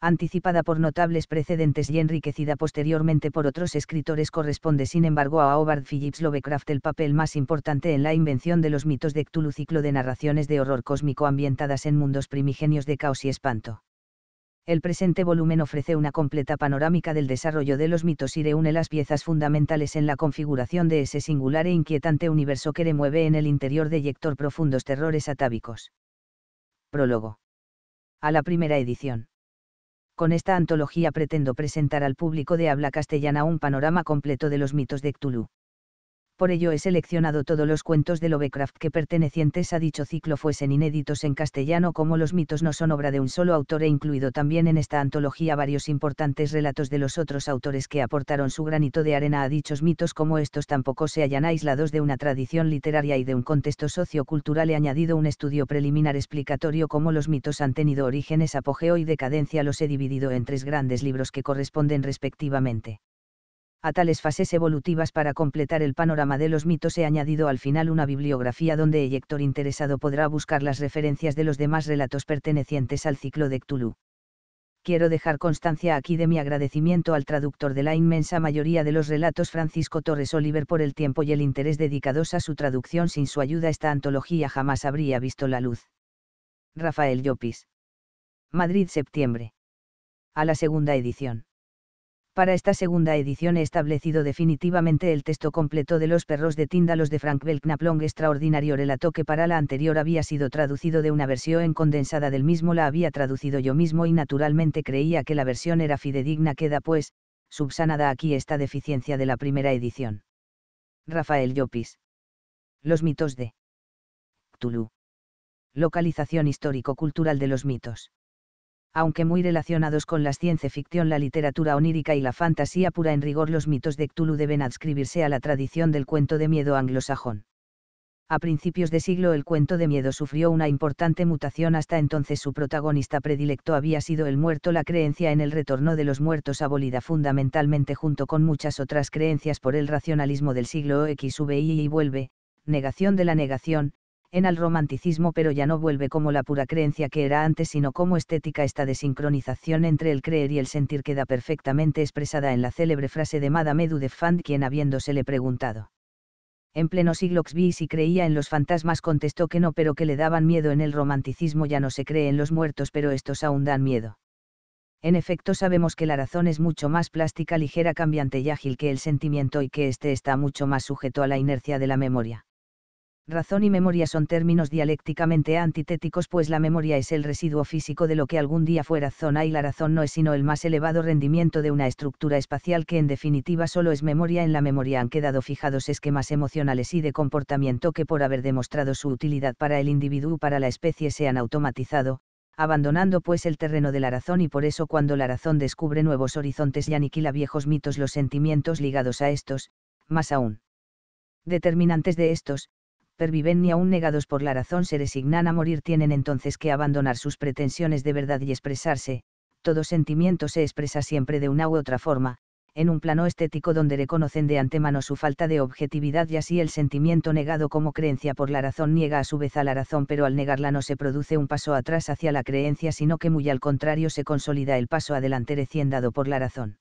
anticipada por notables precedentes y enriquecida posteriormente por otros escritores, corresponde sin embargo a Howard Phillips Lovecraft el papel más importante en la invención de los mitos de Cthulhu, ciclo de narraciones de horror cósmico ambientadas en mundos primigenios de caos y espanto. El presente volumen ofrece una completa panorámica del desarrollo de los mitos y reúne las piezas fundamentales en la configuración de ese singular e inquietante universo que remueve en el interior de Yector profundos terrores atávicos. Prólogo. A la primera edición con esta antología pretendo presentar al público de habla castellana un panorama completo de los mitos de Cthulhu por ello he seleccionado todos los cuentos de Lovecraft que pertenecientes a dicho ciclo fuesen inéditos en castellano como los mitos no son obra de un solo autor e incluido también en esta antología varios importantes relatos de los otros autores que aportaron su granito de arena a dichos mitos como estos tampoco se hallan aislados de una tradición literaria y de un contexto sociocultural he añadido un estudio preliminar explicatorio como los mitos han tenido orígenes apogeo y decadencia los he dividido en tres grandes libros que corresponden respectivamente. A tales fases evolutivas para completar el panorama de los mitos he añadido al final una bibliografía donde el lector interesado podrá buscar las referencias de los demás relatos pertenecientes al ciclo de Cthulhu. Quiero dejar constancia aquí de mi agradecimiento al traductor de la inmensa mayoría de los relatos Francisco Torres Oliver por el tiempo y el interés dedicados a su traducción. Sin su ayuda esta antología jamás habría visto la luz. Rafael Llopis. Madrid, septiembre. A la segunda edición. Para esta segunda edición he establecido definitivamente el texto completo de Los perros de Tíndalos de Frank Belknaplong, extraordinario relato que para la anterior había sido traducido de una versión condensada del mismo, la había traducido yo mismo y naturalmente creía que la versión era fidedigna, queda pues, subsanada aquí esta deficiencia de la primera edición. Rafael Llopis. Los mitos de Cthulhu. Localización histórico-cultural de los mitos aunque muy relacionados con la ciencia ficción, la literatura onírica y la fantasía pura en rigor, los mitos de Cthulhu deben adscribirse a la tradición del cuento de miedo anglosajón. A principios de siglo el cuento de miedo sufrió una importante mutación, hasta entonces su protagonista predilecto había sido el muerto, la creencia en el retorno de los muertos abolida fundamentalmente junto con muchas otras creencias por el racionalismo del siglo XVI y vuelve, negación de la negación, en al romanticismo pero ya no vuelve como la pura creencia que era antes sino como estética esta desincronización entre el creer y el sentir queda perfectamente expresada en la célebre frase de Madame de Fand quien habiéndosele preguntado en pleno siglo XVI si creía en los fantasmas contestó que no pero que le daban miedo en el romanticismo ya no se cree en los muertos pero estos aún dan miedo. En efecto sabemos que la razón es mucho más plástica, ligera, cambiante y ágil que el sentimiento y que éste está mucho más sujeto a la inercia de la memoria razón y memoria son términos dialécticamente antitéticos, pues la memoria es el residuo físico de lo que algún día fuera zona y la razón no es sino el más elevado rendimiento de una estructura espacial que en definitiva solo es memoria. En la memoria han quedado fijados esquemas emocionales y de comportamiento que por haber demostrado su utilidad para el individuo para la especie se han automatizado, abandonando pues el terreno de la razón y por eso cuando la razón descubre nuevos horizontes y aniquila viejos mitos los sentimientos ligados a estos, más aún determinantes de estos, perviven ni aún negados por la razón se resignan a morir tienen entonces que abandonar sus pretensiones de verdad y expresarse, todo sentimiento se expresa siempre de una u otra forma, en un plano estético donde reconocen de antemano su falta de objetividad y así el sentimiento negado como creencia por la razón niega a su vez a la razón pero al negarla no se produce un paso atrás hacia la creencia sino que muy al contrario se consolida el paso adelante recién dado por la razón.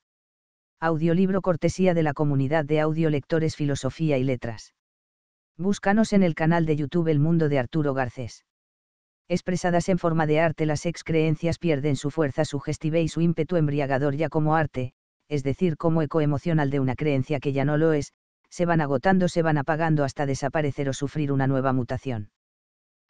Audiolibro cortesía de la comunidad de audiolectores Filosofía y Letras. Búscanos en el canal de YouTube El Mundo de Arturo Garcés. Expresadas en forma de arte las ex creencias pierden su fuerza sugestiva y su ímpetu embriagador ya como arte, es decir, como eco emocional de una creencia que ya no lo es, se van agotando, se van apagando hasta desaparecer o sufrir una nueva mutación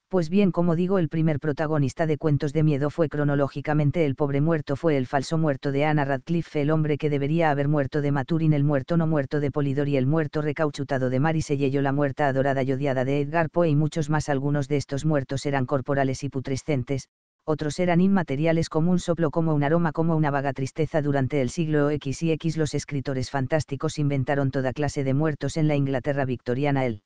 pues bien como digo el primer protagonista de cuentos de miedo fue cronológicamente el pobre muerto fue el falso muerto de Anna Radcliffe el hombre que debería haber muerto de Maturin el muerto no muerto de Polidori el muerto recauchutado de Mary Shelley, la muerta adorada y odiada de Edgar Poe y muchos más algunos de estos muertos eran corporales y putrescentes, otros eran inmateriales como un soplo, como un aroma, como una vaga tristeza. Durante el siglo X y X los escritores fantásticos inventaron toda clase de muertos en la Inglaterra victoriana. El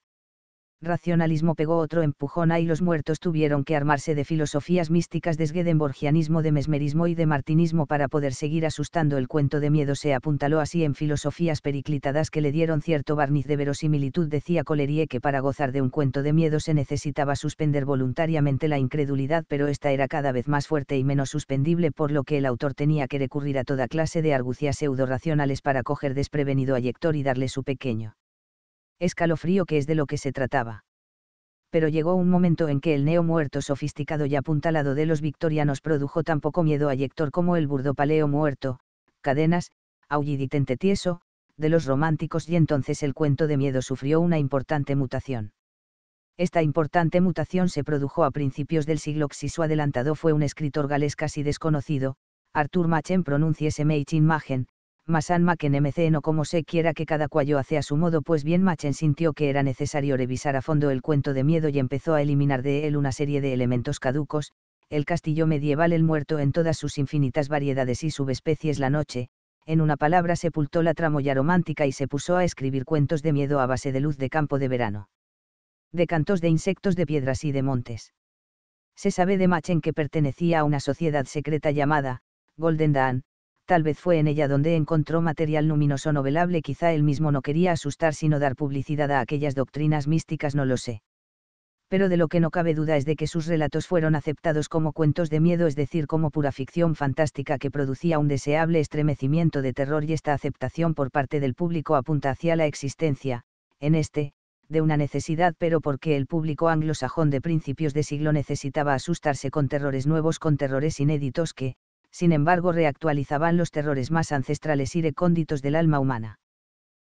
racionalismo pegó otro empujón y los muertos tuvieron que armarse de filosofías místicas de Sgedenborgianismo, de mesmerismo y de martinismo para poder seguir asustando el cuento de miedo. Se apuntaló así en filosofías periclitadas que le dieron cierto barniz de verosimilitud. Decía Colerie que para gozar de un cuento de miedo se necesitaba suspender voluntariamente la incredulidad, pero esta era cada vez más fuerte y menos suspendible, por lo que el autor tenía que recurrir a toda clase de argucias pseudo-racionales para coger desprevenido a Yector y darle su pequeño escalofrío que es de lo que se trataba. Pero llegó un momento en que el neo muerto sofisticado y apuntalado de los victorianos produjo tan poco miedo a Héctor como el burdo paleo muerto, cadenas, aulliditente tieso, de los románticos y entonces el cuento de miedo sufrió una importante mutación. Esta importante mutación se produjo a principios del siglo y Su adelantado fue un escritor galés casi desconocido, Arthur Machen pronunciese Machen Machen, más alma que MCN no como se quiera que cada cual hace a su modo, pues bien Machen sintió que era necesario revisar a fondo el cuento de miedo y empezó a eliminar de él una serie de elementos caducos, el castillo medieval el muerto en todas sus infinitas variedades y subespecies la noche, en una palabra sepultó la tramoya romántica y se puso a escribir cuentos de miedo a base de luz de campo de verano. De cantos de insectos de piedras y de montes. Se sabe de Machen que pertenecía a una sociedad secreta llamada, Golden Dawn, tal vez fue en ella donde encontró material luminoso novelable, quizá él mismo no quería asustar sino dar publicidad a aquellas doctrinas místicas, no lo sé. Pero de lo que no cabe duda es de que sus relatos fueron aceptados como cuentos de miedo, es decir, como pura ficción fantástica que producía un deseable estremecimiento de terror y esta aceptación por parte del público apunta hacia la existencia, en este, de una necesidad, pero porque el público anglosajón de principios de siglo necesitaba asustarse con terrores nuevos, con terrores inéditos que, sin embargo reactualizaban los terrores más ancestrales y recónditos del alma humana.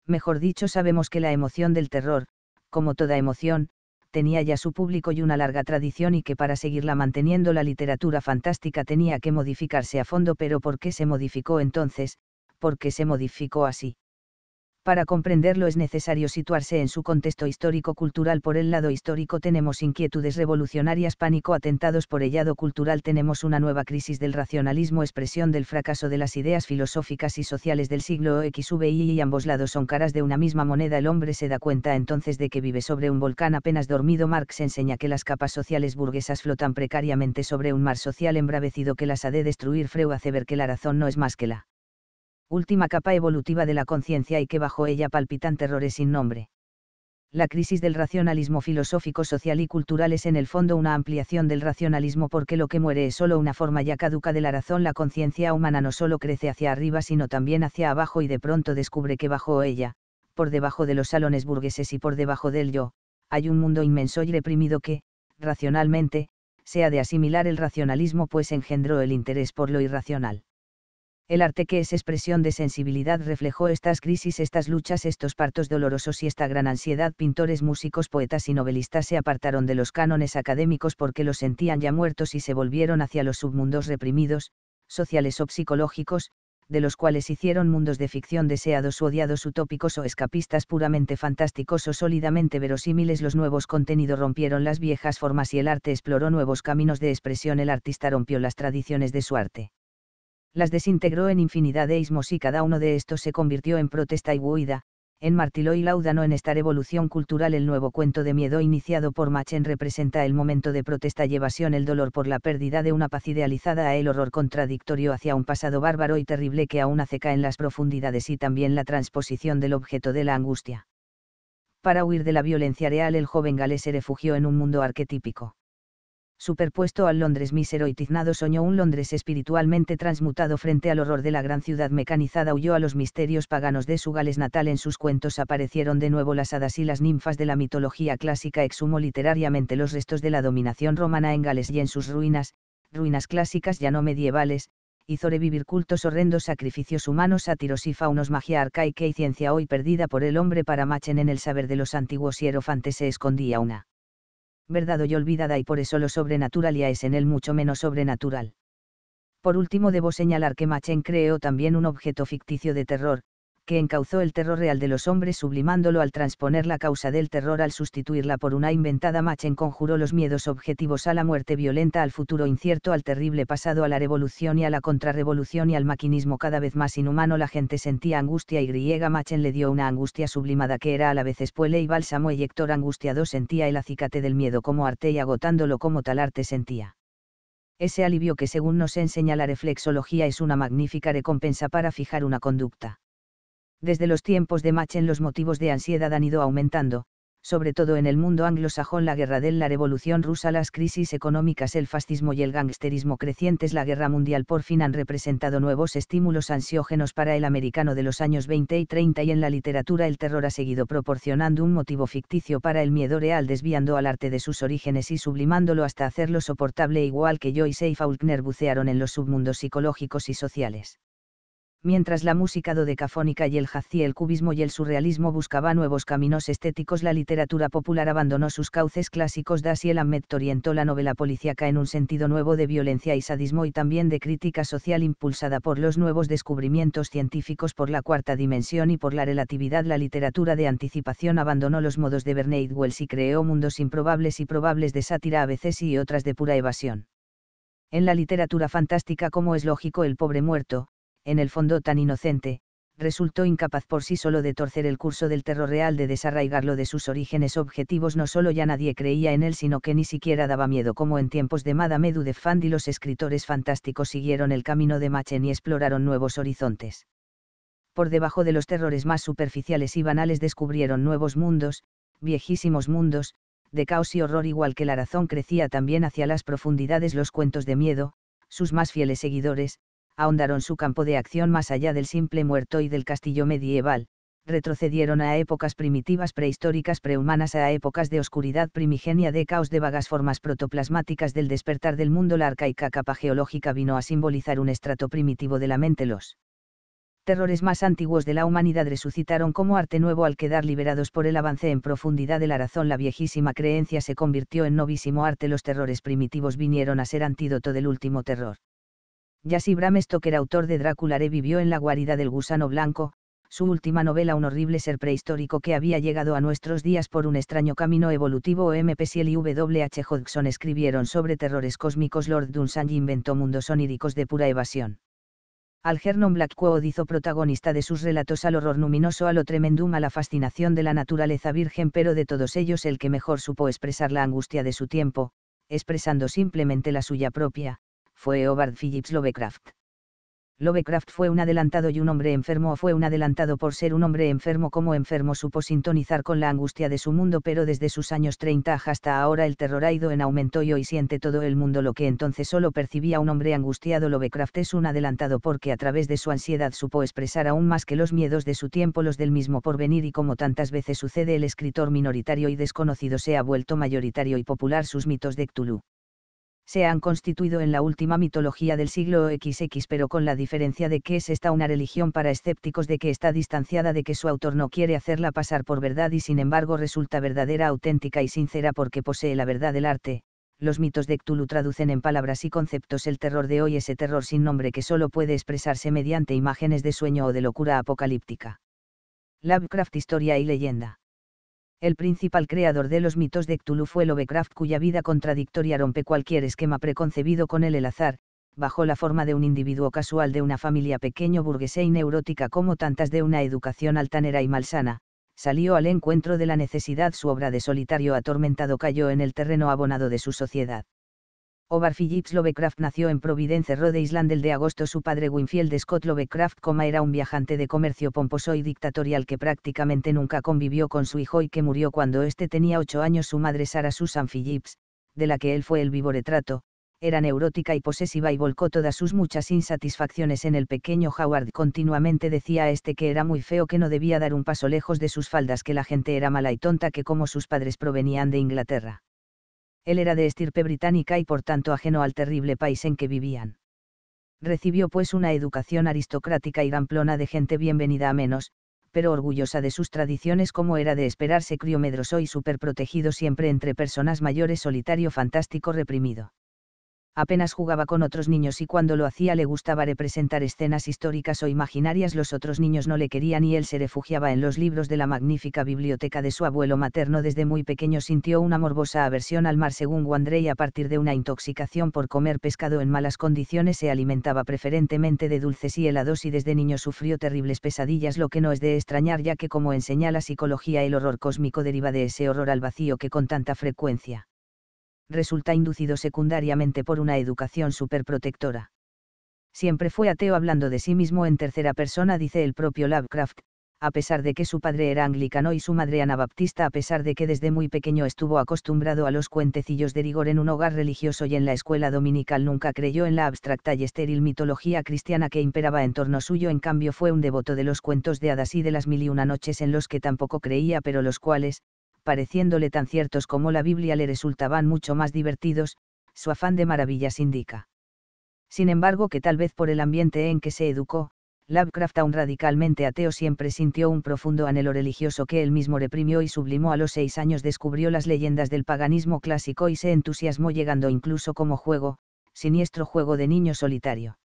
Mejor dicho, sabemos que la emoción del terror, como toda emoción, tenía ya su público y una larga tradición y que para seguirla manteniendo la literatura fantástica tenía que modificarse a fondo, pero ¿por qué se modificó entonces? ¿Por qué se modificó así? Para comprenderlo es necesario situarse en su contexto histórico-cultural. Por el lado histórico tenemos inquietudes revolucionarias, pánico, atentados por el lado cultural tenemos una nueva crisis del racionalismo, expresión del fracaso de las ideas filosóficas y sociales del siglo XVI y ambos lados son caras de una misma moneda. El hombre se da cuenta entonces de que vive sobre un volcán apenas dormido. Marx enseña que las capas sociales burguesas flotan precariamente sobre un mar social embravecido que las ha de destruir. Freud hace ver que la razón no es más que la última capa evolutiva de la conciencia y que bajo ella palpitan terrores sin nombre. La crisis del racionalismo filosófico, social y cultural es en el fondo una ampliación del racionalismo porque lo que muere es solo una forma ya caduca de la razón. La conciencia humana no solo crece hacia arriba sino también hacia abajo y de pronto descubre que bajo ella, por debajo de los salones burgueses y por debajo del yo, hay un mundo inmenso y reprimido que, racionalmente, sea de asimilar el racionalismo pues engendró el interés por lo irracional. El arte que es expresión de sensibilidad reflejó estas crisis, estas luchas, estos partos dolorosos y esta gran ansiedad. Pintores, músicos, poetas y novelistas se apartaron de los cánones académicos porque los sentían ya muertos y se volvieron hacia los submundos reprimidos, sociales o psicológicos, de los cuales hicieron mundos de ficción deseados o odiados, utópicos o escapistas puramente fantásticos o sólidamente verosímiles. Los nuevos contenidos rompieron las viejas formas y el arte exploró nuevos caminos de expresión. El artista rompió las tradiciones de su arte las desintegró en infinidad de ismos y cada uno de estos se convirtió en protesta y huida, en Martilo y Laudano en esta revolución cultural el nuevo cuento de miedo iniciado por Machen representa el momento de protesta y evasión el dolor por la pérdida de una paz idealizada a el horror contradictorio hacia un pasado bárbaro y terrible que aún aceca en las profundidades y también la transposición del objeto de la angustia. Para huir de la violencia real el joven galés se refugió en un mundo arquetípico superpuesto al Londres mísero y tiznado soñó un Londres espiritualmente transmutado frente al horror de la gran ciudad mecanizada huyó a los misterios paganos de su Gales natal en sus cuentos aparecieron de nuevo las hadas y las ninfas de la mitología clásica exhumó literariamente los restos de la dominación romana en Gales y en sus ruinas, ruinas clásicas ya no medievales, hizo revivir cultos horrendos sacrificios humanos sátiros y faunos magia arcaica y ciencia hoy perdida por el hombre para machen en el saber de los antiguos hierofantes se escondía una verdad hoy olvidada y por eso lo sobrenatural ya es en él mucho menos sobrenatural. Por último debo señalar que Machen creó también un objeto ficticio de terror, que encauzó el terror real de los hombres sublimándolo al transponer la causa del terror al sustituirla por una inventada Machen conjuró los miedos objetivos a la muerte violenta, al futuro incierto, al terrible pasado, a la revolución y a la contrarrevolución y al maquinismo cada vez más inhumano. La gente sentía angustia y griega Machen le dio una angustia sublimada que era a la vez espuela y bálsamo y Héctor angustiado sentía el acicate del miedo como arte y agotándolo como tal arte sentía ese alivio que según nos enseña la reflexología es una magnífica recompensa para fijar una conducta desde los tiempos de Machen los motivos de ansiedad han ido aumentando, sobre todo en el mundo anglosajón la guerra del la revolución rusa, las crisis económicas, el fascismo y el gangsterismo crecientes, la guerra mundial por fin han representado nuevos estímulos ansiógenos para el americano de los años 20 y 30 y en la literatura el terror ha seguido proporcionando un motivo ficticio para el miedo real desviando al arte de sus orígenes y sublimándolo hasta hacerlo soportable igual que Joyce y Faulkner bucearon en los submundos psicológicos y sociales mientras la música dodecafónica y el jazz el cubismo y el surrealismo buscaba nuevos caminos estéticos, la literatura popular abandonó sus cauces clásicos. Dashiell Hammett orientó la novela policíaca en un sentido nuevo de violencia y sadismo y también de crítica social impulsada por los nuevos descubrimientos científicos por la cuarta dimensión y por la relatividad. La literatura de anticipación abandonó los modos de Bernard Wells y creó mundos improbables y probables de sátira a veces y otras de pura evasión. En la literatura fantástica, como es lógico, el pobre muerto, en el fondo tan inocente, resultó incapaz por sí solo de torcer el curso del terror real, de desarraigarlo de sus orígenes objetivos. No solo ya nadie creía en él, sino que ni siquiera daba miedo, como en tiempos de Madame de y los escritores fantásticos siguieron el camino de Machen y exploraron nuevos horizontes. Por debajo de los terrores más superficiales y banales descubrieron nuevos mundos, viejísimos mundos, de caos y horror, igual que la razón crecía también hacia las profundidades los cuentos de miedo, sus más fieles seguidores, ahondaron su campo de acción más allá del simple muerto y del castillo medieval, retrocedieron a épocas primitivas prehistóricas prehumanas a épocas de oscuridad primigenia de caos de vagas formas protoplasmáticas del despertar del mundo la arcaica capa geológica vino a simbolizar un estrato primitivo de la mente los terrores más antiguos de la humanidad resucitaron como arte nuevo al quedar liberados por el avance en profundidad de la razón la viejísima creencia se convirtió en novísimo arte los terrores primitivos vinieron a ser antídoto del último terror Yassi Bram Stoker, autor de Drácula, vivió en la guarida del gusano blanco, su última novela un horrible ser prehistórico que había llegado a nuestros días por un extraño camino evolutivo o y W.H. H. Hodgson escribieron sobre terrores cósmicos Lord Dunsany inventó mundos oníricos de pura evasión. Algernon Blackwood hizo protagonista de sus relatos al horror luminoso, a lo tremendum, a la fascinación de la naturaleza virgen, pero de todos ellos el que mejor supo expresar la angustia de su tiempo, expresando simplemente la suya propia, fue Howard Phillips Lovecraft. Lovecraft fue un adelantado y un hombre enfermo o fue un adelantado por ser un hombre enfermo como enfermo supo sintonizar con la angustia de su mundo pero desde sus años 30 hasta ahora el terror ha ido en aumento y hoy siente todo el mundo lo que entonces solo percibía un hombre angustiado Lovecraft es un adelantado porque a través de su ansiedad supo expresar aún más que los miedos de su tiempo los del mismo porvenir y como tantas veces sucede el escritor minoritario y desconocido se ha vuelto mayoritario y popular sus mitos de Cthulhu se han constituido en la última mitología del siglo XX pero con la diferencia de que es esta una religión para escépticos de que está distanciada de que su autor no quiere hacerla pasar por verdad y sin embargo resulta verdadera, auténtica y sincera porque posee la verdad del arte. Los mitos de Cthulhu traducen en palabras y conceptos el terror de hoy, ese terror sin nombre que solo puede expresarse mediante imágenes de sueño o de locura apocalíptica. Lovecraft Historia y Leyenda el principal creador de los mitos de Cthulhu fue Lovecraft, cuya vida contradictoria rompe cualquier esquema preconcebido con el el azar, bajo la forma de un individuo casual de una familia pequeño burguesa y neurótica como tantas de una educación altanera y malsana, salió al encuentro de la necesidad su obra de solitario atormentado cayó en el terreno abonado de su sociedad. Ovar Phillips Lovecraft nació en Providence, Rhode Island el de agosto. Su padre Winfield Scott Lovecraft, era un viajante de comercio pomposo y dictatorial que prácticamente nunca convivió con su hijo y que murió cuando éste tenía ocho años. Su madre Sara Susan Phillips, de la que él fue el vivo retrato, era neurótica y posesiva y volcó todas sus muchas insatisfacciones en el pequeño Howard. Continuamente decía a este que era muy feo, que no debía dar un paso lejos de sus faldas, que la gente era mala y tonta, que como sus padres provenían de Inglaterra él era de estirpe británica y por tanto ajeno al terrible país en que vivían. Recibió pues una educación aristocrática y ramplona de gente bienvenida a menos, pero orgullosa de sus tradiciones como era de esperarse crió medroso y superprotegido siempre entre personas mayores solitario fantástico reprimido apenas jugaba con otros niños y cuando lo hacía le gustaba representar escenas históricas o imaginarias. Los otros niños no le querían y él se refugiaba en los libros de la magnífica biblioteca de su abuelo materno. Desde muy pequeño sintió una morbosa aversión al mar según y a partir de una intoxicación por comer pescado en malas condiciones se alimentaba preferentemente de dulces y helados y desde niño sufrió terribles pesadillas lo que no es de extrañar ya que como enseña la psicología el horror cósmico deriva de ese horror al vacío que con tanta frecuencia resulta inducido secundariamente por una educación superprotectora. Siempre fue ateo hablando de sí mismo en tercera persona, dice el propio Lovecraft, a pesar de que su padre era anglicano y su madre anabaptista, a pesar de que desde muy pequeño estuvo acostumbrado a los cuentecillos de rigor en un hogar religioso y en la escuela dominical, nunca creyó en la abstracta y estéril mitología cristiana que imperaba en torno suyo, en cambio fue un devoto de los cuentos de hadas y de las mil y una noches en los que tampoco creía, pero los cuales, pareciéndole tan ciertos como la Biblia le resultaban mucho más divertidos, su afán de maravillas indica. Sin embargo, que tal vez por el ambiente en que se educó, Lovecraft, aún radicalmente ateo, siempre sintió un profundo anhelo religioso que él mismo reprimió y sublimó a los seis años, descubrió las leyendas del paganismo clásico y se entusiasmó llegando incluso como juego, siniestro juego de niño solitario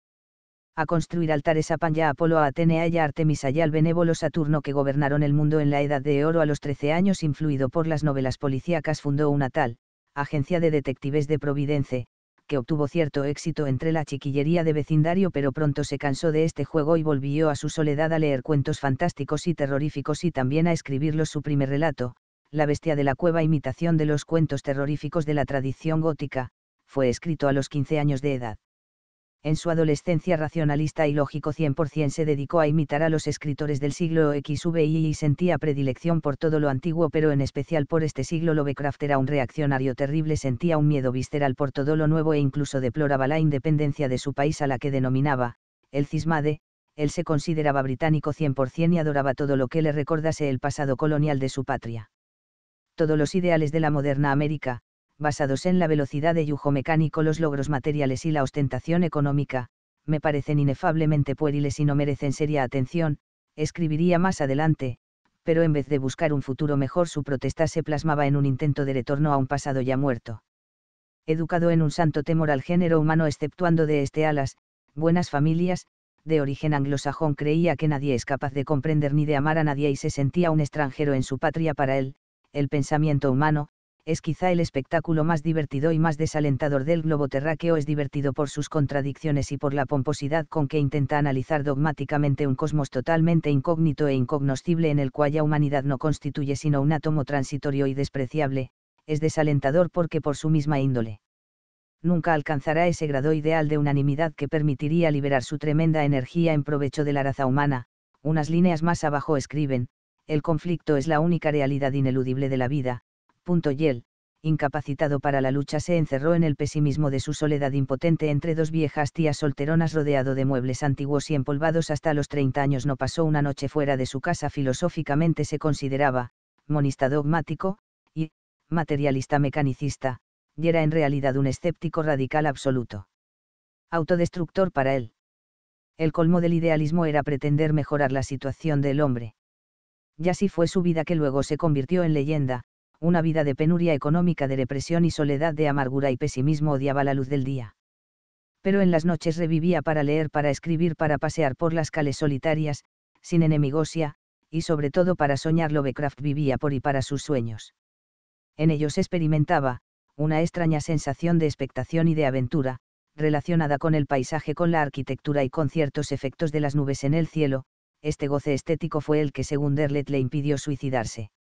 a construir altares a Pan Apolo, a Atenea y a Artemisa y al benévolo Saturno que gobernaron el mundo en la Edad de Oro a los 13 años, influido por las novelas policíacas, fundó una tal, agencia de detectives de Providence, que obtuvo cierto éxito entre la chiquillería de vecindario, pero pronto se cansó de este juego y volvió a su soledad a leer cuentos fantásticos y terroríficos y también a escribirlos su primer relato, La bestia de la cueva, imitación de los cuentos terroríficos de la tradición gótica, fue escrito a los 15 años de edad en su adolescencia racionalista y lógico 100% se dedicó a imitar a los escritores del siglo XVI y sentía predilección por todo lo antiguo pero en especial por este siglo Lovecraft era un reaccionario terrible sentía un miedo visceral por todo lo nuevo e incluso deploraba la independencia de su país a la que denominaba, el cismade, él se consideraba británico 100% y adoraba todo lo que le recordase el pasado colonial de su patria. Todos los ideales de la moderna América, basados en la velocidad de yujo mecánico, los logros materiales y la ostentación económica, me parecen inefablemente pueriles y no merecen seria atención, escribiría más adelante, pero en vez de buscar un futuro mejor su protesta se plasmaba en un intento de retorno a un pasado ya muerto. Educado en un santo temor al género humano exceptuando de este alas, buenas familias, de origen anglosajón creía que nadie es capaz de comprender ni de amar a nadie y se sentía un extranjero en su patria para él, el pensamiento humano, es quizá el espectáculo más divertido y más desalentador del globo terráqueo. Es divertido por sus contradicciones y por la pomposidad con que intenta analizar dogmáticamente un cosmos totalmente incógnito e incognoscible en el cual la humanidad no constituye sino un átomo transitorio y despreciable, es desalentador porque por su misma índole. Nunca alcanzará ese grado ideal de unanimidad que permitiría liberar su tremenda energía en provecho de la raza humana, unas líneas más abajo escriben, el conflicto es la única realidad ineludible de la vida, Yel, incapacitado para la lucha, se encerró en el pesimismo de su soledad impotente entre dos viejas tías solteronas rodeado de muebles antiguos y empolvados hasta los 30 años no pasó una noche fuera de su casa filosóficamente se consideraba, monista dogmático, y, materialista mecanicista, y era en realidad un escéptico radical absoluto. Autodestructor para él. El colmo del idealismo era pretender mejorar la situación del hombre. Y así fue su vida que luego se convirtió en leyenda, una vida de penuria económica, de represión y soledad, de amargura y pesimismo, odiaba la luz del día. Pero en las noches revivía para leer, para escribir, para pasear por las calles solitarias, sin enemigos,ia y sobre todo para soñar Lovecraft vivía por y para sus sueños. En ellos experimentaba, una extraña sensación de expectación y de aventura, relacionada con el paisaje, con la arquitectura y con ciertos efectos de las nubes en el cielo, este goce estético fue el que según Derlet le impidió suicidarse.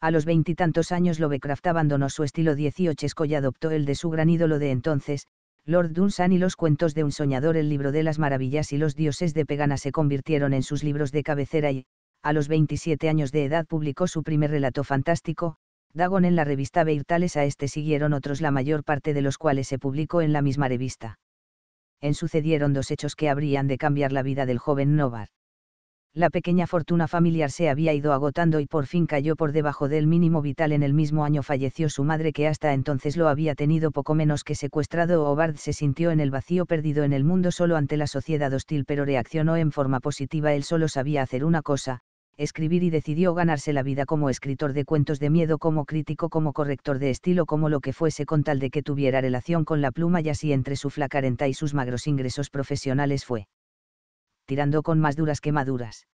A los veintitantos años Lovecraft abandonó su estilo dieciochesco y adoptó el de su gran ídolo de entonces, Lord Dunsan y los cuentos de un soñador, el libro de las maravillas y los dioses de Pegana se convirtieron en sus libros de cabecera y, a los 27 años de edad publicó su primer relato fantástico, Dagon en la revista Beirtales a este siguieron otros la mayor parte de los cuales se publicó en la misma revista. En sucedieron dos hechos que habrían de cambiar la vida del joven Novart la pequeña fortuna familiar se había ido agotando y por fin cayó por debajo del mínimo vital. En el mismo año falleció su madre que hasta entonces lo había tenido poco menos que secuestrado. Obard se sintió en el vacío perdido en el mundo solo ante la sociedad hostil pero reaccionó en forma positiva. Él solo sabía hacer una cosa, escribir y decidió ganarse la vida como escritor de cuentos de miedo, como crítico, como corrector de estilo, como lo que fuese con tal de que tuviera relación con la pluma y así entre su flacarenta y sus magros ingresos profesionales fue tirando con más duras quemaduras.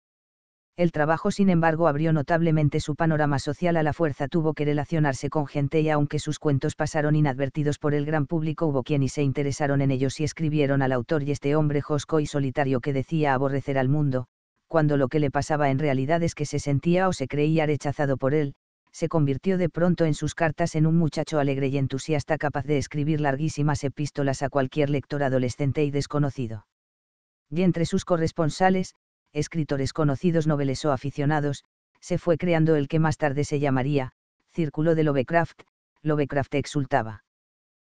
El trabajo, sin embargo, abrió notablemente su panorama social a la fuerza, tuvo que relacionarse con gente y aunque sus cuentos pasaron inadvertidos por el gran público, hubo quienes se interesaron en ellos y escribieron al autor y este hombre josco y solitario que decía aborrecer al mundo, cuando lo que le pasaba en realidad es que se sentía o se creía rechazado por él, se convirtió de pronto en sus cartas en un muchacho alegre y entusiasta capaz de escribir larguísimas epístolas a cualquier lector adolescente y desconocido y entre sus corresponsales, escritores conocidos noveles o aficionados, se fue creando el que más tarde se llamaría, Círculo de Lovecraft, Lovecraft exultaba.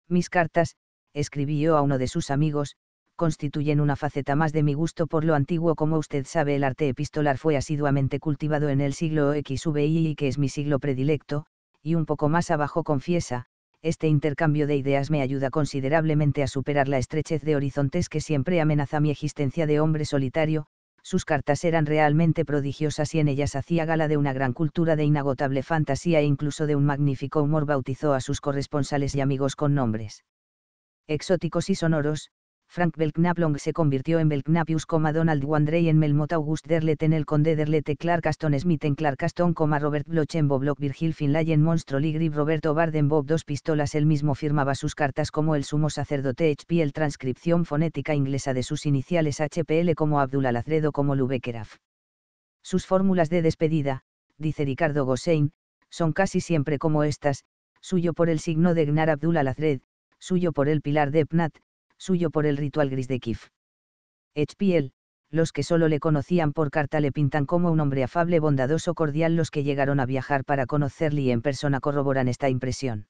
Mis cartas, escribí yo a uno de sus amigos, constituyen una faceta más de mi gusto por lo antiguo como usted sabe el arte epistolar fue asiduamente cultivado en el siglo XVI y que es mi siglo predilecto, y un poco más abajo confiesa, este intercambio de ideas me ayuda considerablemente a superar la estrechez de horizontes que siempre amenaza mi existencia de hombre solitario, sus cartas eran realmente prodigiosas y en ellas hacía gala de una gran cultura de inagotable fantasía e incluso de un magnífico humor bautizó a sus corresponsales y amigos con nombres exóticos y sonoros, Frank belknap se convirtió en Belknapius, Donald Wandrey en Melmot August Derlet en el Conde Derlet Clark Aston Smith en Clark Aston, Robert Bloch en Bob Virgil Finlay en Monstro y Roberto Barden Bob Dos Pistolas él mismo firmaba sus cartas como el sumo sacerdote HPL transcripción fonética inglesa de sus iniciales HPL como Abdul o como Lubekeraf. Sus fórmulas de despedida, dice Ricardo Gossain, son casi siempre como estas, suyo por el signo de Gnar Abdul lazred suyo por el pilar de Pnat, suyo por el ritual gris de Kif. H.P.L., los que solo le conocían por carta le pintan como un hombre afable, bondadoso, cordial, los que llegaron a viajar para conocerle y en persona corroboran esta impresión.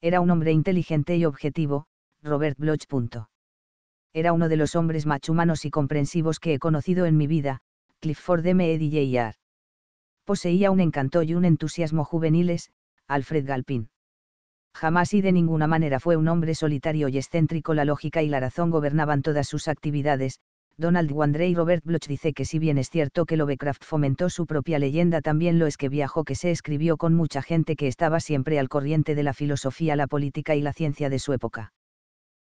Era un hombre inteligente y objetivo, Robert Bloch. Era uno de los hombres más humanos y comprensivos que he conocido en mi vida, Clifford M. Eddy J.R. Poseía un encanto y un entusiasmo juveniles, Alfred Galpin jamás y de ninguna manera fue un hombre solitario y excéntrico. La lógica y la razón gobernaban todas sus actividades. Donald y Robert Bloch dice que si bien es cierto que Lovecraft fomentó su propia leyenda, también lo es que viajó, que se escribió con mucha gente que estaba siempre al corriente de la filosofía, la política y la ciencia de su época.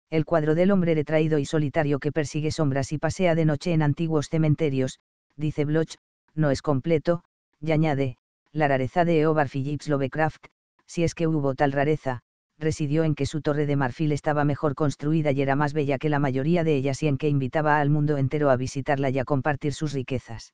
El cuadro del hombre retraído y solitario que persigue sombras y pasea de noche en antiguos cementerios, dice Bloch, no es completo, y añade, la rareza de Eobar Phillips Lovecraft, si es que hubo tal rareza, residió en que su torre de marfil estaba mejor construida y era más bella que la mayoría de ellas y en que invitaba al mundo entero a visitarla y a compartir sus riquezas.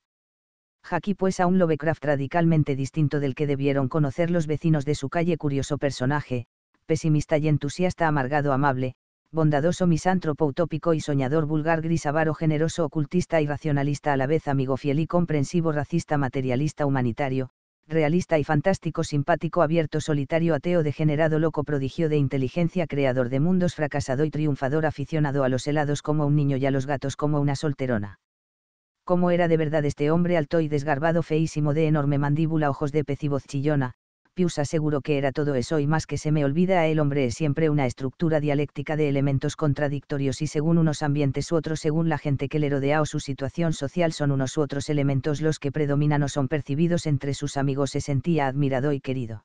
Aquí pues a un Lovecraft radicalmente distinto del que debieron conocer los vecinos de su calle curioso personaje, pesimista y entusiasta amargado amable, bondadoso misántropo utópico y soñador vulgar gris avaro generoso ocultista y racionalista a la vez amigo fiel y comprensivo racista materialista humanitario, realista y fantástico simpático abierto solitario ateo degenerado loco prodigio de inteligencia creador de mundos fracasado y triunfador aficionado a los helados como un niño y a los gatos como una solterona. Cómo era de verdad este hombre alto y desgarbado feísimo de enorme mandíbula ojos de pez y voz chillona, Pius aseguró que era todo eso y más que se me olvida, el hombre es siempre una estructura dialéctica de elementos contradictorios y según unos ambientes u otros, según la gente que le rodea o su situación social, son unos u otros elementos los que predominan o son percibidos entre sus amigos, se sentía admirado y querido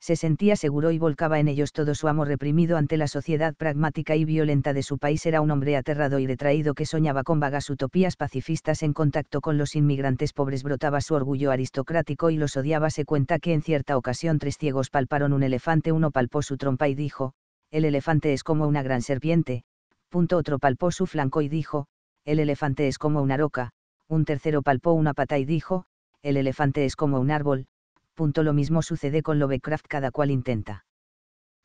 se sentía seguro y volcaba en ellos todo su amor reprimido ante la sociedad pragmática y violenta de su país. Era un hombre aterrado y retraído que soñaba con vagas utopías pacifistas en contacto con los inmigrantes pobres. Brotaba su orgullo aristocrático y los odiaba. Se cuenta que en cierta ocasión tres ciegos palparon un elefante. Uno palpó su trompa y dijo, el elefante es como una gran serpiente. Punto otro palpó su flanco y dijo, el elefante es como una roca. Un tercero palpó una pata y dijo, el elefante es como un árbol lo mismo sucede con Lovecraft, cada cual intenta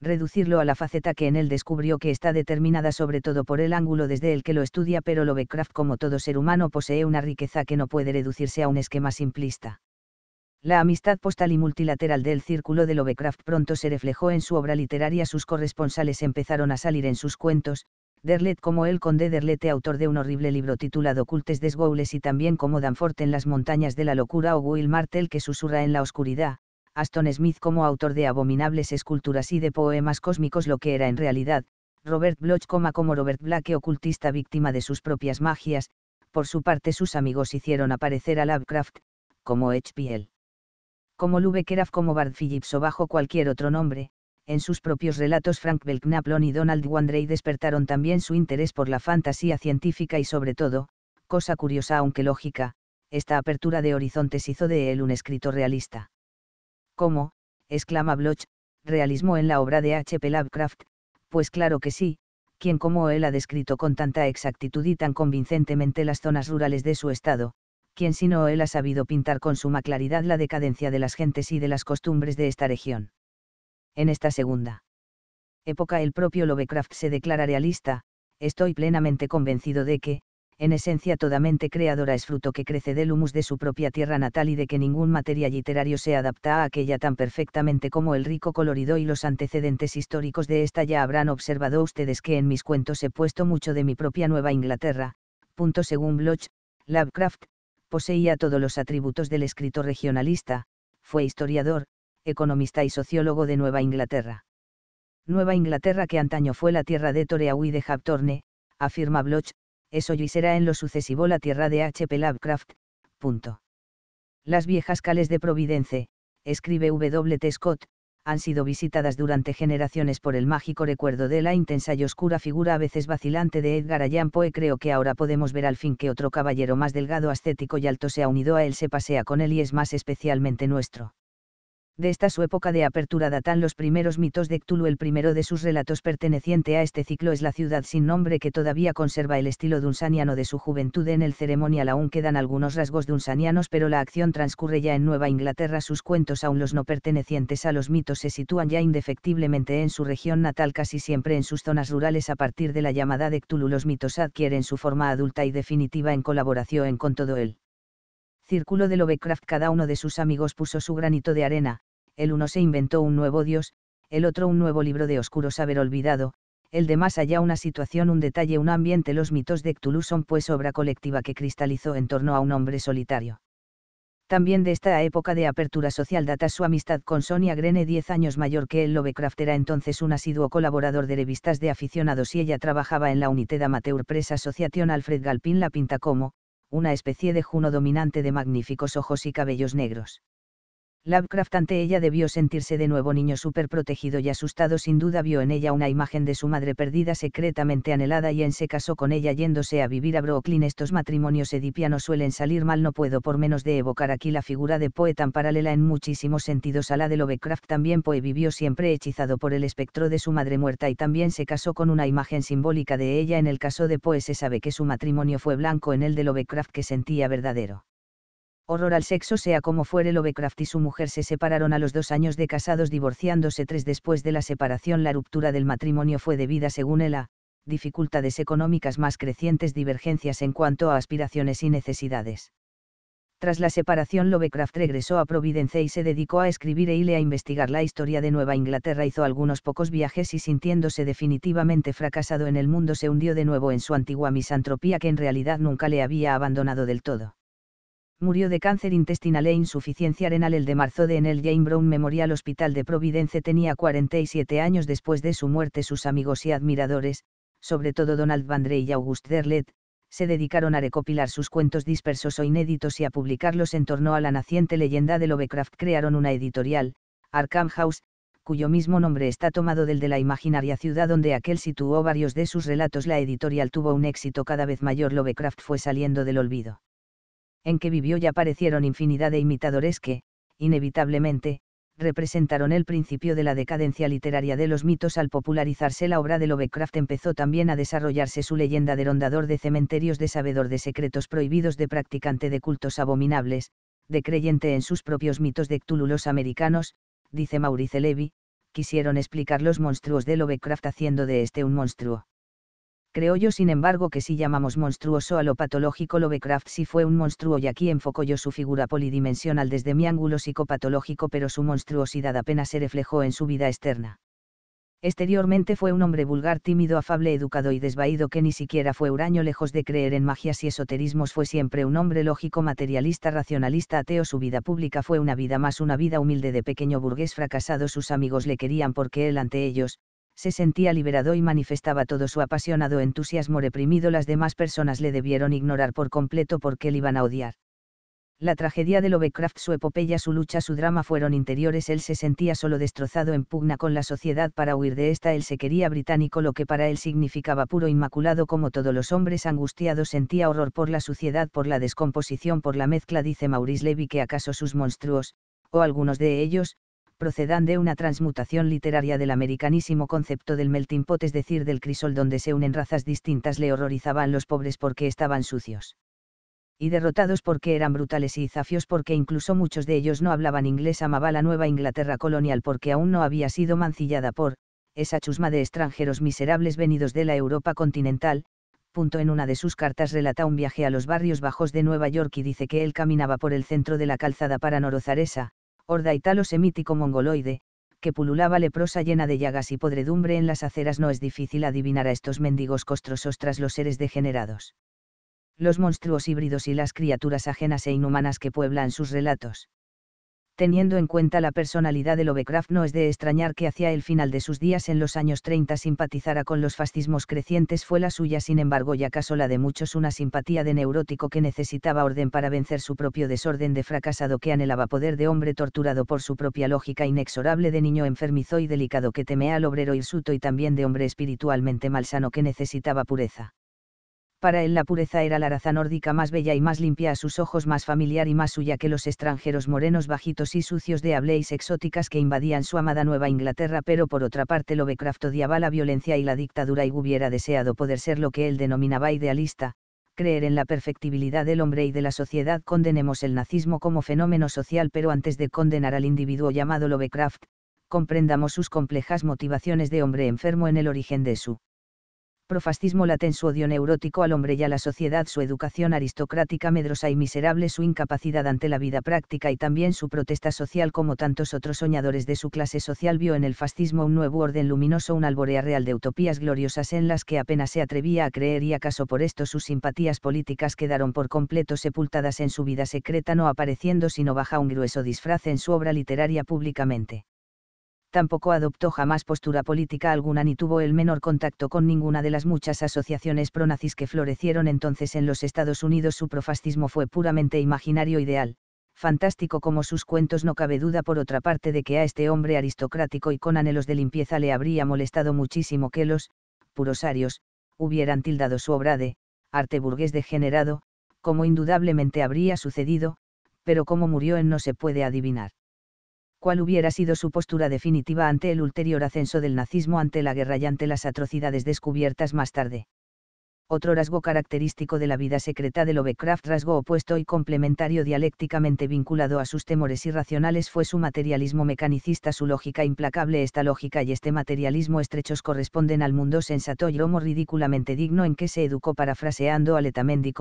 reducirlo a la faceta que en él descubrió que está determinada sobre todo por el ángulo desde el que lo estudia, pero Lovecraft como todo ser humano posee una riqueza que no puede reducirse a un esquema simplista. La amistad postal y multilateral del círculo de Lovecraft pronto se reflejó en su obra literaria, sus corresponsales empezaron a salir en sus cuentos, Derlet como el conde Derlete autor de un horrible libro titulado Cultes des Goules y también como DANFORT en las montañas de la locura o Will Martel que susurra en la oscuridad, Aston Smith como autor de abominables esculturas y de poemas cósmicos lo que era en realidad, Robert Bloch como Robert BLACK ocultista víctima de sus propias magias, por su parte sus amigos hicieron aparecer a Lovecraft, como H.P.L. Como Lubekeraf como Bard Phillips o bajo cualquier otro nombre, en sus propios relatos Frank Belknaplon y Donald Wandrei despertaron también su interés por la fantasía científica y sobre todo, cosa curiosa aunque lógica, esta apertura de horizontes hizo de él un escritor realista. ¿Cómo? exclama Bloch, realismo en la obra de H.P. Lovecraft, pues claro que sí, quien como él ha descrito con tanta exactitud y tan convincentemente las zonas rurales de su estado, quien sino él ha sabido pintar con suma claridad la decadencia de las gentes y de las costumbres de esta región en esta segunda época el propio Lovecraft se declara realista, estoy plenamente convencido de que, en esencia toda mente creadora es fruto que crece del humus de su propia tierra natal y de que ningún material literario se adapta a aquella tan perfectamente como el rico colorido y los antecedentes históricos de esta ya habrán observado ustedes que en mis cuentos he puesto mucho de mi propia Nueva Inglaterra, punto según Bloch, Lovecraft, poseía todos los atributos del escritor regionalista, fue historiador, economista y sociólogo de Nueva Inglaterra. Nueva Inglaterra que antaño fue la tierra de Toreau y de Haptorne, afirma Bloch, eso hoy y será en lo sucesivo la tierra de H.P. Lovecraft, punto. Las viejas cales de Providence, escribe W. Scott, han sido visitadas durante generaciones por el mágico recuerdo de la intensa y oscura figura a veces vacilante de Edgar Allan Poe. Creo que ahora podemos ver al fin que otro caballero más delgado, ascético y alto se ha unido a él, se pasea con él y es más especialmente nuestro de esta su época de apertura datan los primeros mitos de Cthulhu. El primero de sus relatos perteneciente a este ciclo es la ciudad sin nombre que todavía conserva el estilo dunsaniano de su juventud. En el ceremonial aún quedan algunos rasgos dunsanianos, pero la acción transcurre ya en Nueva Inglaterra. Sus cuentos, aún los no pertenecientes a los mitos, se sitúan ya indefectiblemente en su región natal, casi siempre en sus zonas rurales. A partir de la llamada de Cthulhu, los mitos adquieren su forma adulta y definitiva en colaboración con todo el círculo de Lovecraft cada uno de sus amigos puso su granito de arena, el uno se inventó un nuevo Dios, el otro un nuevo libro de oscuros haber olvidado, el de más allá una situación, un detalle, un ambiente. Los mitos de Cthulhu son pues obra colectiva que cristalizó en torno a un hombre solitario. También de esta época de apertura social data su amistad con Sonia Grene, 10 años mayor que él. Lovecraft era entonces un asiduo colaborador de revistas de aficionados y ella trabajaba en la United Amateur Press Association. Alfred Galpin la pinta como, una especie de Juno dominante de magníficos ojos y cabellos negros. Lovecraft ante ella debió sentirse de nuevo niño súper protegido y asustado sin duda vio en ella una imagen de su madre perdida secretamente anhelada y en se casó con ella yéndose a vivir a Brooklyn estos matrimonios edipianos suelen salir mal no puedo por menos de evocar aquí la figura de Poe tan paralela en muchísimos sentidos a la de Lovecraft también Poe vivió siempre hechizado por el espectro de su madre muerta y también se casó con una imagen simbólica de ella en el caso de Poe se sabe que su matrimonio fue blanco en el de Lovecraft que sentía verdadero horror al sexo sea como fuere Lovecraft y su mujer se separaron a los dos años de casados divorciándose tres después de la separación la ruptura del matrimonio fue debida según él a dificultades económicas más crecientes divergencias en cuanto a aspiraciones y necesidades. Tras la separación Lovecraft regresó a Providencia y se dedicó a escribir e a investigar la historia de Nueva Inglaterra hizo algunos pocos viajes y sintiéndose definitivamente fracasado en el mundo se hundió de nuevo en su antigua misantropía que en realidad nunca le había abandonado del todo murió de cáncer intestinal e insuficiencia renal el de marzo de en el Jane Brown Memorial Hospital de Providence tenía 47 años después de su muerte sus amigos y admiradores, sobre todo Donald Vandrey y August Derlet, se dedicaron a recopilar sus cuentos dispersos o inéditos y a publicarlos en torno a la naciente leyenda de Lovecraft crearon una editorial, Arkham House, cuyo mismo nombre está tomado del de la imaginaria ciudad donde aquel situó varios de sus relatos. La editorial tuvo un éxito cada vez mayor. Lovecraft fue saliendo del olvido en que vivió ya aparecieron infinidad de imitadores que, inevitablemente, representaron el principio de la decadencia literaria de los mitos al popularizarse la obra de Lovecraft empezó también a desarrollarse su leyenda de rondador de cementerios de sabedor de secretos prohibidos de practicante de cultos abominables, de creyente en sus propios mitos de Cthulhu los americanos, dice Maurice Levy, quisieron explicar los monstruos de Lovecraft haciendo de este un monstruo. Creo yo sin embargo que si llamamos monstruoso a lo patológico Lovecraft sí fue un monstruo y aquí enfocó yo su figura polidimensional desde mi ángulo psicopatológico pero su monstruosidad apenas se reflejó en su vida externa. Exteriormente fue un hombre vulgar, tímido, afable, educado y desvaído que ni siquiera fue huraño lejos de creer en magias y esoterismos, fue siempre un hombre lógico, materialista, racionalista, ateo, su vida pública fue una vida más una vida humilde de pequeño burgués fracasado, sus amigos le querían porque él ante ellos, se sentía liberado y manifestaba todo su apasionado entusiasmo reprimido. Las demás personas le debieron ignorar por completo porque le iban a odiar. La tragedia de Lovecraft, su epopeya, su lucha, su drama fueron interiores. Él se sentía solo destrozado en pugna con la sociedad para huir de esta. Él se quería británico, lo que para él significaba puro inmaculado, como todos los hombres angustiados. Sentía horror por la suciedad, por la descomposición, por la mezcla. Dice Maurice Levy que acaso sus monstruos, o algunos de ellos, procedan de una transmutación literaria del americanísimo concepto del melting pot, es decir, del crisol donde se unen razas distintas, le horrorizaban los pobres porque estaban sucios. Y derrotados porque eran brutales y zafios porque incluso muchos de ellos no hablaban inglés, amaba la Nueva Inglaterra colonial porque aún no había sido mancillada por, esa chusma de extranjeros miserables venidos de la Europa continental, punto en una de sus cartas relata un viaje a los barrios bajos de Nueva York y dice que él caminaba por el centro de la calzada para Norozaresa, horda italo-semítico mongoloide, que pululaba leprosa llena de llagas y podredumbre en las aceras no es difícil adivinar a estos mendigos costrosos tras los seres degenerados. Los monstruos híbridos y las criaturas ajenas e inhumanas que pueblan sus relatos teniendo en cuenta la personalidad de Lovecraft no es de extrañar que hacia el final de sus días en los años 30 simpatizara con los fascismos crecientes fue la suya sin embargo y acaso la de muchos una simpatía de neurótico que necesitaba orden para vencer su propio desorden de fracasado que anhelaba poder de hombre torturado por su propia lógica inexorable de niño enfermizo y delicado que temea al obrero hirsuto y también de hombre espiritualmente malsano que necesitaba pureza para él la pureza era la raza nórdica más bella y más limpia a sus ojos, más familiar y más suya que los extranjeros morenos bajitos y sucios de habléis exóticas que invadían su amada Nueva Inglaterra, pero por otra parte Lovecraft odiaba la violencia y la dictadura y hubiera deseado poder ser lo que él denominaba idealista, creer en la perfectibilidad del hombre y de la sociedad. Condenemos el nazismo como fenómeno social, pero antes de condenar al individuo llamado Lovecraft, comprendamos sus complejas motivaciones de hombre enfermo en el origen de su profascismo latén su odio neurótico al hombre y a la sociedad, su educación aristocrática medrosa y miserable, su incapacidad ante la vida práctica y también su protesta social como tantos otros soñadores de su clase social vio en el fascismo un nuevo orden luminoso, una alborea real de utopías gloriosas en las que apenas se atrevía a creer y acaso por esto sus simpatías políticas quedaron por completo sepultadas en su vida secreta no apareciendo sino baja un grueso disfraz en su obra literaria públicamente tampoco adoptó jamás postura política alguna ni tuvo el menor contacto con ninguna de las muchas asociaciones pronazis que florecieron entonces en los Estados Unidos. Su profascismo fue puramente imaginario ideal, fantástico como sus cuentos no cabe duda por otra parte de que a este hombre aristocrático y con anhelos de limpieza le habría molestado muchísimo que los purosarios hubieran tildado su obra de arte burgués degenerado, como indudablemente habría sucedido, pero cómo murió en no se puede adivinar cuál hubiera sido su postura definitiva ante el ulterior ascenso del nazismo ante la guerra y ante las atrocidades descubiertas más tarde. Otro rasgo característico de la vida secreta de Lovecraft, rasgo opuesto y complementario dialécticamente vinculado a sus temores irracionales, fue su materialismo mecanicista, su lógica implacable. Esta lógica y este materialismo estrechos corresponden al mundo sensato y homo ridículamente digno en que se educó, parafraseando a Letamendi,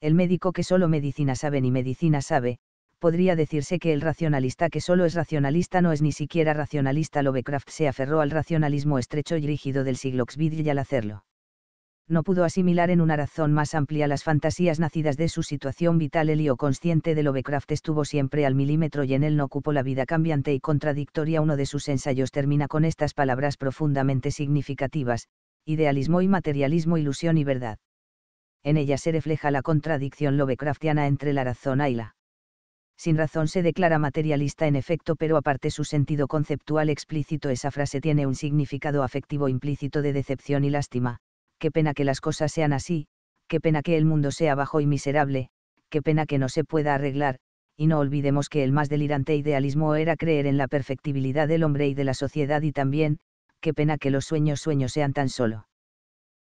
el médico que solo medicina sabe ni medicina sabe, podría decirse que el racionalista que solo es racionalista no es ni siquiera racionalista. Lovecraft se aferró al racionalismo estrecho y rígido del siglo XVIII y al hacerlo no pudo asimilar en una razón más amplia las fantasías nacidas de su situación vital. El lío consciente de Lovecraft estuvo siempre al milímetro y en él no ocupó la vida cambiante y contradictoria. Uno de sus ensayos termina con estas palabras profundamente significativas, idealismo y materialismo, ilusión y verdad. En ella se refleja la contradicción Lovecraftiana entre la razón y la sin razón se declara materialista en efecto, pero aparte su sentido conceptual explícito esa frase tiene un significado afectivo implícito de decepción y lástima, qué pena que las cosas sean así, qué pena que el mundo sea bajo y miserable, qué pena que no se pueda arreglar, y no olvidemos que el más delirante idealismo era creer en la perfectibilidad del hombre y de la sociedad y también, qué pena que los sueños sueños sean tan solo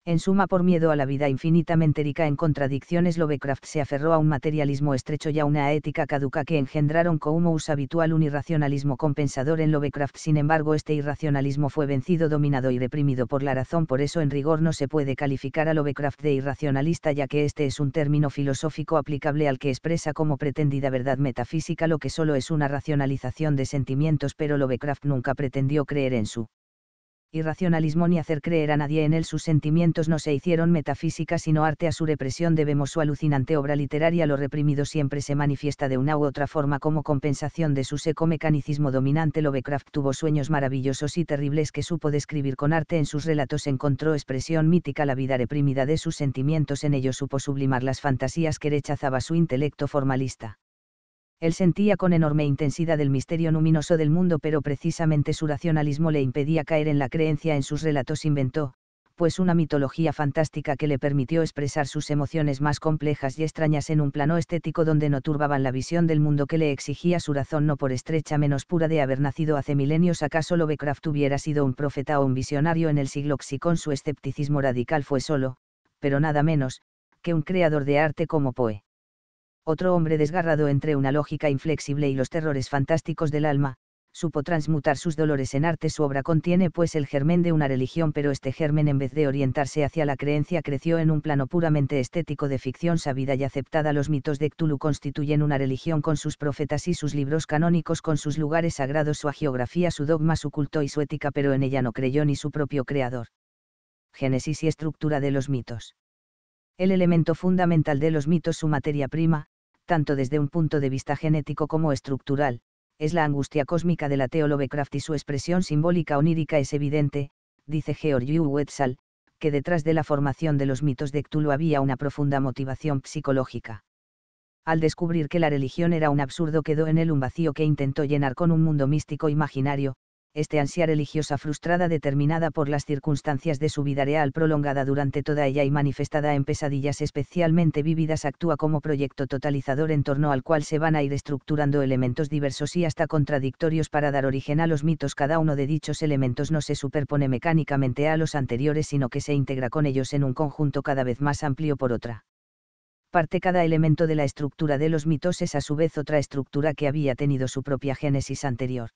en suma, por miedo a la vida infinitamente rica en contradicciones, Lovecraft se aferró a un materialismo estrecho y a una ética caduca que engendraron como uso habitual un irracionalismo compensador en Lovecraft. Sin embargo, este irracionalismo fue vencido, dominado y reprimido por la razón. Por eso, en rigor, no se puede calificar a Lovecraft de irracionalista, ya que este es un término filosófico aplicable al que expresa como pretendida verdad metafísica lo que solo es una racionalización de sentimientos, pero Lovecraft nunca pretendió creer en su irracionalismo ni hacer creer a nadie en él sus sentimientos no se hicieron metafísica sino arte a su represión debemos su alucinante obra literaria lo reprimido siempre se manifiesta de una u otra forma como compensación de su seco mecanicismo dominante Lovecraft tuvo sueños maravillosos y terribles que supo describir con arte en sus relatos encontró expresión mítica la vida reprimida de sus sentimientos en ello supo sublimar las fantasías que rechazaba su intelecto formalista él sentía con enorme intensidad el misterio luminoso del mundo, pero precisamente su racionalismo le impedía caer en la creencia en sus relatos. Inventó, pues, una mitología fantástica que le permitió expresar sus emociones más complejas y extrañas en un plano estético donde no turbaban la visión del mundo que le exigía su razón, no por estrecha menos pura de haber nacido hace milenios. ¿Acaso Lovecraft hubiera sido un profeta o un visionario en el siglo XI con su escepticismo radical fue solo, pero nada menos, que un creador de arte como Poe? otro hombre desgarrado entre una lógica inflexible y los terrores fantásticos del alma, supo transmutar sus dolores en arte. Su obra contiene pues el germen de una religión, pero este germen en vez de orientarse hacia la creencia creció en un plano puramente estético de ficción sabida y aceptada. Los mitos de Cthulhu constituyen una religión con sus profetas y sus libros canónicos, con sus lugares sagrados, su geografía, su dogma, su culto y su ética, pero en ella no creyó ni su propio creador. Génesis y estructura de los mitos. El elemento fundamental de los mitos, su materia prima, tanto desde un punto de vista genético como estructural, es la angustia cósmica de la teología Lovecraft y su expresión simbólica onírica es evidente, dice Georgiou Wetzel, que detrás de la formación de los mitos de Cthulhu había una profunda motivación psicológica. Al descubrir que la religión era un absurdo quedó en él un vacío que intentó llenar con un mundo místico imaginario, este ansia religiosa frustrada determinada por las circunstancias de su vida real prolongada durante toda ella y manifestada en pesadillas especialmente vívidas actúa como proyecto totalizador en torno al cual se van a ir estructurando elementos diversos y hasta contradictorios para dar origen a los mitos. Cada uno de dichos elementos no se superpone mecánicamente a los anteriores sino que se integra con ellos en un conjunto cada vez más amplio por otra parte cada elemento de la estructura de los mitos es a su vez otra estructura que había tenido su propia génesis anterior.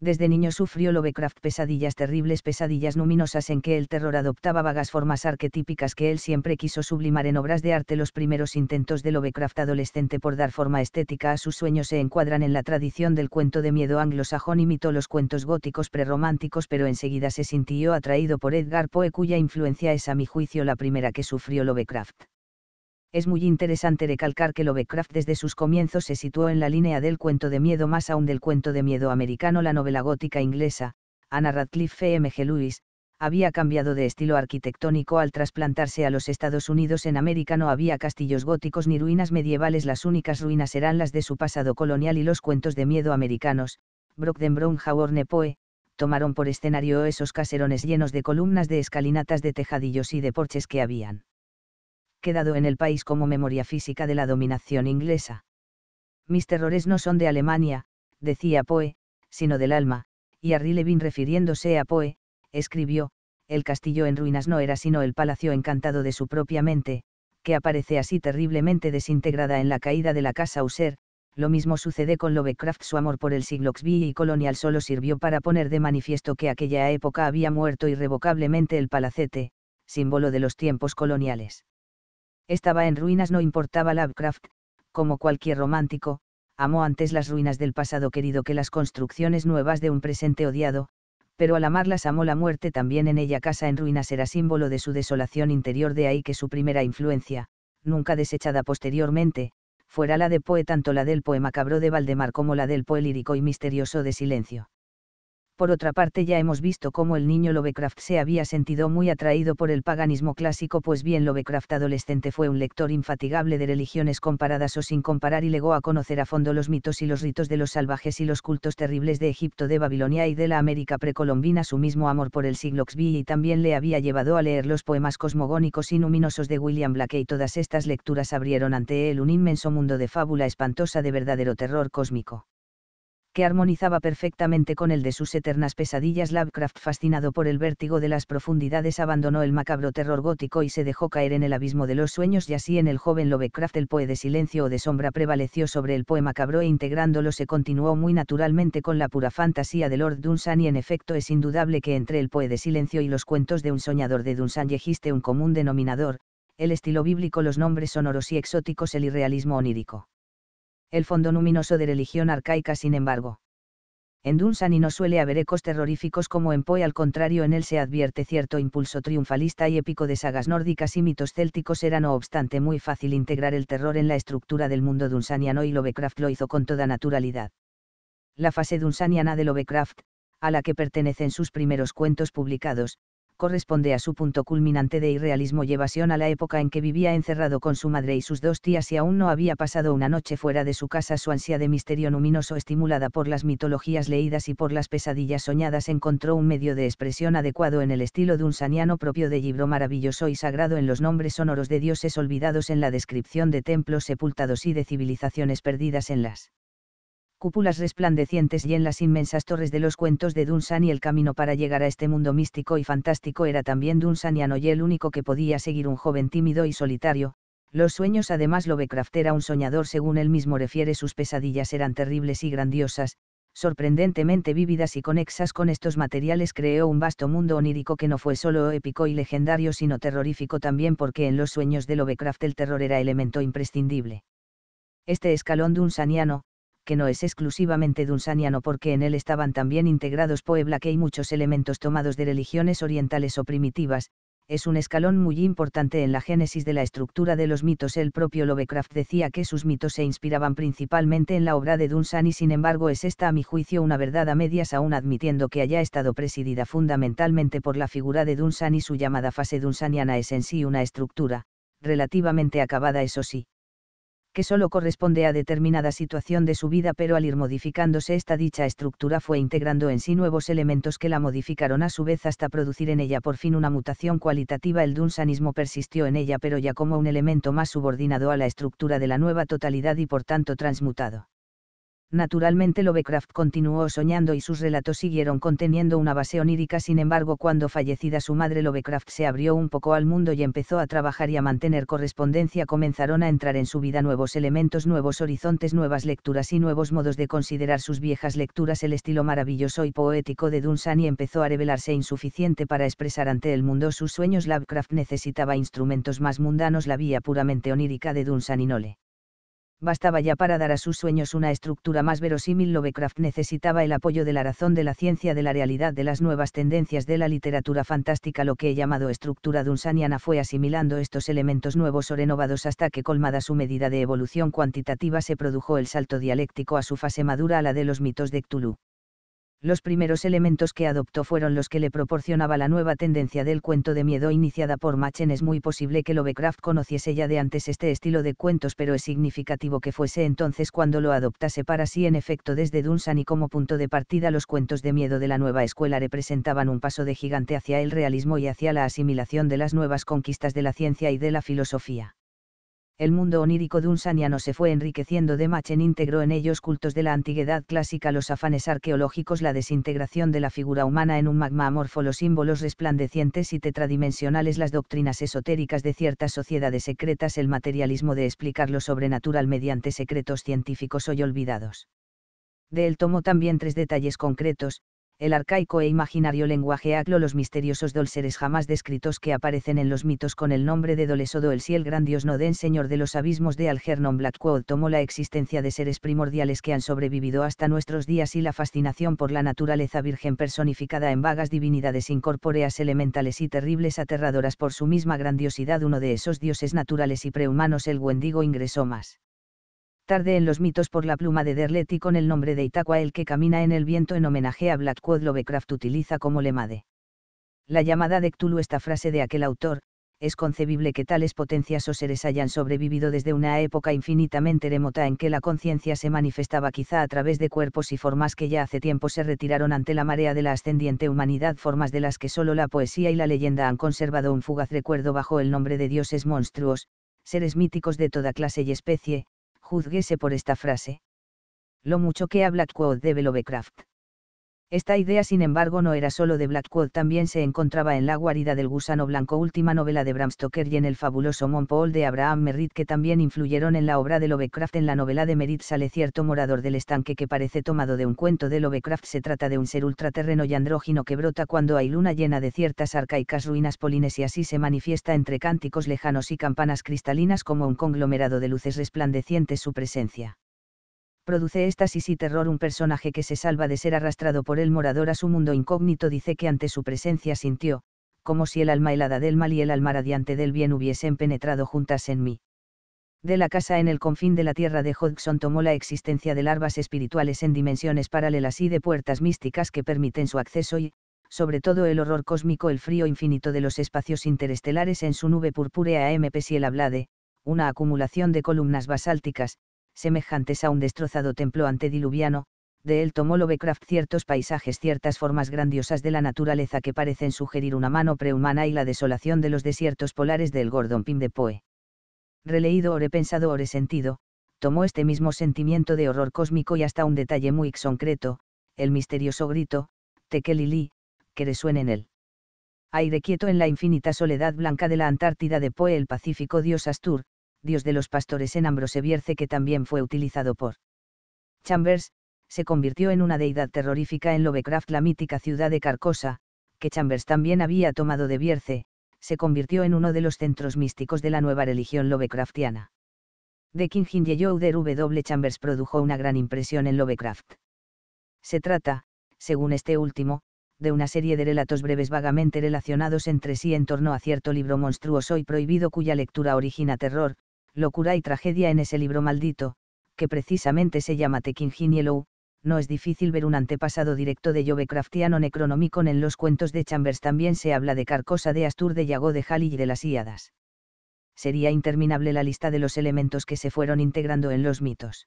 Desde niño sufrió Lovecraft pesadillas terribles, pesadillas luminosas en que el terror adoptaba vagas formas arquetípicas que él siempre quiso sublimar en obras de arte. Los primeros intentos de Lovecraft adolescente por dar forma estética a sus sueños se encuadran en la tradición del cuento de miedo anglosajón. Imitó los cuentos góticos prerrománticos, pero enseguida se sintió atraído por Edgar Poe, cuya influencia es a mi juicio la primera que sufrió Lovecraft es muy interesante recalcar que Lovecraft desde sus comienzos se situó en la línea del cuento de miedo más aún del cuento de miedo americano. La novela gótica inglesa, Anna Radcliffe M. G. Lewis, había cambiado de estilo arquitectónico al trasplantarse a los Estados Unidos. En América no había castillos góticos ni ruinas medievales, las únicas ruinas eran las de su pasado colonial y los cuentos de miedo americanos. Brockden Brown Howard Poe, tomaron por escenario esos caserones llenos de columnas de escalinatas de tejadillos y de porches que habían quedado en el país como memoria física de la dominación inglesa. Mis terrores no son de Alemania, decía Poe, sino del alma, y Harry Levin refiriéndose a Poe, escribió, el castillo en ruinas no era sino el palacio encantado de su propia mente, que aparece así terriblemente desintegrada en la caída de la casa User, lo mismo sucede con Lovecraft su amor por el siglo XVI y colonial solo sirvió para poner de manifiesto que aquella época había muerto irrevocablemente el palacete, símbolo de los tiempos coloniales. Estaba en ruinas, no importaba Lovecraft, como cualquier romántico, amó antes las ruinas del pasado querido que las construcciones nuevas de un presente odiado, pero al amarlas amó la muerte también en ella casa en ruinas era símbolo de su desolación interior de ahí que su primera influencia, nunca desechada posteriormente, fuera la de Poe tanto la del poema cabro de Valdemar como la del poe lírico y misterioso de silencio. Por otra parte ya hemos visto cómo el niño Lovecraft se había sentido muy atraído por el paganismo clásico, pues bien Lovecraft adolescente fue un lector infatigable de religiones comparadas o sin comparar y legó a conocer a fondo los mitos y los ritos de los salvajes y los cultos terribles de Egipto, de Babilonia y de la América precolombina. Su mismo amor por el siglo XVI y también le había llevado a leer los poemas cosmogónicos y luminosos de William Black y todas estas lecturas abrieron ante él un inmenso mundo de fábula espantosa de verdadero terror cósmico que armonizaba perfectamente con el de sus eternas pesadillas, Lovecraft, fascinado por el vértigo de las profundidades, abandonó el macabro terror gótico y se dejó caer en el abismo de los sueños, y así en el joven Lovecraft el poe de silencio o de sombra prevaleció sobre el poe macabro e integrándolo se continuó muy naturalmente con la pura fantasía de Lord Dunsan y en efecto es indudable que entre el poe de silencio y los cuentos de un soñador de Dunsan existe un común denominador, el estilo bíblico, los nombres sonoros y exóticos, el irrealismo onírico el fondo luminoso de religión arcaica sin embargo. En Dunsany no suele haber ecos terroríficos como en Poe, al contrario, en él se advierte cierto impulso triunfalista y épico de sagas nórdicas y mitos célticos. Era no obstante muy fácil integrar el terror en la estructura del mundo dunsaniano y Lovecraft lo hizo con toda naturalidad. La fase dunsaniana de Lovecraft, a la que pertenecen sus primeros cuentos publicados, corresponde a su punto culminante de irrealismo y evasión a la época en que vivía encerrado con su madre y sus dos tías y aún no había pasado una noche fuera de su casa. Su ansia de misterio luminoso estimulada por las mitologías leídas y por las pesadillas soñadas encontró un medio de expresión adecuado en el estilo de un saniano propio de libro maravilloso y sagrado en los nombres sonoros de dioses olvidados en la descripción de templos sepultados y de civilizaciones perdidas en las cúpulas resplandecientes y en las inmensas torres de los cuentos de Dunsan y el camino para llegar a este mundo místico y fantástico era también Dunsaniano y el único que podía seguir un joven tímido y solitario, los sueños además Lovecraft era un soñador según él mismo refiere sus pesadillas eran terribles y grandiosas, sorprendentemente vívidas y conexas con estos materiales creó un vasto mundo onírico que no fue solo épico y legendario sino terrorífico también porque en los sueños de Lovecraft el terror era elemento imprescindible. Este escalón dunsaniano, que no es exclusivamente dunsaniano porque en él estaban también integrados que hay muchos elementos tomados de religiones orientales o primitivas, es un escalón muy importante en la génesis de la estructura de los mitos. El propio Lovecraft decía que sus mitos se inspiraban principalmente en la obra de Dunsany, y sin embargo es esta a mi juicio una verdad a medias aún admitiendo que haya estado presidida fundamentalmente por la figura de y Su llamada fase dunsaniana es en sí una estructura, relativamente acabada eso sí que solo corresponde a determinada situación de su vida, pero al ir modificándose esta dicha estructura fue integrando en sí nuevos elementos que la modificaron a su vez hasta producir en ella por fin una mutación cualitativa. El dunsanismo persistió en ella, pero ya como un elemento más subordinado a la estructura de la nueva totalidad y por tanto transmutado. Naturalmente Lovecraft continuó soñando y sus relatos siguieron conteniendo una base onírica, sin embargo cuando fallecida su madre Lovecraft se abrió un poco al mundo y empezó a trabajar y a mantener correspondencia, comenzaron a entrar en su vida nuevos elementos, nuevos horizontes, nuevas lecturas y nuevos modos de considerar sus viejas lecturas. El estilo maravilloso y poético de Dunsany empezó a revelarse insuficiente para expresar ante el mundo sus sueños. Lovecraft necesitaba instrumentos más mundanos, la vía puramente onírica de Dunsany no le bastaba ya para dar a sus sueños una estructura más verosímil. Lovecraft necesitaba el apoyo de la razón de la ciencia de la realidad de las nuevas tendencias de la literatura fantástica. Lo que he llamado estructura dunsaniana fue asimilando estos elementos nuevos o renovados hasta que colmada su medida de evolución cuantitativa se produjo el salto dialéctico a su fase madura a la de los mitos de Cthulhu los primeros elementos que adoptó fueron los que le proporcionaba la nueva tendencia del cuento de miedo iniciada por Machen. Es muy posible que Lovecraft conociese ya de antes este estilo de cuentos, pero es significativo que fuese entonces cuando lo adoptase para sí. En efecto, desde y como punto de partida, los cuentos de miedo de la nueva escuela representaban un paso de gigante hacia el realismo y hacia la asimilación de las nuevas conquistas de la ciencia y de la filosofía el mundo onírico de un saniano se fue enriqueciendo de Machen integró en ellos cultos de la antigüedad clásica, los afanes arqueológicos, la desintegración de la figura humana en un magma amorfo, los símbolos resplandecientes y tetradimensionales, las doctrinas esotéricas de ciertas sociedades secretas, el materialismo de explicar lo sobrenatural mediante secretos científicos hoy olvidados. De él tomó también tres detalles concretos, el arcaico e imaginario lenguaje aclo los misteriosos dolseres jamás descritos que aparecen en los mitos con el nombre de dolesodo el si el gran dios den señor de los abismos de Algernon Blackwood tomó la existencia de seres primordiales que han sobrevivido hasta nuestros días y la fascinación por la naturaleza virgen personificada en vagas divinidades incorpóreas elementales y terribles aterradoras por su misma grandiosidad uno de esos dioses naturales y prehumanos el Wendigo ingresó más tarde en los mitos por la pluma de Derletti con el nombre de Itaqua el que camina en el viento en homenaje a Blackwood Lovecraft utiliza como lemade. La llamada de Cthulhu esta frase de aquel autor, es concebible que tales potencias o seres hayan sobrevivido desde una época infinitamente remota en que la conciencia se manifestaba quizá a través de cuerpos y formas que ya hace tiempo se retiraron ante la marea de la ascendiente humanidad, formas de las que solo la poesía y la leyenda han conservado un fugaz recuerdo bajo el nombre de dioses monstruos, seres míticos de toda clase y especie, juzguese por esta frase. Lo mucho que habla Quoth de Lovecraft. Esta idea sin embargo no era solo de Blackwood, también se encontraba en La guarida del gusano blanco, última novela de Bram Stoker y en el fabuloso Paul de Abraham Merritt que también influyeron en la obra de Lovecraft. En la novela de Merritt sale cierto morador del estanque que parece tomado de un cuento de Lovecraft. Se trata de un ser ultraterreno y andrógino que brota cuando hay luna llena de ciertas arcaicas ruinas polinesias y se manifiesta entre cánticos lejanos y campanas cristalinas como un conglomerado de luces resplandecientes su presencia produce éxtasis y terror un personaje que se salva de ser arrastrado por el morador a su mundo incógnito dice que ante su presencia sintió, como si el alma helada del mal y el alma radiante del bien hubiesen penetrado juntas en mí. De la casa en el confín de la tierra de Hodgson tomó la existencia de larvas espirituales en dimensiones paralelas y de puertas místicas que permiten su acceso y, sobre todo el horror cósmico, el frío infinito de los espacios interestelares en su nube purpúrea P. si el hablade, una acumulación de columnas basálticas, semejantes a un destrozado templo antediluviano, de él tomó Lovecraft ciertos paisajes, ciertas formas grandiosas de la naturaleza que parecen sugerir una mano prehumana y la desolación de los desiertos polares del Gordon Pym de Poe. Releído o repensado o sentido, tomó este mismo sentimiento de horror cósmico y hasta un detalle muy concreto, el misterioso grito, Tekelili, que resuena en él. Aire quieto en la infinita soledad blanca de la Antártida de Poe el Pacífico dios Astur, dios de los pastores en Ambrose Bierce que también fue utilizado por Chambers, se convirtió en una deidad terrorífica en Lovecraft la mítica ciudad de Carcosa, que Chambers también había tomado de Bierce, se convirtió en uno de los centros místicos de la nueva religión Lovecraftiana. De King y Yoder W. Chambers produjo una gran impresión en Lovecraft. Se trata, según este último, de una serie de relatos breves vagamente relacionados entre sí en torno a cierto libro monstruoso y prohibido cuya lectura origina terror, locura y tragedia en ese libro maldito, que precisamente se llama y Yellow, no es difícil ver un antepasado directo de Lovecraftiano Necronomicon en los cuentos de Chambers también se habla de Carcosa de Astur de Yago de Halley y de las híadas. Sería interminable la lista de los elementos que se fueron integrando en los mitos.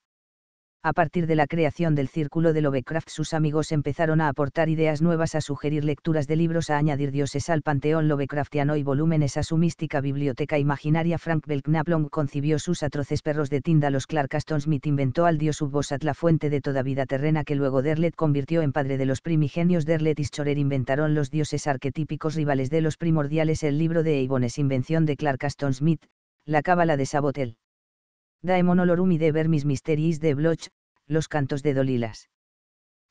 A partir de la creación del Círculo de Lovecraft sus amigos empezaron a aportar ideas nuevas, a sugerir lecturas de libros, a añadir dioses al panteón Lovecraftiano y volúmenes a su mística biblioteca imaginaria. Frank Long concibió sus atroces perros de tinda. Los Clark Aston Smith inventó al dios Ubosat la fuente de toda vida terrena que luego Derlet convirtió en padre de los primigenios. Derlet y Schorer inventaron los dioses arquetípicos rivales de los primordiales. El libro de Avon es invención de Clark Aston Smith, la cábala de Sabotel. Daemon de Vermis Mysteries de Bloch, los cantos de Dolilas.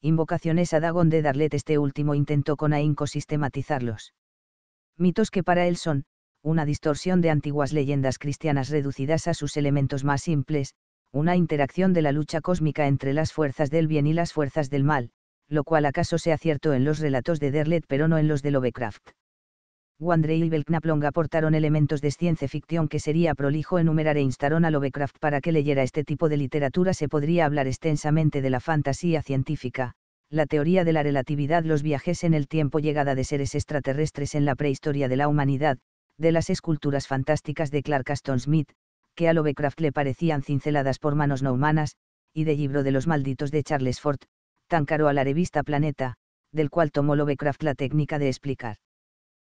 Invocaciones a Dagon de Darlet este último intentó con ahínco sistematizarlos. Mitos que para él son, una distorsión de antiguas leyendas cristianas reducidas a sus elementos más simples, una interacción de la lucha cósmica entre las fuerzas del bien y las fuerzas del mal, lo cual acaso sea cierto en los relatos de Darlet pero no en los de Lovecraft. Wandrei y Belknaplong aportaron elementos de ciencia ficción que sería prolijo enumerar e instaron a Lovecraft para que leyera este tipo de literatura. Se podría hablar extensamente de la fantasía científica, la teoría de la relatividad, los viajes en el tiempo, llegada de seres extraterrestres en la prehistoria de la humanidad, de las esculturas fantásticas de Clark Aston Smith, que a Lovecraft le parecían cinceladas por manos no humanas, y de libro de los malditos de Charles Ford, tan caro a la revista Planeta, del cual tomó Lovecraft la técnica de explicar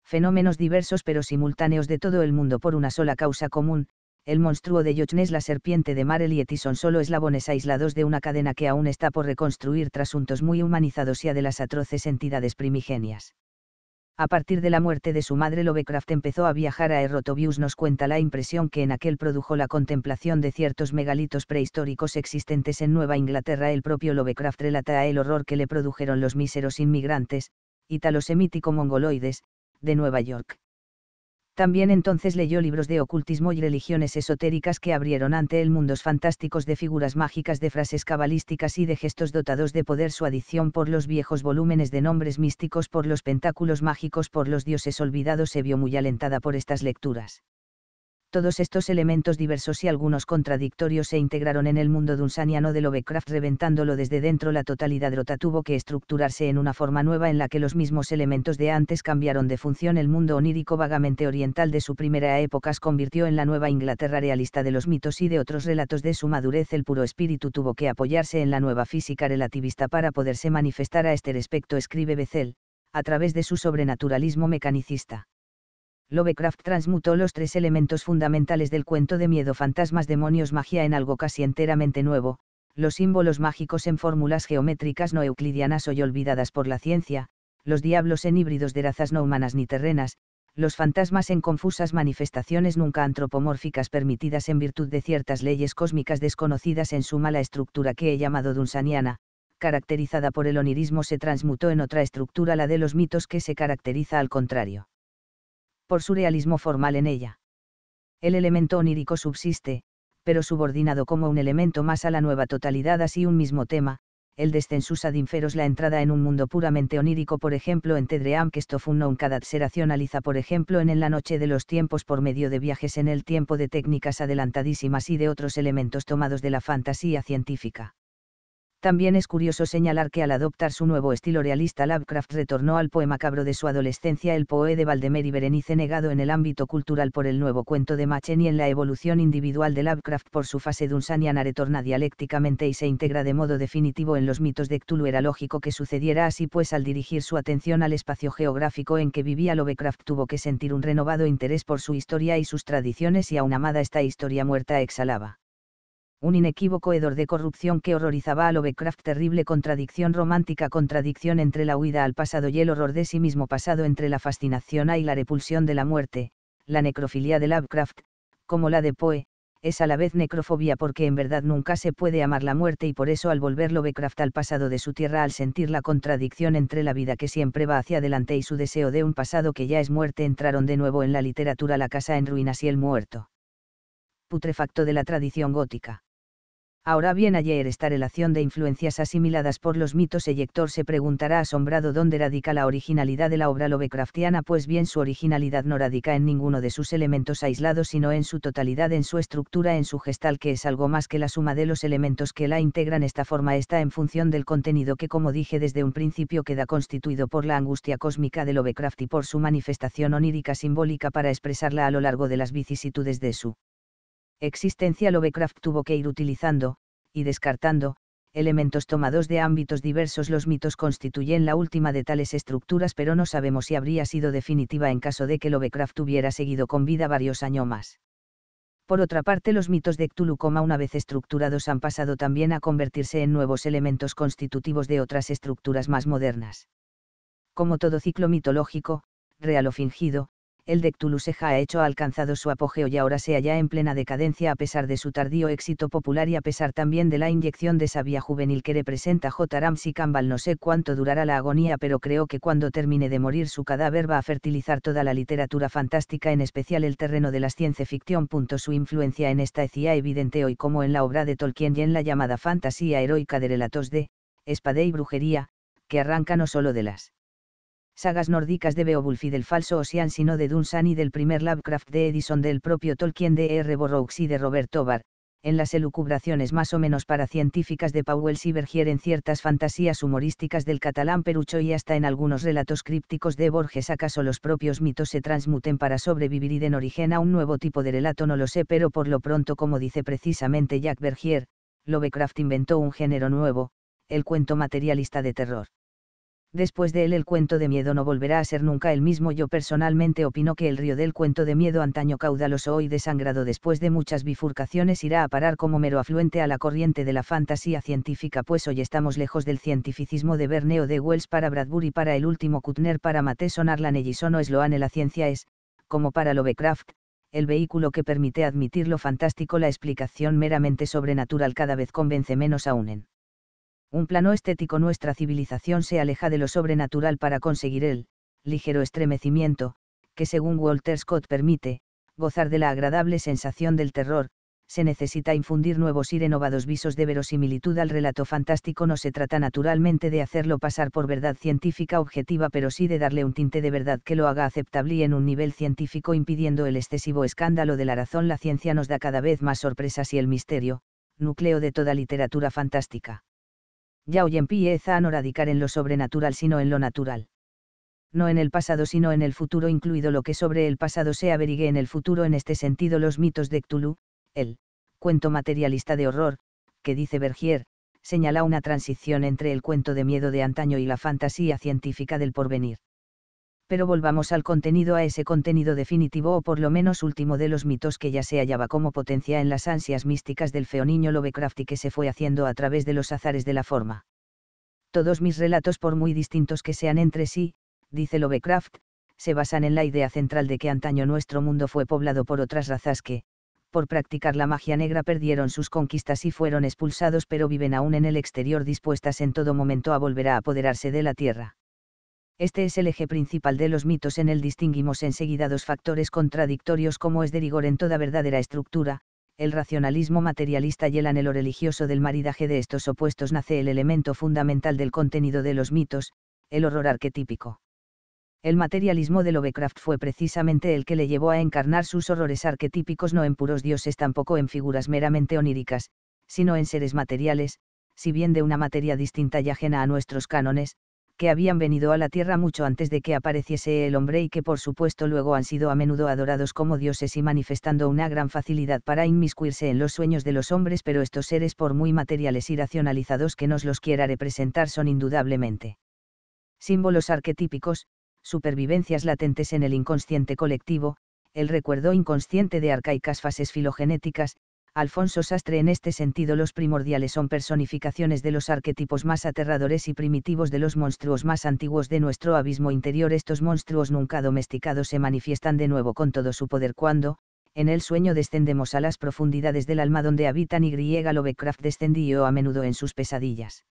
fenómenos diversos pero simultáneos de todo el mundo por una sola causa común, el monstruo de yochnes la serpiente de Marel y son solo eslabones aislados de una cadena que aún está por reconstruir trasuntos muy humanizados y a de las atroces entidades primigenias. A partir de la muerte de su madre Lovecraft empezó a viajar a Errotobius nos cuenta la impresión que en aquel produjo la contemplación de ciertos megalitos prehistóricos existentes en Nueva Inglaterra el propio Lovecraft relata el horror que le produjeron los míseros inmigrantes, italosemítico mongoloides, de Nueva York. También entonces leyó libros de ocultismo y religiones esotéricas que abrieron ante él mundos fantásticos de figuras mágicas, de frases cabalísticas y de gestos dotados de poder. Su adicción por los viejos volúmenes de nombres místicos, por los pentáculos mágicos, por los dioses olvidados se vio muy alentada por estas lecturas. Todos estos elementos diversos y algunos contradictorios se integraron en el mundo dunsaniano de Lovecraft reventándolo desde dentro. La totalidad rota tuvo que estructurarse en una forma nueva en la que los mismos elementos de antes cambiaron de función. El mundo onírico vagamente oriental de su primera época se convirtió en la nueva Inglaterra realista de los mitos y de otros relatos de su madurez. El puro espíritu tuvo que apoyarse en la nueva física relativista para poderse manifestar a este respecto, escribe Becel, a través de su sobrenaturalismo mecanicista. Lovecraft transmutó los tres elementos fundamentales del cuento de miedo fantasmas demonios magia en algo casi enteramente nuevo, los símbolos mágicos en fórmulas geométricas no euclidianas hoy olvidadas por la ciencia, los diablos en híbridos de razas no humanas ni terrenas, los fantasmas en confusas manifestaciones nunca antropomórficas permitidas en virtud de ciertas leyes cósmicas desconocidas en suma la estructura que he llamado dunsaniana, caracterizada por el onirismo se transmutó en otra estructura la de los mitos que se caracteriza al contrario por su realismo formal en ella. El elemento onírico subsiste, pero subordinado como un elemento más a la nueva totalidad, así un mismo tema, el descensus ad inferos la entrada en un mundo puramente onírico, por ejemplo en Tedream que un non se racionaliza, por ejemplo en, en la noche de los tiempos por medio de viajes en el tiempo de técnicas adelantadísimas y de otros elementos tomados de la fantasía científica. También es curioso señalar que al adoptar su nuevo estilo realista Lovecraft retornó al poema cabro de su adolescencia el poe de Valdemar y Berenice negado en el ámbito cultural por el nuevo cuento de Machen y en la evolución individual de Lovecraft por su fase dunsaniana retorna dialécticamente y se integra de modo definitivo en los mitos de Cthulhu era lógico que sucediera así pues al dirigir su atención al espacio geográfico en que vivía Lovecraft tuvo que sentir un renovado interés por su historia y sus tradiciones y aún amada esta historia muerta exhalaba un inequívoco hedor de corrupción que horrorizaba a Lovecraft terrible contradicción romántica contradicción entre la huida al pasado y el horror de sí mismo pasado entre la fascinación y la repulsión de la muerte, la necrofilia de Lovecraft, como la de Poe, es a la vez necrofobia porque en verdad nunca se puede amar la muerte y por eso al volver Lovecraft al pasado de su tierra al sentir la contradicción entre la vida que siempre va hacia adelante y su deseo de un pasado que ya es muerte entraron de nuevo en la literatura la casa en ruinas y el muerto. Putrefacto de la tradición gótica. Ahora bien, ayer esta relación de influencias asimiladas por los mitos eyector se preguntará asombrado dónde radica la originalidad de la obra Lovecraftiana, pues bien su originalidad no radica en ninguno de sus elementos aislados, sino en su totalidad, en su estructura, en su gestal, que es algo más que la suma de los elementos que la integran. Esta forma está en función del contenido que, como dije desde un principio, queda constituido por la angustia cósmica de Lovecraft y por su manifestación onírica simbólica para expresarla a lo largo de las vicisitudes de su existencia Lovecraft tuvo que ir utilizando, y descartando, elementos tomados de ámbitos diversos. Los mitos constituyen la última de tales estructuras, pero no sabemos si habría sido definitiva en caso de que Lovecraft hubiera seguido con vida varios años más. Por otra parte, los mitos de Cthulhu, una vez estructurados, han pasado también a convertirse en nuevos elementos constitutivos de otras estructuras más modernas. Como todo ciclo mitológico, real o fingido, el Dectuluseja ha hecho alcanzado su apogeo y ahora se halla en plena decadencia a pesar de su tardío éxito popular y a pesar también de la inyección de sabía juvenil que representa J. Ramsey Campbell. No sé cuánto durará la agonía, pero creo que cuando termine de morir su cadáver va a fertilizar toda la literatura fantástica, en especial el terreno de la ciencia ficción. Su influencia en esta es evidente hoy como en la obra de Tolkien y en la llamada fantasía heroica de relatos de espada y brujería, que arranca no solo de las sagas nórdicas de Beowulf y del falso Ocean sino de Dunsan y del primer Lovecraft de Edison del propio Tolkien de R. Burroughs y de Robert Tovar, en las elucubraciones más o menos paracientíficas de Powell Bergier en ciertas fantasías humorísticas del catalán perucho y hasta en algunos relatos crípticos de Borges acaso los propios mitos se transmuten para sobrevivir y den origen a un nuevo tipo de relato no lo sé pero por lo pronto como dice precisamente Jack Bergier, Lovecraft inventó un género nuevo, el cuento materialista de terror después de él el cuento de miedo no volverá a ser nunca el mismo. Yo personalmente opino que el río del cuento de miedo antaño caudaloso hoy desangrado después de muchas bifurcaciones irá a parar como mero afluente a la corriente de la fantasía científica, pues hoy estamos lejos del cientificismo de Verne de Wells para Bradbury, para el último Kutner, para Mateson, Arlan Ellison o Sloane. La ciencia es, como para Lovecraft, el vehículo que permite admitir lo fantástico, la explicación meramente sobrenatural cada vez convence menos a en un plano estético nuestra civilización se aleja de lo sobrenatural para conseguir el ligero estremecimiento, que según Walter Scott permite, gozar de la agradable sensación del terror, se necesita infundir nuevos y renovados visos de verosimilitud al relato fantástico. No se trata naturalmente de hacerlo pasar por verdad científica objetiva, pero sí de darle un tinte de verdad que lo haga aceptable y en un nivel científico, impidiendo el excesivo escándalo de la razón. La ciencia nos da cada vez más sorpresas y el misterio, núcleo de toda literatura fantástica ya hoy empieza a no radicar en lo sobrenatural sino en lo natural. No en el pasado sino en el futuro, incluido lo que sobre el pasado se averigue en el futuro. En este sentido, los mitos de Cthulhu, el cuento materialista de horror, que dice Bergier, señala una transición entre el cuento de miedo de antaño y la fantasía científica del porvenir pero volvamos al contenido, a ese contenido definitivo o por lo menos último de los mitos que ya se hallaba como potencia en las ansias místicas del feo niño Lovecraft y que se fue haciendo a través de los azares de la forma. Todos mis relatos, por muy distintos que sean entre sí, dice Lovecraft, se basan en la idea central de que antaño nuestro mundo fue poblado por otras razas que, por practicar la magia negra, perdieron sus conquistas y fueron expulsados, pero viven aún en el exterior dispuestas en todo momento a volver a apoderarse de la tierra este es el eje principal de los mitos. En el distinguimos enseguida dos factores contradictorios como es de rigor en toda verdadera estructura, el racionalismo materialista y el anhelo religioso del maridaje de estos opuestos nace el elemento fundamental del contenido de los mitos, el horror arquetípico. El materialismo de Lovecraft fue precisamente el que le llevó a encarnar sus horrores arquetípicos no en puros dioses tampoco en figuras meramente oníricas, sino en seres materiales, si bien de una materia distinta y ajena a nuestros cánones, que habían venido a la tierra mucho antes de que apareciese el hombre y que por supuesto luego han sido a menudo adorados como dioses y manifestando una gran facilidad para inmiscuirse en los sueños de los hombres, pero estos seres por muy materiales y racionalizados que nos los quiera representar son indudablemente símbolos arquetípicos, supervivencias latentes en el inconsciente colectivo, el recuerdo inconsciente de arcaicas fases filogenéticas, Alfonso Sastre en este sentido los primordiales son personificaciones de los arquetipos más aterradores y primitivos de los monstruos más antiguos de nuestro abismo interior. Estos monstruos nunca domesticados se manifiestan de nuevo con todo su poder cuando, en el sueño descendemos a las profundidades del alma donde habitan y griega Lovecraft descendió a menudo en sus pesadillas.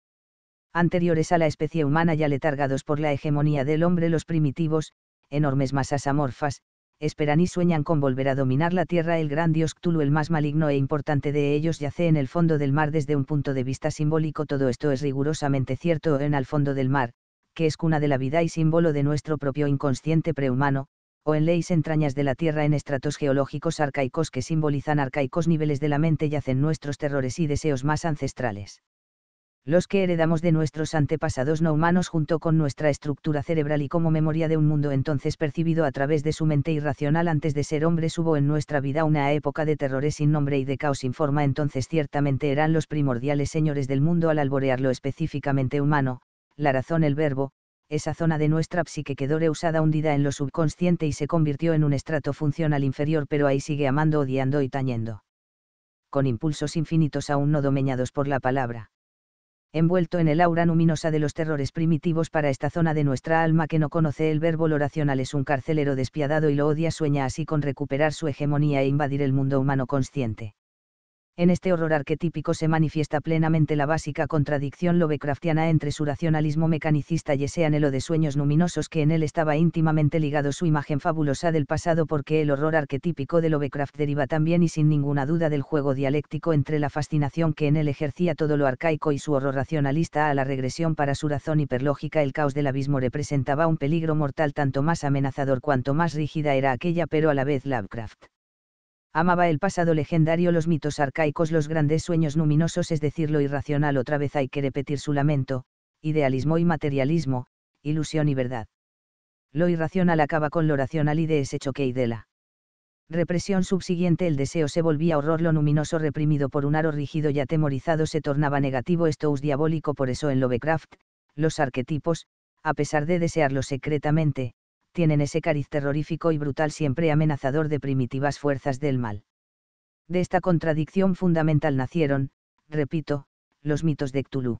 Anteriores a la especie humana ya letargados por la hegemonía del hombre los primitivos, enormes masas amorfas, esperan y sueñan con volver a dominar la tierra. El gran dios Cthulhu, el más maligno e importante de ellos, yace en el fondo del mar desde un punto de vista simbólico. Todo esto es rigurosamente cierto en al fondo del mar, que es cuna de la vida y símbolo de nuestro propio inconsciente prehumano, o en leyes entrañas de la Tierra en estratos geológicos arcaicos que simbolizan arcaicos niveles de la mente yacen nuestros terrores y deseos más ancestrales los que heredamos de nuestros antepasados no humanos junto con nuestra estructura cerebral y como memoria de un mundo entonces percibido a través de su mente irracional antes de ser hombres hubo en nuestra vida una época de terrores sin nombre y de caos sin forma entonces ciertamente eran los primordiales señores del mundo al alborear lo específicamente humano, la razón el verbo, esa zona de nuestra psique quedó reusada hundida en lo subconsciente y se convirtió en un estrato funcional inferior pero ahí sigue amando odiando y tañendo. Con impulsos infinitos aún no domeñados por la palabra envuelto en el aura luminosa de los terrores primitivos para esta zona de nuestra alma que no conoce el verbo lo racional es un carcelero despiadado y lo odia sueña así con recuperar su hegemonía e invadir el mundo humano consciente. En este horror arquetípico se manifiesta plenamente la básica contradicción lovecraftiana entre su racionalismo mecanicista y ese anhelo de sueños luminosos que en él estaba íntimamente ligado su imagen fabulosa del pasado porque el horror arquetípico de Lovecraft deriva también y sin ninguna duda del juego dialéctico entre la fascinación que en él ejercía todo lo arcaico y su horror racionalista a la regresión para su razón hiperlógica el caos del abismo representaba un peligro mortal tanto más amenazador cuanto más rígida era aquella pero a la vez Lovecraft amaba el pasado legendario, los mitos arcaicos, los grandes sueños luminosos, es decir, lo irracional, otra vez hay que repetir su lamento, idealismo y materialismo, ilusión y verdad. Lo irracional acaba con lo racional y de ese choque y de la represión subsiguiente el deseo se volvía horror, lo luminoso reprimido por un aro rígido y atemorizado se tornaba negativo, esto es diabólico, por eso en Lovecraft, los arquetipos, a pesar de desearlo secretamente, tienen ese cariz terrorífico y brutal siempre amenazador de primitivas fuerzas del mal. De esta contradicción fundamental nacieron, repito, los mitos de Cthulhu.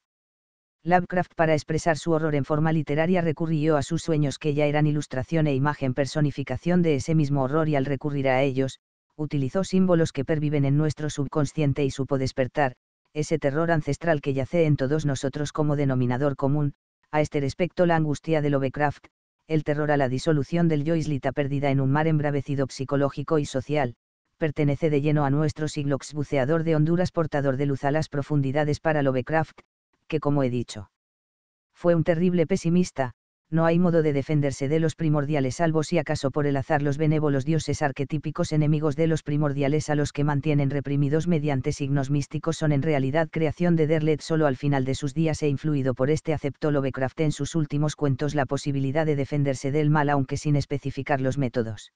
Lovecraft para expresar su horror en forma literaria recurrió a sus sueños que ya eran ilustración e imagen personificación de ese mismo horror y al recurrir a ellos, utilizó símbolos que perviven en nuestro subconsciente y supo despertar, ese terror ancestral que yace en todos nosotros como denominador común, a este respecto la angustia de Lovecraft, el terror a la disolución del yo islita perdida en un mar embravecido psicológico y social, pertenece de lleno a nuestro siglo buceador de Honduras portador de luz a las profundidades para Lovecraft, que como he dicho, fue un terrible pesimista, no hay modo de defenderse de los primordiales salvo si acaso por el azar los benévolos dioses arquetípicos enemigos de los primordiales a los que mantienen reprimidos mediante signos místicos son en realidad creación de Derlet solo al final de sus días e influido por este aceptó Lovecraft en sus últimos cuentos la posibilidad de defenderse del mal aunque sin especificar los métodos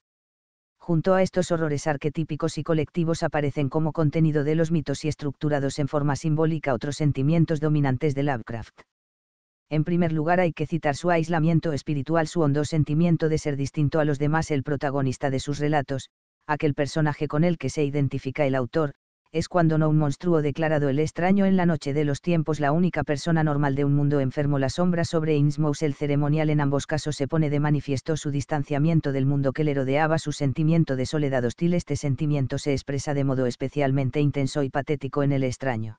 junto a estos horrores arquetípicos y colectivos aparecen como contenido de los mitos y estructurados en forma simbólica otros sentimientos dominantes de Lovecraft en primer lugar hay que citar su aislamiento espiritual, su hondo sentimiento de ser distinto a los demás, el protagonista de sus relatos, aquel personaje con el que se identifica el autor, es cuando no un monstruo declarado el extraño en la noche de los tiempos, la única persona normal de un mundo enfermo, la sombra sobre Innsmouth, el ceremonial en ambos casos se pone de manifiesto su distanciamiento del mundo que le rodeaba, su sentimiento de soledad hostil, este sentimiento se expresa de modo especialmente intenso y patético en el extraño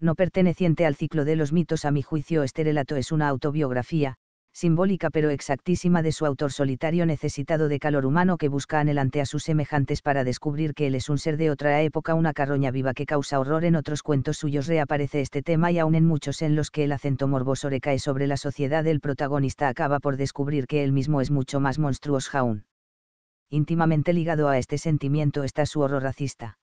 no perteneciente al ciclo de los mitos a mi juicio este relato es una autobiografía, simbólica pero exactísima de su autor solitario necesitado de calor humano que busca anhelante a sus semejantes para descubrir que él es un ser de otra época, una carroña viva que causa horror en otros cuentos suyos reaparece este tema y aún en muchos en los que el acento morboso recae sobre la sociedad el protagonista acaba por descubrir que él mismo es mucho más monstruoso aún. Íntimamente ligado a este sentimiento está su horror racista.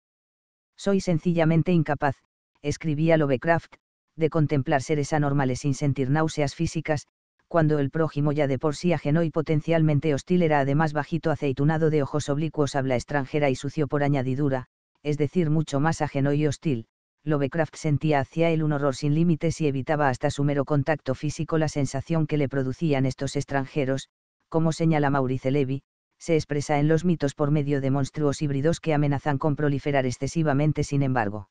Soy sencillamente incapaz, escribía Lovecraft, de contemplar seres anormales sin sentir náuseas físicas, cuando el prójimo ya de por sí ajeno y potencialmente hostil era además bajito aceitunado de ojos oblicuos habla extranjera y sucio por añadidura, es decir, mucho más ajeno y hostil, Lovecraft sentía hacia él un horror sin límites y evitaba hasta su mero contacto físico la sensación que le producían estos extranjeros, como señala Maurice Levy, se expresa en los mitos por medio de monstruos híbridos que amenazan con proliferar excesivamente sin embargo.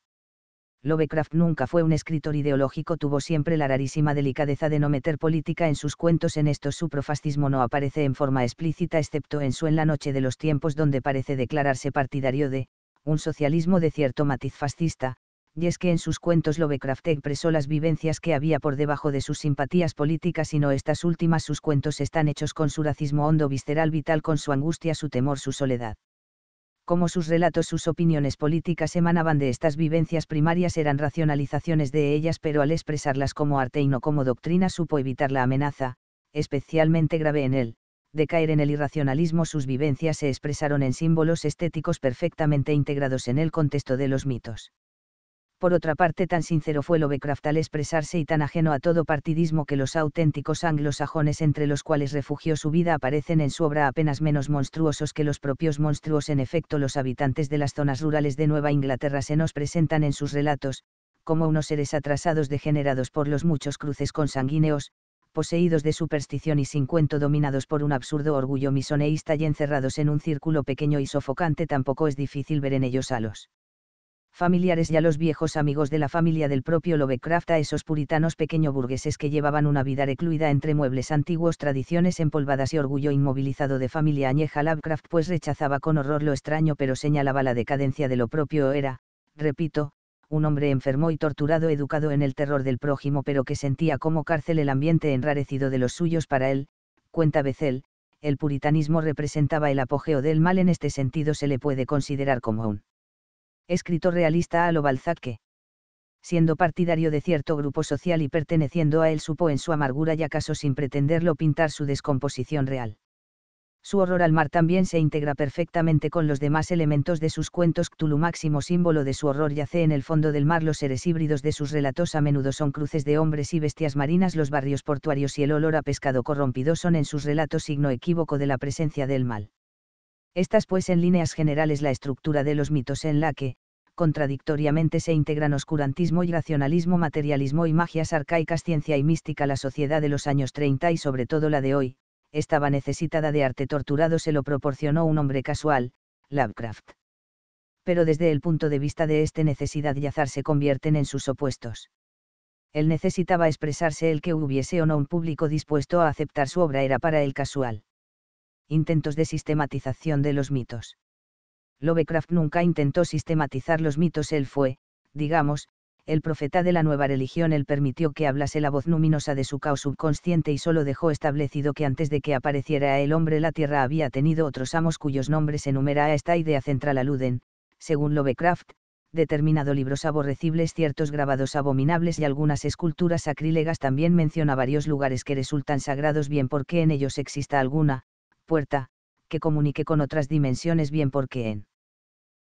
Lovecraft nunca fue un escritor ideológico, tuvo siempre la rarísima delicadeza de no meter política en sus cuentos. En estos su profascismo no aparece en forma explícita, excepto en su En la noche de los tiempos, donde parece declararse partidario de un socialismo de cierto matiz fascista, y es que en sus cuentos Lovecraft expresó las vivencias que había por debajo de sus simpatías políticas y no estas últimas. Sus cuentos están hechos con su racismo hondo visceral vital, con su angustia, su temor, su soledad como sus relatos, sus opiniones políticas emanaban de estas vivencias primarias eran racionalizaciones de ellas, pero al expresarlas como arte y no como doctrina supo evitar la amenaza, especialmente grave en él, de caer en el irracionalismo sus vivencias se expresaron en símbolos estéticos perfectamente integrados en el contexto de los mitos. Por otra parte, tan sincero fue Lovecraft al expresarse y tan ajeno a todo partidismo que los auténticos anglosajones entre los cuales refugió su vida aparecen en su obra apenas menos monstruosos que los propios monstruos. En efecto, los habitantes de las zonas rurales de Nueva Inglaterra se nos presentan en sus relatos, como unos seres atrasados degenerados por los muchos cruces consanguíneos, poseídos de superstición y sin cuento, dominados por un absurdo orgullo misoneísta y encerrados en un círculo pequeño y sofocante, tampoco es difícil ver en ellos a los familiares y a los viejos amigos de la familia del propio Lovecraft a esos puritanos pequeño burgueses que llevaban una vida recluida entre muebles antiguos, tradiciones empolvadas y orgullo inmovilizado de familia añeja Lovecraft pues rechazaba con horror lo extraño pero señalaba la decadencia de lo propio era, repito, un hombre enfermo y torturado educado en el terror del prójimo pero que sentía como cárcel el ambiente enrarecido de los suyos para él, cuenta Becel, el puritanismo representaba el apogeo del mal en este sentido se le puede considerar como un escritor realista a lo Balzac siendo partidario de cierto grupo social y perteneciendo a él, supo en su amargura y acaso sin pretenderlo pintar su descomposición real. Su horror al mar también se integra perfectamente con los demás elementos de sus cuentos. Cthulhu máximo símbolo de su horror yace en el fondo del mar. Los seres híbridos de sus relatos a menudo son cruces de hombres y bestias marinas. Los barrios portuarios y el olor a pescado corrompido son en sus relatos signo equívoco de la presencia del mal. Estas pues en líneas generales la estructura de los mitos en la que, contradictoriamente se integran oscurantismo y racionalismo, materialismo y magias arcaicas, ciencia y mística. La sociedad de los años 30 y sobre todo la de hoy, estaba necesitada de arte torturado, se lo proporcionó un hombre casual, Lovecraft. Pero desde el punto de vista de este necesidad y azar se convierten en sus opuestos. Él necesitaba expresarse el que hubiese o no un público dispuesto a aceptar su obra era para él casual. Intentos de sistematización de los mitos Lovecraft nunca intentó sistematizar los mitos, él fue, digamos, el profeta de la nueva religión, él permitió que hablase la voz luminosa de su caos subconsciente y solo dejó establecido que antes de que apareciera el hombre la tierra había tenido otros amos cuyos nombres enumera a esta idea central aluden, según Lovecraft, determinado libros aborrecibles, ciertos grabados abominables y algunas esculturas sacrílegas también menciona varios lugares que resultan sagrados bien porque en ellos exista alguna, puerta, que comunique con otras dimensiones bien porque en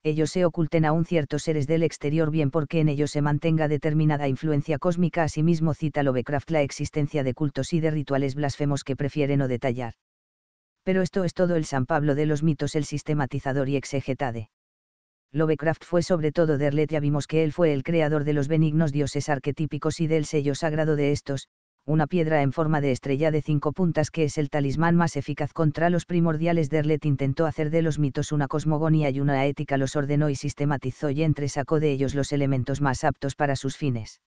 ellos se oculten aún ciertos seres del exterior bien porque en ellos se mantenga determinada influencia cósmica. Asimismo cita Lovecraft la existencia de cultos y de rituales blasfemos que prefiere no detallar. Pero esto es todo el San Pablo de los mitos, el sistematizador y exegetade. Lovecraft fue sobre todo Derlet, ya vimos que él fue el creador de los benignos dioses arquetípicos y del sello sagrado de estos, una piedra en forma de estrella de cinco puntas que es el talismán más eficaz contra los primordiales. Derlet intentó hacer de los mitos una cosmogonía y una ética, los ordenó y sistematizó y entresacó de ellos los elementos más aptos para sus fines.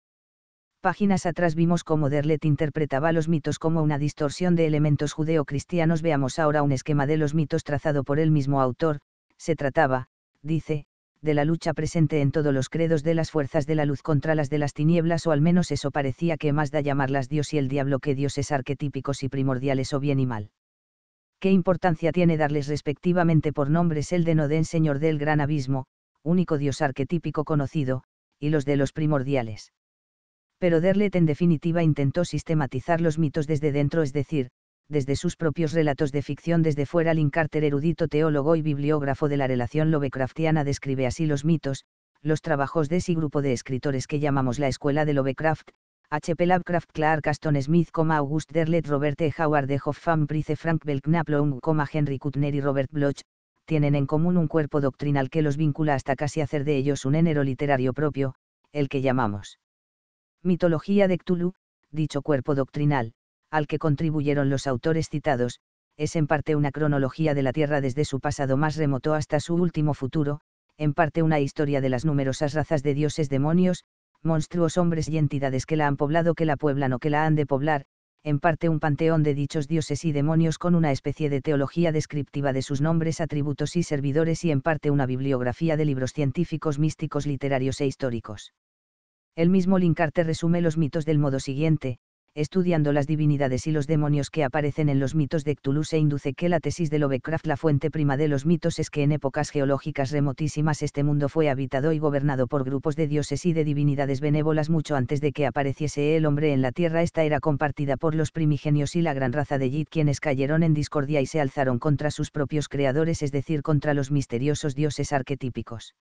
Páginas atrás vimos cómo Derlet interpretaba los mitos como una distorsión de elementos judeocristianos. Veamos ahora un esquema de los mitos trazado por el mismo autor, se trataba, dice, de la lucha presente en todos los credos de las fuerzas de la luz contra las de las tinieblas o al menos eso parecía que más da llamarlas Dios y el diablo que dioses arquetípicos y primordiales o bien y mal. ¿Qué importancia tiene darles respectivamente por nombres el de Nodén Señor del Gran Abismo, único Dios arquetípico conocido, y los de los primordiales? Pero Derlet en definitiva intentó sistematizar los mitos desde dentro, es decir, desde sus propios relatos de ficción desde fuera Linkarter erudito teólogo y bibliógrafo de la relación Lovecraftiana describe así los mitos, los trabajos de ese grupo de escritores que llamamos la escuela de Lovecraft, H.P. Lovecraft Clark Aston Smith, August Derlet Robert E. Howard de Hoffman Price Frank Belknap Long, Henry Kutner y Robert Bloch, tienen en común un cuerpo doctrinal que los vincula hasta casi hacer de ellos un género literario propio, el que llamamos mitología de Cthulhu, dicho cuerpo doctrinal al que contribuyeron los autores citados, es en parte una cronología de la Tierra desde su pasado más remoto hasta su último futuro, en parte una historia de las numerosas razas de dioses demonios, monstruos hombres y entidades que la han poblado, que la pueblan o que la han de poblar, en parte un panteón de dichos dioses y demonios con una especie de teología descriptiva de sus nombres, atributos y servidores y en parte una bibliografía de libros científicos, místicos, literarios e históricos. El mismo Linkarte resume los mitos del modo siguiente, estudiando las divinidades y los demonios que aparecen en los mitos de Cthulhu se induce que la tesis de Lovecraft la fuente prima de los mitos es que en épocas geológicas remotísimas este mundo fue habitado y gobernado por grupos de dioses y de divinidades benévolas mucho antes de que apareciese el hombre en la tierra esta era compartida por los primigenios y la gran raza de Yid quienes cayeron en discordia y se alzaron contra sus propios creadores es decir contra los misteriosos dioses arquetípicos.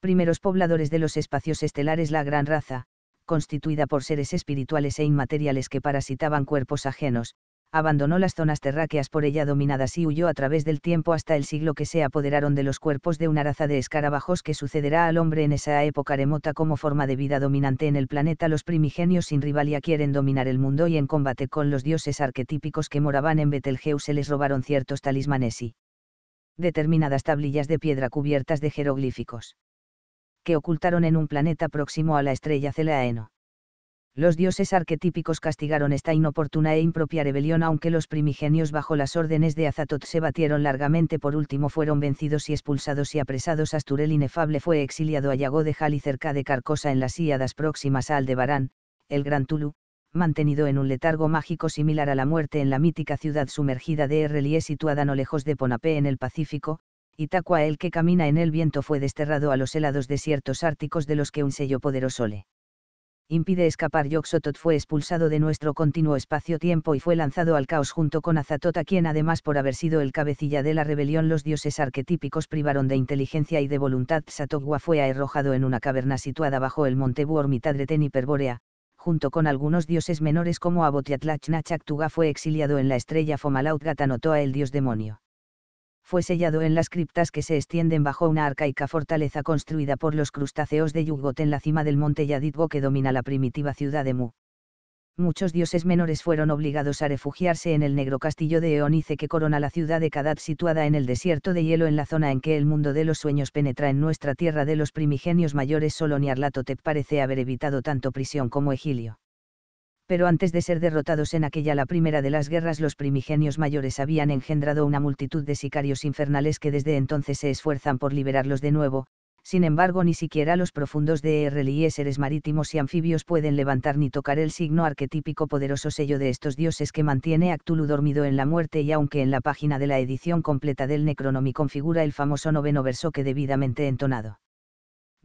Primeros pobladores de los espacios estelares la gran raza, constituida por seres espirituales e inmateriales que parasitaban cuerpos ajenos, abandonó las zonas terráqueas por ella dominadas y huyó a través del tiempo hasta el siglo que se apoderaron de los cuerpos de una raza de escarabajos que sucederá al hombre en esa época remota como forma de vida dominante en el planeta. Los primigenios sin rivalia quieren dominar el mundo y en combate con los dioses arquetípicos que moraban en Betelgeuse les robaron ciertos talismanes y determinadas tablillas de piedra cubiertas de jeroglíficos que ocultaron en un planeta próximo a la estrella Celaeno. Los dioses arquetípicos castigaron esta inoportuna e impropia rebelión aunque los primigenios bajo las órdenes de Azatot se batieron largamente por último fueron vencidos y expulsados y apresados Asturel inefable fue exiliado a Yago de cerca de Carcosa en las Íadas próximas a Aldebarán, el Gran Tulu, mantenido en un letargo mágico similar a la muerte en la mítica ciudad sumergida de Errelie situada no lejos de Ponapé en el Pacífico, Itacua el que camina en el viento fue desterrado a los helados desiertos árticos de los que un sello poderoso le impide escapar. Yoxotot fue expulsado de nuestro continuo espacio-tiempo y fue lanzado al caos junto con Azatota quien además por haber sido el cabecilla de la rebelión los dioses arquetípicos privaron de inteligencia y de voluntad. Satogua fue arrojado en una caverna situada bajo el monte Buor y junto con algunos dioses menores como Abotiatlach fue exiliado en la estrella Fomalaut Gatanotoa el dios demonio fue sellado en las criptas que se extienden bajo una arcaica fortaleza construida por los crustáceos de Yugot en la cima del monte Yadidgo que domina la primitiva ciudad de Mu. Muchos dioses menores fueron obligados a refugiarse en el negro castillo de Eonice que corona la ciudad de Kadat situada en el desierto de hielo en la zona en que el mundo de los sueños penetra en nuestra tierra de los primigenios mayores solo Niarlatotep parece haber evitado tanto prisión como Egilio pero antes de ser derrotados en aquella la primera de las guerras los primigenios mayores habían engendrado una multitud de sicarios infernales que desde entonces se esfuerzan por liberarlos de nuevo, sin embargo ni siquiera los profundos de y seres marítimos y anfibios pueden levantar ni tocar el signo arquetípico poderoso sello de estos dioses que mantiene a Cthulhu dormido en la muerte y aunque en la página de la edición completa del Necronomicon figura el famoso noveno verso que debidamente entonado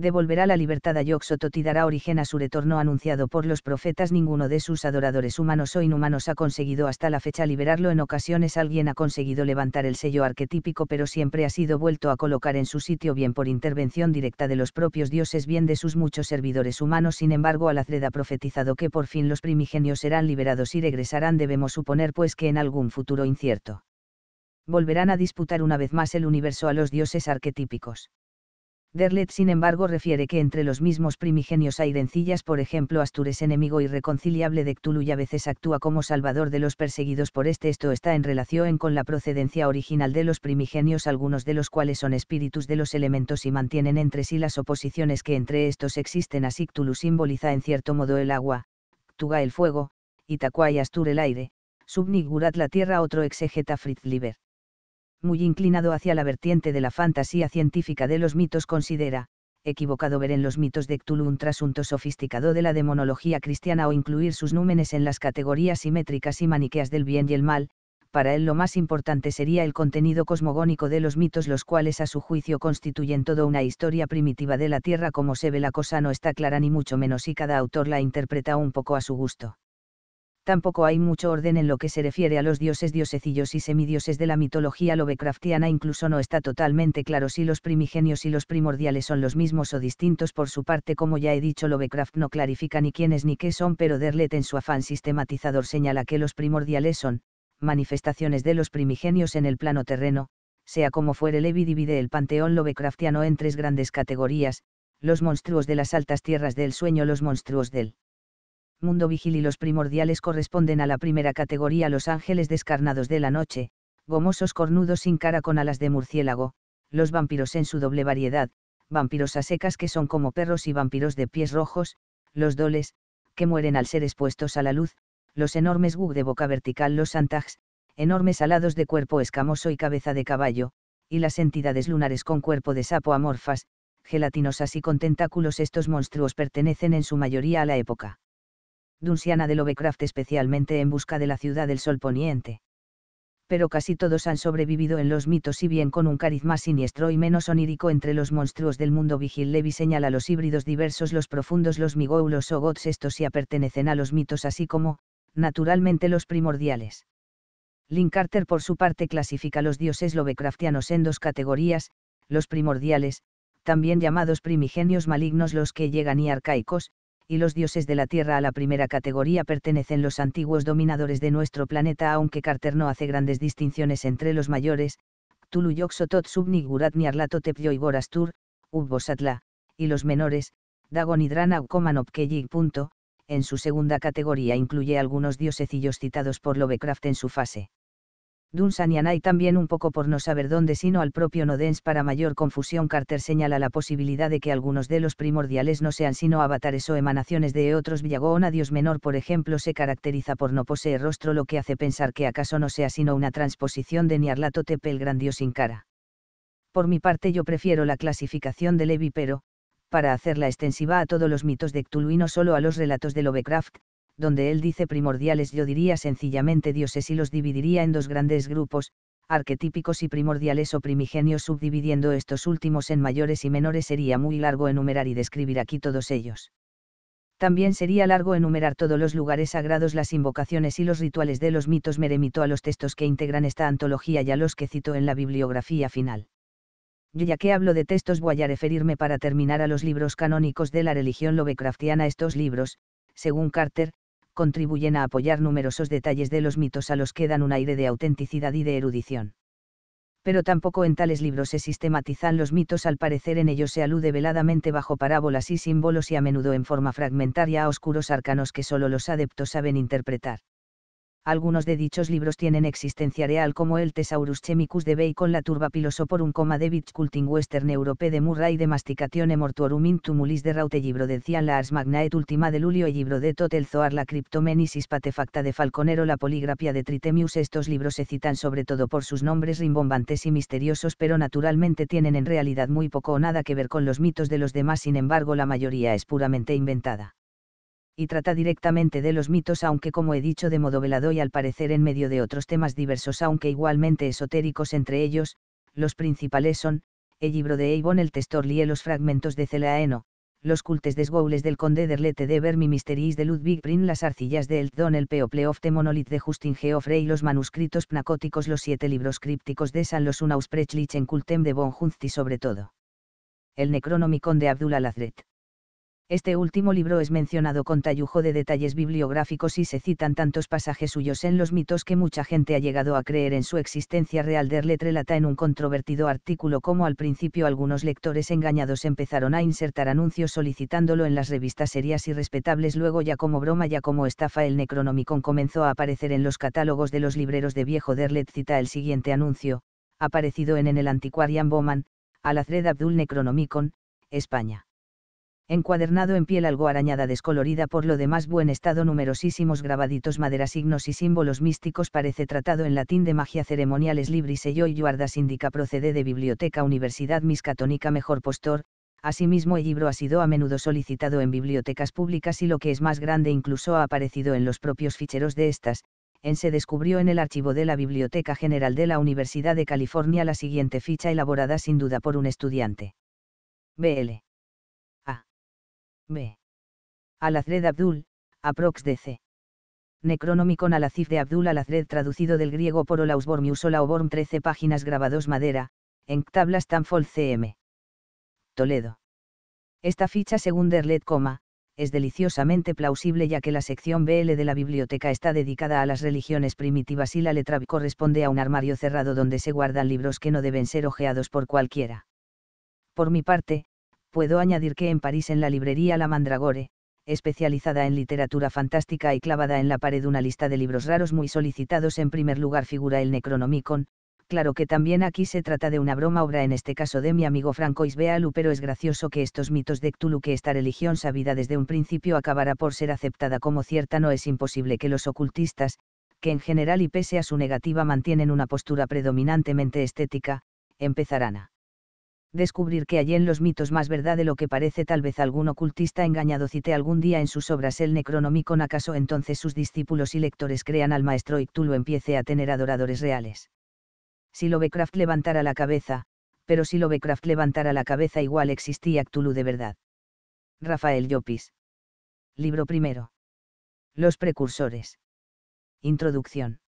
devolverá la libertad a Yoxotot y dará origen a su retorno anunciado por los profetas. Ninguno de sus adoradores humanos o inhumanos ha conseguido hasta la fecha liberarlo. En ocasiones alguien ha conseguido levantar el sello arquetípico, pero siempre ha sido vuelto a colocar en su sitio bien por intervención directa de los propios dioses, bien de sus muchos servidores humanos. Sin embargo, Alacred ha profetizado que por fin los primigenios serán liberados y regresarán. Debemos suponer pues que en algún futuro incierto. Volverán a disputar una vez más el universo a los dioses arquetípicos. Derlet sin embargo refiere que entre los mismos primigenios hay rencillas, por ejemplo Astur es enemigo irreconciliable de Cthulhu y a veces actúa como salvador de los perseguidos por este. Esto está en relación con la procedencia original de los primigenios, algunos de los cuales son espíritus de los elementos y mantienen entre sí las oposiciones que entre estos existen. Así Cthulhu simboliza en cierto modo el agua, Tuga el fuego, itaqua y Astur el aire, Subnigurat la tierra. Otro exegeta Fritz Lieber muy inclinado hacia la vertiente de la fantasía científica de los mitos considera, equivocado ver en los mitos de Cthulhu un trasunto sofisticado de la demonología cristiana o incluir sus númenes en las categorías simétricas y maniqueas del bien y el mal, para él lo más importante sería el contenido cosmogónico de los mitos los cuales a su juicio constituyen toda una historia primitiva de la Tierra como se ve la cosa no está clara ni mucho menos y cada autor la interpreta un poco a su gusto tampoco hay mucho orden en lo que se refiere a los dioses diosecillos y semidioses de la mitología lovecraftiana, incluso no está totalmente claro si los primigenios y los primordiales son los mismos o distintos por su parte, como ya he dicho, Lovecraft no clarifica ni quiénes ni qué son, pero Derlet en su afán sistematizador señala que los primordiales son, manifestaciones de los primigenios en el plano terreno, sea como fuere Levi divide el panteón Lovecraftiano en tres grandes categorías, los monstruos de las altas tierras del sueño, los monstruos del Mundo Vigil y los primordiales corresponden a la primera categoría los ángeles descarnados de la noche, gomosos cornudos sin cara con alas de murciélago, los vampiros en su doble variedad, vampiros a secas que son como perros y vampiros de pies rojos, los doles, que mueren al ser expuestos a la luz, los enormes gug de boca vertical, los santags, enormes alados de cuerpo escamoso y cabeza de caballo, y las entidades lunares con cuerpo de sapo amorfas, gelatinosas y con tentáculos estos monstruos pertenecen en su mayoría a la época Dunsiana de Lovecraft especialmente en busca de la ciudad del sol poniente. Pero casi todos han sobrevivido en los mitos y bien con un cariz más siniestro y menos onírico entre los monstruos del mundo Vigil Levi señala los híbridos diversos los profundos los migoulos o gods estos ya pertenecen a los mitos así como, naturalmente los primordiales. Link Carter por su parte clasifica los dioses Lovecraftianos en dos categorías, los primordiales, también llamados primigenios malignos los que llegan y arcaicos, y los dioses de la Tierra a la primera categoría pertenecen los antiguos dominadores de nuestro planeta, aunque Carter no hace grandes distinciones entre los mayores, Tulu Yoxotot Subnigurat y Gorastur, Ubbosatla, y los menores, Dagon Hidrana en su segunda categoría incluye algunos diosecillos citados por Lovecraft en su fase Dunsan y también un poco por no saber dónde sino al propio Nodens para mayor confusión Carter señala la posibilidad de que algunos de los primordiales no sean sino avatares o emanaciones de otros Villagona Dios menor por ejemplo se caracteriza por no poseer rostro lo que hace pensar que acaso no sea sino una transposición de Nyarlathotep el gran dios sin cara. Por mi parte yo prefiero la clasificación de Levi pero, para hacerla extensiva a todos los mitos de Cthulhu y no solo a los relatos de Lovecraft, donde él dice primordiales yo diría sencillamente dioses y los dividiría en dos grandes grupos, arquetípicos y primordiales o primigenios subdividiendo estos últimos en mayores y menores sería muy largo enumerar y describir aquí todos ellos. También sería largo enumerar todos los lugares sagrados, las invocaciones y los rituales de los mitos. Me remito a los textos que integran esta antología y a los que cito en la bibliografía final. Yo ya que hablo de textos voy a referirme para terminar a los libros canónicos de la religión lovecraftiana. Estos libros, según Carter, contribuyen a apoyar numerosos detalles de los mitos a los que dan un aire de autenticidad y de erudición. Pero tampoco en tales libros se sistematizan los mitos, al parecer en ellos se alude veladamente bajo parábolas y símbolos y a menudo en forma fragmentaria a oscuros arcanos que solo los adeptos saben interpretar. Algunos de dichos libros tienen existencia real como el Thesaurus Chemicus de Bacon, la Turba Pilosoporum, David Culting Western Europe de Murray de Masticatione Mortuorum Tumulis de Raute Libro de Cian la Ars Magna et Ultima de Lulio y e Libro de Totelzoar la Cryptomenisis Patefacta de Falconero la Poligrapia de Tritemius Estos libros se citan sobre todo por sus nombres rimbombantes y misteriosos pero naturalmente tienen en realidad muy poco o nada que ver con los mitos de los demás sin embargo la mayoría es puramente inventada y trata directamente de los mitos aunque como he dicho de modo velado y al parecer en medio de otros temas diversos aunque igualmente esotéricos entre ellos, los principales son, el libro de Avon el Lie los fragmentos de Celaeno, los cultes de Sgoules del conde derlette de Vermi Misteris de Ludwig Brin las arcillas de Eldon el peopleofte de Monolith de Justin Geoffrey los manuscritos pnacóticos los siete libros crípticos de San los Unaus en Cultem de y sobre todo. El Necronomicon de Abdul Lazret. Este último libro es mencionado con tallujo de detalles bibliográficos y se citan tantos pasajes suyos en los mitos que mucha gente ha llegado a creer en su existencia real. Derlet relata en un controvertido artículo como al principio algunos lectores engañados empezaron a insertar anuncios solicitándolo en las revistas serias y respetables. Luego, ya como broma, ya como estafa, el Necronomicon comenzó a aparecer en los catálogos de los libreros de viejo. Derlet cita el siguiente anuncio, aparecido en, en el Antiquarian Bowman, Alazred Abdul Necronomicon, España encuadernado en piel algo arañada descolorida por lo demás buen estado numerosísimos grabaditos madera signos y símbolos místicos parece tratado en latín de magia ceremoniales libris ello y guardas indica procede de biblioteca universidad miscatónica mejor postor, asimismo el libro ha sido a menudo solicitado en bibliotecas públicas y lo que es más grande incluso ha aparecido en los propios ficheros de estas, en se descubrió en el archivo de la Biblioteca General de la Universidad de California la siguiente ficha elaborada sin duda por un estudiante. BL. B. al Abdul, aprox DC. Necronomicon al de Abdul al traducido del griego por Bormius y Borm, 13 páginas grabados madera, en tablas Tanfol CM. Toledo. Esta ficha según Derlet, coma, es deliciosamente plausible ya que la sección BL de la biblioteca está dedicada a las religiones primitivas y la letra B corresponde a un armario cerrado donde se guardan libros que no deben ser ojeados por cualquiera. Por mi parte, puedo añadir que en París en la librería La Mandragore, especializada en literatura fantástica y clavada en la pared una lista de libros raros muy solicitados en primer lugar figura el Necronomicon, claro que también aquí se trata de una broma obra en este caso de mi amigo Franco Isbealu pero es gracioso que estos mitos de Cthulhu que esta religión sabida desde un principio acabará por ser aceptada como cierta no es imposible que los ocultistas, que en general y pese a su negativa mantienen una postura predominantemente estética, empezarán a descubrir que allí en los mitos más verdad de lo que parece tal vez algún ocultista engañado cite algún día en sus obras el Necronomicon acaso entonces sus discípulos y lectores crean al maestro y Cthulhu empiece a tener adoradores reales. Si Lovecraft levantara la cabeza, pero si Lovecraft levantara la cabeza igual existía Cthulhu de verdad. Rafael Llopis. Libro primero. Los precursores. Introducción.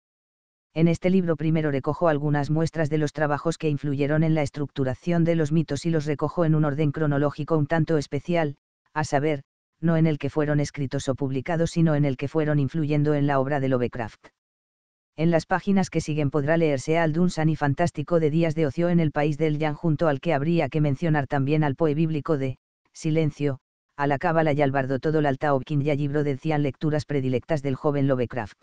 En este libro primero recojo algunas muestras de los trabajos que influyeron en la estructuración de los mitos y los recojo en un orden cronológico un tanto especial, a saber, no en el que fueron escritos o publicados, sino en el que fueron influyendo en la obra de Lovecraft. En las páginas que siguen podrá leerse al San y Fantástico de Días de Ocio en el País del Yan, junto al que habría que mencionar también al Poe bíblico de Silencio, a la Cábala y al Bardo todo el Altaobkin y al libro decían lecturas predilectas del joven Lovecraft.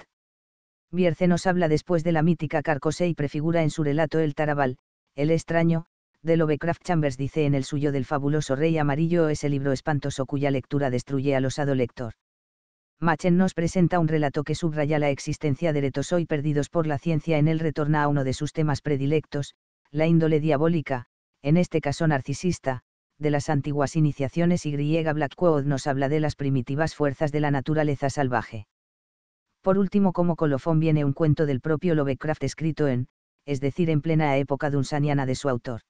Bierce nos habla después de la mítica Carcose y prefigura en su relato el Tarabal, el extraño, de Lovecraft Chambers dice en el suyo del fabuloso Rey Amarillo ese libro espantoso cuya lectura destruye al osado lector. Machen nos presenta un relato que subraya la existencia de retos hoy perdidos por la ciencia en él retorna a uno de sus temas predilectos, la índole diabólica, en este caso narcisista, de las antiguas iniciaciones y griega Blackwood nos habla de las primitivas fuerzas de la naturaleza salvaje. Por último, como colofón viene un cuento del propio Lovecraft escrito en, es decir, en plena época dunsaniana de su autor.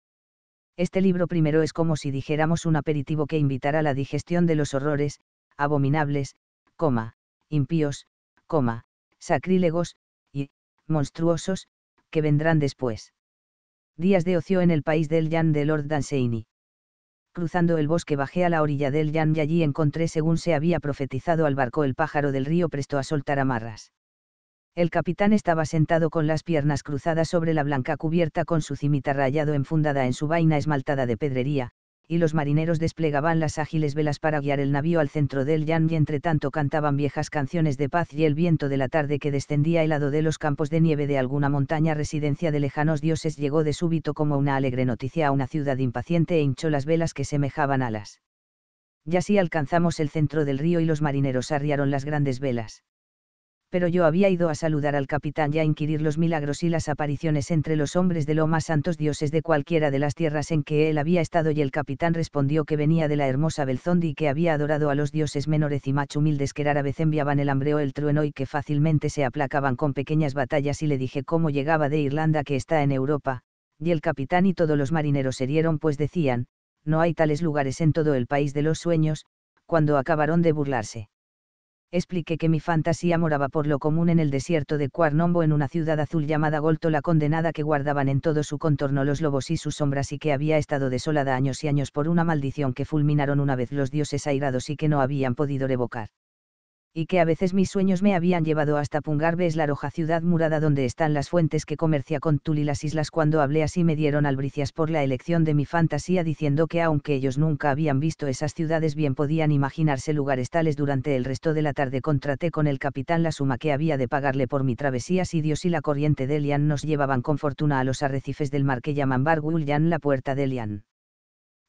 Este libro primero es como si dijéramos un aperitivo que invitara a la digestión de los horrores, abominables, coma, impíos, coma, sacrílegos, y, monstruosos, que vendrán después. Días de ocio en el país del Jan de Lord Danseini cruzando el bosque bajé a la orilla del Yan y allí encontré según se había profetizado al barco el pájaro del río presto a soltar amarras. El capitán estaba sentado con las piernas cruzadas sobre la blanca cubierta con su cimita rayado enfundada en su vaina esmaltada de pedrería, y los marineros desplegaban las ágiles velas para guiar el navío al centro del Yan y entre tanto cantaban viejas canciones de paz y el viento de la tarde que descendía helado de los campos de nieve de alguna montaña residencia de lejanos dioses llegó de súbito como una alegre noticia a una ciudad impaciente e hinchó las velas que semejaban alas. Y así alcanzamos el centro del río y los marineros arriaron las grandes velas pero yo había ido a saludar al capitán y a inquirir los milagros y las apariciones entre los hombres de los más santos dioses de cualquiera de las tierras en que él había estado y el capitán respondió que venía de la hermosa Belzondi y que había adorado a los dioses menores y más humildes que rara vez enviaban el hambre o el trueno y que fácilmente se aplacaban con pequeñas batallas y le dije cómo llegaba de Irlanda que está en Europa, y el capitán y todos los marineros se pues decían, no hay tales lugares en todo el país de los sueños, cuando acabaron de burlarse expliqué que mi fantasía moraba por lo común en el desierto de Cuarnombo en una ciudad azul llamada Golto la condenada que guardaban en todo su contorno los lobos y sus sombras y que había estado desolada años y años por una maldición que fulminaron una vez los dioses airados y que no habían podido revocar y que a veces mis sueños me habían llevado hasta Pungarbe es la roja ciudad murada donde están las fuentes que comercia con Tul y las islas cuando hablé así me dieron albricias por la elección de mi fantasía diciendo que aunque ellos nunca habían visto esas ciudades bien podían imaginarse lugares tales durante el resto de la tarde contraté con el capitán la suma que había de pagarle por mi travesía si Dios y la corriente de Elian nos llevaban con fortuna a los arrecifes del mar que llaman Bargulyan la puerta de Elian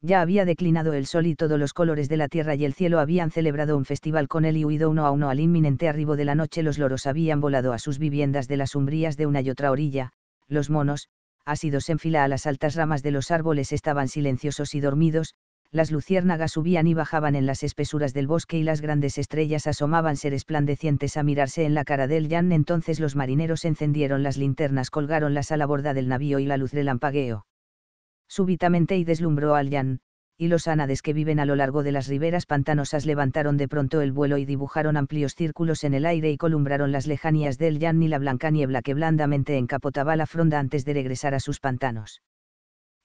ya había declinado el sol y todos los colores de la tierra y el cielo habían celebrado un festival con él y huido uno a uno al inminente arribo de la noche. Los loros habían volado a sus viviendas de las umbrías de una y otra orilla, los monos, asidos en fila a las altas ramas de los árboles, estaban silenciosos y dormidos, las luciérnagas subían y bajaban en las espesuras del bosque y las grandes estrellas asomaban ser esplandecientes a mirarse en la cara del Jan. Entonces los marineros encendieron las linternas, colgaronlas a la borda del navío y la luz relampagueó Súbitamente y deslumbró al Yan, y los ánades que viven a lo largo de las riberas pantanosas levantaron de pronto el vuelo y dibujaron amplios círculos en el aire y columbraron las lejanías del Yan y la blanca niebla que blandamente encapotaba la fronda antes de regresar a sus pantanos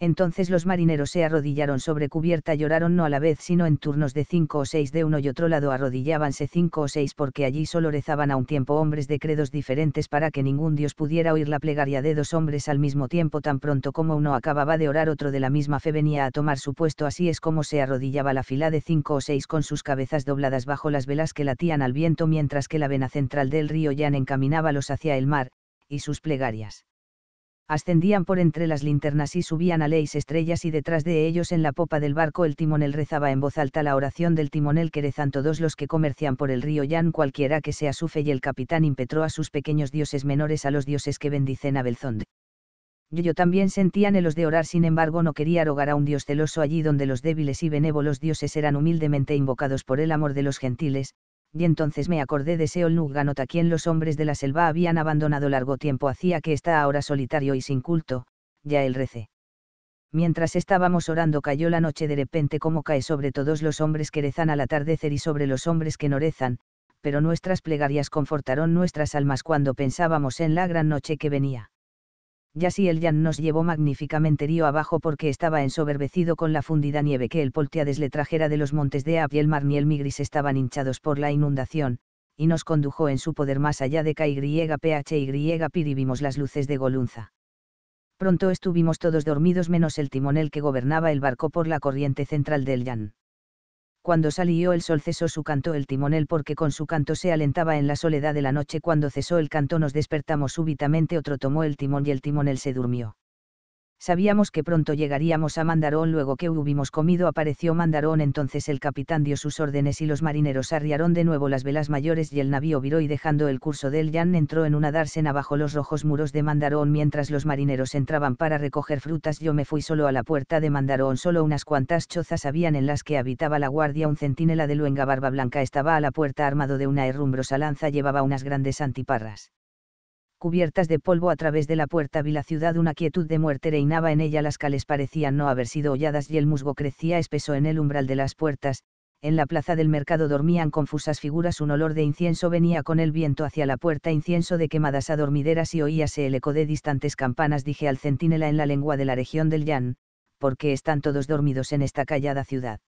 entonces los marineros se arrodillaron sobre cubierta y lloraron no a la vez sino en turnos de cinco o seis de uno y otro lado arrodillábanse cinco o seis porque allí solo rezaban a un tiempo hombres de credos diferentes para que ningún dios pudiera oír la plegaria de dos hombres al mismo tiempo tan pronto como uno acababa de orar otro de la misma fe venía a tomar su puesto así es como se arrodillaba la fila de cinco o seis con sus cabezas dobladas bajo las velas que latían al viento mientras que la vena central del río ya encaminaba los hacia el mar, y sus plegarias ascendían por entre las linternas y subían a leis estrellas y detrás de ellos en la popa del barco el timonel rezaba en voz alta la oración del timonel que rezan todos los que comercian por el río Yan cualquiera que sea su fe y el capitán impetró a sus pequeños dioses menores a los dioses que bendicen a Belzond. Yo también sentía anhelos de orar, sin embargo no quería rogar a un dios celoso allí donde los débiles y benévolos dioses eran humildemente invocados por el amor de los gentiles, y entonces me acordé de Seol Nuganot a quien los hombres de la selva habían abandonado largo tiempo hacía que está ahora solitario y sin culto, ya él recé. Mientras estábamos orando cayó la noche de repente como cae sobre todos los hombres que rezan al atardecer y sobre los hombres que no rezan, pero nuestras plegarias confortaron nuestras almas cuando pensábamos en la gran noche que venía. Ya así el yan nos llevó magníficamente río abajo porque estaba ensoberbecido con la fundida nieve que el Polteades le trajera de los montes de Abielmar y el ni el Migris estaban hinchados por la inundación, y nos condujo en su poder más allá de KYPHY Pir y vimos las luces de Golunza. Pronto estuvimos todos dormidos menos el timonel que gobernaba el barco por la corriente central del Yan cuando salió el sol cesó su canto el timonel porque con su canto se alentaba en la soledad de la noche cuando cesó el canto nos despertamos súbitamente otro tomó el timón y el timonel se durmió. Sabíamos que pronto llegaríamos a Mandarón luego que hubimos comido apareció Mandarón entonces el capitán dio sus órdenes y los marineros arriaron de nuevo las velas mayores y el navío viró y dejando el curso del Yan entró en una dársena bajo los rojos muros de Mandarón mientras los marineros entraban para recoger frutas yo me fui solo a la puerta de Mandarón solo unas cuantas chozas habían en las que habitaba la guardia un centinela de luenga barba blanca estaba a la puerta armado de una herrumbrosa lanza llevaba unas grandes antiparras cubiertas de polvo a través de la puerta vi la ciudad, una quietud de muerte reinaba en ella, las cales parecían no haber sido holladas y el musgo crecía espeso en el umbral de las puertas, en la plaza del mercado dormían confusas figuras, un olor de incienso venía con el viento hacia la puerta, incienso de quemadas adormideras y oíase el eco de distantes campanas, dije al centinela en la lengua de la región del Yan, porque están todos dormidos en esta callada ciudad?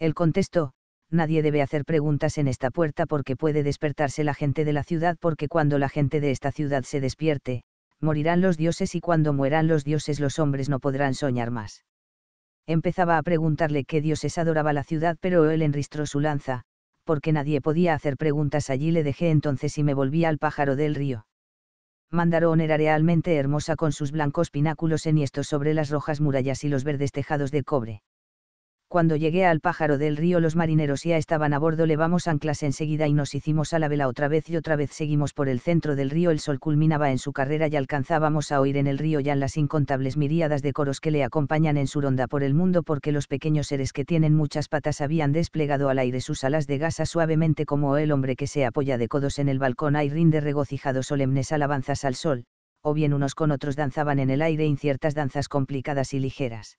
el contestó, nadie debe hacer preguntas en esta puerta porque puede despertarse la gente de la ciudad porque cuando la gente de esta ciudad se despierte, morirán los dioses y cuando mueran los dioses los hombres no podrán soñar más. Empezaba a preguntarle qué dioses adoraba la ciudad pero él enristró su lanza, porque nadie podía hacer preguntas allí le dejé entonces y me volví al pájaro del río. Mandarón era realmente hermosa con sus blancos pináculos enhiestos sobre las rojas murallas y los verdes tejados de cobre cuando llegué al pájaro del río los marineros ya estaban a bordo, levamos anclas enseguida y nos hicimos a la vela otra vez y otra vez seguimos por el centro del río, el sol culminaba en su carrera y alcanzábamos a oír en el río ya las incontables miríadas de coros que le acompañan en su ronda por el mundo porque los pequeños seres que tienen muchas patas habían desplegado al aire sus alas de gasa suavemente como el hombre que se apoya de codos en el balcón y rinde regocijado solemnes alabanzas al sol, o bien unos con otros danzaban en el aire inciertas danzas complicadas y ligeras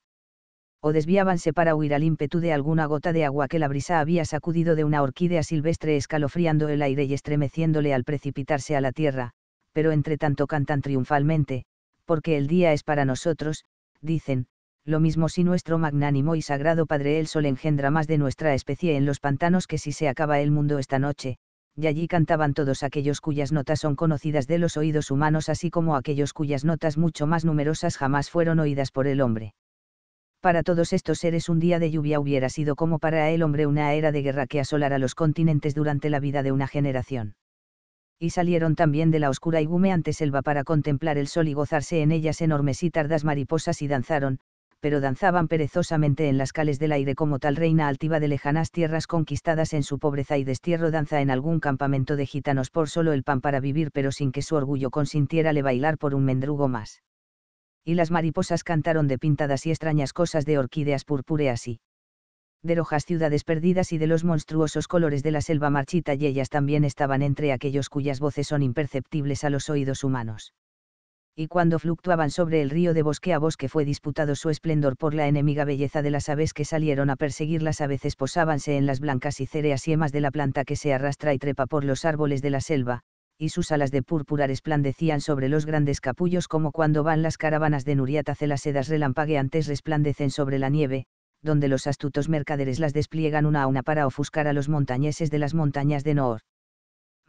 o desviábanse para huir al ímpetu de alguna gota de agua que la brisa había sacudido de una orquídea silvestre escalofriando el aire y estremeciéndole al precipitarse a la tierra, pero entre tanto cantan triunfalmente, porque el día es para nosotros, dicen, lo mismo si nuestro magnánimo y sagrado Padre el Sol engendra más de nuestra especie en los pantanos que si se acaba el mundo esta noche, y allí cantaban todos aquellos cuyas notas son conocidas de los oídos humanos así como aquellos cuyas notas mucho más numerosas jamás fueron oídas por el hombre para todos estos seres un día de lluvia hubiera sido como para el hombre una era de guerra que asolara los continentes durante la vida de una generación. Y salieron también de la oscura y humeante selva para contemplar el sol y gozarse en ellas enormes y tardas mariposas y danzaron, pero danzaban perezosamente en las cales del aire como tal reina altiva de lejanas tierras conquistadas en su pobreza y destierro danza en algún campamento de gitanos por solo el pan para vivir pero sin que su orgullo consintiera le bailar por un mendrugo más y las mariposas cantaron de pintadas y extrañas cosas de orquídeas purpúreas y de rojas ciudades perdidas y de los monstruosos colores de la selva marchita y ellas también estaban entre aquellos cuyas voces son imperceptibles a los oídos humanos. Y cuando fluctuaban sobre el río de bosque a bosque fue disputado su esplendor por la enemiga belleza de las aves que salieron a perseguirlas a veces posábanse en las blancas y cereas yemas de la planta que se arrastra y trepa por los árboles de la selva, y sus alas de púrpura resplandecían sobre los grandes capullos como cuando van las caravanas de Nuriatace las sedas relampagueantes resplandecen sobre la nieve, donde los astutos mercaderes las despliegan una a una para ofuscar a los montañeses de las montañas de Noor.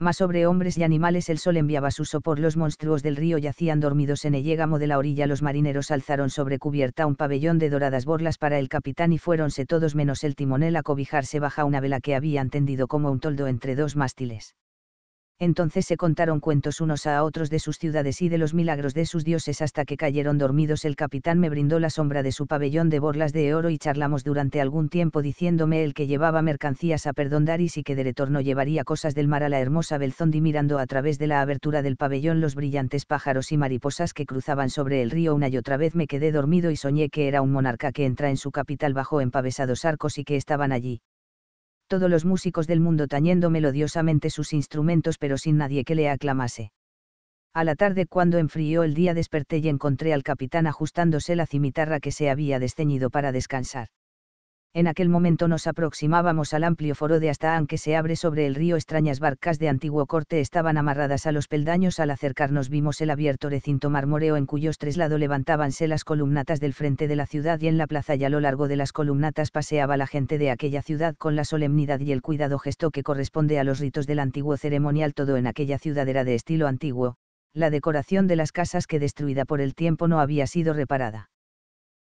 Más sobre hombres y animales el sol enviaba su sopor, los monstruos del río yacían dormidos en el yégamo de la orilla, los marineros alzaron sobre cubierta un pabellón de doradas borlas para el capitán y fuéronse todos menos el timonel a cobijarse baja una vela que habían tendido como un toldo entre dos mástiles entonces se contaron cuentos unos a otros de sus ciudades y de los milagros de sus dioses hasta que cayeron dormidos. El capitán me brindó la sombra de su pabellón de borlas de oro y charlamos durante algún tiempo diciéndome el que llevaba mercancías a Perdondaris y que de retorno llevaría cosas del mar a la hermosa Belzondi mirando a través de la abertura del pabellón los brillantes pájaros y mariposas que cruzaban sobre el río una y otra vez me quedé dormido y soñé que era un monarca que entra en su capital bajo empavesados arcos y que estaban allí todos los músicos del mundo tañendo melodiosamente sus instrumentos pero sin nadie que le aclamase. A la tarde cuando enfrió el día desperté y encontré al capitán ajustándose la cimitarra que se había desteñido para descansar en aquel momento nos aproximábamos al amplio foro de hasta que se abre sobre el río. Extrañas barcas de antiguo corte estaban amarradas a los peldaños. Al acercarnos vimos el abierto recinto marmoreo en cuyos tres lados levantábanse las columnatas del frente de la ciudad y en la plaza y a lo largo de las columnatas paseaba la gente de aquella ciudad con la solemnidad y el cuidado gesto que corresponde a los ritos del antiguo ceremonial. Todo en aquella ciudad era de estilo antiguo, la decoración de las casas que destruida por el tiempo no había sido reparada.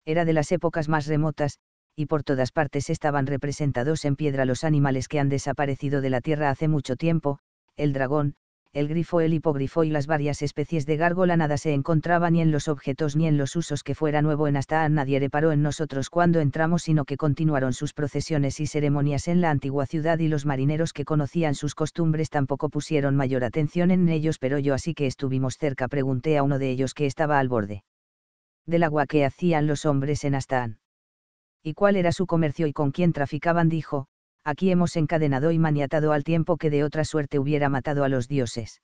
Era de las épocas más remotas, y por todas partes estaban representados en piedra los animales que han desaparecido de la Tierra hace mucho tiempo, el dragón, el grifo, el hipogrifo y las varias especies de gárgola nada se encontraba ni en los objetos ni en los usos que fuera nuevo en hasta nadie reparó en nosotros cuando entramos sino que continuaron sus procesiones y ceremonias en la antigua ciudad y los marineros que conocían sus costumbres tampoco pusieron mayor atención en ellos pero yo así que estuvimos cerca pregunté a uno de ellos que estaba al borde del agua que hacían los hombres en Astán y cuál era su comercio y con quién traficaban, dijo, aquí hemos encadenado y maniatado al tiempo que de otra suerte hubiera matado a los dioses.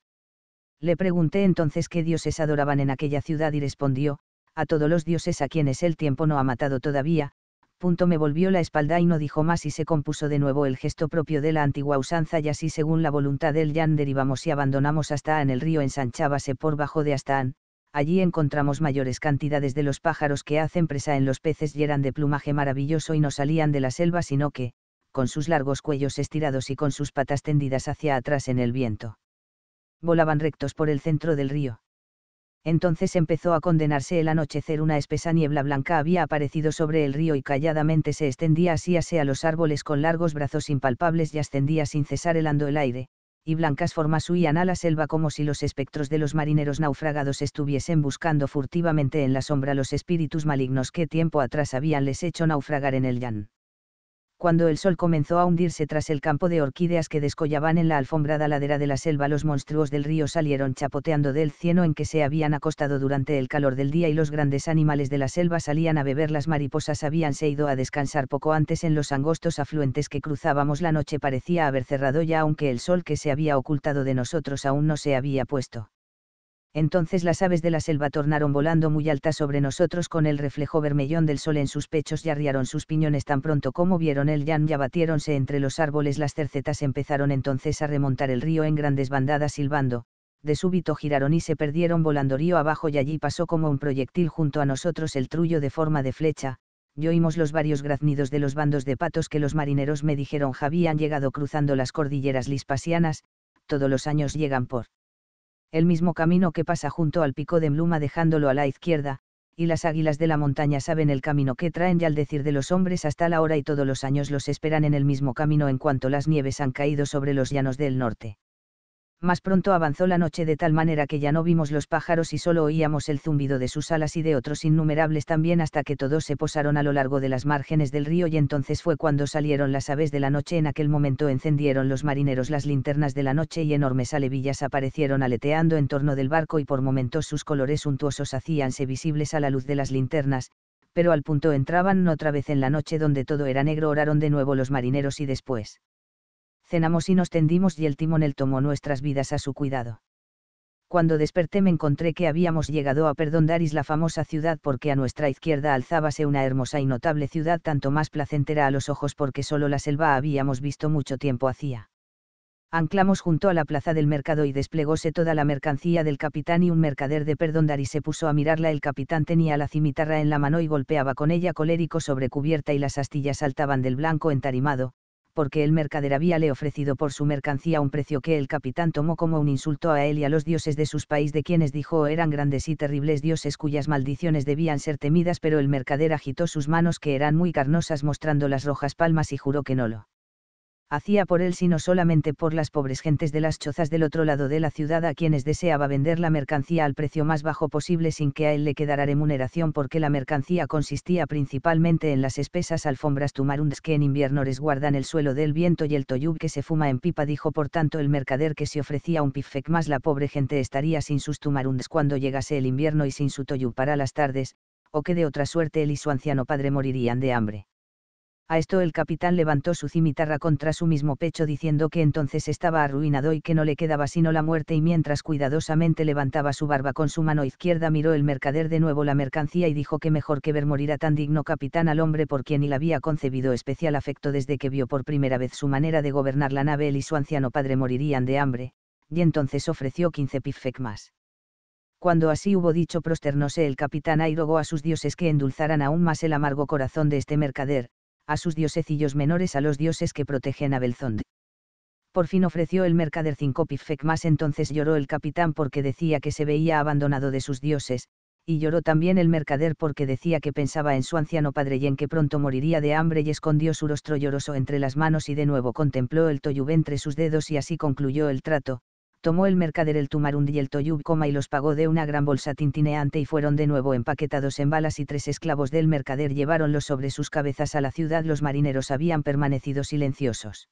Le pregunté entonces qué dioses adoraban en aquella ciudad y respondió, a todos los dioses a quienes el tiempo no ha matado todavía, punto me volvió la espalda y no dijo más y se compuso de nuevo el gesto propio de la antigua usanza y así según la voluntad del Yan derivamos y abandonamos hasta en el río ensanchábase por bajo de Astán, allí encontramos mayores cantidades de los pájaros que hacen presa en los peces y eran de plumaje maravilloso y no salían de la selva sino que, con sus largos cuellos estirados y con sus patas tendidas hacia atrás en el viento. Volaban rectos por el centro del río. Entonces empezó a condenarse el anochecer, una espesa niebla blanca había aparecido sobre el río y calladamente se extendía así hacia los árboles con largos brazos impalpables y ascendía sin cesar helando el aire, y blancas formas huían a la selva como si los espectros de los marineros naufragados estuviesen buscando furtivamente en la sombra los espíritus malignos que tiempo atrás habían les hecho naufragar en el Yan cuando el sol comenzó a hundirse tras el campo de orquídeas que descollaban en la alfombrada ladera de la selva, los monstruos del río salieron chapoteando del cieno en que se habían acostado durante el calor del día y los grandes animales de la selva salían a beber. Las mariposas habíanse ido a descansar poco antes en los angostos afluentes que cruzábamos. La noche parecía haber cerrado ya, aunque el sol que se había ocultado de nosotros aún no se había puesto entonces las aves de la selva tornaron volando muy alta sobre nosotros con el reflejo vermellón del sol en sus pechos y arriaron sus piñones tan pronto como vieron el llan y abatiéronse entre los árboles las cercetas empezaron entonces a remontar el río en grandes bandadas silbando, de súbito giraron y se perdieron volando río abajo y allí pasó como un proyectil junto a nosotros el trullo de forma de flecha, y oímos los varios graznidos de los bandos de patos que los marineros me dijeron habían llegado cruzando las cordilleras lispasianas, todos los años llegan por el mismo camino que pasa junto al pico de Mluma dejándolo a la izquierda, y las águilas de la montaña saben el camino que traen y al decir de los hombres hasta la hora y todos los años los esperan en el mismo camino en cuanto las nieves han caído sobre los llanos del norte más pronto avanzó la noche de tal manera que ya no vimos los pájaros y solo oíamos el zumbido de sus alas y de otros innumerables también hasta que todos se posaron a lo largo de las márgenes del río y entonces fue cuando salieron las aves de la noche en aquel momento encendieron los marineros las linternas de la noche y enormes alevillas aparecieron aleteando en torno del barco y por momentos sus colores suntuosos hacíanse visibles a la luz de las linternas, pero al punto entraban otra vez en la noche donde todo era negro oraron de nuevo los marineros y después cenamos y nos tendimos y el timonel tomó nuestras vidas a su cuidado. Cuando desperté me encontré que habíamos llegado a Perdondaris, la famosa ciudad, porque a nuestra izquierda alzábase una hermosa y notable ciudad, tanto más placentera a los ojos porque solo la selva habíamos visto mucho tiempo hacía. Anclamos junto a la plaza del mercado y desplegóse toda la mercancía del capitán y un mercader de Perdondaris se puso a mirarla. El capitán tenía la cimitarra en la mano y golpeaba con ella colérico sobre cubierta y las astillas saltaban del blanco entarimado, porque el mercader había le ofrecido por su mercancía un precio que el capitán tomó como un insulto a él y a los dioses de sus país de quienes dijo eran grandes y terribles dioses cuyas maldiciones debían ser temidas pero el mercader agitó sus manos que eran muy carnosas mostrando las rojas palmas y juró que no lo hacía por él sino solamente por las pobres gentes de las chozas del otro lado de la ciudad a quienes deseaba vender la mercancía al precio más bajo posible sin que a él le quedara remuneración porque la mercancía consistía principalmente en las espesas alfombras tumarundes que en invierno resguardan el suelo del viento y el toyub que se fuma en pipa dijo por tanto el mercader que si ofrecía un pifec más la pobre gente estaría sin sus tumarunds cuando llegase el invierno y sin su toyub para las tardes, o que de otra suerte él y su anciano padre morirían de hambre a esto el capitán levantó su cimitarra contra su mismo pecho diciendo que entonces estaba arruinado y que no le quedaba sino la muerte y mientras cuidadosamente levantaba su barba con su mano izquierda miró el mercader de nuevo la mercancía y dijo que mejor que ver morir a tan digno capitán al hombre por quien él había concebido especial afecto desde que vio por primera vez su manera de gobernar la nave él y su anciano padre morirían de hambre, y entonces ofreció quince piffec más. Cuando así hubo dicho prosternóse el capitán y rogó a sus dioses que endulzaran aún más el amargo corazón de este mercader, a sus diosecillos menores a los dioses que protegen a Belzond. Por fin ofreció el mercader cinco piffec más entonces lloró el capitán porque decía que se veía abandonado de sus dioses, y lloró también el mercader porque decía que pensaba en su anciano padre y en que pronto moriría de hambre y escondió su rostro lloroso entre las manos y de nuevo contempló el toyub entre sus dedos y así concluyó el trato, tomó el mercader el Tumarund y el Toyub, y los pagó de una gran bolsa tintineante y fueron de nuevo empaquetados en balas y tres esclavos del mercader lleváronlos sobre sus cabezas a la ciudad. Los marineros habían permanecido silenciosos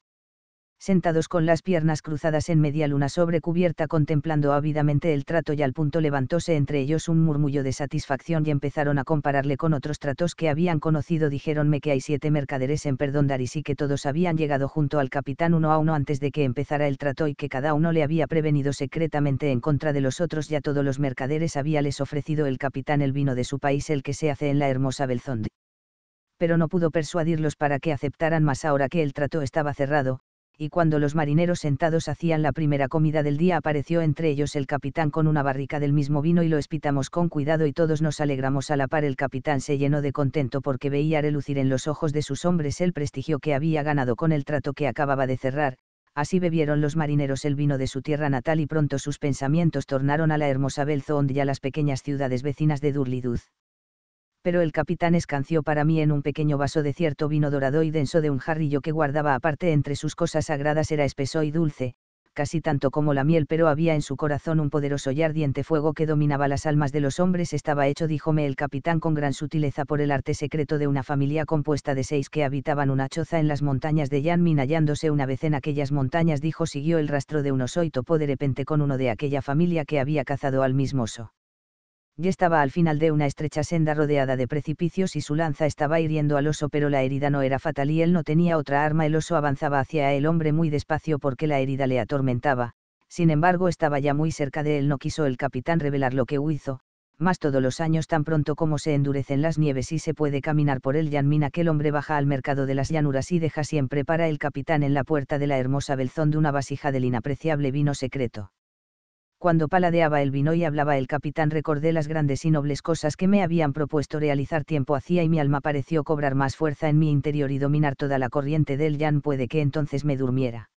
sentados con las piernas cruzadas en media luna sobre cubierta contemplando ávidamente el trato y al punto levantóse entre ellos un murmullo de satisfacción y empezaron a compararle con otros tratos que habían conocido. Dijéronme que hay siete mercaderes en dar y que todos habían llegado junto al capitán uno a uno antes de que empezara el trato y que cada uno le había prevenido secretamente en contra de los otros y a todos los mercaderes había les ofrecido el capitán el vino de su país el que se hace en la hermosa Belzondi pero no pudo persuadirlos para que aceptaran más ahora que el trato estaba cerrado, y cuando los marineros sentados hacían la primera comida del día apareció entre ellos el capitán con una barrica del mismo vino y lo espitamos con cuidado y todos nos alegramos a la par. El capitán se llenó de contento porque veía relucir en los ojos de sus hombres el prestigio que había ganado con el trato que acababa de cerrar, así bebieron los marineros el vino de su tierra natal y pronto sus pensamientos tornaron a la hermosa Belzoond y a las pequeñas ciudades vecinas de Durliduz pero el capitán escanció para mí en un pequeño vaso de cierto vino dorado y denso de un jarrillo que guardaba aparte entre sus cosas sagradas era espeso y dulce, casi tanto como la miel, pero había en su corazón un poderoso y ardiente fuego que dominaba las almas de los hombres. Estaba hecho, díjome el capitán con gran sutileza, por el arte secreto de una familia compuesta de seis que habitaban una choza en las montañas de Yanmin. Hallándose una vez en aquellas montañas, dijo, siguió el rastro de un oso y topó de repente con uno de aquella familia que había cazado al mismo oso. Ya estaba al final de una estrecha senda rodeada de precipicios y su lanza estaba hiriendo al oso pero la herida no era fatal y él no tenía otra arma. El oso avanzaba hacia el hombre muy despacio porque la herida le atormentaba, sin embargo estaba ya muy cerca de él. No quiso el capitán revelar lo que hizo, más todos los años tan pronto como se endurecen las nieves y se puede caminar por el Yanmin aquel hombre baja al mercado de las llanuras y deja siempre para el capitán en la puerta de la hermosa Belzón de una vasija del inapreciable vino secreto cuando paladeaba el vino y hablaba el capitán recordé las grandes y nobles cosas que me habían propuesto realizar tiempo hacía y mi alma pareció cobrar más fuerza en mi interior y dominar toda la corriente del Yan puede que entonces me durmiera.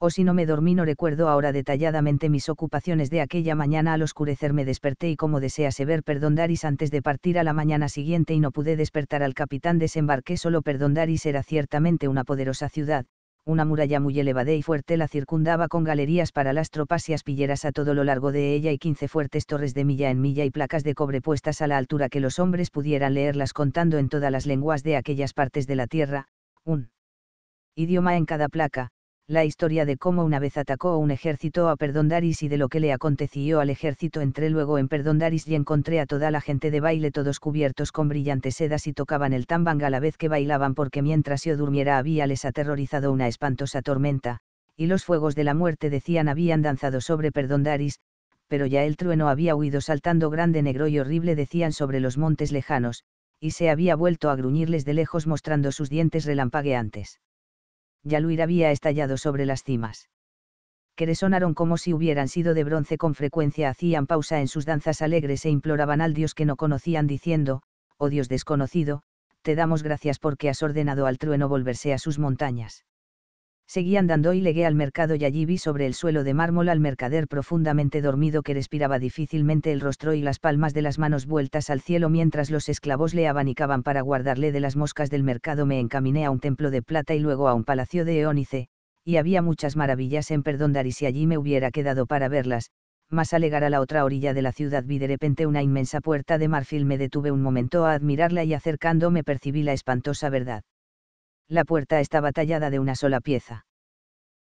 O si no me dormí no recuerdo ahora detalladamente mis ocupaciones de aquella mañana al oscurecer me desperté y como desease ver Daris antes de partir a la mañana siguiente y no pude despertar al capitán desembarqué solo Daris era ciertamente una poderosa ciudad, una muralla muy elevada y fuerte la circundaba con galerías para las tropas y aspilleras a todo lo largo de ella y quince fuertes torres de milla en milla y placas de cobre puestas a la altura que los hombres pudieran leerlas contando en todas las lenguas de aquellas partes de la tierra, un idioma en cada placa, la historia de cómo una vez atacó un ejército a Perdondaris y de lo que le aconteció al ejército entré luego en Perdondaris y encontré a toda la gente de baile todos cubiertos con brillantes sedas y tocaban el tambang a la vez que bailaban porque mientras yo durmiera había les aterrorizado una espantosa tormenta, y los fuegos de la muerte decían habían danzado sobre Perdondaris, pero ya el trueno había huido saltando grande negro y horrible decían sobre los montes lejanos, y se había vuelto a gruñirles de lejos mostrando sus dientes relampagueantes. Yaluir había estallado sobre las cimas. Que resonaron como si hubieran sido de bronce con frecuencia hacían pausa en sus danzas alegres e imploraban al Dios que no conocían diciendo, oh Dios desconocido, te damos gracias porque has ordenado al trueno volverse a sus montañas. Seguí andando y llegué al mercado y allí vi sobre el suelo de mármol al mercader profundamente dormido que respiraba difícilmente el rostro y las palmas de las manos vueltas al cielo mientras los esclavos le abanicaban para guardarle de las moscas del mercado. Me encaminé a un templo de plata y luego a un palacio de eónice, y había muchas maravillas en perdondar, y si allí me hubiera quedado para verlas, más alegar a la otra orilla de la ciudad vi de repente una inmensa puerta de marfil, me detuve un momento a admirarla y acercándome percibí la espantosa verdad la puerta estaba tallada de una sola pieza.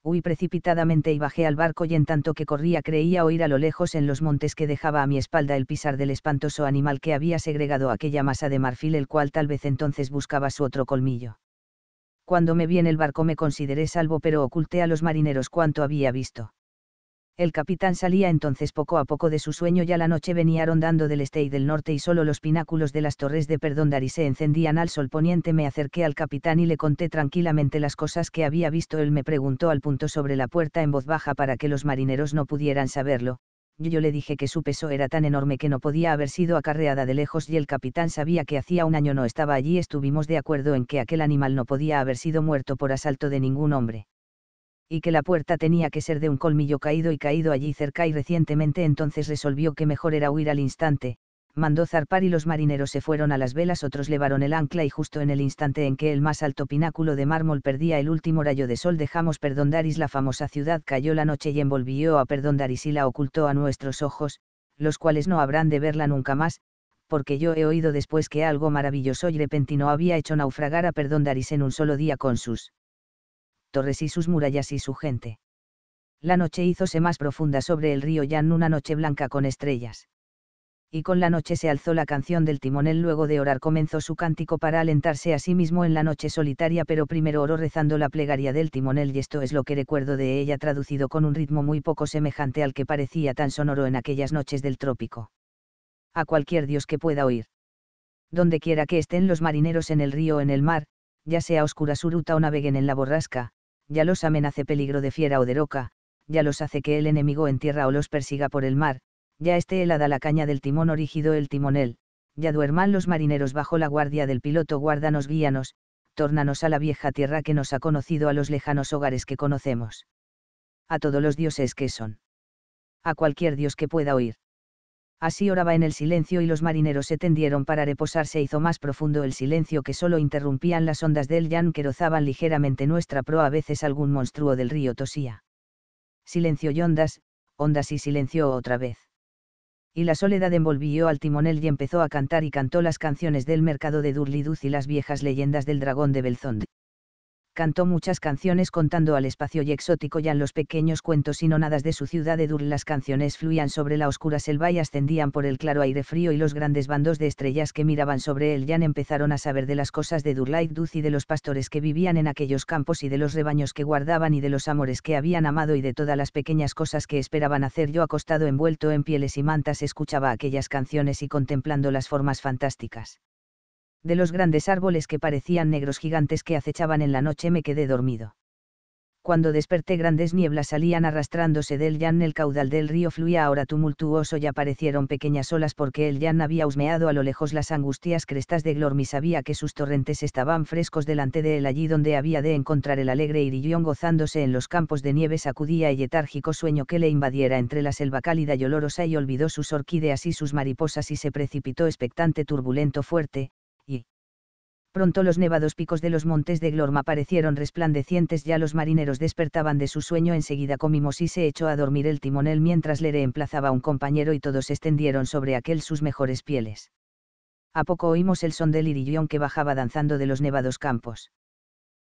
Huí precipitadamente y bajé al barco y en tanto que corría creía oír a lo lejos en los montes que dejaba a mi espalda el pisar del espantoso animal que había segregado aquella masa de marfil el cual tal vez entonces buscaba su otro colmillo. Cuando me vi en el barco me consideré salvo pero oculté a los marineros cuanto había visto. El capitán salía entonces poco a poco de su sueño, ya la noche venía rondando del este y del norte y solo los pináculos de las torres de Darí se encendían al sol poniente. Me acerqué al capitán y le conté tranquilamente las cosas que había visto. Él me preguntó al punto sobre la puerta en voz baja para que los marineros no pudieran saberlo. Yo le dije que su peso era tan enorme que no podía haber sido acarreada de lejos y el capitán sabía que hacía un año no estaba allí. Estuvimos de acuerdo en que aquel animal no podía haber sido muerto por asalto de ningún hombre y que la puerta tenía que ser de un colmillo caído y caído allí cerca y recientemente entonces resolvió que mejor era huir al instante, mandó zarpar y los marineros se fueron a las velas, otros levaron el ancla y justo en el instante en que el más alto pináculo de mármol perdía el último rayo de sol dejamos Perdondaris la famosa ciudad cayó la noche y envolvió a Perdondaris y la ocultó a nuestros ojos, los cuales no habrán de verla nunca más, porque yo he oído después que algo maravilloso y repentino había hecho naufragar a Perdondaris en un solo día con sus torres y sus murallas y su gente. La noche hízose más profunda sobre el río Yan una noche blanca con estrellas. Y con la noche se alzó la canción del timonel luego de orar comenzó su cántico para alentarse a sí mismo en la noche solitaria pero primero oró rezando la plegaria del timonel y esto es lo que recuerdo de ella traducido con un ritmo muy poco semejante al que parecía tan sonoro en aquellas noches del trópico. A cualquier dios que pueda oír donde quiera que estén los marineros en el río o en el mar, ya sea oscura ruta o naveguen en la borrasca, ya los amenace peligro de fiera o de roca, ya los hace que el enemigo en tierra o los persiga por el mar, ya esté helada la caña del timón o el timonel, ya duerman los marineros bajo la guardia del piloto, guárdanos, guíanos, tórnanos a la vieja tierra que nos ha conocido a los lejanos hogares que conocemos. A todos los dioses que son. A cualquier dios que pueda oír así oraba en el silencio y los marineros se tendieron para reposarse hizo más profundo el silencio que solo interrumpían las ondas del yan que rozaban ligeramente nuestra proa. A veces algún monstruo del río tosía. Silencio y ondas, ondas y silencio otra vez. Y la soledad envolvió al timonel y empezó a cantar y cantó las canciones del mercado de Durliduz y las viejas leyendas del dragón de Belzondi cantó muchas canciones contando al espacio y exótico ya los pequeños cuentos y nonadas de su ciudad de Dur las canciones fluían sobre la oscura selva y ascendían por el claro aire frío y los grandes bandos de estrellas que miraban sobre él. Jan empezaron a saber de las cosas de Durlaik Duz y de los pastores que vivían en aquellos campos y de los rebaños que guardaban y de los amores que habían amado y de todas las pequeñas cosas que esperaban hacer yo acostado envuelto en pieles y mantas escuchaba aquellas canciones y contemplando las formas fantásticas de los grandes árboles que parecían negros gigantes que acechaban en la noche me quedé dormido. Cuando desperté grandes nieblas salían arrastrándose del Yan el caudal del río fluía ahora tumultuoso y aparecieron pequeñas olas porque el yan había husmeado a lo lejos las angustias crestas de Glormi sabía que sus torrentes estaban frescos delante de él allí donde había de encontrar el alegre irillón gozándose en los campos de nieve sacudía el letárgico sueño que le invadiera entre la selva cálida y olorosa y olvidó sus orquídeas y sus mariposas y se precipitó expectante turbulento fuerte, Pronto los nevados picos de los montes de Glorm aparecieron resplandecientes, ya los marineros despertaban de su sueño, enseguida comimos y se echó a dormir el timonel mientras le reemplazaba un compañero y todos extendieron sobre aquel sus mejores pieles. A poco oímos el son del irillón que bajaba danzando de los nevados campos.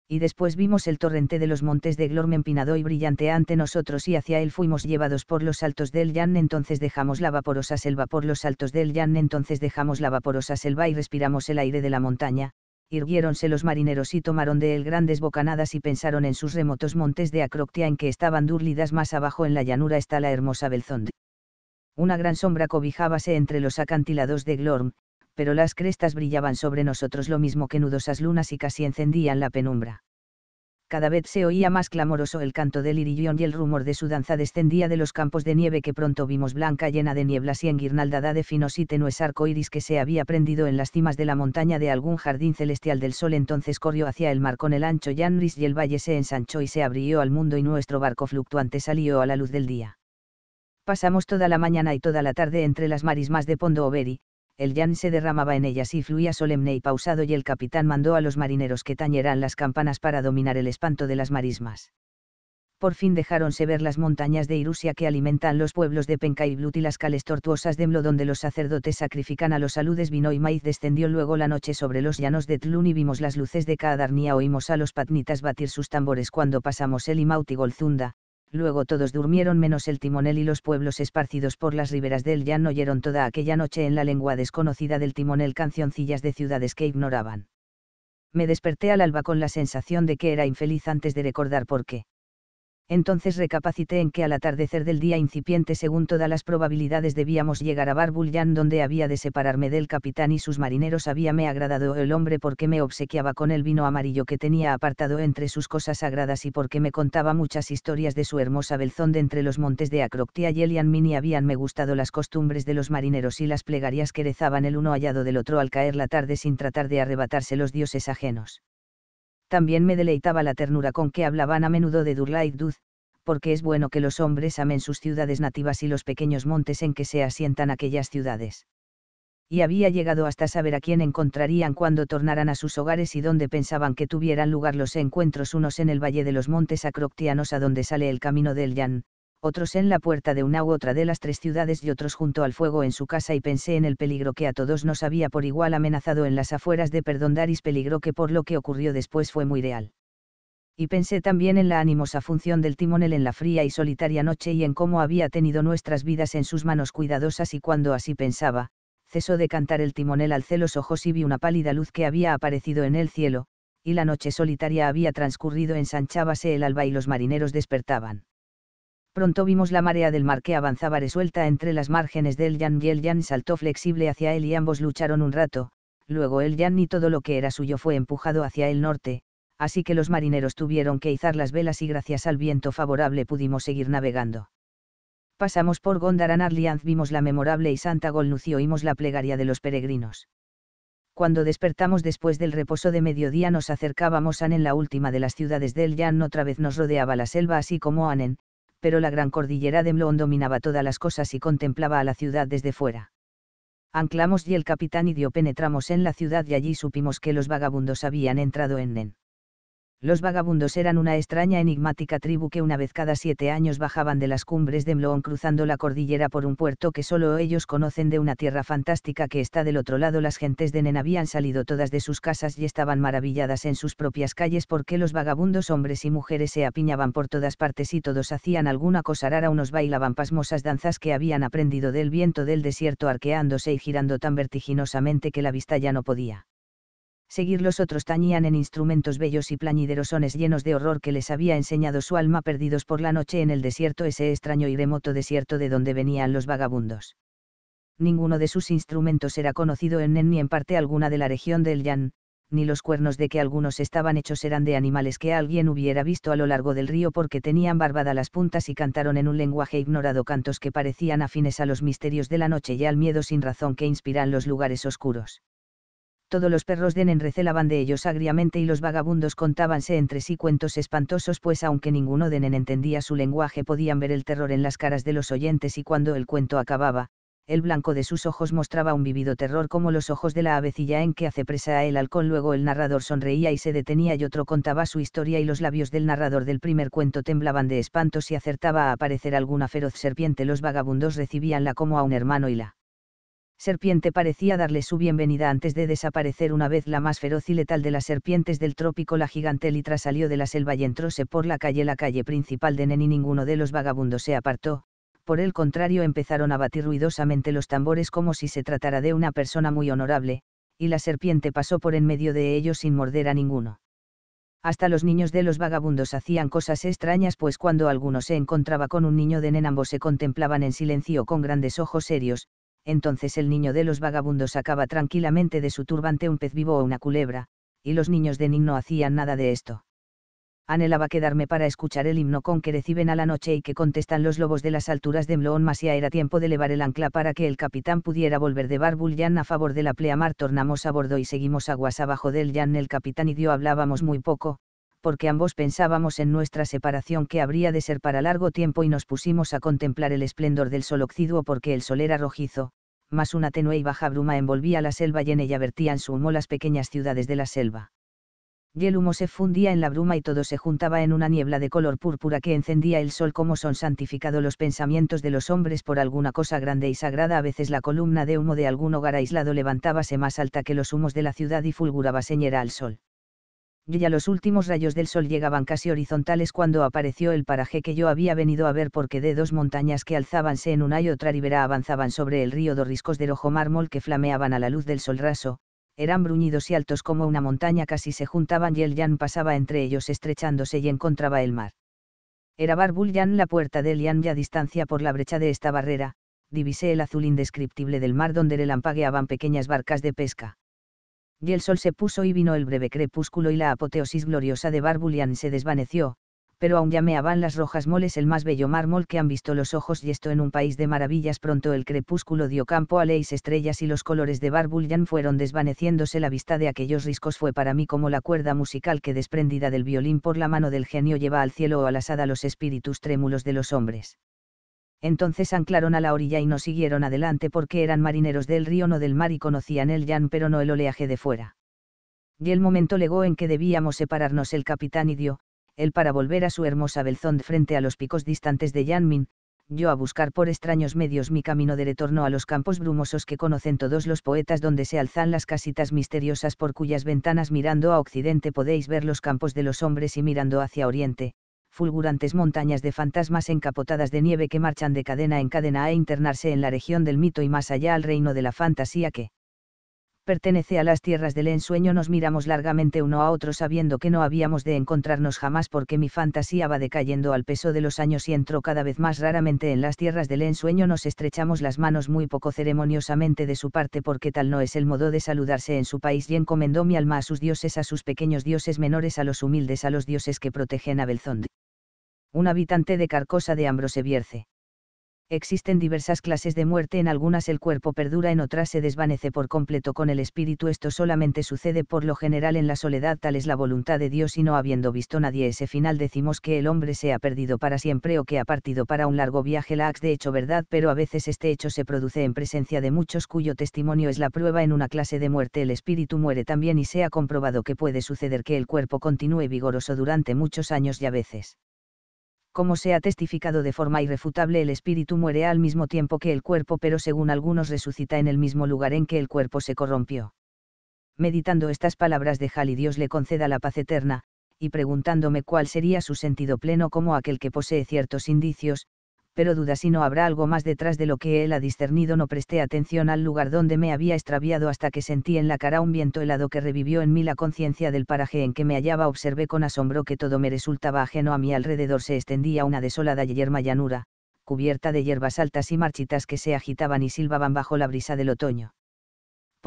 Y después vimos el torrente de los montes de Glorm empinado y brillante ante nosotros y hacia él fuimos llevados por los saltos del Yan, entonces dejamos la vaporosa selva por los altos del Yan, entonces dejamos la vaporosa selva y respiramos el aire de la montaña, irguiéronse los marineros y tomaron de él grandes bocanadas y pensaron en sus remotos montes de Acroctia en que estaban durlidas más abajo en la llanura está la hermosa Belzondi. Una gran sombra cobijábase entre los acantilados de Glorm, pero las crestas brillaban sobre nosotros lo mismo que nudosas lunas y casi encendían la penumbra cada vez se oía más clamoroso el canto del irillón y el rumor de su danza descendía de los campos de nieve que pronto vimos blanca llena de nieblas y enguirnaldada de finos y tenues iris que se había prendido en las cimas de la montaña de algún jardín celestial del sol entonces corrió hacia el mar con el ancho Yanris y el valle se ensanchó y se abrió al mundo y nuestro barco fluctuante salió a la luz del día. Pasamos toda la mañana y toda la tarde entre las marismas de Pondo Oberi, el llan se derramaba en ellas y fluía solemne y pausado y el capitán mandó a los marineros que tañeran las campanas para dominar el espanto de las marismas. Por fin dejáronse ver las montañas de Irusia que alimentan los pueblos de Penca y Blut y las cales tortuosas de Mlo donde los sacerdotes sacrifican a los aludes vino y maíz descendió luego la noche sobre los llanos de Tlun y vimos las luces de Kaadarnia oímos a los patnitas batir sus tambores cuando pasamos el y Golzunda, Luego todos durmieron menos el timonel y los pueblos esparcidos por las riberas del llano oyeron toda aquella noche en la lengua desconocida del timonel cancioncillas de ciudades que ignoraban. Me desperté al alba con la sensación de que era infeliz antes de recordar por qué entonces recapacité en que al atardecer del día incipiente según todas las probabilidades debíamos llegar a Barbulian donde había de separarme del capitán y sus marineros habíame agradado el hombre porque me obsequiaba con el vino amarillo que tenía apartado entre sus cosas sagradas y porque me contaba muchas historias de su hermosa Belzón de entre los montes de Acroctia y Elianmin Habían me gustado las costumbres de los marineros y las plegarias que rezaban el uno hallado del otro al caer la tarde sin tratar de arrebatarse los dioses ajenos también me deleitaba la ternura con que hablaban a menudo de Durlaid Dud, porque es bueno que los hombres amen sus ciudades nativas y los pequeños montes en que se asientan aquellas ciudades. Y había llegado hasta saber a quién encontrarían cuando tornaran a sus hogares y dónde pensaban que tuvieran lugar los encuentros unos en el valle de los montes acroctianos a donde sale el camino del Yan, otros en la puerta de una u otra de las tres ciudades y otros junto al fuego en su casa y pensé en el peligro que a todos nos había por igual amenazado en las afueras de Perdondaris peligro que por lo que ocurrió después fue muy real. Y pensé también en la animosa función del timonel en la fría y solitaria noche y en cómo había tenido nuestras vidas en sus manos cuidadosas y cuando así pensaba, cesó de cantar el timonel al celos ojos y vi una pálida luz que había aparecido en el cielo, y la noche solitaria había transcurrido ensanchábase el alba y los marineros despertaban. Pronto vimos la marea del mar que avanzaba resuelta entre las márgenes del Yan y el Yan saltó flexible hacia él y ambos lucharon un rato, luego el Yan y todo lo que era suyo fue empujado hacia el norte, así que los marineros tuvieron que izar las velas y gracias al viento favorable pudimos seguir navegando. Pasamos por Gondaran vimos la memorable y santa Golnuz y oímos la plegaria de los peregrinos. Cuando despertamos después del reposo de mediodía nos acercábamos a Anen, la última de las ciudades del Yan, otra vez nos rodeaba la selva así como Anen, pero la gran cordillera de Mloon dominaba todas las cosas y contemplaba a la ciudad desde fuera. Anclamos y el capitán y dio penetramos en la ciudad y allí supimos que los vagabundos habían entrado en Nen. Los vagabundos eran una extraña enigmática tribu que una vez cada siete años bajaban de las cumbres de Mloon cruzando la cordillera por un puerto que solo ellos conocen de una tierra fantástica que está del otro lado. Las gentes de Nen habían salido todas de sus casas y estaban maravilladas en sus propias calles porque los vagabundos hombres y mujeres se apiñaban por todas partes y todos hacían alguna cosa rara. Unos bailaban pasmosas danzas que habían aprendido del viento del desierto arqueándose y girando tan vertiginosamente que la vista ya no podía seguir los otros tañían en instrumentos bellos y plañiderosones llenos de horror que les había enseñado su alma perdidos por la noche en el desierto, ese extraño y remoto desierto de donde venían los vagabundos. Ninguno de sus instrumentos era conocido en Nen ni en parte alguna de la región del Yan, ni los cuernos de que algunos estaban hechos eran de animales que alguien hubiera visto a lo largo del río porque tenían barbada las puntas y cantaron en un lenguaje ignorado cantos que parecían afines a los misterios de la noche y al miedo sin razón que inspiran los lugares oscuros todos los perros de Nen recelaban de ellos agriamente y los vagabundos contábanse entre sí cuentos espantosos, pues aunque ninguno de entendía su lenguaje, podían ver el terror en las caras de los oyentes y cuando el cuento acababa, el blanco de sus ojos mostraba un vivido terror como los ojos de la avecilla en que hace presa a el halcón. Luego el narrador sonreía y se detenía y otro contaba su historia y los labios del narrador del primer cuento temblaban de espanto si acertaba a aparecer alguna feroz serpiente. Los vagabundos recibíanla como a un hermano y la Serpiente parecía darle su bienvenida antes de desaparecer una vez la más feroz y letal de las serpientes del trópico la gigante Litra salió de la selva y entróse por la calle la calle principal de Nen ninguno de los vagabundos se apartó, por el contrario empezaron a batir ruidosamente los tambores como si se tratara de una persona muy honorable, y la serpiente pasó por en medio de ellos sin morder a ninguno. Hasta los niños de los vagabundos hacían cosas extrañas, pues cuando alguno se encontraba con un niño de Nen ambos se contemplaban en silencio con grandes ojos serios, entonces el niño de los vagabundos sacaba tranquilamente de su turbante un pez vivo o una culebra, y los niños de Nin no hacían nada de esto. Anhelaba quedarme para escuchar el himno con que reciben a la noche y que contestan los lobos de las alturas de Mloon, mas ya era tiempo de elevar el ancla para que el capitán pudiera volver de Barbulyan a favor de la pleamar. Tornamos a bordo y seguimos aguas abajo del Yan. El capitán y yo hablábamos muy poco, porque ambos pensábamos en nuestra separación que habría de ser para largo tiempo y nos pusimos a contemplar el esplendor del sol oxiduo porque el sol era rojizo, más una tenue y baja bruma envolvía la selva y en ella vertían su humo las pequeñas ciudades de la selva. Y el humo se fundía en la bruma y todo se juntaba en una niebla de color púrpura que encendía el sol como son santificados los pensamientos de los hombres por alguna cosa grande y sagrada. A veces la columna de humo de algún hogar aislado levantábase más alta que los humos de la ciudad y fulguraba señera al sol ya los últimos rayos del sol llegaban casi horizontales cuando apareció el paraje que yo había venido a ver porque de dos montañas que alzábanse en una y otra ribera avanzaban sobre el río dos riscos de rojo mármol que flameaban a la luz del sol raso, eran bruñidos y altos como una montaña casi se juntaban y el Yan pasaba entre ellos estrechándose y encontraba el mar. Era Barbul Yan la puerta del Yan y a distancia por la brecha de esta barrera, divisé el azul indescriptible del mar donde relampagueaban pequeñas barcas de pesca y el sol se puso y vino el breve crepúsculo y la apoteosis gloriosa de Barbulian se desvaneció, pero aún llameaban las rojas moles el más bello mármol que han visto los ojos y esto en un país de maravillas pronto el crepúsculo dio campo a leyes estrellas y los colores de Barbulian fueron desvaneciéndose la vista de aquellos riscos fue para mí como la cuerda musical que desprendida del violín por la mano del genio lleva al cielo o a la los espíritus trémulos de los hombres entonces anclaron a la orilla y no siguieron adelante porque eran marineros del río no del mar y conocían el yan pero no el oleaje de fuera. Y el momento llegó en que debíamos separarnos el capitán y dio, él para volver a su hermosa belzón frente a los picos distantes de Yanmin, yo a buscar por extraños medios mi camino de retorno a los campos brumosos que conocen todos los poetas donde se alzan las casitas misteriosas por cuyas ventanas mirando a occidente podéis ver los campos de los hombres y mirando hacia oriente, fulgurantes montañas de fantasmas encapotadas de nieve que marchan de cadena en cadena a internarse en la región del mito y más allá al reino de la fantasía que pertenece a las tierras del ensueño nos miramos largamente uno a otro sabiendo que no habíamos de encontrarnos jamás porque mi fantasía va decayendo al peso de los años y entró cada vez más raramente en las tierras del ensueño nos estrechamos las manos muy poco ceremoniosamente de su parte porque tal no es el modo de saludarse en su país y encomendó mi alma a sus dioses a sus pequeños dioses menores a los humildes a los dioses que protegen a Belzondi un habitante de Carcosa de vierce. Existen diversas clases de muerte, en algunas el cuerpo perdura, en otras se desvanece por completo con el espíritu. Esto solamente sucede por lo general en la soledad, tal es la voluntad de Dios y no habiendo visto nadie ese final decimos que el hombre se ha perdido para siempre o que ha partido para un largo viaje. La ax de hecho verdad, pero a veces este hecho se produce en presencia de muchos cuyo testimonio es la prueba. En una clase de muerte el espíritu muere también y se ha comprobado que puede suceder que el cuerpo continúe vigoroso durante muchos años y a veces como se ha testificado de forma irrefutable, el espíritu muere al mismo tiempo que el cuerpo, pero según algunos resucita en el mismo lugar en que el cuerpo se corrompió. Meditando estas palabras de Jali, Dios le conceda la paz eterna, y preguntándome cuál sería su sentido pleno como aquel que posee ciertos indicios, pero duda si no habrá algo más detrás de lo que él ha discernido. No presté atención al lugar donde me había extraviado hasta que sentí en la cara un viento helado que revivió en mí la conciencia del paraje en que me hallaba. Observé con asombro que todo me resultaba ajeno a mi alrededor. Se extendía una desolada y yerma llanura, cubierta de hierbas altas y marchitas que se agitaban y silbaban bajo la brisa del otoño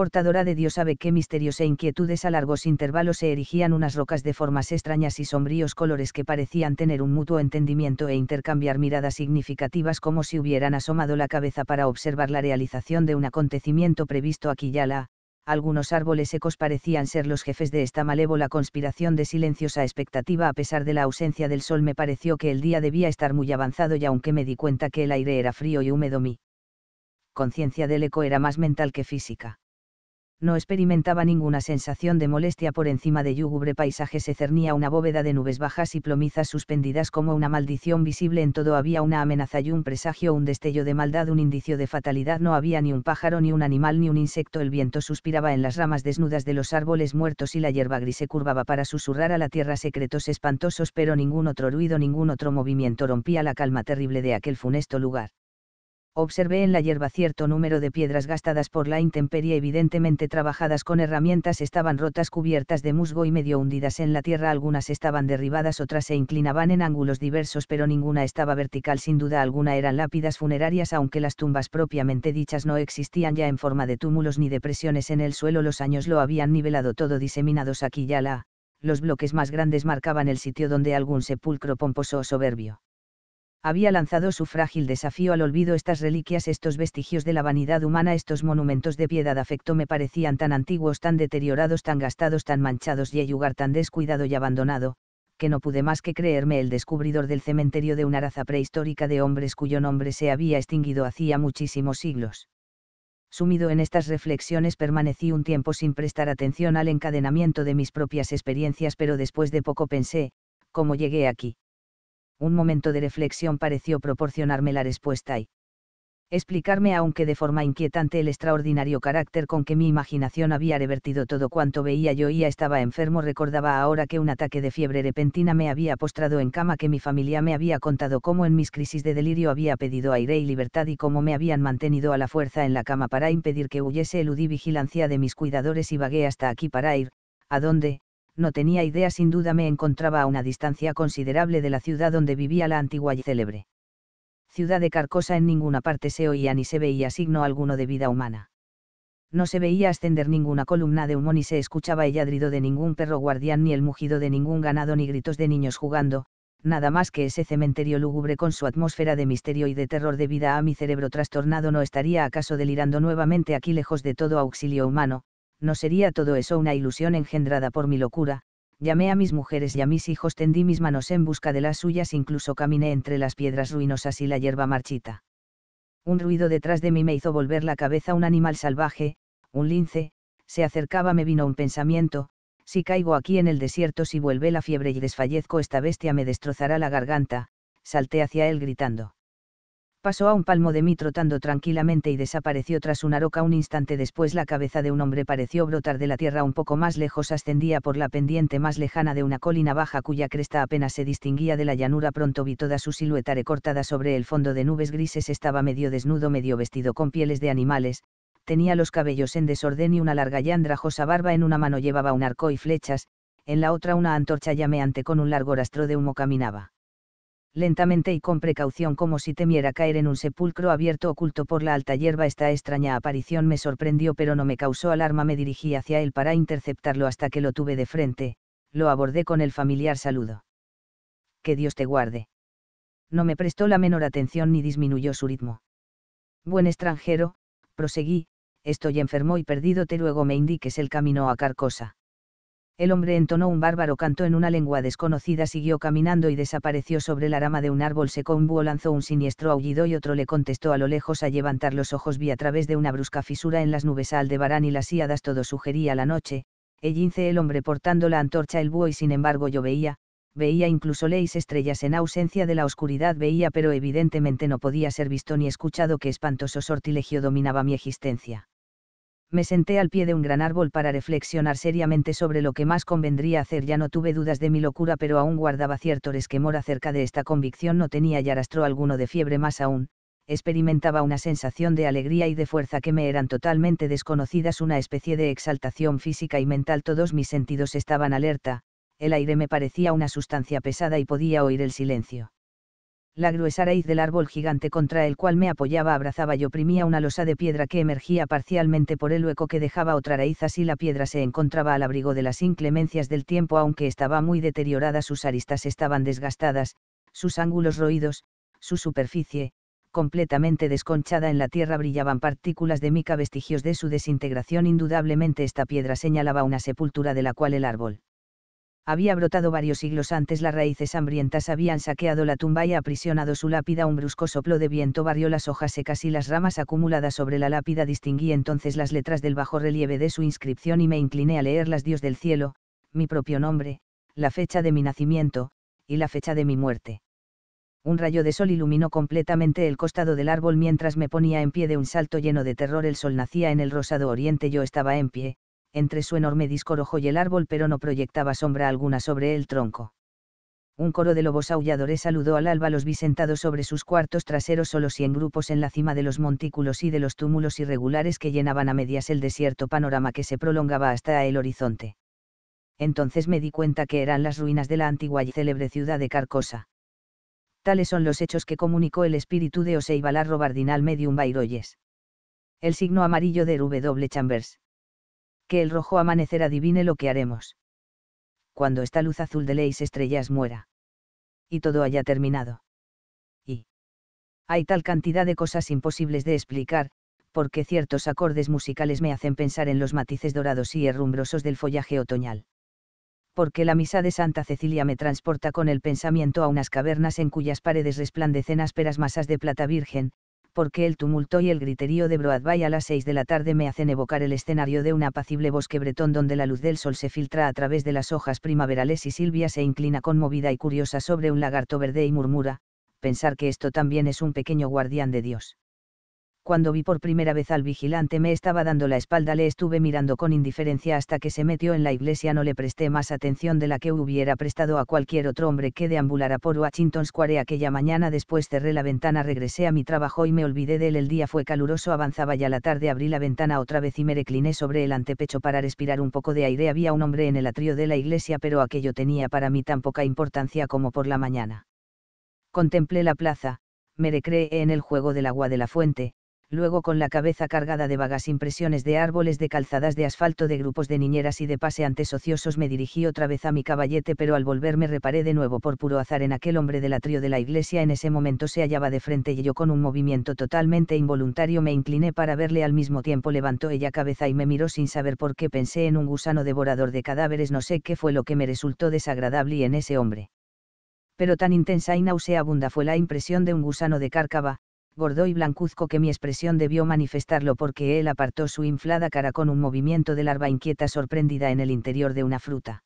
portadora de Dios sabe qué misterios e inquietudes a largos intervalos se erigían unas rocas de formas extrañas y sombríos colores que parecían tener un mutuo entendimiento e intercambiar miradas significativas como si hubieran asomado la cabeza para observar la realización de un acontecimiento previsto aquí ya algunos árboles secos parecían ser los jefes de esta malévola conspiración de silenciosa expectativa a pesar de la ausencia del sol me pareció que el día debía estar muy avanzado y aunque me di cuenta que el aire era frío y húmedo mi conciencia del eco era más mental que física no experimentaba ninguna sensación de molestia por encima de lúgubre paisaje se cernía una bóveda de nubes bajas y plomizas suspendidas como una maldición visible en todo había una amenaza y un presagio un destello de maldad un indicio de fatalidad no había ni un pájaro ni un animal ni un insecto el viento suspiraba en las ramas desnudas de los árboles muertos y la hierba gris se curvaba para susurrar a la tierra secretos espantosos pero ningún otro ruido ningún otro movimiento rompía la calma terrible de aquel funesto lugar observé en la hierba cierto número de piedras gastadas por la intemperie evidentemente trabajadas con herramientas estaban rotas cubiertas de musgo y medio hundidas en la tierra algunas estaban derribadas otras se inclinaban en ángulos diversos pero ninguna estaba vertical sin duda alguna eran lápidas funerarias aunque las tumbas propiamente dichas no existían ya en forma de túmulos ni depresiones en el suelo los años lo habían nivelado todo diseminados aquí y allá. los bloques más grandes marcaban el sitio donde algún sepulcro pomposo o soberbio había lanzado su frágil desafío al olvido estas reliquias, estos vestigios de la vanidad humana, estos monumentos de piedad afecto me parecían tan antiguos, tan deteriorados, tan gastados, tan manchados y el lugar tan descuidado y abandonado, que no pude más que creerme el descubridor del cementerio de una raza prehistórica de hombres cuyo nombre se había extinguido hacía muchísimos siglos. Sumido en estas reflexiones permanecí un tiempo sin prestar atención al encadenamiento de mis propias experiencias, pero después de poco pensé, ¿cómo llegué aquí? un momento de reflexión pareció proporcionarme la respuesta y explicarme aunque de forma inquietante el extraordinario carácter con que mi imaginación había revertido todo cuanto veía yo y estaba enfermo recordaba ahora que un ataque de fiebre repentina me había postrado en cama que mi familia me había contado cómo en mis crisis de delirio había pedido aire y libertad y cómo me habían mantenido a la fuerza en la cama para impedir que huyese eludí vigilancia de mis cuidadores y vagué hasta aquí para ir, a dónde? no tenía idea sin duda me encontraba a una distancia considerable de la ciudad donde vivía la antigua y célebre. Ciudad de Carcosa en ninguna parte se oía ni se veía signo alguno de vida humana. No se veía ascender ninguna columna de humo ni se escuchaba el ladrido de ningún perro guardián ni el mugido de ningún ganado ni gritos de niños jugando, nada más que ese cementerio lúgubre con su atmósfera de misterio y de terror de vida a ah, mi cerebro trastornado no estaría acaso delirando nuevamente aquí lejos de todo auxilio humano, no sería todo eso una ilusión engendrada por mi locura, llamé a mis mujeres y a mis hijos, tendí mis manos en busca de las suyas, incluso caminé entre las piedras ruinosas y la hierba marchita. Un ruido detrás de mí me hizo volver la cabeza un animal salvaje, un lince, se acercaba, me vino un pensamiento, si caigo aquí en el desierto, si vuelve la fiebre y desfallezco, esta bestia me destrozará la garganta, salté hacia él gritando pasó a un palmo de mí trotando tranquilamente y desapareció tras una roca un instante después la cabeza de un hombre pareció brotar de la tierra un poco más lejos ascendía por la pendiente más lejana de una colina baja cuya cresta apenas se distinguía de la llanura pronto vi toda su silueta recortada sobre el fondo de nubes grises estaba medio desnudo medio vestido con pieles de animales, tenía los cabellos en desorden y una larga y andrajosa barba en una mano llevaba un arco y flechas, en la otra una antorcha llameante con un largo rastro de humo caminaba lentamente y con precaución como si temiera caer en un sepulcro abierto oculto por la alta hierba. Esta extraña aparición me sorprendió pero no me causó alarma, me dirigí hacia él para interceptarlo hasta que lo tuve de frente, lo abordé con el familiar saludo. Que Dios te guarde. No me prestó la menor atención ni disminuyó su ritmo. Buen extranjero, proseguí, estoy enfermo y perdido, te luego me indiques el camino a Carcosa el hombre entonó un bárbaro canto en una lengua desconocida, siguió caminando y desapareció sobre la rama de un árbol seco. Un búho lanzó un siniestro aullido y otro le contestó a lo lejos a levantar los ojos. Vi a través de una brusca fisura en las nubes al y las hiadas, todo sugería la noche. Ellince el hombre portando la antorcha el búho y sin embargo yo veía, veía incluso leis estrellas en ausencia de la oscuridad, veía pero evidentemente no podía ser visto ni escuchado que espantoso sortilegio dominaba mi existencia me senté al pie de un gran árbol para reflexionar seriamente sobre lo que más convendría hacer. Ya no tuve dudas de mi locura, pero aún guardaba cierto resquemor acerca de esta convicción. No tenía ya rastro alguno de fiebre, más aún, experimentaba una sensación de alegría y de fuerza que me eran totalmente desconocidas, una especie de exaltación física y mental. Todos mis sentidos estaban alerta, el aire me parecía una sustancia pesada y podía oír el silencio la gruesa raíz del árbol gigante contra el cual me apoyaba abrazaba y oprimía una losa de piedra que emergía parcialmente por el hueco que dejaba otra raíz así la piedra se encontraba al abrigo de las inclemencias del tiempo aunque estaba muy deteriorada sus aristas estaban desgastadas, sus ángulos roídos, su superficie, completamente desconchada en la tierra brillaban partículas de mica vestigios de su desintegración indudablemente esta piedra señalaba una sepultura de la cual el árbol había brotado varios siglos antes las raíces hambrientas habían saqueado la tumba y aprisionado su lápida un brusco soplo de viento barrió las hojas secas y las ramas acumuladas sobre la lápida distinguí entonces las letras del bajo relieve de su inscripción y me incliné a leerlas Dios del cielo, mi propio nombre, la fecha de mi nacimiento, y la fecha de mi muerte. Un rayo de sol iluminó completamente el costado del árbol mientras me ponía en pie de un salto lleno de terror el sol nacía en el rosado oriente yo estaba en pie, entre su enorme disco rojo y el árbol, pero no proyectaba sombra alguna sobre el tronco. Un coro de lobos aulladores saludó al alba los bisentados sobre sus cuartos traseros solos y en grupos en la cima de los montículos y de los túmulos irregulares que llenaban a medias el desierto panorama que se prolongaba hasta el horizonte. Entonces me di cuenta que eran las ruinas de la antigua y célebre ciudad de Carcosa. Tales son los hechos que comunicó el espíritu de Valarro Bardinal Medium Bayroyes. El signo amarillo de W. Chambers que el rojo amanecer adivine lo que haremos. Cuando esta luz azul de Leis estrellas muera. Y todo haya terminado. Y. Hay tal cantidad de cosas imposibles de explicar, porque ciertos acordes musicales me hacen pensar en los matices dorados y herrumbrosos del follaje otoñal. Porque la misa de Santa Cecilia me transporta con el pensamiento a unas cavernas en cuyas paredes resplandecen ásperas masas de plata virgen, porque el tumulto y el griterío de Broadway a las seis de la tarde me hacen evocar el escenario de un apacible bosque bretón donde la luz del sol se filtra a través de las hojas primaverales y Silvia se inclina conmovida y curiosa sobre un lagarto verde y murmura, pensar que esto también es un pequeño guardián de Dios cuando vi por primera vez al vigilante me estaba dando la espalda, le estuve mirando con indiferencia hasta que se metió en la iglesia, no le presté más atención de la que hubiera prestado a cualquier otro hombre que deambulara por Washington Square aquella mañana, después cerré la ventana, regresé a mi trabajo y me olvidé de él, el día fue caluroso, avanzaba ya la tarde, abrí la ventana otra vez y me recliné sobre el antepecho para respirar un poco de aire, había un hombre en el atrio de la iglesia, pero aquello tenía para mí tan poca importancia como por la mañana. Contemplé la plaza, me recreé en el juego del agua de la fuente, luego con la cabeza cargada de vagas impresiones de árboles, de calzadas de asfalto, de grupos de niñeras y de paseantes ociosos, me dirigí otra vez a mi caballete, pero al volver me reparé de nuevo por puro azar en aquel hombre del atrio de la iglesia. En ese momento se hallaba de frente y yo con un movimiento totalmente involuntario me incliné para verle al mismo tiempo levantó ella cabeza y me miró sin saber por qué pensé en un gusano devorador de cadáveres, no sé qué fue lo que me resultó desagradable y en ese hombre pero tan intensa y nauseabunda fue la impresión de un gusano de cárcava, gordo y blancuzco que mi expresión debió manifestarlo porque él apartó su inflada cara con un movimiento de larva inquieta sorprendida en el interior de una fruta.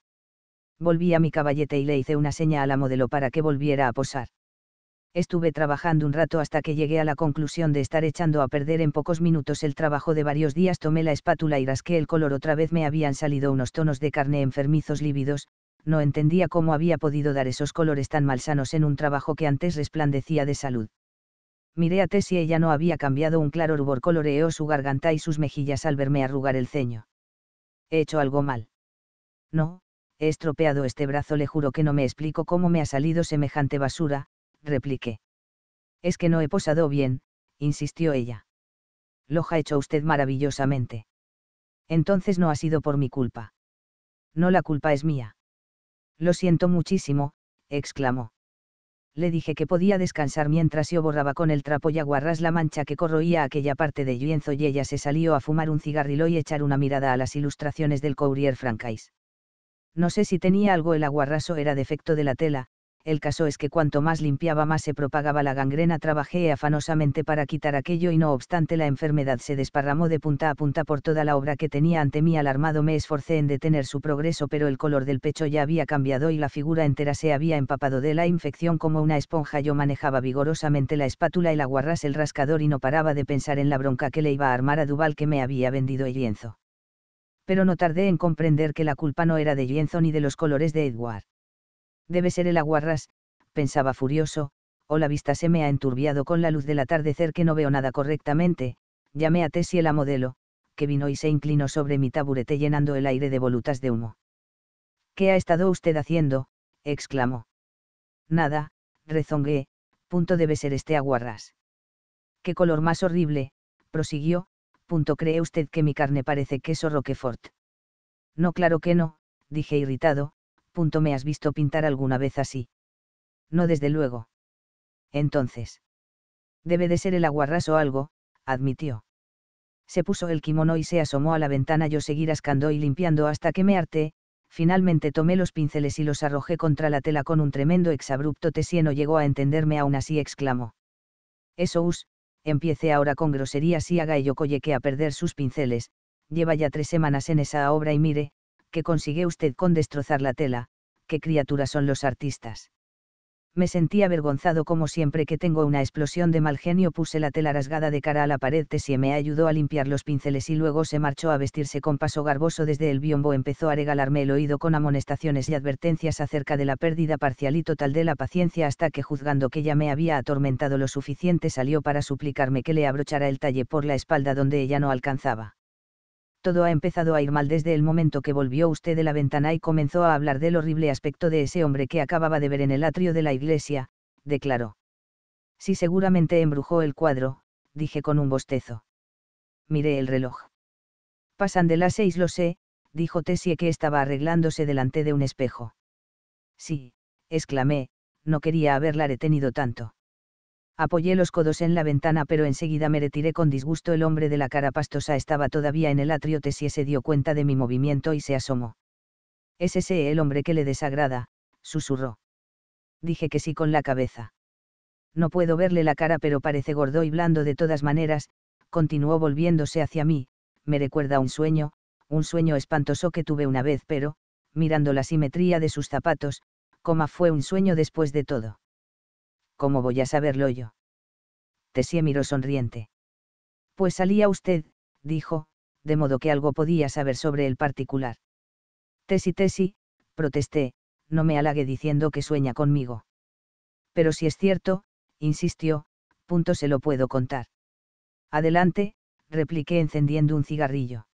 Volví a mi caballete y le hice una seña la modelo para que volviera a posar. Estuve trabajando un rato hasta que llegué a la conclusión de estar echando a perder en pocos minutos el trabajo de varios días. Tomé la espátula y rasqué el color. Otra vez me habían salido unos tonos de carne enfermizos lívidos, no entendía cómo había podido dar esos colores tan malsanos en un trabajo que antes resplandecía de salud miré a Tess y ella no había cambiado, un claro rubor coloreó su garganta y sus mejillas al verme arrugar el ceño. He hecho algo mal. No, he estropeado este brazo, le juro que no me explico cómo me ha salido semejante basura, repliqué. Es que no he posado bien, insistió ella. Lo ha hecho usted maravillosamente. Entonces no ha sido por mi culpa. No la culpa es mía. Lo siento muchísimo, exclamó le dije que podía descansar mientras yo borraba con el trapo y aguarras la mancha que corroía aquella parte de lienzo y ella se salió a fumar un cigarrillo y echar una mirada a las ilustraciones del Courier Francais. No sé si tenía algo el aguarraso era defecto de la tela, el caso es que cuanto más limpiaba más se propagaba la gangrena. Trabajé afanosamente para quitar aquello y no obstante la enfermedad se desparramó de punta a punta por toda la obra que tenía ante mí. Alarmado me esforcé en detener su progreso pero el color del pecho ya había cambiado y la figura entera se había empapado de la infección como una esponja. Yo manejaba vigorosamente la espátula y la guarras el rascador y no paraba de pensar en la bronca que le iba a armar a Duval que me había vendido el lienzo. Pero no tardé en comprender que la culpa no era de lienzo ni de los colores de Edward Debe ser el aguarras, pensaba furioso, o la vista se me ha enturbiado con la luz del atardecer que no veo nada correctamente, llamé a Tessie la modelo, que vino y se inclinó sobre mi taburete llenando el aire de volutas de humo. ¿Qué ha estado usted haciendo? exclamó. Nada, rezongué, punto debe ser este aguarras. Qué color más horrible, prosiguió, punto cree usted que mi carne parece queso Roquefort. No, claro que no, dije irritado, punto me has visto pintar alguna vez así. No desde luego. Entonces. Debe de ser el aguarrás o algo, admitió. Se puso el kimono y se asomó a la ventana. Yo seguí rascando y limpiando hasta que me harté, finalmente tomé los pinceles y los arrojé contra la tela con un tremendo exabrupto tesieno. Llegó a entenderme aún así, exclamó. Eso us, empiece ahora con groserías y haga ello que a perder sus pinceles, lleva ya tres semanas en esa obra y mire, que consigue usted con destrozar la tela, qué criaturas son los artistas. Me sentí avergonzado como siempre que tengo una explosión de mal genio puse la tela rasgada de cara a la pared Tessie me ayudó a limpiar los pinceles y luego se marchó a vestirse con paso garboso desde el biombo empezó a regalarme el oído con amonestaciones y advertencias acerca de la pérdida parcial y total de la paciencia hasta que juzgando que ya me había atormentado lo suficiente salió para suplicarme que le abrochara el talle por la espalda donde ella no alcanzaba todo ha empezado a ir mal desde el momento que volvió usted de la ventana y comenzó a hablar del horrible aspecto de ese hombre que acababa de ver en el atrio de la iglesia, declaró. Sí, seguramente embrujó el cuadro, dije con un bostezo. Miré el reloj. Pasan de las seis, lo sé, dijo Tessie que estaba arreglándose delante de un espejo. Sí, exclamé, no quería haberla retenido tanto. Apoyé los codos en la ventana, pero enseguida me retiré con disgusto. El hombre de la cara pastosa estaba todavía en el atrio. Tesie se dio cuenta de mi movimiento y se asomó. ¿Es ese el hombre que le desagrada? susurró. Dije que sí con la cabeza. No puedo verle la cara, pero parece gordo y blando de todas maneras, continuó volviéndose hacia mí, me recuerda un sueño, un sueño espantoso que tuve una vez, pero, mirando la simetría de sus zapatos, coma fue un sueño después de todo. ¿cómo voy a saberlo yo? Tessie miró sonriente. Pues salía usted, dijo, de modo que algo podía saber sobre el particular. Tessie, Tessie, protesté, no me halague diciendo que sueña conmigo. Pero si es cierto, insistió, punto se lo puedo contar. Adelante, repliqué encendiendo un cigarrillo.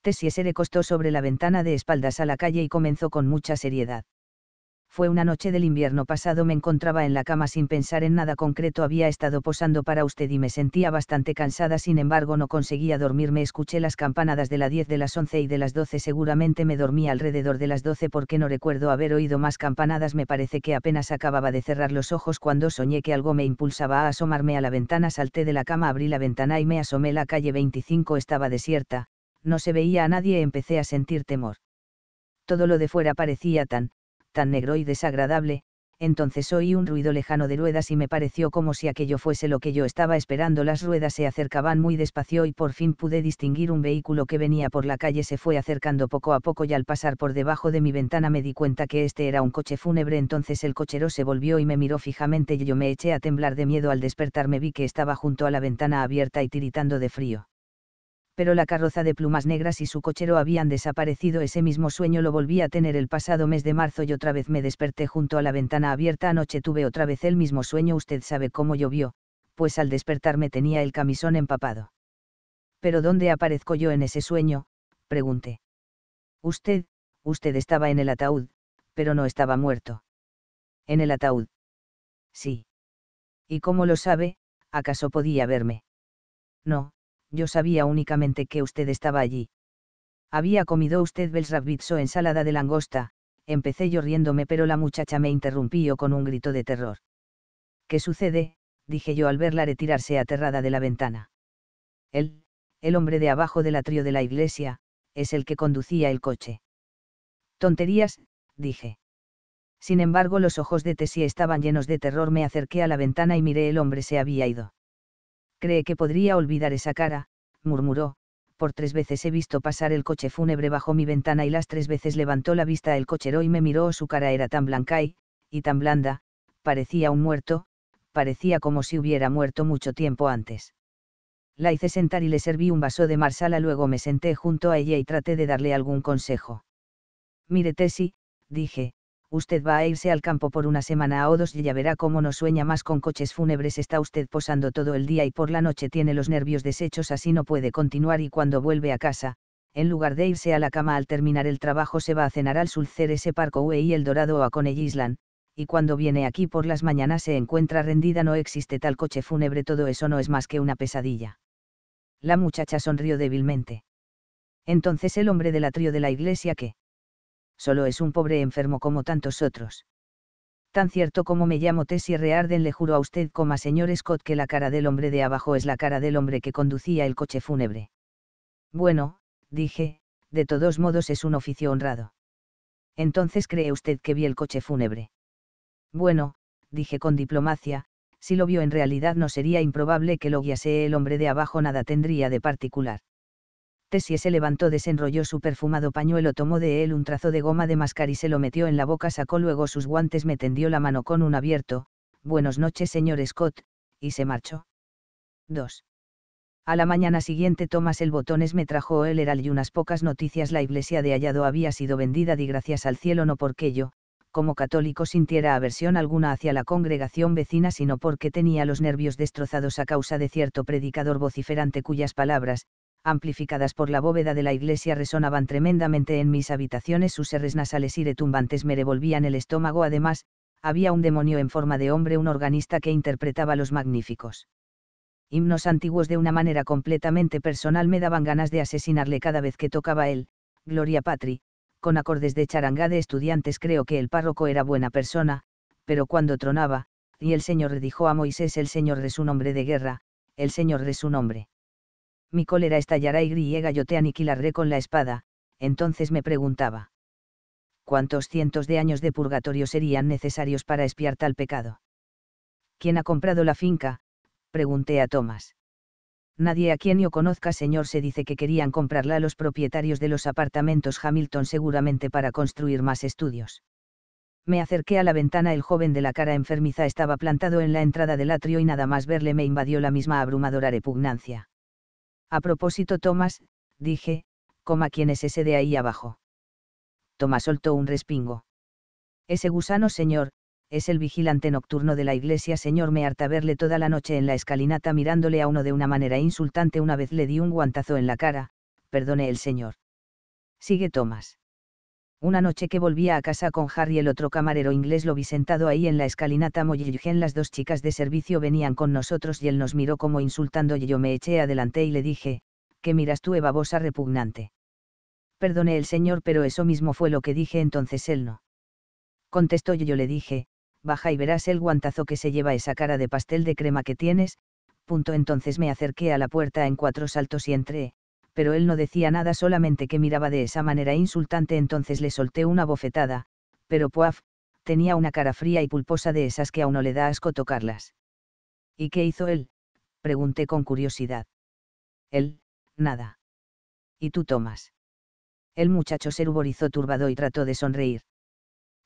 Tessie se recostó sobre la ventana de espaldas a la calle y comenzó con mucha seriedad fue una noche del invierno pasado me encontraba en la cama sin pensar en nada concreto había estado posando para usted y me sentía bastante cansada sin embargo no conseguía dormirme escuché las campanadas de las 10 de las 11 y de las 12 seguramente me dormí alrededor de las 12 porque no recuerdo haber oído más campanadas me parece que apenas acababa de cerrar los ojos cuando soñé que algo me impulsaba a asomarme a la ventana salté de la cama abrí la ventana y me asomé la calle 25 estaba desierta, no se veía a nadie empecé a sentir temor. Todo lo de fuera parecía tan, tan negro y desagradable, entonces oí un ruido lejano de ruedas y me pareció como si aquello fuese lo que yo estaba esperando. Las ruedas se acercaban muy despacio y por fin pude distinguir un vehículo que venía por la calle. Se fue acercando poco a poco y al pasar por debajo de mi ventana me di cuenta que este era un coche fúnebre. Entonces el cochero se volvió y me miró fijamente y yo me eché a temblar de miedo. Al despertarme vi que estaba junto a la ventana abierta y tiritando de frío pero la carroza de plumas negras y su cochero habían desaparecido. Ese mismo sueño lo volví a tener el pasado mes de marzo y otra vez me desperté junto a la ventana abierta. Anoche tuve otra vez el mismo sueño. Usted sabe cómo llovió, pues al despertarme tenía el camisón empapado. ¿Pero dónde aparezco yo en ese sueño? pregunté. Usted, usted estaba en el ataúd, pero no estaba muerto. ¿En el ataúd? Sí. ¿Y cómo lo sabe? ¿Acaso podía verme? No, yo sabía únicamente que usted estaba allí. Había comido usted belsravitso ensalada de langosta, empecé yo riéndome pero la muchacha me interrumpió con un grito de terror. ¿Qué sucede? dije yo al verla retirarse aterrada de la ventana. Él, el hombre de abajo del atrio de la iglesia, es el que conducía el coche. Tonterías, dije. Sin embargo, los ojos de Tessie estaban llenos de terror. Me acerqué a la ventana y miré el hombre se había ido. Cree que podría olvidar esa cara, murmuró, por tres veces he visto pasar el coche fúnebre bajo mi ventana y las tres veces levantó la vista el cochero y me miró, su cara era tan blanca y, tan blanda, parecía un muerto, parecía como si hubiera muerto mucho tiempo antes. La hice sentar y le serví un vaso de marsala, luego me senté junto a ella y traté de darle algún consejo. Mire Tessie, dije, usted va a irse al campo por una semana o dos y ya verá cómo no sueña más con coches fúnebres, está usted posando todo el día y por la noche tiene los nervios deshechos, así no puede continuar y cuando vuelve a casa, en lugar de irse a la cama al terminar el trabajo se va a cenar al ese Parco y El Dorado o a Coney Island, y cuando viene aquí por las mañanas se encuentra rendida, no existe tal coche fúnebre, todo eso no es más que una pesadilla. La muchacha sonrió débilmente. Entonces el hombre del atrio de la iglesia que solo es un pobre enfermo como tantos otros. Tan cierto como me llamo Tessie Rearden le juro a usted como señor Scott que la cara del hombre de abajo es la cara del hombre que conducía el coche fúnebre. Bueno, dije, de todos modos es un oficio honrado. Entonces cree usted que vi el coche fúnebre. Bueno, dije con diplomacia, si lo vio en realidad no sería improbable que lo guiase el hombre de abajo nada tendría de particular. Tessie se levantó, desenrolló su perfumado pañuelo, tomó de él un trazo de goma de mascar y se lo metió en la boca, sacó luego sus guantes, me tendió la mano con un abierto, buenas noches señor Scott, y se marchó. 2. A la mañana siguiente Thomas el Botones me trajo el heral y unas pocas noticias. La iglesia de Hallado había sido vendida y gracias al cielo no porque yo, como católico, sintiera aversión alguna hacia la congregación vecina, sino porque tenía los nervios destrozados a causa de cierto predicador vociferante cuyas palabras, amplificadas por la bóveda de la iglesia, resonaban tremendamente en mis habitaciones. Sus herres nasales y retumbantes me revolvían el estómago. Además, había un demonio en forma de hombre, un organista que interpretaba los magníficos himnos antiguos de una manera completamente personal me daban ganas de asesinarle cada vez que tocaba él, Gloria Patri, con acordes de charanga de estudiantes creo que el párroco era buena persona, pero cuando tronaba, y el Señor dijo a Moisés el Señor de su nombre de guerra, el Señor de su nombre mi cólera estallará y griega te aniquilaré con la espada, entonces me preguntaba. ¿Cuántos cientos de años de purgatorio serían necesarios para espiar tal pecado? ¿Quién ha comprado la finca? pregunté a Thomas. Nadie a quien yo conozca, señor, se dice que querían comprarla a los propietarios de los apartamentos Hamilton seguramente para construir más estudios. Me acerqué a la ventana, el joven de la cara enfermiza estaba plantado en la entrada del atrio y nada más verle me invadió la misma abrumadora repugnancia. A propósito, Tomás, dije, coma quién es ese de ahí abajo. Tomás soltó un respingo. Ese gusano, señor, es el vigilante nocturno de la iglesia, señor. Me harta verle toda la noche en la escalinata mirándole a uno de una manera insultante. Una vez le di un guantazo en la cara, perdone el señor. Sigue Tomás. Una noche que volvía a casa con Harry el otro camarero inglés lo vi sentado ahí en la escalinata Moyilgen las dos chicas de servicio venían con nosotros y él nos miró como insultando y yo me eché adelante y le dije, ¿qué miras tú, babosa repugnante? Perdone el señor, pero eso mismo fue lo que dije entonces él no. Contestó y yo le dije, baja y verás el guantazo que se lleva esa cara de pastel de crema que tienes, punto entonces me acerqué a la puerta en cuatro saltos y entré, pero él no decía nada solamente que miraba de esa manera insultante entonces le solté una bofetada, pero Puaf, tenía una cara fría y pulposa de esas que a uno le da asco tocarlas. ¿Y qué hizo él? pregunté con curiosidad. Él, nada. ¿Y tú Tomás? El muchacho se ruborizó turbado y trató de sonreír.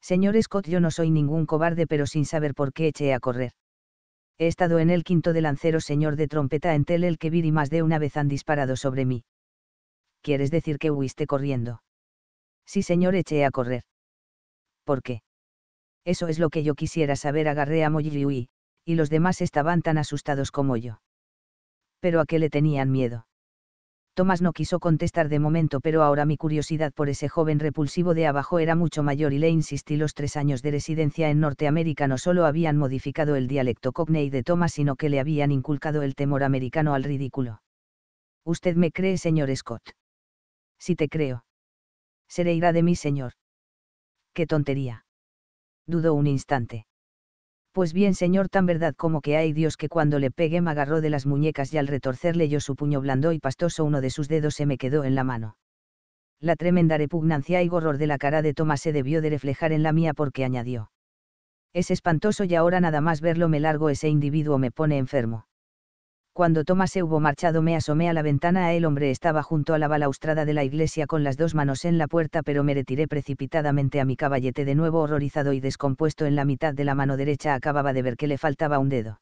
Señor Scott, yo no soy ningún cobarde, pero sin saber por qué eché a correr. He estado en el quinto de lanceros, señor de trompeta en Tel el que y más de una vez han disparado sobre mí. ¿Quieres decir que huiste corriendo? Sí, señor, eché a correr. ¿Por qué? Eso es lo que yo quisiera saber. Agarré a molly y los demás estaban tan asustados como yo. ¿Pero a qué le tenían miedo? Thomas no quiso contestar de momento, pero ahora mi curiosidad por ese joven repulsivo de abajo era mucho mayor y le insistí los tres años de residencia en Norteamérica no solo habían modificado el dialecto cockney de Thomas sino que le habían inculcado el temor americano al ridículo. ¿Usted me cree, señor Scott? Si te creo. Seré ira de mí señor. ¡Qué tontería! Dudó un instante. Pues bien, señor, tan verdad como que hay Dios que cuando le pegué me agarró de las muñecas y al retorcerle yo su puño blando y pastoso uno de sus dedos se me quedó en la mano. La tremenda repugnancia y horror de la cara de Tomás se debió de reflejar en la mía porque añadió. Es espantoso y ahora nada más verlo me largo ese individuo me pone enfermo. Cuando Tomás se hubo marchado me asomé a la ventana. El hombre estaba junto a la balaustrada de la iglesia con las dos manos en la puerta, pero me retiré precipitadamente a mi caballete de nuevo horrorizado y descompuesto en la mitad de la mano derecha. Acababa de ver que le faltaba un dedo.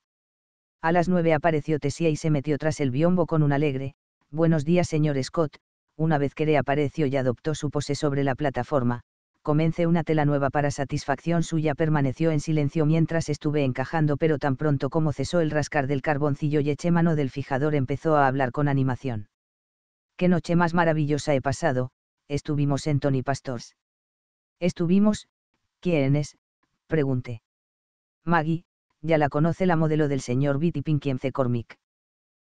A las nueve apareció Tesía y se metió tras el biombo con un alegre, Buenos días señor Scott, una vez que apareció y adoptó su pose sobre la plataforma, comencé una tela nueva para satisfacción suya. Permaneció en silencio mientras estuve encajando, pero tan pronto como cesó el rascar del carboncillo y eché mano del fijador, empezó a hablar con animación. Qué noche más maravillosa he pasado, estuvimos en Tony Pastors. Estuvimos, ¿Quién es? pregunté. Maggie, ya la conoce la modelo del señor Bitty C. Cormick.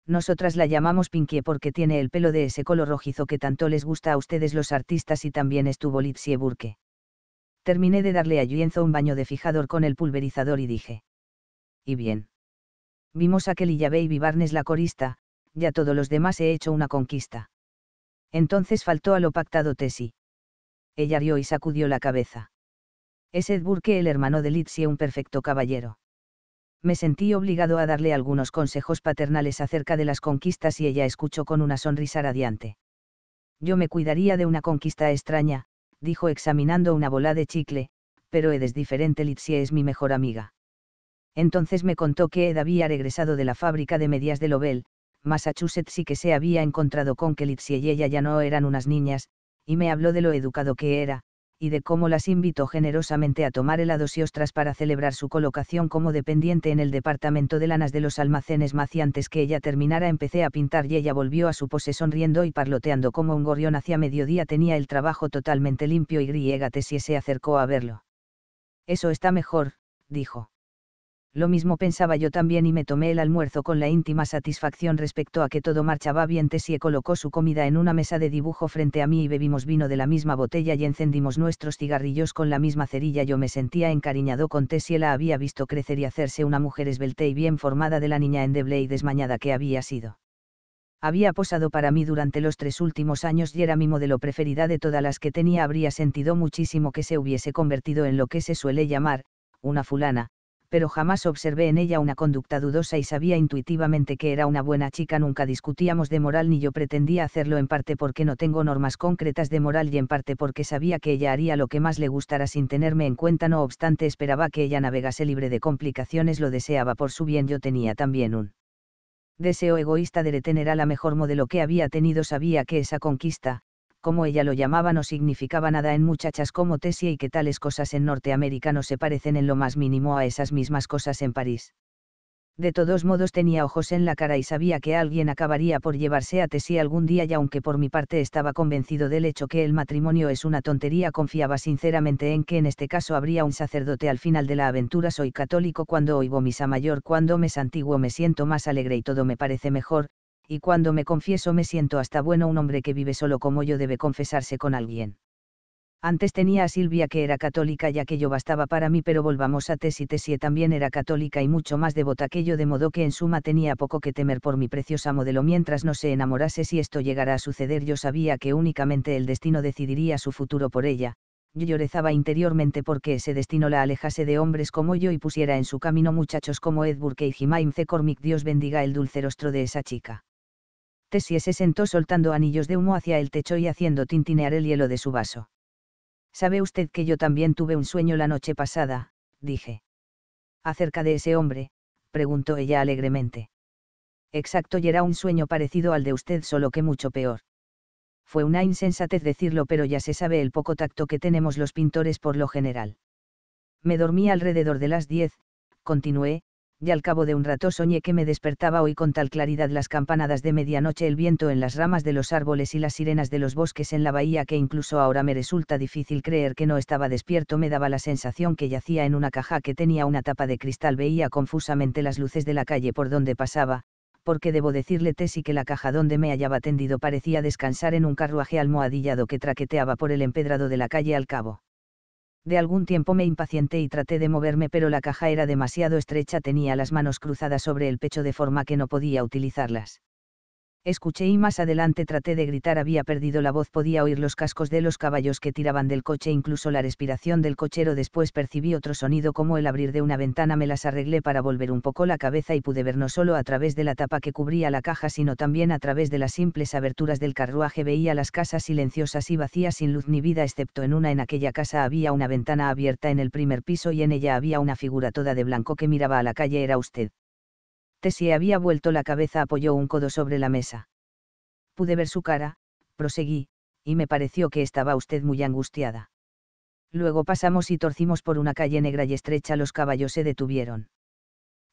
Nosotras la llamamos Pinkie porque tiene el pelo de ese color rojizo que tanto les gusta a ustedes los artistas y también estuvo Lipsie Burke. Terminé de darle a Yuenzo un baño de fijador con el pulverizador y dije. Y bien. Vimos a Kelly Barnes y Vivarnes la corista, ya todos los demás he hecho una conquista. Entonces faltó a lo pactado Tessie. Ella rió y sacudió la cabeza. Es Ed Burke el hermano de Lipsie un perfecto caballero me sentí obligado a darle algunos consejos paternales acerca de las conquistas y ella escuchó con una sonrisa radiante. Yo me cuidaría de una conquista extraña, dijo examinando una bola de chicle, pero Ed es diferente Lipsie es mi mejor amiga. Entonces me contó que Ed había regresado de la fábrica de medias de Lobel, Massachusetts y que se había encontrado con que Lipsie y ella ya no eran unas niñas, y me habló de lo educado que era, y de cómo las invitó generosamente a tomar helados y ostras para celebrar su colocación como dependiente en el departamento de lanas de los almacenes Maci. Antes que ella terminara empecé a pintar y ella volvió a su pose sonriendo y parloteando como un gorrión hacia mediodía tenía el trabajo totalmente limpio y griegate si se acercó a verlo. Eso está mejor, dijo lo mismo pensaba yo también y me tomé el almuerzo con la íntima satisfacción respecto a que todo marchaba bien. Tessie colocó su comida en una mesa de dibujo frente a mí y bebimos vino de la misma botella y encendimos nuestros cigarrillos con la misma cerilla. Yo me sentía encariñado con Tessie, la había visto crecer y hacerse una mujer esbelta y bien formada de la niña endeble y desmañada que había sido. Había posado para mí durante los tres últimos años y era mi modelo preferida de todas las que tenía. Habría sentido muchísimo que se hubiese convertido en lo que se suele llamar, una fulana, pero jamás observé en ella una conducta dudosa y sabía intuitivamente que era una buena chica. Nunca discutíamos de moral ni yo pretendía hacerlo en parte porque no tengo normas concretas de moral y en parte porque sabía que ella haría lo que más le gustara sin tenerme en cuenta. No obstante, esperaba que ella navegase libre de complicaciones. Lo deseaba por su bien. Yo tenía también un deseo egoísta de retener a la mejor modelo que había tenido. Sabía que esa conquista, como ella lo llamaba, no significaba nada en muchachas como Tessie y que tales cosas en Norteamérica no se parecen en lo más mínimo a esas mismas cosas en París. De todos modos tenía ojos en la cara y sabía que alguien acabaría por llevarse a Tessie algún día y aunque por mi parte estaba convencido del hecho que el matrimonio es una tontería, confiaba sinceramente en que en este caso habría un sacerdote al final de la aventura. Soy católico cuando oigo misa mayor, cuando me santiguo me siento más alegre y todo me parece mejor, y cuando me confieso me siento hasta bueno un hombre que vive solo como yo debe confesarse con alguien. Antes tenía a Silvia que era católica y aquello bastaba para mí, pero volvamos a Tessie. Tessie también era católica y mucho más devota que yo, de modo que en suma tenía poco que temer por mi preciosa modelo mientras no se enamorase. Si esto llegara a suceder, yo sabía que únicamente el destino decidiría su futuro por ella. Yo llorezaba interiormente porque ese destino la alejase de hombres como yo y pusiera en su camino muchachos como Edburke y Jimaim Cormick. Dios bendiga el dulce rostro de esa chica. Tessie se sentó soltando anillos de humo hacia el techo y haciendo tintinear el hielo de su vaso. ¿Sabe usted que yo también tuve un sueño la noche pasada? dije. ¿Acerca de ese hombre? preguntó ella alegremente. Exacto, y era un sueño parecido al de usted, solo que mucho peor. Fue una insensatez decirlo, pero ya se sabe el poco tacto que tenemos los pintores por lo general. Me dormí alrededor de las diez, continué, y al cabo de un rato soñé que me despertaba hoy con tal claridad las campanadas de medianoche, el viento en las ramas de los árboles y las sirenas de los bosques en la bahía que incluso ahora me resulta difícil creer que no estaba despierto, me daba la sensación que yacía en una caja que tenía una tapa de cristal, veía confusamente las luces de la calle por donde pasaba, porque debo decirle Tesi que la caja donde me hallaba tendido parecía descansar en un carruaje almohadillado que traqueteaba por el empedrado de la calle al cabo de algún tiempo me impacienté y traté de moverme, pero la caja era demasiado estrecha, tenía las manos cruzadas sobre el pecho de forma que no podía utilizarlas. Escuché y más adelante traté de gritar, había perdido la voz, podía oír los cascos de los caballos que tiraban del coche, incluso la respiración del cochero, después percibí otro sonido como el abrir de una ventana, me las arreglé para volver un poco la cabeza y pude ver no solo a través de la tapa que cubría la caja, sino también a través de las simples aberturas del carruaje, veía las casas silenciosas y vacías sin luz ni vida, excepto en una, en aquella casa había una ventana abierta en el primer piso y en ella había una figura toda de blanco que miraba a la calle, era usted. Tessie había vuelto la cabeza, apoyó un codo sobre la mesa. Pude ver su cara, proseguí, y me pareció que estaba usted muy angustiada. Luego pasamos y torcimos por una calle negra y estrecha, los caballos se detuvieron.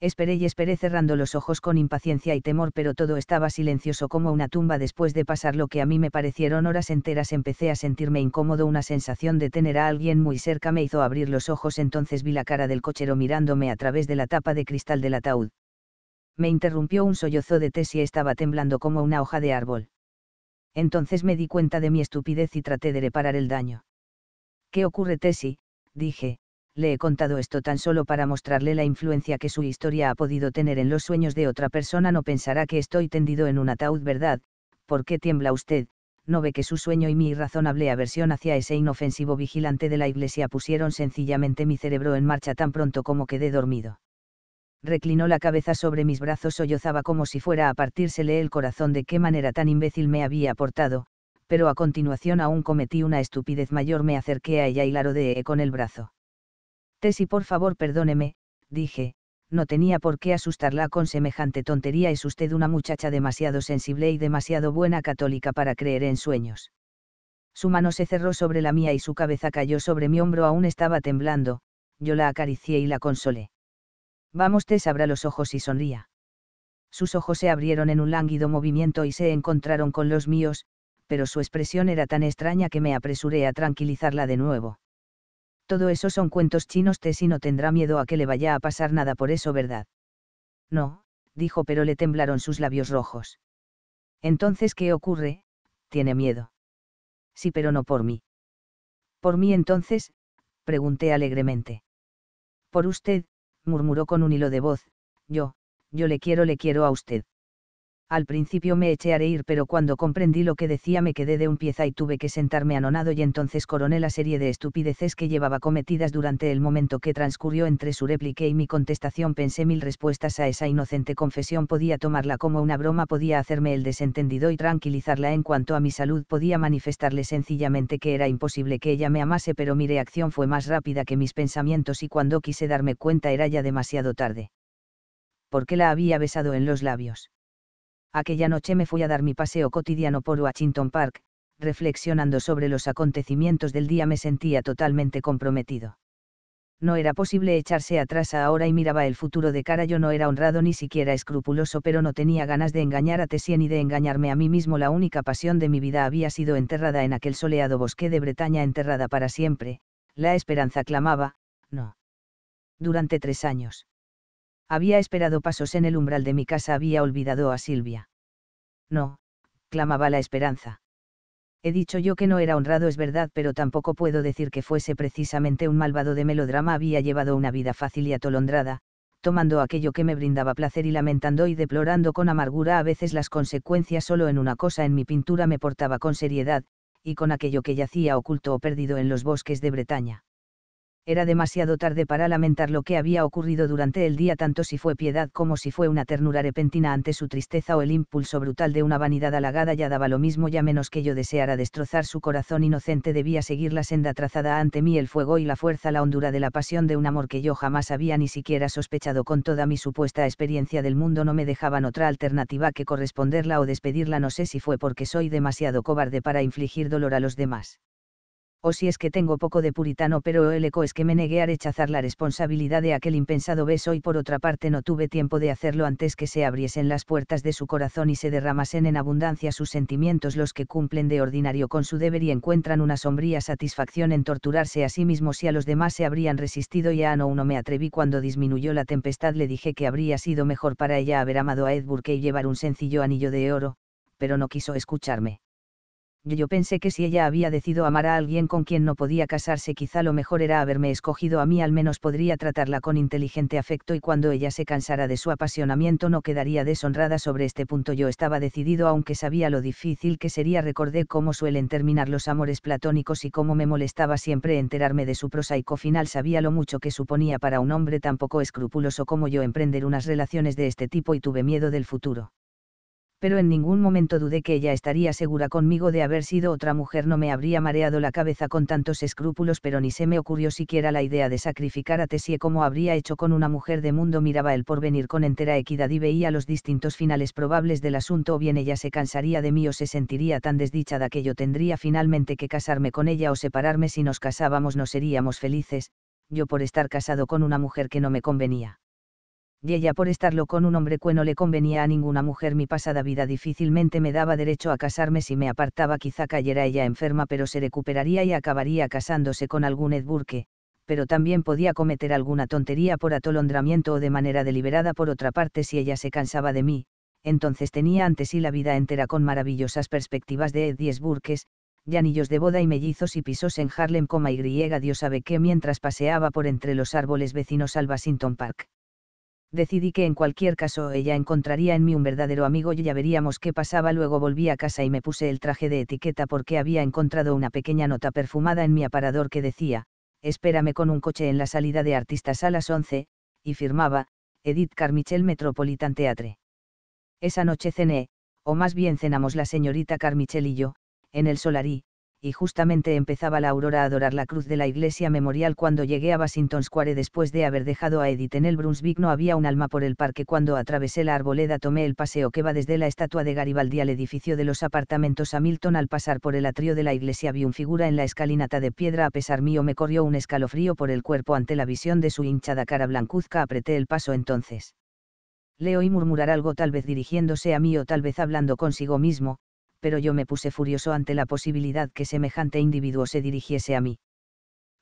Esperé y esperé cerrando los ojos con impaciencia y temor, pero todo estaba silencioso como una tumba. Después de pasar lo que a mí me parecieron horas enteras, empecé a sentirme incómodo. Una sensación de tener a alguien muy cerca me hizo abrir los ojos. Entonces vi la cara del cochero mirándome a través de la tapa de cristal del ataúd me interrumpió un sollozo de Tessie estaba temblando como una hoja de árbol. Entonces me di cuenta de mi estupidez y traté de reparar el daño. ¿Qué ocurre, Tessie? dije, le he contado esto tan solo para mostrarle la influencia que su historia ha podido tener en los sueños de otra persona. No pensará que estoy tendido en un ataúd, ¿verdad? ¿Por qué tiembla usted? No ve que su sueño y mi irrazonable aversión hacia ese inofensivo vigilante de la iglesia pusieron sencillamente mi cerebro en marcha tan pronto como quedé dormido reclinó la cabeza sobre mis brazos, sollozaba como si fuera a partírsele el corazón de qué manera tan imbécil me había portado, pero a continuación aún cometí una estupidez mayor, me acerqué a ella y la rodeé con el brazo. Tessy, por favor, perdóneme, dije, no tenía por qué asustarla con semejante tontería, es usted una muchacha demasiado sensible y demasiado buena católica para creer en sueños. Su mano se cerró sobre la mía y su cabeza cayó sobre mi hombro, aún estaba temblando, yo la acaricié y la consolé. Vamos, Tess abra los ojos y sonría. Sus ojos se abrieron en un lánguido movimiento y se encontraron con los míos, pero su expresión era tan extraña que me apresuré a tranquilizarla de nuevo. Todo eso son cuentos chinos, Tess, y no tendrá miedo a que le vaya a pasar nada por eso, ¿verdad? No, dijo, pero le temblaron sus labios rojos. Entonces, ¿qué ocurre? Tiene miedo. Sí, pero no por mí. ¿Por mí entonces? pregunté alegremente. Por usted, murmuró con un hilo de voz, yo, yo le quiero, le quiero a usted. Al principio me eché a reír, pero cuando comprendí lo que decía me quedé de un pieza y tuve que sentarme anonado y entonces coroné la serie de estupideces que llevaba cometidas durante el momento que transcurrió entre su réplica y mi contestación. Pensé mil respuestas a esa inocente confesión, podía tomarla como una broma, podía hacerme el desentendido y tranquilizarla en cuanto a mi salud, podía manifestarle sencillamente que era imposible que ella me amase, pero mi reacción fue más rápida que mis pensamientos y cuando quise darme cuenta era ya demasiado tarde. ¿Por qué la había besado en los labios? aquella noche me fui a dar mi paseo cotidiano por Washington Park, reflexionando sobre los acontecimientos del día me sentía totalmente comprometido. No era posible echarse atrás ahora y miraba el futuro de cara. Yo no era honrado ni siquiera escrupuloso, pero no tenía ganas de engañar a Tessie ni de engañarme a mí mismo. La única pasión de mi vida había sido enterrada en aquel soleado bosque de Bretaña, enterrada para siempre. La esperanza clamaba, no. Durante tres años. Había esperado pasos en el umbral de mi casa, había olvidado a Silvia. No, clamaba la esperanza. He dicho yo que no era honrado, es verdad, pero tampoco puedo decir que fuese precisamente un malvado de melodrama. Había llevado una vida fácil y atolondrada, tomando aquello que me brindaba placer y lamentando y deplorando con amargura a veces las consecuencias. Solo en una cosa en mi pintura me portaba con seriedad, y con aquello que yacía oculto o perdido en los bosques de Bretaña era demasiado tarde para lamentar lo que había ocurrido durante el día tanto si fue piedad como si fue una ternura repentina ante su tristeza o el impulso brutal de una vanidad halagada ya daba lo mismo ya menos que yo deseara destrozar su corazón inocente debía seguir la senda trazada ante mí el fuego y la fuerza la hondura de la pasión de un amor que yo jamás había ni siquiera sospechado con toda mi supuesta experiencia del mundo no me dejaban otra alternativa que corresponderla o despedirla no sé si fue porque soy demasiado cobarde para infligir dolor a los demás o si es que tengo poco de puritano, pero el eco es que me negué a rechazar la responsabilidad de aquel impensado beso y por otra parte no tuve tiempo de hacerlo antes que se abriesen las puertas de su corazón y se derramasen en abundancia sus sentimientos los que cumplen de ordinario con su deber y encuentran una sombría satisfacción en torturarse a sí mismo si a los demás se habrían resistido y a no uno me atreví cuando disminuyó la tempestad le dije que habría sido mejor para ella haber amado a Ed y llevar un sencillo anillo de oro, pero no quiso escucharme yo pensé que si ella había decidido amar a alguien con quien no podía casarse quizá lo mejor era haberme escogido a mí al menos podría tratarla con inteligente afecto y cuando ella se cansara de su apasionamiento no quedaría deshonrada sobre este punto yo estaba decidido aunque sabía lo difícil que sería recordé cómo suelen terminar los amores platónicos y cómo me molestaba siempre enterarme de su prosaico final sabía lo mucho que suponía para un hombre tan poco escrupuloso como yo emprender unas relaciones de este tipo y tuve miedo del futuro pero en ningún momento dudé que ella estaría segura conmigo de haber sido otra mujer. No me habría mareado la cabeza con tantos escrúpulos, pero ni se me ocurrió siquiera la idea de sacrificar a Tessie como habría hecho con una mujer de mundo. Miraba el porvenir con entera equidad y veía los distintos finales probables del asunto. O bien ella se cansaría de mí o se sentiría tan desdichada que yo tendría finalmente que casarme con ella o separarme. Si nos casábamos no seríamos felices, yo por estar casado con una mujer que no me convenía y ella por estarlo con un hombre cue no le convenía a ninguna mujer mi pasada vida difícilmente me daba derecho a casarme si me apartaba quizá cayera ella enferma pero se recuperaría y acabaría casándose con algún Edburque. pero también podía cometer alguna tontería por atolondramiento o de manera deliberada por otra parte si ella se cansaba de mí, entonces tenía ante sí la vida entera con maravillosas perspectivas de Ed Burkes, anillos de boda y mellizos y pisos en Harlem, coma y griega Dios sabe qué mientras paseaba por entre los árboles vecinos al Washington Park decidí que en cualquier caso ella encontraría en mí un verdadero amigo y ya veríamos qué pasaba. Luego volví a casa y me puse el traje de etiqueta porque había encontrado una pequeña nota perfumada en mi aparador que decía, espérame con un coche en la salida de artistas a las 11, y firmaba, Edith Carmichel Metropolitan Teatre. Esa noche cené, o más bien cenamos la señorita Carmichel y yo, en el Solarí, y justamente empezaba la aurora a adorar la cruz de la iglesia memorial cuando llegué a Washington Square después de haber dejado a Edith en el Brunswick no había un alma por el parque cuando atravesé la arboleda tomé el paseo que va desde la estatua de Garibaldi al edificio de los apartamentos Hamilton al pasar por el atrio de la iglesia vi un figura en la escalinata de piedra a pesar mío me corrió un escalofrío por el cuerpo ante la visión de su hinchada cara blancuzca apreté el paso entonces le oí murmurar algo tal vez dirigiéndose a mí o tal vez hablando consigo mismo, pero yo me puse furioso ante la posibilidad que semejante individuo se dirigiese a mí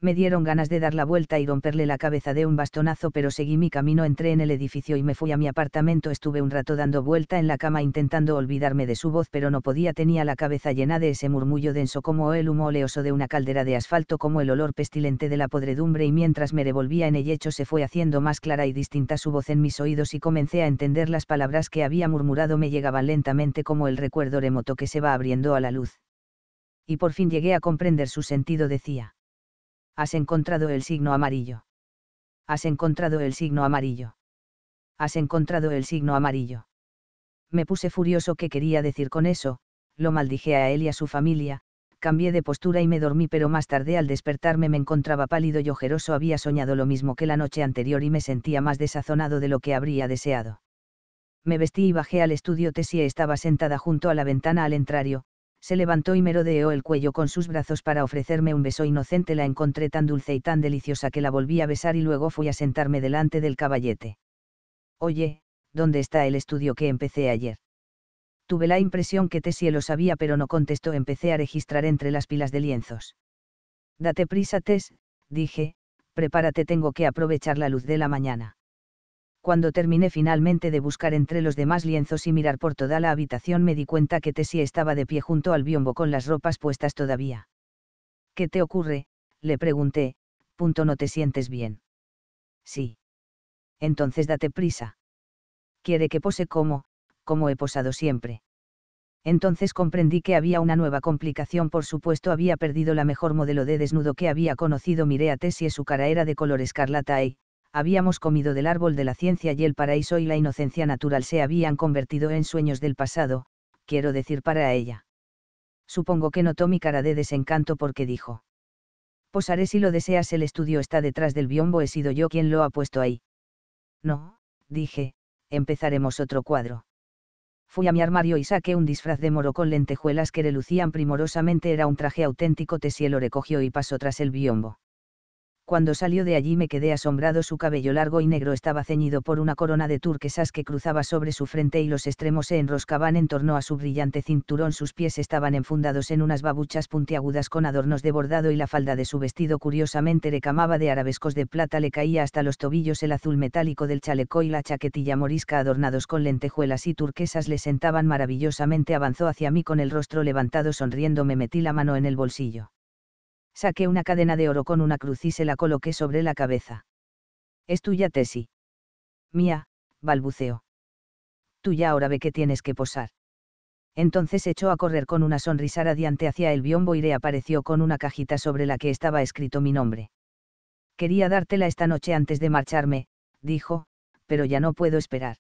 me dieron ganas de dar la vuelta y romperle la cabeza de un bastonazo, pero seguí mi camino, entré en el edificio y me fui a mi apartamento, estuve un rato dando vuelta en la cama intentando olvidarme de su voz, pero no podía, tenía la cabeza llena de ese murmullo denso como el humo oleoso de una caldera de asfalto, como el olor pestilente de la podredumbre, y mientras me revolvía en el hecho se fue haciendo más clara y distinta su voz en mis oídos y comencé a entender las palabras que había murmurado, me llegaban lentamente como el recuerdo remoto que se va abriendo a la luz. Y por fin llegué a comprender su sentido, decía Has encontrado el signo amarillo. Has encontrado el signo amarillo. Has encontrado el signo amarillo. Me puse furioso qué quería decir con eso, lo maldije a él y a su familia, cambié de postura y me dormí pero más tarde al despertarme me encontraba pálido y ojeroso había soñado lo mismo que la noche anterior y me sentía más desazonado de lo que habría deseado. Me vestí y bajé al estudio Tessie estaba sentada junto a la ventana al entrario, se levantó y merodeó el cuello con sus brazos para ofrecerme un beso inocente. La encontré tan dulce y tan deliciosa que la volví a besar y luego fui a sentarme delante del caballete. Oye, ¿dónde está el estudio que empecé ayer? Tuve la impresión que Tessie lo sabía pero no contestó. Empecé a registrar entre las pilas de lienzos. Date prisa, Tess, dije, prepárate, tengo que aprovechar la luz de la mañana cuando terminé finalmente de buscar entre los demás lienzos y mirar por toda la habitación me di cuenta que Tessie estaba de pie junto al biombo con las ropas puestas todavía. ¿Qué te ocurre? le pregunté, punto no te sientes bien. Sí. Entonces date prisa. Quiere que pose como, como he posado siempre. Entonces comprendí que había una nueva complicación, por supuesto había perdido la mejor modelo de desnudo que había conocido, miré a Tessie, su cara era de color escarlata y, habíamos comido del árbol de la ciencia y el paraíso y la inocencia natural se habían convertido en sueños del pasado, quiero decir para ella. Supongo que notó mi cara de desencanto porque dijo. Posaré si lo deseas, el estudio está detrás del biombo, he sido yo quien lo ha puesto ahí. No, dije, empezaremos otro cuadro. Fui a mi armario y saqué un disfraz de moro con lentejuelas que relucían primorosamente, era un traje auténtico, Tesiel lo recogió y pasó tras el biombo cuando salió de allí me quedé asombrado su cabello largo y negro estaba ceñido por una corona de turquesas que cruzaba sobre su frente y los extremos se enroscaban en torno a su brillante cinturón sus pies estaban enfundados en unas babuchas puntiagudas con adornos de bordado y la falda de su vestido curiosamente recamaba de arabescos de plata le caía hasta los tobillos el azul metálico del chaleco y la chaquetilla morisca adornados con lentejuelas y turquesas le sentaban maravillosamente avanzó hacia mí con el rostro levantado sonriendo me metí la mano en el bolsillo Saqué una cadena de oro con una cruz y se la coloqué sobre la cabeza. Es tuya, Tessie. Mía, balbuceó. ya ahora ve que tienes que posar. Entonces echó a correr con una sonrisa radiante hacia el biombo y reapareció con una cajita sobre la que estaba escrito mi nombre. Quería dártela esta noche antes de marcharme, dijo, pero ya no puedo esperar.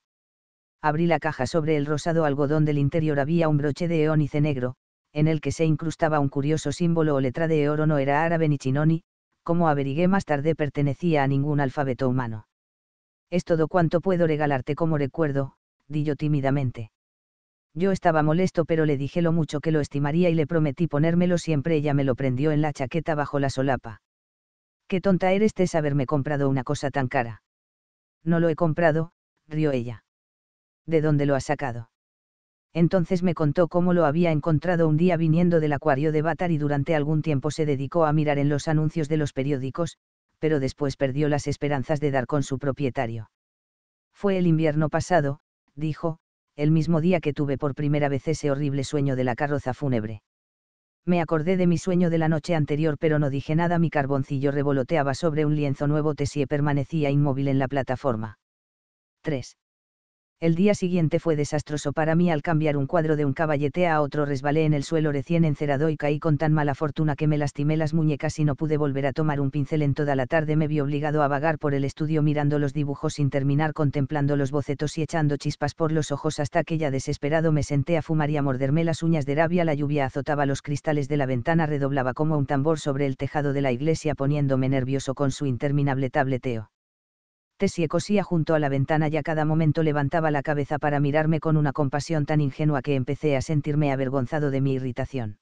Abrí la caja sobre el rosado algodón del interior había un broche de eónice negro, en el que se incrustaba un curioso símbolo o letra de oro no era árabe ni chinoni, como averigué más tarde pertenecía a ningún alfabeto humano. Es todo cuanto puedo regalarte como recuerdo, di yo tímidamente. Yo estaba molesto pero le dije lo mucho que lo estimaría y le prometí ponérmelo siempre ella me lo prendió en la chaqueta bajo la solapa. Qué tonta eres de haberme comprado una cosa tan cara. No lo he comprado, rió ella. ¿De dónde lo has sacado? entonces me contó cómo lo había encontrado un día viniendo del acuario de Batar y durante algún tiempo se dedicó a mirar en los anuncios de los periódicos, pero después perdió las esperanzas de dar con su propietario. Fue el invierno pasado, dijo, el mismo día que tuve por primera vez ese horrible sueño de la carroza fúnebre. Me acordé de mi sueño de la noche anterior pero no dije nada, mi carboncillo revoloteaba sobre un lienzo nuevo tesie permanecía inmóvil en la plataforma. 3. El día siguiente fue desastroso para mí al cambiar un cuadro de un caballete a otro resbalé en el suelo recién encerado y caí con tan mala fortuna que me lastimé las muñecas y no pude volver a tomar un pincel en toda la tarde me vi obligado a vagar por el estudio mirando los dibujos sin terminar contemplando los bocetos y echando chispas por los ojos hasta que ya desesperado me senté a fumar y a morderme las uñas de rabia la lluvia azotaba los cristales de la ventana redoblaba como un tambor sobre el tejado de la iglesia poniéndome nervioso con su interminable tableteo Tessie cosía junto a la ventana y a cada momento levantaba la cabeza para mirarme con una compasión tan ingenua que empecé a sentirme avergonzado de mi irritación.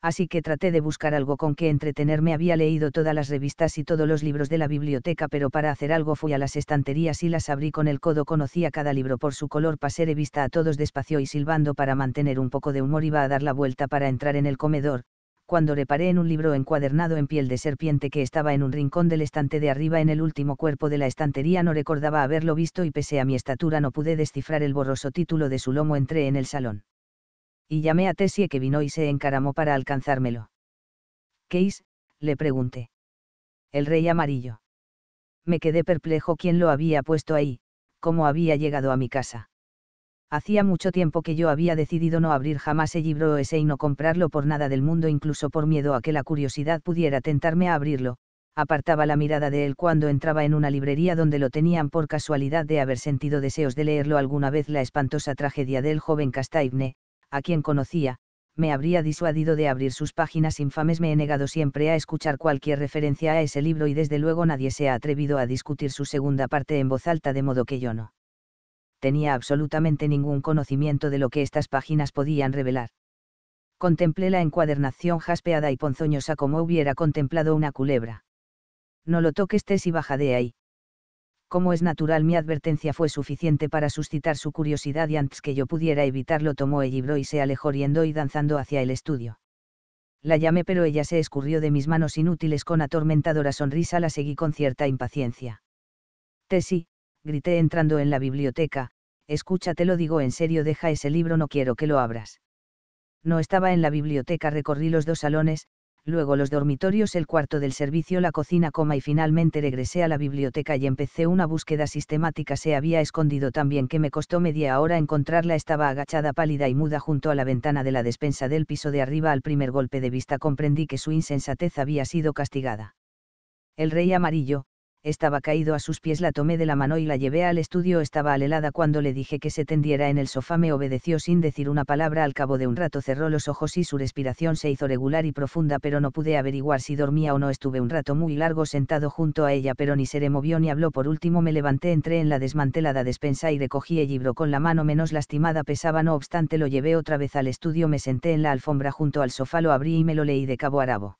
Así que traté de buscar algo con que entretenerme. Había leído todas las revistas y todos los libros de la biblioteca, pero para hacer algo fui a las estanterías y las abrí con el codo. Conocía cada libro por su color, pasé vista a todos despacio y silbando para mantener un poco de humor. Iba a dar la vuelta para entrar en el comedor, cuando reparé en un libro encuadernado en piel de serpiente que estaba en un rincón del estante de arriba en el último cuerpo de la estantería no recordaba haberlo visto y pese a mi estatura no pude descifrar el borroso título de su lomo entré en el salón. Y llamé a Tessie que vino y se encaramó para alcanzármelo. ¿Qué es?, le pregunté. El rey amarillo. Me quedé perplejo quién lo había puesto ahí, cómo había llegado a mi casa hacía mucho tiempo que yo había decidido no abrir jamás el libro ese y no comprarlo por nada del mundo, incluso por miedo a que la curiosidad pudiera tentarme a abrirlo, apartaba la mirada de él cuando entraba en una librería donde lo tenían por casualidad de haber sentido deseos de leerlo alguna vez la espantosa tragedia del joven Castaigne, a quien conocía, me habría disuadido de abrir sus páginas infames, me he negado siempre a escuchar cualquier referencia a ese libro y desde luego nadie se ha atrevido a discutir su segunda parte en voz alta de modo que yo no tenía absolutamente ningún conocimiento de lo que estas páginas podían revelar. Contemplé la encuadernación jaspeada y ponzoñosa como hubiera contemplado una culebra. No lo toques Tess y baja de ahí. Como es natural, mi advertencia fue suficiente para suscitar su curiosidad y antes que yo pudiera evitarlo tomó el libro y se alejó riendo y danzando hacia el estudio. La llamé pero ella se escurrió de mis manos inútiles con atormentadora sonrisa, la seguí con cierta impaciencia. Tessie, grité entrando en la biblioteca, escúchate lo digo en serio, deja ese libro, no quiero que lo abras. No estaba en la biblioteca, recorrí los dos salones, luego los dormitorios, el cuarto del servicio, la cocina, coma y finalmente regresé a la biblioteca y empecé una búsqueda sistemática. Se había escondido también que me costó media hora encontrarla. Estaba agachada, pálida y muda junto a la ventana de la despensa del piso de arriba. Al primer golpe de vista comprendí que su insensatez había sido castigada. El rey amarillo, estaba caído a sus pies, la tomé de la mano y la llevé al estudio, estaba helada cuando le dije que se tendiera en el sofá, me obedeció sin decir una palabra, al cabo de un rato cerró los ojos y su respiración se hizo regular y profunda, pero no pude averiguar si dormía o no, estuve un rato muy largo sentado junto a ella, pero ni se removió ni habló, por último me levanté, entré en la desmantelada despensa y recogí el libro con la mano menos lastimada, pesaba, no obstante lo llevé otra vez al estudio, me senté en la alfombra junto al sofá, lo abrí y me lo leí de cabo a rabo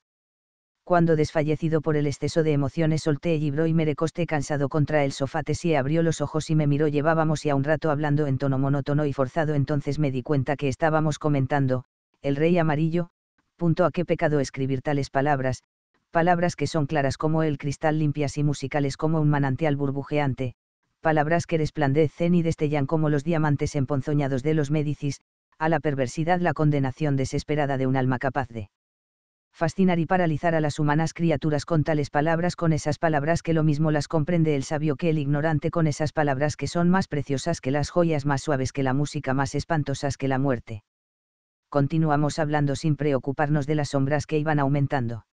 cuando desfallecido por el exceso de emociones solté y libro y me recosté cansado contra el sofá Tessie abrió los ojos y me miró llevábamos ya un rato hablando en tono monótono y forzado entonces me di cuenta que estábamos comentando, el rey amarillo, punto a qué pecado escribir tales palabras, palabras que son claras como el cristal limpias y musicales como un manantial burbujeante, palabras que resplandecen y destellan como los diamantes emponzoñados de los médicis, a la perversidad la condenación desesperada de un alma capaz de fascinar y paralizar a las humanas criaturas con tales palabras, con esas palabras que lo mismo las comprende el sabio que el ignorante, con esas palabras que son más preciosas que las joyas, más suaves que la música, más espantosas que la muerte. Continuamos hablando sin preocuparnos de las sombras que iban aumentando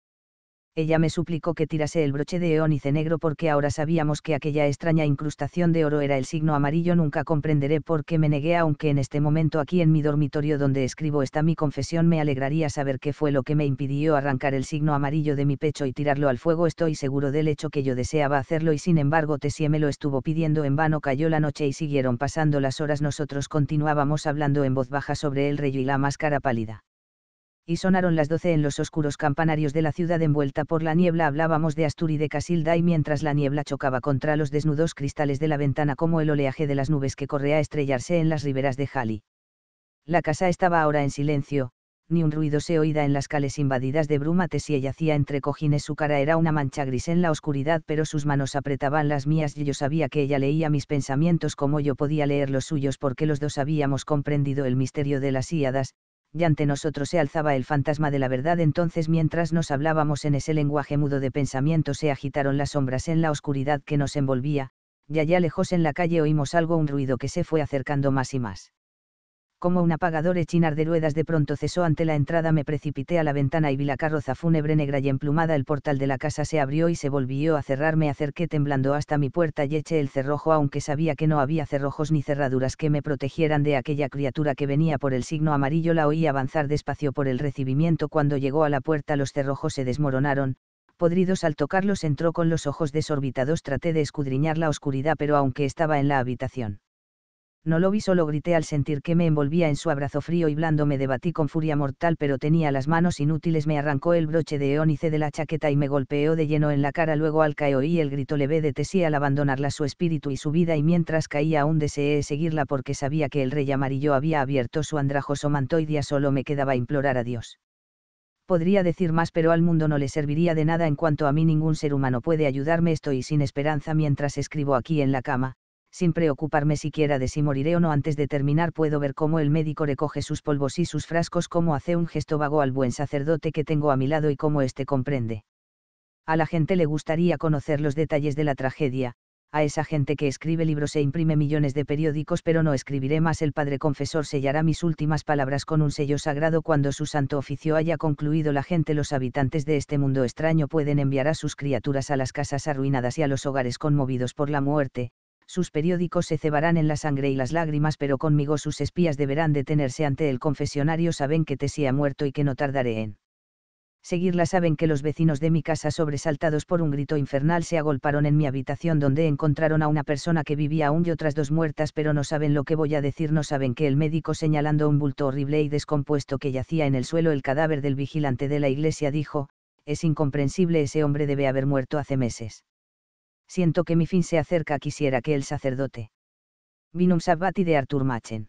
ella me suplicó que tirase el broche de eónice negro porque ahora sabíamos que aquella extraña incrustación de oro era el signo amarillo. Nunca comprenderé por qué me negué, aunque en este momento aquí en mi dormitorio donde escribo está mi confesión, me alegraría saber qué fue lo que me impidió arrancar el signo amarillo de mi pecho y tirarlo al fuego. Estoy seguro del hecho que yo deseaba hacerlo y sin embargo Tessie me lo estuvo pidiendo en vano. Cayó la noche y siguieron pasando las horas. Nosotros continuábamos hablando en voz baja sobre el rey y la máscara pálida y sonaron las doce en los oscuros campanarios de la ciudad envuelta por la niebla. Hablábamos de Astur y de Casilda y mientras la niebla chocaba contra los desnudos cristales de la ventana como el oleaje de las nubes que corre a estrellarse en las riberas de Jali. La casa estaba ahora en silencio, ni un ruido se oía en las cales invadidas de bruma. ella yacía entre cojines, su cara era una mancha gris en la oscuridad, pero sus manos apretaban las mías y yo sabía que ella leía mis pensamientos como yo podía leer los suyos porque los dos habíamos comprendido el misterio de las íadas, y ante nosotros se alzaba el fantasma de la verdad. Entonces mientras nos hablábamos en ese lenguaje mudo de pensamiento se agitaron las sombras en la oscuridad que nos envolvía, y allá lejos en la calle oímos algo, un ruido que se fue acercando más y más como un apagador echinar de ruedas de pronto cesó ante la entrada, me precipité a la ventana y vi la carroza fúnebre negra y emplumada. El portal de la casa se abrió y se volvió a cerrar. Me acerqué temblando hasta mi puerta y eché el cerrojo, aunque sabía que no había cerrojos ni cerraduras que me protegieran de aquella criatura que venía por el signo amarillo. La oí avanzar despacio por el recibimiento. Cuando llegó a la puerta, los cerrojos se desmoronaron. Podridos al tocarlos, entró con los ojos desorbitados. Traté de escudriñar la oscuridad, pero aunque estaba en la habitación no lo vi solo grité al sentir que me envolvía en su abrazo frío y blando me debatí con furia mortal pero tenía las manos inútiles me arrancó el broche de eónice de la chaqueta y me golpeó de lleno en la cara luego al caer oí el grito leve de Tesía al abandonarla su espíritu y su vida y mientras caía aún deseé seguirla porque sabía que el rey amarillo había abierto su andrajoso mantoidia solo me quedaba implorar a Dios. Podría decir más pero al mundo no le serviría de nada en cuanto a mí ningún ser humano puede ayudarme estoy sin esperanza mientras escribo aquí en la cama, sin preocuparme siquiera de si moriré o no antes de terminar puedo ver cómo el médico recoge sus polvos y sus frascos, cómo hace un gesto vago al buen sacerdote que tengo a mi lado y cómo éste comprende. A la gente le gustaría conocer los detalles de la tragedia, a esa gente que escribe libros e imprime millones de periódicos pero no escribiré más el Padre Confesor sellará mis últimas palabras con un sello sagrado cuando su santo oficio haya concluido la gente los habitantes de este mundo extraño pueden enviar a sus criaturas a las casas arruinadas y a los hogares conmovidos por la muerte, sus periódicos se cebarán en la sangre y las lágrimas, pero conmigo sus espías deberán detenerse ante el confesionario, saben que si ha muerto y que no tardaré en seguirla saben que los vecinos de mi casa sobresaltados por un grito infernal se agolparon en mi habitación donde encontraron a una persona que vivía aún y otras dos muertas pero no saben lo que voy a decir no saben que el médico señalando un bulto horrible y descompuesto que yacía en el suelo el cadáver del vigilante de la iglesia dijo, es incomprensible ese hombre debe haber muerto hace meses siento que mi fin se acerca quisiera que el sacerdote. Vinum Sabbati de Arthur Machen.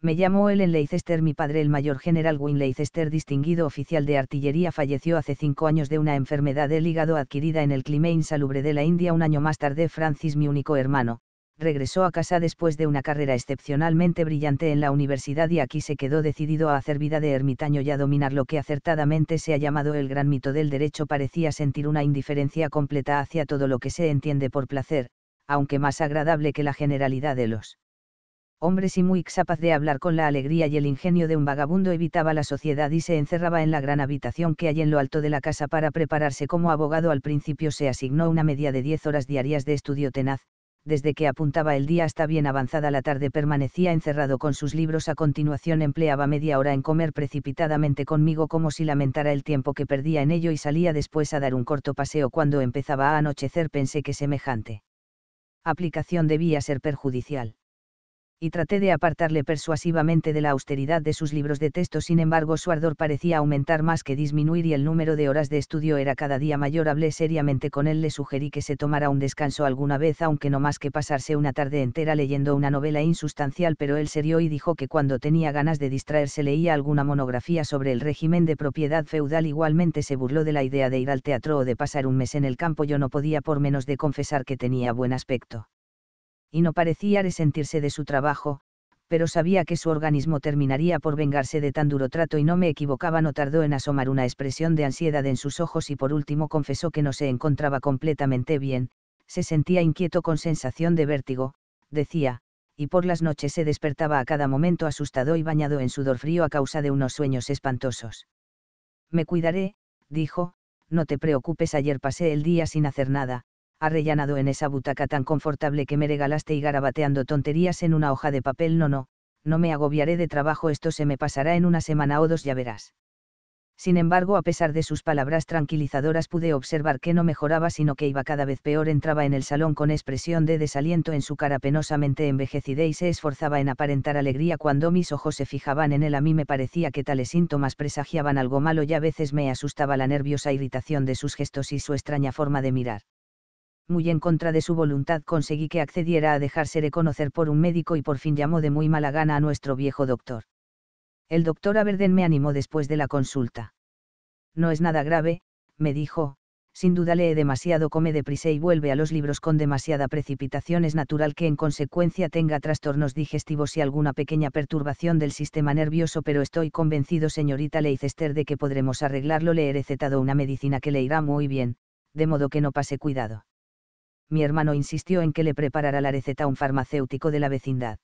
Me llamó él en Leicester. Mi padre, el mayor general Win Leicester, distinguido oficial de artillería, falleció hace cinco años de una enfermedad del hígado adquirida en el clima insalubre de la India. Un año más tarde, Francis, mi único hermano, regresó a casa después de una carrera excepcionalmente brillante en la universidad y aquí se quedó decidido a hacer vida de ermitaño y a dominar lo que acertadamente se ha llamado el gran mito del derecho. Parecía sentir una indiferencia completa hacia todo lo que se entiende por placer, aunque más agradable que la generalidad de los hombres y muy capaz de hablar con la alegría y el ingenio de un vagabundo evitaba la sociedad y se encerraba en la gran habitación que hay en lo alto de la casa para prepararse como abogado. Al principio se asignó una media de 10 horas diarias de estudio tenaz, desde que apuntaba el día hasta bien avanzada la tarde permanecía encerrado con sus libros. A continuación empleaba media hora en comer precipitadamente conmigo como si lamentara el tiempo que perdía en ello y salía después a dar un corto paseo cuando empezaba a anochecer pensé que semejante aplicación debía ser perjudicial y traté de apartarle persuasivamente de la austeridad de sus libros de texto, sin embargo su ardor parecía aumentar más que disminuir y el número de horas de estudio era cada día mayor. Hablé seriamente con él, le sugerí que se tomara un descanso alguna vez, aunque no más que pasarse una tarde entera leyendo una novela insustancial, pero él se rió y dijo que cuando tenía ganas de distraerse leía alguna monografía sobre el régimen de propiedad feudal. Igualmente se burló de la idea de ir al teatro o de pasar un mes en el campo. Yo no podía por menos de confesar que tenía buen aspecto y no parecía resentirse de su trabajo, pero sabía que su organismo terminaría por vengarse de tan duro trato y no me equivocaba, no tardó en asomar una expresión de ansiedad en sus ojos y por último confesó que no se encontraba completamente bien, se sentía inquieto con sensación de vértigo, decía, y por las noches se despertaba a cada momento asustado y bañado en sudor frío a causa de unos sueños espantosos. Me cuidaré, dijo, no te preocupes, ayer pasé el día sin hacer nada, arrellanado en esa butaca tan confortable que me regalaste y garabateando tonterías en una hoja de papel. No, no, no me agobiaré de trabajo, esto se me pasará en una semana o dos, ya verás. Sin embargo, a pesar de sus palabras tranquilizadoras, pude observar que no mejoraba, sino que iba cada vez peor. Entraba en el salón con expresión de desaliento en su cara penosamente envejecida y se esforzaba en aparentar alegría cuando mis ojos se fijaban en él. A mí me parecía que tales síntomas presagiaban algo malo y a veces me asustaba la nerviosa irritación de sus gestos y su extraña forma de mirar muy en contra de su voluntad conseguí que accediera a dejarse reconocer por un médico y por fin llamó de muy mala gana a nuestro viejo doctor. El doctor Aberden me animó después de la consulta. No es nada grave, me dijo, sin duda lee demasiado, come deprisa y vuelve a los libros con demasiada precipitación. Es natural que en consecuencia tenga trastornos digestivos y alguna pequeña perturbación del sistema nervioso, pero estoy convencido, señorita Leicester, de que podremos arreglarlo. Le he recetado una medicina que le irá muy bien, de modo que no pase cuidado mi hermano insistió en que le preparara la receta un farmacéutico de la vecindad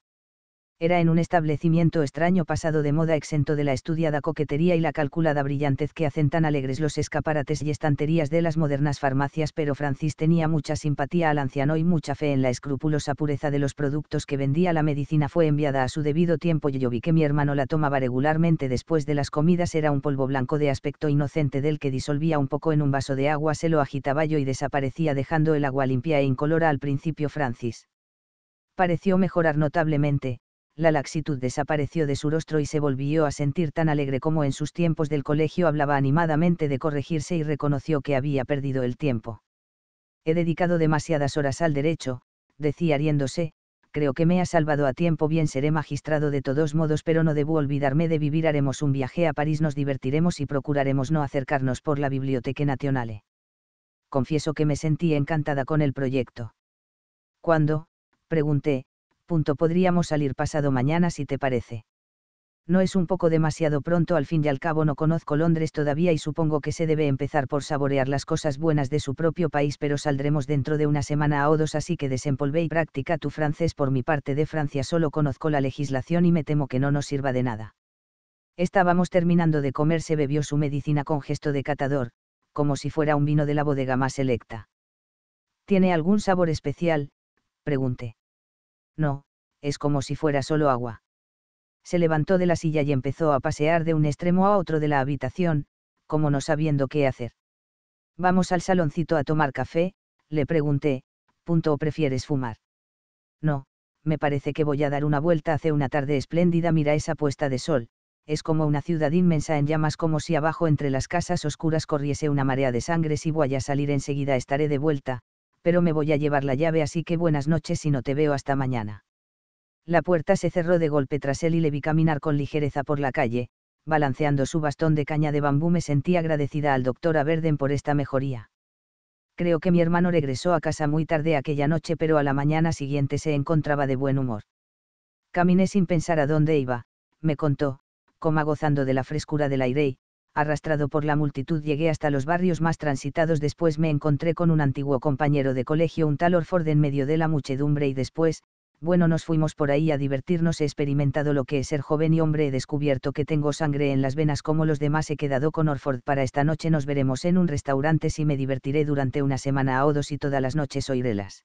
era en un establecimiento extraño pasado de moda exento de la estudiada coquetería y la calculada brillantez que hacen tan alegres los escaparates y estanterías de las modernas farmacias, pero Francis tenía mucha simpatía al anciano y mucha fe en la escrupulosa pureza de los productos que vendía. La medicina fue enviada a su debido tiempo y yo vi que mi hermano la tomaba regularmente después de las comidas. Era un polvo blanco de aspecto inocente del que disolvía un poco en un vaso de agua, se lo agitaba yo y desaparecía dejando el agua limpia e incolora al principio Francis. Pareció mejorar notablemente, la laxitud desapareció de su rostro y se volvió a sentir tan alegre como en sus tiempos del colegio hablaba animadamente de corregirse y reconoció que había perdido el tiempo. He dedicado demasiadas horas al derecho, decía riéndose, creo que me ha salvado a tiempo bien seré magistrado de todos modos pero no debo olvidarme de vivir haremos un viaje a París nos divertiremos y procuraremos no acercarnos por la Biblioteca Nacional. Confieso que me sentí encantada con el proyecto. Cuando, pregunté, punto podríamos salir pasado mañana si te parece. No es un poco demasiado pronto, al fin y al cabo no conozco Londres todavía y supongo que se debe empezar por saborear las cosas buenas de su propio país, pero saldremos dentro de una semana o dos, así que desempolvé y practica tu francés. Por mi parte de Francia solo conozco la legislación y me temo que no nos sirva de nada. Estábamos terminando de comer, se bebió su medicina con gesto de catador, como si fuera un vino de la bodega más selecta. ¿Tiene algún sabor especial? pregunté. No, es como si fuera solo agua. Se levantó de la silla y empezó a pasear de un extremo a otro de la habitación, como no sabiendo qué hacer. ¿Vamos al saloncito a tomar café? le pregunté, punto o prefieres fumar. No, me parece que voy a dar una vuelta hace una tarde espléndida, mira esa puesta de sol, es como una ciudad inmensa en llamas, como si abajo entre las casas oscuras corriese una marea de sangre, si voy a salir enseguida estaré de vuelta, pero me voy a llevar la llave así que buenas noches y no te veo hasta mañana. La puerta se cerró de golpe tras él y le vi caminar con ligereza por la calle, balanceando su bastón de caña de bambú me sentí agradecida al doctor Averden por esta mejoría. Creo que mi hermano regresó a casa muy tarde aquella noche pero a la mañana siguiente se encontraba de buen humor. Caminé sin pensar a dónde iba, me contó, coma gozando de la frescura del aire arrastrado por la multitud llegué hasta los barrios más transitados después me encontré con un antiguo compañero de colegio un tal Orford en medio de la muchedumbre y después, bueno nos fuimos por ahí a divertirnos he experimentado lo que es ser joven y hombre he descubierto que tengo sangre en las venas como los demás he quedado con Orford para esta noche nos veremos en un restaurante si me divertiré durante una semana o dos y todas las noches oiré las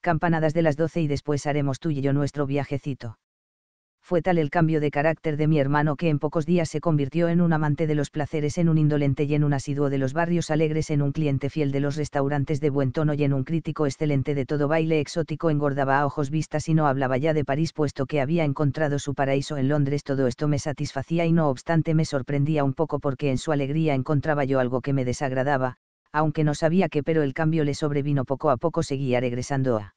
campanadas de las doce y después haremos tú y yo nuestro viajecito fue tal el cambio de carácter de mi hermano que en pocos días se convirtió en un amante de los placeres, en un indolente y en un asiduo de los barrios alegres, en un cliente fiel de los restaurantes de buen tono y en un crítico excelente de todo baile exótico, engordaba a ojos vistas y no hablaba ya de París puesto que había encontrado su paraíso en Londres. Todo esto me satisfacía y no obstante me sorprendía un poco porque en su alegría encontraba yo algo que me desagradaba, aunque no sabía qué, pero el cambio le sobrevino poco a poco seguía regresando a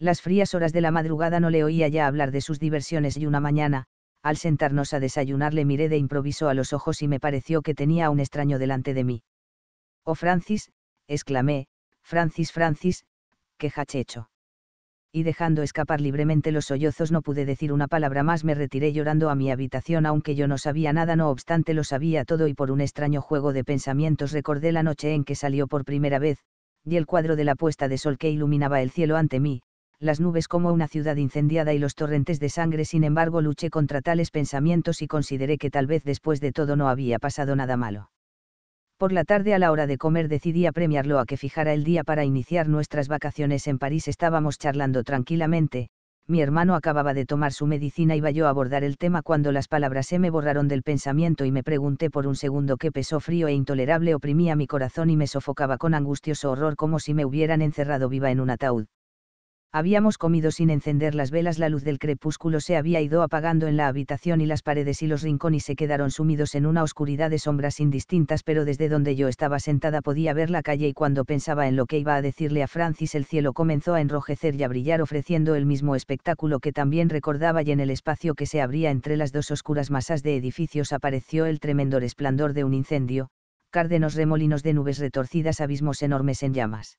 las frías horas de la madrugada no le oía ya hablar de sus diversiones y una mañana, al sentarnos a desayunar le miré de improviso a los ojos y me pareció que tenía a un extraño delante de mí. Oh Francis, exclamé, Francis, Francis, qué jachecho! y dejando escapar libremente los sollozos no pude decir una palabra más, me retiré llorando a mi habitación, aunque yo no sabía nada, no obstante lo sabía todo y por un extraño juego de pensamientos recordé la noche en que salió por primera vez, y el cuadro de la puesta de sol que iluminaba el cielo ante mí, las nubes como una ciudad incendiada y los torrentes de sangre. Sin embargo, luché contra tales pensamientos y consideré que tal vez después de todo no había pasado nada malo. Por la tarde a la hora de comer decidí apremiarlo a que fijara el día para iniciar nuestras vacaciones en París. Estábamos charlando tranquilamente, mi hermano acababa de tomar su medicina y iba yo a abordar el tema cuando las palabras se me borraron del pensamiento y me pregunté por un segundo qué peso frío e intolerable oprimía mi corazón y me sofocaba con angustioso horror como si me hubieran encerrado viva en un ataúd. Habíamos comido sin encender las velas, la luz del crepúsculo se había ido apagando en la habitación y las paredes y los rincones se quedaron sumidos en una oscuridad de sombras indistintas, pero desde donde yo estaba sentada podía ver la calle y cuando pensaba en lo que iba a decirle a Francis el cielo comenzó a enrojecer y a brillar ofreciendo el mismo espectáculo que también recordaba y en el espacio que se abría entre las dos oscuras masas de edificios apareció el tremendo resplandor de un incendio, cárdenos remolinos de nubes retorcidas, abismos enormes en llamas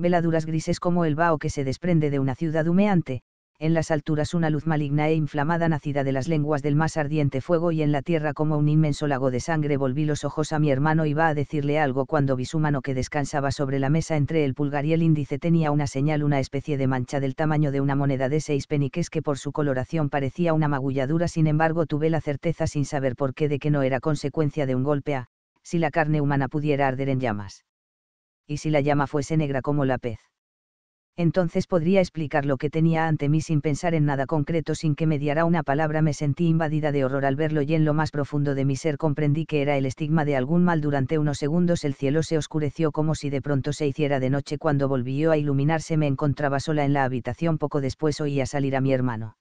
veladuras grises como el vaho que se desprende de una ciudad humeante, en las alturas una luz maligna e inflamada nacida de las lenguas del más ardiente fuego y en la tierra como un inmenso lago de sangre volví los ojos a mi hermano y va a decirle algo cuando vi su mano que descansaba sobre la mesa entre el pulgar y el índice tenía una señal una especie de mancha del tamaño de una moneda de seis peniques que por su coloración parecía una magulladura sin embargo tuve la certeza sin saber por qué de que no era consecuencia de un golpe a, si la carne humana pudiera arder en llamas y si la llama fuese negra como la pez. Entonces podría explicar lo que tenía ante mí sin pensar en nada concreto, sin que mediara una palabra. Me sentí invadida de horror al verlo y en lo más profundo de mi ser comprendí que era el estigma de algún mal. Durante unos segundos el cielo se oscureció como si de pronto se hiciera de noche. Cuando volvió a iluminarse me encontraba sola en la habitación. Poco después oía salir a mi hermano.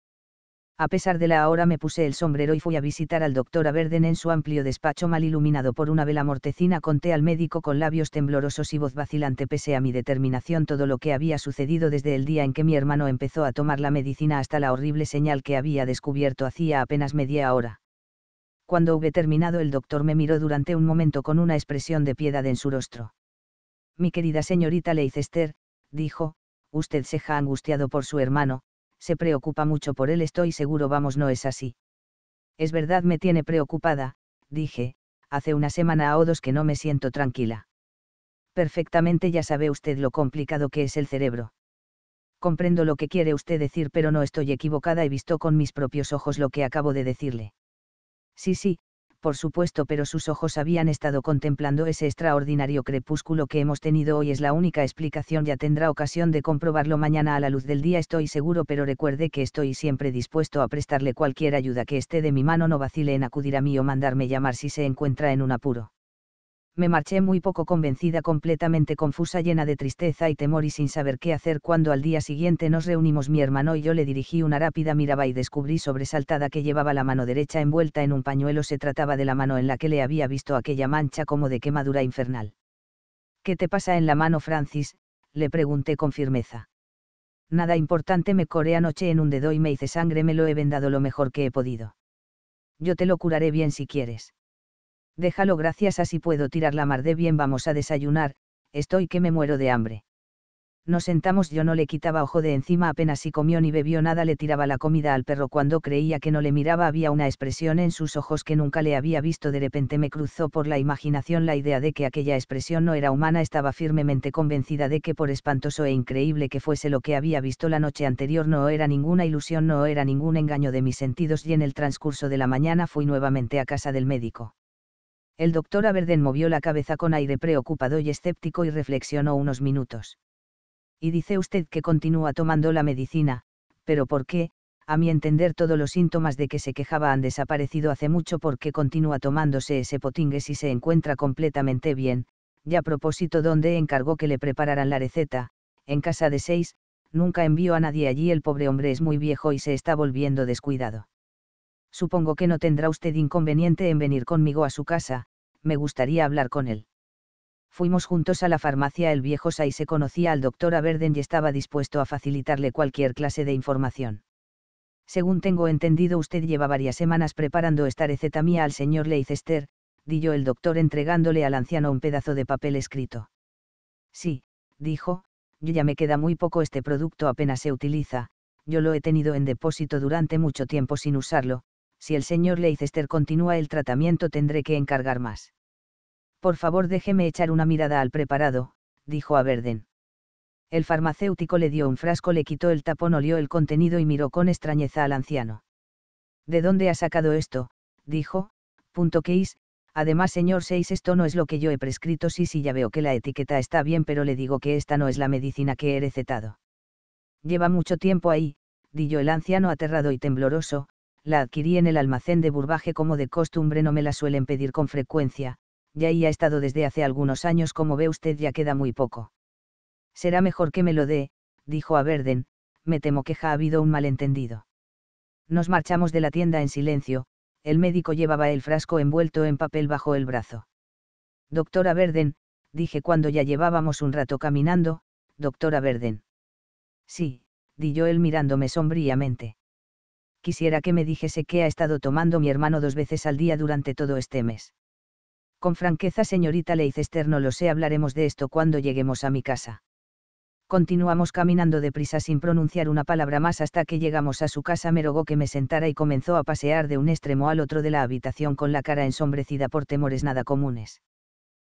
A pesar de la hora me puse el sombrero y fui a visitar al doctor Averden en su amplio despacho mal iluminado por una vela mortecina. Conté al médico con labios temblorosos y voz vacilante pese a mi determinación todo lo que había sucedido desde el día en que mi hermano empezó a tomar la medicina hasta la horrible señal que había descubierto hacía apenas media hora. Cuando hube terminado el doctor me miró durante un momento con una expresión de piedad en su rostro. Mi querida señorita Leicester, dijo, usted se ha angustiado por su hermano, se preocupa mucho por él, estoy seguro, vamos, no es así. Es verdad, me tiene preocupada, dije, hace una semana o dos que no me siento tranquila. Perfectamente ya sabe usted lo complicado que es el cerebro. Comprendo lo que quiere usted decir, pero no estoy equivocada, y visto con mis propios ojos lo que acabo de decirle. Sí, sí, por supuesto, pero sus ojos habían estado contemplando ese extraordinario crepúsculo que hemos tenido hoy es la única explicación, ya tendrá ocasión de comprobarlo mañana a la luz del día, estoy seguro, pero recuerde que estoy siempre dispuesto a prestarle cualquier ayuda que esté de mi mano, no vacile en acudir a mí o mandarme llamar si se encuentra en un apuro me marché muy poco convencida, completamente confusa, llena de tristeza y temor y sin saber qué hacer cuando al día siguiente nos reunimos mi hermano y yo le dirigí una rápida miraba y descubrí sobresaltada que llevaba la mano derecha envuelta en un pañuelo, se trataba de la mano en la que le había visto aquella mancha como de quemadura infernal. ¿Qué te pasa en la mano, Francis? le pregunté con firmeza. Nada importante, me coré anoche en un dedo y me hice sangre, me lo he vendado lo mejor que he podido. Yo te lo curaré bien si quieres. Déjalo gracias Así puedo tirar la mar de bien vamos a desayunar, estoy que me muero de hambre. Nos sentamos yo no le quitaba ojo de encima apenas si comió ni bebió nada le tiraba la comida al perro cuando creía que no le miraba había una expresión en sus ojos que nunca le había visto de repente me cruzó por la imaginación la idea de que aquella expresión no era humana estaba firmemente convencida de que por espantoso e increíble que fuese lo que había visto la noche anterior no era ninguna ilusión no era ningún engaño de mis sentidos y en el transcurso de la mañana fui nuevamente a casa del médico. El doctor Averden movió la cabeza con aire preocupado y escéptico y reflexionó unos minutos. Y dice usted que continúa tomando la medicina, pero ¿por qué? A mi entender todos los síntomas de que se quejaba han desaparecido hace mucho porque continúa tomándose ese potingue si se encuentra completamente bien, y a propósito donde encargó que le prepararan la receta, en casa de seis, nunca envió a nadie allí el pobre hombre es muy viejo y se está volviendo descuidado. Supongo que no tendrá usted inconveniente en venir conmigo a su casa, me gustaría hablar con él. Fuimos juntos a la farmacia El Viejo y se conocía al doctor Averden y estaba dispuesto a facilitarle cualquier clase de información. Según tengo entendido usted lleva varias semanas preparando esta receta mía al señor Leicester, dijo el doctor entregándole al anciano un pedazo de papel escrito. Sí, dijo, ya me queda muy poco este producto apenas se utiliza, yo lo he tenido en depósito durante mucho tiempo sin usarlo, si el señor Leicester continúa el tratamiento tendré que encargar más. Por favor déjeme echar una mirada al preparado, dijo a Verden. El farmacéutico le dio un frasco, le quitó el tapón, olió el contenido y miró con extrañeza al anciano. ¿De dónde ha sacado esto? dijo, punto Case, además señor Seis esto no es lo que yo he prescrito, sí, sí, ya veo que la etiqueta está bien, pero le digo que esta no es la medicina que he recetado. Lleva mucho tiempo ahí, dijo el anciano aterrado y tembloroso, la adquirí en el almacén de Burbaje como de costumbre no me la suelen pedir con frecuencia, ya ahí ha estado desde hace algunos años como ve usted ya queda muy poco. Será mejor que me lo dé, dijo a me temo que ha habido un malentendido. Nos marchamos de la tienda en silencio, el médico llevaba el frasco envuelto en papel bajo el brazo. Doctora Verden, dije cuando ya llevábamos un rato caminando, doctora Verden. Sí, di yo él mirándome sombríamente quisiera que me dijese qué ha estado tomando mi hermano dos veces al día durante todo este mes. Con franqueza, señorita Leicester, no lo sé, hablaremos de esto cuando lleguemos a mi casa. Continuamos caminando deprisa sin pronunciar una palabra más hasta que llegamos a su casa. Me rogó que me sentara y comenzó a pasear de un extremo al otro de la habitación con la cara ensombrecida por temores nada comunes.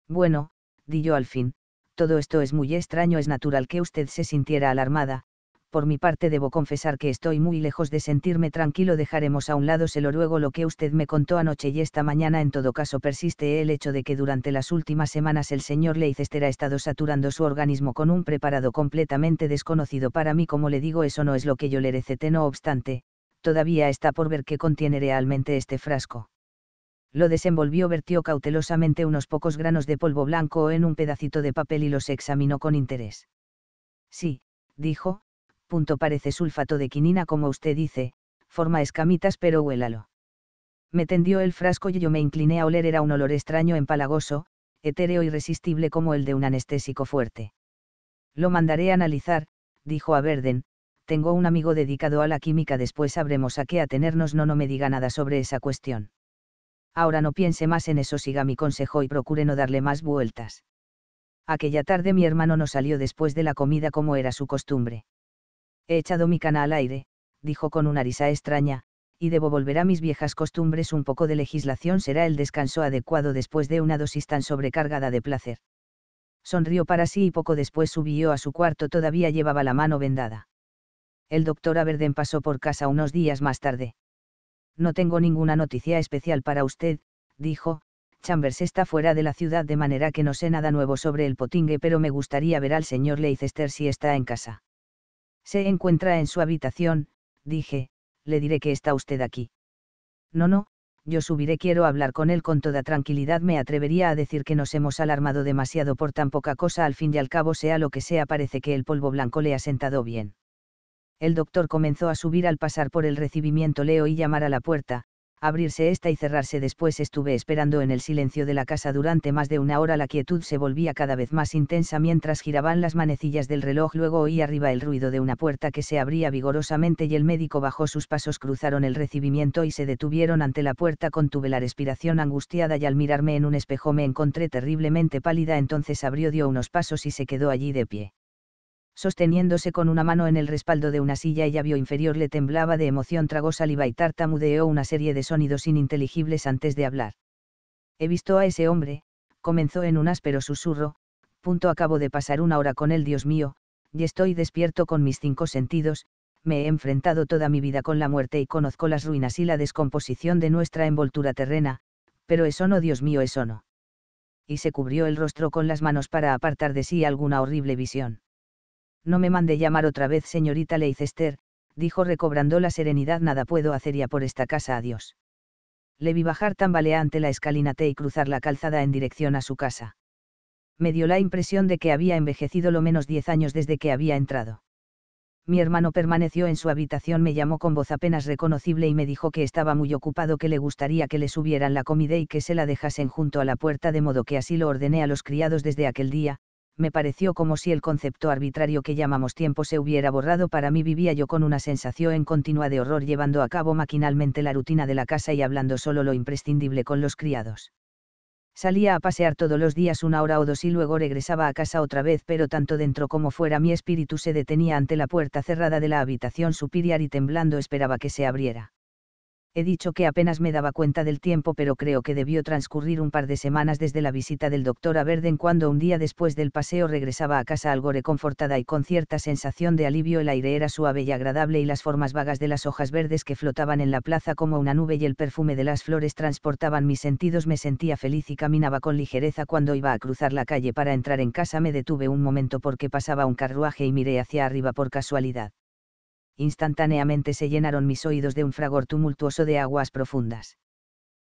Bueno, di yo al fin, todo esto es muy extraño, es natural que usted se sintiera alarmada, por mi parte debo confesar que estoy muy lejos de sentirme tranquilo. Dejaremos a un lado, se lo ruego, lo que usted me contó anoche y esta mañana. En todo caso, persiste el hecho de que durante las últimas semanas el señor Leicester ha estado saturando su organismo con un preparado completamente desconocido para mí. Como le digo, eso no es lo que yo le receté. No obstante, todavía está por ver qué contiene realmente este frasco. Lo desenvolvió, vertió cautelosamente unos pocos granos de polvo blanco en un pedacito de papel y los examinó con interés. Sí, dijo, Parece sulfato de quinina como usted dice, forma escamitas pero huélalo. Me tendió el frasco y yo me incliné a oler era un olor extraño empalagoso, etéreo irresistible como el de un anestésico fuerte. Lo mandaré a analizar, dijo a Verden, tengo un amigo dedicado a la química después sabremos a qué atenernos no no me diga nada sobre esa cuestión. Ahora no piense más en eso siga mi consejo y procure no darle más vueltas. Aquella tarde mi hermano no salió después de la comida como era su costumbre. He echado mi cana al aire, dijo con una risa extraña, y debo volver a mis viejas costumbres. Un poco de legislación será el descanso adecuado después de una dosis tan sobrecargada de placer. Sonrió para sí y poco después subió a su cuarto. Todavía llevaba la mano vendada. El doctor Aberden pasó por casa unos días más tarde. No tengo ninguna noticia especial para usted, dijo. Chambers está fuera de la ciudad de manera que no sé nada nuevo sobre el potingue, pero me gustaría ver al señor Leicester si está en casa. Se encuentra en su habitación, dije, le diré que está usted aquí. No, no, yo subiré, quiero hablar con él con toda tranquilidad, me atrevería a decir que nos hemos alarmado demasiado por tan poca cosa, al fin y al cabo sea lo que sea, parece que el polvo blanco le ha sentado bien. El doctor comenzó a subir al pasar por el recibimiento Leo y llamar a la puerta, abrirse esta y cerrarse después estuve esperando en el silencio de la casa durante más de una hora la quietud se volvía cada vez más intensa mientras giraban las manecillas del reloj luego oí arriba el ruido de una puerta que se abría vigorosamente y el médico bajó sus pasos cruzaron el recibimiento y se detuvieron ante la puerta contuve la respiración angustiada y al mirarme en un espejo me encontré terriblemente pálida entonces abrió dio unos pasos y se quedó allí de pie sosteniéndose con una mano en el respaldo de una silla y vio inferior le temblaba de emoción, tragó saliva y tartamudeó una serie de sonidos ininteligibles antes de hablar. He visto a ese hombre, comenzó en un áspero susurro, punto acabo de pasar una hora con él, Dios mío, y estoy despierto con mis cinco sentidos, me he enfrentado toda mi vida con la muerte y conozco las ruinas y la descomposición de nuestra envoltura terrena, pero eso no, Dios mío, eso no. Y se cubrió el rostro con las manos para apartar de sí alguna horrible visión no me mande llamar otra vez señorita Leicester, dijo recobrando la serenidad nada puedo hacer ya por esta casa adiós. Le vi bajar tambaleante la escalinate y cruzar la calzada en dirección a su casa. Me dio la impresión de que había envejecido lo menos diez años desde que había entrado. Mi hermano permaneció en su habitación, me llamó con voz apenas reconocible y me dijo que estaba muy ocupado, que le gustaría que le subieran la comida y que se la dejasen junto a la puerta, de modo que así lo ordené a los criados desde aquel día, me pareció como si el concepto arbitrario que llamamos tiempo se hubiera borrado para mí vivía yo con una sensación continua de horror llevando a cabo maquinalmente la rutina de la casa y hablando solo lo imprescindible con los criados. Salía a pasear todos los días una hora o dos y luego regresaba a casa otra vez, pero tanto dentro como fuera mi espíritu se detenía ante la puerta cerrada de la habitación superior y temblando esperaba que se abriera. He dicho que apenas me daba cuenta del tiempo, pero creo que debió transcurrir un par de semanas desde la visita del doctor a Verden cuando un día después del paseo regresaba a casa algo reconfortada y con cierta sensación de alivio. El aire era suave y agradable y las formas vagas de las hojas verdes que flotaban en la plaza como una nube y el perfume de las flores transportaban mis sentidos. Me sentía feliz y caminaba con ligereza cuando iba a cruzar la calle para entrar en casa. Me detuve un momento porque pasaba un carruaje y miré hacia arriba por casualidad instantáneamente se llenaron mis oídos de un fragor tumultuoso de aguas profundas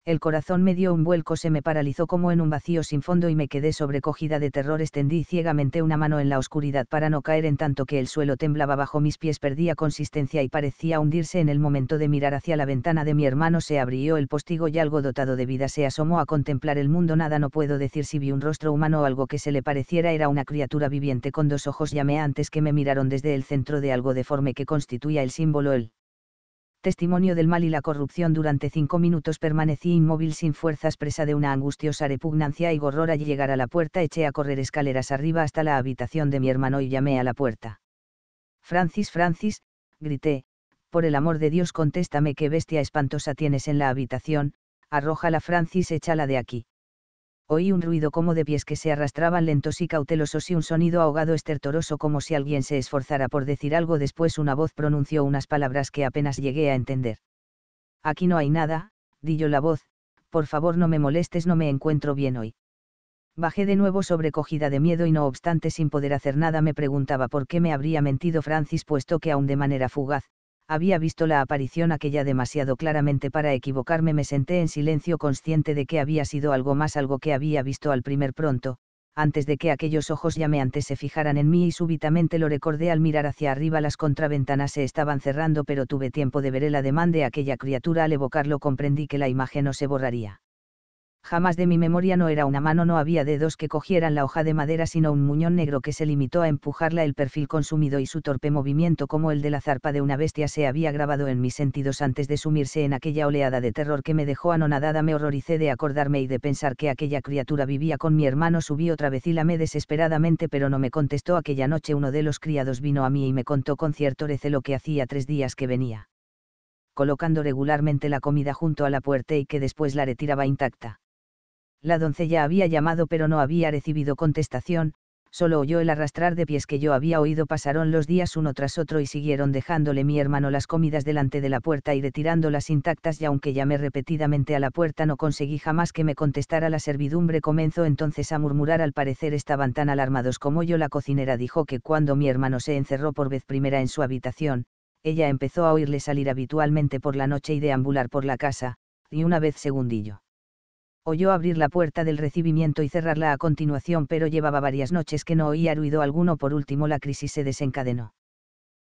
el corazón me dio un vuelco, se me paralizó como en un vacío sin fondo y me quedé sobrecogida de terror. Extendí ciegamente una mano en la oscuridad para no caer en tanto que el suelo temblaba bajo mis pies, perdía consistencia y parecía hundirse en el momento de mirar hacia la ventana de mi hermano. Se abrió el postigo y algo dotado de vida se asomó a contemplar el mundo. Nada no puedo decir si vi un rostro humano o algo que se le pareciera. Era una criatura viviente con dos ojos Llamé antes que me miraron desde el centro de algo deforme que constituía el símbolo el testimonio del mal y la corrupción durante cinco minutos permanecí inmóvil sin fuerzas presa de una angustiosa repugnancia y horror al llegar a la puerta eché a correr escaleras arriba hasta la habitación de mi hermano y llamé a la puerta. Francis, Francis, grité, por el amor de Dios contéstame qué bestia espantosa tienes en la habitación, arrójala Francis, échala de aquí oí un ruido como de pies que se arrastraban lentos y cautelosos y un sonido ahogado estertoroso como si alguien se esforzara por decir algo. Después una voz pronunció unas palabras que apenas llegué a entender. Aquí no hay nada, di yo la voz, por favor no me molestes, no me encuentro bien hoy. Bajé de nuevo sobrecogida de miedo y no obstante sin poder hacer nada me preguntaba por qué me habría mentido Francis puesto que aún de manera fugaz, había visto la aparición aquella demasiado claramente para equivocarme, me senté en silencio consciente de que había sido algo más algo que había visto al primer pronto, antes de que aquellos ojos llameantes se fijaran en mí y súbitamente lo recordé al mirar hacia arriba las contraventanas se estaban cerrando pero tuve tiempo de ver el ademán de aquella criatura al evocarlo comprendí que la imagen no se borraría jamás de mi memoria no era una mano, no había dedos que cogieran la hoja de madera, sino un muñón negro que se limitó a empujarla, el perfil consumido y su torpe movimiento como el de la zarpa de una bestia se había grabado en mis sentidos antes de sumirse en aquella oleada de terror que me dejó anonadada, me horroricé de acordarme y de pensar que aquella criatura vivía con mi hermano, subí otra vez y lamé desesperadamente, pero no me contestó aquella noche, uno de los criados vino a mí y me contó con cierto recelo que hacía tres días que venía colocando regularmente la comida junto a la puerta y que después la retiraba intacta la doncella había llamado pero no había recibido contestación, solo oyó el arrastrar de pies que yo había oído. Pasaron los días uno tras otro y siguieron dejándole mi hermano las comidas delante de la puerta y retirándolas intactas y aunque llamé repetidamente a la puerta no conseguí jamás que me contestara la servidumbre. Comenzó entonces a murmurar al parecer estaban tan alarmados como yo. La cocinera dijo que cuando mi hermano se encerró por vez primera en su habitación, ella empezó a oírle salir habitualmente por la noche y deambular por la casa, y una vez segundillo oyó abrir la puerta del recibimiento y cerrarla a continuación, pero llevaba varias noches que no oía ruido alguno. Por último, la crisis se desencadenó.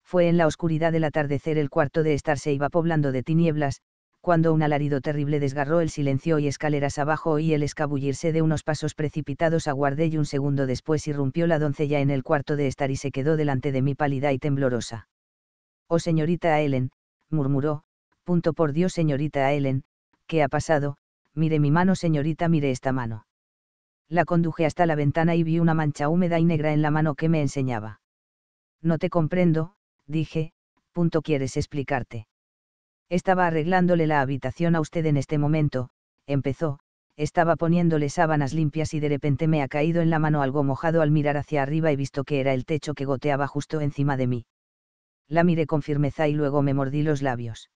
Fue en la oscuridad del atardecer el cuarto de estar se iba poblando de tinieblas, cuando un alarido terrible desgarró el silencio y escaleras abajo oí el escabullirse de unos pasos precipitados aguardé y un segundo después irrumpió la doncella en el cuarto de estar y se quedó delante de mí pálida y temblorosa. Oh señorita Helen, murmuró, punto por Dios señorita Helen, ¿qué ha pasado? mire mi mano señorita, mire esta mano. La conduje hasta la ventana y vi una mancha húmeda y negra en la mano que me enseñaba. No te comprendo, dije, punto quieres explicarte. Estaba arreglándole la habitación a usted en este momento, empezó, estaba poniéndole sábanas limpias y de repente me ha caído en la mano algo mojado al mirar hacia arriba y visto que era el techo que goteaba justo encima de mí. La miré con firmeza y luego me mordí los labios.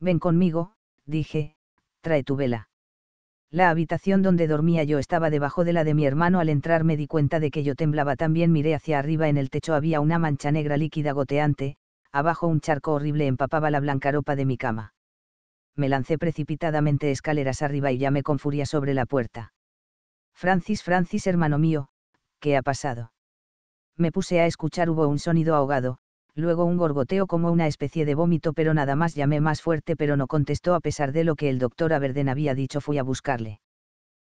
Ven conmigo, dije, trae tu vela. La habitación donde dormía yo estaba debajo de la de mi hermano. Al entrar me di cuenta de que yo temblaba también. Miré hacia arriba. En el techo había una mancha negra líquida goteante, abajo un charco horrible empapaba la blanca ropa de mi cama. Me lancé precipitadamente escaleras arriba y llamé con furia sobre la puerta. Francis, Francis, hermano mío, ¿qué ha pasado? Me puse a escuchar, hubo un sonido ahogado, luego un gorgoteo como una especie de vómito, pero nada más llamé más fuerte, pero no contestó a pesar de lo que el doctor Averden había dicho, fui a buscarle.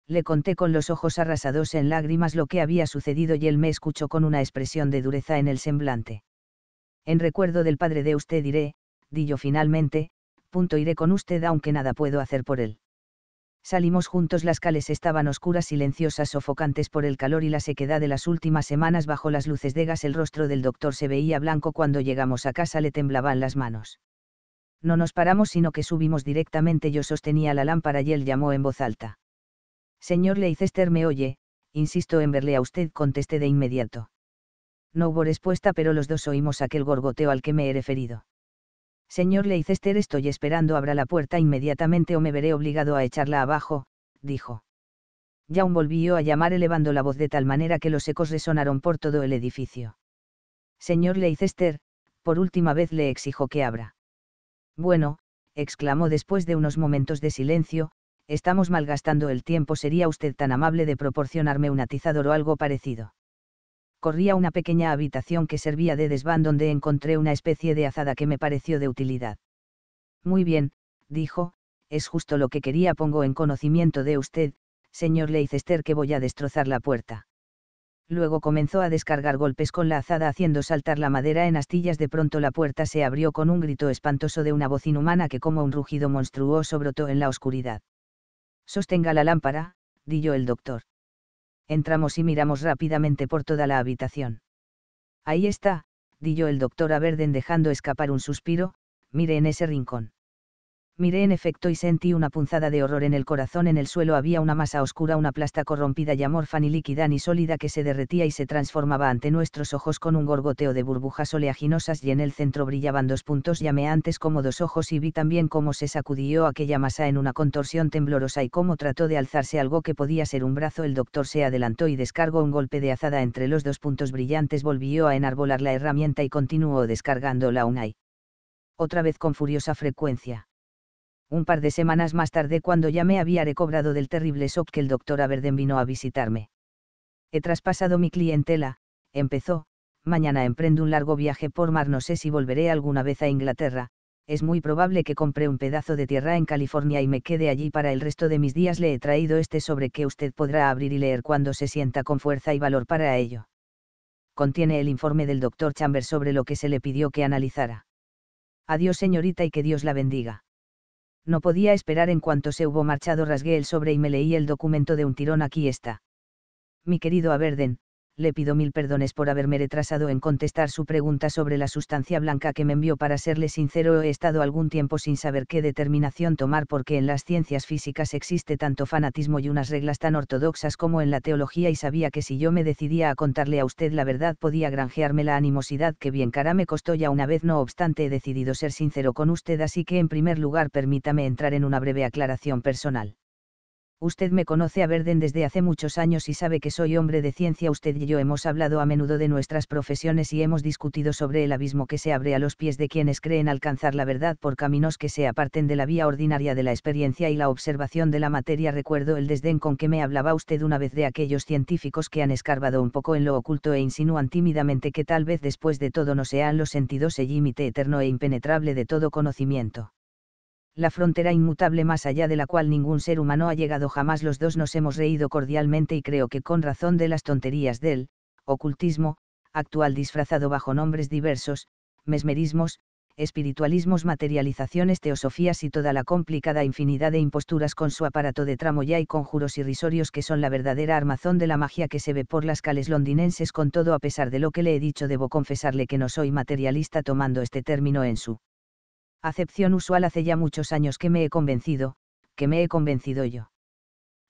Le conté con los ojos arrasados en lágrimas lo que había sucedido y él me escuchó con una expresión de dureza en el semblante. En recuerdo del padre de usted iré, di yo finalmente, punto iré con usted aunque nada puedo hacer por él. Salimos juntos, las calles estaban oscuras, silenciosas, sofocantes por el calor y la sequedad de las últimas semanas bajo las luces de gas. El rostro del doctor se veía blanco cuando llegamos a casa, le temblaban las manos. No nos paramos, sino que subimos directamente. Yo sostenía la lámpara y él llamó en voz alta. Señor Leicester, me oye, insisto en verle a usted, contesté de inmediato. No hubo respuesta, pero los dos oímos aquel gorgoteo al que me he referido. Señor Leicester, estoy esperando, abra la puerta inmediatamente o me veré obligado a echarla abajo, dijo. Young volvió a llamar elevando la voz de tal manera que los ecos resonaron por todo el edificio. Señor Leicester, por última vez le exijo que abra. Bueno, exclamó después de unos momentos de silencio, estamos malgastando el tiempo, sería usted tan amable de proporcionarme un atizador o algo parecido. Corría a una pequeña habitación que servía de desván donde encontré una especie de azada que me pareció de utilidad. Muy bien, dijo, es justo lo que quería pongo en conocimiento de usted, señor Leicester, que voy a destrozar la puerta. Luego comenzó a descargar golpes con la azada haciendo saltar la madera en astillas. De pronto la puerta se abrió con un grito espantoso de una voz inhumana que como un rugido monstruoso brotó en la oscuridad. Sostenga la lámpara, dijo el doctor entramos y miramos rápidamente por toda la habitación. Ahí está, dijo el doctor Averden dejando escapar un suspiro, mire en ese rincón. Miré en efecto y sentí una punzada de horror en el corazón. En el suelo había una masa oscura, una plasta corrompida y amorfa, ni líquida ni sólida que se derretía y se transformaba ante nuestros ojos con un gorgoteo de burbujas oleaginosas y en el centro brillaban dos puntos llameantes como dos ojos y vi también cómo se sacudió aquella masa en una contorsión temblorosa y cómo trató de alzarse algo que podía ser un brazo. El doctor se adelantó y descargó un golpe de azada entre los dos puntos brillantes, volvió a enarbolar la herramienta y continuó descargándola aún ahí. Otra vez con furiosa frecuencia un par de semanas más tarde cuando ya me había recobrado del terrible shock que el doctor Aberden vino a visitarme. He traspasado mi clientela, empezó, mañana emprendo un largo viaje por mar, no sé si volveré alguna vez a Inglaterra, es muy probable que compre un pedazo de tierra en California y me quede allí para el resto de mis días, le he traído este sobre que usted podrá abrir y leer cuando se sienta con fuerza y valor para ello. Contiene el informe del doctor Chambers sobre lo que se le pidió que analizara. Adiós señorita y que Dios la bendiga no podía esperar en cuanto se hubo marchado rasgué el sobre y me leí el documento de un tirón aquí está. Mi querido Averden, le pido mil perdones por haberme retrasado en contestar su pregunta sobre la sustancia blanca que me envió para serle sincero he estado algún tiempo sin saber qué determinación tomar porque en las ciencias físicas existe tanto fanatismo y unas reglas tan ortodoxas como en la teología y sabía que si yo me decidía a contarle a usted la verdad podía granjearme la animosidad que bien cara me costó ya una vez no obstante he decidido ser sincero con usted así que en primer lugar permítame entrar en una breve aclaración personal usted me conoce a Verden desde hace muchos años y sabe que soy hombre de ciencia. Usted y yo hemos hablado a menudo de nuestras profesiones y hemos discutido sobre el abismo que se abre a los pies de quienes creen alcanzar la verdad por caminos que se aparten de la vía ordinaria de la experiencia y la observación de la materia. Recuerdo el desdén con que me hablaba usted una vez de aquellos científicos que han escarbado un poco en lo oculto e insinúan tímidamente que tal vez después de todo no sean los sentidos el límite eterno e impenetrable de todo conocimiento la frontera inmutable más allá de la cual ningún ser humano ha llegado jamás. Los dos nos hemos reído cordialmente y creo que con razón de las tonterías del ocultismo, actual disfrazado bajo nombres diversos, mesmerismos, espiritualismos, materializaciones, teosofías y toda la complicada infinidad de imposturas con su aparato de ya y conjuros irrisorios que son la verdadera armazón de la magia que se ve por las calles londinenses. Con todo, a pesar de lo que le he dicho, debo confesarle que no soy materialista tomando este término en su acepción usual hace ya muchos años que me he convencido, que me he convencido yo.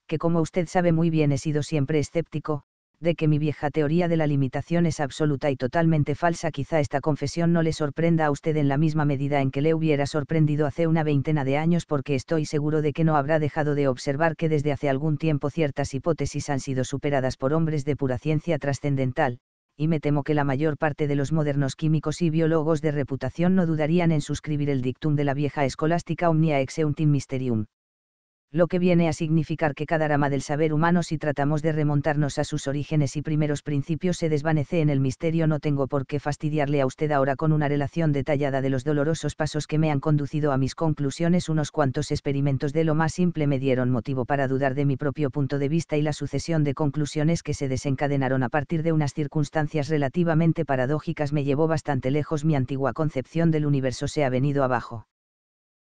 Que como usted sabe muy bien he sido siempre escéptico, de que mi vieja teoría de la limitación es absoluta y totalmente falsa, quizá esta confesión no le sorprenda a usted en la misma medida en que le hubiera sorprendido hace una veintena de años porque estoy seguro de que no habrá dejado de observar que desde hace algún tiempo ciertas hipótesis han sido superadas por hombres de pura ciencia trascendental, y me temo que la mayor parte de los modernos químicos y biólogos de reputación no dudarían en suscribir el dictum de la vieja escolástica omnia exeuntim mysterium lo que viene a significar que cada rama del saber humano si tratamos de remontarnos a sus orígenes y primeros principios se desvanece en el misterio. No tengo por qué fastidiarle a usted ahora con una relación detallada de los dolorosos pasos que me han conducido a mis conclusiones. Unos cuantos experimentos de lo más simple me dieron motivo para dudar de mi propio punto de vista y la sucesión de conclusiones que se desencadenaron a partir de unas circunstancias relativamente paradójicas me llevó bastante lejos. Mi antigua concepción del universo se ha venido abajo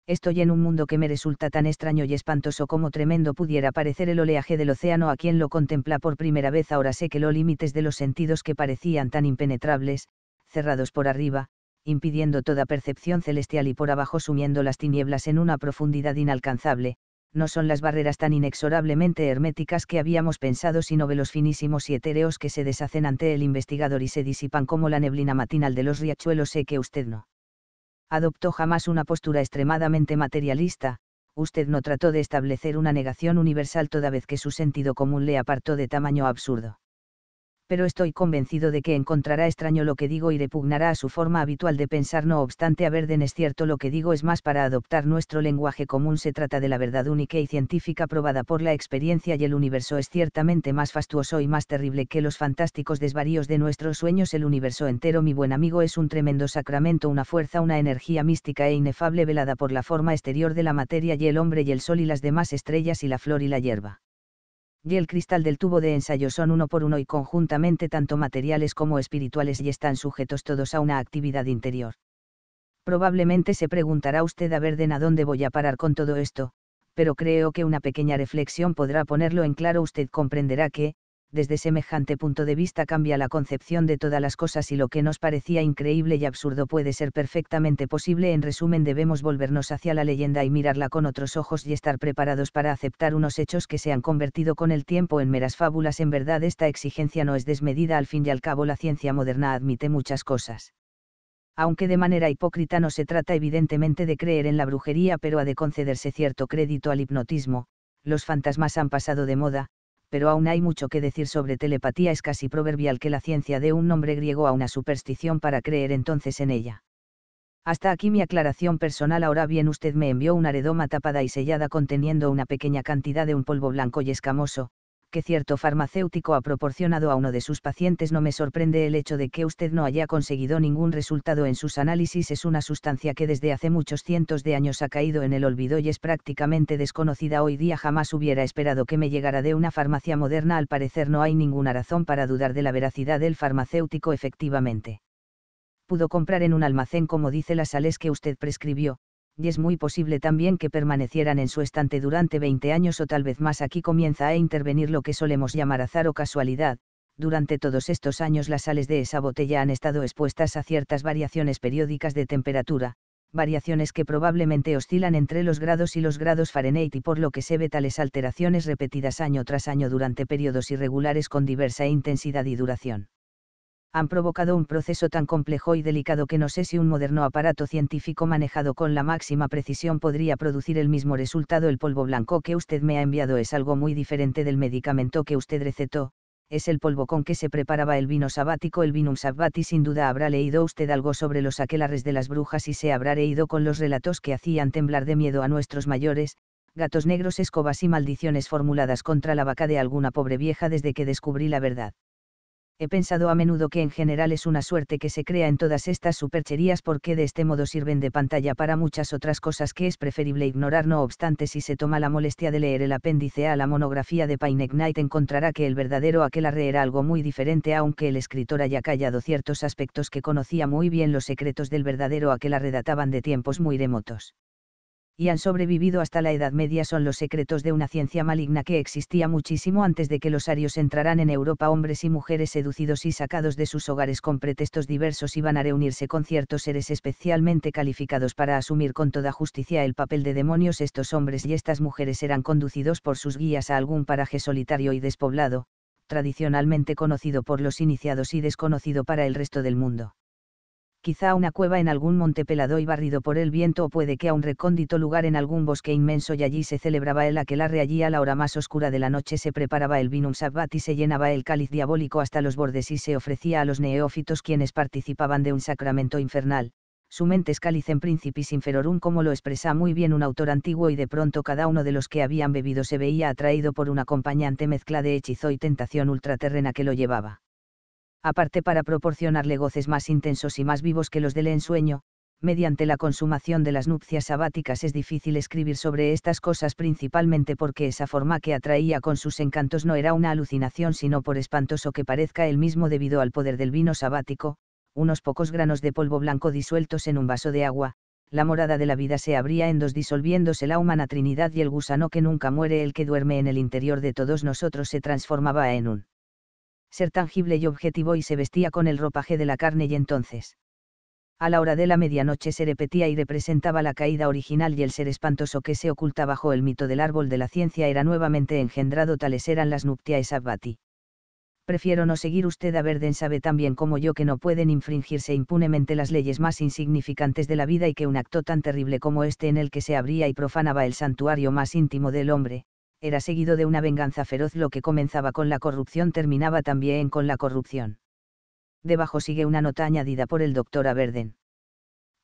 estoy en un mundo que me resulta tan extraño y espantoso como tremendo pudiera parecer el oleaje del océano a quien lo contempla por primera vez. Ahora sé que los límites de los sentidos que parecían tan impenetrables, cerrados por arriba, impidiendo toda percepción celestial y por abajo sumiendo las tinieblas en una profundidad inalcanzable, no son las barreras tan inexorablemente herméticas que habíamos pensado, sino velos finísimos y etéreos que se deshacen ante el investigador y se disipan como la neblina matinal de los riachuelos. Sé que usted no adoptó jamás una postura extremadamente materialista, usted no trató de establecer una negación universal toda vez que su sentido común le apartó de tamaño absurdo pero estoy convencido de que encontrará extraño lo que digo y repugnará a su forma habitual de pensar. No obstante, a Verden es cierto lo que digo es más para adoptar nuestro lenguaje común. Se trata de la verdad única y científica probada por la experiencia y el universo es ciertamente más fastuoso y más terrible que los fantásticos desvaríos de nuestros sueños. El universo entero, mi buen amigo, es un tremendo sacramento, una fuerza, una energía mística e inefable velada por la forma exterior de la materia y el hombre y el sol y las demás estrellas y la flor y la hierba y el cristal del tubo de ensayo son uno por uno y conjuntamente tanto materiales como espirituales y están sujetos todos a una actividad interior. Probablemente se preguntará usted a Verden a dónde voy a parar con todo esto, pero creo que una pequeña reflexión podrá ponerlo en claro. Usted comprenderá que, desde semejante punto de vista cambia la concepción de todas las cosas y lo que nos parecía increíble y absurdo puede ser perfectamente posible. En resumen, debemos volvernos hacia la leyenda y mirarla con otros ojos y estar preparados para aceptar unos hechos que se han convertido con el tiempo en meras fábulas. En verdad, esta exigencia no es desmedida, al fin y al cabo la ciencia moderna admite muchas cosas. Aunque de manera hipócrita no se trata evidentemente de creer en la brujería, pero ha de concederse cierto crédito al hipnotismo, los fantasmas han pasado de moda, pero aún hay mucho que decir sobre telepatía. Es casi proverbial que la ciencia dé un nombre griego a una superstición para creer entonces en ella. Hasta aquí mi aclaración personal. Ahora bien, usted me envió una redoma tapada y sellada conteniendo una pequeña cantidad de un polvo blanco y escamoso, que cierto farmacéutico ha proporcionado a uno de sus pacientes no me sorprende el hecho de que usted no haya conseguido ningún resultado en sus análisis. Es una sustancia que desde hace muchos cientos de años ha caído en el olvido y es prácticamente desconocida hoy día. Jamás hubiera esperado que me llegara de una farmacia moderna. Al parecer no hay ninguna razón para dudar de la veracidad del farmacéutico efectivamente. Pudo comprar en un almacén como dice la sales que usted prescribió, y es muy posible también que permanecieran en su estante durante 20 años o tal vez más. Aquí comienza a intervenir lo que solemos llamar azar o casualidad. Durante todos estos años las sales de esa botella han estado expuestas a ciertas variaciones periódicas de temperatura, variaciones que probablemente oscilan entre los grados y los grados Fahrenheit y por lo que se ve tales alteraciones repetidas año tras año durante periodos irregulares con diversa intensidad y duración han provocado un proceso tan complejo y delicado que no sé si un moderno aparato científico manejado con la máxima precisión podría producir el mismo resultado. El polvo blanco que usted me ha enviado es algo muy diferente del medicamento que usted recetó, es el polvo con que se preparaba el vino sabático, el vinum sabbati. Sin duda habrá leído usted algo sobre los aquelares de las brujas y se habrá leído con los relatos que hacían temblar de miedo a nuestros mayores, gatos negros, escobas y maldiciones formuladas contra la vaca de alguna pobre vieja desde que descubrí la verdad he pensado a menudo que en general es una suerte que se crea en todas estas supercherías porque de este modo sirven de pantalla para muchas otras cosas que es preferible ignorar no obstante si se toma la molestia de leer el apéndice a la monografía de Pine Knight encontrará que el verdadero Aquelarre era algo muy diferente aunque el escritor haya callado ciertos aspectos que conocía muy bien los secretos del verdadero Aquelarre databan de tiempos muy remotos y han sobrevivido hasta la Edad Media son los secretos de una ciencia maligna que existía muchísimo antes de que los arios entraran en Europa hombres y mujeres seducidos y sacados de sus hogares con pretextos diversos iban a reunirse con ciertos seres especialmente calificados para asumir con toda justicia el papel de demonios estos hombres y estas mujeres eran conducidos por sus guías a algún paraje solitario y despoblado, tradicionalmente conocido por los iniciados y desconocido para el resto del mundo quizá una cueva en algún monte pelado y barrido por el viento o puede que a un recóndito lugar en algún bosque inmenso y allí se celebraba el aquelarre allí a la hora más oscura de la noche se preparaba el vinum sabbat y se llenaba el cáliz diabólico hasta los bordes y se ofrecía a los neófitos quienes participaban de un sacramento infernal. Su mente es cáliz en principis inferorum como lo expresa muy bien un autor antiguo y de pronto cada uno de los que habían bebido se veía atraído por una acompañante mezcla de hechizo y tentación ultraterrena que lo llevaba aparte para proporcionarle goces más intensos y más vivos que los del ensueño, mediante la consumación de las nupcias sabáticas es difícil escribir sobre estas cosas principalmente porque esa forma que atraía con sus encantos no era una alucinación sino por espantoso que parezca el mismo debido al poder del vino sabático, unos pocos granos de polvo blanco disueltos en un vaso de agua, la morada de la vida se abría en dos disolviéndose la humana trinidad y el gusano que nunca muere el que duerme en el interior de todos nosotros se transformaba en un ser tangible y objetivo y se vestía con el ropaje de la carne y entonces. A la hora de la medianoche se repetía y representaba la caída original y el ser espantoso que se oculta bajo el mito del árbol de la ciencia era nuevamente engendrado tales eran las nuptias sabbati. Prefiero no seguir usted a Verden sabe tan bien como yo que no pueden infringirse impunemente las leyes más insignificantes de la vida y que un acto tan terrible como este en el que se abría y profanaba el santuario más íntimo del hombre, era seguido de una venganza feroz. Lo que comenzaba con la corrupción terminaba también con la corrupción. Debajo sigue una nota añadida por el doctor Averden.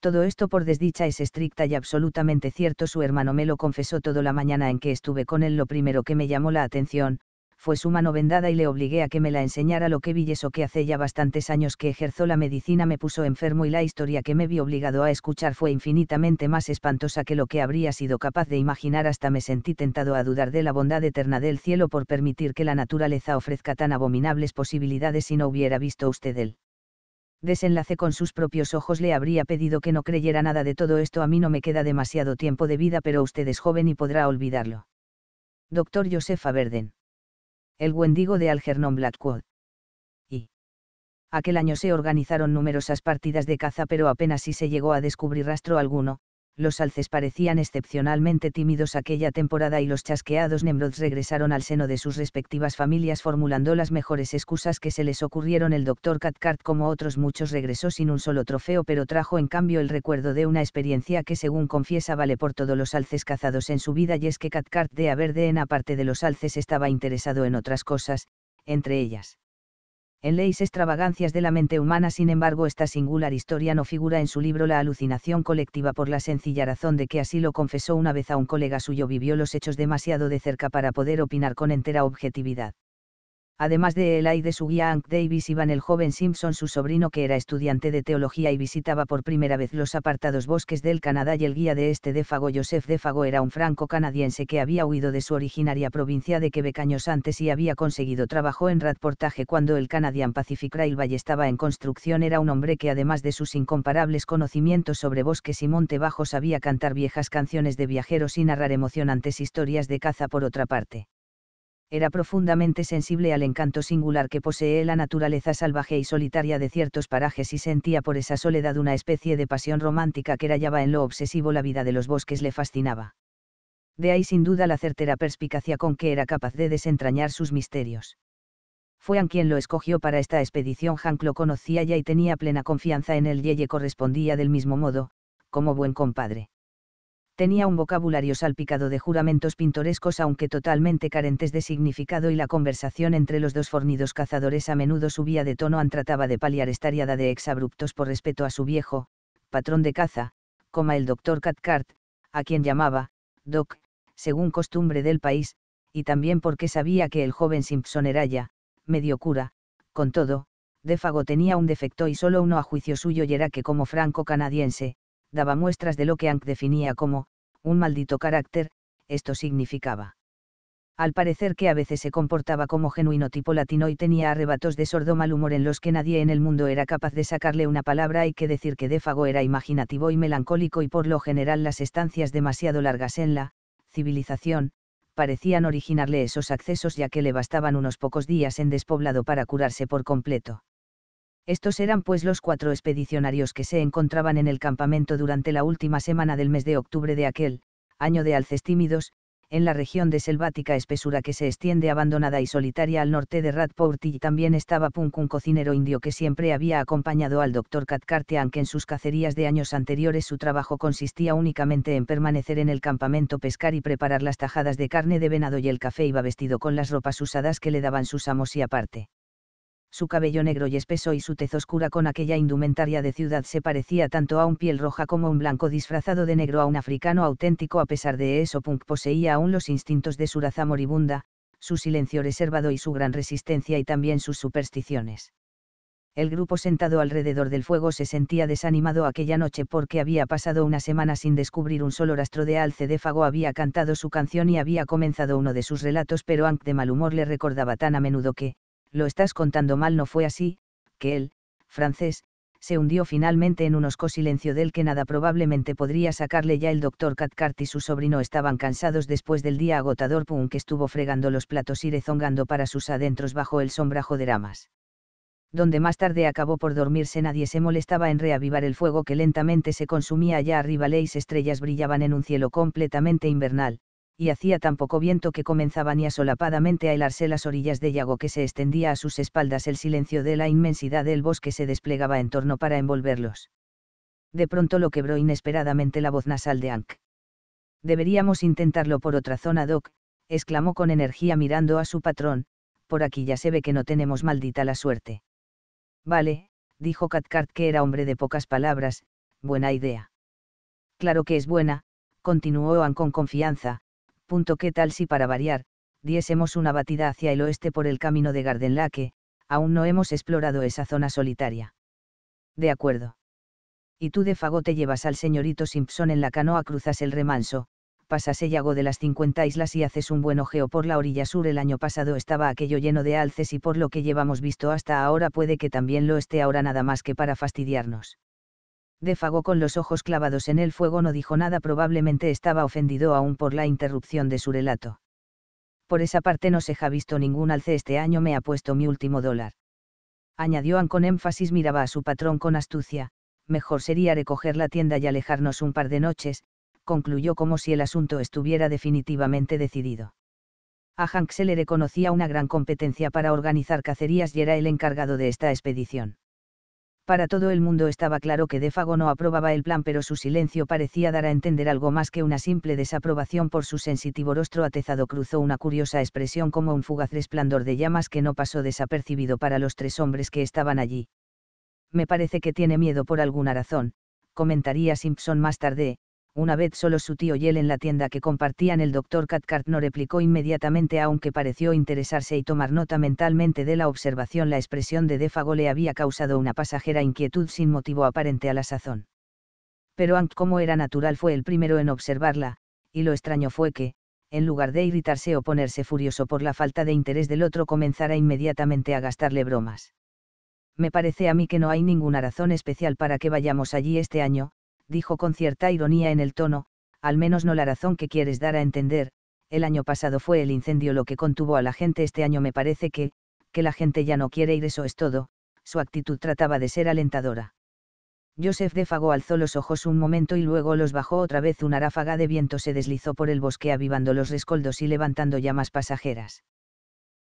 Todo esto por desdicha es estricta y absolutamente cierto. Su hermano me lo confesó toda la mañana en que estuve con él. Lo primero que me llamó la atención, fue su mano vendada y le obligué a que me la enseñara lo que eso que hace ya bastantes años que ejerzó la medicina me puso enfermo y la historia que me vi obligado a escuchar fue infinitamente más espantosa que lo que habría sido capaz de imaginar hasta me sentí tentado a dudar de la bondad eterna del cielo por permitir que la naturaleza ofrezca tan abominables posibilidades si no hubiera visto usted él desenlace con sus propios ojos le habría pedido que no creyera nada de todo esto. A mí no me queda demasiado tiempo de vida, pero usted es joven y podrá olvidarlo. Doctor Josefa Verden el Wendigo de Algernon Blackwood. Y. Aquel año se organizaron numerosas partidas de caza pero apenas si se llegó a descubrir rastro alguno, los alces parecían excepcionalmente tímidos aquella temporada y los chasqueados Nemrods regresaron al seno de sus respectivas familias formulando las mejores excusas que se les ocurrieron. El doctor Catcart como otros muchos, regresó sin un solo trofeo, pero trajo en cambio el recuerdo de una experiencia que, según confiesa, vale por todos los alces cazados en su vida, y es que Catcart de en aparte de los alces, estaba interesado en otras cosas, entre ellas en Leyes extravagancias de la mente humana, sin embargo, esta singular historia no figura en su libro La alucinación colectiva por la sencilla razón de que así lo confesó una vez a un colega suyo vivió los hechos demasiado de cerca para poder opinar con entera objetividad. Además de él y de su guía Hank Davis iban el joven Simpson, su sobrino que era estudiante de teología y visitaba por primera vez los apartados bosques del Canadá y el guía de este Défago Joseph Défago era un franco canadiense que había huido de su originaria provincia de Quebec años antes y había conseguido trabajo en Radportage cuando el Canadian Pacific Railway estaba en construcción era un hombre que además de sus incomparables conocimientos sobre bosques y monte bajo sabía cantar viejas canciones de viajeros y narrar emocionantes historias de caza por otra parte era profundamente sensible al encanto singular que posee la naturaleza salvaje y solitaria de ciertos parajes y sentía por esa soledad una especie de pasión romántica que rayaba en lo obsesivo la vida de los bosques le fascinaba. De ahí sin duda la certera perspicacia con que era capaz de desentrañar sus misterios. Fue a quien lo escogió para esta expedición. Hank lo conocía ya y tenía plena confianza en él y ella correspondía del mismo modo, como buen compadre tenía un vocabulario salpicado de juramentos pintorescos aunque totalmente carentes de significado y la conversación entre los dos fornidos cazadores a menudo subía de tono an trataba de paliar esta de exabruptos por respeto a su viejo, patrón de caza, como el doctor Catcart, a quien llamaba, Doc, según costumbre del país, y también porque sabía que el joven Simpson era ya, medio cura, con todo, Défago tenía un defecto y solo uno a juicio suyo y era que como franco canadiense, daba muestras de lo que Ank definía como, un maldito carácter, esto significaba. Al parecer que a veces se comportaba como genuino tipo latino y tenía arrebatos de sordo mal humor en los que nadie en el mundo era capaz de sacarle una palabra, hay que decir que Défago era imaginativo y melancólico y por lo general las estancias demasiado largas en la civilización, parecían originarle esos accesos ya que le bastaban unos pocos días en despoblado para curarse por completo. Estos eran pues los cuatro expedicionarios que se encontraban en el campamento durante la última semana del mes de octubre de aquel, año de alces tímidos, en la región de selvática espesura que se extiende abandonada y solitaria al norte de Radport y también estaba Punk un cocinero indio que siempre había acompañado al doctor Katkarte aunque en sus cacerías de años anteriores su trabajo consistía únicamente en permanecer en el campamento pescar y preparar las tajadas de carne de venado y el café iba vestido con las ropas usadas que le daban sus amos y aparte su cabello negro y espeso y su tez oscura con aquella indumentaria de ciudad se parecía tanto a un piel roja como un blanco disfrazado de negro a un africano auténtico a pesar de eso Punk poseía aún los instintos de su raza moribunda, su silencio reservado y su gran resistencia y también sus supersticiones. El grupo sentado alrededor del fuego se sentía desanimado aquella noche porque había pasado una semana sin descubrir un solo rastro de fago había cantado su canción y había comenzado uno de sus relatos, pero Ank de mal humor le recordaba tan a menudo que, lo estás contando mal no fue así, que él, francés, se hundió finalmente en un osco silencio del que nada probablemente podría sacarle ya el doctor catcart y su sobrino estaban cansados después del día agotador que estuvo fregando los platos y rezongando para sus adentros bajo el sombrajo de ramas. Donde más tarde acabó por dormirse nadie se molestaba en reavivar el fuego que lentamente se consumía allá arriba leis estrellas brillaban en un cielo completamente invernal, y hacía tan poco viento que comenzaban ya solapadamente a helarse las orillas de Yago que se extendía a sus espaldas el silencio de la inmensidad del bosque se desplegaba en torno para envolverlos. De pronto lo quebró inesperadamente la voz nasal de Ank. Deberíamos intentarlo por otra zona, Doc, exclamó con energía mirando a su patrón, por aquí ya se ve que no tenemos maldita la suerte. Vale, dijo Catcart que era hombre de pocas palabras, buena idea. Claro que es buena, continuó Ank con confianza, Punto ¿Qué tal si para variar, diésemos una batida hacia el oeste por el camino de Gardenlaque, aún no hemos explorado esa zona solitaria? De acuerdo. Y tú de Fago te llevas al señorito Simpson en la canoa, cruzas el remanso, pasas el lago de las 50 islas y haces un buen ojeo por la orilla sur. El año pasado estaba aquello lleno de alces y por lo que llevamos visto hasta ahora puede que también lo esté ahora nada más que para fastidiarnos fago con los ojos clavados en el fuego no dijo nada, probablemente estaba ofendido aún por la interrupción de su relato. Por esa parte no se ha visto ningún alce este año, me ha puesto mi último dólar. Añadió Ann con énfasis, miraba a su patrón con astucia, mejor sería recoger la tienda y alejarnos un par de noches, concluyó como si el asunto estuviera definitivamente decidido. A Hank se le reconocía una gran competencia para organizar cacerías y era el encargado de esta expedición. Para todo el mundo estaba claro que Défago no aprobaba el plan, pero su silencio parecía dar a entender algo más que una simple desaprobación por su sensitivo rostro atezado. Cruzó una curiosa expresión como un fugaz resplandor de llamas que no pasó desapercibido para los tres hombres que estaban allí. Me parece que tiene miedo por alguna razón, comentaría Simpson más tarde, una vez solo su tío y él en la tienda que compartían el doctor Cathcart no replicó inmediatamente aunque pareció interesarse y tomar nota mentalmente de la observación la expresión de Défago le había causado una pasajera inquietud sin motivo aparente a la sazón. Pero Hank como era natural fue el primero en observarla, y lo extraño fue que, en lugar de irritarse o ponerse furioso por la falta de interés del otro comenzara inmediatamente a gastarle bromas. Me parece a mí que no hay ninguna razón especial para que vayamos allí este año, dijo con cierta ironía en el tono, al menos no la razón que quieres dar a entender, el año pasado fue el incendio lo que contuvo a la gente, este año me parece que, que la gente ya no quiere ir, eso es todo, su actitud trataba de ser alentadora. Joseph Défago alzó los ojos un momento y luego los bajó otra vez. Una ráfaga de viento se deslizó por el bosque avivando los rescoldos y levantando llamas pasajeras.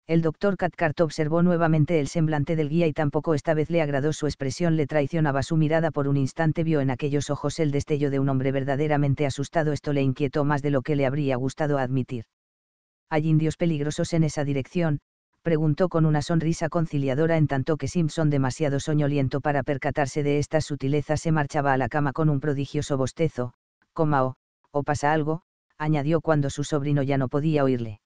El doctor catcart observó nuevamente el semblante del guía y tampoco esta vez le agradó su expresión, le traicionaba su mirada por un instante, vio en aquellos ojos el destello de un hombre verdaderamente asustado, esto le inquietó más de lo que le habría gustado admitir. ¿Hay indios peligrosos en esa dirección? preguntó con una sonrisa conciliadora en tanto que Simpson, demasiado soñoliento para percatarse de estas sutilezas, se marchaba a la cama con un prodigioso bostezo, coma o, oh, o oh, pasa algo, añadió cuando su sobrino ya no podía oírle.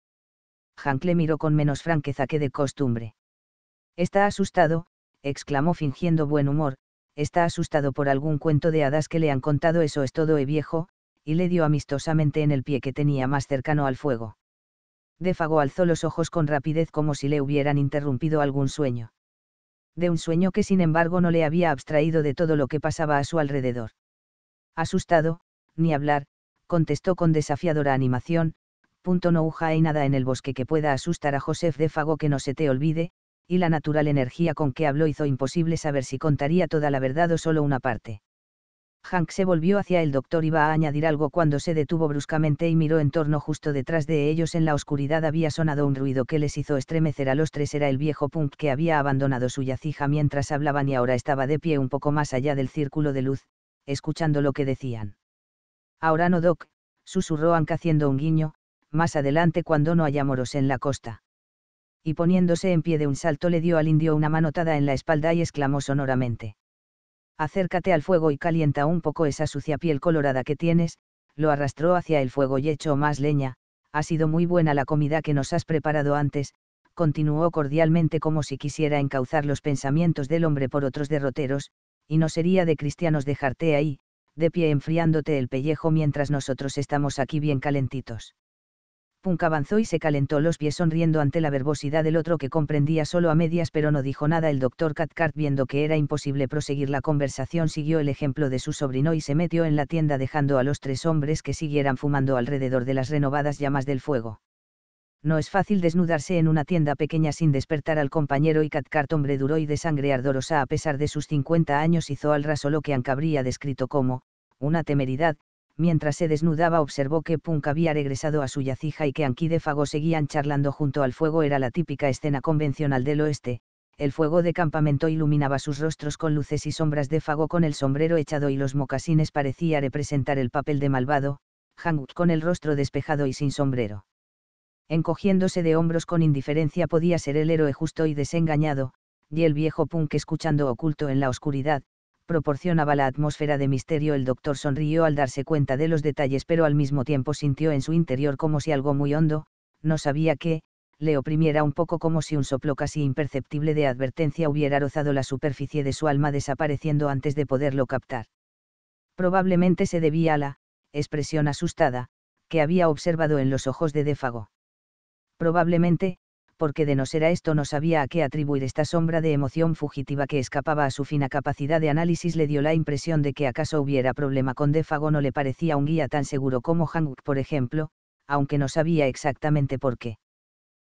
Hank le miró con menos franqueza que de costumbre. Está asustado, exclamó fingiendo buen humor, está asustado por algún cuento de hadas que le han contado, eso es todo, eh viejo, y le dio amistosamente en el pie que tenía más cercano al fuego. Défago alzó los ojos con rapidez como si le hubieran interrumpido algún sueño. De un sueño que sin embargo no le había abstraído de todo lo que pasaba a su alrededor. Asustado, ni hablar, contestó con desafiadora animación, Punto no hay nada en el bosque que pueda asustar a Joseph de Fago que no se te olvide, y la natural energía con que habló hizo imposible saber si contaría toda la verdad o solo una parte. Hank se volvió hacia el doctor iba a añadir algo cuando se detuvo bruscamente y miró en torno justo detrás de ellos en la oscuridad había sonado un ruido que les hizo estremecer a los tres era el viejo punk que había abandonado su yacija mientras hablaban y ahora estaba de pie un poco más allá del círculo de luz, escuchando lo que decían. Ahora no Doc, susurró Hank haciendo un guiño, más adelante cuando no haya moros en la costa. Y poniéndose en pie de un salto le dio al indio una manotada en la espalda y exclamó sonoramente. Acércate al fuego y calienta un poco esa sucia piel colorada que tienes, lo arrastró hacia el fuego y echó más leña, ha sido muy buena la comida que nos has preparado antes, continuó cordialmente como si quisiera encauzar los pensamientos del hombre por otros derroteros, y no sería de cristianos dejarte ahí, de pie enfriándote el pellejo mientras nosotros estamos aquí bien calentitos. Punk avanzó y se calentó los pies sonriendo ante la verbosidad del otro que comprendía solo a medias pero no dijo nada. El doctor catcart viendo que era imposible proseguir la conversación siguió el ejemplo de su sobrino y se metió en la tienda dejando a los tres hombres que siguieran fumando alrededor de las renovadas llamas del fuego. No es fácil desnudarse en una tienda pequeña sin despertar al compañero y catcart hombre duro y de sangre ardorosa a pesar de sus 50 años hizo al raso lo que Ancabría descrito como, una temeridad, mientras se desnudaba observó que Punk había regresado a su yacija y que Fago seguían charlando junto al fuego era la típica escena convencional del oeste, el fuego de campamento iluminaba sus rostros con luces y sombras de fago con el sombrero echado y los mocasines parecía representar el papel de malvado, Hangut con el rostro despejado y sin sombrero. Encogiéndose de hombros con indiferencia podía ser el héroe justo y desengañado, y el viejo punk escuchando oculto en la oscuridad, proporcionaba la atmósfera de misterio. El doctor sonrió al darse cuenta de los detalles, pero al mismo tiempo sintió en su interior como si algo muy hondo, no sabía qué, le oprimiera un poco como si un soplo casi imperceptible de advertencia hubiera rozado la superficie de su alma desapareciendo antes de poderlo captar. Probablemente se debía a la expresión asustada, que había observado en los ojos de Défago. Probablemente, porque de no ser a esto no sabía a qué atribuir esta sombra de emoción fugitiva que escapaba a su fina capacidad de análisis le dio la impresión de que acaso hubiera problema con Défago no le parecía un guía tan seguro como Hanguk por ejemplo, aunque no sabía exactamente por qué.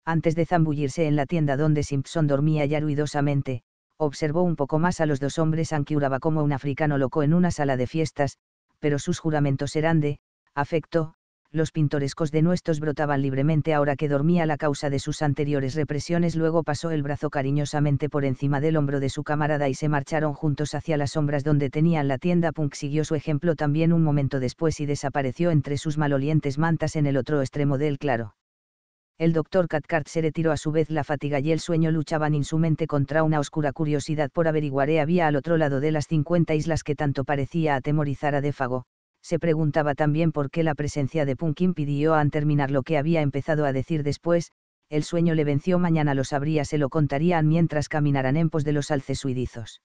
Antes de zambullirse en la tienda donde Simpson dormía ya ruidosamente, observó un poco más a los dos hombres aunque uraba como un africano loco en una sala de fiestas, pero sus juramentos eran de, afecto, los pintorescos nuestros brotaban libremente ahora que dormía la causa de sus anteriores represiones. Luego pasó el brazo cariñosamente por encima del hombro de su camarada y se marcharon juntos hacia las sombras donde tenían la tienda. Punk siguió su ejemplo también un momento después y desapareció entre sus malolientes mantas en el otro extremo del claro. El doctor catcart se retiró a su vez la fatiga y el sueño luchaban en su mente contra una oscura curiosidad por averiguar eh, había al otro lado de las 50 islas que tanto parecía atemorizar a Défago se preguntaba también por qué la presencia de Punk pidió a terminar lo que había empezado a decir después, el sueño le venció mañana lo sabría se lo contarían mientras caminaran en pos de los alces alcesuidizos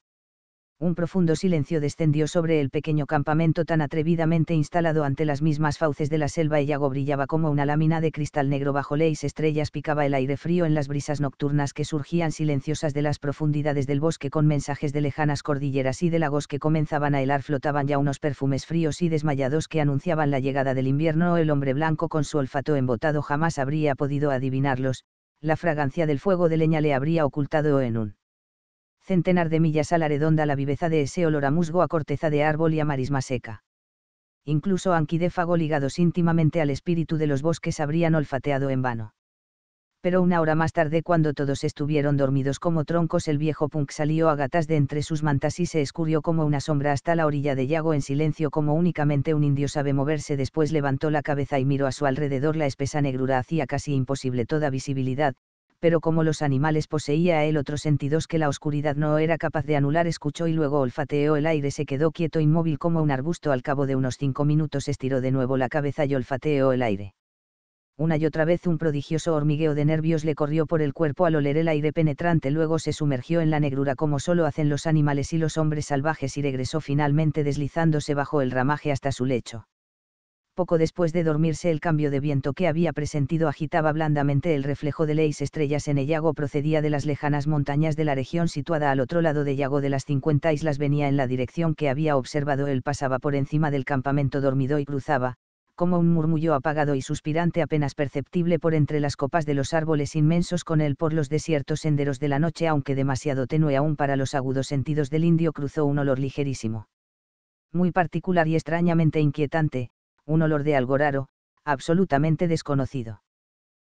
un profundo silencio descendió sobre el pequeño campamento tan atrevidamente instalado ante las mismas fauces de la selva. y lago brillaba como una lámina de cristal negro bajo leis estrellas, picaba el aire frío en las brisas nocturnas que surgían silenciosas de las profundidades del bosque con mensajes de lejanas cordilleras y de lagos que comenzaban a helar. Flotaban ya unos perfumes fríos y desmayados que anunciaban la llegada del invierno. El hombre blanco con su olfato embotado jamás habría podido adivinarlos, la fragancia del fuego de leña le habría ocultado en un centenar de millas a la redonda la viveza de ese olor a musgo a corteza de árbol y a marisma seca. Incluso anquidéfago ligados íntimamente al espíritu de los bosques habrían olfateado en vano. Pero una hora más tarde, cuando todos estuvieron dormidos como troncos, el viejo punk salió a gatas de entre sus mantas y se escurrió como una sombra hasta la orilla de Yago en silencio, como únicamente un indio sabe moverse. Después levantó la cabeza y miró a su alrededor. La espesa negrura hacía casi imposible toda visibilidad, pero como los animales poseía él otros sentidos que la oscuridad no era capaz de anular, escuchó y luego olfateó el aire, se quedó quieto inmóvil como un arbusto, al cabo de unos cinco minutos estiró de nuevo la cabeza y olfateó el aire. Una y otra vez un prodigioso hormigueo de nervios le corrió por el cuerpo al oler el aire penetrante, luego se sumergió en la negrura como solo hacen los animales y los hombres salvajes y regresó finalmente deslizándose bajo el ramaje hasta su lecho poco después de dormirse el cambio de viento que había presentido agitaba blandamente el reflejo de leis estrellas en el lago procedía de las lejanas montañas de la región situada al otro lado de Yago de las 50 islas venía en la dirección que había observado él pasaba por encima del campamento dormido y cruzaba, como un murmullo apagado y suspirante apenas perceptible por entre las copas de los árboles inmensos con él por los desiertos senderos de la noche aunque demasiado tenue aún para los agudos sentidos del indio cruzó un olor ligerísimo. Muy particular y extrañamente inquietante, un olor de algo raro, absolutamente desconocido.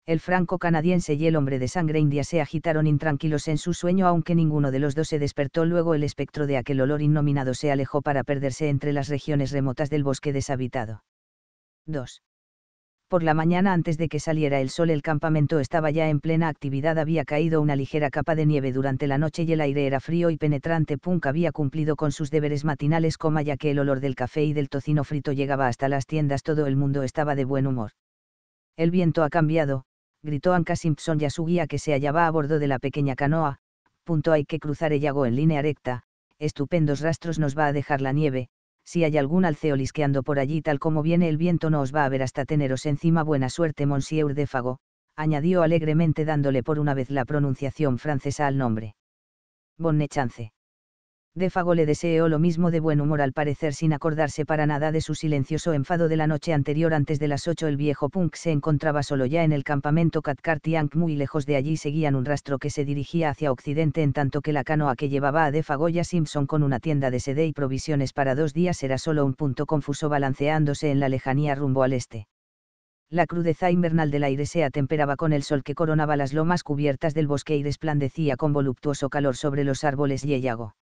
El franco-canadiense y el hombre de sangre india se agitaron intranquilos en su sueño aunque ninguno de los dos se despertó luego el espectro de aquel olor innominado se alejó para perderse entre las regiones remotas del bosque deshabitado. 2. Por la mañana antes de que saliera el sol el campamento estaba ya en plena actividad, había caído una ligera capa de nieve durante la noche y el aire era frío y penetrante. Punk había cumplido con sus deberes matinales, coma ya que el olor del café y del tocino frito llegaba hasta las tiendas, todo el mundo estaba de buen humor. El viento ha cambiado, gritó Anka Simpson ya a su guía que se hallaba a bordo de la pequeña canoa, punto hay que cruzar el lago en línea recta, estupendos rastros nos va a dejar la nieve, si hay algún alceolisqueando por allí tal como viene el viento no os va a ver hasta teneros encima buena suerte monsieur Défago, añadió alegremente dándole por una vez la pronunciación francesa al nombre. Bonne chance. Defago le deseó lo mismo de buen humor al parecer sin acordarse para nada de su silencioso enfado de la noche anterior antes de las ocho el viejo punk se encontraba solo ya en el campamento Ankh muy lejos de allí seguían un rastro que se dirigía hacia occidente en tanto que la canoa que llevaba a Defago y a Simpson con una tienda de sede y provisiones para dos días era solo un punto confuso balanceándose en la lejanía rumbo al este. La crudeza invernal del aire se atemperaba con el sol que coronaba las lomas cubiertas del bosque y resplandecía con voluptuoso calor sobre los árboles y el lago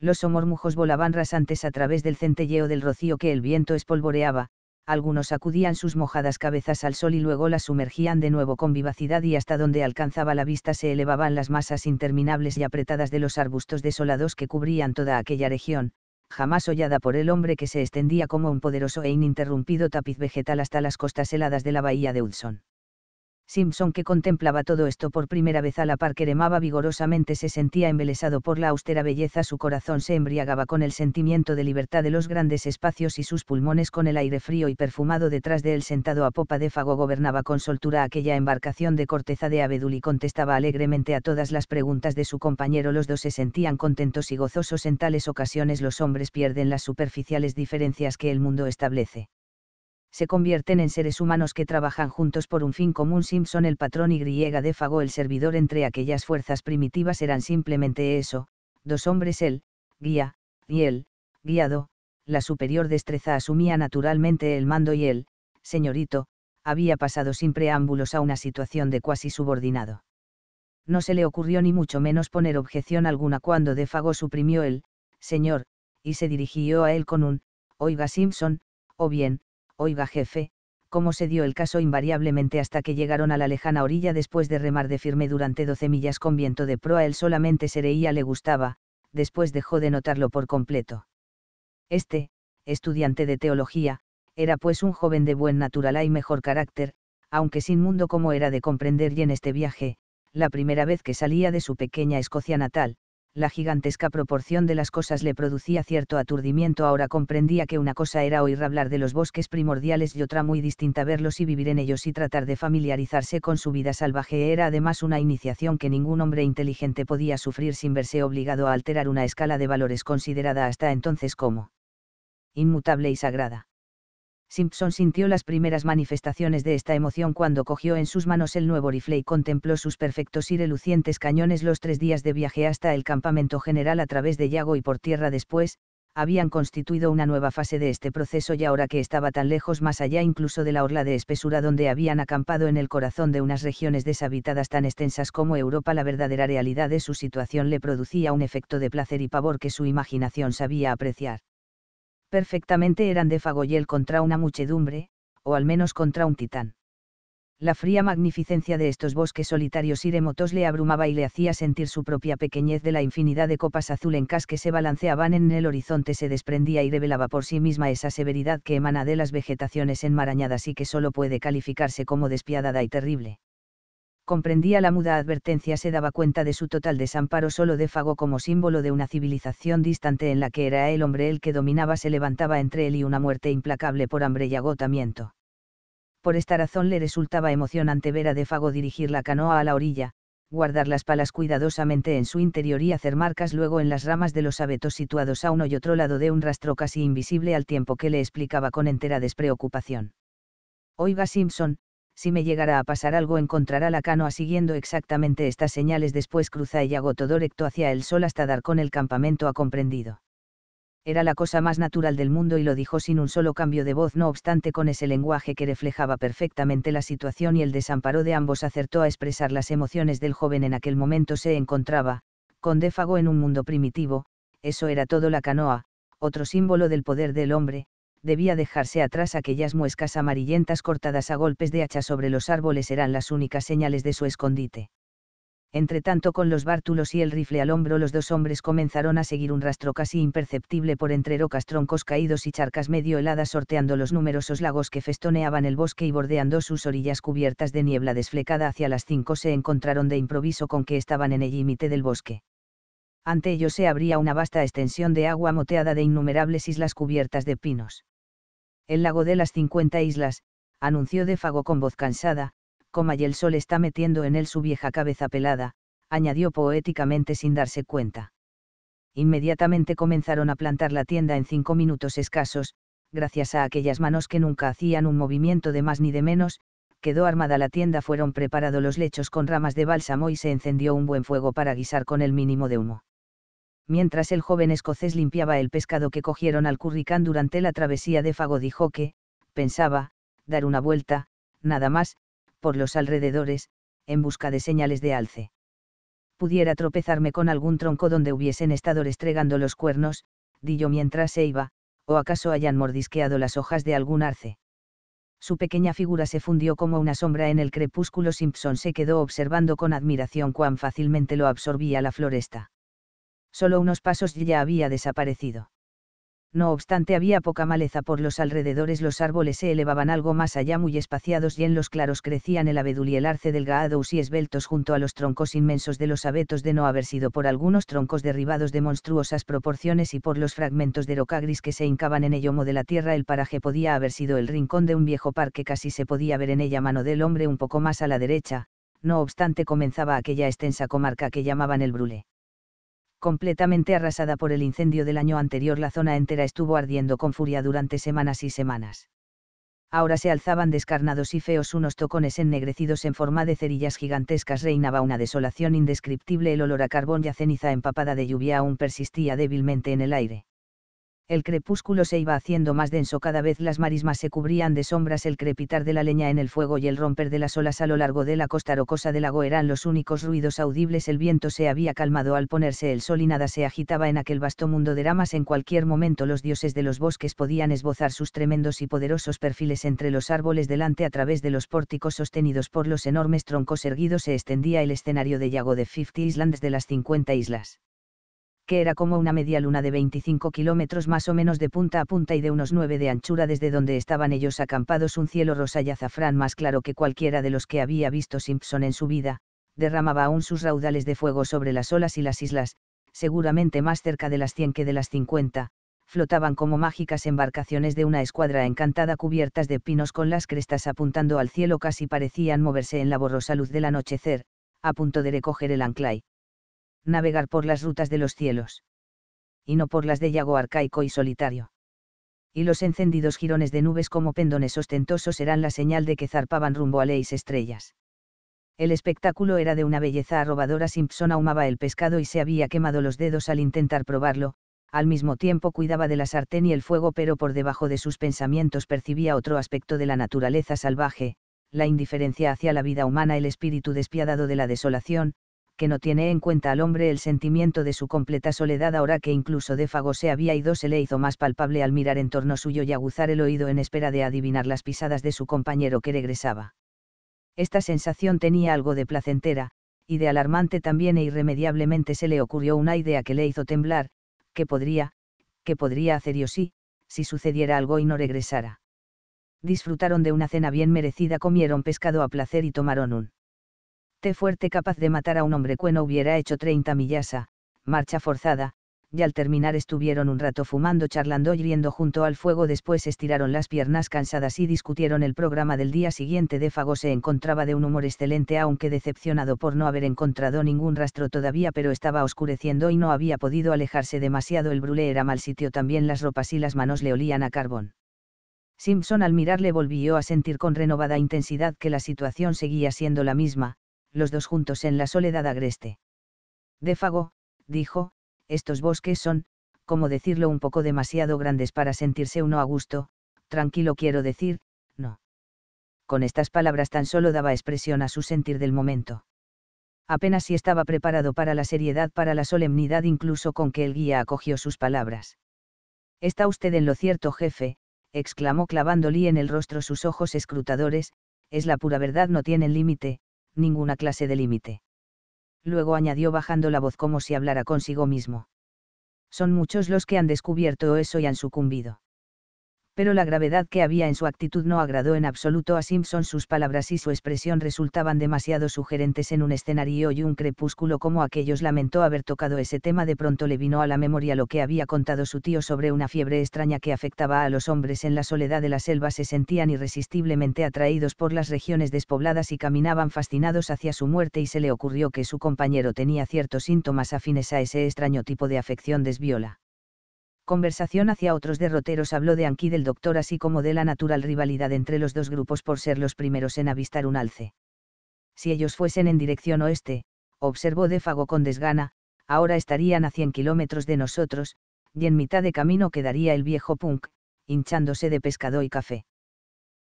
los somormujos volaban rasantes a través del centelleo del rocío que el viento espolvoreaba, algunos sacudían sus mojadas cabezas al sol y luego las sumergían de nuevo con vivacidad y hasta donde alcanzaba la vista se elevaban las masas interminables y apretadas de los arbustos desolados que cubrían toda aquella región, jamás hollada por el hombre que se extendía como un poderoso e ininterrumpido tapiz vegetal hasta las costas heladas de la bahía de Hudson. Simpson que contemplaba todo esto por primera vez a la par que remaba vigorosamente se sentía embelesado por la austera belleza, su corazón se embriagaba con el sentimiento de libertad de los grandes espacios y sus pulmones con el aire frío y perfumado detrás de él sentado a popa de fago gobernaba con soltura aquella embarcación de corteza de abedul y contestaba alegremente a todas las preguntas de su compañero. Los dos se sentían contentos y gozosos en tales ocasiones los hombres pierden las superficiales diferencias que el mundo establece se convierten en seres humanos que trabajan juntos por un fin común. Simpson el patrón y griega de Fago el servidor entre aquellas fuerzas primitivas eran simplemente eso, dos hombres él, guía, y él, guiado, la superior destreza asumía naturalmente el mando y él, señorito, había pasado sin preámbulos a una situación de cuasi subordinado. No se le ocurrió ni mucho menos poner objeción alguna cuando de Fago suprimió el, señor, y se dirigió a él con un, oiga Simpson, o bien, oiga jefe, como se dio el caso invariablemente hasta que llegaron a la lejana orilla después de remar de firme durante doce millas con viento de proa, él solamente se reía, le gustaba, después dejó de notarlo por completo. Este, estudiante de teología, era pues un joven de buen natural y mejor carácter, aunque sin mundo como era de comprender y en este viaje, la primera vez que salía de su pequeña Escocia natal, la gigantesca proporción de las cosas le producía cierto aturdimiento. Ahora comprendía que una cosa era oír hablar de los bosques primordiales y otra muy distinta verlos y vivir en ellos y tratar de familiarizarse con su vida salvaje. Era además una iniciación que ningún hombre inteligente podía sufrir sin verse obligado a alterar una escala de valores considerada hasta entonces como inmutable y sagrada. Simpson sintió las primeras manifestaciones de esta emoción cuando cogió en sus manos el nuevo rifle y contempló sus perfectos y relucientes cañones los tres días de viaje hasta el campamento general a través de Yago y por tierra después, habían constituido una nueva fase de este proceso y ahora que estaba tan lejos más allá incluso de la orla de espesura donde habían acampado en el corazón de unas regiones deshabitadas tan extensas como Europa, la verdadera realidad de su situación le producía un efecto de placer y pavor que su imaginación sabía apreciar perfectamente eran de Fagoyel contra una muchedumbre, o al menos contra un titán. La fría magnificencia de estos bosques solitarios y remotos le abrumaba y le hacía sentir su propia pequeñez de la infinidad de copas azul que se balanceaban en el horizonte se desprendía y revelaba por sí misma esa severidad que emana de las vegetaciones enmarañadas y que solo puede calificarse como despiadada y terrible comprendía la muda advertencia se daba cuenta de su total desamparo solo de fago como símbolo de una civilización distante en la que era el hombre el que dominaba se levantaba entre él y una muerte implacable por hambre y agotamiento. Por esta razón le resultaba emocionante ver a Défago dirigir la canoa a la orilla, guardar las palas cuidadosamente en su interior y hacer marcas luego en las ramas de los abetos situados a uno y otro lado de un rastro casi invisible al tiempo que le explicaba con entera despreocupación. Oiga Simpson, si me llegara a pasar algo encontrará la canoa siguiendo exactamente estas señales después cruza y todo recto hacia el sol hasta dar con el campamento ha comprendido. Era la cosa más natural del mundo y lo dijo sin un solo cambio de voz no obstante con ese lenguaje que reflejaba perfectamente la situación y el desamparo de ambos acertó a expresar las emociones del joven en aquel momento se encontraba, con défago en un mundo primitivo, eso era todo la canoa, otro símbolo del poder del hombre, debía dejarse atrás aquellas muescas amarillentas cortadas a golpes de hacha sobre los árboles eran las únicas señales de su escondite. Entretanto con los bártulos y el rifle al hombro los dos hombres comenzaron a seguir un rastro casi imperceptible por entre rocas troncos caídos y charcas medio heladas sorteando los numerosos lagos que festoneaban el bosque y bordeando sus orillas cubiertas de niebla desflecada hacia las cinco se encontraron de improviso con que estaban en el límite del bosque. Ante ellos se abría una vasta extensión de agua moteada de innumerables islas cubiertas de pinos el lago de las 50 islas, anunció Défago con voz cansada, coma y el sol está metiendo en él su vieja cabeza pelada, añadió poéticamente sin darse cuenta. Inmediatamente comenzaron a plantar la tienda en cinco minutos escasos, gracias a aquellas manos que nunca hacían un movimiento de más ni de menos, quedó armada la tienda, fueron preparados los lechos con ramas de bálsamo y se encendió un buen fuego para guisar con el mínimo de humo mientras el joven escocés limpiaba el pescado que cogieron al Curricán durante la travesía de Fago dijo que, pensaba, dar una vuelta, nada más, por los alrededores, en busca de señales de alce. Pudiera tropezarme con algún tronco donde hubiesen estado restregando los cuernos, di yo mientras se iba, o acaso hayan mordisqueado las hojas de algún arce. Su pequeña figura se fundió como una sombra en el crepúsculo. Simpson se quedó observando con admiración cuán fácilmente lo absorbía la floresta. Solo unos pasos y ya había desaparecido. No obstante había poca maleza por los alrededores, los árboles se elevaban algo más allá muy espaciados y en los claros crecían el abedul y el arce delgados y esbeltos junto a los troncos inmensos de los abetos de no haber sido por algunos troncos derribados de monstruosas proporciones y por los fragmentos de roca gris que se hincaban en el yomo de la tierra el paraje podía haber sido el rincón de un viejo parque casi se podía ver en ella mano del hombre un poco más a la derecha, no obstante comenzaba aquella extensa comarca que llamaban el brule completamente arrasada por el incendio del año anterior, la zona entera estuvo ardiendo con furia durante semanas y semanas. Ahora se alzaban descarnados y feos unos tocones ennegrecidos en forma de cerillas gigantescas, reinaba una desolación indescriptible, el olor a carbón y a ceniza empapada de lluvia aún persistía débilmente en el aire. El crepúsculo se iba haciendo más denso cada vez las marismas se cubrían de sombras, el crepitar de la leña en el fuego y el romper de las olas a lo largo de la costa rocosa del lago eran los únicos ruidos audibles. El viento se había calmado al ponerse el sol y nada se agitaba en aquel vasto mundo de ramas. En cualquier momento los dioses de los bosques podían esbozar sus tremendos y poderosos perfiles entre los árboles delante a través de los pórticos sostenidos por los enormes troncos erguidos se extendía el escenario de Yago de Fifty Islands de las 50 islas que era como una media luna de 25 kilómetros más o menos de punta a punta y de unos nueve de anchura desde donde estaban ellos acampados un cielo rosa y azafrán más claro que cualquiera de los que había visto Simpson en su vida, derramaba aún sus raudales de fuego sobre las olas y las islas, seguramente más cerca de las 100 que de las 50, flotaban como mágicas embarcaciones de una escuadra encantada cubiertas de pinos con las crestas apuntando al cielo casi parecían moverse en la borrosa luz del anochecer, a punto de recoger el anclay navegar por las rutas de los cielos. Y no por las de Yago arcaico y solitario. Y los encendidos jirones de nubes como pendones ostentosos eran la señal de que zarpaban rumbo a leis estrellas. El espectáculo era de una belleza arrobadora. Simpson ahumaba el pescado y se había quemado los dedos al intentar probarlo, al mismo tiempo cuidaba de la sartén y el fuego, pero por debajo de sus pensamientos percibía otro aspecto de la naturaleza salvaje, la indiferencia hacia la vida humana, el espíritu despiadado de la desolación, que no tiene en cuenta al hombre el sentimiento de su completa soledad ahora que incluso Défago se había ido se le hizo más palpable al mirar en torno suyo y aguzar el oído en espera de adivinar las pisadas de su compañero que regresaba. Esta sensación tenía algo de placentera, y de alarmante también e irremediablemente se le ocurrió una idea que le hizo temblar, que podría, que podría hacer yo sí, si sucediera algo y no regresara. Disfrutaron de una cena bien merecida, comieron pescado a placer y tomaron un fuerte capaz de matar a un hombre cueno hubiera hecho 30 millas a marcha forzada, y al terminar estuvieron un rato fumando, charlando y riendo junto al fuego, después estiraron las piernas cansadas y discutieron el programa del día siguiente. Défago se encontraba de un humor excelente, aunque decepcionado por no haber encontrado ningún rastro todavía, pero estaba oscureciendo y no había podido alejarse demasiado. El brulé era mal sitio, también las ropas y las manos le olían a carbón. Simpson al mirarle volvió a sentir con renovada intensidad que la situación seguía siendo la misma, los dos juntos en la soledad agreste. Défago, dijo, estos bosques son, como decirlo, un poco demasiado grandes para sentirse uno a gusto, tranquilo quiero decir, no. Con estas palabras tan solo daba expresión a su sentir del momento. Apenas si estaba preparado para la seriedad, para la solemnidad incluso con que el guía acogió sus palabras. Está usted en lo cierto, jefe, exclamó clavándole en el rostro sus ojos escrutadores, es la pura verdad, no tiene límite, ninguna clase de límite. Luego añadió bajando la voz como si hablara consigo mismo. Son muchos los que han descubierto eso y han sucumbido pero la gravedad que había en su actitud no agradó en absoluto a Simpson. Sus palabras y su expresión resultaban demasiado sugerentes en un escenario y un crepúsculo como aquellos. Lamentó haber tocado ese tema. De pronto le vino a la memoria lo que había contado su tío sobre una fiebre extraña que afectaba a los hombres en la soledad de la selva. Se sentían irresistiblemente atraídos por las regiones despobladas y caminaban fascinados hacia su muerte y se le ocurrió que su compañero tenía ciertos síntomas afines a ese extraño tipo de afección desviola conversación hacia otros derroteros habló de Anki del doctor así como de la natural rivalidad entre los dos grupos por ser los primeros en avistar un alce. Si ellos fuesen en dirección oeste, observó Défago con desgana, ahora estarían a 100 kilómetros de nosotros, y en mitad de camino quedaría el viejo punk, hinchándose de pescado y café.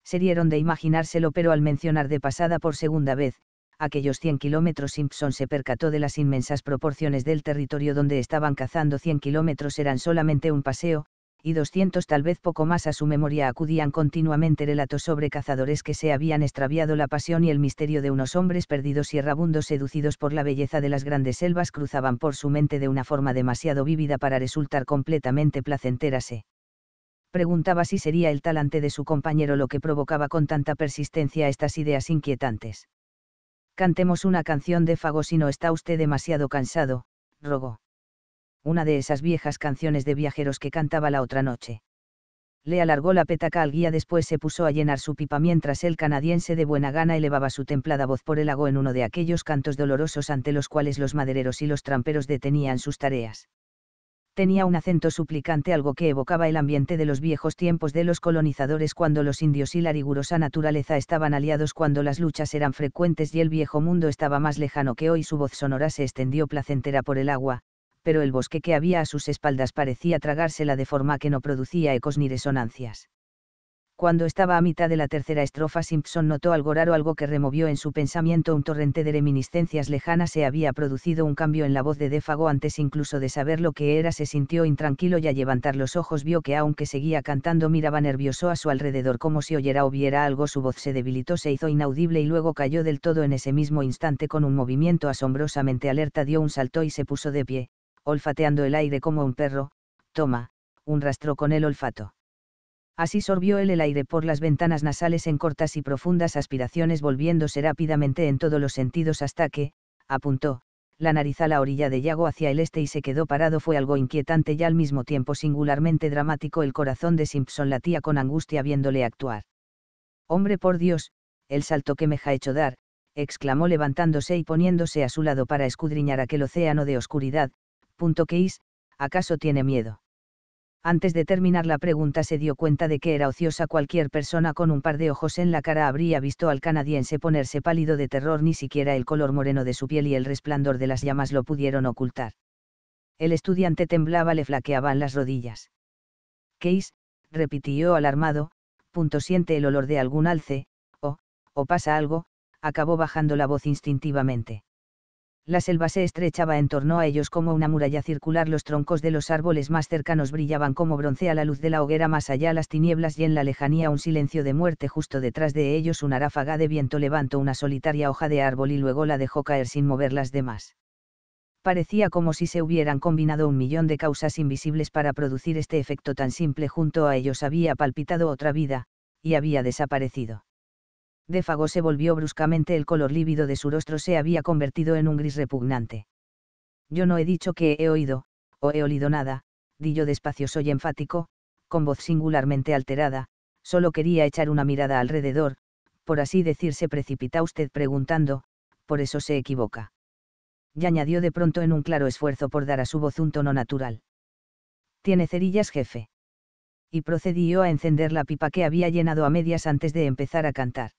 Serieron de imaginárselo pero al mencionar de pasada por segunda vez, aquellos 100 kilómetros Simpson se percató de las inmensas proporciones del territorio donde estaban cazando 100 kilómetros eran solamente un paseo, y 200 tal vez poco más a su memoria acudían continuamente relatos sobre cazadores que se habían extraviado la pasión y el misterio de unos hombres perdidos y errabundos seducidos por la belleza de las grandes selvas cruzaban por su mente de una forma demasiado vívida para resultar completamente placentera. Se eh. preguntaba si sería el talante de su compañero lo que provocaba con tanta persistencia estas ideas inquietantes. Cantemos una canción de Fago si no está usted demasiado cansado, rogó. Una de esas viejas canciones de viajeros que cantaba la otra noche. Le alargó la petaca al guía, después se puso a llenar su pipa mientras el canadiense de buena gana elevaba su templada voz por el lago en uno de aquellos cantos dolorosos ante los cuales los madereros y los tramperos detenían sus tareas tenía un acento suplicante algo que evocaba el ambiente de los viejos tiempos de los colonizadores cuando los indios y la rigurosa naturaleza estaban aliados cuando las luchas eran frecuentes y el viejo mundo estaba más lejano que hoy su voz sonora se extendió placentera por el agua, pero el bosque que había a sus espaldas parecía tragársela de forma que no producía ecos ni resonancias. Cuando estaba a mitad de la tercera estrofa Simpson notó algo raro, algo que removió en su pensamiento un torrente de reminiscencias lejanas. Se había producido un cambio en la voz de Défago antes incluso de saber lo que era. Se sintió intranquilo y al levantar los ojos vio que aunque seguía cantando miraba nervioso a su alrededor como si oyera o viera algo. Su voz se debilitó, se hizo inaudible y luego cayó del todo en ese mismo instante con un movimiento asombrosamente alerta. Dio un salto y se puso de pie, olfateando el aire como un perro. Toma, un rastro con el olfato. Así sorbió él el aire por las ventanas nasales en cortas y profundas aspiraciones volviéndose rápidamente en todos los sentidos hasta que, apuntó, la nariz a la orilla de Yago hacia el este y se quedó parado fue algo inquietante y al mismo tiempo singularmente dramático el corazón de Simpson latía con angustia viéndole actuar. Hombre por Dios, el salto que me ha hecho dar, exclamó levantándose y poniéndose a su lado para escudriñar aquel océano de oscuridad, punto que ¿acaso tiene miedo? antes de terminar la pregunta se dio cuenta de que era ociosa cualquier persona con un par de ojos en la cara habría visto al canadiense ponerse pálido de terror, ni siquiera el color moreno de su piel y el resplandor de las llamas lo pudieron ocultar. El estudiante temblaba, le flaqueaban las rodillas. Case, repitió alarmado, punto siente el olor de algún alce, o, o pasa algo, acabó bajando la voz instintivamente la selva se estrechaba en torno a ellos como una muralla circular, los troncos de los árboles más cercanos brillaban como bronce a la luz de la hoguera, más allá las tinieblas y en la lejanía un silencio de muerte, justo detrás de ellos una ráfaga de viento levantó una solitaria hoja de árbol y luego la dejó caer sin mover las demás. Parecía como si se hubieran combinado un millón de causas invisibles para producir este efecto tan simple, junto a ellos había palpitado otra vida, y había desaparecido fago se volvió bruscamente, el color lívido de su rostro se había convertido en un gris repugnante. Yo no he dicho que he oído, o he olido nada, di yo despacio y enfático, con voz singularmente alterada, solo quería echar una mirada alrededor, por así decir se precipita usted preguntando, por eso se equivoca. Y añadió de pronto en un claro esfuerzo por dar a su voz un tono natural. Tiene cerillas, jefe. Y procedió a encender la pipa que había llenado a medias antes de empezar a cantar.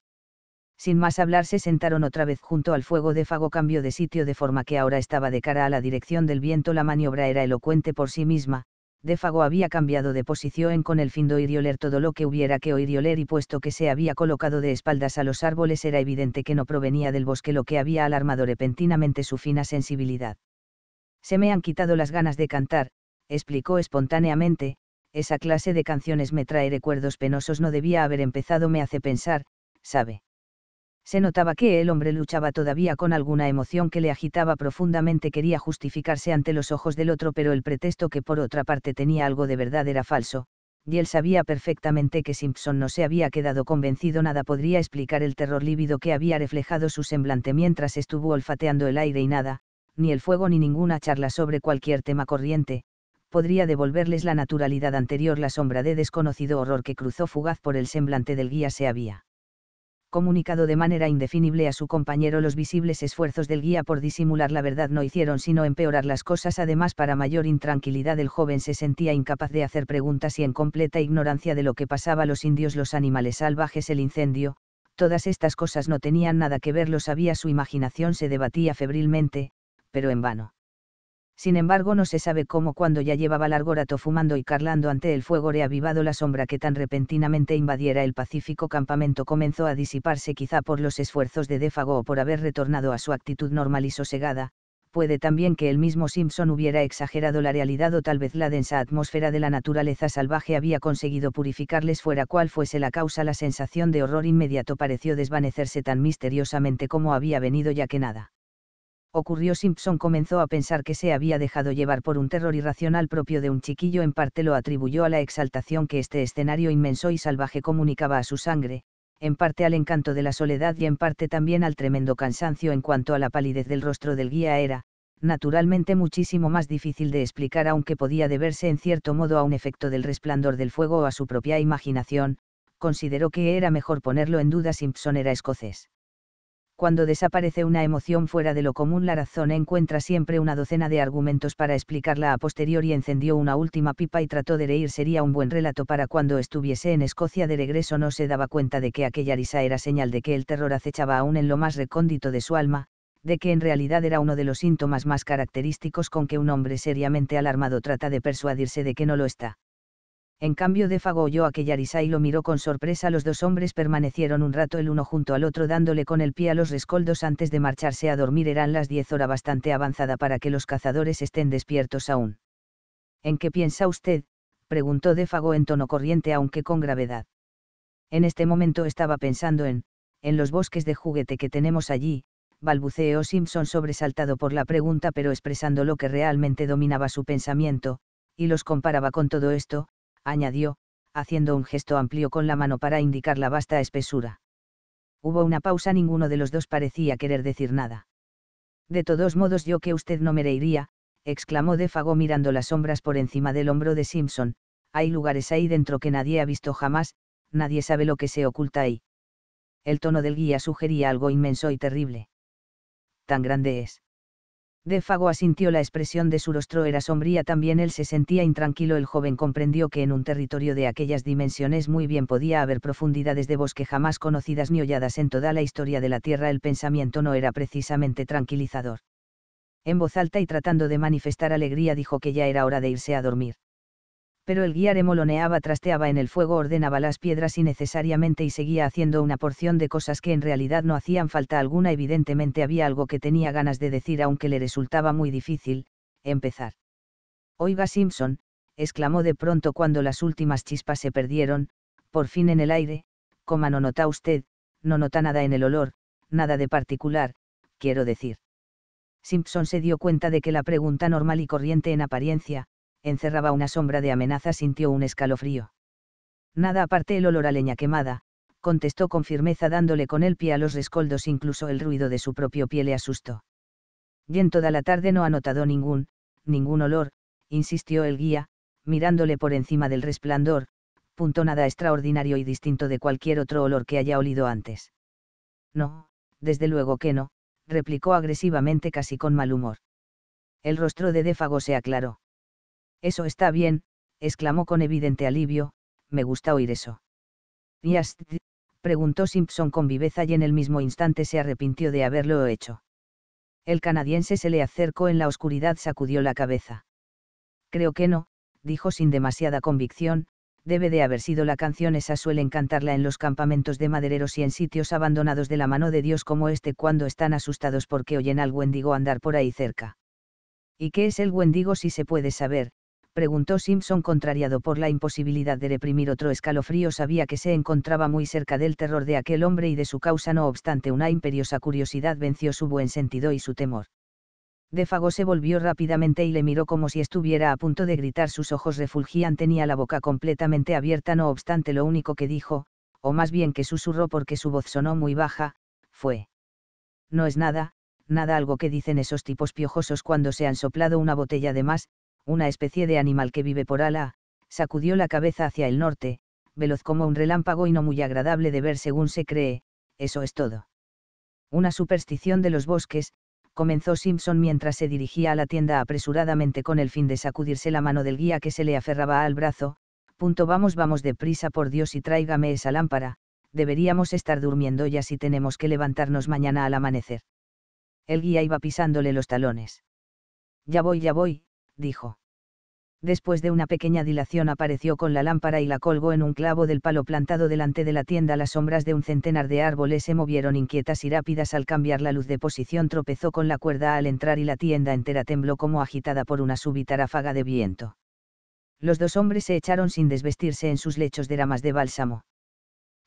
Sin más hablar se sentaron otra vez junto al fuego de fago de sitio de forma que ahora estaba de cara a la dirección del viento la maniobra era elocuente por sí misma, Défago había cambiado de posición con el fin de oír y oler todo lo que hubiera que oír y oler y puesto que se había colocado de espaldas a los árboles era evidente que no provenía del bosque lo que había alarmado repentinamente su fina sensibilidad. Se me han quitado las ganas de cantar, explicó espontáneamente, esa clase de canciones me trae recuerdos penosos no debía haber empezado me hace pensar, sabe. Se notaba que el hombre luchaba todavía con alguna emoción que le agitaba profundamente, quería justificarse ante los ojos del otro, pero el pretexto que por otra parte tenía algo de verdad era falso, y él sabía perfectamente que Simpson no se había quedado convencido, nada podría explicar el terror lívido que había reflejado su semblante mientras estuvo olfateando el aire y nada, ni el fuego ni ninguna charla sobre cualquier tema corriente, podría devolverles la naturalidad anterior, la sombra de desconocido horror que cruzó fugaz por el semblante del guía se había comunicado de manera indefinible a su compañero los visibles esfuerzos del guía por disimular la verdad no hicieron sino empeorar las cosas. Además, para mayor intranquilidad el joven se sentía incapaz de hacer preguntas y en completa ignorancia de lo que pasaba los indios, los animales salvajes, el incendio, todas estas cosas no tenían nada que ver, lo sabía, su imaginación se debatía febrilmente, pero en vano sin embargo no se sabe cómo cuando ya llevaba largo rato fumando y carlando ante el fuego reavivado la sombra que tan repentinamente invadiera el pacífico campamento comenzó a disiparse quizá por los esfuerzos de Défago o por haber retornado a su actitud normal y sosegada, puede también que el mismo Simpson hubiera exagerado la realidad o tal vez la densa atmósfera de la naturaleza salvaje había conseguido purificarles fuera cual fuese la causa la sensación de horror inmediato pareció desvanecerse tan misteriosamente como había venido ya que nada ocurrió Simpson comenzó a pensar que se había dejado llevar por un terror irracional propio de un chiquillo, en parte lo atribuyó a la exaltación que este escenario inmenso y salvaje comunicaba a su sangre, en parte al encanto de la soledad y en parte también al tremendo cansancio en cuanto a la palidez del rostro del guía era, naturalmente muchísimo más difícil de explicar aunque podía deberse en cierto modo a un efecto del resplandor del fuego o a su propia imaginación, consideró que era mejor ponerlo en duda Simpson era escocés cuando desaparece una emoción fuera de lo común la razón encuentra siempre una docena de argumentos para explicarla a posteriori encendió una última pipa y trató de reír sería un buen relato para cuando estuviese en Escocia de regreso no se daba cuenta de que aquella risa era señal de que el terror acechaba aún en lo más recóndito de su alma, de que en realidad era uno de los síntomas más característicos con que un hombre seriamente alarmado trata de persuadirse de que no lo está. En cambio Défago oyó que risa y lo miró con sorpresa. Los dos hombres permanecieron un rato el uno junto al otro dándole con el pie a los rescoldos antes de marcharse a dormir. Eran las diez horas bastante avanzada para que los cazadores estén despiertos aún. ¿En qué piensa usted? preguntó Défago en tono corriente aunque con gravedad. En este momento estaba pensando en, en los bosques de juguete que tenemos allí, balbuceó Simpson sobresaltado por la pregunta pero expresando lo que realmente dominaba su pensamiento, y los comparaba con todo esto, añadió, haciendo un gesto amplio con la mano para indicar la vasta espesura. Hubo una pausa, ninguno de los dos parecía querer decir nada. De todos modos, yo que usted no me reiría, exclamó Défago mirando las sombras por encima del hombro de Simpson, hay lugares ahí dentro que nadie ha visto jamás, nadie sabe lo que se oculta ahí. El tono del guía sugería algo inmenso y terrible. Tan grande es fago asintió la expresión de su rostro era sombría también él se sentía intranquilo el joven comprendió que en un territorio de aquellas dimensiones muy bien podía haber profundidades de bosque jamás conocidas ni holladas en toda la historia de la Tierra el pensamiento no era precisamente tranquilizador. En voz alta y tratando de manifestar alegría dijo que ya era hora de irse a dormir pero el guía remoloneaba, trasteaba en el fuego, ordenaba las piedras innecesariamente y seguía haciendo una porción de cosas que en realidad no hacían falta alguna. Evidentemente había algo que tenía ganas de decir, aunque le resultaba muy difícil, empezar. Oiga Simpson, exclamó de pronto cuando las últimas chispas se perdieron, por fin en el aire, coma no nota usted, no nota nada en el olor, nada de particular, quiero decir. Simpson se dio cuenta de que la pregunta normal y corriente en apariencia, encerraba una sombra de amenaza, sintió un escalofrío. Nada aparte el olor a leña quemada, contestó con firmeza dándole con el pie a los rescoldos, incluso el ruido de su propio pie le asustó. Y en toda la tarde no ha notado ningún, ningún olor, insistió el guía, mirándole por encima del resplandor, punto nada extraordinario y distinto de cualquier otro olor que haya olido antes. No, desde luego que no, replicó agresivamente casi con mal humor. El rostro de Défago se aclaró. Eso está bien, exclamó con evidente alivio, me gusta oír eso. Yes, preguntó Simpson con viveza y en el mismo instante se arrepintió de haberlo hecho. El canadiense se le acercó en la oscuridad, sacudió la cabeza. Creo que no, dijo sin demasiada convicción, debe de haber sido la canción esa suelen cantarla en los campamentos de madereros y en sitios abandonados de la mano de Dios como este cuando están asustados porque oyen al Wendigo andar por ahí cerca. ¿Y qué es el Wendigo si se puede saber? preguntó Simpson contrariado por la imposibilidad de reprimir otro escalofrío. Sabía que se encontraba muy cerca del terror de aquel hombre y de su causa, no obstante una imperiosa curiosidad venció su buen sentido y su temor. Défago se volvió rápidamente y le miró como si estuviera a punto de gritar. Sus ojos refulgían, tenía la boca completamente abierta, no obstante lo único que dijo, o más bien que susurró porque su voz sonó muy baja, fue. No es nada, nada algo que dicen esos tipos piojosos cuando se han soplado una botella de más, una especie de animal que vive por ala, sacudió la cabeza hacia el norte, veloz como un relámpago y no muy agradable de ver según se cree, eso es todo. Una superstición de los bosques, comenzó Simpson mientras se dirigía a la tienda apresuradamente con el fin de sacudirse la mano del guía que se le aferraba al brazo, punto vamos vamos deprisa por Dios y tráigame esa lámpara, deberíamos estar durmiendo ya si tenemos que levantarnos mañana al amanecer. El guía iba pisándole los talones. Ya voy, ya voy, dijo. Después de una pequeña dilación apareció con la lámpara y la colgó en un clavo del palo plantado delante de la tienda. Las sombras de un centenar de árboles se movieron inquietas y rápidas al cambiar la luz de posición. Tropezó con la cuerda al entrar y la tienda entera tembló como agitada por una súbita ráfaga de viento. Los dos hombres se echaron sin desvestirse en sus lechos de ramas de bálsamo.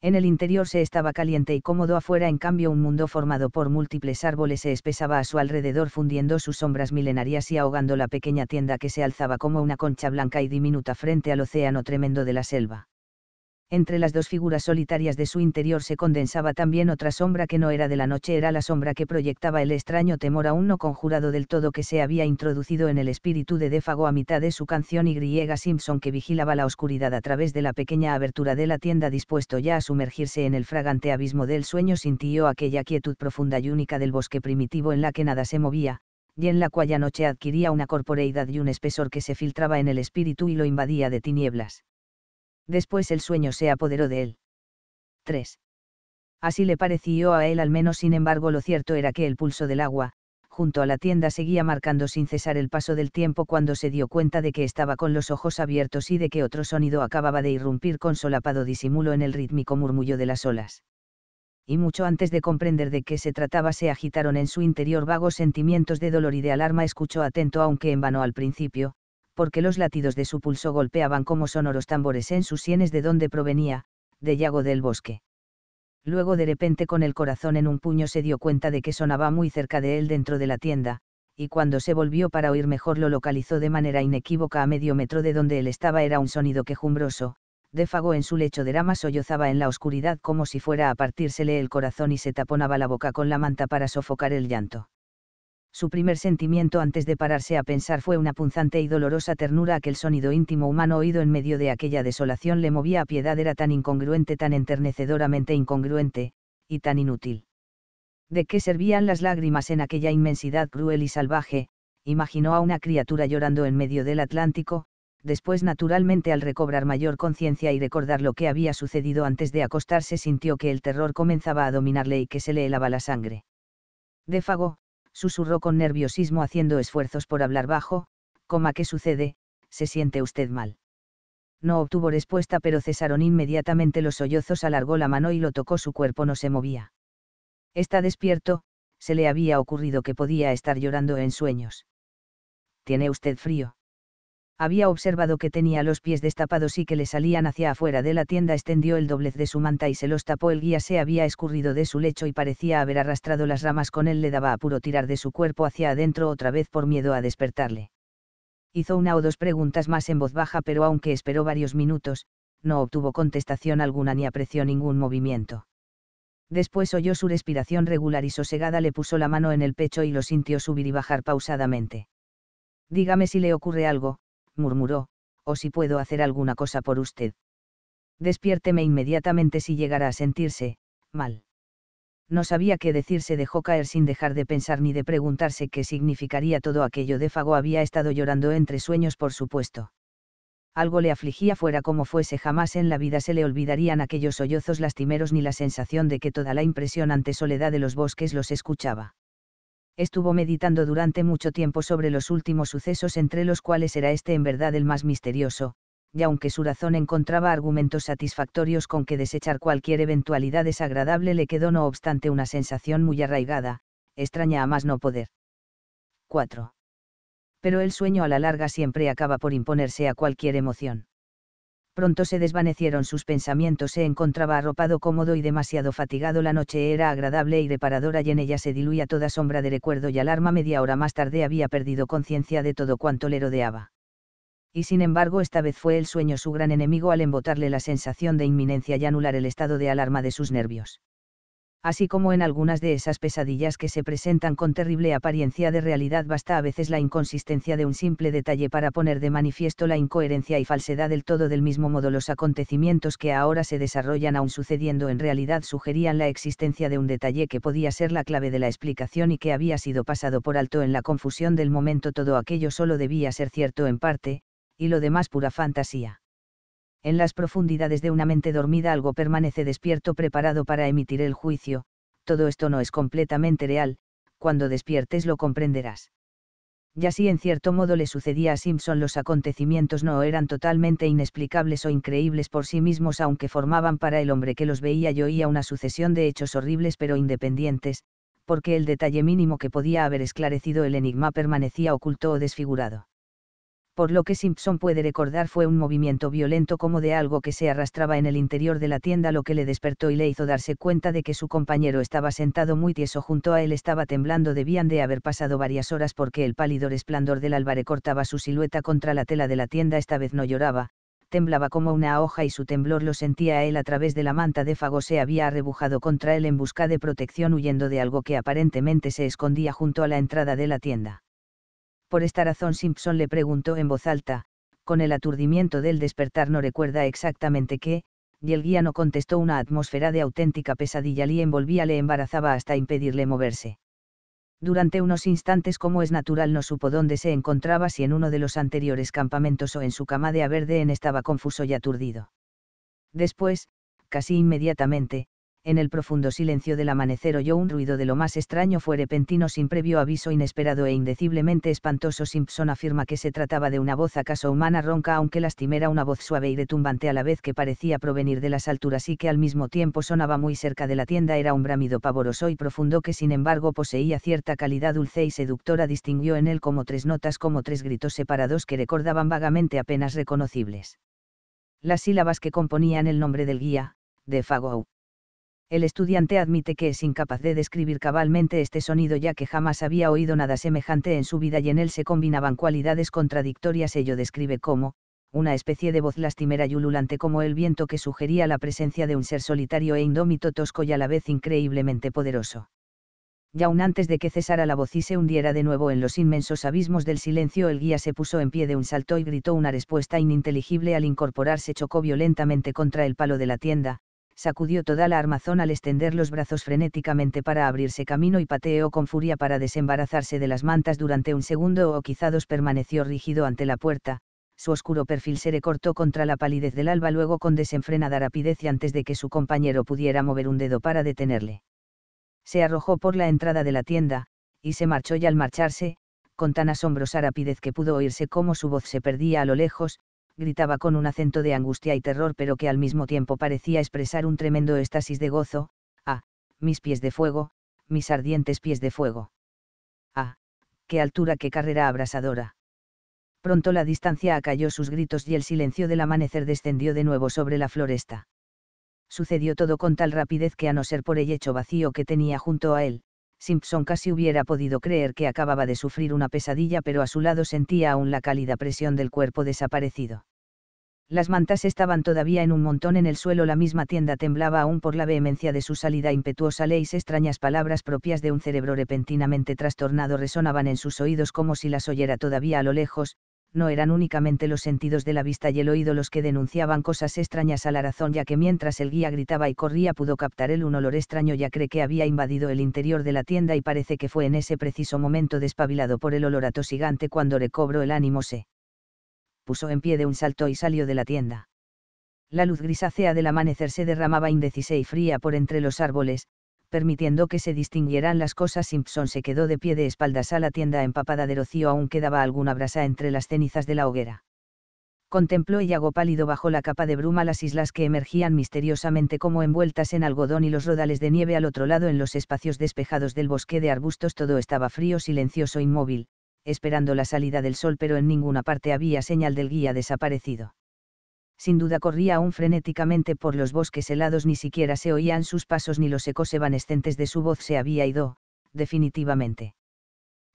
En el interior se estaba caliente y cómodo, afuera en cambio un mundo formado por múltiples árboles se espesaba a su alrededor fundiendo sus sombras milenarias y ahogando la pequeña tienda que se alzaba como una concha blanca y diminuta frente al océano tremendo de la selva entre las dos figuras solitarias de su interior se condensaba también otra sombra que no era de la noche, era la sombra que proyectaba el extraño temor aún no conjurado del todo que se había introducido en el espíritu de Défago a mitad de su canción y griega Simpson que vigilaba la oscuridad a través de la pequeña abertura de la tienda dispuesto ya a sumergirse en el fragante abismo del sueño sintió aquella quietud profunda y única del bosque primitivo en la que nada se movía, y en la cual la noche adquiría una corporeidad y un espesor que se filtraba en el espíritu y lo invadía de tinieblas después el sueño se apoderó de él. 3. Así le pareció a él al menos, sin embargo lo cierto era que el pulso del agua, junto a la tienda, seguía marcando sin cesar el paso del tiempo cuando se dio cuenta de que estaba con los ojos abiertos y de que otro sonido acababa de irrumpir con solapado disimulo en el rítmico murmullo de las olas. Y mucho antes de comprender de qué se trataba se agitaron en su interior vagos sentimientos de dolor y de alarma, escuchó atento aunque en vano al principio, porque los latidos de su pulso golpeaban como sonoros tambores en sus sienes de donde provenía, de Yago del Bosque. Luego de repente con el corazón en un puño se dio cuenta de que sonaba muy cerca de él dentro de la tienda, y cuando se volvió para oír mejor lo localizó de manera inequívoca a medio metro de donde él estaba era un sonido quejumbroso, défago en su lecho de rama sollozaba en la oscuridad como si fuera a partírsele el corazón y se taponaba la boca con la manta para sofocar el llanto su primer sentimiento antes de pararse a pensar fue una punzante y dolorosa ternura. que el sonido íntimo humano oído en medio de aquella desolación le movía a piedad, era tan incongruente, tan enternecedoramente incongruente, y tan inútil. ¿De qué servían las lágrimas en aquella inmensidad cruel y salvaje? Imaginó a una criatura llorando en medio del Atlántico, después naturalmente al recobrar mayor conciencia y recordar lo que había sucedido antes de acostarse sintió que el terror comenzaba a dominarle y que se le helaba la sangre. Défago, susurró con nerviosismo haciendo esfuerzos por hablar bajo, coma ¿qué sucede? ¿Se siente usted mal? No obtuvo respuesta pero cesaron inmediatamente los sollozos, alargó la mano y lo tocó, su cuerpo no se movía. Está despierto, se le había ocurrido que podía estar llorando en sueños. ¿Tiene usted frío? había observado que tenía los pies destapados y que le salían hacia afuera de la tienda, extendió el doblez de su manta y se los tapó. El guía se había escurrido de su lecho y parecía haber arrastrado las ramas con él, le daba apuro tirar de su cuerpo hacia adentro otra vez por miedo a despertarle. Hizo una o dos preguntas más en voz baja, pero aunque esperó varios minutos, no obtuvo contestación alguna ni apreció ningún movimiento. Después oyó su respiración regular y sosegada, le puso la mano en el pecho y lo sintió subir y bajar pausadamente. Dígame si le ocurre algo, murmuró, o si puedo hacer alguna cosa por usted. Despiérteme inmediatamente si llegara a sentirse, mal. No sabía qué decir, se dejó caer sin dejar de pensar ni de preguntarse qué significaría todo aquello. De Fago había estado llorando entre sueños, por supuesto. Algo le afligía fuera como fuese, jamás en la vida se le olvidarían aquellos sollozos lastimeros ni la sensación de que toda la impresionante soledad de los bosques los escuchaba estuvo meditando durante mucho tiempo sobre los últimos sucesos entre los cuales era este en verdad el más misterioso, y aunque su razón encontraba argumentos satisfactorios con que desechar cualquier eventualidad desagradable le quedó no obstante una sensación muy arraigada, extraña a más no poder. 4. Pero el sueño a la larga siempre acaba por imponerse a cualquier emoción pronto se desvanecieron sus pensamientos, se encontraba arropado cómodo y demasiado fatigado, la noche era agradable y reparadora y en ella se diluía toda sombra de recuerdo y alarma, media hora más tarde había perdido conciencia de todo cuanto le rodeaba. Y sin embargo esta vez fue el sueño su gran enemigo al embotarle la sensación de inminencia y anular el estado de alarma de sus nervios así como en algunas de esas pesadillas que se presentan con terrible apariencia de realidad basta a veces la inconsistencia de un simple detalle para poner de manifiesto la incoherencia y falsedad del todo del mismo modo los acontecimientos que ahora se desarrollan aún sucediendo en realidad sugerían la existencia de un detalle que podía ser la clave de la explicación y que había sido pasado por alto en la confusión del momento todo aquello solo debía ser cierto en parte, y lo demás pura fantasía en las profundidades de una mente dormida algo permanece despierto preparado para emitir el juicio, todo esto no es completamente real, cuando despiertes lo comprenderás. Y así en cierto modo le sucedía a Simpson los acontecimientos no eran totalmente inexplicables o increíbles por sí mismos aunque formaban para el hombre que los veía y oía una sucesión de hechos horribles pero independientes, porque el detalle mínimo que podía haber esclarecido el enigma permanecía oculto o desfigurado por lo que Simpson puede recordar fue un movimiento violento como de algo que se arrastraba en el interior de la tienda lo que le despertó y le hizo darse cuenta de que su compañero estaba sentado muy tieso junto a él estaba temblando debían de haber pasado varias horas porque el pálido resplandor del álvarez cortaba su silueta contra la tela de la tienda esta vez no lloraba, temblaba como una hoja y su temblor lo sentía él a través de la manta de fago se había arrebujado contra él en busca de protección huyendo de algo que aparentemente se escondía junto a la entrada de la tienda. Por esta razón Simpson le preguntó en voz alta, con el aturdimiento del despertar no recuerda exactamente qué, y el guía no contestó una atmósfera de auténtica pesadilla le envolvía, le embarazaba hasta impedirle moverse. Durante unos instantes, como es natural, no supo dónde se encontraba, si en uno de los anteriores campamentos o en su cama de en estaba confuso y aturdido. Después, casi inmediatamente, en el profundo silencio del amanecer oyó un ruido de lo más extraño fue repentino sin previo aviso inesperado e indeciblemente espantoso Simpson afirma que se trataba de una voz acaso humana ronca aunque lastimera una voz suave y retumbante a la vez que parecía provenir de las alturas y que al mismo tiempo sonaba muy cerca de la tienda era un bramido pavoroso y profundo que sin embargo poseía cierta calidad dulce y seductora distinguió en él como tres notas como tres gritos separados que recordaban vagamente apenas reconocibles. Las sílabas que componían el nombre del guía, de Fagou el estudiante admite que es incapaz de describir cabalmente este sonido ya que jamás había oído nada semejante en su vida y en él se combinaban cualidades contradictorias. Ello describe como, una especie de voz lastimera y ululante como el viento que sugería la presencia de un ser solitario e indómito tosco y a la vez increíblemente poderoso. Y aún antes de que cesara la voz y se hundiera de nuevo en los inmensos abismos del silencio, el guía se puso en pie de un salto y gritó una respuesta ininteligible al incorporarse chocó violentamente contra el palo de la tienda, sacudió toda la armazón al extender los brazos frenéticamente para abrirse camino y pateó con furia para desembarazarse de las mantas durante un segundo o quizá dos permaneció rígido ante la puerta, su oscuro perfil se recortó contra la palidez del alba luego con desenfrenada rapidez y antes de que su compañero pudiera mover un dedo para detenerle. Se arrojó por la entrada de la tienda, y se marchó y al marcharse, con tan asombrosa rapidez que pudo oírse cómo su voz se perdía a lo lejos, gritaba con un acento de angustia y terror pero que al mismo tiempo parecía expresar un tremendo éxtasis de gozo, ah, mis pies de fuego, mis ardientes pies de fuego. Ah, qué altura, qué carrera abrasadora. Pronto la distancia acalló sus gritos y el silencio del amanecer descendió de nuevo sobre la floresta. Sucedió todo con tal rapidez que a no ser por el hecho vacío que tenía junto a él, Simpson casi hubiera podido creer que acababa de sufrir una pesadilla, pero a su lado sentía aún la cálida presión del cuerpo desaparecido. Las mantas estaban todavía en un montón en el suelo, la misma tienda temblaba aún por la vehemencia de su salida impetuosa, leis extrañas palabras propias de un cerebro repentinamente trastornado resonaban en sus oídos como si las oyera todavía a lo lejos, no eran únicamente los sentidos de la vista y el oído los que denunciaban cosas extrañas a la razón, ya que mientras el guía gritaba y corría pudo captar él un olor extraño, ya cree que había invadido el interior de la tienda y parece que fue en ese preciso momento despabilado por el olor atosigante cuando recobró el ánimo se puso en pie de un salto y salió de la tienda. La luz grisácea del amanecer se derramaba indecisa y fría por entre los árboles, permitiendo que se distinguieran las cosas. Simpson se quedó de pie de espaldas a la tienda empapada de rocío, aún quedaba alguna brasa entre las cenizas de la hoguera. Contempló y lago pálido bajo la capa de bruma las islas que emergían misteriosamente como envueltas en algodón y los rodales de nieve al otro lado en los espacios despejados del bosque de arbustos. Todo estaba frío, silencioso, inmóvil, esperando la salida del sol, pero en ninguna parte había señal del guía desaparecido sin duda corría aún frenéticamente por los bosques helados, ni siquiera se oían sus pasos ni los ecos evanescentes de su voz se había ido, definitivamente.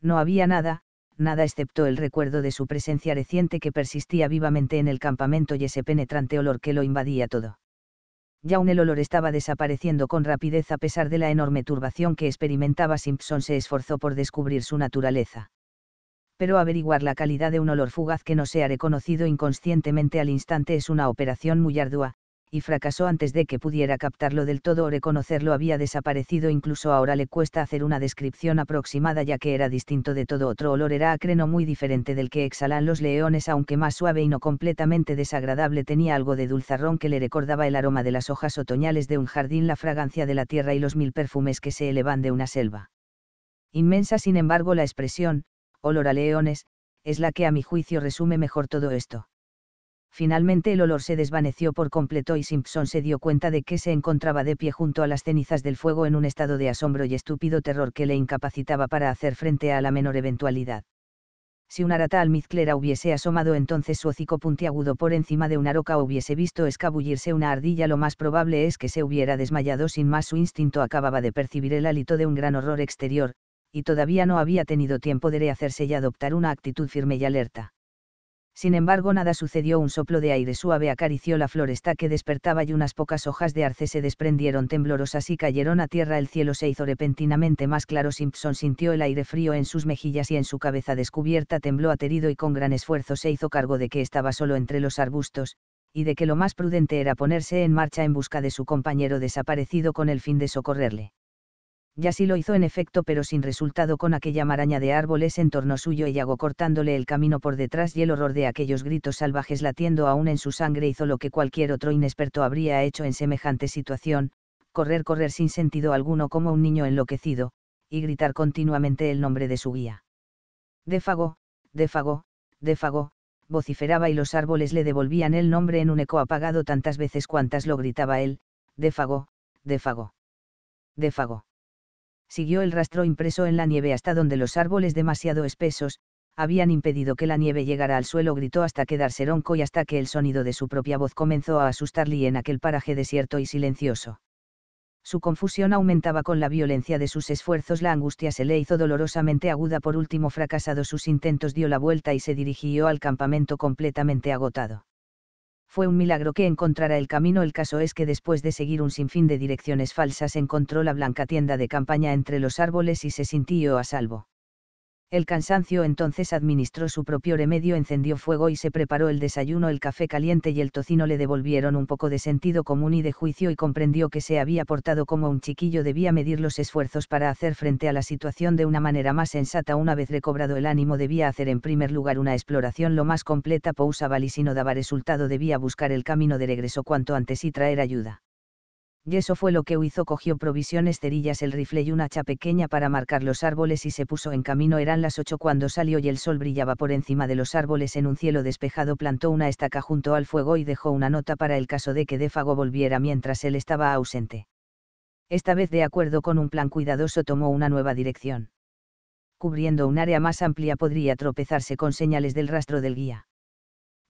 No había nada, nada excepto el recuerdo de su presencia reciente que persistía vivamente en el campamento y ese penetrante olor que lo invadía todo. Ya aún el olor estaba desapareciendo con rapidez a pesar de la enorme turbación que experimentaba Simpson se esforzó por descubrir su naturaleza pero averiguar la calidad de un olor fugaz que no se ha reconocido inconscientemente al instante es una operación muy ardua, y fracasó antes de que pudiera captarlo del todo o reconocerlo había desaparecido incluso ahora le cuesta hacer una descripción aproximada ya que era distinto de todo otro olor era no muy diferente del que exhalan los leones aunque más suave y no completamente desagradable tenía algo de dulzarrón que le recordaba el aroma de las hojas otoñales de un jardín la fragancia de la tierra y los mil perfumes que se elevan de una selva. Inmensa sin embargo la expresión, olor a leones, es la que a mi juicio resume mejor todo esto. Finalmente el olor se desvaneció por completo y Simpson se dio cuenta de que se encontraba de pie junto a las cenizas del fuego en un estado de asombro y estúpido terror que le incapacitaba para hacer frente a la menor eventualidad. Si una arata almizclera hubiese asomado entonces su hocico puntiagudo por encima de una roca o hubiese visto escabullirse una ardilla, lo más probable es que se hubiera desmayado sin más su instinto acababa de percibir el hálito de un gran horror exterior, y todavía no había tenido tiempo de rehacerse y adoptar una actitud firme y alerta. Sin embargo, nada sucedió, un soplo de aire suave acarició la floresta que despertaba y unas pocas hojas de arce se desprendieron temblorosas y cayeron a tierra. El cielo se hizo repentinamente más claro. Simpson sintió el aire frío en sus mejillas y en su cabeza descubierta tembló aterido y con gran esfuerzo se hizo cargo de que estaba solo entre los arbustos, y de que lo más prudente era ponerse en marcha en busca de su compañero desaparecido con el fin de socorrerle y así lo hizo en efecto pero sin resultado con aquella maraña de árboles en torno suyo y hago cortándole el camino por detrás y el horror de aquellos gritos salvajes latiendo aún en su sangre hizo lo que cualquier otro inexperto habría hecho en semejante situación, correr correr sin sentido alguno como un niño enloquecido, y gritar continuamente el nombre de su guía. Défago, défago, défago, vociferaba y los árboles le devolvían el nombre en un eco apagado tantas veces cuantas lo gritaba él, défago, défago. Défago siguió el rastro impreso en la nieve hasta donde los árboles demasiado espesos, habían impedido que la nieve llegara al suelo, gritó hasta quedarse ronco y hasta que el sonido de su propia voz comenzó a asustarle en aquel paraje desierto y silencioso. Su confusión aumentaba con la violencia de sus esfuerzos, la angustia se le hizo dolorosamente aguda, por último fracasado sus intentos dio la vuelta y se dirigió al campamento completamente agotado fue un milagro que encontrara el camino. El caso es que después de seguir un sinfín de direcciones falsas encontró la blanca tienda de campaña entre los árboles y se sintió a salvo. El cansancio entonces administró su propio remedio, encendió fuego y se preparó el desayuno, el café caliente y el tocino le devolvieron un poco de sentido común y de juicio y comprendió que se había portado como un chiquillo, debía medir los esfuerzos para hacer frente a la situación de una manera más sensata. Una vez recobrado el ánimo, debía hacer en primer lugar una exploración lo más completa, pousaba y si no daba resultado debía buscar el camino de regreso cuanto antes y traer ayuda y eso fue lo que hizo. Cogió provisiones, cerillas, el rifle y una hacha pequeña para marcar los árboles y se puso en camino. Eran las ocho cuando salió y el sol brillaba por encima de los árboles en un cielo despejado. Plantó una estaca junto al fuego y dejó una nota para el caso de que Défago volviera mientras él estaba ausente. Esta vez, de acuerdo con un plan cuidadoso, tomó una nueva dirección. Cubriendo un área más amplia podría tropezarse con señales del rastro del guía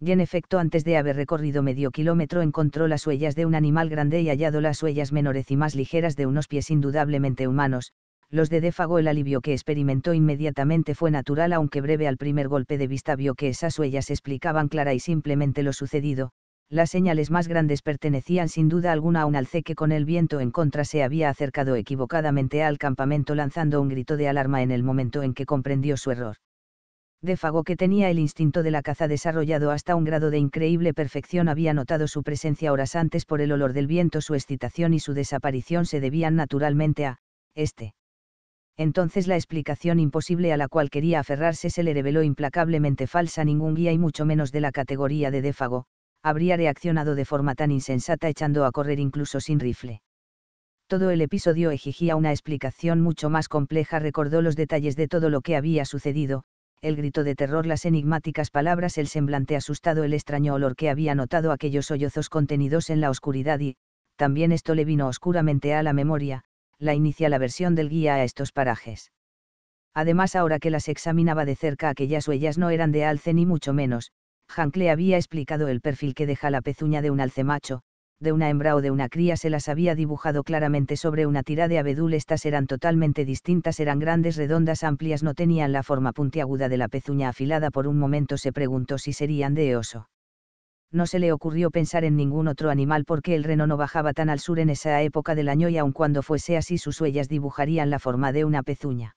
y en efecto antes de haber recorrido medio kilómetro encontró las huellas de un animal grande y hallado las huellas menores y más ligeras de unos pies indudablemente humanos, los de Défago el alivio que experimentó inmediatamente fue natural aunque breve al primer golpe de vista vio que esas huellas explicaban clara y simplemente lo sucedido, las señales más grandes pertenecían sin duda alguna a un alce que con el viento en contra se había acercado equivocadamente al campamento lanzando un grito de alarma en el momento en que comprendió su error. Défago que tenía el instinto de la caza desarrollado hasta un grado de increíble perfección había notado su presencia horas antes por el olor del viento su excitación y su desaparición se debían naturalmente a, este. Entonces la explicación imposible a la cual quería aferrarse se le reveló implacablemente falsa ningún guía y mucho menos de la categoría de défago, habría reaccionado de forma tan insensata echando a correr incluso sin rifle. Todo el episodio exigía una explicación mucho más compleja, recordó los detalles de todo lo que había sucedido, el grito de terror, las enigmáticas palabras, el semblante asustado, el extraño olor que había notado aquellos sollozos contenidos en la oscuridad y, también esto le vino oscuramente a la memoria, la inicial aversión del guía a estos parajes. Además, ahora que las examinaba de cerca, aquellas huellas no eran de alce ni mucho menos, Hank le había explicado el perfil que deja la pezuña de un alce macho, de una hembra o de una cría se las había dibujado claramente sobre una tira de abedul. Estas eran totalmente distintas, eran grandes, redondas, amplias, no tenían la forma puntiaguda de la pezuña afilada. Por un momento se preguntó si serían de oso. No se le ocurrió pensar en ningún otro animal porque el reno no bajaba tan al sur en esa época del año y aun cuando fuese así sus huellas dibujarían la forma de una pezuña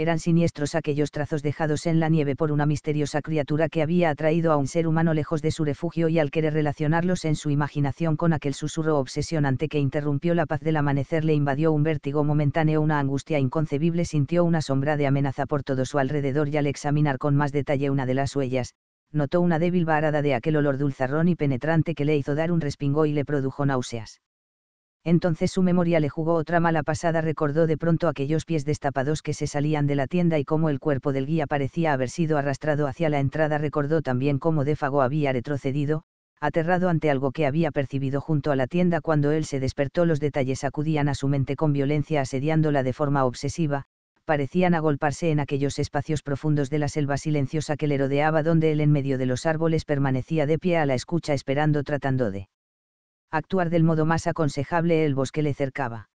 eran siniestros aquellos trazos dejados en la nieve por una misteriosa criatura que había atraído a un ser humano lejos de su refugio y al querer relacionarlos en su imaginación con aquel susurro obsesionante que interrumpió la paz del amanecer le invadió un vértigo momentáneo, una angustia inconcebible, sintió una sombra de amenaza por todo su alrededor y al examinar con más detalle una de las huellas, notó una débil varada de aquel olor dulzarrón y penetrante que le hizo dar un respingo y le produjo náuseas. Entonces su memoria le jugó otra mala pasada, recordó de pronto aquellos pies destapados que se salían de la tienda y cómo el cuerpo del guía parecía haber sido arrastrado hacia la entrada, recordó también cómo Défago había retrocedido, aterrado ante algo que había percibido junto a la tienda cuando él se despertó, los detalles acudían a su mente con violencia, asediándola de forma obsesiva, parecían agolparse en aquellos espacios profundos de la selva silenciosa que le rodeaba, donde él en medio de los árboles permanecía de pie a la escucha esperando, tratando de actuar del modo más aconsejable el bosque le cercaba.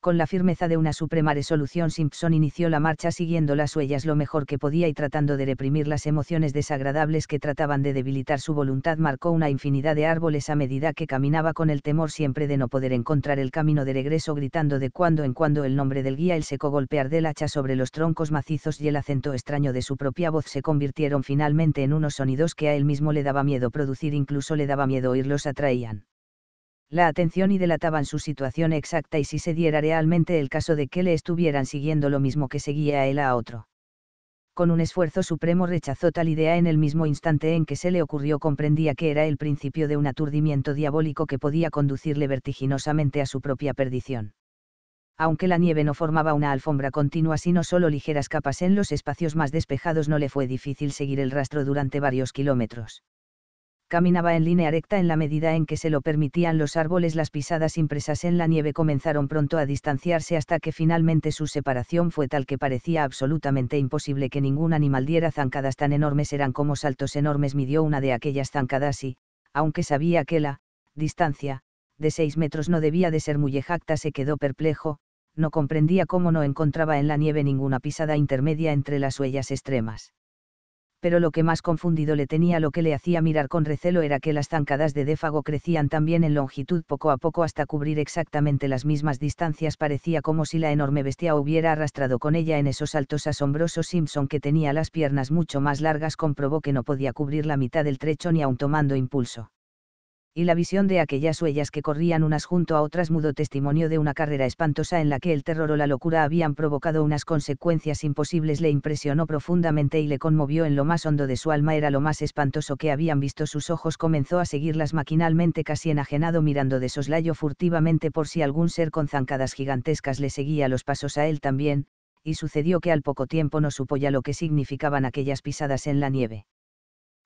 Con la firmeza de una suprema resolución Simpson inició la marcha siguiendo las huellas lo mejor que podía y tratando de reprimir las emociones desagradables que trataban de debilitar su voluntad marcó una infinidad de árboles a medida que caminaba con el temor siempre de no poder encontrar el camino de regreso gritando de cuando en cuando el nombre del guía el seco golpear del hacha sobre los troncos macizos y el acento extraño de su propia voz se convirtieron finalmente en unos sonidos que a él mismo le daba miedo producir incluso le daba miedo oírlos atraían la atención y delataban su situación exacta y si se diera realmente el caso de que le estuvieran siguiendo lo mismo que seguía a él a otro. Con un esfuerzo supremo rechazó tal idea en el mismo instante en que se le ocurrió comprendía que era el principio de un aturdimiento diabólico que podía conducirle vertiginosamente a su propia perdición. Aunque la nieve no formaba una alfombra continua sino solo ligeras capas en los espacios más despejados no le fue difícil seguir el rastro durante varios kilómetros caminaba en línea recta en la medida en que se lo permitían los árboles, las pisadas impresas en la nieve comenzaron pronto a distanciarse hasta que finalmente su separación fue tal que parecía absolutamente imposible que ningún animal diera zancadas tan enormes eran como saltos enormes midió una de aquellas zancadas y, aunque sabía que la distancia de seis metros no debía de ser muy exacta, se quedó perplejo, no comprendía cómo no encontraba en la nieve ninguna pisada intermedia entre las huellas extremas pero lo que más confundido le tenía lo que le hacía mirar con recelo era que las zancadas de Défago crecían también en longitud poco a poco hasta cubrir exactamente las mismas distancias parecía como si la enorme bestia hubiera arrastrado con ella en esos altos asombrosos Simpson que tenía las piernas mucho más largas comprobó que no podía cubrir la mitad del trecho ni aun tomando impulso y la visión de aquellas huellas que corrían unas junto a otras mudo testimonio de una carrera espantosa en la que el terror o la locura habían provocado unas consecuencias imposibles le impresionó profundamente y le conmovió en lo más hondo de su alma era lo más espantoso que habían visto sus ojos comenzó a seguirlas maquinalmente casi enajenado mirando de soslayo furtivamente por si algún ser con zancadas gigantescas le seguía los pasos a él también, y sucedió que al poco tiempo no supo ya lo que significaban aquellas pisadas en la nieve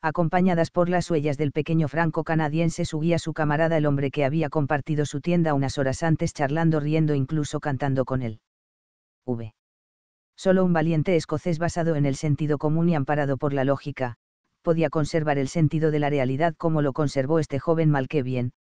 acompañadas por las huellas del pequeño franco canadiense su guía su camarada el hombre que había compartido su tienda unas horas antes charlando riendo incluso cantando con él. V. Solo un valiente escocés basado en el sentido común y amparado por la lógica, podía conservar el sentido de la realidad como lo conservó este joven mal que bien,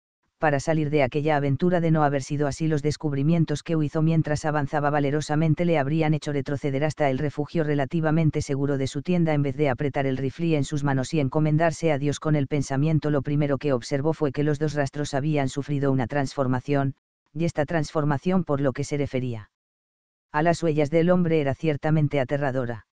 para salir de aquella aventura de no haber sido así los descubrimientos que hizo mientras avanzaba valerosamente le habrían hecho retroceder hasta el refugio relativamente seguro de su tienda en vez de apretar el rifle en sus manos y encomendarse a Dios con el pensamiento lo primero que observó fue que los dos rastros habían sufrido una transformación, y esta transformación por lo que se refería a las huellas del hombre era ciertamente aterradora.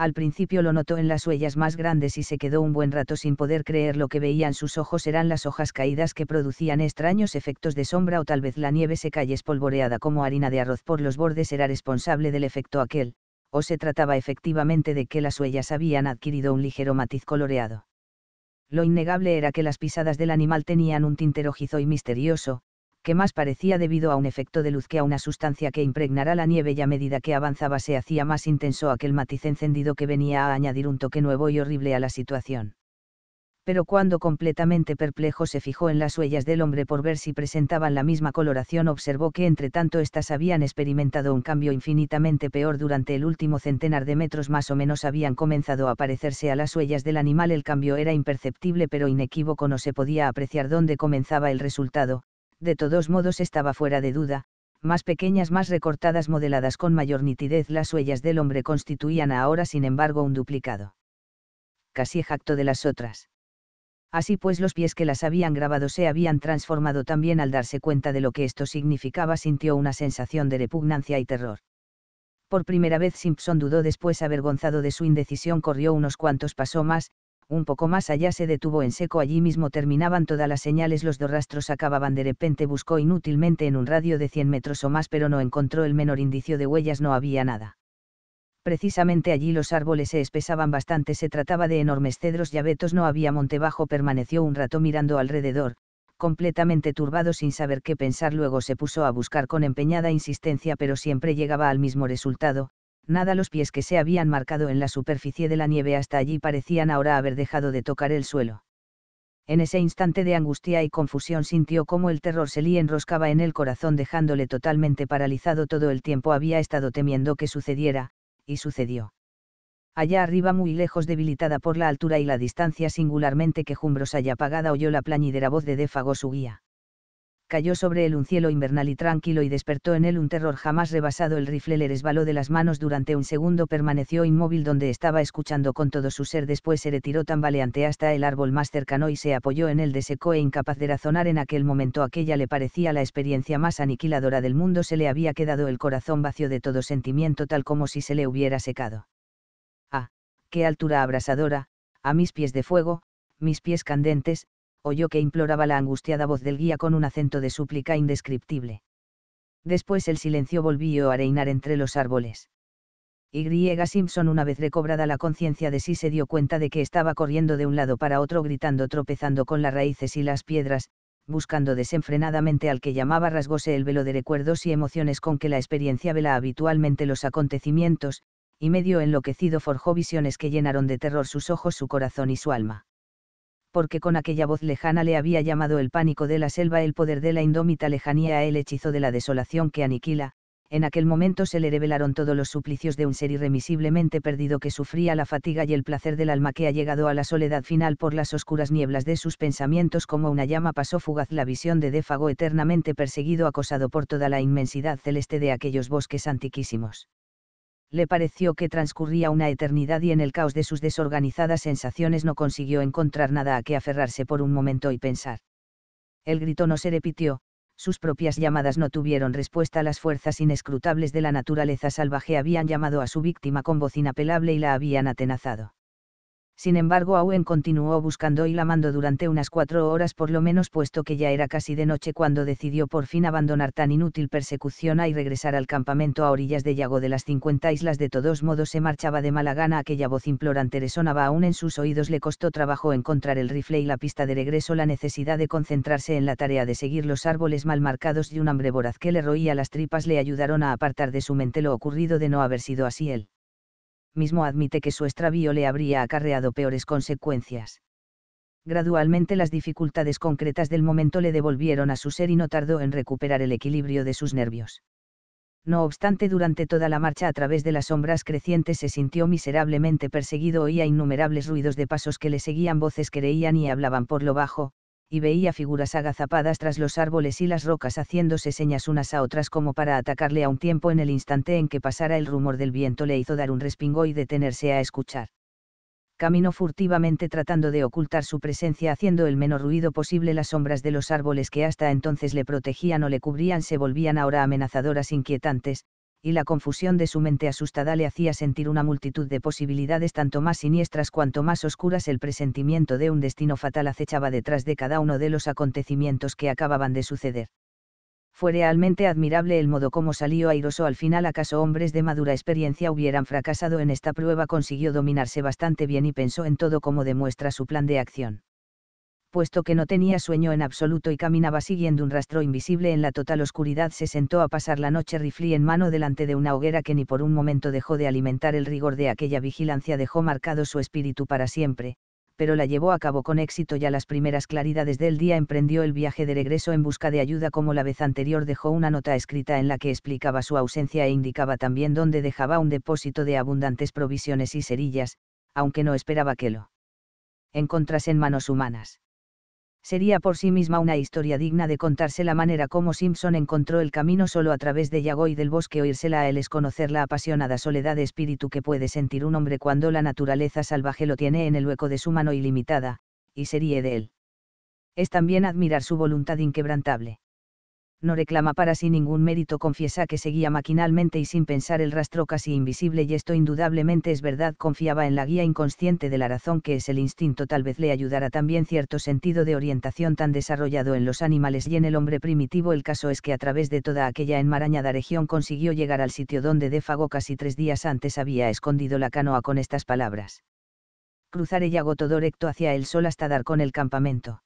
Al principio lo notó en las huellas más grandes y se quedó un buen rato sin poder creer lo que veían sus ojos eran las hojas caídas que producían extraños efectos de sombra o tal vez la nieve seca y espolvoreada como harina de arroz por los bordes era responsable del efecto aquel, o se trataba efectivamente de que las huellas habían adquirido un ligero matiz coloreado. Lo innegable era que las pisadas del animal tenían un tinte rojizo y misterioso, que más parecía debido a un efecto de luz que a una sustancia que impregnara la nieve y a medida que avanzaba se hacía más intenso aquel matiz encendido que venía a añadir un toque nuevo y horrible a la situación. Pero cuando completamente perplejo se fijó en las huellas del hombre por ver si presentaban la misma coloración, observó que entre tanto éstas habían experimentado un cambio infinitamente peor durante el último centenar de metros más o menos habían comenzado a parecerse a las huellas del animal. El cambio era imperceptible pero inequívoco, no se podía apreciar dónde comenzaba el resultado, de todos modos estaba fuera de duda, más pequeñas, más recortadas, modeladas con mayor nitidez las huellas del hombre constituían ahora, sin embargo, un duplicado. Casi exacto de las otras. Así pues, los pies que las habían grabado se habían transformado también al darse cuenta de lo que esto significaba, sintió una sensación de repugnancia y terror. Por primera vez Simpson dudó después avergonzado de su indecisión, corrió unos cuantos pasos más, un poco más allá se detuvo en seco, allí mismo terminaban todas las señales, los dos rastros acababan de repente, buscó inútilmente en un radio de 100 metros o más, pero no encontró el menor indicio de huellas, no había nada. Precisamente allí los árboles se espesaban bastante, se trataba de enormes cedros y abetos, no había monte bajo, permaneció un rato mirando alrededor, completamente turbado sin saber qué pensar, luego se puso a buscar con empeñada insistencia, pero siempre llegaba al mismo resultado, nada los pies que se habían marcado en la superficie de la nieve hasta allí parecían ahora haber dejado de tocar el suelo. En ese instante de angustia y confusión sintió cómo el terror se le enroscaba en el corazón dejándole totalmente paralizado todo el tiempo había estado temiendo que sucediera, y sucedió. Allá arriba muy lejos debilitada por la altura y la distancia singularmente quejumbrosa y apagada oyó la plañidera voz de Défago su guía cayó sobre él un cielo invernal y tranquilo y despertó en él un terror jamás rebasado. El rifle le resbaló de las manos durante un segundo, permaneció inmóvil donde estaba escuchando con todo su ser, después se retiró tambaleante hasta el árbol más cercano y se apoyó en él de seco e incapaz de razonar en aquel momento aquella le parecía la experiencia más aniquiladora del mundo, se le había quedado el corazón vacío de todo sentimiento tal como si se le hubiera secado. Ah, qué altura abrasadora, a mis pies de fuego, mis pies candentes, oyó que imploraba la angustiada voz del guía con un acento de súplica indescriptible. Después el silencio volvió a reinar entre los árboles. Y. Simpson una vez recobrada la conciencia de sí se dio cuenta de que estaba corriendo de un lado para otro gritando tropezando con las raíces y las piedras, buscando desenfrenadamente al que llamaba rasgose el velo de recuerdos y emociones con que la experiencia vela habitualmente los acontecimientos, y medio enloquecido forjó visiones que llenaron de terror sus ojos, su corazón y su alma porque con aquella voz lejana le había llamado el pánico de la selva el poder de la indómita lejanía el hechizo de la desolación que aniquila, en aquel momento se le revelaron todos los suplicios de un ser irremisiblemente perdido que sufría la fatiga y el placer del alma que ha llegado a la soledad final por las oscuras nieblas de sus pensamientos como una llama pasó fugaz la visión de Défago eternamente perseguido acosado por toda la inmensidad celeste de aquellos bosques antiquísimos le pareció que transcurría una eternidad y en el caos de sus desorganizadas sensaciones no consiguió encontrar nada a que aferrarse por un momento y pensar. El grito no se repitió, sus propias llamadas no tuvieron respuesta. Las fuerzas inescrutables de la naturaleza salvaje habían llamado a su víctima con voz inapelable y la habían atenazado. Sin embargo, Owen continuó buscando y lamando durante unas cuatro horas por lo menos, puesto que ya era casi de noche cuando decidió por fin abandonar tan inútil persecución y regresar al campamento a orillas de Yago de las 50 islas. De todos modos, se marchaba de mala gana. Aquella voz implorante resonaba aún en sus oídos. Le costó trabajo encontrar el rifle y la pista de regreso. La necesidad de concentrarse en la tarea de seguir los árboles mal marcados y un hambre voraz que le roía las tripas le ayudaron a apartar de su mente lo ocurrido de no haber sido así él mismo admite que su extravío le habría acarreado peores consecuencias. Gradualmente las dificultades concretas del momento le devolvieron a su ser y no tardó en recuperar el equilibrio de sus nervios. No obstante, durante toda la marcha a través de las sombras crecientes se sintió miserablemente perseguido, oía innumerables ruidos de pasos que le seguían, voces que reían y hablaban por lo bajo, y veía figuras agazapadas tras los árboles y las rocas haciéndose señas unas a otras como para atacarle a un tiempo en el instante en que pasara el rumor del viento le hizo dar un respingo y detenerse a escuchar. Caminó furtivamente tratando de ocultar su presencia haciendo el menor ruido posible las sombras de los árboles que hasta entonces le protegían o le cubrían se volvían ahora amenazadoras inquietantes, y la confusión de su mente asustada le hacía sentir una multitud de posibilidades tanto más siniestras cuanto más oscuras el presentimiento de un destino fatal acechaba detrás de cada uno de los acontecimientos que acababan de suceder. Fue realmente admirable el modo como salió airoso al final acaso hombres de madura experiencia hubieran fracasado en esta prueba consiguió dominarse bastante bien y pensó en todo como demuestra su plan de acción puesto que no tenía sueño en absoluto y caminaba siguiendo un rastro invisible en la total oscuridad, se sentó a pasar la noche rifle en mano delante de una hoguera que ni por un momento dejó de alimentar el rigor de aquella vigilancia, dejó marcado su espíritu para siempre, pero la llevó a cabo con éxito ya las primeras claridades del día emprendió el viaje de regreso en busca de ayuda como la vez anterior dejó una nota escrita en la que explicaba su ausencia e indicaba también dónde dejaba un depósito de abundantes provisiones y cerillas, aunque no esperaba que lo encontrasen manos humanas sería por sí misma una historia digna de contarse la manera como Simpson encontró el camino solo a través de y del bosque oírsela a él es conocer la apasionada soledad de espíritu que puede sentir un hombre cuando la naturaleza salvaje lo tiene en el hueco de su mano ilimitada, y sería de él. Es también admirar su voluntad inquebrantable no reclama para sí ningún mérito, confiesa que seguía maquinalmente y sin pensar el rastro casi invisible y esto indudablemente es verdad, confiaba en la guía inconsciente de la razón que es el instinto, tal vez le ayudara también cierto sentido de orientación tan desarrollado en los animales y en el hombre primitivo, el caso es que a través de toda aquella enmarañada región consiguió llegar al sitio donde Défago casi tres días antes había escondido la canoa con estas palabras. Cruzar el todo recto hacia el sol hasta dar con el campamento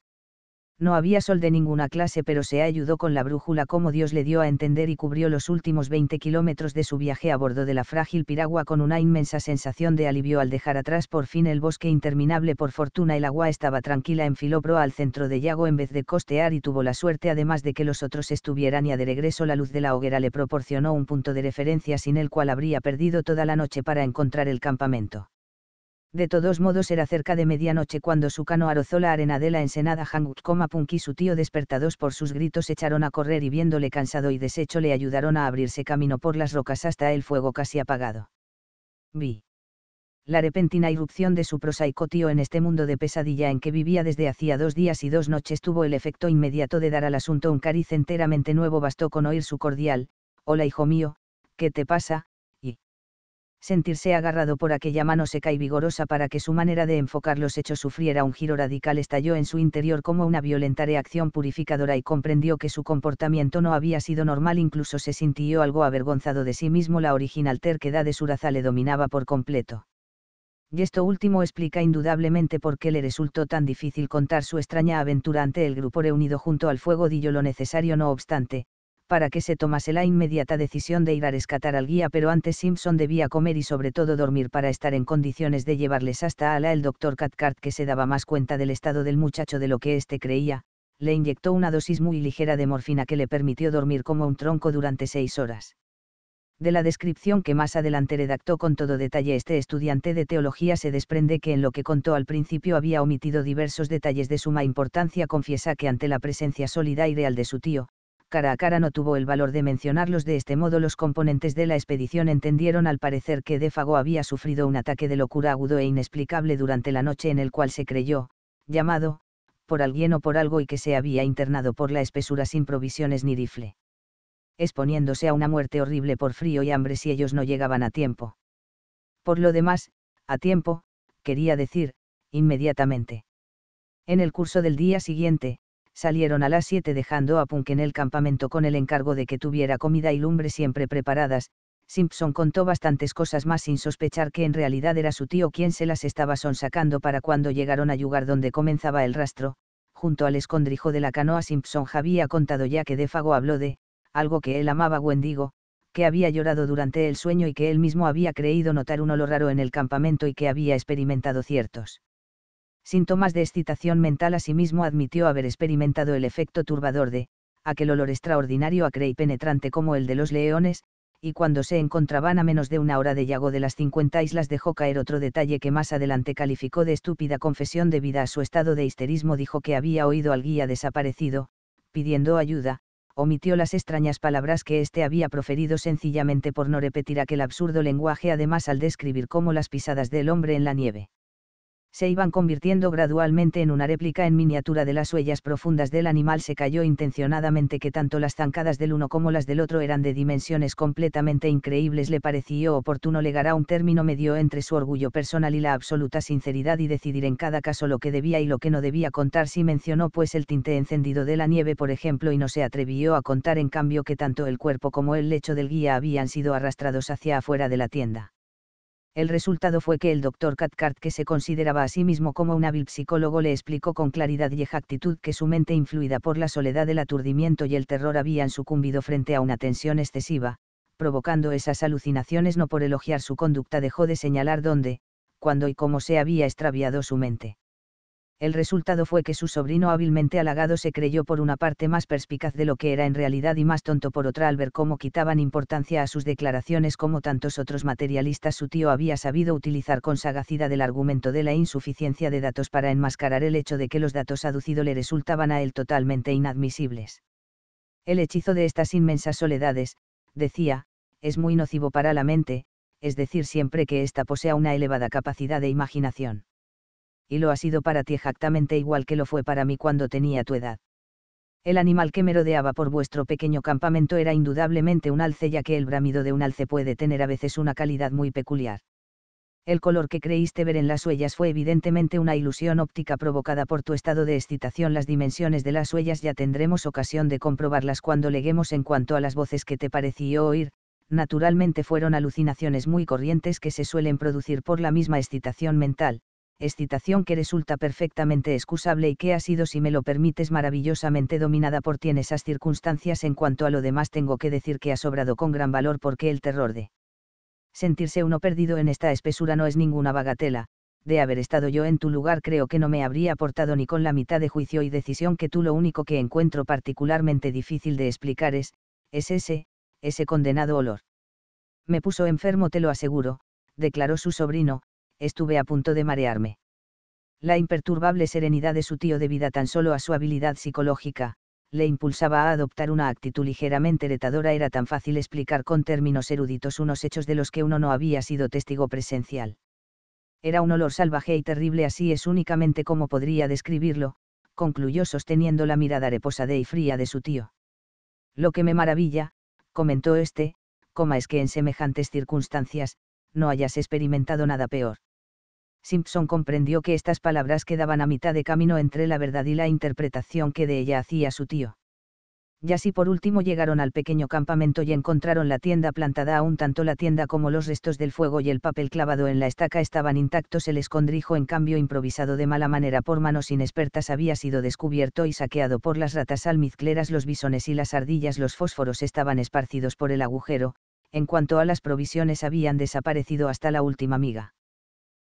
no había sol de ninguna clase pero se ayudó con la brújula como Dios le dio a entender y cubrió los últimos 20 kilómetros de su viaje a bordo de la frágil piragua con una inmensa sensación de alivio al dejar atrás por fin el bosque interminable por fortuna el agua estaba tranquila en proa al centro de Yago en vez de costear y tuvo la suerte además de que los otros estuvieran y a de regreso la luz de la hoguera le proporcionó un punto de referencia sin el cual habría perdido toda la noche para encontrar el campamento de todos modos era cerca de medianoche cuando su cano arozó la arena de la ensenada Punk y su tío despertados por sus gritos echaron a correr y viéndole cansado y deshecho le ayudaron a abrirse camino por las rocas hasta el fuego casi apagado. Vi. La repentina irrupción de su prosaico tío en este mundo de pesadilla en que vivía desde hacía dos días y dos noches tuvo el efecto inmediato de dar al asunto un cariz enteramente nuevo. Bastó con oír su cordial, Hola hijo mío, ¿qué te pasa? sentirse agarrado por aquella mano seca y vigorosa para que su manera de enfocar los hechos sufriera un giro radical estalló en su interior como una violenta reacción purificadora y comprendió que su comportamiento no había sido normal incluso se sintió algo avergonzado de sí mismo la original terquedad de su raza le dominaba por completo. Y esto último explica indudablemente por qué le resultó tan difícil contar su extraña aventura ante el grupo reunido junto al fuego dillo lo necesario no obstante, para que se tomase la inmediata decisión de ir a rescatar al guía, pero antes Simpson debía comer y sobre todo dormir para estar en condiciones de llevarles hasta Ala. El doctor Cathcart, que se daba más cuenta del estado del muchacho de lo que éste creía, le inyectó una dosis muy ligera de morfina que le permitió dormir como un tronco durante seis horas. De la descripción que más adelante redactó con todo detalle este estudiante de teología se desprende que en lo que contó al principio había omitido diversos detalles de suma importancia. Confiesa que ante la presencia sólida y real de su tío, cara a cara no tuvo el valor de mencionarlos de este modo los componentes de la expedición entendieron al parecer que Défago había sufrido un ataque de locura agudo e inexplicable durante la noche en el cual se creyó, llamado, por alguien o por algo y que se había internado por la espesura sin provisiones ni rifle. Exponiéndose a una muerte horrible por frío y hambre si ellos no llegaban a tiempo. Por lo demás, a tiempo, quería decir, inmediatamente. En el curso del día siguiente, salieron a las siete dejando a Punk en el campamento con el encargo de que tuviera comida y lumbre siempre preparadas, Simpson contó bastantes cosas más sin sospechar que en realidad era su tío quien se las estaba sonsacando para cuando llegaron a yugar donde comenzaba el rastro, junto al escondrijo de la canoa Simpson había contado ya que Défago habló de, algo que él amaba Wendigo, que había llorado durante el sueño y que él mismo había creído notar un olor raro en el campamento y que había experimentado ciertos síntomas de excitación mental asimismo admitió haber experimentado el efecto turbador de, aquel olor extraordinario acre y penetrante como el de los leones, y cuando se encontraban a menos de una hora de Yago de las 50 islas dejó caer otro detalle que más adelante calificó de estúpida confesión debida a su estado de histerismo dijo que había oído al guía desaparecido, pidiendo ayuda, omitió las extrañas palabras que éste había proferido sencillamente por no repetir aquel absurdo lenguaje además al describir cómo las pisadas del hombre en la nieve se iban convirtiendo gradualmente en una réplica en miniatura de las huellas profundas del animal. Se cayó intencionadamente que tanto las zancadas del uno como las del otro eran de dimensiones completamente increíbles. Le pareció oportuno legar a un término medio entre su orgullo personal y la absoluta sinceridad y decidir en cada caso lo que debía y lo que no debía contar. Si mencionó pues el tinte encendido de la nieve, por ejemplo, y no se atrevió a contar en cambio que tanto el cuerpo como el lecho del guía habían sido arrastrados hacia afuera de la tienda el resultado fue que el doctor Cathcart, que se consideraba a sí mismo como un hábil psicólogo, le explicó con claridad y exactitud que su mente, influida por la soledad, el aturdimiento y el terror, habían sucumbido frente a una tensión excesiva, provocando esas alucinaciones. No por elogiar su conducta dejó de señalar dónde, cuándo y cómo se había extraviado su mente el resultado fue que su sobrino hábilmente halagado se creyó por una parte más perspicaz de lo que era en realidad y más tonto por otra al ver cómo quitaban importancia a sus declaraciones como tantos otros materialistas su tío había sabido utilizar con sagacidad el argumento de la insuficiencia de datos para enmascarar el hecho de que los datos aducidos le resultaban a él totalmente inadmisibles. El hechizo de estas inmensas soledades, decía, es muy nocivo para la mente, es decir, siempre que ésta posea una elevada capacidad de imaginación y lo ha sido para ti exactamente igual que lo fue para mí cuando tenía tu edad. El animal que merodeaba por vuestro pequeño campamento era indudablemente un alce, ya que el bramido de un alce puede tener a veces una calidad muy peculiar. El color que creíste ver en las huellas fue evidentemente una ilusión óptica provocada por tu estado de excitación. Las dimensiones de las huellas ya tendremos ocasión de comprobarlas cuando leguemos en cuanto a las voces que te pareció oír, naturalmente fueron alucinaciones muy corrientes que se suelen producir por la misma excitación mental, excitación que resulta perfectamente excusable y que ha sido, si me lo permites, maravillosamente dominada por ti en esas circunstancias. En cuanto a lo demás, tengo que decir que ha sobrado con gran valor porque el terror de sentirse uno perdido en esta espesura no es ninguna bagatela. De haber estado yo en tu lugar creo que no me habría aportado ni con la mitad de juicio y decisión que tú lo único que encuentro particularmente difícil de explicar es, es ese, ese condenado olor. Me puso enfermo, te lo aseguro, declaró su sobrino, estuve a punto de marearme. La imperturbable serenidad de su tío debida tan solo a su habilidad psicológica, le impulsaba a adoptar una actitud ligeramente retadora. Era tan fácil explicar con términos eruditos unos hechos de los que uno no había sido testigo presencial. Era un olor salvaje y terrible, así es únicamente como podría describirlo, concluyó sosteniendo la mirada reposada y fría de su tío. Lo que me maravilla, comentó este, coma es que en semejantes circunstancias, no hayas experimentado nada peor. Simpson comprendió que estas palabras quedaban a mitad de camino entre la verdad y la interpretación que de ella hacía su tío. Ya así por último llegaron al pequeño campamento y encontraron la tienda plantada aún tanto la tienda como los restos del fuego y el papel clavado en la estaca estaban intactos el escondrijo en cambio improvisado de mala manera por manos inexpertas había sido descubierto y saqueado por las ratas almizcleras los bisones y las ardillas los fósforos estaban esparcidos por el agujero, en cuanto a las provisiones habían desaparecido hasta la última miga.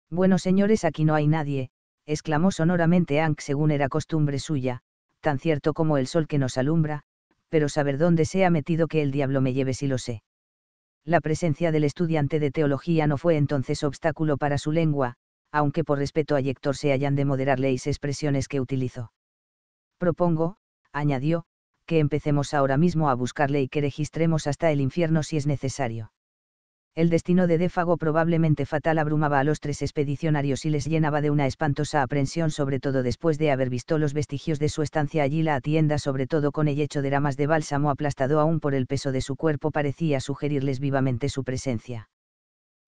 Bueno señores, aquí no hay nadie, exclamó sonoramente Hank según era costumbre suya, tan cierto como el sol que nos alumbra, pero saber dónde se ha metido que el diablo me lleve si lo sé. La presencia del estudiante de teología no fue entonces obstáculo para su lengua, aunque por respeto a Yector se hayan de moderar leyes expresiones que utilizó. Propongo, añadió, que empecemos ahora mismo a buscarle y que registremos hasta el infierno si es necesario el destino de Défago probablemente fatal abrumaba a los tres expedicionarios y les llenaba de una espantosa aprensión, sobre todo después de haber visto los vestigios de su estancia allí. La tienda, sobre todo con el hecho de ramas de bálsamo aplastado aún por el peso de su cuerpo, parecía sugerirles vivamente su presencia.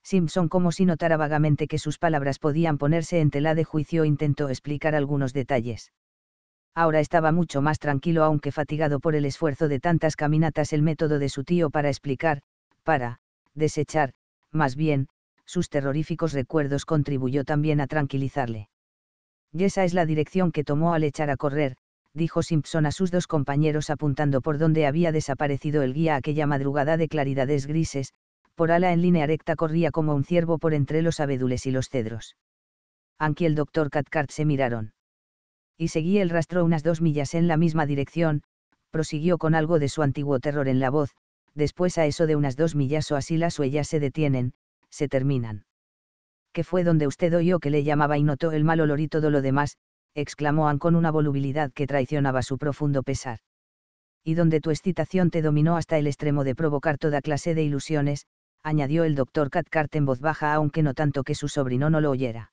Simpson, como si notara vagamente que sus palabras podían ponerse en tela de juicio, intentó explicar algunos detalles. Ahora estaba mucho más tranquilo, aunque fatigado por el esfuerzo de tantas caminatas, el método de su tío para explicar, para, desechar, más bien, sus terroríficos recuerdos contribuyó también a tranquilizarle. Y esa es la dirección que tomó al echar a correr, dijo Simpson a sus dos compañeros apuntando por donde había desaparecido el guía aquella madrugada de claridades grises, por ala en línea recta corría como un ciervo por entre los abedules y los cedros. Anki el doctor Cathcart se miraron. Y seguí el rastro unas dos millas en la misma dirección, prosiguió con algo de su antiguo terror en la voz, después a eso de unas dos millas o así las huellas se detienen, se terminan. ¿Qué fue donde usted oyó que le llamaba y notó el mal olor y todo lo demás, exclamó Ann con una volubilidad que traicionaba su profundo pesar. Y donde tu excitación te dominó hasta el extremo de provocar toda clase de ilusiones, añadió el doctor Catcart en voz baja aunque no tanto que su sobrino no lo oyera.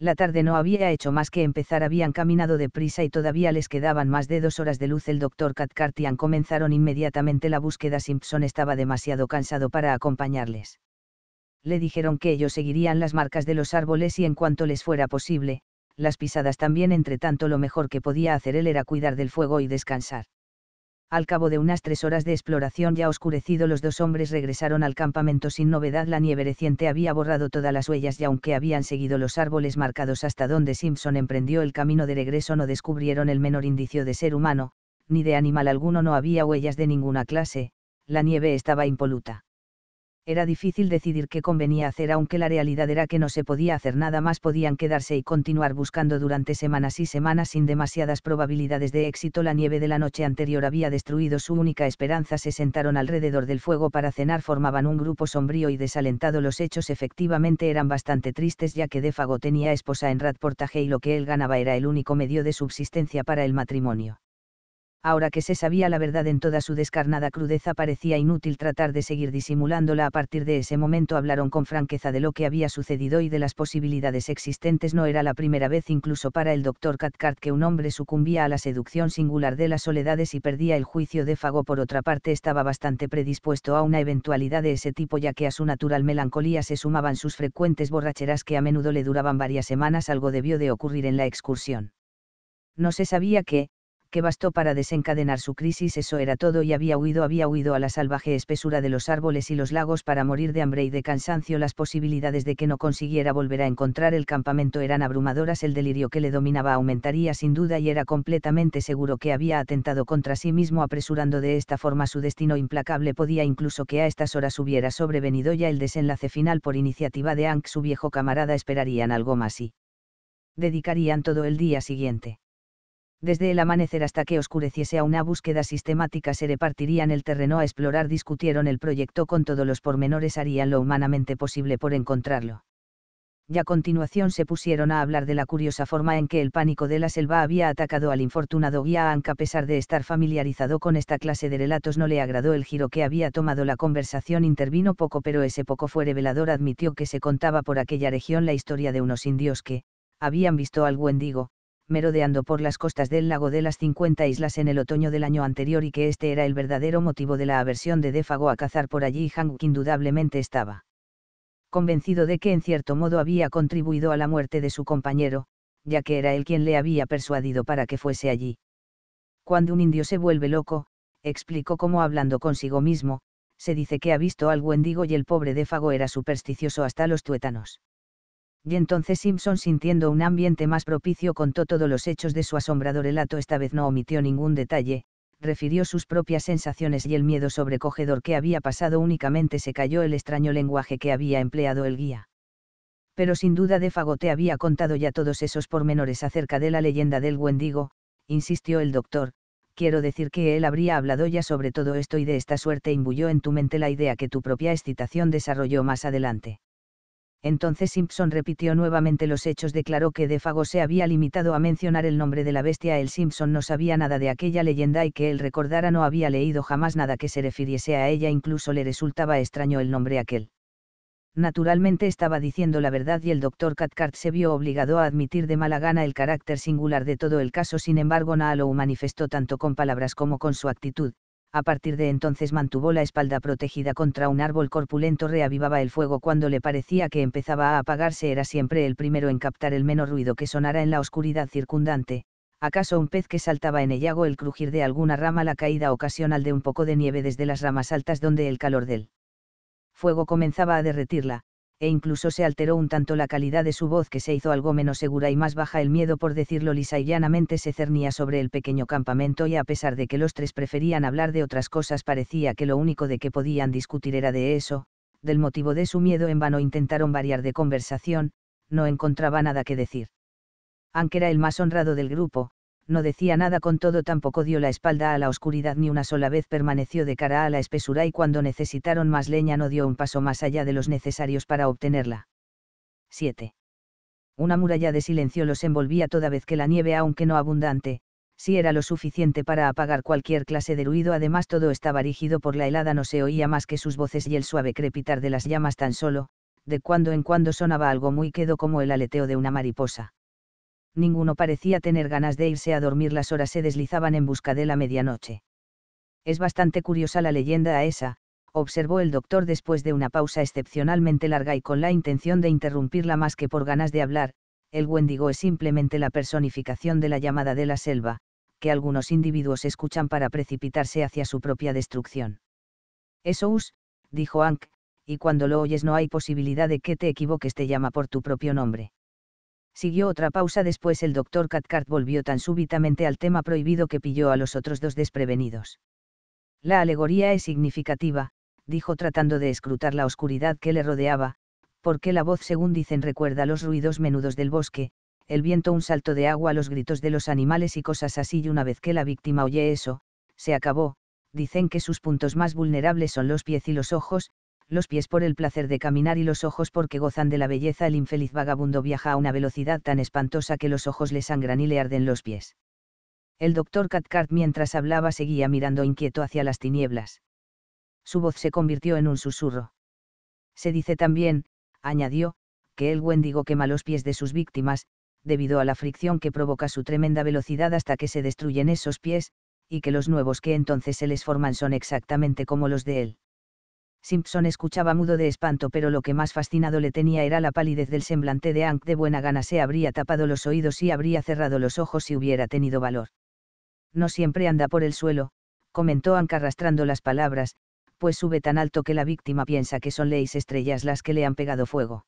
La tarde no había hecho más que empezar, habían caminado deprisa y todavía les quedaban más de dos horas de luz. El doctor Catcartian comenzaron inmediatamente la búsqueda. Simpson estaba demasiado cansado para acompañarles. Le dijeron que ellos seguirían las marcas de los árboles y en cuanto les fuera posible, las pisadas también. Entre tanto, lo mejor que podía hacer él era cuidar del fuego y descansar. Al cabo de unas tres horas de exploración ya oscurecido los dos hombres regresaron al campamento sin novedad. La nieve reciente había borrado todas las huellas y aunque habían seguido los árboles marcados hasta donde Simpson emprendió el camino de regreso no descubrieron el menor indicio de ser humano, ni de animal alguno no había huellas de ninguna clase, la nieve estaba impoluta era difícil decidir qué convenía hacer aunque la realidad era que no se podía hacer nada más, podían quedarse y continuar buscando durante semanas y semanas sin demasiadas probabilidades de éxito. La nieve de la noche anterior había destruido su única esperanza, se sentaron alrededor del fuego para cenar, formaban un grupo sombrío y desalentado. Los hechos efectivamente eran bastante tristes ya que Défago tenía esposa en Radportage y lo que él ganaba era el único medio de subsistencia para el matrimonio ahora que se sabía la verdad en toda su descarnada crudeza parecía inútil tratar de seguir disimulándola. A partir de ese momento hablaron con franqueza de lo que había sucedido y de las posibilidades existentes. No era la primera vez incluso para el doctor Catcart, que un hombre sucumbía a la seducción singular de las soledades y perdía el juicio de Fago. Por otra parte, estaba bastante predispuesto a una eventualidad de ese tipo ya que a su natural melancolía se sumaban sus frecuentes borracheras que a menudo le duraban varias semanas. Algo debió de ocurrir en la excursión. No se sabía qué, que bastó para desencadenar su crisis, eso era todo y había huido, había huido a la salvaje espesura de los árboles y los lagos para morir de hambre y de cansancio, las posibilidades de que no consiguiera volver a encontrar el campamento eran abrumadoras, el delirio que le dominaba aumentaría sin duda y era completamente seguro que había atentado contra sí mismo apresurando de esta forma su destino implacable, podía incluso que a estas horas hubiera sobrevenido ya el desenlace final por iniciativa de Ankh, su viejo camarada, esperarían algo más y dedicarían todo el día siguiente desde el amanecer hasta que oscureciese a una búsqueda sistemática se repartirían el terreno a explorar, discutieron el proyecto con todos los pormenores, harían lo humanamente posible por encontrarlo. Y a continuación se pusieron a hablar de la curiosa forma en que el pánico de la selva había atacado al infortunado guía, aunque a pesar de estar familiarizado con esta clase de relatos no le agradó el giro que había tomado la conversación, intervino poco, pero ese poco fue revelador, admitió que se contaba por aquella región la historia de unos indios que, habían visto al Wendigo, merodeando por las costas del lago de las 50 islas en el otoño del año anterior y que este era el verdadero motivo de la aversión de Défago a cazar por allí y Hank indudablemente estaba convencido de que en cierto modo había contribuido a la muerte de su compañero, ya que era él quien le había persuadido para que fuese allí. Cuando un indio se vuelve loco, explicó cómo hablando consigo mismo, se dice que ha visto al Wendigo y el pobre Défago era supersticioso hasta los tuétanos y entonces Simpson sintiendo un ambiente más propicio contó todos los hechos de su asombrador relato, esta vez no omitió ningún detalle, refirió sus propias sensaciones y el miedo sobrecogedor que había pasado únicamente se cayó el extraño lenguaje que había empleado el guía. Pero sin duda de Fagote había contado ya todos esos pormenores acerca de la leyenda del Wendigo, insistió el doctor, quiero decir que él habría hablado ya sobre todo esto y de esta suerte imbuyó en tu mente la idea que tu propia excitación desarrolló más adelante. Entonces Simpson repitió nuevamente los hechos, declaró que Defago se había limitado a mencionar el nombre de la bestia, el Simpson no sabía nada de aquella leyenda y que él recordara no había leído jamás nada que se refiriese a ella, incluso le resultaba extraño el nombre aquel. Naturalmente estaba diciendo la verdad y el doctor Catcart se vio obligado a admitir de mala gana el carácter singular de todo el caso, sin embargo Naa lo manifestó tanto con palabras como con su actitud, a partir de entonces mantuvo la espalda protegida contra un árbol corpulento, reavivaba el fuego cuando le parecía que empezaba a apagarse, era siempre el primero en captar el menor ruido que sonara en la oscuridad circundante, acaso un pez que saltaba en el o el crujir de alguna rama, la caída ocasional de un poco de nieve desde las ramas altas donde el calor del fuego comenzaba a derretirla, e incluso se alteró un tanto la calidad de su voz que se hizo algo menos segura y más baja el miedo por decirlo lisa y llanamente se cernía sobre el pequeño campamento y a pesar de que los tres preferían hablar de otras cosas parecía que lo único de que podían discutir era de eso, del motivo de su miedo en vano intentaron variar de conversación, no encontraba nada que decir. Aunque era el más honrado del grupo, no decía nada con todo tampoco dio la espalda a la oscuridad ni una sola vez permaneció de cara a la espesura y cuando necesitaron más leña no dio un paso más allá de los necesarios para obtenerla. 7. Una muralla de silencio los envolvía toda vez que la nieve, aunque no abundante, sí era lo suficiente para apagar cualquier clase de ruido, además todo estaba rígido por la helada, no se oía más que sus voces y el suave crepitar de las llamas tan solo, de cuando en cuando sonaba algo muy quedo como el aleteo de una mariposa ninguno parecía tener ganas de irse a dormir, las horas se deslizaban en busca de la medianoche. Es bastante curiosa la leyenda a esa, observó el doctor después de una pausa excepcionalmente larga y con la intención de interrumpirla más que por ganas de hablar, el Wendigo es simplemente la personificación de la llamada de la selva, que algunos individuos escuchan para precipitarse hacia su propia destrucción. Eso us, dijo Hank, y cuando lo oyes no hay posibilidad de que te equivoques, te llama por tu propio nombre. Siguió otra pausa después el doctor Catcart volvió tan súbitamente al tema prohibido que pilló a los otros dos desprevenidos. La alegoría es significativa, dijo tratando de escrutar la oscuridad que le rodeaba, porque la voz según dicen recuerda los ruidos menudos del bosque, el viento un salto de agua, los gritos de los animales y cosas así y una vez que la víctima oye eso, se acabó, dicen que sus puntos más vulnerables son los pies y los ojos, los pies por el placer de caminar y los ojos porque gozan de la belleza, el infeliz vagabundo viaja a una velocidad tan espantosa que los ojos le sangran y le arden los pies. El doctor Catcart mientras hablaba seguía mirando inquieto hacia las tinieblas. Su voz se convirtió en un susurro. Se dice también, añadió, que el Wendigo quema los pies de sus víctimas, debido a la fricción que provoca su tremenda velocidad hasta que se destruyen esos pies, y que los nuevos que entonces se les forman son exactamente como los de él. Simpson escuchaba mudo de espanto, pero lo que más fascinado le tenía era la palidez del semblante de Hank. De buena gana se habría tapado los oídos y habría cerrado los ojos si hubiera tenido valor. No siempre anda por el suelo, comentó Hank arrastrando las palabras, pues sube tan alto que la víctima piensa que son leyes estrellas las que le han pegado fuego.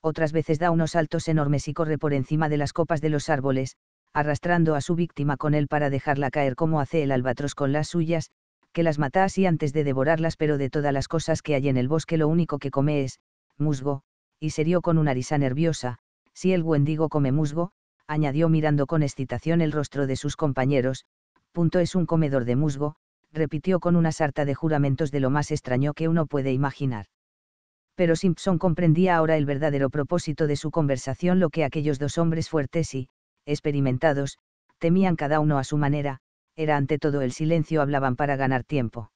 Otras veces da unos saltos enormes y corre por encima de las copas de los árboles, arrastrando a su víctima con él para dejarla caer como hace el albatros con las suyas, que las matas y antes de devorarlas, pero de todas las cosas que hay en el bosque lo único que come es, musgo, y se con una risa nerviosa, si el Wendigo come musgo, añadió mirando con excitación el rostro de sus compañeros, punto es un comedor de musgo, repitió con una sarta de juramentos de lo más extraño que uno puede imaginar. Pero Simpson comprendía ahora el verdadero propósito de su conversación, lo que aquellos dos hombres fuertes y, experimentados, temían cada uno a su manera, era ante todo el silencio, hablaban para ganar tiempo.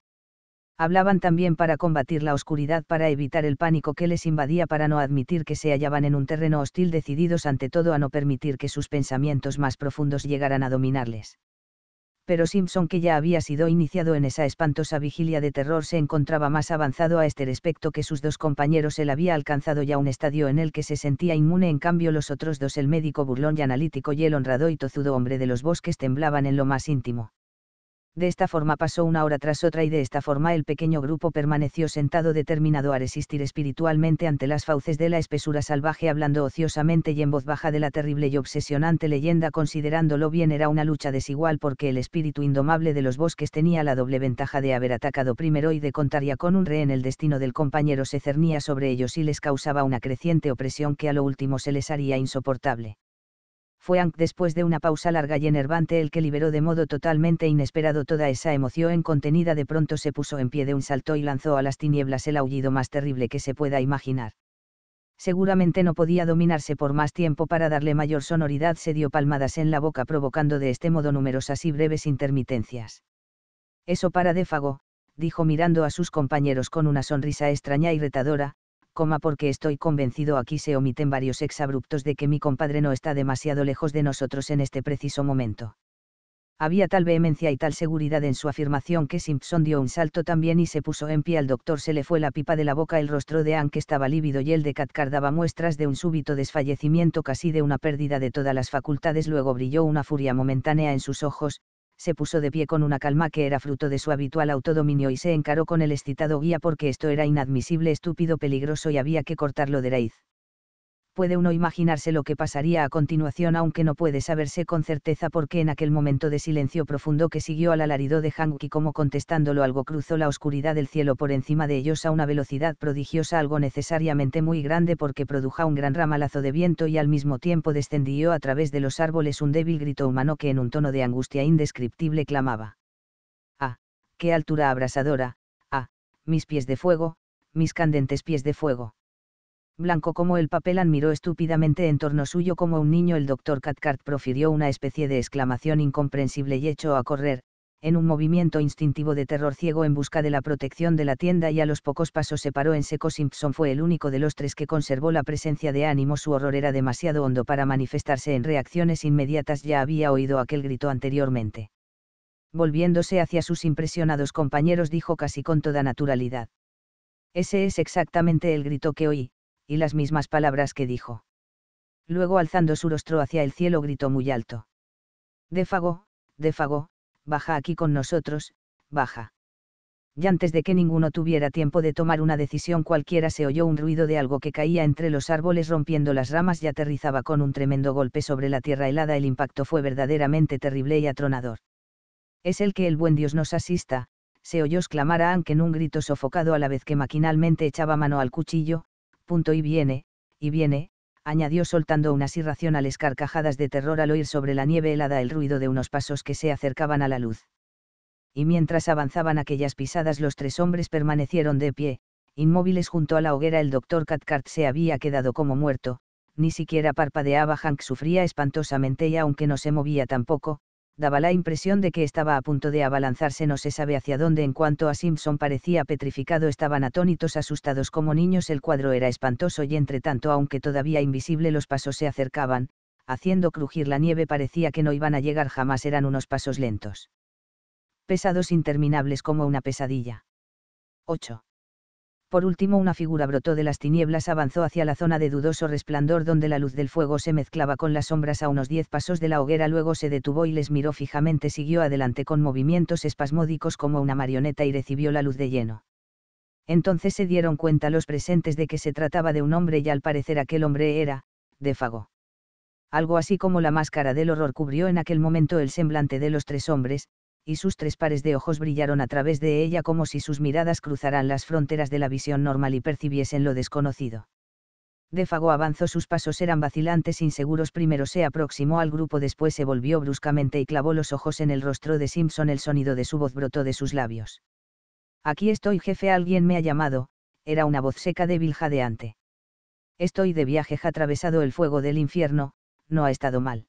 Hablaban también para combatir la oscuridad, para evitar el pánico que les invadía, para no admitir que se hallaban en un terreno hostil, decididos ante todo a no permitir que sus pensamientos más profundos llegaran a dominarles pero Simpson que ya había sido iniciado en esa espantosa vigilia de terror se encontraba más avanzado a este respecto que sus dos compañeros. Él había alcanzado ya un estadio en el que se sentía inmune, en cambio los otros dos, el médico burlón y analítico y el honrado y tozudo hombre de los bosques, temblaban en lo más íntimo. De esta forma pasó una hora tras otra y de esta forma el pequeño grupo permaneció sentado determinado a resistir espiritualmente ante las fauces de la espesura salvaje hablando ociosamente y en voz baja de la terrible y obsesionante leyenda considerándolo bien era una lucha desigual porque el espíritu indomable de los bosques tenía la doble ventaja de haber atacado primero y de contar ya con un rehén el destino del compañero se cernía sobre ellos y les causaba una creciente opresión que a lo último se les haría insoportable fue después de una pausa larga y enervante el que liberó de modo totalmente inesperado toda esa emoción contenida. De pronto se puso en pie de un salto y lanzó a las tinieblas el aullido más terrible que se pueda imaginar. Seguramente no podía dominarse por más tiempo para darle mayor sonoridad, se dio palmadas en la boca provocando de este modo numerosas y breves intermitencias. Eso para défago, dijo mirando a sus compañeros con una sonrisa extraña y retadora, coma porque estoy convencido aquí se omiten varios exabruptos de que mi compadre no está demasiado lejos de nosotros en este preciso momento. Había tal vehemencia y tal seguridad en su afirmación que Simpson dio un salto también y se puso en pie al doctor. Se le fue la pipa de la boca, el rostro de Anne que estaba lívido y el de Katkar daba muestras de un súbito desfallecimiento, casi de una pérdida de todas las facultades. Luego brilló una furia momentánea en sus ojos, se puso de pie con una calma que era fruto de su habitual autodominio y se encaró con el excitado guía porque esto era inadmisible, estúpido, peligroso y había que cortarlo de raíz puede uno imaginarse lo que pasaría a continuación aunque no puede saberse con certeza porque en aquel momento de silencio profundo que siguió al alarido de Hanky como contestándolo algo cruzó la oscuridad del cielo por encima de ellos a una velocidad prodigiosa algo necesariamente muy grande porque produjo un gran ramalazo de viento y al mismo tiempo descendió a través de los árboles un débil grito humano que en un tono de angustia indescriptible clamaba. ¡Ah! ¡Qué altura abrasadora! ¡Ah! ¡Mis pies de fuego! ¡Mis candentes pies de fuego! Blanco como el papel admiró estúpidamente en torno suyo como un niño el doctor Catcart profirió una especie de exclamación incomprensible y echó a correr, en un movimiento instintivo de terror ciego en busca de la protección de la tienda y a los pocos pasos se paró en seco. Simpson fue el único de los tres que conservó la presencia de ánimo. Su horror era demasiado hondo para manifestarse en reacciones inmediatas. Ya había oído aquel grito anteriormente. Volviéndose hacia sus impresionados compañeros dijo casi con toda naturalidad. Ese es exactamente el grito que oí, y las mismas palabras que dijo. Luego alzando su rostro hacia el cielo gritó muy alto. Défago, Défago, baja aquí con nosotros, baja. Y antes de que ninguno tuviera tiempo de tomar una decisión cualquiera se oyó un ruido de algo que caía entre los árboles rompiendo las ramas y aterrizaba con un tremendo golpe sobre la tierra helada. El impacto fue verdaderamente terrible y atronador. Es el que el buen Dios nos asista, se oyó exclamar a en un grito sofocado a la vez que maquinalmente echaba mano al cuchillo, y viene, y viene, añadió soltando unas irracionales carcajadas de terror al oír sobre la nieve helada el ruido de unos pasos que se acercaban a la luz. Y mientras avanzaban aquellas pisadas los tres hombres permanecieron de pie, inmóviles junto a la hoguera el doctor Catcart se había quedado como muerto, ni siquiera parpadeaba Hank sufría espantosamente y aunque no se movía tampoco, daba la impresión de que estaba a punto de abalanzarse no se sabe hacia dónde en cuanto a Simpson parecía petrificado estaban atónitos asustados como niños el cuadro era espantoso y entre tanto aunque todavía invisible los pasos se acercaban, haciendo crujir la nieve parecía que no iban a llegar jamás eran unos pasos lentos. Pesados interminables como una pesadilla. 8. Por último una figura brotó de las tinieblas, avanzó hacia la zona de dudoso resplandor donde la luz del fuego se mezclaba con las sombras a unos diez pasos de la hoguera, luego se detuvo y les miró fijamente, siguió adelante con movimientos espasmódicos como una marioneta y recibió la luz de lleno. Entonces se dieron cuenta los presentes de que se trataba de un hombre y al parecer aquel hombre era, de Fago. Algo así como la máscara del horror cubrió en aquel momento el semblante de los tres hombres, y sus tres pares de ojos brillaron a través de ella como si sus miradas cruzaran las fronteras de la visión normal y percibiesen lo desconocido. Défago avanzó, sus pasos eran vacilantes, inseguros. Primero se aproximó al grupo, después se volvió bruscamente y clavó los ojos en el rostro de Simpson. El sonido de su voz brotó de sus labios. Aquí estoy, jefe, alguien me ha llamado, era una voz seca débil jadeante. Estoy de viaje, ha atravesado el fuego del infierno, no ha estado mal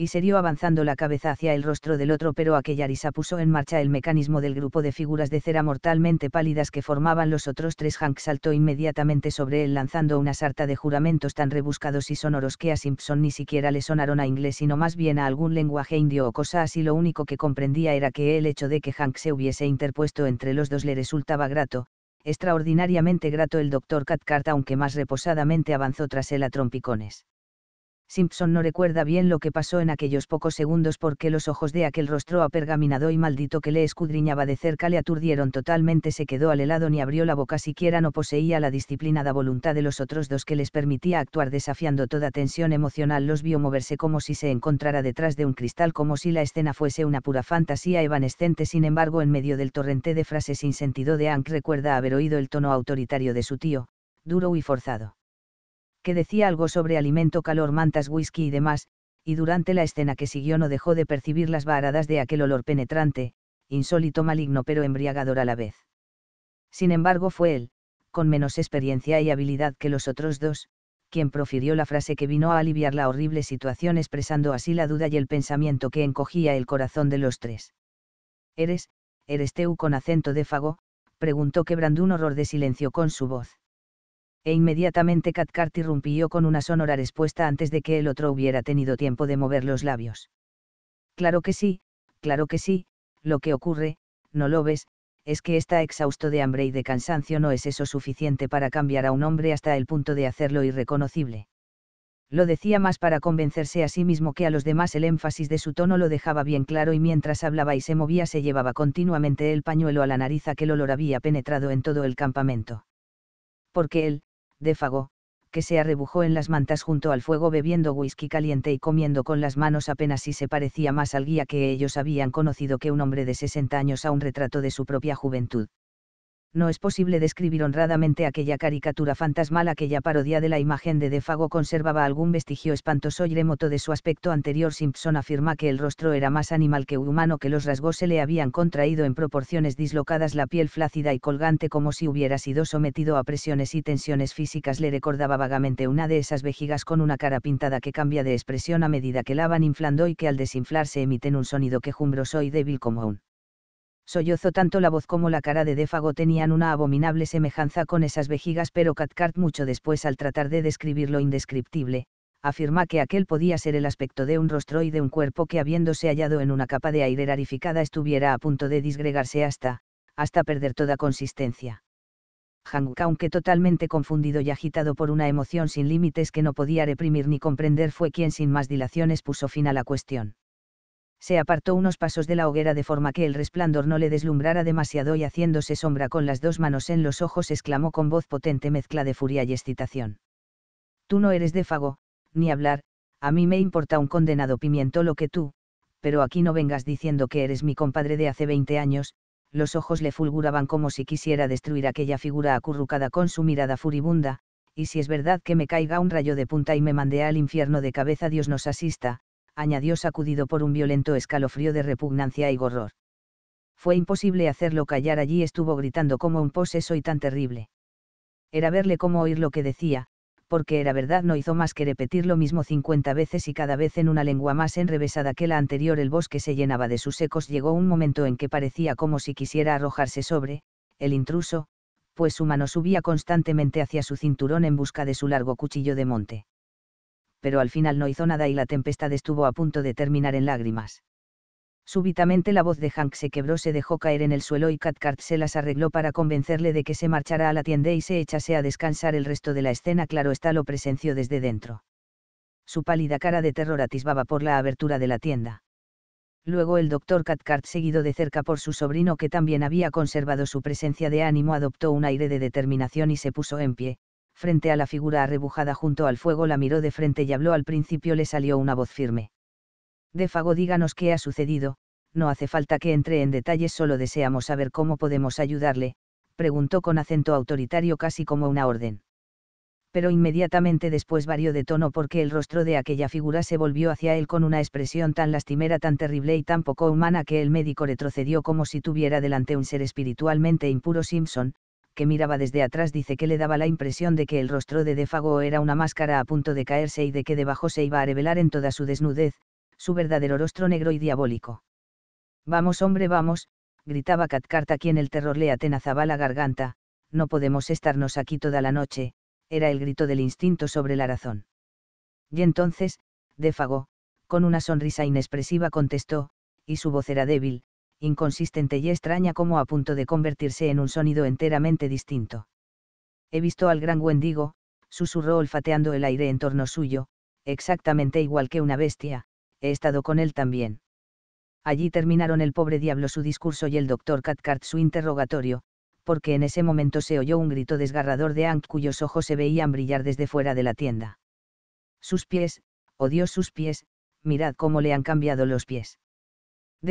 y dio avanzando la cabeza hacia el rostro del otro, pero aquella risa puso en marcha el mecanismo del grupo de figuras de cera mortalmente pálidas que formaban los otros tres. Hank saltó inmediatamente sobre él lanzando una sarta de juramentos tan rebuscados y sonoros que a Simpson ni siquiera le sonaron a inglés, sino más bien a algún lenguaje indio o cosa así. Lo único que comprendía era que el hecho de que Hank se hubiese interpuesto entre los dos le resultaba grato, extraordinariamente grato el doctor Catcart, aunque más reposadamente avanzó tras él a trompicones. Simpson no recuerda bien lo que pasó en aquellos pocos segundos porque los ojos de aquel rostro apergaminado y maldito que le escudriñaba de cerca le aturdieron totalmente, se quedó al helado ni abrió la boca siquiera, no poseía la disciplinada voluntad de los otros dos que les permitía actuar desafiando toda tensión emocional, los vio moverse como si se encontrara detrás de un cristal, como si la escena fuese una pura fantasía evanescente, sin embargo, en medio del torrente de frases sin sentido de Hank recuerda haber oído el tono autoritario de su tío, duro y forzado que decía algo sobre alimento, calor, mantas, whisky y demás, y durante la escena que siguió no dejó de percibir las varadas de aquel olor penetrante, insólito, maligno pero embriagador a la vez. Sin embargo fue él, con menos experiencia y habilidad que los otros dos, quien profirió la frase que vino a aliviar la horrible situación expresando así la duda y el pensamiento que encogía el corazón de los tres. ¿Eres, eres Teu con acento de fago? preguntó quebrando un horror de silencio con su voz e inmediatamente Catcart irrumpió con una sonora respuesta antes de que el otro hubiera tenido tiempo de mover los labios. Claro que sí, claro que sí, lo que ocurre, no lo ves, es que está exhausto de hambre y de cansancio no es eso suficiente para cambiar a un hombre hasta el punto de hacerlo irreconocible. Lo decía más para convencerse a sí mismo que a los demás el énfasis de su tono lo dejaba bien claro y mientras hablaba y se movía se llevaba continuamente el pañuelo a la nariz a que el olor había penetrado en todo el campamento. Porque él, Défago, que se arrebujó en las mantas junto al fuego bebiendo whisky caliente y comiendo con las manos apenas si se parecía más al guía que ellos habían conocido que un hombre de 60 años a un retrato de su propia juventud no es posible describir honradamente aquella caricatura fantasmal, aquella parodia de la imagen de Defago conservaba algún vestigio espantoso y remoto de su aspecto anterior. Simpson afirma que el rostro era más animal que humano, que los rasgos se le habían contraído en proporciones dislocadas, la piel flácida y colgante como si hubiera sido sometido a presiones y tensiones físicas le recordaba vagamente una de esas vejigas con una cara pintada que cambia de expresión a medida que la van inflando y que al desinflarse emiten un sonido quejumbroso y débil como un sollozo tanto la voz como la cara de Défago tenían una abominable semejanza con esas vejigas, pero Catcart mucho después al tratar de describir lo indescriptible, afirma que aquel podía ser el aspecto de un rostro y de un cuerpo que habiéndose hallado en una capa de aire rarificada estuviera a punto de disgregarse hasta, hasta perder toda consistencia. Hank, aunque totalmente confundido y agitado por una emoción sin límites que no podía reprimir ni comprender, fue quien sin más dilaciones puso fin a la cuestión se apartó unos pasos de la hoguera de forma que el resplandor no le deslumbrara demasiado y haciéndose sombra con las dos manos en los ojos exclamó con voz potente mezcla de furia y excitación. Tú no eres de fago, ni hablar, a mí me importa un condenado pimiento lo que tú, pero aquí no vengas diciendo que eres mi compadre de hace veinte años, los ojos le fulguraban como si quisiera destruir aquella figura acurrucada con su mirada furibunda, y si es verdad que me caiga un rayo de punta y me mande al infierno de cabeza Dios nos asista, añadió sacudido por un violento escalofrío de repugnancia y horror. Fue imposible hacerlo callar allí, estuvo gritando como un poseso y tan terrible. Era verle cómo oír lo que decía, porque era verdad no hizo más que repetir lo mismo cincuenta veces y cada vez en una lengua más enrevesada que la anterior el bosque se llenaba de sus ecos llegó un momento en que parecía como si quisiera arrojarse sobre, el intruso, pues su mano subía constantemente hacia su cinturón en busca de su largo cuchillo de monte pero al final no hizo nada y la tempestad estuvo a punto de terminar en lágrimas. Súbitamente la voz de Hank se quebró, se dejó caer en el suelo y Catcart se las arregló para convencerle de que se marchara a la tienda y se echase a descansar el resto de la escena, claro está lo presenció desde dentro. Su pálida cara de terror atisbaba por la abertura de la tienda. Luego el doctor Catcart seguido de cerca por su sobrino que también había conservado su presencia de ánimo, adoptó un aire de determinación y se puso en pie, frente a la figura arrebujada junto al fuego, la miró de frente y habló. Al principio le salió una voz firme. fago díganos qué ha sucedido, no hace falta que entre en detalles, solo deseamos saber cómo podemos ayudarle, preguntó con acento autoritario casi como una orden. Pero inmediatamente después varió de tono porque el rostro de aquella figura se volvió hacia él con una expresión tan lastimera, tan terrible y tan poco humana que el médico retrocedió como si tuviera delante un ser espiritualmente impuro Simpson, que miraba desde atrás dice que le daba la impresión de que el rostro de Défago era una máscara a punto de caerse y de que debajo se iba a revelar en toda su desnudez, su verdadero rostro negro y diabólico. Vamos hombre, vamos, gritaba Catcarta quien el terror le atenazaba la garganta, no podemos estarnos aquí toda la noche, era el grito del instinto sobre la razón. Y entonces, Défago, con una sonrisa inexpresiva contestó, y su voz era débil, inconsistente y extraña como a punto de convertirse en un sonido enteramente distinto. He visto al gran Wendigo, susurró olfateando el aire en torno suyo, exactamente igual que una bestia, he estado con él también. Allí terminaron el pobre diablo su discurso y el doctor Catcart su interrogatorio, porque en ese momento se oyó un grito desgarrador de Hank cuyos ojos se veían brillar desde fuera de la tienda. Sus pies, oh Dios sus pies, mirad cómo le han cambiado los pies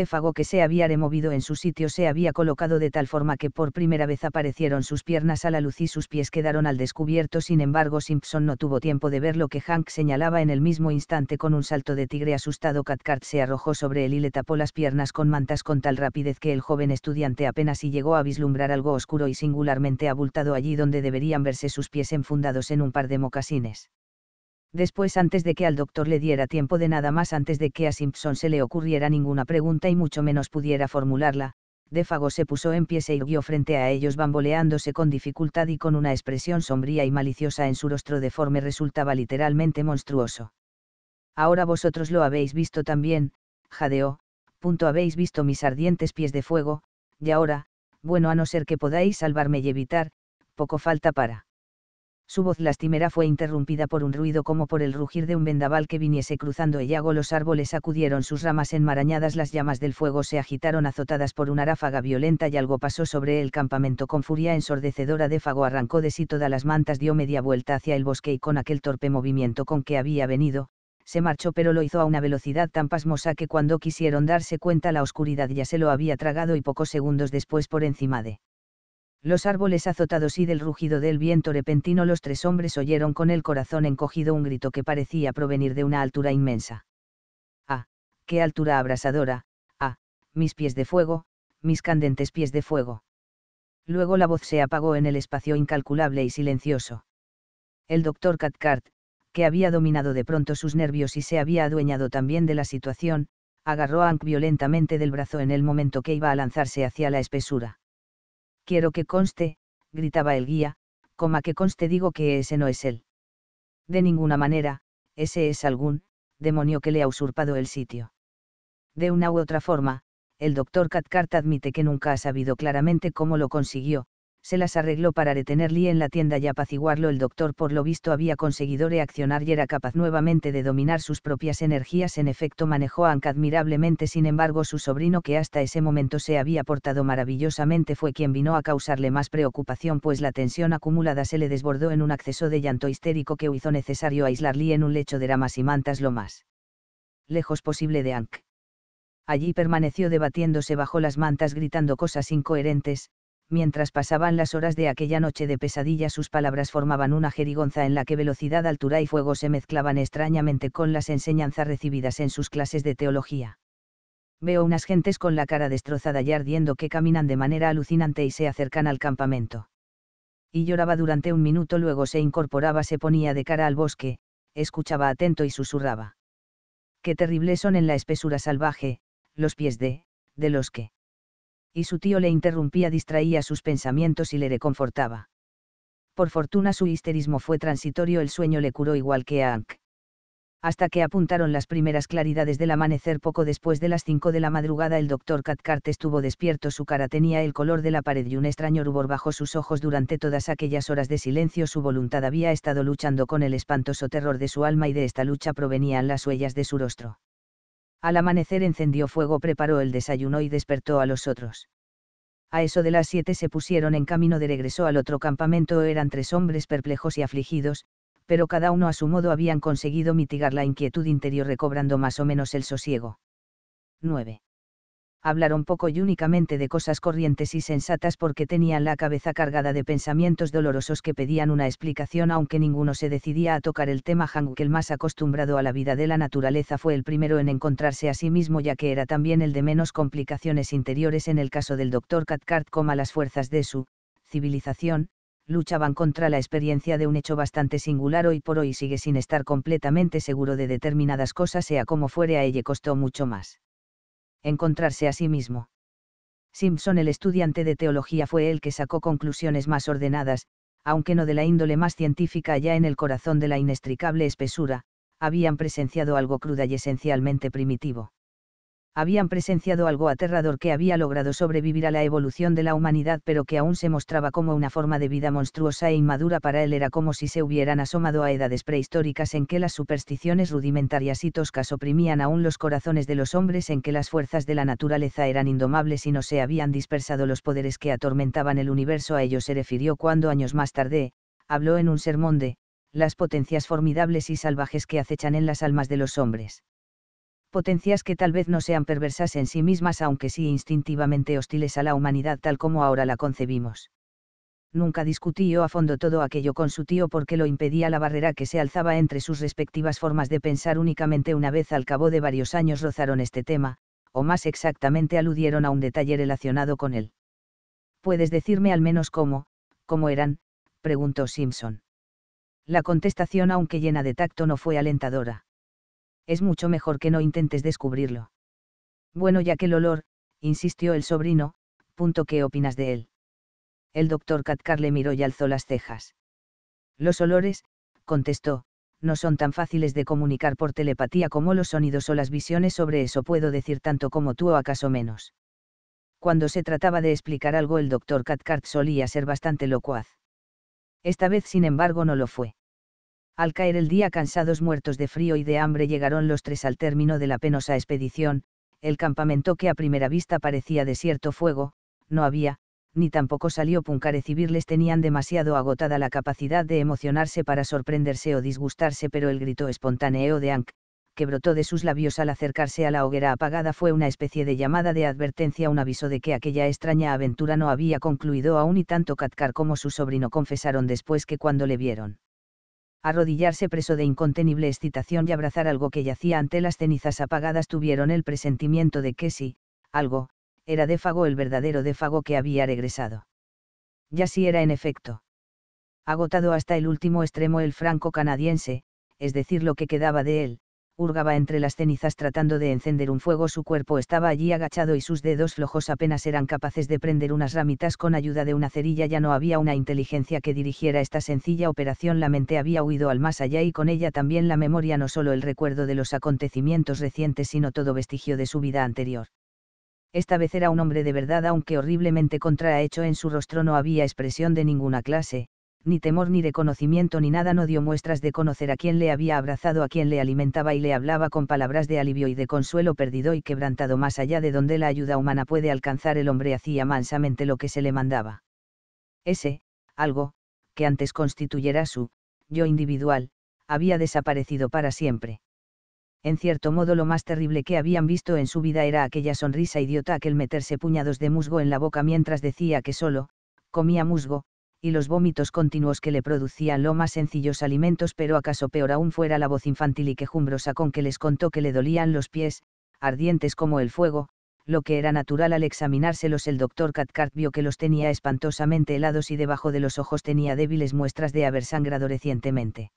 fago que se había removido en su sitio se había colocado de tal forma que por primera vez aparecieron sus piernas a la luz y sus pies quedaron al descubierto. Sin embargo, Simpson no tuvo tiempo de ver lo que Hank señalaba en el mismo instante con un salto de tigre asustado. Catcart se arrojó sobre él y le tapó las piernas con mantas con tal rapidez que el joven estudiante apenas si llegó a vislumbrar algo oscuro y singularmente abultado allí donde deberían verse sus pies enfundados en un par de mocasines después antes de que al doctor le diera tiempo de nada más antes de que a Simpson se le ocurriera ninguna pregunta y mucho menos pudiera formularla, Défago se puso en pie y irguió frente a ellos bamboleándose con dificultad y con una expresión sombría y maliciosa en su rostro deforme resultaba literalmente monstruoso. Ahora vosotros lo habéis visto también, jadeó, punto habéis visto mis ardientes pies de fuego, y ahora, bueno a no ser que podáis salvarme y evitar, poco falta para. Su voz lastimera fue interrumpida por un ruido como por el rugir de un vendaval que viniese cruzando el yago. Los árboles sacudieron sus ramas enmarañadas, las llamas del fuego se agitaron azotadas por una ráfaga violenta y algo pasó sobre el campamento con furia ensordecedora. De fago arrancó de sí todas las mantas, dio media vuelta hacia el bosque y con aquel torpe movimiento con que había venido, se marchó pero lo hizo a una velocidad tan pasmosa que cuando quisieron darse cuenta la oscuridad ya se lo había tragado y pocos segundos después por encima de los árboles azotados y del rugido del viento repentino los tres hombres oyeron con el corazón encogido un grito que parecía provenir de una altura inmensa. ¡Ah! ¡Qué altura abrasadora! ¡Ah! Mis pies de fuego, mis candentes pies de fuego. Luego la voz se apagó en el espacio incalculable y silencioso. El doctor Cathcart, que había dominado de pronto sus nervios y se había adueñado también de la situación, agarró a Ank violentamente del brazo en el momento que iba a lanzarse hacia la espesura. Quiero que conste, gritaba el guía, coma que conste digo que ese no es él. De ninguna manera, ese es algún, demonio que le ha usurpado el sitio. De una u otra forma, el doctor Catcart admite que nunca ha sabido claramente cómo lo consiguió, se las arregló para Lee en la tienda y apaciguarlo. El doctor por lo visto había conseguido reaccionar y era capaz nuevamente de dominar sus propias energías. En efecto manejó a Ank admirablemente. Sin embargo su sobrino que hasta ese momento se había portado maravillosamente fue quien vino a causarle más preocupación pues la tensión acumulada se le desbordó en un acceso de llanto histérico que hizo necesario aislar Lee en un lecho de ramas y mantas lo más lejos posible de Ank allí permaneció debatiéndose bajo las mantas gritando cosas incoherentes, mientras pasaban las horas de aquella noche de pesadilla sus palabras formaban una jerigonza en la que velocidad, altura y fuego se mezclaban extrañamente con las enseñanzas recibidas en sus clases de teología. Veo unas gentes con la cara destrozada y ardiendo que caminan de manera alucinante y se acercan al campamento. Y lloraba durante un minuto, luego se incorporaba, se ponía de cara al bosque, escuchaba atento y susurraba. Qué terribles son en la espesura salvaje, los pies de, de los que y su tío le interrumpía, distraía sus pensamientos y le reconfortaba. Por fortuna su histerismo fue transitorio, el sueño le curó igual que a Ank. Hasta que apuntaron las primeras claridades del amanecer poco después de las 5 de la madrugada el doctor Catcart estuvo despierto, su cara tenía el color de la pared y un extraño rubor bajo sus ojos durante todas aquellas horas de silencio su voluntad había estado luchando con el espantoso terror de su alma y de esta lucha provenían las huellas de su rostro. Al amanecer encendió fuego, preparó el desayuno y despertó a los otros. A eso de las siete se pusieron en camino de regreso al otro campamento. Eran tres hombres perplejos y afligidos, pero cada uno a su modo habían conseguido mitigar la inquietud interior recobrando más o menos el sosiego. 9 hablaron poco y únicamente de cosas corrientes y sensatas porque tenían la cabeza cargada de pensamientos dolorosos que pedían una explicación aunque ninguno se decidía a tocar el tema que el más acostumbrado a la vida de la naturaleza fue el primero en encontrarse a sí mismo ya que era también el de menos complicaciones interiores en el caso del doctor Katkart como las fuerzas de su civilización, luchaban contra la experiencia de un hecho bastante singular hoy por hoy sigue sin estar completamente seguro de determinadas cosas sea como fuere a ella costó mucho más encontrarse a sí mismo. Simpson el estudiante de teología fue el que sacó conclusiones más ordenadas, aunque no de la índole más científica allá en el corazón de la inextricable espesura, habían presenciado algo cruda y esencialmente primitivo habían presenciado algo aterrador que había logrado sobrevivir a la evolución de la humanidad pero que aún se mostraba como una forma de vida monstruosa e inmadura para él era como si se hubieran asomado a edades prehistóricas en que las supersticiones rudimentarias y toscas oprimían aún los corazones de los hombres en que las fuerzas de la naturaleza eran indomables y no se habían dispersado los poderes que atormentaban el universo a ello se refirió cuando años más tarde, habló en un sermón de, las potencias formidables y salvajes que acechan en las almas de los hombres potencias que tal vez no sean perversas en sí mismas aunque sí instintivamente hostiles a la humanidad tal como ahora la concebimos. Nunca discutí yo a fondo todo aquello con su tío porque lo impedía la barrera que se alzaba entre sus respectivas formas de pensar únicamente una vez al cabo de varios años rozaron este tema, o más exactamente aludieron a un detalle relacionado con él. ¿Puedes decirme al menos cómo, cómo eran? preguntó Simpson. La contestación, aunque llena de tacto, no fue alentadora es mucho mejor que no intentes descubrirlo. Bueno, ya que el olor, insistió el sobrino, punto qué opinas de él. El doctor Katkar le miró y alzó las cejas. Los olores, contestó, no son tan fáciles de comunicar por telepatía como los sonidos o las visiones, sobre eso puedo decir tanto como tú o acaso menos. Cuando se trataba de explicar algo el doctor Catcart solía ser bastante locuaz. Esta vez sin embargo no lo fue. Al caer el día cansados muertos de frío y de hambre llegaron los tres al término de la penosa expedición, el campamento que a primera vista parecía desierto, fuego, no había, ni tampoco salió recibirles tenían demasiado agotada la capacidad de emocionarse para sorprenderse o disgustarse, pero el grito espontáneo de Ank, que brotó de sus labios al acercarse a la hoguera apagada fue una especie de llamada de advertencia, un aviso de que aquella extraña aventura no había concluido aún y tanto Katkar como su sobrino confesaron después que cuando le vieron arrodillarse preso de incontenible excitación y abrazar algo que yacía ante las cenizas apagadas tuvieron el presentimiento de que sí, algo, era Défago el verdadero Défago que había regresado. Y así era en efecto. Agotado hasta el último extremo el franco canadiense, es decir, lo que quedaba de él, hurgaba entre las cenizas tratando de encender un fuego. Su cuerpo estaba allí agachado y sus dedos flojos apenas eran capaces de prender unas ramitas con ayuda de una cerilla. Ya no había una inteligencia que dirigiera esta sencilla operación. La mente había huido al más allá y con ella también la memoria, no solo el recuerdo de los acontecimientos recientes, sino todo vestigio de su vida anterior. Esta vez era un hombre de verdad, aunque horriblemente contrahecho en su rostro no había expresión de ninguna clase, ni temor ni reconocimiento ni nada no dio muestras de conocer a quien le había abrazado, a quien le alimentaba y le hablaba con palabras de alivio y de consuelo perdido y quebrantado más allá de donde la ayuda humana puede alcanzar el hombre hacía mansamente lo que se le mandaba. Ese, algo, que antes constituyera su, yo individual, había desaparecido para siempre. En cierto modo lo más terrible que habían visto en su vida era aquella sonrisa idiota, aquel meterse puñados de musgo en la boca mientras decía que solo, comía musgo, y los vómitos continuos que le producían lo más sencillos alimentos, pero acaso peor aún fuera la voz infantil y quejumbrosa con que les contó que le dolían los pies, ardientes como el fuego, lo que era natural al examinárselos el doctor Catcart vio que los tenía espantosamente helados y debajo de los ojos tenía débiles muestras de haber sangrado recientemente.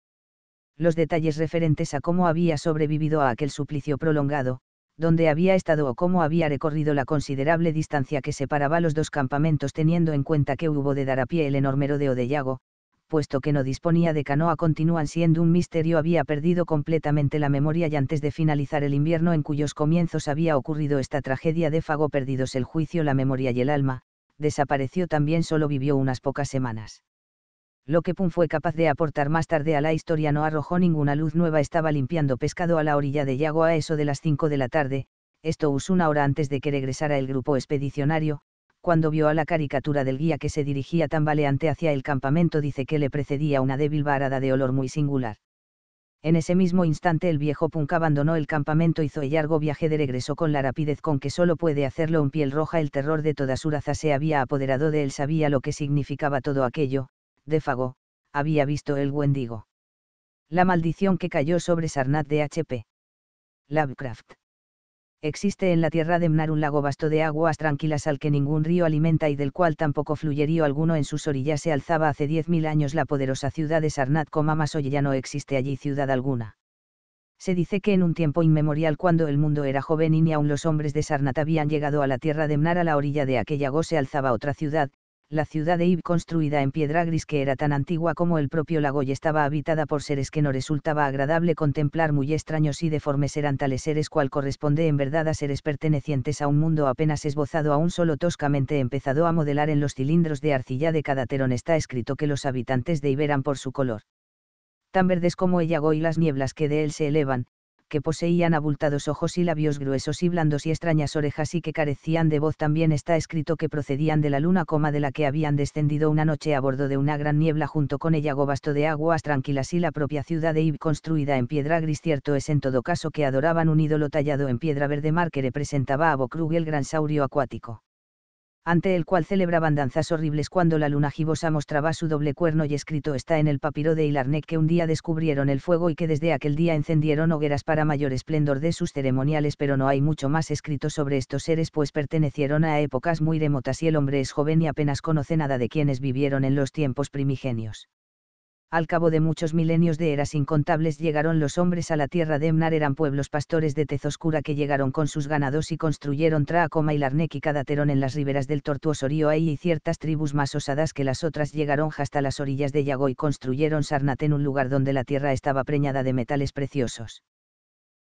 Los detalles referentes a cómo había sobrevivido a aquel suplicio prolongado, dónde había estado o cómo había recorrido la considerable distancia que separaba los dos campamentos teniendo en cuenta que hubo de dar a pie el enorme rodeo de Yago, puesto que no disponía de canoa continúan siendo un misterio había perdido completamente la memoria y antes de finalizar el invierno en cuyos comienzos había ocurrido esta tragedia de Fago perdidos el juicio, la memoria y el alma, desapareció también solo vivió unas pocas semanas lo que Pun fue capaz de aportar más tarde a la historia no arrojó ninguna luz nueva. Estaba limpiando pescado a la orilla de Yago a eso de las 5 de la tarde, esto usó una hora antes de que regresara el grupo expedicionario, cuando vio a la caricatura del guía que se dirigía tambaleante hacia el campamento dice que le precedía una débil varada de olor muy singular. En ese mismo instante el viejo Punk abandonó el campamento hizo el largo viaje de regreso con la rapidez con que solo puede hacerlo un piel roja. El terror de toda su raza se había apoderado de él, sabía lo que significaba todo aquello, fago había visto el Wendigo. La maldición que cayó sobre Sarnat de H.P. Lovecraft. Existe en la tierra de Mnar un lago vasto de aguas tranquilas al que ningún río alimenta y del cual tampoco fluyería alguno en sus orillas se alzaba hace diez mil años la poderosa ciudad de Sarnat más hoy ya no existe allí ciudad alguna. Se dice que en un tiempo inmemorial cuando el mundo era joven y ni aun los hombres de Sarnat habían llegado a la tierra de Mnar a la orilla de aquella go se alzaba otra ciudad, la ciudad de Ib construida en piedra gris que era tan antigua como el propio lago y estaba habitada por seres que no resultaba agradable contemplar muy extraños y deformes eran tales seres cual corresponde en verdad a seres pertenecientes a un mundo apenas esbozado aún solo toscamente empezado a modelar en los cilindros de arcilla de cada terón está escrito que los habitantes de Iberan por su color tan verdes como el lago y las nieblas que de él se elevan, que poseían abultados ojos y labios gruesos y blandos y extrañas orejas y que carecían de voz también está escrito que procedían de la luna coma de la que habían descendido una noche a bordo de una gran niebla junto con ella gobasto de aguas tranquilas y la propia ciudad de Ib construida en piedra gris cierto es en todo caso que adoraban un ídolo tallado en piedra verde mar que representaba a Bokrug el gran saurio acuático ante el cual celebraban danzas horribles cuando la luna gibosa mostraba su doble cuerno y escrito está en el papiro de Ilarnec que un día descubrieron el fuego y que desde aquel día encendieron hogueras para mayor esplendor de sus ceremoniales pero no hay mucho más escrito sobre estos seres pues pertenecieron a épocas muy remotas y el hombre es joven y apenas conoce nada de quienes vivieron en los tiempos primigenios al cabo de muchos milenios de eras incontables llegaron los hombres a la tierra de Emnar eran pueblos pastores de tez oscura que llegaron con sus ganados y construyeron Traacoma y Larnec y Cadaterón en las riberas del tortuoso río Ahí y ciertas tribus más osadas que las otras llegaron hasta las orillas de Yago y construyeron Sarnat en un lugar donde la tierra estaba preñada de metales preciosos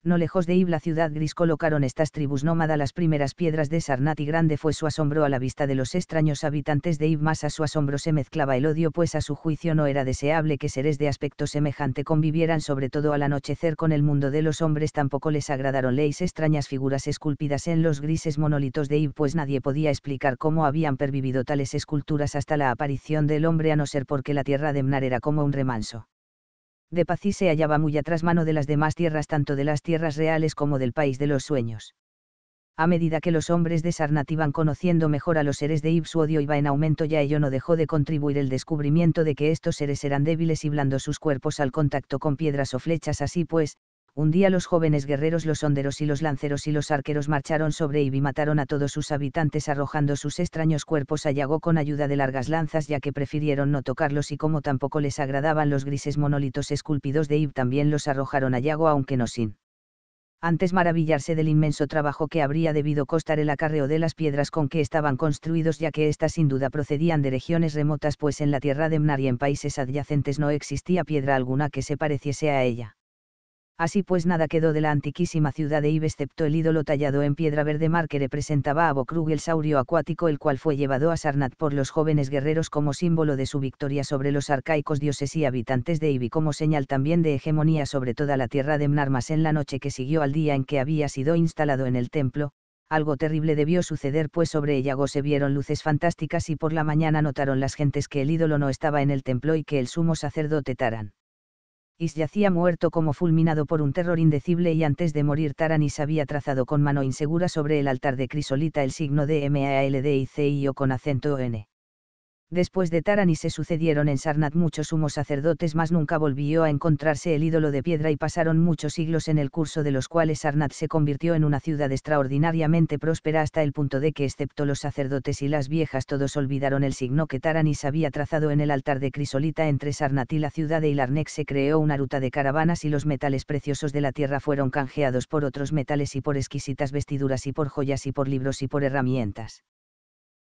no lejos de Ib la ciudad gris colocaron estas tribus nómada las primeras piedras de Sarnat y grande fue su asombro a la vista de los extraños habitantes de Ib más a su asombro se mezclaba el odio pues a su juicio no era deseable que seres de aspecto semejante convivieran sobre todo al anochecer con el mundo de los hombres tampoco les agradaron leyes extrañas figuras esculpidas en los grises monolitos de Ib pues nadie podía explicar cómo habían pervivido tales esculturas hasta la aparición del hombre a no ser porque la tierra de Mnar era como un remanso de Pací se hallaba muy atrás mano de las demás tierras tanto de las tierras reales como del país de los sueños. A medida que los hombres de Sarnat iban conociendo mejor a los seres de Ib. su odio iba en aumento ya ello no dejó de contribuir el descubrimiento de que estos seres eran débiles y blando sus cuerpos al contacto con piedras o flechas así pues, un día los jóvenes guerreros, los honderos y los lanceros y los arqueros marcharon sobre Ib y mataron a todos sus habitantes arrojando sus extraños cuerpos a Yago con ayuda de largas lanzas ya que prefirieron no tocarlos y como tampoco les agradaban los grises monolitos esculpidos de Ib también los arrojaron a Yago aunque no sin. Antes maravillarse del inmenso trabajo que habría debido costar el acarreo de las piedras con que estaban construidos ya que éstas sin duda procedían de regiones remotas pues en la tierra de Mnar y en países adyacentes no existía piedra alguna que se pareciese a ella Así pues nada quedó de la antiquísima ciudad de Ib excepto el ídolo tallado en piedra verde mar que representaba a Bokrug el saurio acuático el cual fue llevado a Sarnat por los jóvenes guerreros como símbolo de su victoria sobre los arcaicos dioses y habitantes de y como señal también de hegemonía sobre toda la tierra de Mnarmas en la noche que siguió al día en que había sido instalado en el templo, algo terrible debió suceder pues sobre ella se vieron luces fantásticas y por la mañana notaron las gentes que el ídolo no estaba en el templo y que el sumo sacerdote Taran. Is yacía muerto como fulminado por un terror indecible y antes de morir Taranis había trazado con mano insegura sobre el altar de Crisolita el signo de M-A-L-D-I-C-I-O con acento N. Después de Taranis se sucedieron en Sarnat muchos humos sacerdotes, mas nunca volvió a encontrarse el ídolo de piedra y pasaron muchos siglos en el curso de los cuales Sarnat se convirtió en una ciudad extraordinariamente próspera hasta el punto de que, excepto los sacerdotes y las viejas, todos olvidaron el signo que Taranis había trazado en el altar de Crisolita entre Sarnat y la ciudad de Ilarnek. Se creó una ruta de caravanas y los metales preciosos de la tierra fueron canjeados por otros metales y por exquisitas vestiduras y por joyas y por libros y por herramientas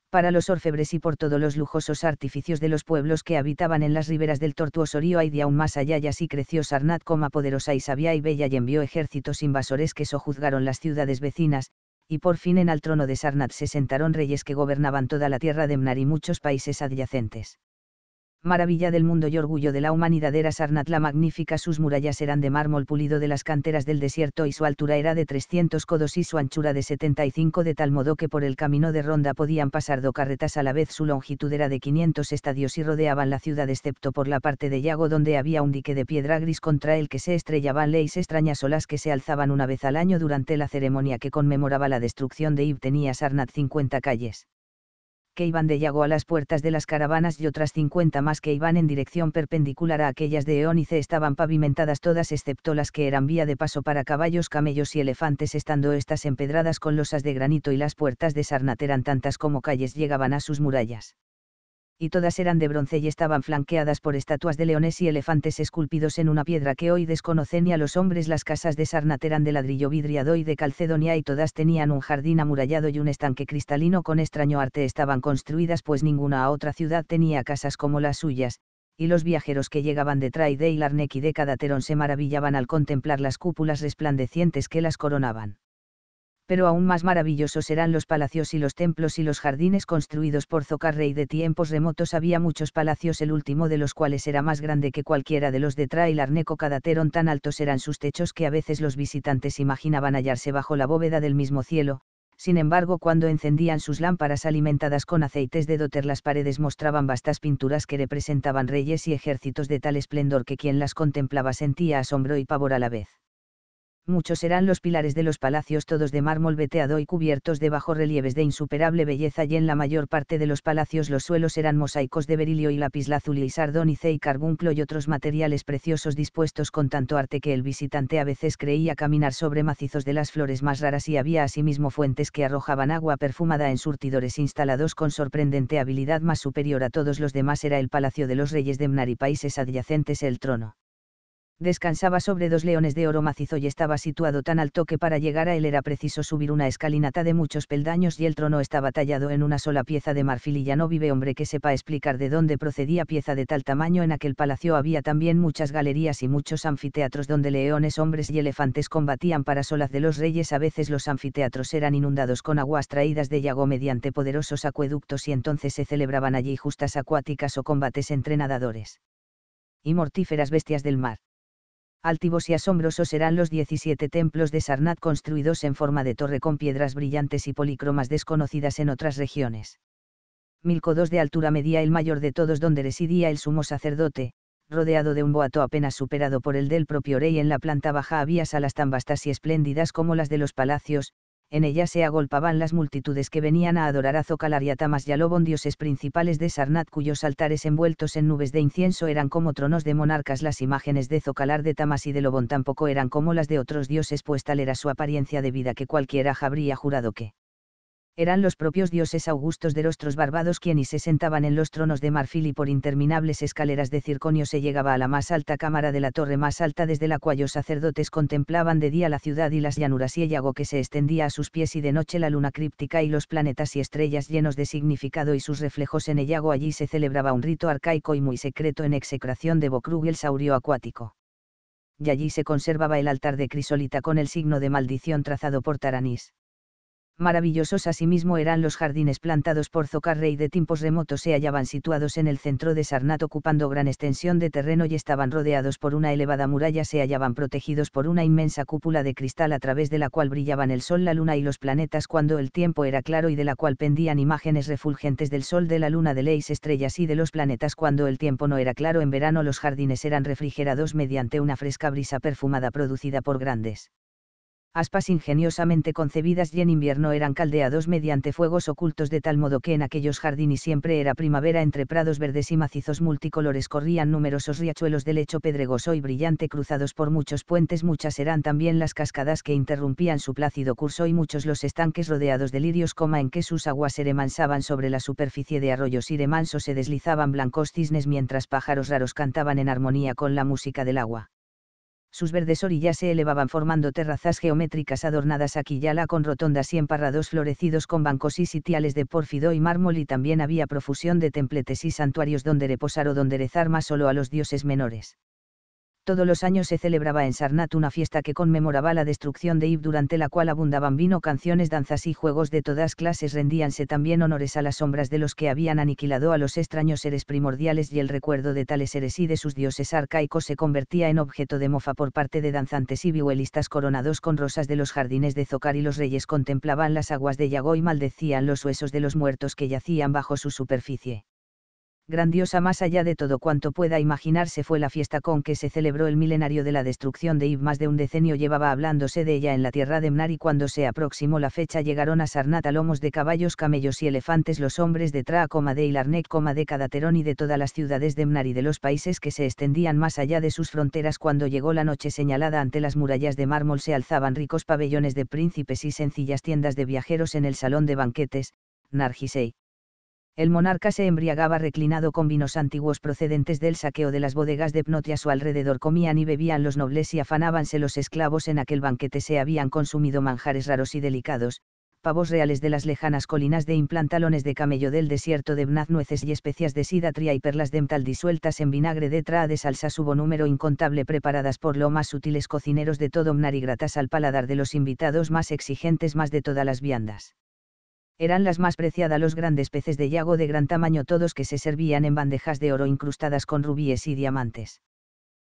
para los orfebres y por todos los lujosos artificios de los pueblos que habitaban en las riberas del tortuoso río hay aún más allá y así creció Sarnat como poderosa y sabia y bella y envió ejércitos invasores que sojuzgaron las ciudades vecinas, y por fin en el trono de Sarnat se sentaron reyes que gobernaban toda la tierra de Mnar y muchos países adyacentes maravilla del mundo y orgullo de la humanidad era Sarnat la magnífica, sus murallas eran de mármol pulido de las canteras del desierto y su altura era de 300 codos y su anchura de 75 de tal modo que por el camino de ronda podían pasar dos carretas a la vez, su longitud era de 500 estadios y rodeaban la ciudad excepto por la parte de Yago donde había un dique de piedra gris contra el que se estrellaban leyes extrañas olas que se alzaban una vez al año durante la ceremonia que conmemoraba la destrucción de tenía Sarnat 50 calles que iban de Yago a las puertas de las caravanas y otras 50 más que iban en dirección perpendicular a aquellas de Eónice estaban pavimentadas todas excepto las que eran vía de paso para caballos, camellos y elefantes estando estas empedradas con losas de granito y las puertas de Sarnat eran tantas como calles llegaban a sus murallas y todas eran de bronce y estaban flanqueadas por estatuas de leones y elefantes esculpidos en una piedra que hoy desconocen y a los hombres las casas de Sarnat eran de ladrillo vidriado y de calcedonia y todas tenían un jardín amurallado y un estanque cristalino con extraño arte estaban construidas pues ninguna otra ciudad tenía casas como las suyas, y los viajeros que llegaban de Traide y Larnec y de Cadaterón se maravillaban al contemplar las cúpulas resplandecientes que las coronaban pero aún más maravillosos serán los palacios y los templos y los jardines construidos por Zocarrey de tiempos remotos. Había muchos palacios, el último de los cuales era más grande que cualquiera de los de Trailarneco Arneco Cadateron. Tan altos eran sus techos que a veces los visitantes imaginaban hallarse bajo la bóveda del mismo cielo. Sin embargo, cuando encendían sus lámparas alimentadas con aceites de doter, las paredes mostraban vastas pinturas que representaban reyes y ejércitos de tal esplendor que quien las contemplaba sentía asombro y pavor a la vez muchos eran los pilares de los palacios todos de mármol veteado y cubiertos de relieves de insuperable belleza y en la mayor parte de los palacios los suelos eran mosaicos de berilio y lapislázuli y sardónice y carbunclo y otros materiales preciosos dispuestos con tanto arte que el visitante a veces creía caminar sobre macizos de las flores más raras y había asimismo fuentes que arrojaban agua perfumada en surtidores instalados con sorprendente habilidad más superior a todos los demás era el palacio de los reyes de Mnar y países adyacentes el trono descansaba sobre dos leones de oro macizo y estaba situado tan alto que para llegar a él era preciso subir una escalinata de muchos peldaños y el trono estaba tallado en una sola pieza de marfil y ya no vive hombre que sepa explicar de dónde procedía pieza de tal tamaño. En aquel palacio había también muchas galerías y muchos anfiteatros donde leones, hombres y elefantes combatían para solas de los reyes. A veces los anfiteatros eran inundados con aguas traídas de Yago mediante poderosos acueductos y entonces se celebraban allí justas acuáticas o combates entre nadadores y mortíferas bestias del mar altivos y asombrosos serán los 17 templos de Sarnat construidos en forma de torre con piedras brillantes y polícromas desconocidas en otras regiones. Mil codos de altura medía el mayor de todos donde residía el sumo sacerdote, rodeado de un boato apenas superado por el del propio rey en la planta baja había salas tan vastas y espléndidas como las de los palacios, en ella se agolpaban las multitudes que venían a adorar a Zocalar y a Tamas Lobón dioses principales de Sarnat, cuyos altares envueltos en nubes de incienso eran como tronos de monarcas. Las imágenes de Zocalar de Tamas y de Lobón tampoco eran como las de otros dioses, pues tal era su apariencia de vida que cualquiera habría jurado que eran los propios dioses augustos de rostros barbados quienes se sentaban en los tronos de marfil y por interminables escaleras de circonio se llegaba a la más alta cámara de la torre más alta desde la cual los sacerdotes contemplaban de día la ciudad y las llanuras y el lago que se extendía a sus pies y de noche la luna críptica y los planetas y estrellas llenos de significado y sus reflejos en el lago allí se celebraba un rito arcaico y muy secreto en execración de Bokrug el saurio acuático. Y allí se conservaba el altar de crisolita con el signo de maldición trazado por Taranís maravillosos asimismo eran los jardines plantados por Zocarrey de tiempos remotos se hallaban situados en el centro de Sarnat ocupando gran extensión de terreno y estaban rodeados por una elevada muralla se hallaban protegidos por una inmensa cúpula de cristal a través de la cual brillaban el sol la luna y los planetas cuando el tiempo era claro y de la cual pendían imágenes refulgentes del sol de la luna de leyes estrellas y de los planetas cuando el tiempo no era claro en verano los jardines eran refrigerados mediante una fresca brisa perfumada producida por grandes aspas ingeniosamente concebidas y en invierno eran caldeados mediante fuegos ocultos de tal modo que en aquellos jardines siempre era primavera entre prados verdes y macizos multicolores corrían numerosos riachuelos de lecho pedregoso y brillante cruzados por muchos puentes muchas eran también las cascadas que interrumpían su plácido curso y muchos los estanques rodeados de lirios coma en que sus aguas se remansaban sobre la superficie de arroyos y remansos se deslizaban blancos cisnes mientras pájaros raros cantaban en armonía con la música del agua sus verdes orillas se elevaban formando terrazas geométricas adornadas aquí allá con rotondas y emparrados florecidos con bancos y sitiales de pórfido y mármol y también había profusión de templetes y santuarios donde reposar o donde rezar más solo a los dioses menores todos los años se celebraba en Sarnat una fiesta que conmemoraba la destrucción de Ib durante la cual abundaban vino, canciones, danzas y juegos de todas clases. Rendíanse también honores a las sombras de los que habían aniquilado a los extraños seres primordiales y el recuerdo de tales seres y de sus dioses arcaicos se convertía en objeto de mofa por parte de danzantes y vihuelistas coronados con rosas de los jardines de Zocar y los reyes contemplaban las aguas de Yago y maldecían los huesos de los muertos que yacían bajo su superficie grandiosa más allá de todo cuanto pueda imaginarse fue la fiesta con que se celebró el milenario de la destrucción de Ib. Más de un decenio llevaba hablándose de ella en la tierra de Mnari y cuando se aproximó la fecha llegaron a Sarnata lomos de caballos, camellos y elefantes los hombres de Traa, de Ilarnek, de Cadaterón y de todas las ciudades de Mnari y de los países que se extendían más allá de sus fronteras. Cuando llegó la noche señalada ante las murallas de mármol se alzaban ricos pabellones de príncipes y sencillas tiendas de viajeros en el salón de banquetes, Nargisei el monarca se embriagaba reclinado con vinos antiguos procedentes del saqueo de las bodegas de Pnoti a su alrededor comían y bebían los nobles y afanábanse los esclavos en aquel banquete se habían consumido manjares raros y delicados, pavos reales de las lejanas colinas de implantalones de camello del desierto de Bnaz nueces y especias de sidatria y perlas de disueltas en vinagre de traa de salsa subo número incontable preparadas por los más sutiles cocineros de todo Mnar y gratas al paladar de los invitados más exigentes más de todas las viandas eran las más preciadas los grandes peces de yago de gran tamaño todos que se servían en bandejas de oro incrustadas con rubíes y diamantes.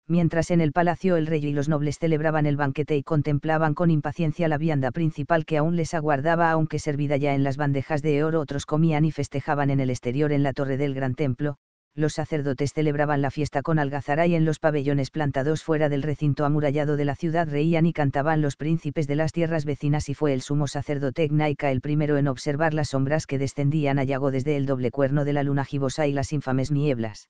Mientras en el palacio el rey y los nobles celebraban el banquete y contemplaban con impaciencia la vianda principal que aún les aguardaba aunque servida ya en las bandejas de oro otros comían y festejaban en el exterior en la torre del gran templo, los sacerdotes celebraban la fiesta con algazara y en los pabellones plantados fuera del recinto amurallado de la ciudad reían y cantaban los príncipes de las tierras vecinas y fue el sumo sacerdote Gnaika el primero en observar las sombras que descendían a Yago desde el doble cuerno de la luna gibosa y las infames nieblas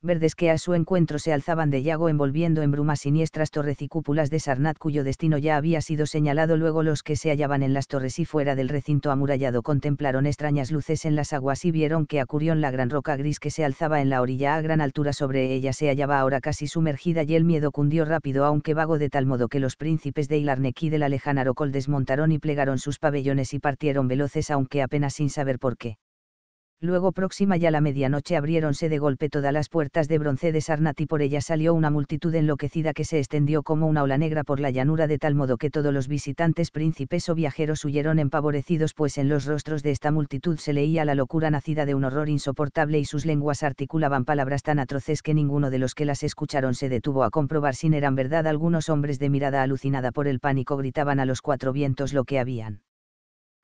verdes que a su encuentro se alzaban de llago envolviendo en brumas siniestras torres y cúpulas de Sarnat cuyo destino ya había sido señalado luego los que se hallaban en las torres y fuera del recinto amurallado contemplaron extrañas luces en las aguas y vieron que Acurión la gran roca gris que se alzaba en la orilla a gran altura sobre ella se hallaba ahora casi sumergida y el miedo cundió rápido aunque vago de tal modo que los príncipes de Ilarnequí de la lejana Rocol desmontaron y plegaron sus pabellones y partieron veloces aunque apenas sin saber por qué Luego próxima ya la medianoche abriéronse de golpe todas las puertas de bronce de Sarnat y por ellas salió una multitud enloquecida que se extendió como una ola negra por la llanura de tal modo que todos los visitantes príncipes o viajeros huyeron empavorecidos pues en los rostros de esta multitud se leía la locura nacida de un horror insoportable y sus lenguas articulaban palabras tan atroces que ninguno de los que las escucharon se detuvo a comprobar si eran verdad algunos hombres de mirada alucinada por el pánico gritaban a los cuatro vientos lo que habían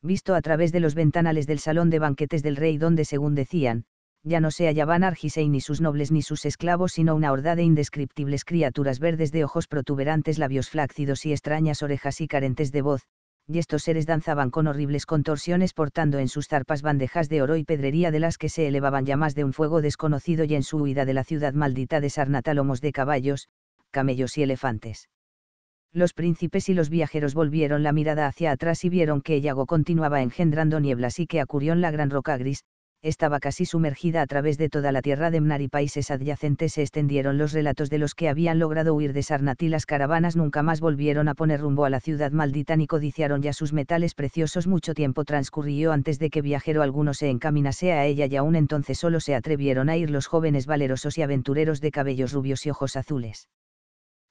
visto a través de los ventanales del salón de banquetes del rey donde, según decían, ya no se hallaban Argisei ni sus nobles ni sus esclavos, sino una horda de indescriptibles criaturas verdes de ojos protuberantes, labios flácidos y extrañas orejas y carentes de voz, y estos seres danzaban con horribles contorsiones portando en sus zarpas bandejas de oro y pedrería de las que se elevaban llamas de un fuego desconocido y en su huida de la ciudad maldita de sarnatálomos de caballos, camellos y elefantes los príncipes y los viajeros volvieron la mirada hacia atrás y vieron que Yago continuaba engendrando nieblas y que Acurión la gran roca gris, estaba casi sumergida a través de toda la tierra de Mnar y países adyacentes se extendieron los relatos de los que habían logrado huir de y las caravanas nunca más volvieron a poner rumbo a la ciudad maldita ni codiciaron ya sus metales preciosos mucho tiempo transcurrió antes de que viajero alguno se encaminase a ella y aún entonces solo se atrevieron a ir los jóvenes valerosos y aventureros de cabellos rubios y ojos azules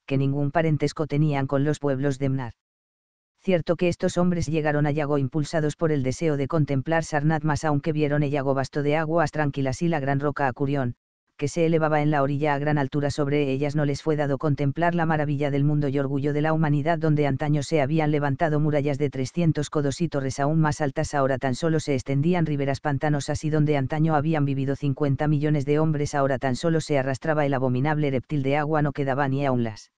que ningún parentesco tenían con los pueblos de Mnar. Cierto que estos hombres llegaron a Yago impulsados por el deseo de contemplar Sarnat más aunque vieron el Yago vasto de aguas tranquilas y la gran roca Acurión, que se elevaba en la orilla a gran altura sobre ellas no les fue dado contemplar la maravilla del mundo y orgullo de la humanidad donde antaño se habían levantado murallas de 300 codos y torres aún más altas ahora tan solo se extendían riberas pantanosas y donde antaño habían vivido 50 millones de hombres ahora tan solo se arrastraba el abominable reptil de agua no quedaba ni aún las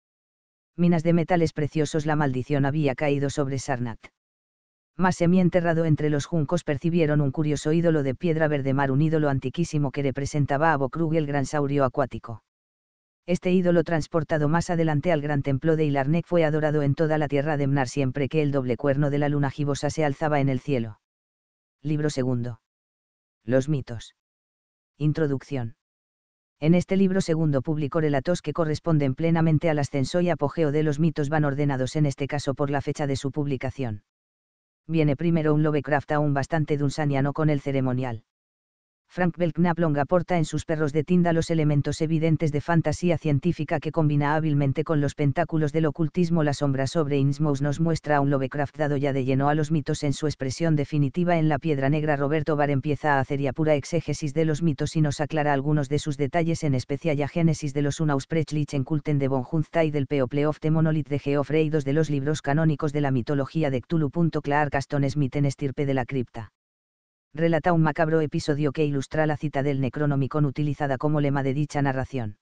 minas de metales preciosos la maldición había caído sobre Sarnat más semienterrado entre los juncos percibieron un curioso ídolo de piedra verde mar, un ídolo antiquísimo que representaba a Bokrug el gran saurio acuático. Este ídolo transportado más adelante al gran templo de Ilarnek fue adorado en toda la tierra de Mnar siempre que el doble cuerno de la luna gibosa se alzaba en el cielo. Libro segundo. Los mitos. Introducción. En este libro segundo publicó relatos que corresponden plenamente al ascenso y apogeo de los mitos van ordenados en este caso por la fecha de su publicación viene primero un Lovecraft aún bastante dunsaniano con el ceremonial. Frank Belknap-Long aporta en sus perros de tinda los elementos evidentes de fantasía científica que combina hábilmente con los pentáculos del ocultismo. La sombra sobre Innsmouth nos muestra a un Lovecraft dado ya de lleno a los mitos en su expresión definitiva en La Piedra Negra. Roberto Bar empieza a hacer ya pura exégesis de los mitos y nos aclara algunos de sus detalles, en especial ya Génesis de los en Kulten de von y del of de Monolith de Geoffrey, dos de los libros canónicos de la mitología de Cthulhu. Clark Aston Smith en Estirpe de la Cripta relata un macabro episodio que ilustra la cita del Necronomicon utilizada como lema de dicha narración.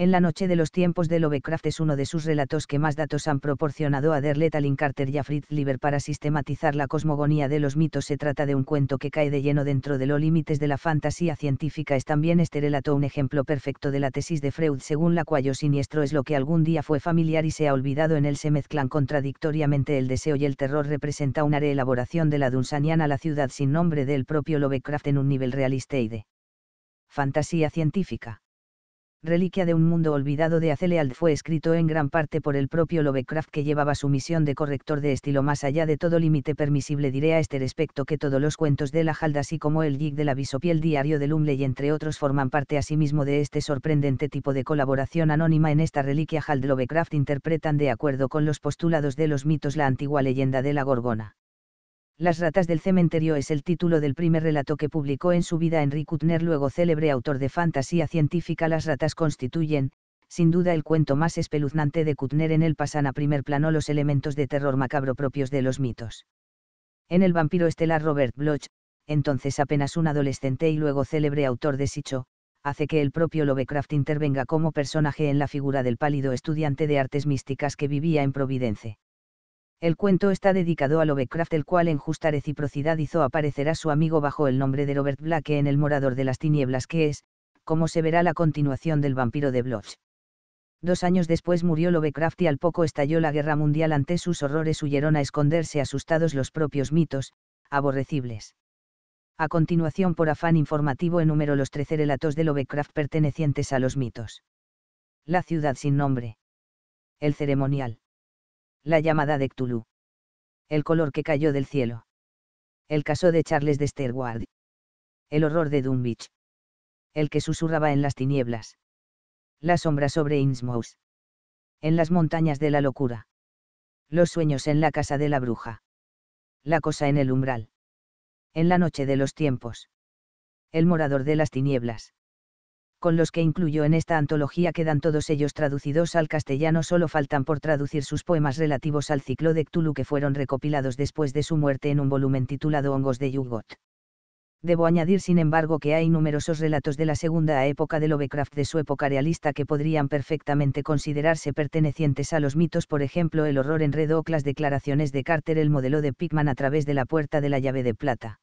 En la noche de los tiempos de Lovecraft es uno de sus relatos que más datos han proporcionado a Derlet Alin Carter y a Fritz Lieber para sistematizar la cosmogonía de los mitos. Se trata de un cuento que cae de lleno dentro de los límites de la fantasía científica. Es también este relato un ejemplo perfecto de la tesis de Freud, según la cual lo siniestro es lo que algún día fue familiar y se ha olvidado. En él se mezclan contradictoriamente el deseo y el terror. Representa una reelaboración de la Dunsaniana, la ciudad sin nombre del propio Lovecraft en un nivel realista y de fantasía científica Reliquia de un mundo olvidado de Aceleald fue escrito en gran parte por el propio Lovecraft que llevaba su misión de corrector de estilo más allá de todo límite permisible. Diré a este respecto que todos los cuentos de la Hald así como el gig de la Bisopiel Diario de Lumley entre otros forman parte asimismo de este sorprendente tipo de colaboración anónima en esta reliquia Hald Lovecraft interpretan de acuerdo con los postulados de los mitos la antigua leyenda de la Gorgona. Las ratas del cementerio es el título del primer relato que publicó en su vida Henry Kutner, luego célebre autor de fantasía científica. Las ratas constituyen, sin duda, el cuento más espeluznante de Kutner. En el pasan a primer plano los elementos de terror macabro propios de los mitos. En El vampiro estelar Robert Bloch, entonces apenas un adolescente y luego célebre autor de Sicho, hace que el propio Lovecraft intervenga como personaje en la figura del pálido estudiante de artes místicas que vivía en Providence. El cuento está dedicado a Lovecraft, el cual en justa reciprocidad hizo aparecer a su amigo bajo el nombre de Robert Black en El Morador de las Tinieblas, que es, como se verá, la continuación del vampiro de Bloch. Dos años después murió Lovecraft y al poco estalló la guerra mundial. Ante sus horrores huyeron a esconderse asustados los propios mitos, aborrecibles. A continuación, por afán informativo, enumero los trece relatos de Lovecraft pertenecientes a los mitos. La ciudad sin nombre. El ceremonial la llamada de Cthulhu. El color que cayó del cielo. El caso de Charles de Sterward. El horror de Dunwich. El que susurraba en las tinieblas. La sombra sobre Innsmouth. En las montañas de la locura. Los sueños en la casa de la bruja. La cosa en el umbral. En la noche de los tiempos. El morador de las tinieblas con los que incluyó en esta antología quedan todos ellos traducidos al castellano, solo faltan por traducir sus poemas relativos al ciclo de Cthulhu que fueron recopilados después de su muerte en un volumen titulado Hongos de Yugot. Debo añadir sin embargo que hay numerosos relatos de la segunda época de Lovecraft de su época realista que podrían perfectamente considerarse pertenecientes a los mitos, por ejemplo el horror en o las declaraciones de Carter, el modelo de Pickman a través de la puerta de la llave de plata.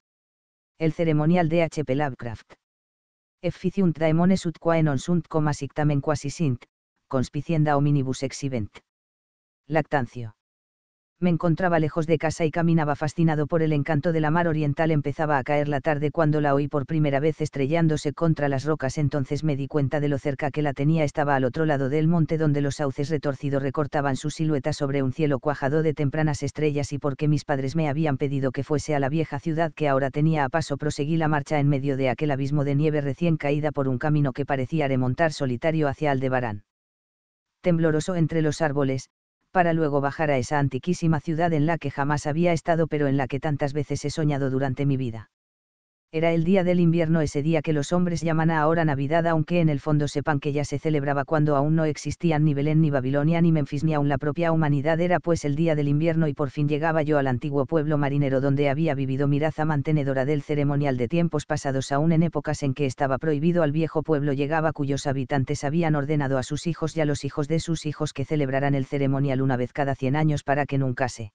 El ceremonial de H.P. Lovecraft efficiunt daemones ut quae non sunt coma sictamen quasi sint, conspicienda hominibus exhibent. Lactancio me encontraba lejos de casa y caminaba fascinado por el encanto de la mar oriental. Empezaba a caer la tarde cuando la oí por primera vez estrellándose contra las rocas. Entonces me di cuenta de lo cerca que la tenía. Estaba al otro lado del monte donde los sauces retorcidos recortaban su silueta sobre un cielo cuajado de tempranas estrellas y porque mis padres me habían pedido que fuese a la vieja ciudad que ahora tenía a paso, proseguí la marcha en medio de aquel abismo de nieve recién caída por un camino que parecía remontar solitario hacia Aldebarán. Tembloroso entre los árboles, para luego bajar a esa antiquísima ciudad en la que jamás había estado pero en la que tantas veces he soñado durante mi vida era el día del invierno ese día que los hombres llaman ahora Navidad aunque en el fondo sepan que ya se celebraba cuando aún no existían ni Belén ni Babilonia ni Memphis ni aún la propia humanidad era pues el día del invierno y por fin llegaba yo al antiguo pueblo marinero donde había vivido Miraza mantenedora del ceremonial de tiempos pasados aún en épocas en que estaba prohibido al viejo pueblo llegaba cuyos habitantes habían ordenado a sus hijos y a los hijos de sus hijos que celebraran el ceremonial una vez cada cien años para que nunca se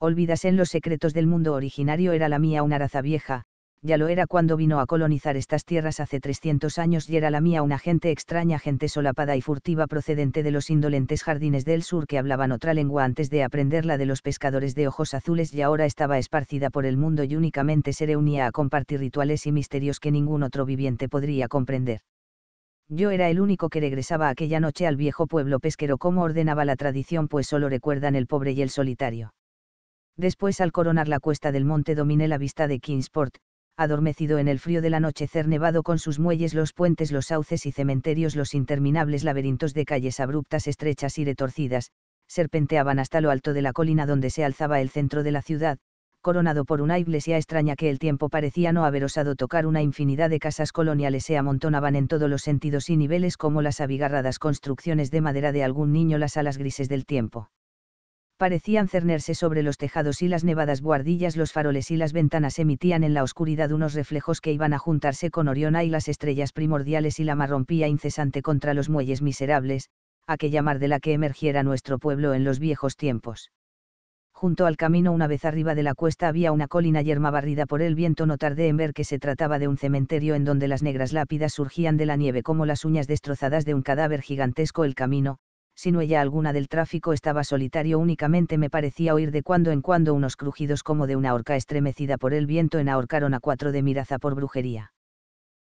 olvidasen los secretos del mundo originario era la mía una raza vieja, ya lo era cuando vino a colonizar estas tierras hace 300 años y era la mía una gente extraña, gente solapada y furtiva procedente de los indolentes jardines del sur que hablaban otra lengua antes de aprenderla de los pescadores de ojos azules y ahora estaba esparcida por el mundo y únicamente se reunía a compartir rituales y misterios que ningún otro viviente podría comprender. Yo era el único que regresaba aquella noche al viejo pueblo pesquero como ordenaba la tradición, pues solo recuerdan el pobre y el solitario. Después al coronar la cuesta del monte dominé la vista de Kingsport, adormecido en el frío del anochecer nevado con sus muelles los puentes, los sauces y cementerios, los interminables laberintos de calles abruptas, estrechas y retorcidas, serpenteaban hasta lo alto de la colina donde se alzaba el centro de la ciudad, coronado por una iglesia extraña que el tiempo parecía no haber osado tocar una infinidad de casas coloniales se amontonaban en todos los sentidos y niveles como las abigarradas construcciones de madera de algún niño las alas grises del tiempo parecían cernerse sobre los tejados y las nevadas guardillas los faroles y las ventanas emitían en la oscuridad unos reflejos que iban a juntarse con Oriona y las estrellas primordiales y la mar rompía incesante contra los muelles miserables, aquella mar de la que emergiera nuestro pueblo en los viejos tiempos. Junto al camino una vez arriba de la cuesta había una colina yerma barrida por el viento. No tardé en ver que se trataba de un cementerio en donde las negras lápidas surgían de la nieve como las uñas destrozadas de un cadáver gigantesco. El camino, sin ella alguna del tráfico estaba solitario únicamente me parecía oír de cuando en cuando unos crujidos como de una horca estremecida por el viento ahorcaron a cuatro de miraza por brujería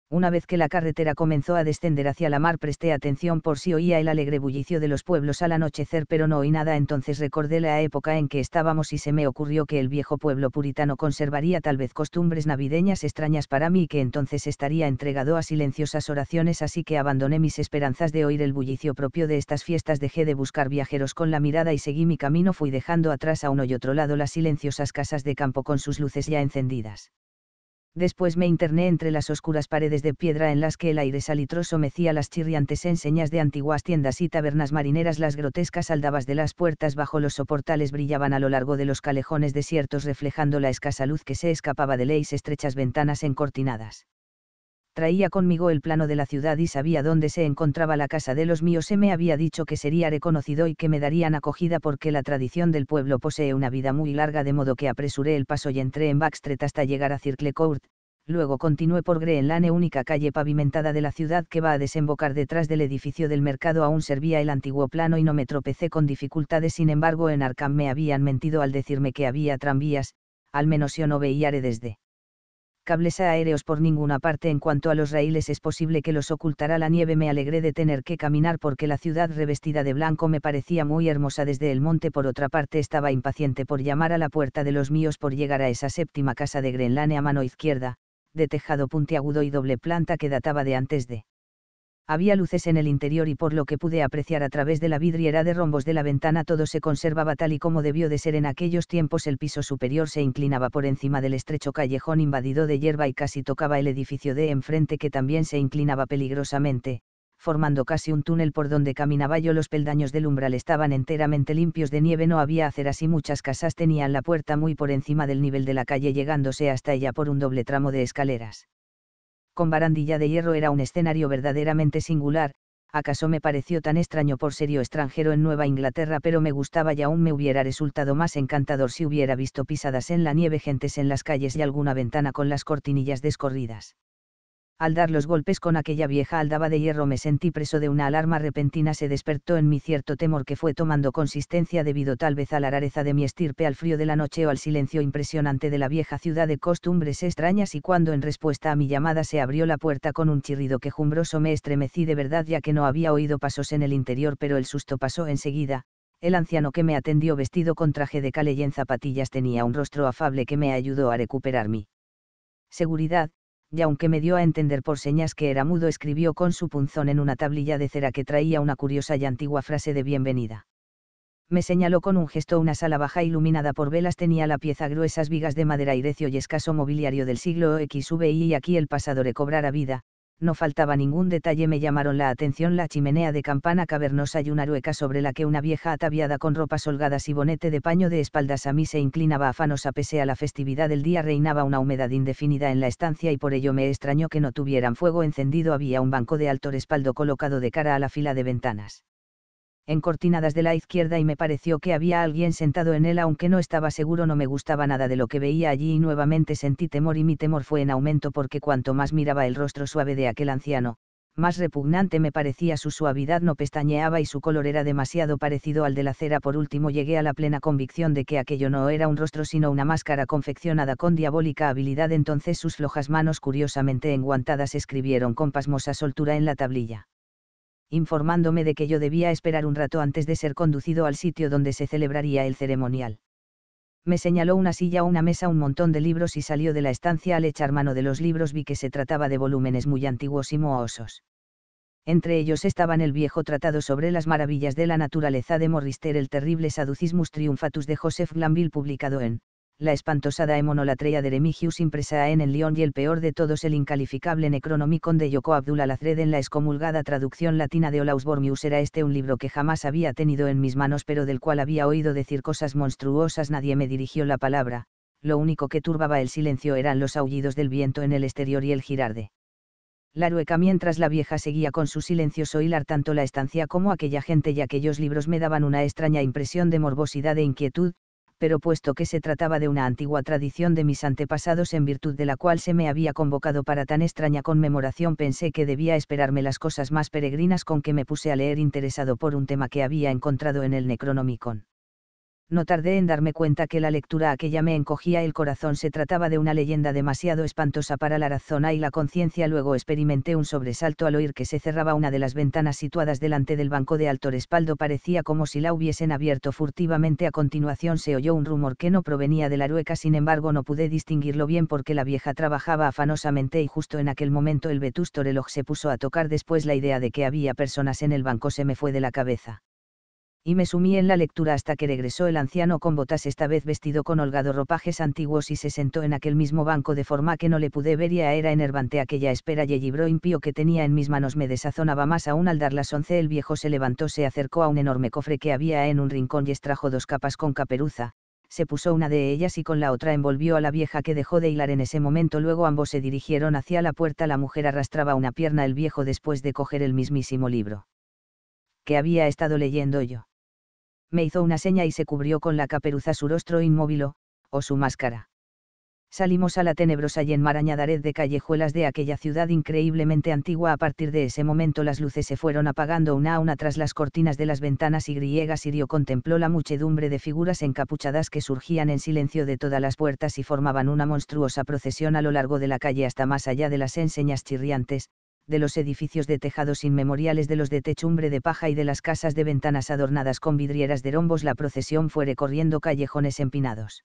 una vez que la carretera comenzó a descender hacia la mar presté atención por si oía el alegre bullicio de los pueblos al anochecer pero no oí nada entonces recordé la época en que estábamos y se me ocurrió que el viejo pueblo puritano conservaría tal vez costumbres navideñas extrañas para mí y que entonces estaría entregado a silenciosas oraciones así que abandoné mis esperanzas de oír el bullicio propio de estas fiestas dejé de buscar viajeros con la mirada y seguí mi camino fui dejando atrás a uno y otro lado las silenciosas casas de campo con sus luces ya encendidas. Después me interné entre las oscuras paredes de piedra en las que el aire salitroso mecía las chirriantes enseñas de antiguas tiendas y tabernas marineras, las grotescas aldabas de las puertas bajo los soportales brillaban a lo largo de los calejones desiertos reflejando la escasa luz que se escapaba de leyes estrechas ventanas encortinadas traía conmigo el plano de la ciudad y sabía dónde se encontraba la casa de los míos. Se me había dicho que sería reconocido y que me darían acogida porque la tradición del pueblo posee una vida muy larga, de modo que apresuré el paso y entré en Backstreet hasta llegar a Circle Court. Luego continué por lane única calle pavimentada de la ciudad que va a desembocar detrás del edificio del mercado. Aún servía el antiguo plano y no me tropecé con dificultades. Sin embargo, en Arkham me habían mentido al decirme que había tranvías, al menos yo no veía desde cables aéreos por ninguna parte en cuanto a los raíles es posible que los ocultará la nieve me alegré de tener que caminar porque la ciudad revestida de blanco me parecía muy hermosa desde el monte por otra parte estaba impaciente por llamar a la puerta de los míos por llegar a esa séptima casa de Grenlane a mano izquierda, de tejado puntiagudo y doble planta que databa de antes de había luces en el interior y por lo que pude apreciar a través de la vidriera de rombos de la ventana todo se conservaba tal y como debió de ser en aquellos tiempos el piso superior se inclinaba por encima del estrecho callejón invadido de hierba y casi tocaba el edificio de enfrente que también se inclinaba peligrosamente, formando casi un túnel por donde caminaba yo los peldaños del umbral estaban enteramente limpios de nieve no había aceras y muchas casas tenían la puerta muy por encima del nivel de la calle llegándose hasta ella por un doble tramo de escaleras con barandilla de hierro era un escenario verdaderamente singular, acaso me pareció tan extraño por serio extranjero en Nueva Inglaterra, pero me gustaba y aún me hubiera resultado más encantador si hubiera visto pisadas en la nieve, gentes en las calles y alguna ventana con las cortinillas descorridas al dar los golpes con aquella vieja aldaba de hierro me sentí preso de una alarma repentina, se despertó en mí cierto temor que fue tomando consistencia debido tal vez a la rareza de mi estirpe, al frío de la noche o al silencio impresionante de la vieja ciudad de costumbres extrañas y cuando en respuesta a mi llamada se abrió la puerta con un chirrido quejumbroso me estremecí de verdad ya que no había oído pasos en el interior pero el susto pasó enseguida, el anciano que me atendió vestido con traje de cale y en zapatillas tenía un rostro afable que me ayudó a recuperar mi seguridad, y aunque me dio a entender por señas que era mudo, escribió con su punzón en una tablilla de cera que traía una curiosa y antigua frase de bienvenida. Me señaló con un gesto una sala baja iluminada por velas tenía la pieza gruesas vigas de madera y recio y escaso mobiliario del siglo XVI y aquí el pasado recobrara vida, no faltaba ningún detalle me llamaron la atención la chimenea de campana cavernosa y una rueca sobre la que una vieja ataviada con ropas holgadas y bonete de paño de espaldas a mí se inclinaba afanosa pese a la festividad del día reinaba una humedad indefinida en la estancia y por ello me extrañó que no tuvieran fuego encendido había un banco de alto respaldo colocado de cara a la fila de ventanas en cortinadas de la izquierda y me pareció que había alguien sentado en él aunque no estaba seguro no me gustaba nada de lo que veía allí y nuevamente sentí temor y mi temor fue en aumento porque cuanto más miraba el rostro suave de aquel anciano, más repugnante me parecía su suavidad no pestañeaba y su color era demasiado parecido al de la cera. Por último llegué a la plena convicción de que aquello no era un rostro sino una máscara confeccionada con diabólica habilidad. Entonces sus flojas manos curiosamente enguantadas escribieron con pasmosa soltura en la tablilla informándome de que yo debía esperar un rato antes de ser conducido al sitio donde se celebraría el ceremonial. Me señaló una silla, una mesa, un montón de libros y salió de la estancia al echar mano de los libros vi que se trataba de volúmenes muy antiguos y mohosos. Entre ellos estaban el viejo tratado sobre las maravillas de la naturaleza de Morrister, el terrible Saducismus Triumphatus de Joseph Glanville publicado en la espantosada hemonolatría de Remigius impresa en el León y el peor de todos el incalificable Necronomicon de Yoko Abdul Alazred en la excomulgada traducción latina de Olaus Bormius era este un libro que jamás había tenido en mis manos pero del cual había oído decir cosas monstruosas nadie me dirigió la palabra, lo único que turbaba el silencio eran los aullidos del viento en el exterior y el girarde. La rueca mientras la vieja seguía con su silencioso hilar tanto la estancia como aquella gente y aquellos libros me daban una extraña impresión de morbosidad e inquietud, pero puesto que se trataba de una antigua tradición de mis antepasados en virtud de la cual se me había convocado para tan extraña conmemoración, pensé que debía esperarme las cosas más peregrinas con que me puse a leer interesado por un tema que había encontrado en el Necronomicon no tardé en darme cuenta que la lectura aquella me encogía el corazón se trataba de una leyenda demasiado espantosa para la razón y la conciencia. Luego experimenté un sobresalto al oír que se cerraba una de las ventanas situadas delante del banco de alto respaldo. Parecía como si la hubiesen abierto furtivamente. A continuación se oyó un rumor que no provenía de la rueca, sin embargo no pude distinguirlo bien porque la vieja trabajaba afanosamente y justo en aquel momento el vetusto reloj se puso a tocar. Después la idea de que había personas en el banco se me fue de la cabeza y me sumí en la lectura hasta que regresó el anciano con botas esta vez vestido con holgado ropajes antiguos y se sentó en aquel mismo banco de forma que no le pude ver y a era enervante aquella espera y el libro impío que tenía en mis manos me desazonaba más aún al dar las once el viejo se levantó se acercó a un enorme cofre que había en un rincón y extrajo dos capas con caperuza, se puso una de ellas y con la otra envolvió a la vieja que dejó de hilar en ese momento. Luego ambos se dirigieron hacia la puerta. La mujer arrastraba una pierna el viejo después de coger el mismísimo libro. Que había estado leyendo yo me hizo una seña y se cubrió con la caperuza su rostro inmóvil o su máscara. Salimos a la tenebrosa y enmarañada red de callejuelas de aquella ciudad increíblemente antigua. A partir de ese momento las luces se fueron apagando una a una tras las cortinas de las ventanas y griegas. Sirio contempló la muchedumbre de figuras encapuchadas que surgían en silencio de todas las puertas y formaban una monstruosa procesión a lo largo de la calle hasta más allá de las enseñas chirriantes, de los edificios de tejados inmemoriales de los de techumbre de paja y de las casas de ventanas adornadas con vidrieras de rombos la procesión fuere corriendo callejones empinados.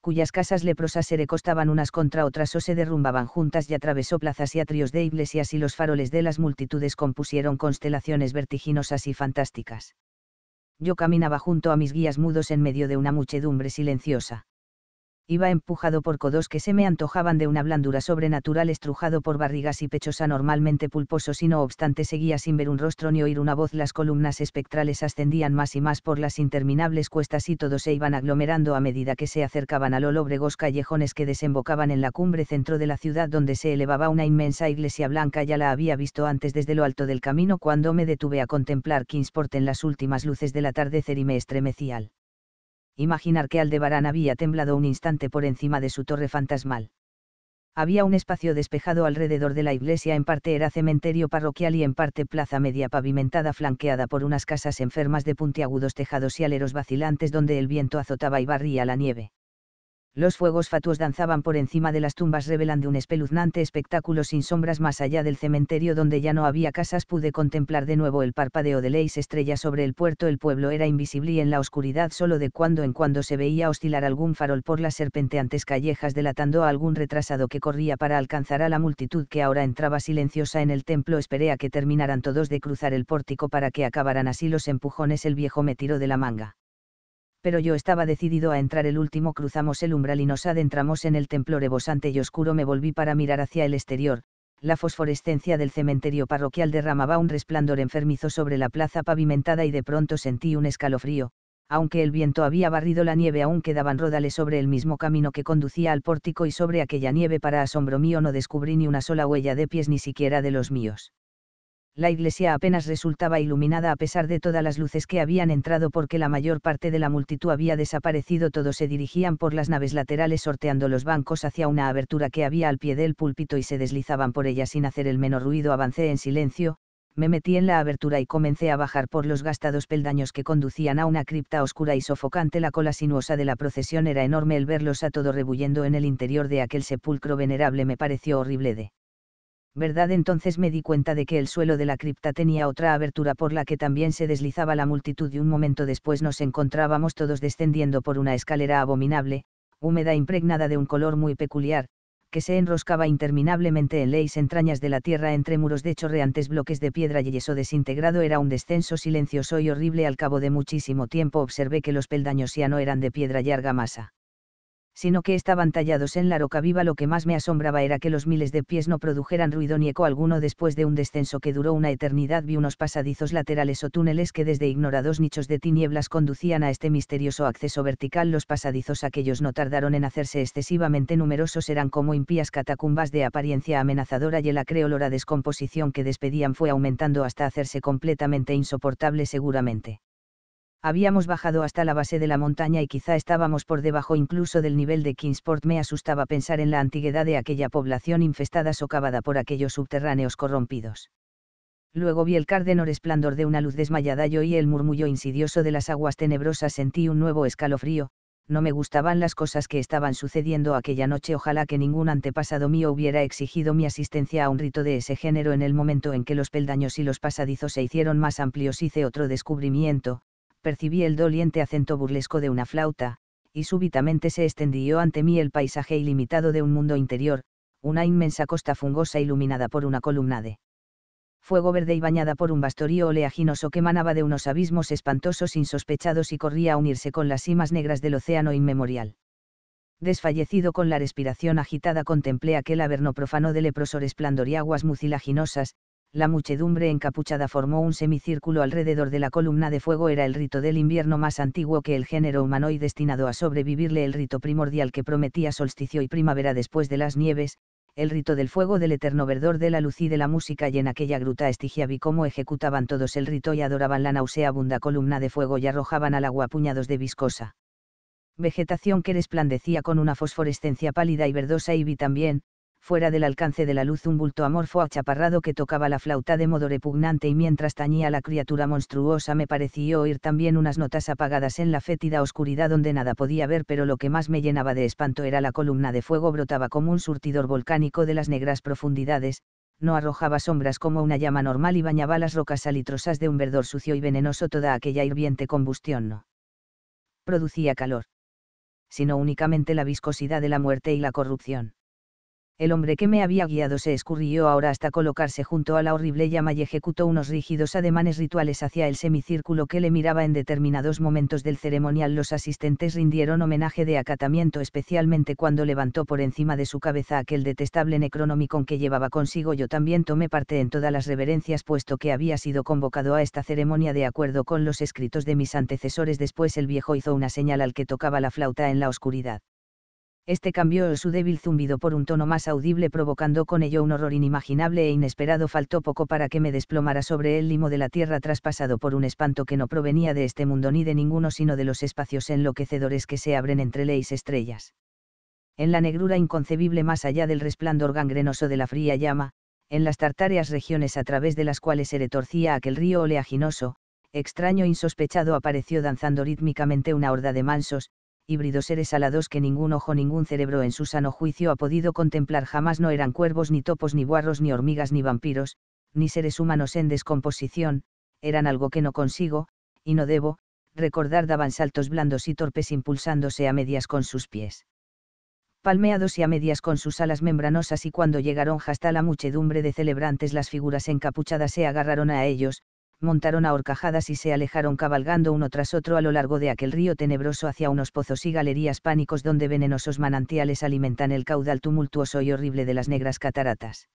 Cuyas casas leprosas se recostaban unas contra otras o se derrumbaban juntas y atravesó plazas y atrios de iglesias y los faroles de las multitudes compusieron constelaciones vertiginosas y fantásticas. Yo caminaba junto a mis guías mudos en medio de una muchedumbre silenciosa iba empujado por codos que se me antojaban de una blandura sobrenatural estrujado por barrigas y pechos anormalmente pulposos y no obstante seguía sin ver un rostro ni oír una voz las columnas espectrales ascendían más y más por las interminables cuestas y todos se iban aglomerando a medida que se acercaban a los lóbregos callejones que desembocaban en la cumbre centro de la ciudad donde se elevaba una inmensa iglesia blanca ya la había visto antes desde lo alto del camino cuando me detuve a contemplar Kingsport en las últimas luces del atardecer y me estremecí al imaginar que Aldebarán había temblado un instante por encima de su torre fantasmal. Había un espacio despejado alrededor de la iglesia, en parte era cementerio parroquial y en parte plaza media pavimentada flanqueada por unas casas enfermas de puntiagudos tejados y aleros vacilantes donde el viento azotaba y barría la nieve los fuegos fatuos danzaban por encima de las tumbas revelando un espeluznante espectáculo sin sombras más allá del cementerio donde ya no había casas pude contemplar de nuevo el parpadeo de leis estrellas sobre el puerto el pueblo era invisible y en la oscuridad solo de cuando en cuando se veía oscilar algún farol por las serpenteantes callejas delatando a algún retrasado que corría para alcanzar a la multitud que ahora entraba silenciosa en el templo esperé a que terminaran todos de cruzar el pórtico para que acabaran así los empujones el viejo me tiró de la manga pero yo estaba decidido a entrar el último cruzamos el umbral y nos adentramos en el templo rebosante y oscuro me volví para mirar hacia el exterior, la fosforescencia del cementerio parroquial derramaba un resplandor enfermizo sobre la plaza pavimentada y de pronto sentí un escalofrío, aunque el viento había barrido la nieve aún quedaban rodales sobre el mismo camino que conducía al pórtico y sobre aquella nieve para asombro mío no descubrí ni una sola huella de pies ni siquiera de los míos la iglesia apenas resultaba iluminada a pesar de todas las luces que habían entrado porque la mayor parte de la multitud había desaparecido. Todos se dirigían por las naves laterales sorteando los bancos hacia una abertura que había al pie del púlpito y se deslizaban por ella sin hacer el menor ruido. Avancé en silencio, me metí en la abertura y comencé a bajar por los gastados peldaños que conducían a una cripta oscura y sofocante. La cola sinuosa de la procesión era enorme. El verlos a todo rebulliendo en el interior de aquel sepulcro venerable me pareció horrible de ¿verdad? Entonces me di cuenta de que el suelo de la cripta tenía otra abertura por la que también se deslizaba la multitud y un momento después nos encontrábamos todos descendiendo por una escalera abominable, húmeda e impregnada de un color muy peculiar, que se enroscaba interminablemente en leyes entrañas de la tierra entre muros de chorreantes bloques de piedra y yeso desintegrado era un descenso silencioso y horrible al cabo de muchísimo tiempo observé que los peldaños ya no eran de piedra y argamasa sino que estaban tallados en la roca viva. Lo que más me asombraba era que los miles de pies no produjeran ruido ni eco alguno después de un descenso que duró una eternidad. Vi unos pasadizos laterales o túneles que desde ignorados nichos de tinieblas conducían a este misterioso acceso vertical. Los pasadizos aquellos no tardaron en hacerse excesivamente numerosos, eran como impías catacumbas de apariencia amenazadora y el olor descomposición que despedían fue aumentando hasta hacerse completamente insoportable seguramente habíamos bajado hasta la base de la montaña y quizá estábamos por debajo incluso del nivel de Kingsport. Me asustaba pensar en la antigüedad de aquella población infestada socavada por aquellos subterráneos corrompidos. Luego vi el cárdeno resplandor de una luz desmayada y el murmullo insidioso de las aguas tenebrosas. Sentí un nuevo escalofrío, no me gustaban las cosas que estaban sucediendo aquella noche. Ojalá que ningún antepasado mío hubiera exigido mi asistencia a un rito de ese género en el momento en que los peldaños y los pasadizos se hicieron más amplios. Hice otro descubrimiento, percibí el doliente acento burlesco de una flauta, y súbitamente se extendió ante mí el paisaje ilimitado de un mundo interior, una inmensa costa fungosa iluminada por una columna de fuego verde y bañada por un bastorío oleaginoso que manaba de unos abismos espantosos insospechados y corría a unirse con las cimas negras del océano inmemorial. Desfallecido con la respiración agitada contemplé aquel averno profano de leproso aguas mucilaginosas, la muchedumbre encapuchada formó un semicírculo alrededor de la columna de fuego era el rito del invierno más antiguo que el género humano y destinado a sobrevivirle el rito primordial que prometía solsticio y primavera después de las nieves, el rito del fuego del eterno verdor de la luz y de la música y en aquella gruta estigia vi cómo ejecutaban todos el rito y adoraban la nauseabunda columna de fuego y arrojaban al agua puñados de viscosa. Vegetación que resplandecía con una fosforescencia pálida y verdosa y vi también, fuera del alcance de la luz un bulto amorfo achaparrado que tocaba la flauta de modo repugnante y mientras tañía la criatura monstruosa me pareció oír también unas notas apagadas en la fétida oscuridad donde nada podía ver pero lo que más me llenaba de espanto era la columna de fuego brotaba como un surtidor volcánico de las negras profundidades, no arrojaba sombras como una llama normal y bañaba las rocas salitrosas de un verdor sucio y venenoso toda aquella hirviente combustión no producía calor sino únicamente la viscosidad de la muerte y la corrupción el hombre que me había guiado se escurrió ahora hasta colocarse junto a la horrible llama y ejecutó unos rígidos ademanes rituales hacia el semicírculo que le miraba en determinados momentos del ceremonial. Los asistentes rindieron homenaje de acatamiento especialmente cuando levantó por encima de su cabeza aquel detestable necronomicon que llevaba consigo. Yo también tomé parte en todas las reverencias puesto que había sido convocado a esta ceremonia de acuerdo con los escritos de mis antecesores. Después el viejo hizo una señal al que tocaba la flauta en la oscuridad este cambió su débil zumbido por un tono más audible provocando con ello un horror inimaginable e inesperado. Faltó poco para que me desplomara sobre el limo de la tierra traspasado por un espanto que no provenía de este mundo ni de ninguno sino de los espacios enloquecedores que se abren entre leis estrellas. En la negrura inconcebible más allá del resplandor gangrenoso de la fría llama, en las tartáreas regiones a través de las cuales se retorcía aquel río oleaginoso, extraño e insospechado apareció danzando rítmicamente una horda de mansos, híbridos seres alados que ningún ojo, ningún cerebro en su sano juicio ha podido contemplar jamás no eran cuervos, ni topos, ni guarros, ni hormigas, ni vampiros, ni seres humanos en descomposición, eran algo que no consigo, y no debo, recordar daban saltos blandos y torpes impulsándose a medias con sus pies. Palmeados y a medias con sus alas membranosas y cuando llegaron hasta la muchedumbre de celebrantes las figuras encapuchadas se agarraron a ellos, montaron a horcajadas y se alejaron cabalgando uno tras otro a lo largo de aquel río tenebroso hacia unos pozos y galerías pánicos donde venenosos manantiales alimentan el caudal tumultuoso y horrible de las negras cataratas.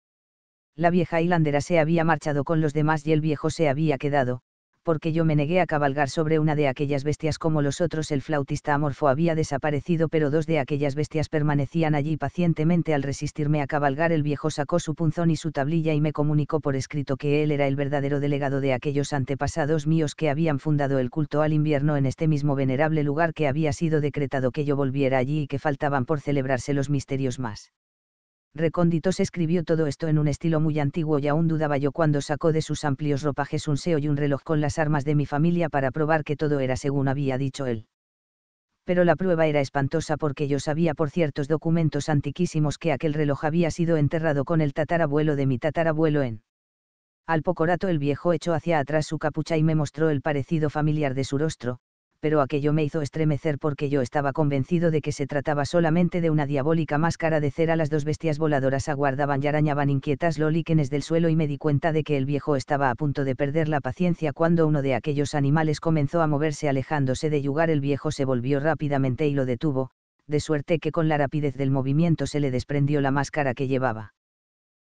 La vieja hilandera se había marchado con los demás y el viejo se había quedado, porque yo me negué a cabalgar sobre una de aquellas bestias como los otros el flautista amorfo había desaparecido pero dos de aquellas bestias permanecían allí pacientemente al resistirme a cabalgar el viejo sacó su punzón y su tablilla y me comunicó por escrito que él era el verdadero delegado de aquellos antepasados míos que habían fundado el culto al invierno en este mismo venerable lugar que había sido decretado que yo volviera allí y que faltaban por celebrarse los misterios más Recónditos escribió todo esto en un estilo muy antiguo y aún dudaba yo cuando sacó de sus amplios ropajes un seo y un reloj con las armas de mi familia para probar que todo era según había dicho él. Pero la prueba era espantosa porque yo sabía por ciertos documentos antiquísimos que aquel reloj había sido enterrado con el tatarabuelo de mi tatarabuelo en. Al poco rato el viejo echó hacia atrás su capucha y me mostró el parecido familiar de su rostro, pero aquello me hizo estremecer porque yo estaba convencido de que se trataba solamente de una diabólica máscara de cera. Las dos bestias voladoras aguardaban y arañaban inquietas los líquenes del suelo y me di cuenta de que el viejo estaba a punto de perder la paciencia cuando uno de aquellos animales comenzó a moverse alejándose de yugar. El viejo se volvió rápidamente y lo detuvo, de suerte que con la rapidez del movimiento se le desprendió la máscara que llevaba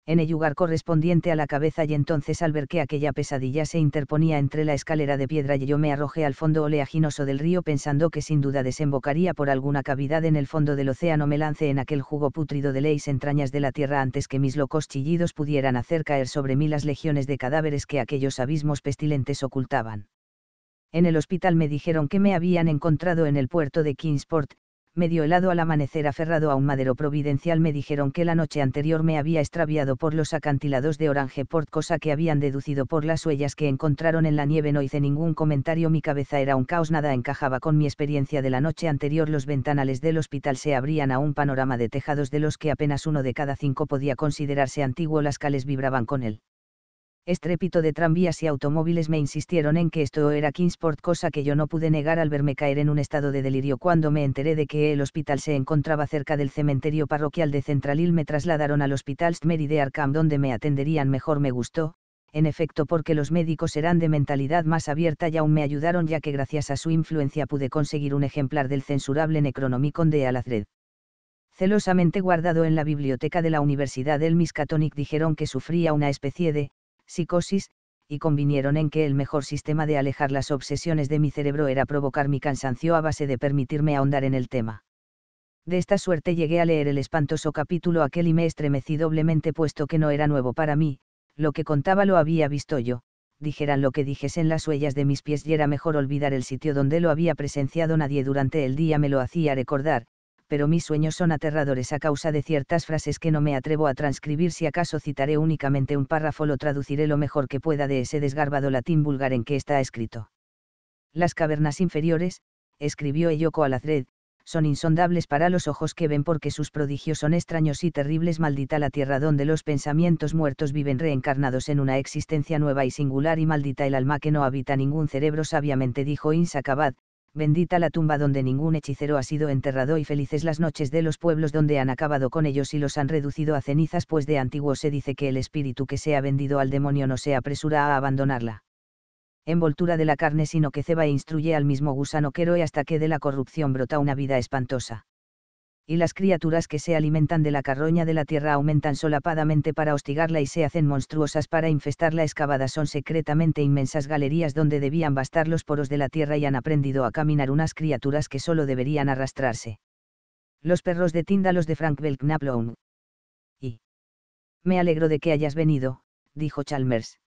en el lugar correspondiente a la cabeza y entonces al ver que aquella pesadilla se interponía entre la escalera de piedra y yo me arrojé al fondo oleaginoso del río pensando que sin duda desembocaría por alguna cavidad en el fondo del océano me lancé en aquel jugo pútrido de leyes entrañas de la tierra antes que mis locos chillidos pudieran hacer caer sobre mí las legiones de cadáveres que aquellos abismos pestilentes ocultaban. En el hospital me dijeron que me habían encontrado en el puerto de Kingsport, medio helado al amanecer aferrado a un madero providencial me dijeron que la noche anterior me había extraviado por los acantilados de Orangeport, cosa que habían deducido por las huellas que encontraron en la nieve. No hice ningún comentario, mi cabeza era un caos, nada encajaba con mi experiencia de la noche anterior. Los ventanales del hospital se abrían a un panorama de tejados de los que apenas uno de cada cinco podía considerarse antiguo, las cales vibraban con él estrépito de tranvías y automóviles me insistieron en que esto era Kingsport, cosa que yo no pude negar al verme caer en un estado de delirio cuando me enteré de que el hospital se encontraba cerca del cementerio parroquial de Centralil. Me trasladaron al Hospital St. de Arkham, donde me atenderían mejor. Me gustó, en efecto, porque los médicos eran de mentalidad más abierta y aún me ayudaron, ya que gracias a su influencia pude conseguir un ejemplar del censurable Necronomicon de Alazred celosamente guardado en la biblioteca de la Universidad del Miskatonic dijeron que sufría una especie de psicosis, y convinieron en que el mejor sistema de alejar las obsesiones de mi cerebro era provocar mi cansancio a base de permitirme ahondar en el tema. De esta suerte llegué a leer el espantoso capítulo aquel y me estremecí doblemente puesto que no era nuevo para mí, lo que contaba lo había visto yo, dijeran lo que dijesen las huellas de mis pies y era mejor olvidar el sitio donde lo había presenciado nadie durante el día me lo hacía recordar, pero mis sueños son aterradores a causa de ciertas frases que no me atrevo a transcribir si acaso citaré únicamente un párrafo lo traduciré lo mejor que pueda de ese desgarbado latín vulgar en que está escrito. Las cavernas inferiores, escribió Eyoko Alazred, son insondables para los ojos que ven porque sus prodigios son extraños y terribles maldita la tierra donde los pensamientos muertos viven reencarnados en una existencia nueva y singular y maldita el alma que no habita ningún cerebro sabiamente dijo Insacabad, bendita la tumba donde ningún hechicero ha sido enterrado y felices las noches de los pueblos donde han acabado con ellos y los han reducido a cenizas, pues de antiguo se dice que el espíritu que se ha vendido al demonio no se apresura a abandonarla. Envoltura de la carne sino que ceba e instruye al mismo gusano y hasta que de la corrupción brota una vida espantosa y las criaturas que se alimentan de la carroña de la tierra aumentan solapadamente para hostigarla y se hacen monstruosas para infestar la excavada son secretamente inmensas galerías donde debían bastar los poros de la tierra y han aprendido a caminar unas criaturas que solo deberían arrastrarse. Los perros de Tíndalos de Frank Belknap Y. Me alegro de que hayas venido, dijo Chalmers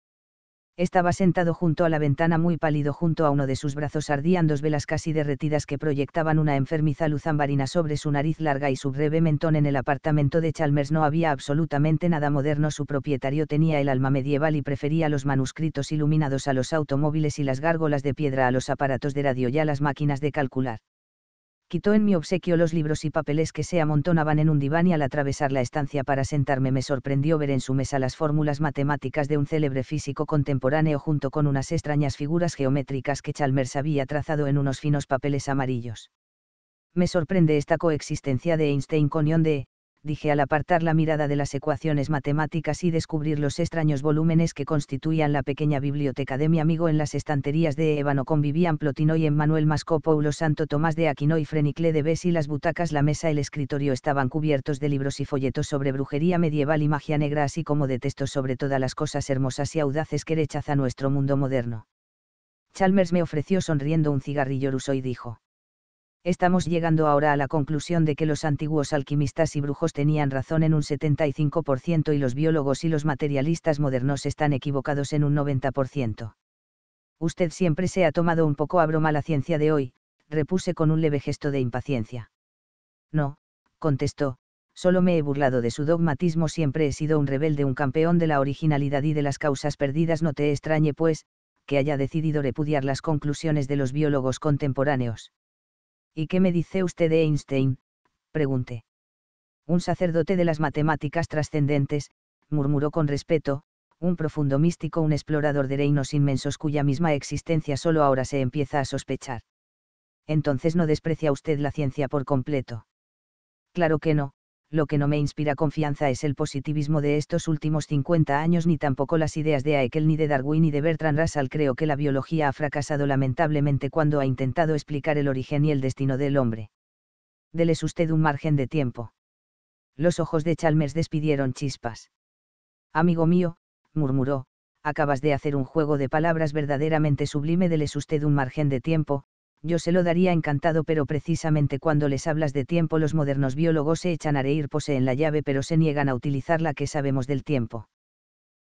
estaba sentado junto a la ventana muy pálido junto a uno de sus brazos ardían dos velas casi derretidas que proyectaban una enfermiza luz ambarina sobre su nariz larga y su breve mentón en el apartamento de Chalmers no había absolutamente nada moderno su propietario tenía el alma medieval y prefería los manuscritos iluminados a los automóviles y las gárgolas de piedra a los aparatos de radio y a las máquinas de calcular quitó en mi obsequio los libros y papeles que se amontonaban en un diván y al atravesar la estancia para sentarme me sorprendió ver en su mesa las fórmulas matemáticas de un célebre físico contemporáneo junto con unas extrañas figuras geométricas que Chalmers había trazado en unos finos papeles amarillos. Me sorprende esta coexistencia de Einstein con ion de dije al apartar la mirada de las ecuaciones matemáticas y descubrir los extraños volúmenes que constituían la pequeña biblioteca de mi amigo en las estanterías de Ébano convivían Plotino y Emmanuel Mascopoulo Santo Tomás de Aquino y Frenicle de Bess y las butacas, la mesa, el escritorio estaban cubiertos de libros y folletos sobre brujería medieval y magia negra así como de textos sobre todas las cosas hermosas y audaces que rechaza nuestro mundo moderno. Chalmers me ofreció sonriendo un cigarrillo ruso y dijo estamos llegando ahora a la conclusión de que los antiguos alquimistas y brujos tenían razón en un 75% y los biólogos y los materialistas modernos están equivocados en un 90%. Usted siempre se ha tomado un poco a broma la ciencia de hoy, repuse con un leve gesto de impaciencia. No, contestó, solo me he burlado de su dogmatismo, siempre he sido un rebelde, un campeón de la originalidad y de las causas perdidas, no te extrañe, pues, que haya decidido repudiar las conclusiones de los biólogos contemporáneos. ¿Y qué me dice usted de Einstein? pregunté. Un sacerdote de las matemáticas trascendentes, murmuró con respeto, un profundo místico, un explorador de reinos inmensos cuya misma existencia solo ahora se empieza a sospechar. Entonces no desprecia usted la ciencia por completo. Claro que no, lo que no me inspira confianza es el positivismo de estos últimos 50 años ni tampoco las ideas de Haeckel ni de Darwin ni de Bertrand Russell. Creo que la biología ha fracasado lamentablemente cuando ha intentado explicar el origen y el destino del hombre. Deles usted un margen de tiempo. Los ojos de Chalmers despidieron chispas. Amigo mío, murmuró, acabas de hacer un juego de palabras verdaderamente sublime. Deles usted un margen de tiempo, yo se lo daría encantado pero precisamente cuando les hablas de tiempo los modernos biólogos se echan a reír poseen la llave pero se niegan a utilizar la que sabemos del tiempo.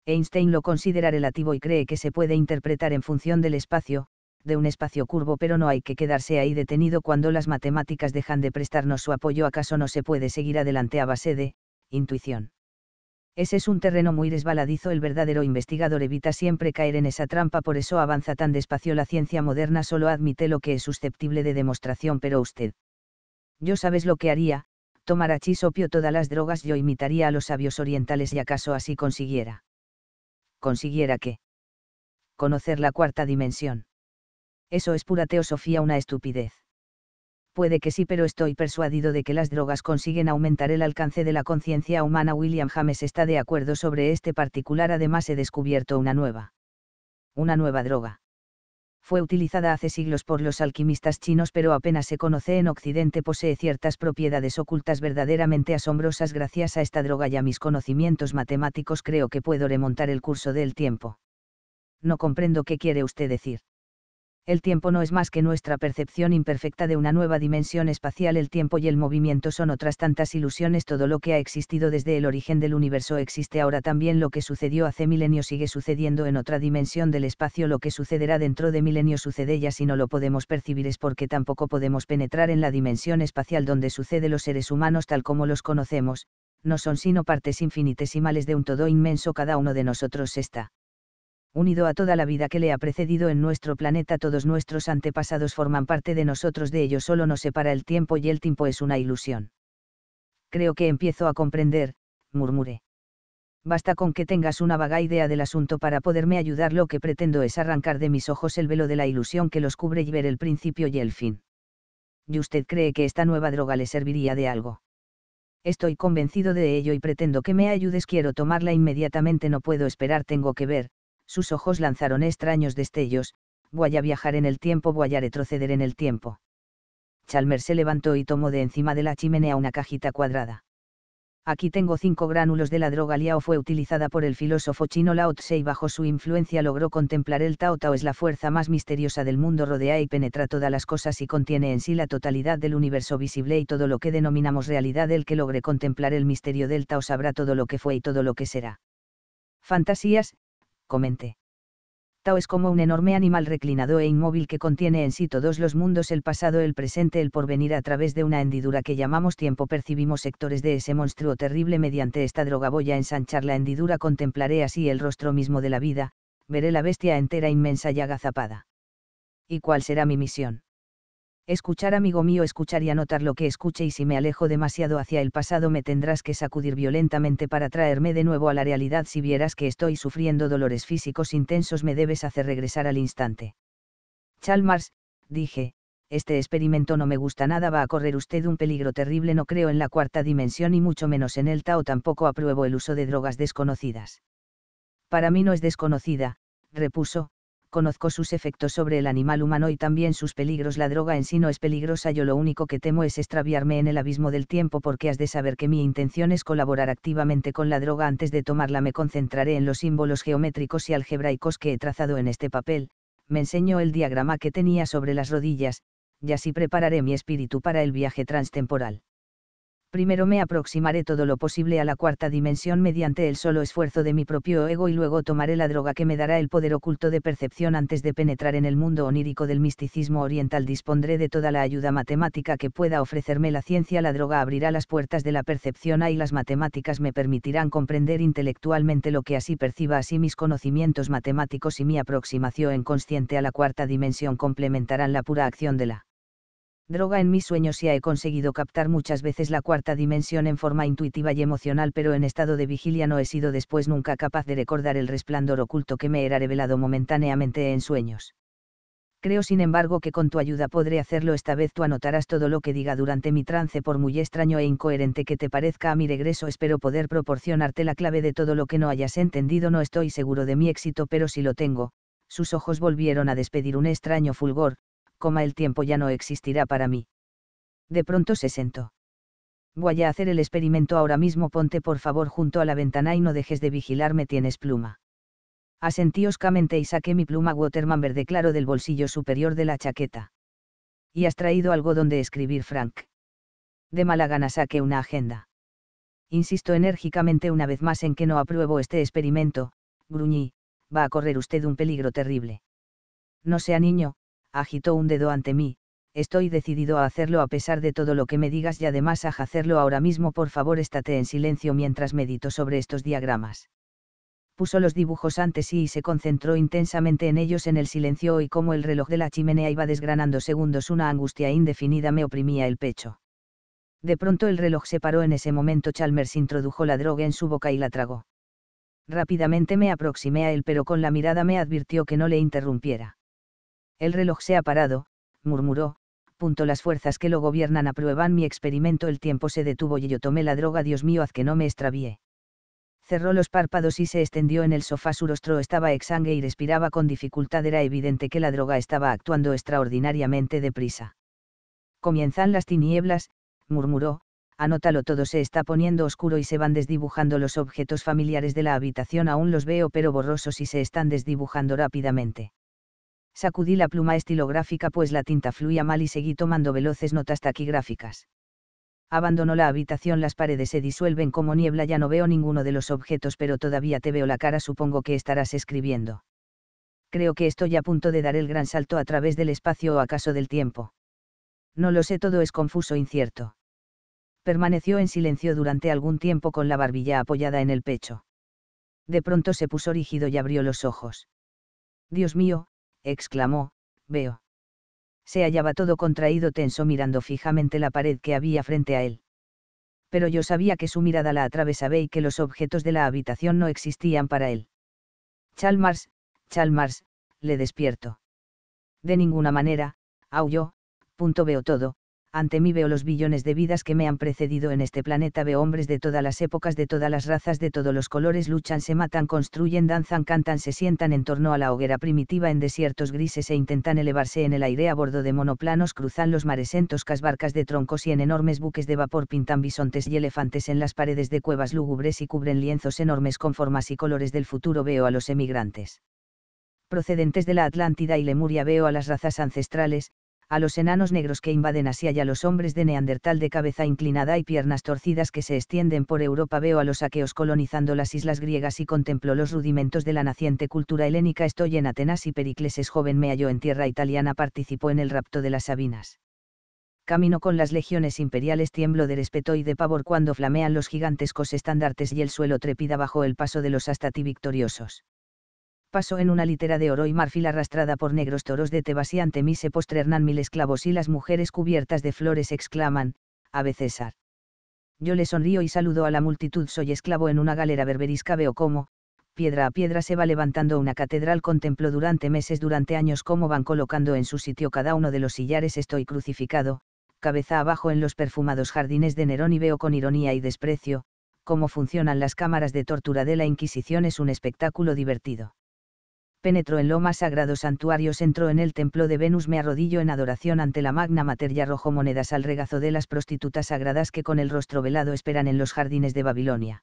Einstein lo considera relativo y cree que se puede interpretar en función del espacio, de un espacio curvo pero no hay que quedarse ahí detenido cuando las matemáticas dejan de prestarnos su apoyo acaso no se puede seguir adelante a base de, intuición. Ese es un terreno muy resbaladizo, el verdadero investigador evita siempre caer en esa trampa, por eso avanza tan despacio la ciencia moderna, solo admite lo que es susceptible de demostración, pero usted. Yo sabes lo que haría, tomar a todas las drogas, yo imitaría a los sabios orientales y acaso así consiguiera. ¿Consiguiera qué? Conocer la cuarta dimensión. Eso es pura teosofía, una estupidez puede que sí, pero estoy persuadido de que las drogas consiguen aumentar el alcance de la conciencia humana. William James está de acuerdo sobre este particular. Además, he descubierto una nueva. Una nueva droga. Fue utilizada hace siglos por los alquimistas chinos, pero apenas se conoce en Occidente. Posee ciertas propiedades ocultas verdaderamente asombrosas. Gracias a esta droga y a mis conocimientos matemáticos, creo que puedo remontar el curso del tiempo. No comprendo qué quiere usted decir. El tiempo no es más que nuestra percepción imperfecta de una nueva dimensión espacial. El tiempo y el movimiento son otras tantas ilusiones. Todo lo que ha existido desde el origen del universo existe ahora también. Lo que sucedió hace milenios sigue sucediendo en otra dimensión del espacio. Lo que sucederá dentro de milenios sucede ya si no lo podemos percibir es porque tampoco podemos penetrar en la dimensión espacial donde sucede los seres humanos tal como los conocemos. No son sino partes infinitesimales de un todo inmenso. Cada uno de nosotros está unido a toda la vida que le ha precedido en nuestro planeta, todos nuestros antepasados forman parte de nosotros, de ellos solo nos separa el tiempo y el tiempo es una ilusión. Creo que empiezo a comprender, murmuré. Basta con que tengas una vaga idea del asunto para poderme ayudar. Lo que pretendo es arrancar de mis ojos el velo de la ilusión que los cubre y ver el principio y el fin. ¿Y usted cree que esta nueva droga le serviría de algo? Estoy convencido de ello y pretendo que me ayudes. Quiero tomarla inmediatamente. No puedo esperar. Tengo que ver, sus ojos lanzaron extraños destellos, voy a viajar en el tiempo, voy a retroceder en el tiempo. Chalmers se levantó y tomó de encima de la chimenea una cajita cuadrada. Aquí tengo cinco gránulos de la droga Liao fue utilizada por el filósofo chino Lao Tse y bajo su influencia logró contemplar el Tao Tao es la fuerza más misteriosa del mundo rodea y penetra todas las cosas y contiene en sí la totalidad del universo visible y todo lo que denominamos realidad el que logre contemplar el misterio del Tao sabrá todo lo que fue y todo lo que será. Fantasías, comenté. Tao es como un enorme animal reclinado e inmóvil que contiene en sí todos los mundos, el pasado, el presente, el porvenir a través de una hendidura que llamamos tiempo. Percibimos sectores de ese monstruo terrible mediante esta droga. Voy a ensanchar la hendidura, contemplaré así el rostro mismo de la vida, veré la bestia entera inmensa y agazapada. ¿Y cuál será mi misión? Escuchar amigo mío, escuchar y anotar lo que escuche y si me alejo demasiado hacia el pasado me tendrás que sacudir violentamente para traerme de nuevo a la realidad si vieras que estoy sufriendo dolores físicos intensos me debes hacer regresar al instante. Chalmers, dije, este experimento no me gusta nada, va a correr usted un peligro terrible, no creo en la cuarta dimensión y mucho menos en el Tao, tampoco apruebo el uso de drogas desconocidas. Para mí no es desconocida, repuso, conozco sus efectos sobre el animal humano y también sus peligros. La droga en sí no es peligrosa, yo lo único que temo es extraviarme en el abismo del tiempo porque has de saber que mi intención es colaborar activamente con la droga antes de tomarla. Me concentraré en los símbolos geométricos y algebraicos que he trazado en este papel, me enseñó el diagrama que tenía sobre las rodillas, y así prepararé mi espíritu para el viaje transtemporal primero me aproximaré todo lo posible a la cuarta dimensión mediante el solo esfuerzo de mi propio ego y luego tomaré la droga que me dará el poder oculto de percepción antes de penetrar en el mundo onírico del misticismo oriental. Dispondré de toda la ayuda matemática que pueda ofrecerme la ciencia. La droga abrirá las puertas de la percepción ahí y las matemáticas me permitirán comprender intelectualmente lo que así perciba así mis conocimientos matemáticos y mi aproximación consciente a la cuarta dimensión complementarán la pura acción de la droga en mis sueños y he conseguido captar muchas veces la cuarta dimensión en forma intuitiva y emocional, pero en estado de vigilia no he sido después nunca capaz de recordar el resplandor oculto que me era revelado momentáneamente en sueños. Creo sin embargo que con tu ayuda podré hacerlo esta vez. Tú anotarás todo lo que diga durante mi trance por muy extraño e incoherente que te parezca a mi regreso. Espero poder proporcionarte la clave de todo lo que no hayas entendido. No estoy seguro de mi éxito, pero si lo tengo. Sus ojos volvieron a despedir un extraño fulgor, coma el tiempo ya no existirá para mí. De pronto se sentó. Voy a hacer el experimento ahora mismo, ponte por favor junto a la ventana y no dejes de vigilarme, tienes pluma. Asentí oscamente y saqué mi pluma Waterman verde claro del bolsillo superior de la chaqueta. Y has traído algo donde escribir, Frank. De mala gana saqué una agenda. Insisto enérgicamente una vez más en que no apruebo este experimento, gruñí, va a correr usted un peligro terrible. No sea niño, agitó un dedo ante mí, estoy decidido a hacerlo a pesar de todo lo que me digas y además a hacerlo ahora mismo por favor estate en silencio mientras medito sobre estos diagramas. Puso los dibujos ante sí y se concentró intensamente en ellos en el silencio y como el reloj de la chimenea iba desgranando segundos una angustia indefinida me oprimía el pecho. De pronto el reloj se paró en ese momento Chalmers introdujo la droga en su boca y la tragó. Rápidamente me aproximé a él pero con la mirada me advirtió que no le interrumpiera. El reloj se ha parado, murmuró, punto las fuerzas que lo gobiernan aprueban mi experimento el tiempo se detuvo y yo tomé la droga Dios mío haz que no me extravíe. Cerró los párpados y se extendió en el sofá su rostro estaba exangue y respiraba con dificultad era evidente que la droga estaba actuando extraordinariamente deprisa. Comienzan las tinieblas, murmuró, anótalo todo se está poniendo oscuro y se van desdibujando los objetos familiares de la habitación aún los veo pero borrosos y se están desdibujando rápidamente. Sacudí la pluma estilográfica pues la tinta fluía mal y seguí tomando veloces notas taquigráficas. Abandonó la habitación, las paredes se disuelven como niebla, ya no veo ninguno de los objetos, pero todavía te veo la cara, supongo que estarás escribiendo. Creo que estoy a punto de dar el gran salto a través del espacio o acaso del tiempo. No lo sé, todo es confuso e incierto. Permaneció en silencio durante algún tiempo con la barbilla apoyada en el pecho. De pronto se puso rígido y abrió los ojos. Dios mío, exclamó, veo. Se hallaba todo contraído tenso mirando fijamente la pared que había frente a él. Pero yo sabía que su mirada la atravesaba y que los objetos de la habitación no existían para él. Chalmars, Chalmars, le despierto. De ninguna manera, aulló, punto veo todo, ante mí veo los billones de vidas que me han precedido en este planeta, veo hombres de todas las épocas, de todas las razas, de todos los colores, luchan, se matan, construyen, danzan, cantan, se sientan en torno a la hoguera primitiva en desiertos grises e intentan elevarse en el aire a bordo de monoplanos, cruzan los mares en toscas barcas de troncos y en enormes buques de vapor, pintan bisontes y elefantes en las paredes de cuevas lúgubres y cubren lienzos enormes con formas y colores del futuro, veo a los emigrantes procedentes de la Atlántida y Lemuria veo a las razas ancestrales, a los enanos negros que invaden Asia y a los hombres de Neandertal de cabeza inclinada y piernas torcidas que se extienden por Europa. Veo a los aqueos colonizando las islas griegas y contemplo los rudimentos de la naciente cultura helénica. Estoy en Atenas y Pericles es joven, me halló en tierra italiana, participó en el rapto de las Sabinas. Camino con las legiones imperiales, tiemblo de respeto y de pavor cuando flamean los gigantescos estandartes y el suelo trepida bajo el paso de los ti victoriosos Paso en una litera de oro y marfil arrastrada por negros toros de Tebas y ante mí se posternan mil esclavos y las mujeres cubiertas de flores exclaman, Ave César. Yo le sonrío y saludo a la multitud, soy esclavo en una galera berberisca, veo cómo, piedra a piedra se va levantando una catedral, contemplo durante meses, durante años cómo van colocando en su sitio cada uno de los sillares, estoy crucificado, cabeza abajo en los perfumados jardines de Nerón y veo con ironía y desprecio, cómo funcionan las cámaras de tortura de la Inquisición es un espectáculo divertido penetró en lo más sagrado santuarios, entró en el templo de Venus, me arrodillo en adoración ante la magna materia rojo monedas al regazo de las prostitutas sagradas que con el rostro velado esperan en los jardines de Babilonia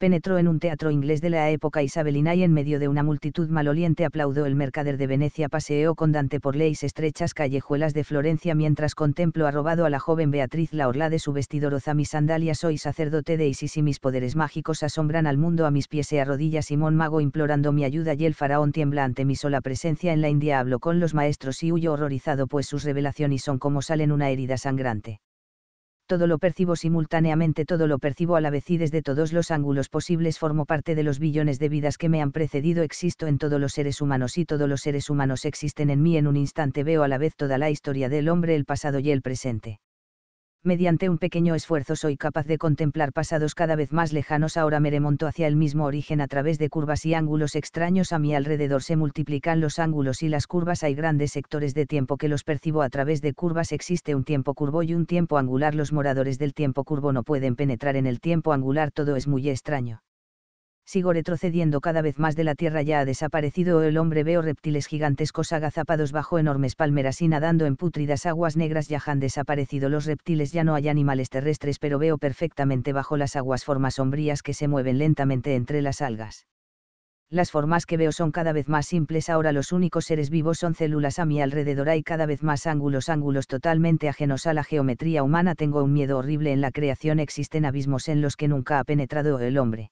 penetró en un teatro inglés de la época isabelina y en medio de una multitud maloliente aplaudó el mercader de Venecia paseó con Dante por leis estrechas callejuelas de Florencia mientras contemplo arrobado a la joven Beatriz la orla de su vestido roza mis sandalias soy sacerdote de Isis y mis poderes mágicos asombran al mundo a mis pies se arrodilla Simón Mago implorando mi ayuda y el faraón tiembla ante mi sola presencia en la India hablo con los maestros y huyo horrorizado pues sus revelaciones son como salen una herida sangrante todo lo percibo simultáneamente, todo lo percibo a la vez y desde todos los ángulos posibles formo parte de los billones de vidas que me han precedido, existo en todos los seres humanos y todos los seres humanos existen en mí en un instante, veo a la vez toda la historia del hombre, el pasado y el presente mediante un pequeño esfuerzo soy capaz de contemplar pasados cada vez más lejanos, ahora me remonto hacia el mismo origen a través de curvas y ángulos extraños a mi alrededor se multiplican los ángulos y las curvas, hay grandes sectores de tiempo que los percibo a través de curvas, existe un tiempo curvo y un tiempo angular, los moradores del tiempo curvo no pueden penetrar en el tiempo angular, todo es muy extraño sigo retrocediendo cada vez más de la tierra ya ha desaparecido el hombre veo reptiles gigantescos agazapados bajo enormes palmeras y nadando en putridas aguas negras ya han desaparecido los reptiles ya no hay animales terrestres pero veo perfectamente bajo las aguas formas sombrías que se mueven lentamente entre las algas. Las formas que veo son cada vez más simples ahora los únicos seres vivos son células a mi alrededor hay cada vez más ángulos ángulos totalmente ajenos a la geometría humana tengo un miedo horrible en la creación existen abismos en los que nunca ha penetrado el hombre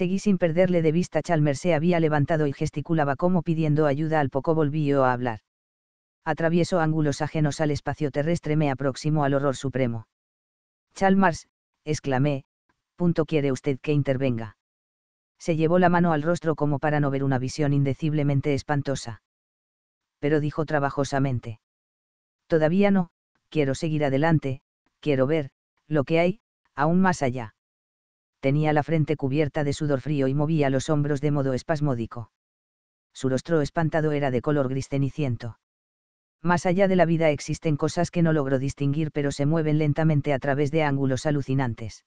Seguí sin perderle de vista. Chalmers se había levantado y gesticulaba como pidiendo ayuda. Al poco yo a hablar. Atravieso ángulos ajenos al espacio terrestre, me aproximo al horror supremo. Chalmers, exclamé, punto quiere usted que intervenga. Se llevó la mano al rostro como para no ver una visión indeciblemente espantosa. Pero dijo trabajosamente. Todavía no, quiero seguir adelante, quiero ver, lo que hay, aún más allá. Tenía la frente cubierta de sudor frío y movía los hombros de modo espasmódico. Su rostro espantado era de color gris ceniciento. Más allá de la vida existen cosas que no logro distinguir pero se mueven lentamente a través de ángulos alucinantes.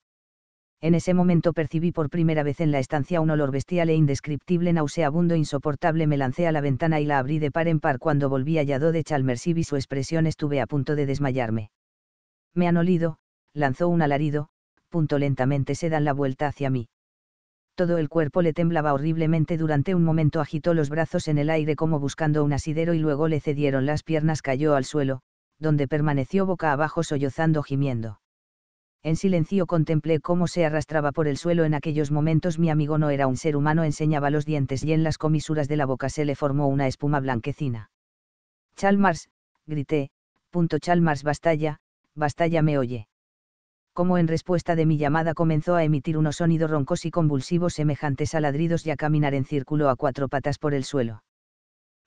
En ese momento percibí por primera vez en la estancia un olor bestial e indescriptible nauseabundo insoportable. Me lancé a la ventana y la abrí de par en par cuando volví hallado de Chalmersib y su expresión estuve a punto de desmayarme. Me han olido, lanzó un alarido, punto lentamente se dan la vuelta hacia mí. Todo el cuerpo le temblaba horriblemente durante un momento agitó los brazos en el aire como buscando un asidero y luego le cedieron las piernas cayó al suelo, donde permaneció boca abajo sollozando gimiendo. En silencio contemplé cómo se arrastraba por el suelo en aquellos momentos mi amigo no era un ser humano enseñaba los dientes y en las comisuras de la boca se le formó una espuma blanquecina. Chalmars, grité, punto Chalmars bastalla, bastalla, me oye como en respuesta de mi llamada comenzó a emitir unos sonidos roncos y convulsivos semejantes a ladridos y a caminar en círculo a cuatro patas por el suelo.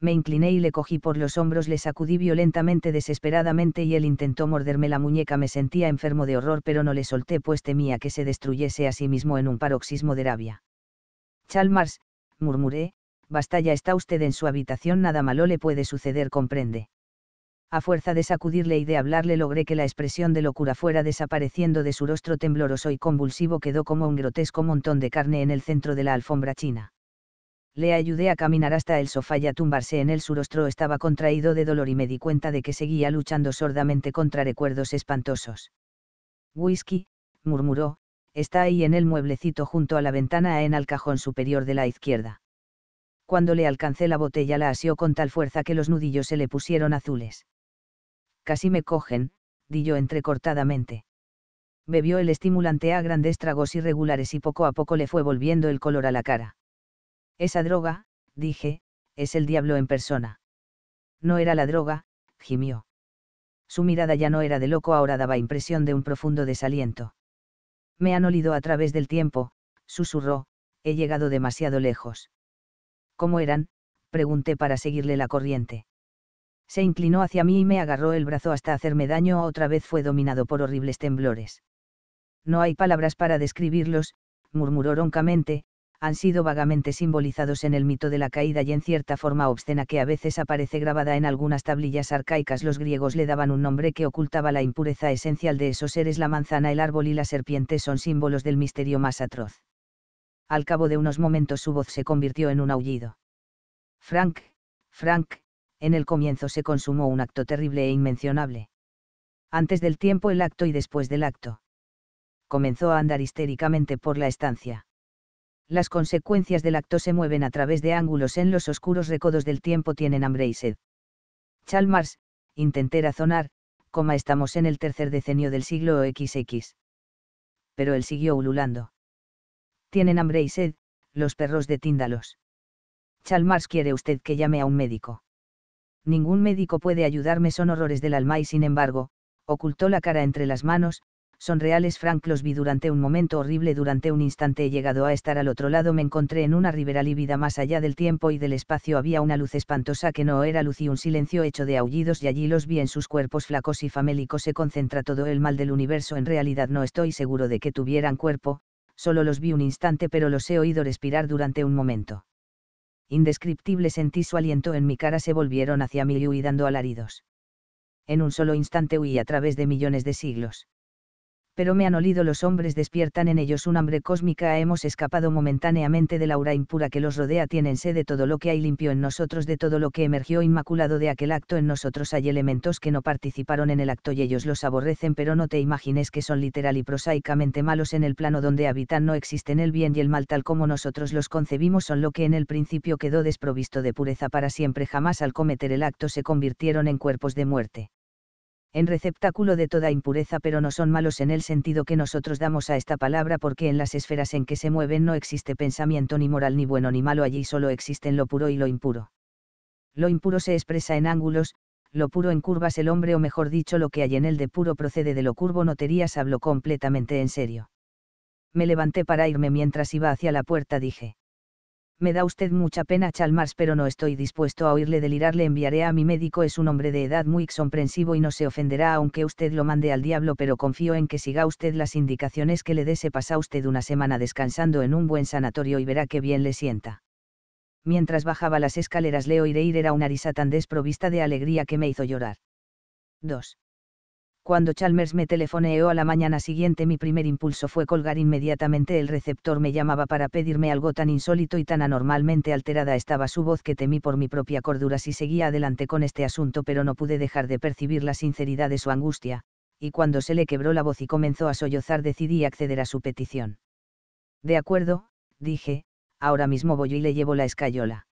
Me incliné y le cogí por los hombros, le sacudí violentamente, desesperadamente y él intentó morderme la muñeca. Me sentía enfermo de horror, pero no le solté, pues temía que se destruyese a sí mismo en un paroxismo de rabia. Chalmars, murmuré, basta ya está usted en su habitación, nada malo le puede suceder, comprende a fuerza de sacudirle y de hablarle logré que la expresión de locura fuera desapareciendo de su rostro tembloroso y convulsivo quedó como un grotesco montón de carne en el centro de la alfombra china. Le ayudé a caminar hasta el sofá y a tumbarse en él. Su rostro estaba contraído de dolor y me di cuenta de que seguía luchando sordamente contra recuerdos espantosos. Whisky, murmuró, está ahí en el mueblecito junto a la ventana en el cajón superior de la izquierda. Cuando le alcancé la botella la asió con tal fuerza que los nudillos se le pusieron azules Casi me cogen, di yo entrecortadamente. Bebió el estimulante a grandes tragos irregulares y poco a poco le fue volviendo el color a la cara. Esa droga, dije, es el diablo en persona. No era la droga, gimió. Su mirada ya no era de loco, ahora daba impresión de un profundo desaliento. Me han olido a través del tiempo, susurró, he llegado demasiado lejos. ¿Cómo eran? pregunté para seguirle la corriente se inclinó hacia mí y me agarró el brazo hasta hacerme daño otra vez fue dominado por horribles temblores. No hay palabras para describirlos, murmuró roncamente, han sido vagamente simbolizados en el mito de la caída y en cierta forma obscena que a veces aparece grabada en algunas tablillas arcaicas. Los griegos le daban un nombre que ocultaba la impureza esencial de esos seres. La manzana, el árbol y la serpiente son símbolos del misterio más atroz. Al cabo de unos momentos su voz se convirtió en un aullido. Frank, Frank, en el comienzo se consumó un acto terrible e inmencionable. Antes del tiempo el acto y después del acto. Comenzó a andar histéricamente por la estancia. Las consecuencias del acto se mueven a través de ángulos en los oscuros recodos del tiempo tienen hambre y sed. Chalmers, intenté razonar, coma estamos en el tercer decenio del siglo XX. Pero él siguió ululando. Tienen hambre y sed, los perros de tíndalos. Chalmers quiere usted que llame a un médico ningún médico puede ayudarme son horrores del alma y sin embargo, ocultó la cara entre las manos, son reales Frank los vi durante un momento horrible durante un instante he llegado a estar al otro lado me encontré en una ribera lívida más allá del tiempo y del espacio había una luz espantosa que no era luz y un silencio hecho de aullidos y allí los vi en sus cuerpos flacos y famélicos se concentra todo el mal del universo en realidad no estoy seguro de que tuvieran cuerpo, solo los vi un instante pero los he oído respirar durante un momento indescriptible sentí su aliento en mi cara se volvieron hacia mí y huí dando alaridos. En un solo instante huí a través de millones de siglos pero me han olido los hombres despiertan en ellos un hambre cósmica hemos escapado momentáneamente de la aura impura que los rodea tienen sed de todo lo que hay limpio en nosotros de todo lo que emergió inmaculado de aquel acto en nosotros hay elementos que no participaron en el acto y ellos los aborrecen pero no te imagines que son literal y prosaicamente malos en el plano donde habitan no existen el bien y el mal tal como nosotros los concebimos son lo que en el principio quedó desprovisto de pureza para siempre jamás al cometer el acto se convirtieron en cuerpos de muerte en receptáculo de toda impureza, pero no son malos en el sentido que nosotros damos a esta palabra porque en las esferas en que se mueven no existe pensamiento ni moral ni bueno ni malo, allí solo existen lo puro y lo impuro. Lo impuro se expresa en ángulos, lo puro en curvas el hombre o mejor dicho lo que hay en él de puro procede de lo curvo noterías hablo completamente en serio. Me levanté para irme mientras iba hacia la puerta dije. Me da usted mucha pena Chalmars, pero no estoy dispuesto a oírle delirar. Le enviaré a mi médico, es un hombre de edad muy comprensivo y no se ofenderá aunque usted lo mande al diablo, pero confío en que siga usted las indicaciones que le dé. Se pasa usted una semana descansando en un buen sanatorio y verá qué bien le sienta. Mientras bajaba las escaleras, Leo ir era una risa tan desprovista de alegría que me hizo llorar. 2 cuando Chalmers me telefoneó a la mañana siguiente mi primer impulso fue colgar inmediatamente el receptor me llamaba para pedirme algo tan insólito y tan anormalmente alterada estaba su voz que temí por mi propia cordura si seguía adelante con este asunto pero no pude dejar de percibir la sinceridad de su angustia, y cuando se le quebró la voz y comenzó a sollozar decidí acceder a su petición. De acuerdo, dije, ahora mismo voy y le llevo la escayola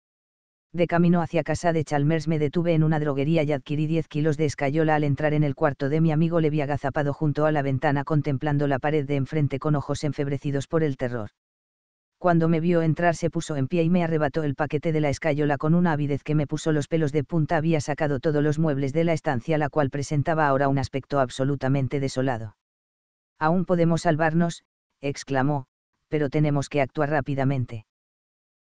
de camino hacia casa de Chalmers me detuve en una droguería y adquirí 10 kilos de escayola al entrar en el cuarto de mi amigo le vi agazapado junto a la ventana contemplando la pared de enfrente con ojos enfebrecidos por el terror. Cuando me vio entrar se puso en pie y me arrebató el paquete de la escayola con una avidez que me puso los pelos de punta había sacado todos los muebles de la estancia la cual presentaba ahora un aspecto absolutamente desolado. Aún podemos salvarnos, exclamó, pero tenemos que actuar rápidamente.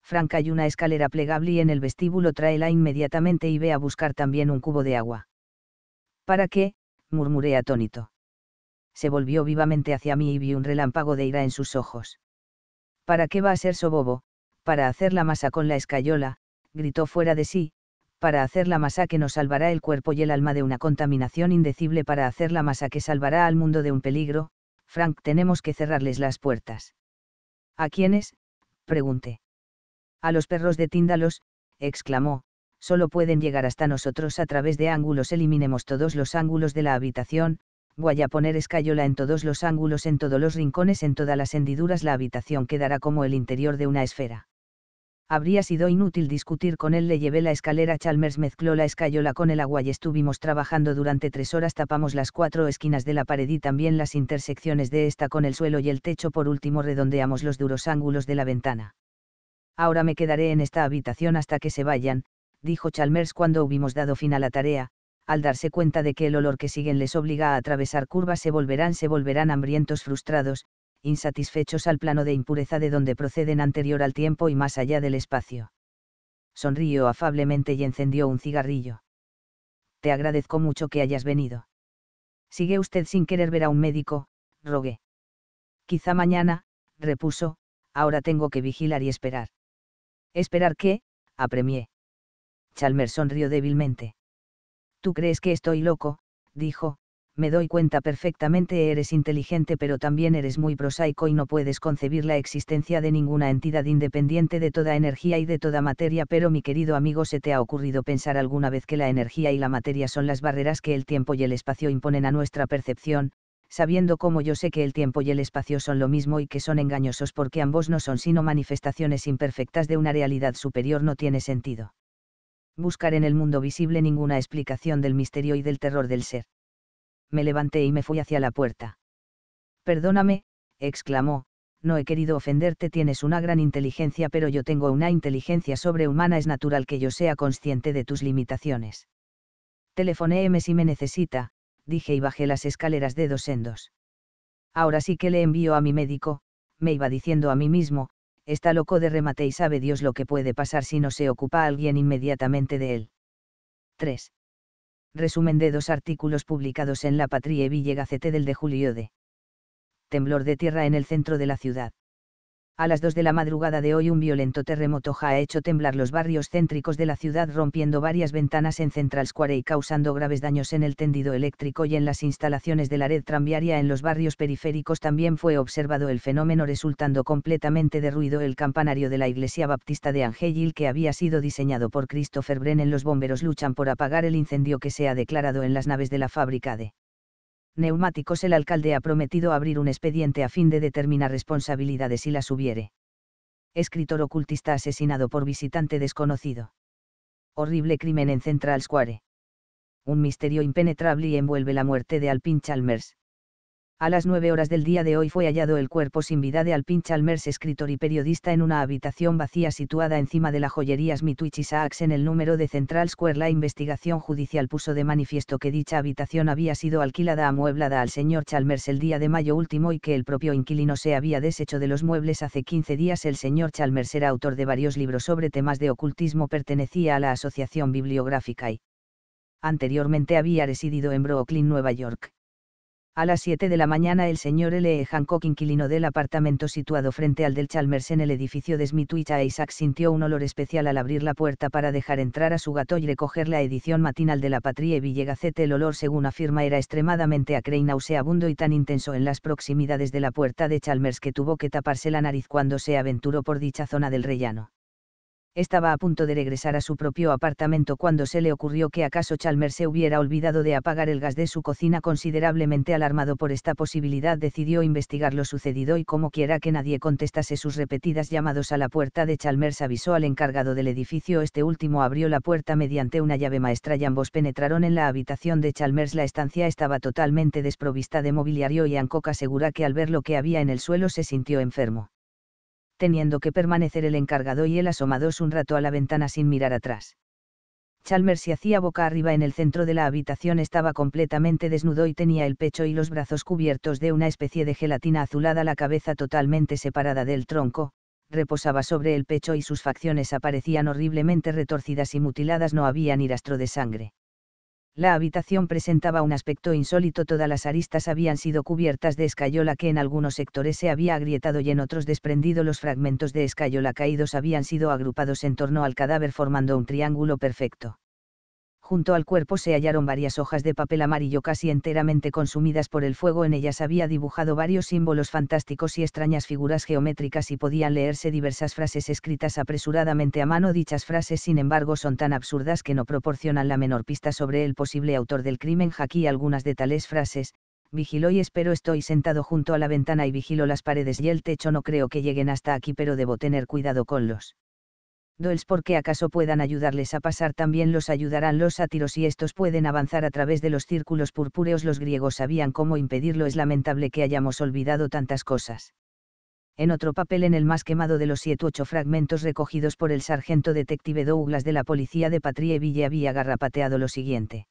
Frank hay una escalera plegable y en el vestíbulo tráela inmediatamente y ve a buscar también un cubo de agua. ¿Para qué? murmuré atónito. Se volvió vivamente hacia mí y vi un relámpago de ira en sus ojos. ¿Para qué va a ser sobobo? Para hacer la masa con la escayola, gritó fuera de sí, para hacer la masa que nos salvará el cuerpo y el alma de una contaminación indecible, para hacer la masa que salvará al mundo de un peligro, Frank, tenemos que cerrarles las puertas. ¿A quiénes? pregunté. A los perros de Tíndalos, exclamó, solo pueden llegar hasta nosotros a través de ángulos. Eliminemos todos los ángulos de la habitación, voy a poner escayola en todos los ángulos, en todos los rincones, en todas las hendiduras. La habitación quedará como el interior de una esfera. Habría sido inútil discutir con él. Le llevé la escalera. Chalmers mezcló la escayola con el agua y estuvimos trabajando durante tres horas. Tapamos las cuatro esquinas de la pared y también las intersecciones de esta con el suelo y el techo. Por último, redondeamos los duros ángulos de la ventana. Ahora me quedaré en esta habitación hasta que se vayan, dijo Chalmers cuando hubimos dado fin a la tarea, al darse cuenta de que el olor que siguen les obliga a atravesar curvas se volverán, se volverán hambrientos frustrados, insatisfechos al plano de impureza de donde proceden anterior al tiempo y más allá del espacio. Sonrió afablemente y encendió un cigarrillo. Te agradezco mucho que hayas venido. Sigue usted sin querer ver a un médico, rogué. Quizá mañana, repuso, ahora tengo que vigilar y esperar. Esperar que, apremié. Chalmers sonrió débilmente. Tú crees que estoy loco, dijo, me doy cuenta perfectamente eres inteligente pero también eres muy prosaico y no puedes concebir la existencia de ninguna entidad independiente de toda energía y de toda materia pero mi querido amigo se te ha ocurrido pensar alguna vez que la energía y la materia son las barreras que el tiempo y el espacio imponen a nuestra percepción, sabiendo cómo yo sé que el tiempo y el espacio son lo mismo y que son engañosos porque ambos no son sino manifestaciones imperfectas de una realidad superior no tiene sentido. Buscar en el mundo visible ninguna explicación del misterio y del terror del ser. Me levanté y me fui hacia la puerta. Perdóname, exclamó, no he querido ofenderte, tienes una gran inteligencia, pero yo tengo una inteligencia sobrehumana, es natural que yo sea consciente de tus limitaciones. telefonéme si me necesita, dije y bajé las escaleras de dos dos. Ahora sí que le envío a mi médico, me iba diciendo a mí mismo, está loco de remate y sabe Dios lo que puede pasar si no se ocupa alguien inmediatamente de él. 3. Resumen de dos artículos publicados en La Patria Patrie Villegacete del de julio de. Temblor de tierra en el centro de la ciudad. A las 2 de la madrugada de hoy un violento terremoto ha hecho temblar los barrios céntricos de la ciudad rompiendo varias ventanas en Central Square y causando graves daños en el tendido eléctrico y en las instalaciones de la red tranviaria en los barrios periféricos también fue observado el fenómeno resultando completamente derruido el campanario de la iglesia baptista de Angelil que había sido diseñado por Christopher Brennan los bomberos luchan por apagar el incendio que se ha declarado en las naves de la fábrica de neumáticos el alcalde ha prometido abrir un expediente a fin de determinar responsabilidades si las hubiere. Escritor ocultista asesinado por visitante desconocido. Horrible crimen en Central Square. Un misterio impenetrable y envuelve la muerte de Alpin Chalmers, a las nueve horas del día de hoy fue hallado el cuerpo sin vida de Alpin Chalmers, escritor y periodista, en una habitación vacía situada encima de la joyería Smithwich y Sachs en el número de Central Square. La investigación judicial puso de manifiesto que dicha habitación había sido alquilada amueblada al señor Chalmers el día de mayo último y que el propio inquilino se había deshecho de los muebles hace 15 días. El señor Chalmers era autor de varios libros sobre temas de ocultismo, pertenecía a la Asociación Bibliográfica y anteriormente había residido en Brooklyn, Nueva York a las 7 de la mañana el señor L. E. Hancock, inquilino del apartamento situado frente al del Chalmers en el edificio de Smithwich a Isaac, sintió un olor especial al abrir la puerta para dejar entrar a su gato y recoger la edición matinal de la Patrie Villegacete. El olor, según afirma, era extremadamente acre y nauseabundo y tan intenso en las proximidades de la puerta de Chalmers que tuvo que taparse la nariz cuando se aventuró por dicha zona del rellano estaba a punto de regresar a su propio apartamento cuando se le ocurrió que acaso Chalmers se hubiera olvidado de apagar el gas de su cocina considerablemente alarmado por esta posibilidad decidió investigar lo sucedido y como quiera que nadie contestase sus repetidas llamados a la puerta de Chalmers avisó al encargado del edificio este último abrió la puerta mediante una llave maestra y ambos penetraron en la habitación de Chalmers la estancia estaba totalmente desprovista de mobiliario y Hancock asegura que al ver lo que había en el suelo se sintió enfermo teniendo que permanecer el encargado y el asomados un rato a la ventana sin mirar atrás. Chalmers se hacía boca arriba en el centro de la habitación, estaba completamente desnudo y tenía el pecho y los brazos cubiertos de una especie de gelatina azulada, la cabeza totalmente separada del tronco, reposaba sobre el pecho y sus facciones aparecían horriblemente retorcidas y mutiladas, no había ni rastro de sangre. La habitación presentaba un aspecto insólito, todas las aristas habían sido cubiertas de escayola que en algunos sectores se había agrietado y en otros desprendido los fragmentos de escayola caídos habían sido agrupados en torno al cadáver formando un triángulo perfecto. Junto al cuerpo se hallaron varias hojas de papel amarillo casi enteramente consumidas por el fuego. En ellas había dibujado varios símbolos fantásticos y extrañas figuras geométricas y podían leerse diversas frases escritas apresuradamente a mano. Dichas frases, sin embargo, son tan absurdas que no proporcionan la menor pista sobre el posible autor del crimen. Aquí algunas de tales frases, vigilo y espero estoy sentado junto a la ventana y vigilo las paredes y el techo no creo que lleguen hasta aquí pero debo tener cuidado con los Doels porque acaso puedan ayudarles a pasar también los ayudarán los sátiros y estos pueden avanzar a través de los círculos purpúreos los griegos sabían cómo impedirlo es lamentable que hayamos olvidado tantas cosas. En otro papel en el más quemado de los siete ocho fragmentos recogidos por el sargento detective Douglas de la policía de Patrieville había garrapateado lo siguiente.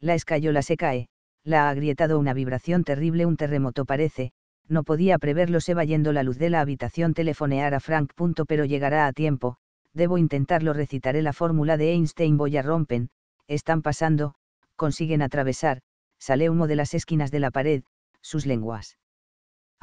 La escayola se cae, la ha agrietado una vibración terrible un terremoto parece, no podía preverlo se va yendo la luz de la habitación telefonear a Frank. pero llegará a tiempo, debo intentarlo recitaré la fórmula de Einstein voy a rompen, están pasando, consiguen atravesar, sale humo de las esquinas de la pared, sus lenguas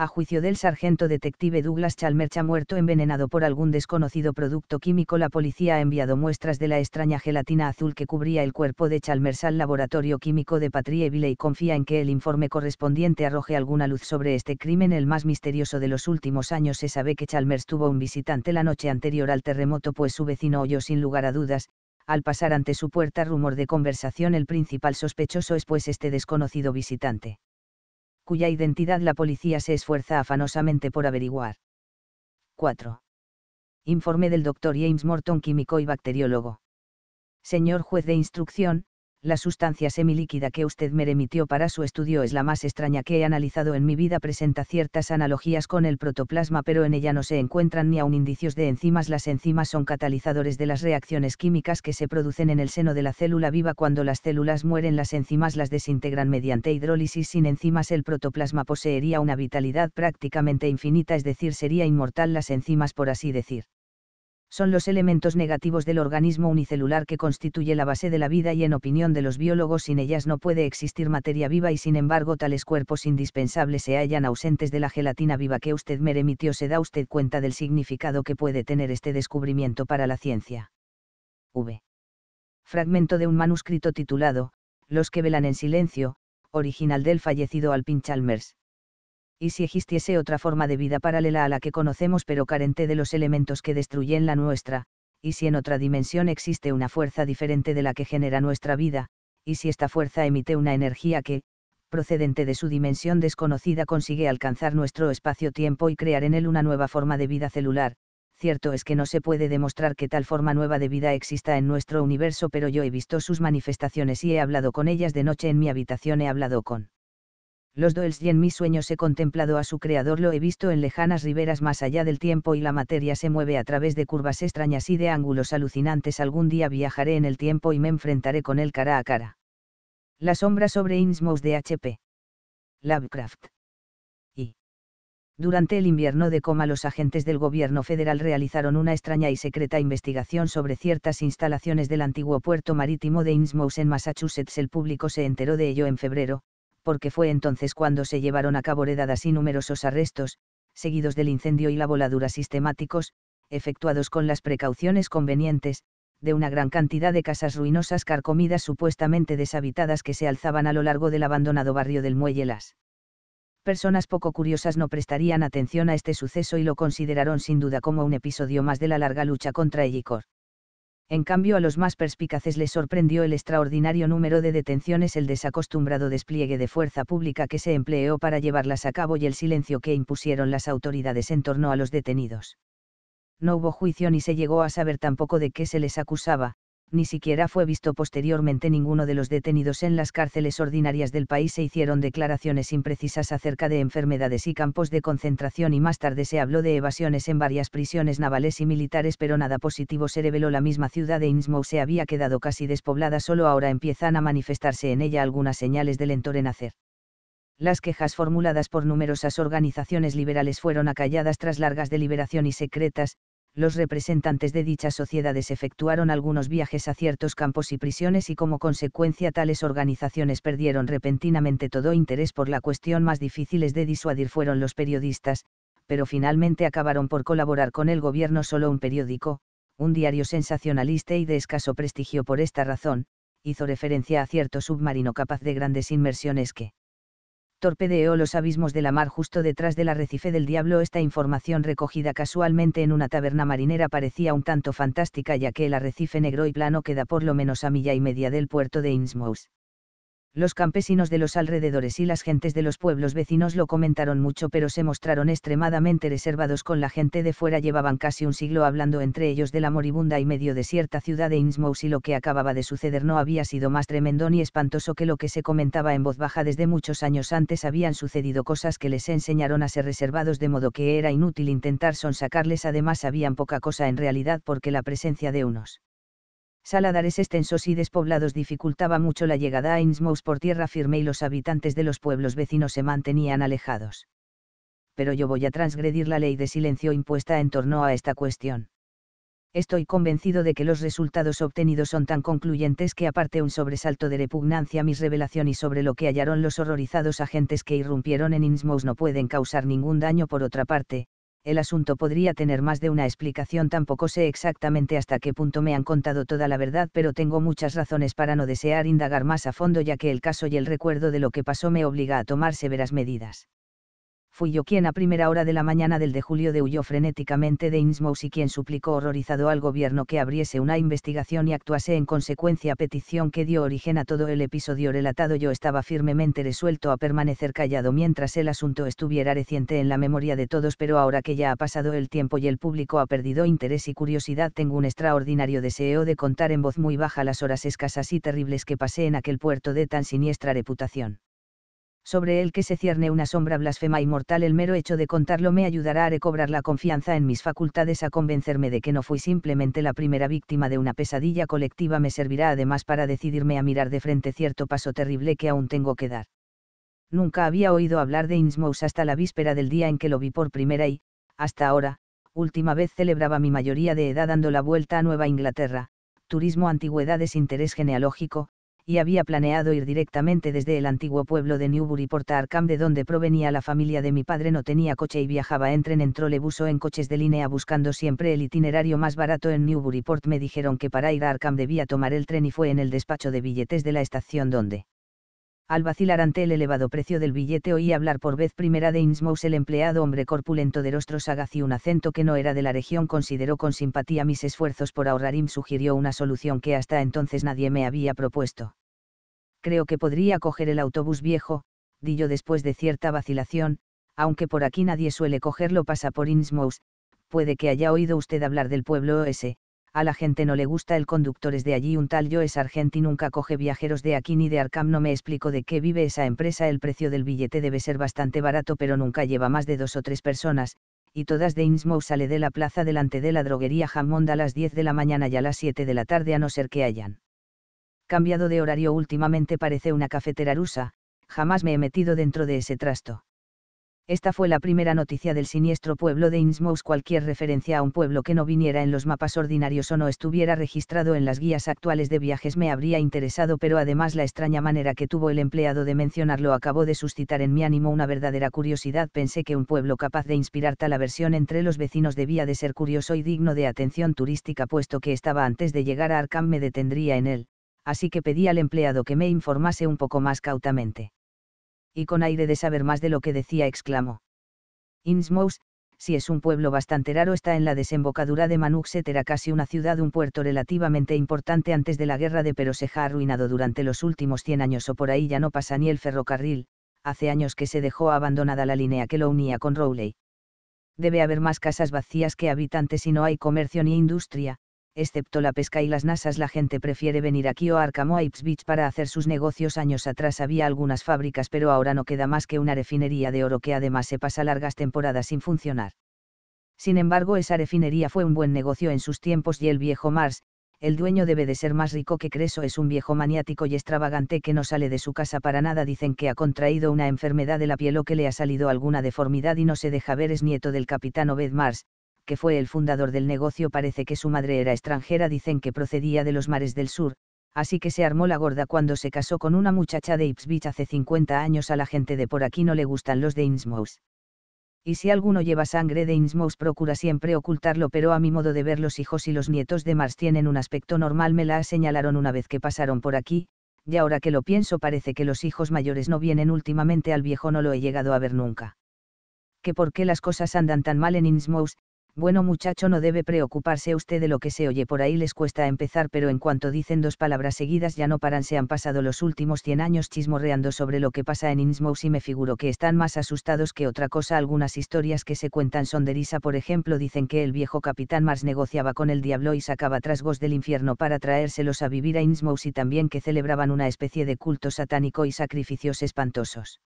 a juicio del sargento detective Douglas Chalmers ha muerto envenenado por algún desconocido producto químico. La policía ha enviado muestras de la extraña gelatina azul que cubría el cuerpo de Chalmers al laboratorio químico de Patrieville y confía en que el informe correspondiente arroje alguna luz sobre este crimen, el más misterioso de los últimos años. Se sabe que Chalmers tuvo un visitante la noche anterior al terremoto, pues su vecino oyó sin lugar a dudas, al pasar ante su puerta rumor de conversación el principal sospechoso es pues este desconocido visitante cuya identidad la policía se esfuerza afanosamente por averiguar. 4. Informe del doctor James Morton, químico y bacteriólogo. Señor juez de instrucción, la sustancia semilíquida que usted me remitió para su estudio es la más extraña que he analizado en mi vida. Presenta ciertas analogías con el protoplasma, pero en ella no se encuentran ni aun indicios de enzimas. Las enzimas son catalizadores de las reacciones químicas que se producen en el seno de la célula viva. Cuando las células mueren, las enzimas las desintegran mediante hidrólisis. Sin enzimas, el protoplasma poseería una vitalidad prácticamente infinita, es decir, sería inmortal las enzimas, por así decir son los elementos negativos del organismo unicelular que constituye la base de la vida y en opinión de los biólogos sin ellas no puede existir materia viva y sin embargo tales cuerpos indispensables se hallan ausentes de la gelatina viva que usted me remitió. ¿Se da usted cuenta del significado que puede tener este descubrimiento para la ciencia? V. Fragmento de un manuscrito titulado, Los que velan en silencio, original del fallecido Alpin Chalmers y si existiese otra forma de vida paralela a la que conocemos pero carente de los elementos que destruyen la nuestra, y si en otra dimensión existe una fuerza diferente de la que genera nuestra vida, y si esta fuerza emite una energía que, procedente de su dimensión desconocida, consigue alcanzar nuestro espacio-tiempo y crear en él una nueva forma de vida celular, cierto es que no se puede demostrar que tal forma nueva de vida exista en nuestro universo, pero yo he visto sus manifestaciones y he hablado con ellas de noche en mi habitación, he hablado con los Doels y en mis sueños he contemplado a su creador, lo he visto en lejanas riberas más allá del tiempo y la materia se mueve a través de curvas extrañas y de ángulos alucinantes. Algún día viajaré en el tiempo y me enfrentaré con él cara a cara. La sombra sobre Innsmouth de H.P. Lovecraft. Y. Durante el invierno de coma los agentes del gobierno federal realizaron una extraña y secreta investigación sobre ciertas instalaciones del antiguo puerto marítimo de Innsmouth en Massachusetts. El público se enteró de ello en febrero, porque fue entonces cuando se llevaron a cabo heredadas y numerosos arrestos, seguidos del incendio y la voladura sistemáticos, efectuados con las precauciones convenientes, de una gran cantidad de casas ruinosas carcomidas supuestamente deshabitadas que se alzaban a lo largo del abandonado barrio del Muelle Las. Personas poco curiosas no prestarían atención a este suceso y lo consideraron sin duda como un episodio más de la larga lucha contra Ellicor en cambio a los más perspicaces les sorprendió el extraordinario número de detenciones, el desacostumbrado despliegue de fuerza pública que se empleó para llevarlas a cabo y el silencio que impusieron las autoridades en torno a los detenidos. No hubo juicio ni se llegó a saber tampoco de qué se les acusaba, ni siquiera fue visto posteriormente ninguno de los detenidos en las cárceles ordinarias del país se hicieron declaraciones imprecisas acerca de enfermedades y campos de concentración y más tarde se habló de evasiones en varias prisiones navales y militares pero nada positivo se reveló la misma ciudad de Innsmouth se había quedado casi despoblada solo ahora empiezan a manifestarse en ella algunas señales del entorenacer. Las quejas formuladas por numerosas organizaciones liberales fueron acalladas tras largas deliberaciones y secretas, los representantes de dichas sociedades efectuaron algunos viajes a ciertos campos y prisiones y como consecuencia tales organizaciones perdieron repentinamente todo interés por la cuestión más difíciles de disuadir fueron los periodistas, pero finalmente acabaron por colaborar con el gobierno solo un periódico, un diario sensacionalista y de escaso prestigio por esta razón, hizo referencia a cierto submarino capaz de grandes inmersiones que torpedeó los abismos de la mar justo detrás del arrecife del diablo. Esta información recogida casualmente en una taberna marinera parecía un tanto fantástica ya que el arrecife negro y plano queda por lo menos a milla y media del puerto de Innsmouth los campesinos de los alrededores y las gentes de los pueblos vecinos lo comentaron mucho pero se mostraron extremadamente reservados con la gente de fuera llevaban casi un siglo hablando entre ellos de la moribunda y medio desierta ciudad de Innsmouth y lo que acababa de suceder no había sido más tremendo ni espantoso que lo que se comentaba en voz baja desde muchos años antes habían sucedido cosas que les enseñaron a ser reservados de modo que era inútil intentar sonsacarles además habían poca cosa en realidad porque la presencia de unos Saladares extensos y despoblados dificultaba mucho la llegada a Innsmouth por tierra firme y los habitantes de los pueblos vecinos se mantenían alejados. Pero yo voy a transgredir la ley de silencio impuesta en torno a esta cuestión. Estoy convencido de que los resultados obtenidos son tan concluyentes que aparte un sobresalto de repugnancia mis revelaciones sobre lo que hallaron los horrorizados agentes que irrumpieron en Innsmouth no pueden causar ningún daño por otra parte, el asunto podría tener más de una explicación, tampoco sé exactamente hasta qué punto me han contado toda la verdad, pero tengo muchas razones para no desear indagar más a fondo ya que el caso y el recuerdo de lo que pasó me obliga a tomar severas medidas fui yo quien a primera hora de la mañana del de julio de huyó frenéticamente de Innsmouth y quien suplicó horrorizado al gobierno que abriese una investigación y actuase en consecuencia petición que dio origen a todo el episodio relatado yo estaba firmemente resuelto a permanecer callado mientras el asunto estuviera reciente en la memoria de todos pero ahora que ya ha pasado el tiempo y el público ha perdido interés y curiosidad tengo un extraordinario deseo de contar en voz muy baja las horas escasas y terribles que pasé en aquel puerto de tan siniestra reputación sobre el que se cierne una sombra blasfema y mortal, el mero hecho de contarlo me ayudará a recobrar la confianza en mis facultades, a convencerme de que no fui simplemente la primera víctima de una pesadilla colectiva, me servirá además para decidirme a mirar de frente cierto paso terrible que aún tengo que dar. Nunca había oído hablar de Innsmouth hasta la víspera del día en que lo vi por primera y, hasta ahora, última vez celebraba mi mayoría de edad dando la vuelta a Nueva Inglaterra, turismo, antigüedades, interés genealógico, y había planeado ir directamente desde el antiguo pueblo de Newburyport a Arkham de donde provenía la familia de mi padre no tenía coche y viajaba en tren en trolebus o en coches de línea buscando siempre el itinerario más barato en Newburyport me dijeron que para ir a Arkham debía tomar el tren y fue en el despacho de billetes de la estación donde al vacilar ante el elevado precio del billete oí hablar por vez primera de Innsmouth el empleado hombre corpulento de rostro sagaz y un acento que no era de la región consideró con simpatía mis esfuerzos por ahorrar y sugirió una solución que hasta entonces nadie me había propuesto. Creo que podría coger el autobús viejo, di yo después de cierta vacilación, aunque por aquí nadie suele cogerlo pasa por Innsmouth, puede que haya oído usted hablar del pueblo ese, a la gente no le gusta el conductor es de allí un tal yo es argentino nunca coge viajeros de aquí ni de Arkham no me explico de qué vive esa empresa el precio del billete debe ser bastante barato pero nunca lleva más de dos o tres personas, y todas de Innsmouth sale de la plaza delante de la droguería Hammond a las 10 de la mañana y a las 7 de la tarde a no ser que hayan cambiado de horario últimamente parece una cafetera rusa, jamás me he metido dentro de ese trasto. Esta fue la primera noticia del siniestro pueblo de Innsmouth. Cualquier referencia a un pueblo que no viniera en los mapas ordinarios o no estuviera registrado en las guías actuales de viajes me habría interesado, pero además la extraña manera que tuvo el empleado de mencionarlo acabó de suscitar en mi ánimo una verdadera curiosidad. Pensé que un pueblo capaz de inspirar tal aversión entre los vecinos debía de ser curioso y digno de atención turística, puesto que estaba antes de llegar a Arkham me detendría en él, así que pedí al empleado que me informase un poco más cautamente y con aire de saber más de lo que decía exclamó. Innsmouth, si es un pueblo bastante raro, está en la desembocadura de Manuxet, era casi una ciudad, un puerto relativamente importante antes de la guerra de pero se ha arruinado durante los últimos 100 años o por ahí ya no pasa ni el ferrocarril, hace años que se dejó abandonada la línea que lo unía con Rowley. Debe haber más casas vacías que habitantes y no hay comercio ni industria, excepto la pesca y las nasas la gente prefiere venir aquí o a Arkham o a Ipswich para hacer sus negocios. Años atrás había algunas fábricas pero ahora no queda más que una refinería de oro que además se pasa largas temporadas sin funcionar. Sin embargo esa refinería fue un buen negocio en sus tiempos y el viejo Mars, el dueño debe de ser más rico que Creso es un viejo maniático y extravagante que no sale de su casa para nada dicen que ha contraído una enfermedad de la piel o que le ha salido alguna deformidad y no se deja ver es nieto del capitán Obed Mars, que fue el fundador del negocio, parece que su madre era extranjera, dicen que procedía de los mares del sur, así que se armó la gorda cuando se casó con una muchacha de Ipswich hace 50 años. A la gente de por aquí no le gustan los de Innsmouth. Y si alguno lleva sangre de Innsmouth procura siempre ocultarlo, pero a mi modo de ver los hijos y los nietos de Mars tienen un aspecto normal, me la señalaron una vez que pasaron por aquí, y ahora que lo pienso parece que los hijos mayores no vienen últimamente al viejo no lo he llegado a ver nunca. Que por qué las cosas andan tan mal en Innsmouth, bueno muchacho, no debe preocuparse usted de lo que se oye por ahí, les cuesta empezar, pero en cuanto dicen dos palabras seguidas ya no paran, se han pasado los últimos 100 años chismorreando sobre lo que pasa en Innsmouth y me figuro que están más asustados que otra cosa. Algunas historias que se cuentan son de risa, por ejemplo, dicen que el viejo capitán Mars negociaba con el diablo y sacaba trasgos del infierno para traérselos a vivir a Innsmouth y también que celebraban una especie de culto satánico y sacrificios espantosos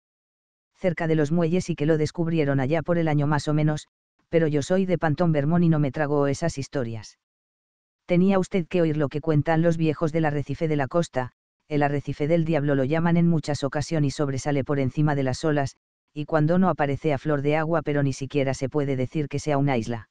cerca de los muelles y que lo descubrieron allá por el año más o menos, pero yo soy de Pantón Bermón y no me trago esas historias. Tenía usted que oír lo que cuentan los viejos del arrecife de la costa, el arrecife del diablo lo llaman en muchas ocasiones y sobresale por encima de las olas, y cuando no aparece a flor de agua pero ni siquiera se puede decir que sea una isla.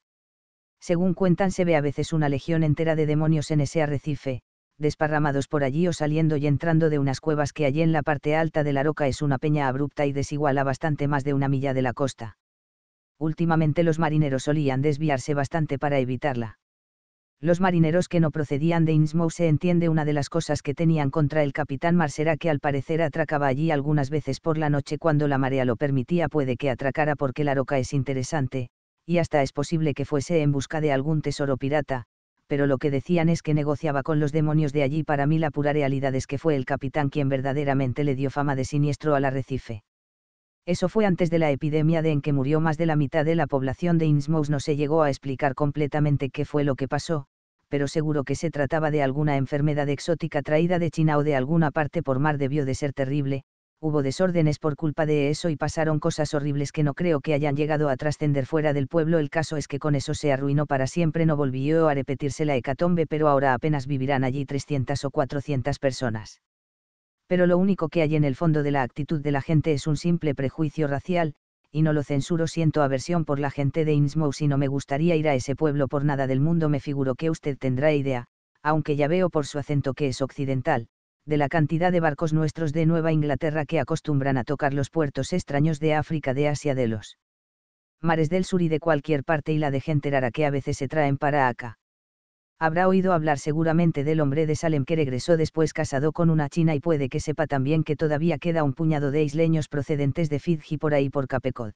Según cuentan se ve a veces una legión entera de demonios en ese arrecife, desparramados por allí o saliendo y entrando de unas cuevas que allí en la parte alta de la roca es una peña abrupta y desigual a bastante más de una milla de la costa últimamente los marineros solían desviarse bastante para evitarla. Los marineros que no procedían de Innsmouth se entiende una de las cosas que tenían contra el capitán era que al parecer atracaba allí algunas veces por la noche cuando la marea lo permitía puede que atracara porque la roca es interesante, y hasta es posible que fuese en busca de algún tesoro pirata, pero lo que decían es que negociaba con los demonios de allí para mí la pura realidad es que fue el capitán quien verdaderamente le dio fama de siniestro al arrecife. Eso fue antes de la epidemia de en que murió más de la mitad de la población de Innsmouth. No se llegó a explicar completamente qué fue lo que pasó, pero seguro que se trataba de alguna enfermedad exótica traída de China o de alguna parte por mar. Debió de ser terrible, hubo desórdenes por culpa de eso y pasaron cosas horribles que no creo que hayan llegado a trascender fuera del pueblo. El caso es que con eso se arruinó para siempre, no volvió a repetirse la hecatombe, pero ahora apenas vivirán allí 300 o 400 personas pero lo único que hay en el fondo de la actitud de la gente es un simple prejuicio racial, y no lo censuro, siento aversión por la gente de Innsmouth y no me gustaría ir a ese pueblo por nada del mundo, me figuro que usted tendrá idea, aunque ya veo por su acento que es occidental, de la cantidad de barcos nuestros de Nueva Inglaterra que acostumbran a tocar los puertos extraños de África, de Asia, de los mares del sur y de cualquier parte y la de gente rara que a veces se traen para acá. Habrá oído hablar seguramente del hombre de Salem que regresó después casado con una china y puede que sepa también que todavía queda un puñado de isleños procedentes de Fiji por ahí por Capecod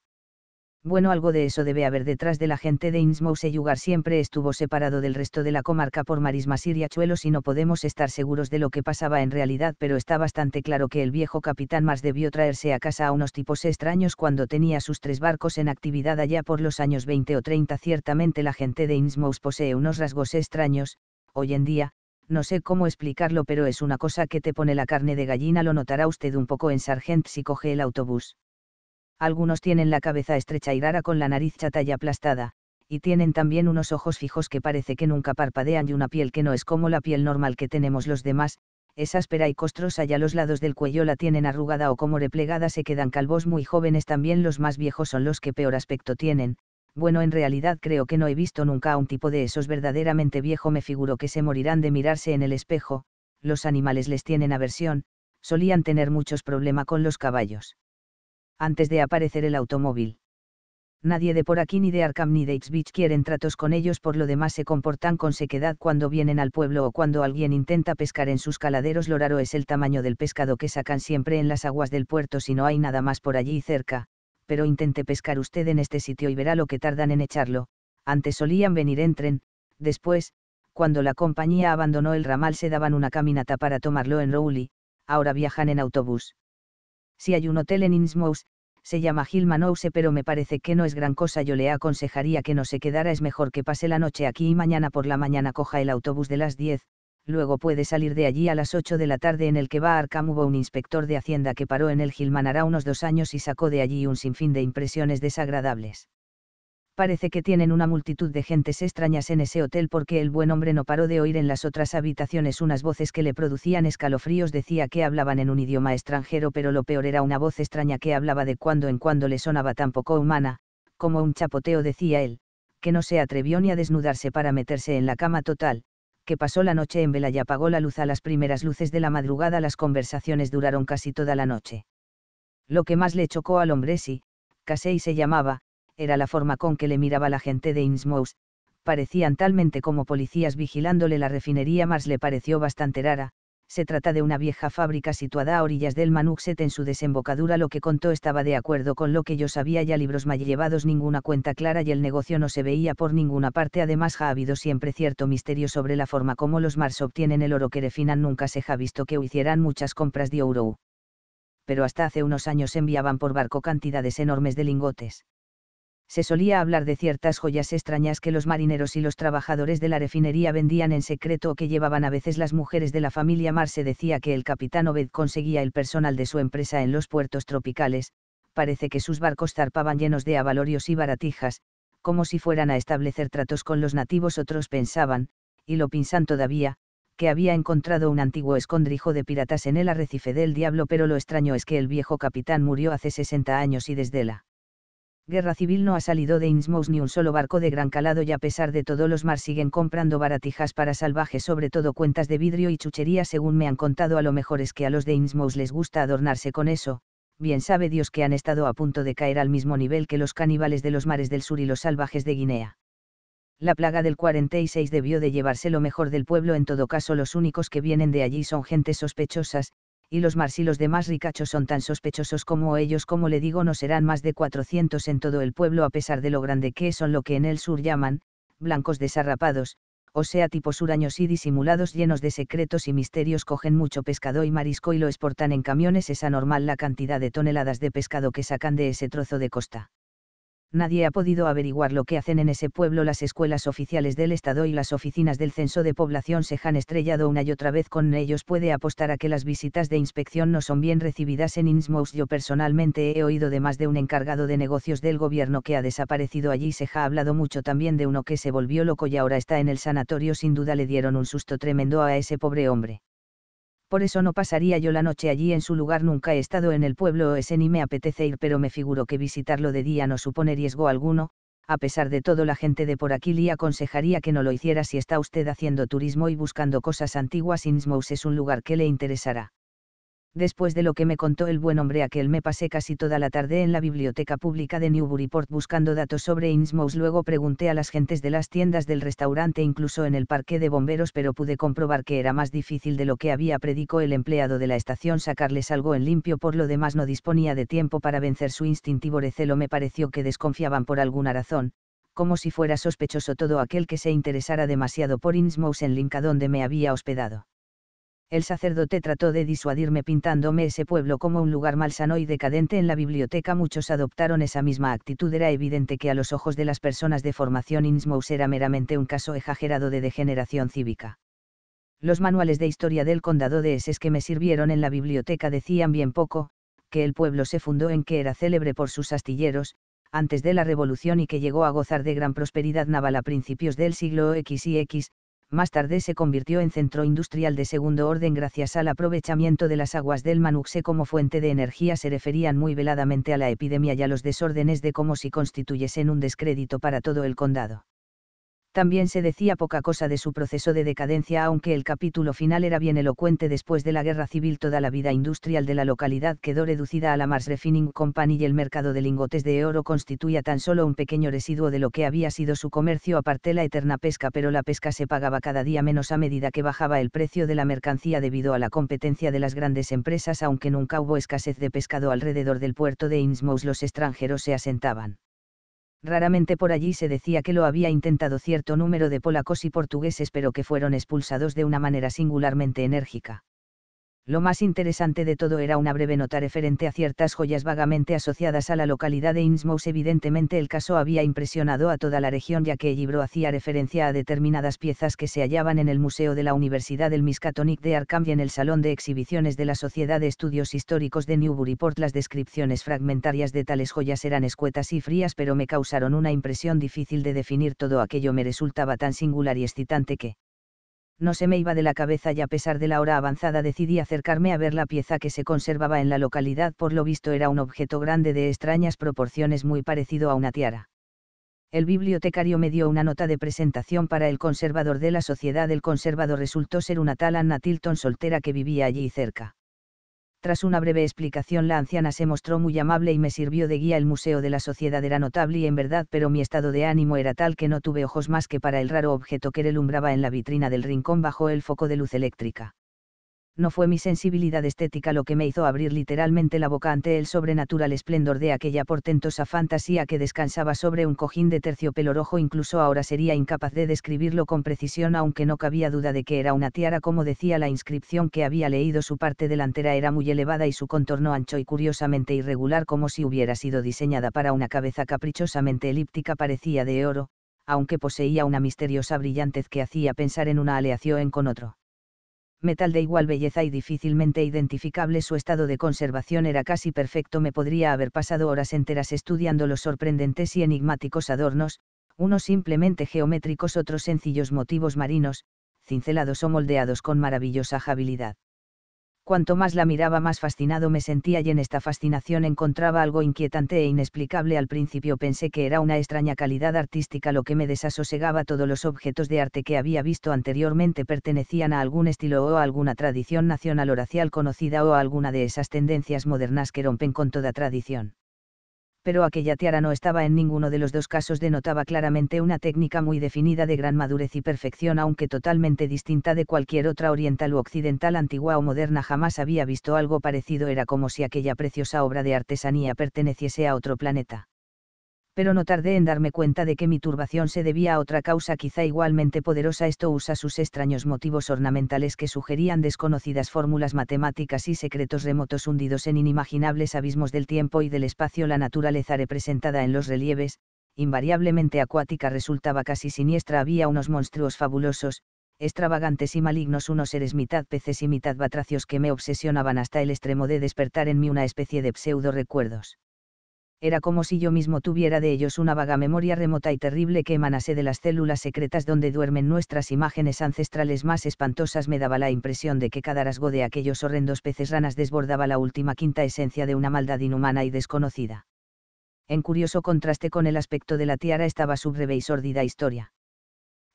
bueno algo de eso debe haber detrás de la gente de Innsmouth Yugar siempre estuvo separado del resto de la comarca por marismas y riachuelos y no podemos estar seguros de lo que pasaba en realidad pero está bastante claro que el viejo capitán Mars debió traerse a casa a unos tipos extraños cuando tenía sus tres barcos en actividad allá por los años 20 o 30 ciertamente la gente de Innsmouth posee unos rasgos extraños, hoy en día, no sé cómo explicarlo pero es una cosa que te pone la carne de gallina lo notará usted un poco en Sargent si coge el autobús algunos tienen la cabeza estrecha y rara con la nariz chata y aplastada, y tienen también unos ojos fijos que parece que nunca parpadean y una piel que no es como la piel normal que tenemos los demás, es áspera y costrosa y a los lados del cuello la tienen arrugada o como replegada se quedan calvos muy jóvenes también los más viejos son los que peor aspecto tienen, bueno en realidad creo que no he visto nunca a un tipo de esos verdaderamente viejo me figuro que se morirán de mirarse en el espejo, los animales les tienen aversión, solían tener muchos problemas con los caballos antes de aparecer el automóvil. Nadie de por aquí ni de Arkham ni de X-Beach quieren tratos con ellos, por lo demás se comportan con sequedad cuando vienen al pueblo o cuando alguien intenta pescar en sus caladeros. Lo raro es el tamaño del pescado que sacan siempre en las aguas del puerto si no hay nada más por allí cerca, pero intente pescar usted en este sitio y verá lo que tardan en echarlo. Antes solían venir en tren, después, cuando la compañía abandonó el ramal se daban una caminata para tomarlo en Rowley, ahora viajan en autobús. Si hay un hotel en Innsmouth, se llama Gilmanouse, pero me parece que no es gran cosa. Yo le aconsejaría que no se quedara, es mejor que pase la noche aquí y mañana por la mañana coja el autobús de las 10, luego puede salir de allí a las 8 de la tarde en el que va a Arkham hubo un inspector de Hacienda que paró en el Gilmanará unos dos años y sacó de allí un sinfín de impresiones desagradables parece que tienen una multitud de gentes extrañas en ese hotel porque el buen hombre no paró de oír en las otras habitaciones unas voces que le producían escalofríos. Decía que hablaban en un idioma extranjero, pero lo peor era una voz extraña que hablaba de cuando en cuando le sonaba tan poco humana, como un chapoteo decía él, que no se atrevió ni a desnudarse para meterse en la cama total, que pasó la noche en vela y apagó la luz a las primeras luces de la madrugada. Las conversaciones duraron casi toda la noche. Lo que más le chocó al hombre sí, Casey se llamaba, era la forma con que le miraba la gente de Innsmouth, parecían talmente como policías vigilándole la refinería, Mars le pareció bastante rara. Se trata de una vieja fábrica situada a orillas del Manuxet en su desembocadura. Lo que contó estaba de acuerdo con lo que yo sabía, ya libros mal llevados, ninguna cuenta clara y el negocio no se veía por ninguna parte. Además, ha habido siempre cierto misterio sobre la forma como los Mars obtienen el oro que refinan. Nunca se ha visto que hicieran muchas compras de oro. Pero hasta hace unos años enviaban por barco cantidades enormes de lingotes se solía hablar de ciertas joyas extrañas que los marineros y los trabajadores de la refinería vendían en secreto o que llevaban a veces las mujeres de la familia Mar. Se decía que el capitán Obed conseguía el personal de su empresa en los puertos tropicales, parece que sus barcos zarpaban llenos de avalorios y baratijas, como si fueran a establecer tratos con los nativos. Otros pensaban, y lo piensan todavía, que había encontrado un antiguo escondrijo de piratas en el arrecife del diablo, pero lo extraño es que el viejo capitán murió hace 60 años y desde la Guerra civil no ha salido de Innsmouth ni un solo barco de gran calado y a pesar de todo los mar siguen comprando baratijas para salvajes, sobre todo cuentas de vidrio y chuchería, según me han contado a lo mejor es que a los de Innsmouth les gusta adornarse con eso, bien sabe Dios que han estado a punto de caer al mismo nivel que los caníbales de los mares del sur y los salvajes de Guinea. La plaga del 46 debió de llevarse lo mejor del pueblo, en todo caso los únicos que vienen de allí son gentes sospechosas, y los marsilos de más ricachos son tan sospechosos como ellos, como le digo, no serán más de 400 en todo el pueblo a pesar de lo grande que son lo que en el sur llaman, blancos desarrapados, o sea tipos huraños y disimulados llenos de secretos y misterios cogen mucho pescado y marisco y lo exportan en camiones es anormal la cantidad de toneladas de pescado que sacan de ese trozo de costa nadie ha podido averiguar lo que hacen en ese pueblo las escuelas oficiales del Estado y las oficinas del Censo de Población se han estrellado una y otra vez con ellos. Puede apostar a que las visitas de inspección no son bien recibidas en Innsmouth. Yo personalmente he oído de más de un encargado de negocios del gobierno que ha desaparecido allí. Se ha hablado mucho también de uno que se volvió loco y ahora está en el sanatorio. Sin duda le dieron un susto tremendo a ese pobre hombre por eso no pasaría yo la noche allí en su lugar nunca he estado en el pueblo ese ni me apetece ir pero me figuro que visitarlo de día no supone riesgo alguno, a pesar de todo la gente de por aquí le aconsejaría que no lo hiciera si está usted haciendo turismo y buscando cosas antiguas Innsmouth es un lugar que le interesará después de lo que me contó el buen hombre aquel me pasé casi toda la tarde en la biblioteca pública de Newburyport buscando datos sobre Innsmouth, luego pregunté a las gentes de las tiendas del restaurante, incluso en el parque de bomberos, pero pude comprobar que era más difícil de lo que había predicó el empleado de la estación sacarles algo en limpio, por lo demás no disponía de tiempo para vencer su instintivo recelo, me pareció que desconfiaban por alguna razón, como si fuera sospechoso todo aquel que se interesara demasiado por Innsmouth en Lincoln, donde me había hospedado el sacerdote trató de disuadirme pintándome ese pueblo como un lugar malsano y decadente en la biblioteca muchos adoptaron esa misma actitud era evidente que a los ojos de las personas de formación Innsmouth era meramente un caso exagerado de degeneración cívica. Los manuales de historia del condado de Essex que me sirvieron en la biblioteca decían bien poco, que el pueblo se fundó en que era célebre por sus astilleros, antes de la revolución y que llegó a gozar de gran prosperidad naval a principios del siglo X y X, más tarde se convirtió en centro industrial de segundo orden gracias al aprovechamiento de las aguas del Manuxe como fuente de energía se referían muy veladamente a la epidemia y a los desórdenes de como si constituyesen un descrédito para todo el condado también se decía poca cosa de su proceso de decadencia, aunque el capítulo final era bien elocuente después de la guerra civil toda la vida industrial de la localidad quedó reducida a la Mars Refining Company y el mercado de lingotes de oro constituía tan solo un pequeño residuo de lo que había sido su comercio aparte la eterna pesca, pero la pesca se pagaba cada día menos a medida que bajaba el precio de la mercancía debido a la competencia de las grandes empresas, aunque nunca hubo escasez de pescado alrededor del puerto de Innsmouth los extranjeros se asentaban Raramente por allí se decía que lo había intentado cierto número de polacos y portugueses pero que fueron expulsados de una manera singularmente enérgica. Lo más interesante de todo era una breve nota referente a ciertas joyas vagamente asociadas a la localidad de Innsmouth. Evidentemente el caso había impresionado a toda la región ya que el libro hacía referencia a determinadas piezas que se hallaban en el Museo de la Universidad del Miskatonic de Arkham y en el Salón de Exhibiciones de la Sociedad de Estudios Históricos de Newburyport. Las descripciones fragmentarias de tales joyas eran escuetas y frías pero me causaron una impresión difícil de definir. Todo aquello me resultaba tan singular y excitante que, no se me iba de la cabeza y a pesar de la hora avanzada decidí acercarme a ver la pieza que se conservaba en la localidad, por lo visto era un objeto grande de extrañas proporciones muy parecido a una tiara. El bibliotecario me dio una nota de presentación para el conservador de la sociedad. El conservador resultó ser una tal Anna Tilton soltera que vivía allí cerca. Tras una breve explicación la anciana se mostró muy amable y me sirvió de guía. El museo de la sociedad era notable y en verdad, pero mi estado de ánimo era tal que no tuve ojos más que para el raro objeto que relumbraba en la vitrina del rincón bajo el foco de luz eléctrica no fue mi sensibilidad estética lo que me hizo abrir literalmente la boca ante el sobrenatural esplendor de aquella portentosa fantasía que descansaba sobre un cojín de terciopelo rojo. Incluso ahora sería incapaz de describirlo con precisión, aunque no cabía duda de que era una tiara, como decía la inscripción que había leído. Su parte delantera era muy elevada y su contorno ancho y curiosamente irregular, como si hubiera sido diseñada para una cabeza caprichosamente elíptica, parecía de oro, aunque poseía una misteriosa brillantez que hacía pensar en una aleación con otro metal de igual belleza y difícilmente identificable su estado de conservación era casi perfecto, me podría haber pasado horas enteras estudiando los sorprendentes y enigmáticos adornos, unos simplemente geométricos, otros sencillos motivos marinos, cincelados o moldeados con maravillosa habilidad cuanto más la miraba más fascinado me sentía y en esta fascinación encontraba algo inquietante e inexplicable. Al principio pensé que era una extraña calidad artística lo que me desasosegaba. Todos los objetos de arte que había visto anteriormente pertenecían a algún estilo o a alguna tradición nacional o racial conocida o a alguna de esas tendencias modernas que rompen con toda tradición pero aquella tiara no estaba en ninguno de los dos casos denotaba claramente una técnica muy definida de gran madurez y perfección aunque totalmente distinta de cualquier otra oriental u occidental antigua o moderna jamás había visto algo parecido era como si aquella preciosa obra de artesanía perteneciese a otro planeta pero no tardé en darme cuenta de que mi turbación se debía a otra causa quizá igualmente poderosa. Esto usa sus extraños motivos ornamentales que sugerían desconocidas fórmulas matemáticas y secretos remotos hundidos en inimaginables abismos del tiempo y del espacio. La naturaleza representada en los relieves, invariablemente acuática, resultaba casi siniestra. Había unos monstruos fabulosos, extravagantes y malignos, unos seres mitad peces y mitad batracios que me obsesionaban hasta el extremo de despertar en mí una especie de pseudo recuerdos era como si yo mismo tuviera de ellos una vaga memoria remota y terrible que emanase de las células secretas donde duermen nuestras imágenes ancestrales más espantosas. Me daba la impresión de que cada rasgo de aquellos horrendos peces ranas desbordaba la última quinta esencia de una maldad inhumana y desconocida. En curioso contraste con el aspecto de la tiara estaba su breve y sórdida historia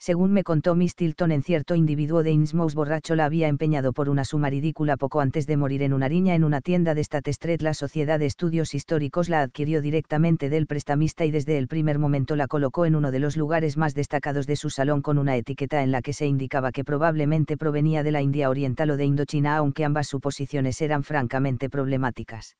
según me contó Miss Tilton en cierto individuo de Innsmouth borracho la había empeñado por una suma ridícula poco antes de morir en una riña en una tienda de Statestret la Sociedad de Estudios Históricos la adquirió directamente del prestamista y desde el primer momento la colocó en uno de los lugares más destacados de su salón con una etiqueta en la que se indicaba que probablemente provenía de la India Oriental o de Indochina aunque ambas suposiciones eran francamente problemáticas.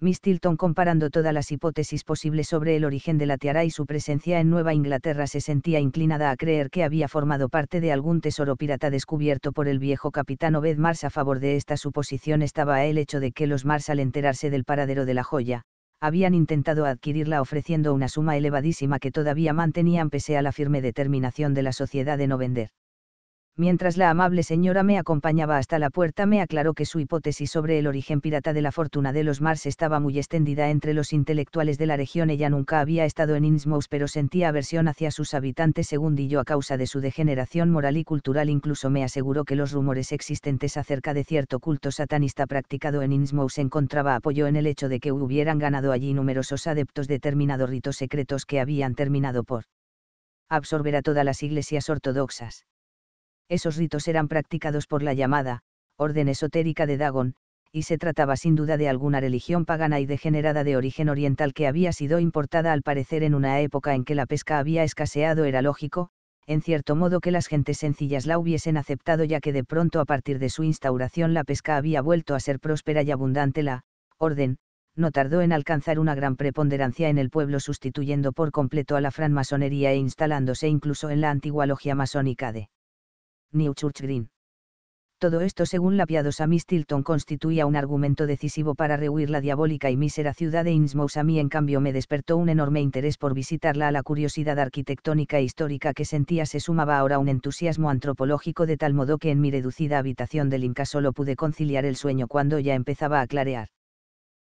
Miss Tilton comparando todas las hipótesis posibles sobre el origen de la tiara y su presencia en Nueva Inglaterra se sentía inclinada a creer que había formado parte de algún tesoro pirata descubierto por el viejo capitán Obed Mars a favor de esta suposición estaba el hecho de que los Mars al enterarse del paradero de la joya, habían intentado adquirirla ofreciendo una suma elevadísima que todavía mantenían pese a la firme determinación de la sociedad de no vender mientras la amable señora me acompañaba hasta la puerta, me aclaró que su hipótesis sobre el origen pirata de la fortuna de los Mars estaba muy extendida entre los intelectuales de la región. Ella nunca había estado en Innsmouth, pero sentía aversión hacia sus habitantes, según y yo, a causa de su degeneración moral y cultural. Incluso me aseguró que los rumores existentes acerca de cierto culto satanista practicado en Innsmouth encontraba apoyo en el hecho de que hubieran ganado allí numerosos adeptos determinados ritos secretos que habían terminado por absorber a todas las iglesias ortodoxas esos ritos eran practicados por la llamada orden esotérica de Dagon, y se trataba sin duda de alguna religión pagana y degenerada de origen oriental que había sido importada al parecer en una época en que la pesca había escaseado. Era lógico, en cierto modo, que las gentes sencillas la hubiesen aceptado ya que de pronto a partir de su instauración la pesca había vuelto a ser próspera y abundante. La orden, no tardó en alcanzar una gran preponderancia en el pueblo sustituyendo por completo a la masonería e instalándose incluso en la antigua logia masónica de New Church Green. Todo esto, según la piadosa Miss Tilton, constituía un argumento decisivo para rehuir la diabólica y mísera ciudad de Innsmouth. A mí, en cambio, me despertó un enorme interés por visitarla. A la curiosidad arquitectónica e histórica que sentía se sumaba ahora un entusiasmo antropológico, de tal modo que en mi reducida habitación del Inca solo pude conciliar el sueño cuando ya empezaba a clarear.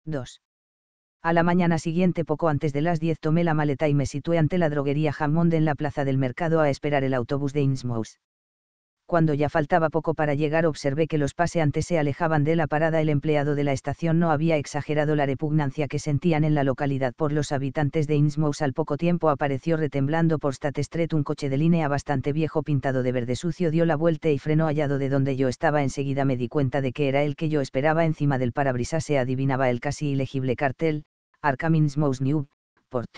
2. A la mañana siguiente, poco antes de las 10, tomé la maleta y me situé ante la droguería Hammond en la plaza del mercado a esperar el autobús de Innsmouth cuando ya faltaba poco para llegar observé que los paseantes se alejaban de la parada. El empleado de la estación no había exagerado la repugnancia que sentían en la localidad por los habitantes de Innsmouth. Al poco tiempo apareció retemblando por Street un coche de línea bastante viejo pintado de verde sucio, dio la vuelta y frenó hallado de donde yo estaba. Enseguida me di cuenta de que era el que yo esperaba encima del parabrisas se adivinaba el casi ilegible cartel, Arkham Innsmouth New, Port.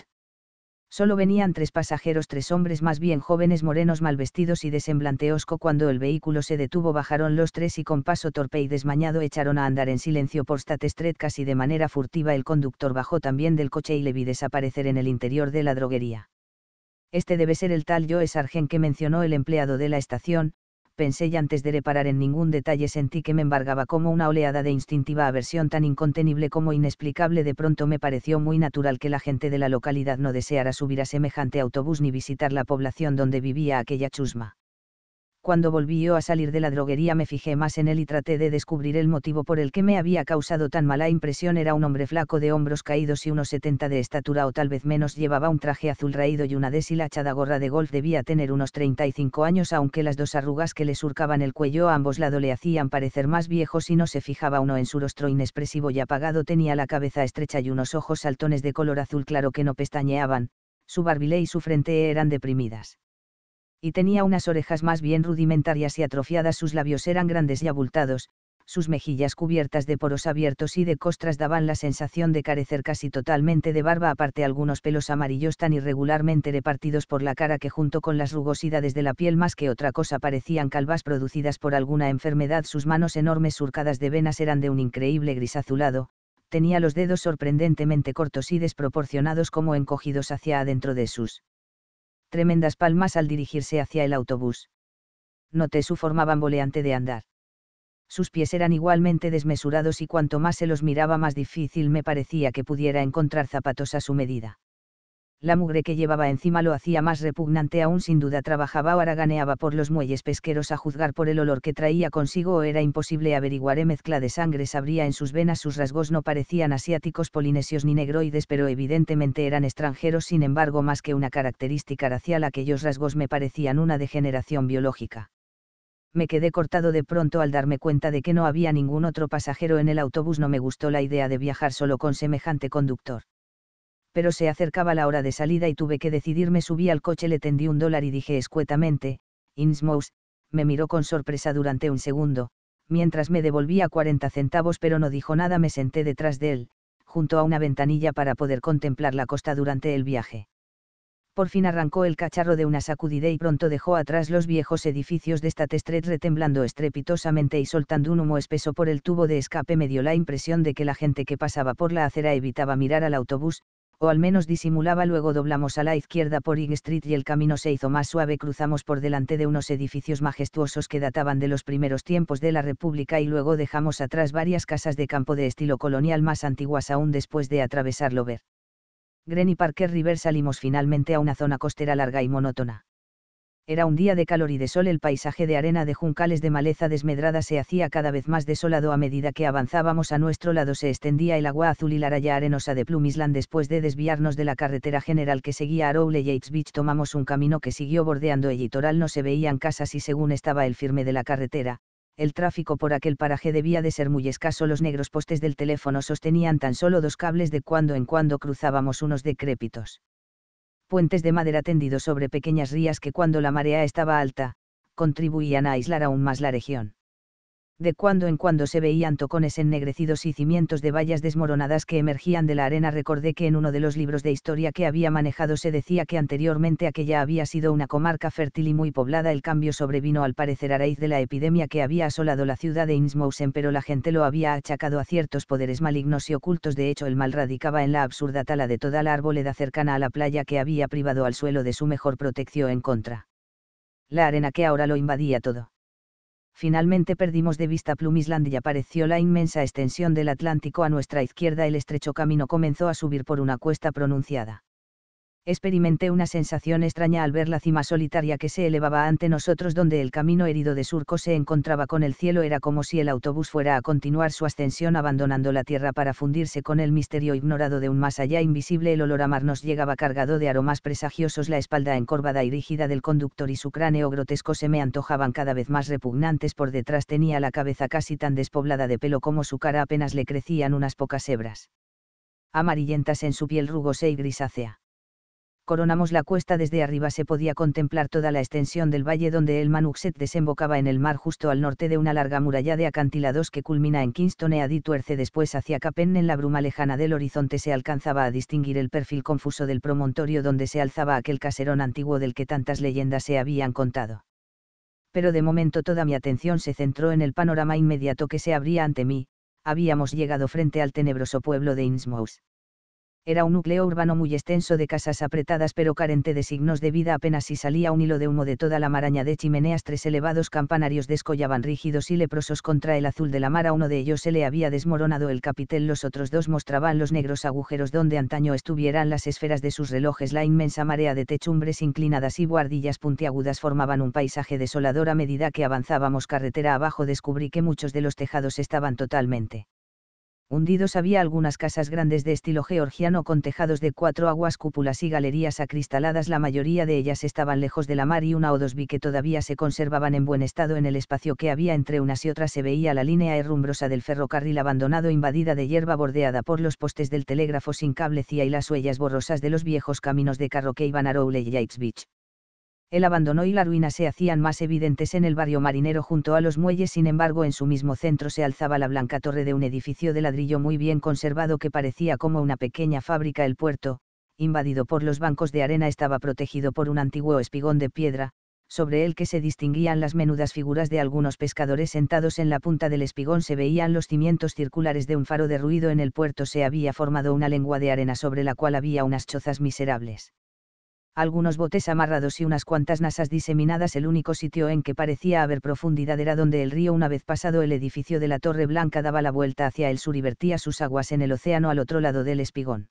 Solo venían tres pasajeros, tres hombres más bien jóvenes, morenos, mal vestidos y de semblante osco. Cuando el vehículo se detuvo, bajaron los tres y con paso torpe y desmañado echaron a andar en silencio por statestret casi de manera furtiva. El conductor bajó también del coche y le vi desaparecer en el interior de la droguería. Este debe ser el tal Joe Sargent que mencionó el empleado de la estación, pensé y antes de reparar en ningún detalle sentí que me embargaba como una oleada de instintiva aversión tan incontenible como inexplicable. De pronto me pareció muy natural que la gente de la localidad no deseara subir a semejante autobús ni visitar la población donde vivía aquella chusma cuando yo a salir de la droguería me fijé más en él y traté de descubrir el motivo por el que me había causado tan mala impresión. Era un hombre flaco de hombros caídos y unos 70 de estatura o tal vez menos. Llevaba un traje azul raído y una deshilachada gorra de golf. Debía tener unos 35 años, aunque las dos arrugas que le surcaban el cuello a ambos lados le hacían parecer más viejo si no se fijaba uno en su rostro inexpresivo y apagado. Tenía la cabeza estrecha y unos ojos saltones de color azul claro que no pestañeaban, su barbilé y su frente eran deprimidas y tenía unas orejas más bien rudimentarias y atrofiadas, sus labios eran grandes y abultados, sus mejillas cubiertas de poros abiertos y de costras daban la sensación de carecer casi totalmente de barba, aparte algunos pelos amarillos tan irregularmente repartidos por la cara que junto con las rugosidades de la piel más que otra cosa parecían calvas producidas por alguna enfermedad, sus manos enormes surcadas de venas eran de un increíble gris azulado, tenía los dedos sorprendentemente cortos y desproporcionados como encogidos hacia adentro de sus tremendas palmas al dirigirse hacia el autobús. Noté su forma bamboleante de andar. Sus pies eran igualmente desmesurados y cuanto más se los miraba más difícil me parecía que pudiera encontrar zapatos a su medida la mugre que llevaba encima lo hacía más repugnante aún sin duda trabajaba o araganeaba por los muelles pesqueros a juzgar por el olor que traía consigo o era imposible averiguar ¿eh? mezcla de sangre sabría en sus venas sus rasgos no parecían asiáticos polinesios ni negroides pero evidentemente eran extranjeros sin embargo más que una característica racial aquellos rasgos me parecían una degeneración biológica. Me quedé cortado de pronto al darme cuenta de que no había ningún otro pasajero en el autobús no me gustó la idea de viajar solo con semejante conductor pero se acercaba la hora de salida y tuve que decidirme. Subí al coche, le tendí un dólar y dije escuetamente, Innsmouth, me miró con sorpresa durante un segundo, mientras me devolvía 40 centavos pero no dijo nada, me senté detrás de él, junto a una ventanilla para poder contemplar la costa durante el viaje. Por fin arrancó el cacharro de una sacudida y pronto dejó atrás los viejos edificios de Statestret retemblando estrepitosamente y soltando un humo espeso por el tubo de escape me dio la impresión de que la gente que pasaba por la acera evitaba mirar al autobús, o al menos disimulaba. Luego doblamos a la izquierda por Ig Street y el camino se hizo más suave. Cruzamos por delante de unos edificios majestuosos que databan de los primeros tiempos de la República y luego dejamos atrás varias casas de campo de estilo colonial más antiguas aún después de atravesarlo ver. Gren Parker River salimos finalmente a una zona costera larga y monótona. Era un día de calor y de sol, el paisaje de arena de juncales de maleza desmedrada se hacía cada vez más desolado a medida que avanzábamos a nuestro lado se extendía el agua azul y la raya arenosa de Island después de desviarnos de la carretera general que seguía a Rowley Yates Beach tomamos un camino que siguió bordeando el litoral no se veían casas y según estaba el firme de la carretera, el tráfico por aquel paraje debía de ser muy escaso los negros postes del teléfono sostenían tan solo dos cables de cuando en cuando cruzábamos unos decrépitos puentes de madera tendidos sobre pequeñas rías que cuando la marea estaba alta, contribuían a aislar aún más la región de cuando en cuando se veían tocones ennegrecidos y cimientos de vallas desmoronadas que emergían de la arena. Recordé que en uno de los libros de historia que había manejado se decía que anteriormente aquella había sido una comarca fértil y muy poblada. El cambio sobrevino al parecer a raíz de la epidemia que había asolado la ciudad de Innsmousen, pero la gente lo había achacado a ciertos poderes malignos y ocultos. De hecho, el mal radicaba en la absurda tala de toda la arboleda cercana a la playa que había privado al suelo de su mejor protección en contra. La arena que ahora lo invadía todo finalmente perdimos de vista Island y apareció la inmensa extensión del Atlántico a nuestra izquierda. El estrecho camino comenzó a subir por una cuesta pronunciada experimenté una sensación extraña al ver la cima solitaria que se elevaba ante nosotros donde el camino herido de surco se encontraba con el cielo era como si el autobús fuera a continuar su ascensión abandonando la tierra para fundirse con el misterio ignorado de un más allá invisible el olor a mar nos llegaba cargado de aromas presagiosos la espalda encorvada y rígida del conductor y su cráneo grotesco se me antojaban cada vez más repugnantes por detrás tenía la cabeza casi tan despoblada de pelo como su cara apenas le crecían unas pocas hebras amarillentas en su piel rugosa y grisácea coronamos la cuesta desde arriba se podía contemplar toda la extensión del valle donde el Manuxet desembocaba en el mar justo al norte de una larga muralla de acantilados que culmina en Kingston y e tuerce después hacia Capen en la bruma lejana del horizonte se alcanzaba a distinguir el perfil confuso del promontorio donde se alzaba aquel caserón antiguo del que tantas leyendas se habían contado. Pero de momento toda mi atención se centró en el panorama inmediato que se abría ante mí, habíamos llegado frente al tenebroso pueblo de Innsmouth era un núcleo urbano muy extenso de casas apretadas pero carente de signos de vida apenas si salía un hilo de humo de toda la maraña de chimeneas tres elevados campanarios descollaban rígidos y leprosos contra el azul de la mar a uno de ellos se le había desmoronado el capitel los otros dos mostraban los negros agujeros donde antaño estuvieran las esferas de sus relojes la inmensa marea de techumbres inclinadas y guardillas puntiagudas formaban un paisaje desolador a medida que avanzábamos carretera abajo descubrí que muchos de los tejados estaban totalmente hundidos había algunas casas grandes de estilo georgiano con tejados de cuatro aguas, cúpulas y galerías acristaladas. La mayoría de ellas estaban lejos de la mar y una o dos vi que todavía se conservaban en buen estado en el espacio que había entre unas y otras. Se veía la línea herrumbrosa del ferrocarril abandonado, invadida de hierba bordeada por los postes del telégrafo sin cablecía y las huellas borrosas de los viejos caminos de carro que iban a Rowley y Yates Beach el abandono y la ruina se hacían más evidentes en el barrio marinero junto a los muelles, sin embargo en su mismo centro se alzaba la blanca torre de un edificio de ladrillo muy bien conservado que parecía como una pequeña fábrica. El puerto, invadido por los bancos de arena, estaba protegido por un antiguo espigón de piedra, sobre el que se distinguían las menudas figuras de algunos pescadores sentados en la punta del espigón, se veían los cimientos circulares de un faro derruido en el puerto, se había formado una lengua de arena sobre la cual había unas chozas miserables algunos botes amarrados y unas cuantas nasas diseminadas. El único sitio en que parecía haber profundidad era donde el río, una vez pasado el edificio de la Torre Blanca, daba la vuelta hacia el sur y vertía sus aguas en el océano al otro lado del espigón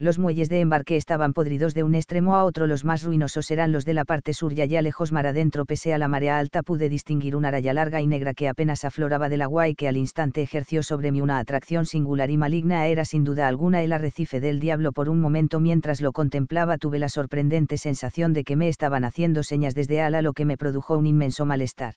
los muelles de embarque estaban podridos de un extremo a otro, los más ruinosos eran los de la parte sur y allá lejos mar adentro, pese a la marea alta pude distinguir una raya larga y negra que apenas afloraba del agua y que al instante ejerció sobre mí una atracción singular y maligna, era sin duda alguna el arrecife del diablo por un momento mientras lo contemplaba tuve la sorprendente sensación de que me estaban haciendo señas desde ala lo que me produjo un inmenso malestar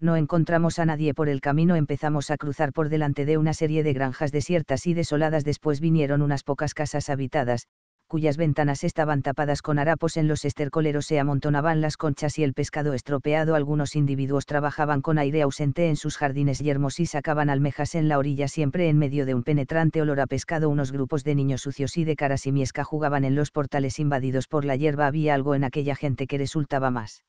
no encontramos a nadie por el camino, empezamos a cruzar por delante de una serie de granjas desiertas y desoladas, después vinieron unas pocas casas habitadas, cuyas ventanas estaban tapadas con harapos, en los estercoleros se amontonaban las conchas y el pescado estropeado, algunos individuos trabajaban con aire ausente en sus jardines yermos y sacaban almejas en la orilla, siempre en medio de un penetrante olor a pescado, unos grupos de niños sucios y de cara simiesca jugaban en los portales invadidos por la hierba, había algo en aquella gente que resultaba más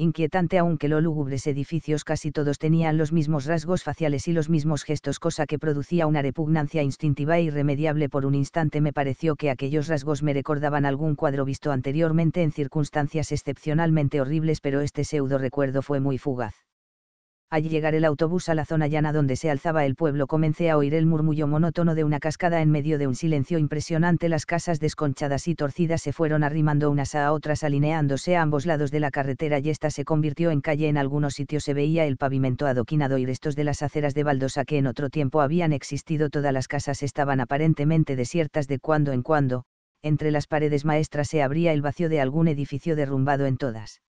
inquietante aunque los lúgubres edificios casi todos tenían los mismos rasgos faciales y los mismos gestos, cosa que producía una repugnancia instintiva e irremediable. Por un instante me pareció que aquellos rasgos me recordaban algún cuadro visto anteriormente en circunstancias excepcionalmente horribles, pero este pseudo recuerdo fue muy fugaz. Al llegar el autobús a la zona llana donde se alzaba el pueblo comencé a oír el murmullo monótono de una cascada en medio de un silencio impresionante. Las casas desconchadas y torcidas se fueron arrimando unas a otras alineándose a ambos lados de la carretera y esta se convirtió en calle. En algunos sitios se veía el pavimento adoquinado y restos de las aceras de baldosa que en otro tiempo habían existido. Todas las casas estaban aparentemente desiertas de cuando en cuando, entre las paredes maestras se abría el vacío de algún edificio derrumbado en todas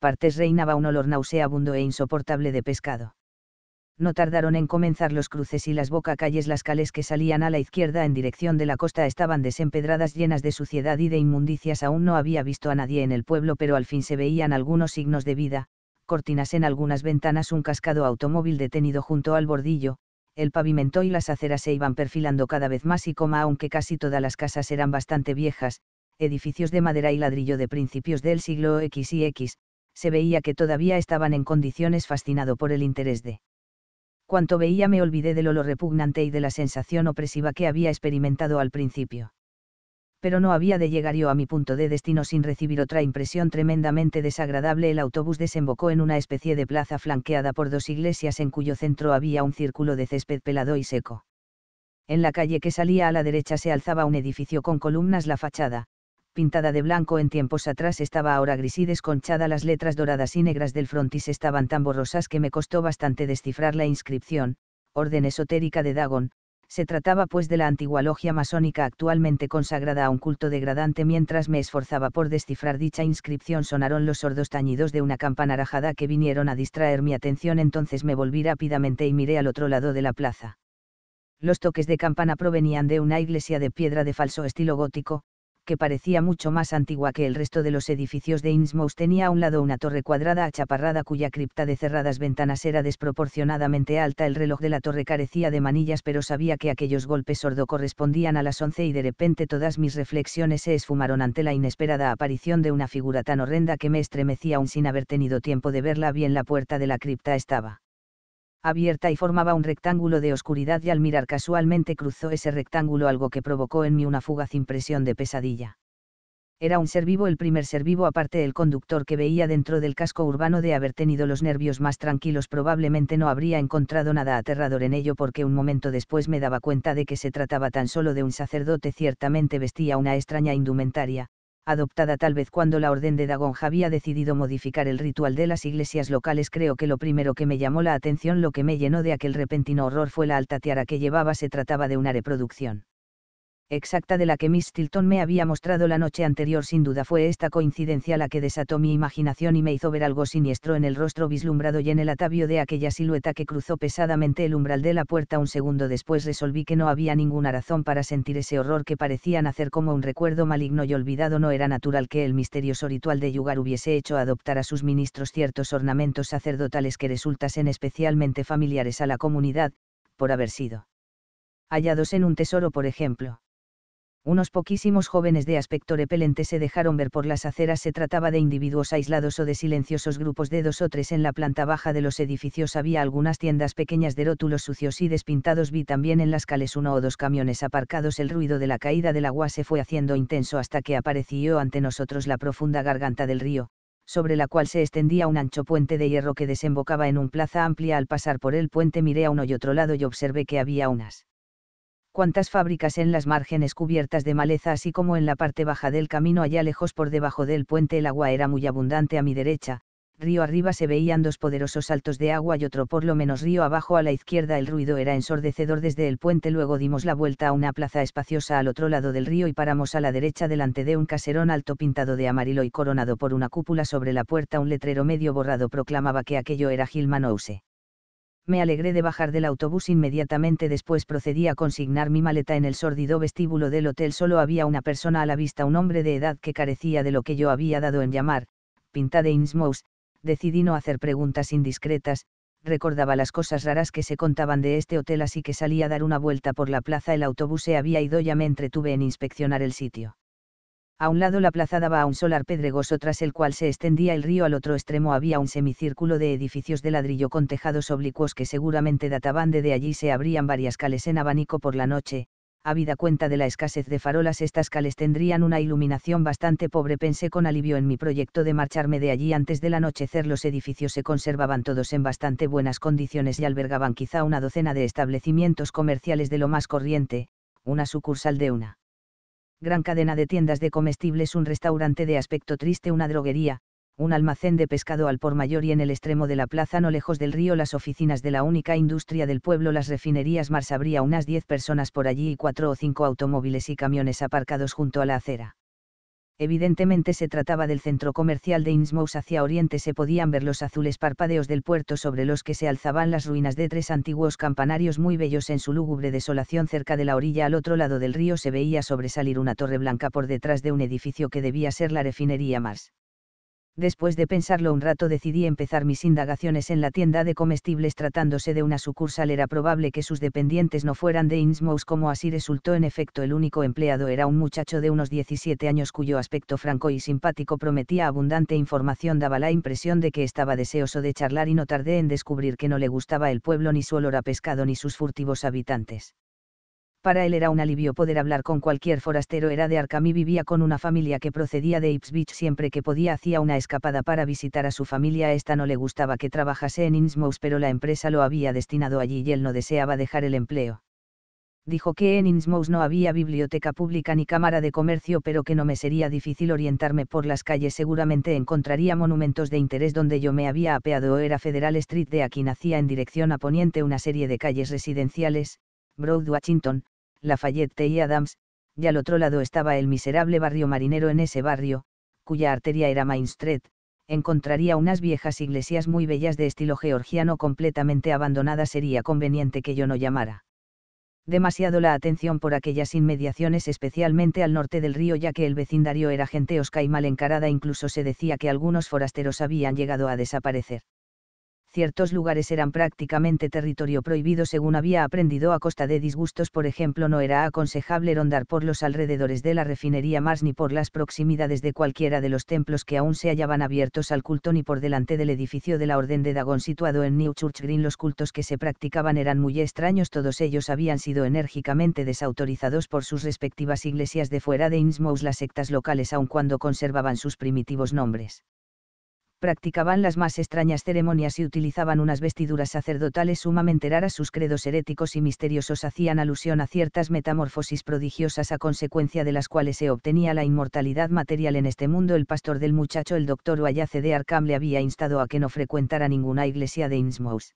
partes reinaba un olor nauseabundo e insoportable de pescado. No tardaron en comenzar los cruces y las bocacalles las cales que salían a la izquierda en dirección de la costa estaban desempedradas llenas de suciedad y de inmundicias aún no había visto a nadie en el pueblo pero al fin se veían algunos signos de vida, cortinas en algunas ventanas un cascado automóvil detenido junto al bordillo, el pavimento y las aceras se iban perfilando cada vez más y coma aunque casi todas las casas eran bastante viejas, edificios de madera y ladrillo de principios del siglo X y X, se veía que todavía estaban en condiciones fascinado por el interés de. Cuanto veía me olvidé del lo repugnante y de la sensación opresiva que había experimentado al principio. Pero no había de llegar yo a mi punto de destino sin recibir otra impresión tremendamente desagradable. El autobús desembocó en una especie de plaza flanqueada por dos iglesias en cuyo centro había un círculo de césped pelado y seco. En la calle que salía a la derecha se alzaba un edificio con columnas. La fachada, pintada de blanco en tiempos atrás estaba ahora gris y desconchada, las letras doradas y negras del frontis estaban tan borrosas que me costó bastante descifrar la inscripción, Orden Esotérica de Dagon, se trataba pues de la antigua logia masónica actualmente consagrada a un culto degradante mientras me esforzaba por descifrar dicha inscripción sonaron los sordos tañidos de una campana rajada que vinieron a distraer mi atención entonces me volví rápidamente y miré al otro lado de la plaza. Los toques de campana provenían de una iglesia de piedra de falso estilo gótico, que parecía mucho más antigua que el resto de los edificios de Innsmouth, tenía a un lado una torre cuadrada achaparrada cuya cripta de cerradas ventanas era desproporcionadamente alta. El reloj de la torre carecía de manillas, pero sabía que aquellos golpes sordo correspondían a las once y de repente todas mis reflexiones se esfumaron ante la inesperada aparición de una figura tan horrenda que me estremecía aún sin haber tenido tiempo de verla bien. La puerta de la cripta estaba abierta y formaba un rectángulo de oscuridad y al mirar casualmente cruzó ese rectángulo algo que provocó en mí una fugaz impresión de pesadilla. Era un ser vivo, el primer ser vivo aparte del conductor que veía dentro del casco urbano de haber tenido los nervios más tranquilos probablemente no habría encontrado nada aterrador en ello porque un momento después me daba cuenta de que se trataba tan solo de un sacerdote ciertamente vestía una extraña indumentaria, adoptada tal vez cuando la Orden de Dagonja había decidido modificar el ritual de las iglesias locales, creo que lo primero que me llamó la atención, lo que me llenó de aquel repentino horror fue la alta tiara que llevaba, se trataba de una reproducción exacta de la que Miss Tilton me había mostrado la noche anterior. Sin duda fue esta coincidencia la que desató mi imaginación y me hizo ver algo siniestro en el rostro vislumbrado y en el atavio de aquella silueta que cruzó pesadamente el umbral de la puerta. Un segundo después resolví que no había ninguna razón para sentir ese horror que parecía nacer como un recuerdo maligno y olvidado. No era natural que el misterioso ritual de Yugar hubiese hecho adoptar a sus ministros ciertos ornamentos sacerdotales que resultasen especialmente familiares a la comunidad, por haber sido hallados en un tesoro, por ejemplo unos poquísimos jóvenes de aspecto repelente se dejaron ver por las aceras. Se trataba de individuos aislados o de silenciosos grupos de dos o tres en la planta baja de los edificios. Había algunas tiendas pequeñas de rótulos sucios y despintados. Vi también en las cales uno o dos camiones aparcados. El ruido de la caída del agua se fue haciendo intenso hasta que apareció ante nosotros la profunda garganta del río, sobre la cual se extendía un ancho puente de hierro que desembocaba en un plaza amplia. Al pasar por el puente miré a uno y otro lado y observé que había unas cuantas fábricas en las márgenes cubiertas de maleza así como en la parte baja del camino allá lejos por debajo del puente el agua era muy abundante a mi derecha, río arriba se veían dos poderosos saltos de agua y otro por lo menos río abajo a la izquierda el ruido era ensordecedor desde el puente luego dimos la vuelta a una plaza espaciosa al otro lado del río y paramos a la derecha delante de un caserón alto pintado de amarillo y coronado por una cúpula sobre la puerta un letrero medio borrado proclamaba que aquello era Gilman Ouse me alegré de bajar del autobús inmediatamente después procedí a consignar mi maleta en el sórdido vestíbulo del hotel. Solo había una persona a la vista, un hombre de edad que carecía de lo que yo había dado en llamar, pinta de Innsmouth, decidí no hacer preguntas indiscretas, recordaba las cosas raras que se contaban de este hotel así que salí a dar una vuelta por la plaza. El autobús se había ido ya me entretuve en inspeccionar el sitio. A un lado la plaza daba a un solar pedregoso tras el cual se extendía el río, al otro extremo había un semicírculo de edificios de ladrillo con tejados oblicuos que seguramente databan de, de allí se abrían varias cales en abanico por la noche, habida cuenta de la escasez de farolas estas cales tendrían una iluminación bastante pobre pensé con alivio en mi proyecto de marcharme de allí antes del anochecer los edificios se conservaban todos en bastante buenas condiciones y albergaban quizá una docena de establecimientos comerciales de lo más corriente, una sucursal de una gran cadena de tiendas de comestibles, un restaurante de aspecto triste, una droguería, un almacén de pescado al por mayor y en el extremo de la plaza no lejos del río las oficinas de la única industria del pueblo las refinerías Mars habría unas 10 personas por allí y cuatro o cinco automóviles y camiones aparcados junto a la acera evidentemente se trataba del centro comercial de Innsmouth hacia oriente se podían ver los azules parpadeos del puerto sobre los que se alzaban las ruinas de tres antiguos campanarios muy bellos en su lúgubre desolación cerca de la orilla al otro lado del río se veía sobresalir una torre blanca por detrás de un edificio que debía ser la refinería Mars. Después de pensarlo un rato decidí empezar mis indagaciones en la tienda de comestibles tratándose de una sucursal. Era probable que sus dependientes no fueran de Innsmouth como así resultó. En efecto, el único empleado era un muchacho de unos 17 años cuyo aspecto franco y simpático prometía abundante información. Daba la impresión de que estaba deseoso de charlar y no tardé en descubrir que no le gustaba el pueblo ni su olor a pescado ni sus furtivos habitantes. Para él era un alivio poder hablar con cualquier forastero. Era de Arkham vivía con una familia que procedía de Ipswich. Siempre que podía hacía una escapada para visitar a su familia. A esta no le gustaba que trabajase en Innsmouth, pero la empresa lo había destinado allí y él no deseaba dejar el empleo. Dijo que en Innsmouth no había biblioteca pública ni cámara de comercio, pero que no me sería difícil orientarme por las calles. Seguramente encontraría monumentos de interés donde yo me había apeado. Era Federal Street de aquí nacía en dirección a poniente una serie de calles residenciales, Broad Washington, Lafayette y Adams, y al otro lado estaba el miserable barrio marinero en ese barrio, cuya arteria era Main Street, encontraría unas viejas iglesias muy bellas de estilo georgiano completamente abandonadas sería conveniente que yo no llamara demasiado la atención por aquellas inmediaciones especialmente al norte del río ya que el vecindario era gente osca y mal encarada incluso se decía que algunos forasteros habían llegado a desaparecer ciertos lugares eran prácticamente territorio prohibido según había aprendido a costa de disgustos. Por ejemplo, no era aconsejable rondar por los alrededores de la refinería más ni por las proximidades de cualquiera de los templos que aún se hallaban abiertos al culto ni por delante del edificio de la Orden de Dagón situado en New Church Green. Los cultos que se practicaban eran muy extraños, todos ellos habían sido enérgicamente desautorizados por sus respectivas iglesias de fuera de Innsmouth. Las sectas locales aun cuando conservaban sus primitivos nombres practicaban las más extrañas ceremonias y utilizaban unas vestiduras sacerdotales sumamente raras. Sus credos heréticos y misteriosos hacían alusión a ciertas metamorfosis prodigiosas a consecuencia de las cuales se obtenía la inmortalidad material en este mundo. El pastor del muchacho, el doctor Wayace de Arkham, le había instado a que no frecuentara ninguna iglesia de Innsmouth.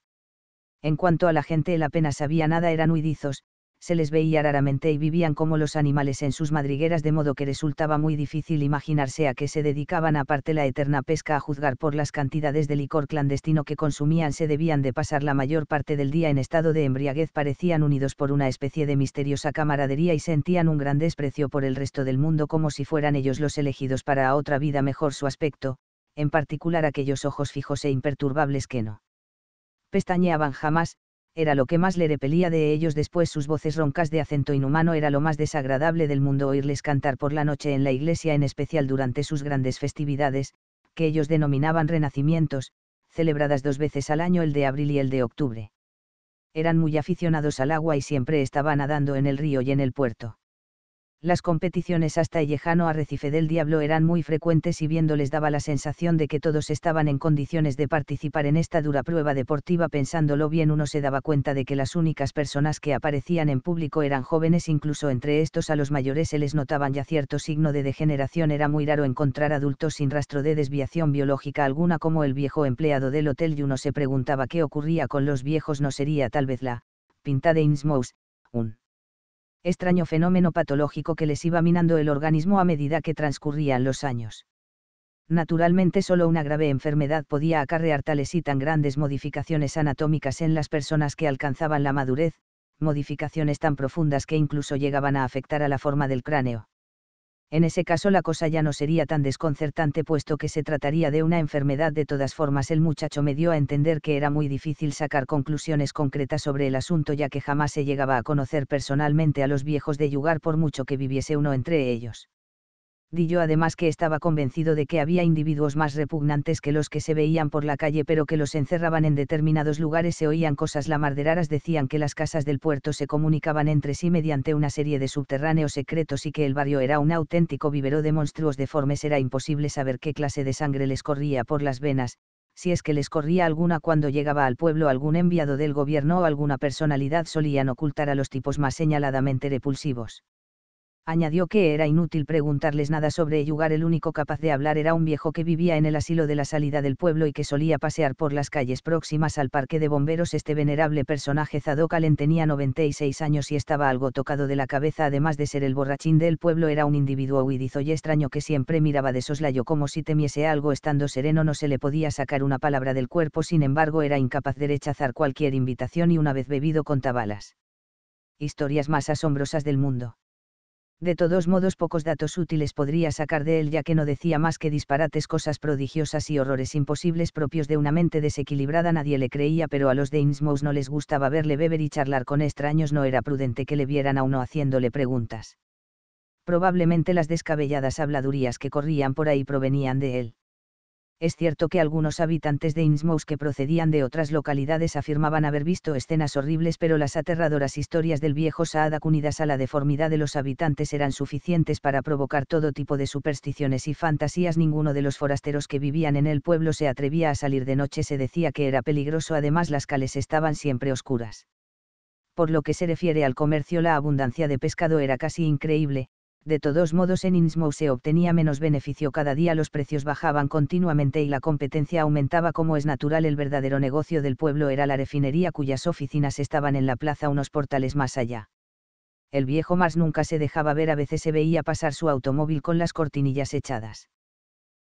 En cuanto a la gente, él apenas sabía nada, eran huidizos, se les veía raramente y vivían como los animales en sus madrigueras de modo que resultaba muy difícil imaginarse a qué se dedicaban aparte la eterna pesca a juzgar por las cantidades de licor clandestino que consumían se debían de pasar la mayor parte del día en estado de embriaguez parecían unidos por una especie de misteriosa camaradería y sentían un gran desprecio por el resto del mundo como si fueran ellos los elegidos para otra vida mejor su aspecto, en particular aquellos ojos fijos e imperturbables que no pestañeaban jamás, era lo que más le repelía de ellos después sus voces roncas de acento inhumano era lo más desagradable del mundo oírles cantar por la noche en la iglesia en especial durante sus grandes festividades, que ellos denominaban renacimientos, celebradas dos veces al año el de abril y el de octubre. Eran muy aficionados al agua y siempre estaban nadando en el río y en el puerto las competiciones hasta a Arrecife del Diablo eran muy frecuentes y viéndoles daba la sensación de que todos estaban en condiciones de participar en esta dura prueba deportiva. Pensándolo bien uno se daba cuenta de que las únicas personas que aparecían en público eran jóvenes, incluso entre estos a los mayores se les notaban ya cierto signo de degeneración. Era muy raro encontrar adultos sin rastro de desviación biológica alguna como el viejo empleado del hotel y uno se preguntaba qué ocurría con los viejos, no sería tal vez la pinta de Innsmouth, un extraño fenómeno patológico que les iba minando el organismo a medida que transcurrían los años. Naturalmente solo una grave enfermedad podía acarrear tales y tan grandes modificaciones anatómicas en las personas que alcanzaban la madurez, modificaciones tan profundas que incluso llegaban a afectar a la forma del cráneo en ese caso la cosa ya no sería tan desconcertante puesto que se trataría de una enfermedad. De todas formas, el muchacho me dio a entender que era muy difícil sacar conclusiones concretas sobre el asunto ya que jamás se llegaba a conocer personalmente a los viejos de Yugar por mucho que viviese uno entre ellos. Dillo además que estaba convencido de que había individuos más repugnantes que los que se veían por la calle pero que los encerraban en determinados lugares se oían cosas lamarderaras decían que las casas del puerto se comunicaban entre sí mediante una serie de subterráneos secretos y que el barrio era un auténtico vivero de monstruos deformes era imposible saber qué clase de sangre les corría por las venas, si es que les corría alguna cuando llegaba al pueblo algún enviado del gobierno o alguna personalidad solían ocultar a los tipos más señaladamente repulsivos añadió que era inútil preguntarles nada sobre lugar el único capaz de hablar era un viejo que vivía en el asilo de la salida del pueblo y que solía pasear por las calles próximas al parque de bomberos. Este venerable personaje Zadokalen tenía 96 años y estaba algo tocado de la cabeza, además de ser el borrachín del pueblo, era un individuo huidizo y extraño que siempre miraba de soslayo como si temiese algo, estando sereno no se le podía sacar una palabra del cuerpo, sin embargo era incapaz de rechazar cualquier invitación y una vez bebido contaba las historias más asombrosas del mundo de todos modos pocos datos útiles podría sacar de él ya que no decía más que disparates cosas prodigiosas y horrores imposibles propios de una mente desequilibrada nadie le creía pero a los de no les gustaba verle beber y charlar con extraños no era prudente que le vieran a uno haciéndole preguntas. Probablemente las descabelladas habladurías que corrían por ahí provenían de él es cierto que algunos habitantes de Innsmouth que procedían de otras localidades afirmaban haber visto escenas horribles, pero las aterradoras historias del viejo Saadak unidas a la deformidad de los habitantes eran suficientes para provocar todo tipo de supersticiones y fantasías. Ninguno de los forasteros que vivían en el pueblo se atrevía a salir de noche, se decía que era peligroso, además las cales estaban siempre oscuras. Por lo que se refiere al comercio, la abundancia de pescado era casi increíble, de todos modos en Innsmouth se obtenía menos beneficio cada día los precios bajaban continuamente y la competencia aumentaba como es natural el verdadero negocio del pueblo era la refinería cuyas oficinas estaban en la plaza unos portales más allá. El viejo más nunca se dejaba ver a veces se veía pasar su automóvil con las cortinillas echadas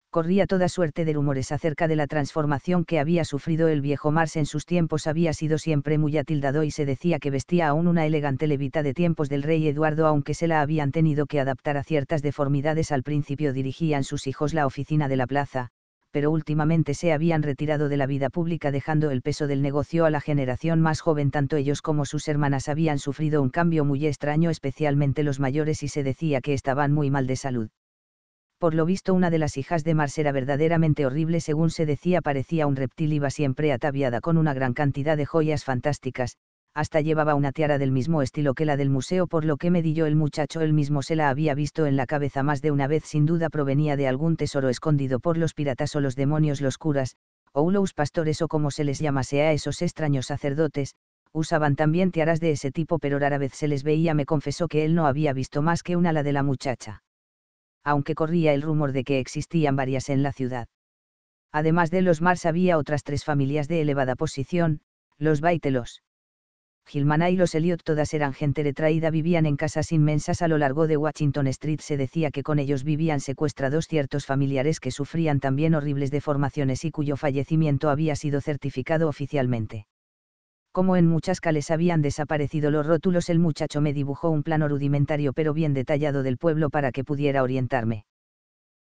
corría toda suerte de rumores acerca de la transformación que había sufrido el viejo Mars en sus tiempos había sido siempre muy atildado y se decía que vestía aún una elegante levita de tiempos del rey Eduardo aunque se la habían tenido que adaptar a ciertas deformidades al principio dirigían sus hijos la oficina de la plaza, pero últimamente se habían retirado de la vida pública dejando el peso del negocio a la generación más joven tanto ellos como sus hermanas habían sufrido un cambio muy extraño especialmente los mayores y se decía que estaban muy mal de salud por lo visto una de las hijas de Mars era verdaderamente horrible según se decía parecía un reptil iba siempre ataviada con una gran cantidad de joyas fantásticas, hasta llevaba una tiara del mismo estilo que la del museo por lo que me medilló el muchacho él mismo se la había visto en la cabeza más de una vez sin duda provenía de algún tesoro escondido por los piratas o los demonios los curas, o los pastores o como se les llamase a esos extraños sacerdotes, usaban también tiaras de ese tipo pero rara vez se les veía me confesó que él no había visto más que una la de la muchacha aunque corría el rumor de que existían varias en la ciudad. Además de los Mars había otras tres familias de elevada posición, los Baitelos. Gilmana y los Elliot todas eran gente retraída, vivían en casas inmensas a lo largo de Washington Street. Se decía que con ellos vivían secuestrados ciertos familiares que sufrían también horribles deformaciones y cuyo fallecimiento había sido certificado oficialmente como en muchas cales habían desaparecido los rótulos, el muchacho me dibujó un plano rudimentario pero bien detallado del pueblo para que pudiera orientarme.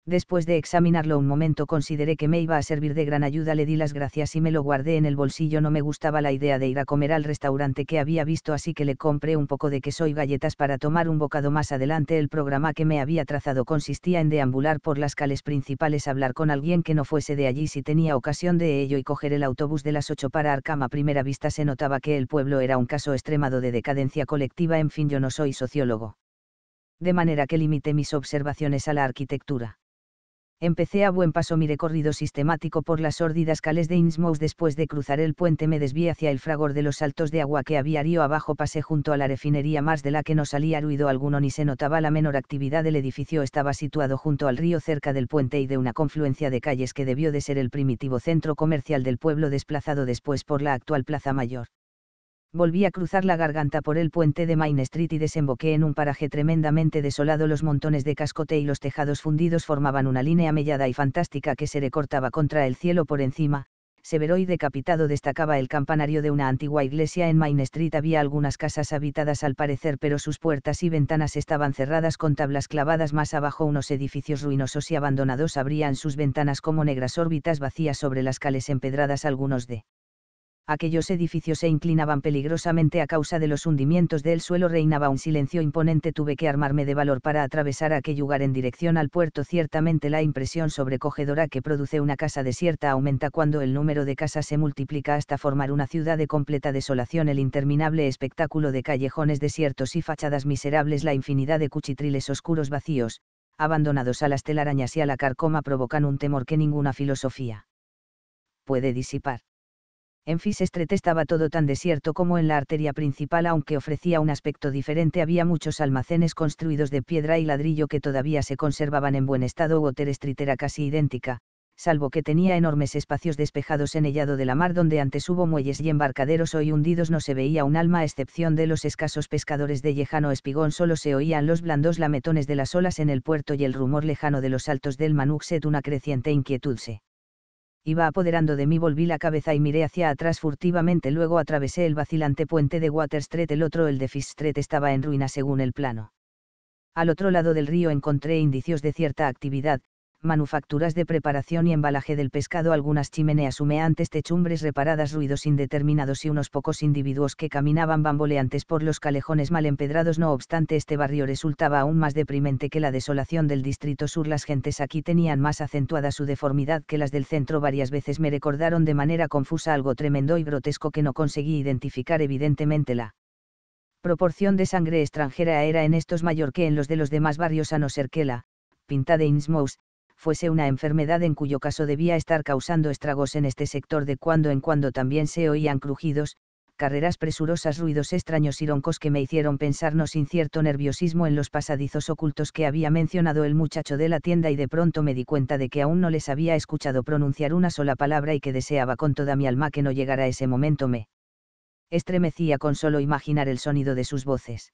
Después de examinarlo un momento consideré que me iba a servir de gran ayuda, le di las gracias y me lo guardé en el bolsillo. No me gustaba la idea de ir a comer al restaurante que había visto, así que le compré un poco de queso y galletas para tomar un bocado más adelante. El programa que me había trazado consistía en deambular por las calles principales, hablar con alguien que no fuese de allí si tenía ocasión de ello y coger el autobús de las 8 para Arkham. A primera vista se notaba que el pueblo era un caso extremado de decadencia colectiva. En fin, yo no soy sociólogo. De manera que limité mis observaciones a la arquitectura empecé a buen paso mi recorrido sistemático por las sórdidas calles de Innsmouth después de cruzar el puente me desví hacia el fragor de los saltos de agua que había río abajo pasé junto a la refinería más de la que no salía ruido alguno ni se notaba la menor actividad el edificio estaba situado junto al río cerca del puente y de una confluencia de calles que debió de ser el primitivo centro comercial del pueblo desplazado después por la actual Plaza Mayor Volví a cruzar la garganta por el puente de Main Street y desemboqué en un paraje tremendamente desolado. Los montones de cascote y los tejados fundidos formaban una línea mellada y fantástica que se recortaba contra el cielo por encima. Severo y decapitado destacaba el campanario de una antigua iglesia en Main Street. Había algunas casas habitadas al parecer, pero sus puertas y ventanas estaban cerradas con tablas clavadas más abajo. Unos edificios ruinosos y abandonados abrían sus ventanas como negras órbitas vacías sobre las cales empedradas. Algunos de aquellos edificios se inclinaban peligrosamente a causa de los hundimientos del suelo reinaba un silencio imponente tuve que armarme de valor para atravesar aquel lugar en dirección al puerto ciertamente la impresión sobrecogedora que produce una casa desierta aumenta cuando el número de casas se multiplica hasta formar una ciudad de completa desolación el interminable espectáculo de callejones desiertos y fachadas miserables la infinidad de cuchitriles oscuros vacíos, abandonados a las telarañas y a la carcoma provocan un temor que ninguna filosofía puede disipar en Fisestret estaba todo tan desierto como en la arteria principal, aunque ofrecía un aspecto diferente. Había muchos almacenes construidos de piedra y ladrillo que todavía se conservaban en buen estado. o Street era casi idéntica, salvo que tenía enormes espacios despejados en lado de la mar, donde antes hubo muelles y embarcaderos hoy hundidos. No se veía un alma, a excepción de los escasos pescadores de Yejano Espigón. Solo se oían los blandos lametones de las olas en el puerto y el rumor lejano de los saltos del Manuxet. Una creciente inquietud se iba apoderando de mí, volví la cabeza y miré hacia atrás furtivamente, luego atravesé el vacilante puente de Water Street, el otro, el de Fish Street, estaba en ruina según el plano. Al otro lado del río encontré indicios de cierta actividad, manufacturas de preparación y embalaje del pescado, algunas chimeneas humeantes, techumbres reparadas, ruidos indeterminados y unos pocos individuos que caminaban bamboleantes por los calejones mal empedrados. No obstante, este barrio resultaba aún más deprimente que la desolación del distrito sur. Las gentes aquí tenían más acentuada su deformidad que las del centro. Varias veces me recordaron de manera confusa algo tremendo y grotesco que no conseguí identificar evidentemente la proporción de sangre extranjera era en estos mayor que en los de los demás barrios a no ser que la, pinta de Innsmouth, fuese una enfermedad en cuyo caso debía estar causando estragos en este sector de cuando en cuando también se oían crujidos, carreras presurosas, ruidos extraños y roncos que me hicieron pensarnos sin cierto nerviosismo en los pasadizos ocultos que había mencionado el muchacho de la tienda y de pronto me di cuenta de que aún no les había escuchado pronunciar una sola palabra y que deseaba con toda mi alma que no llegara ese momento me estremecía con solo imaginar el sonido de sus voces.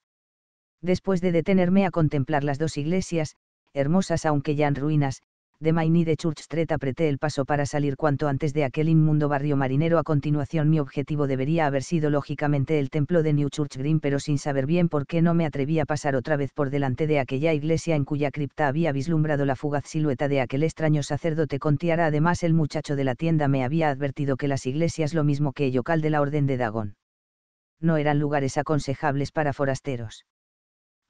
Después de detenerme a contemplar las dos iglesias, hermosas aunque ya en ruinas, de Mainy de Church Street apreté el paso para salir cuanto antes de aquel inmundo barrio marinero. A continuación mi objetivo debería haber sido lógicamente el templo de New Church Green, pero sin saber bien por qué no me atreví a pasar otra vez por delante de aquella iglesia en cuya cripta había vislumbrado la fugaz silueta de aquel extraño sacerdote con tiara. Además el muchacho de la tienda me había advertido que las iglesias, lo mismo que el local de la Orden de Dagón, no eran lugares aconsejables para forasteros.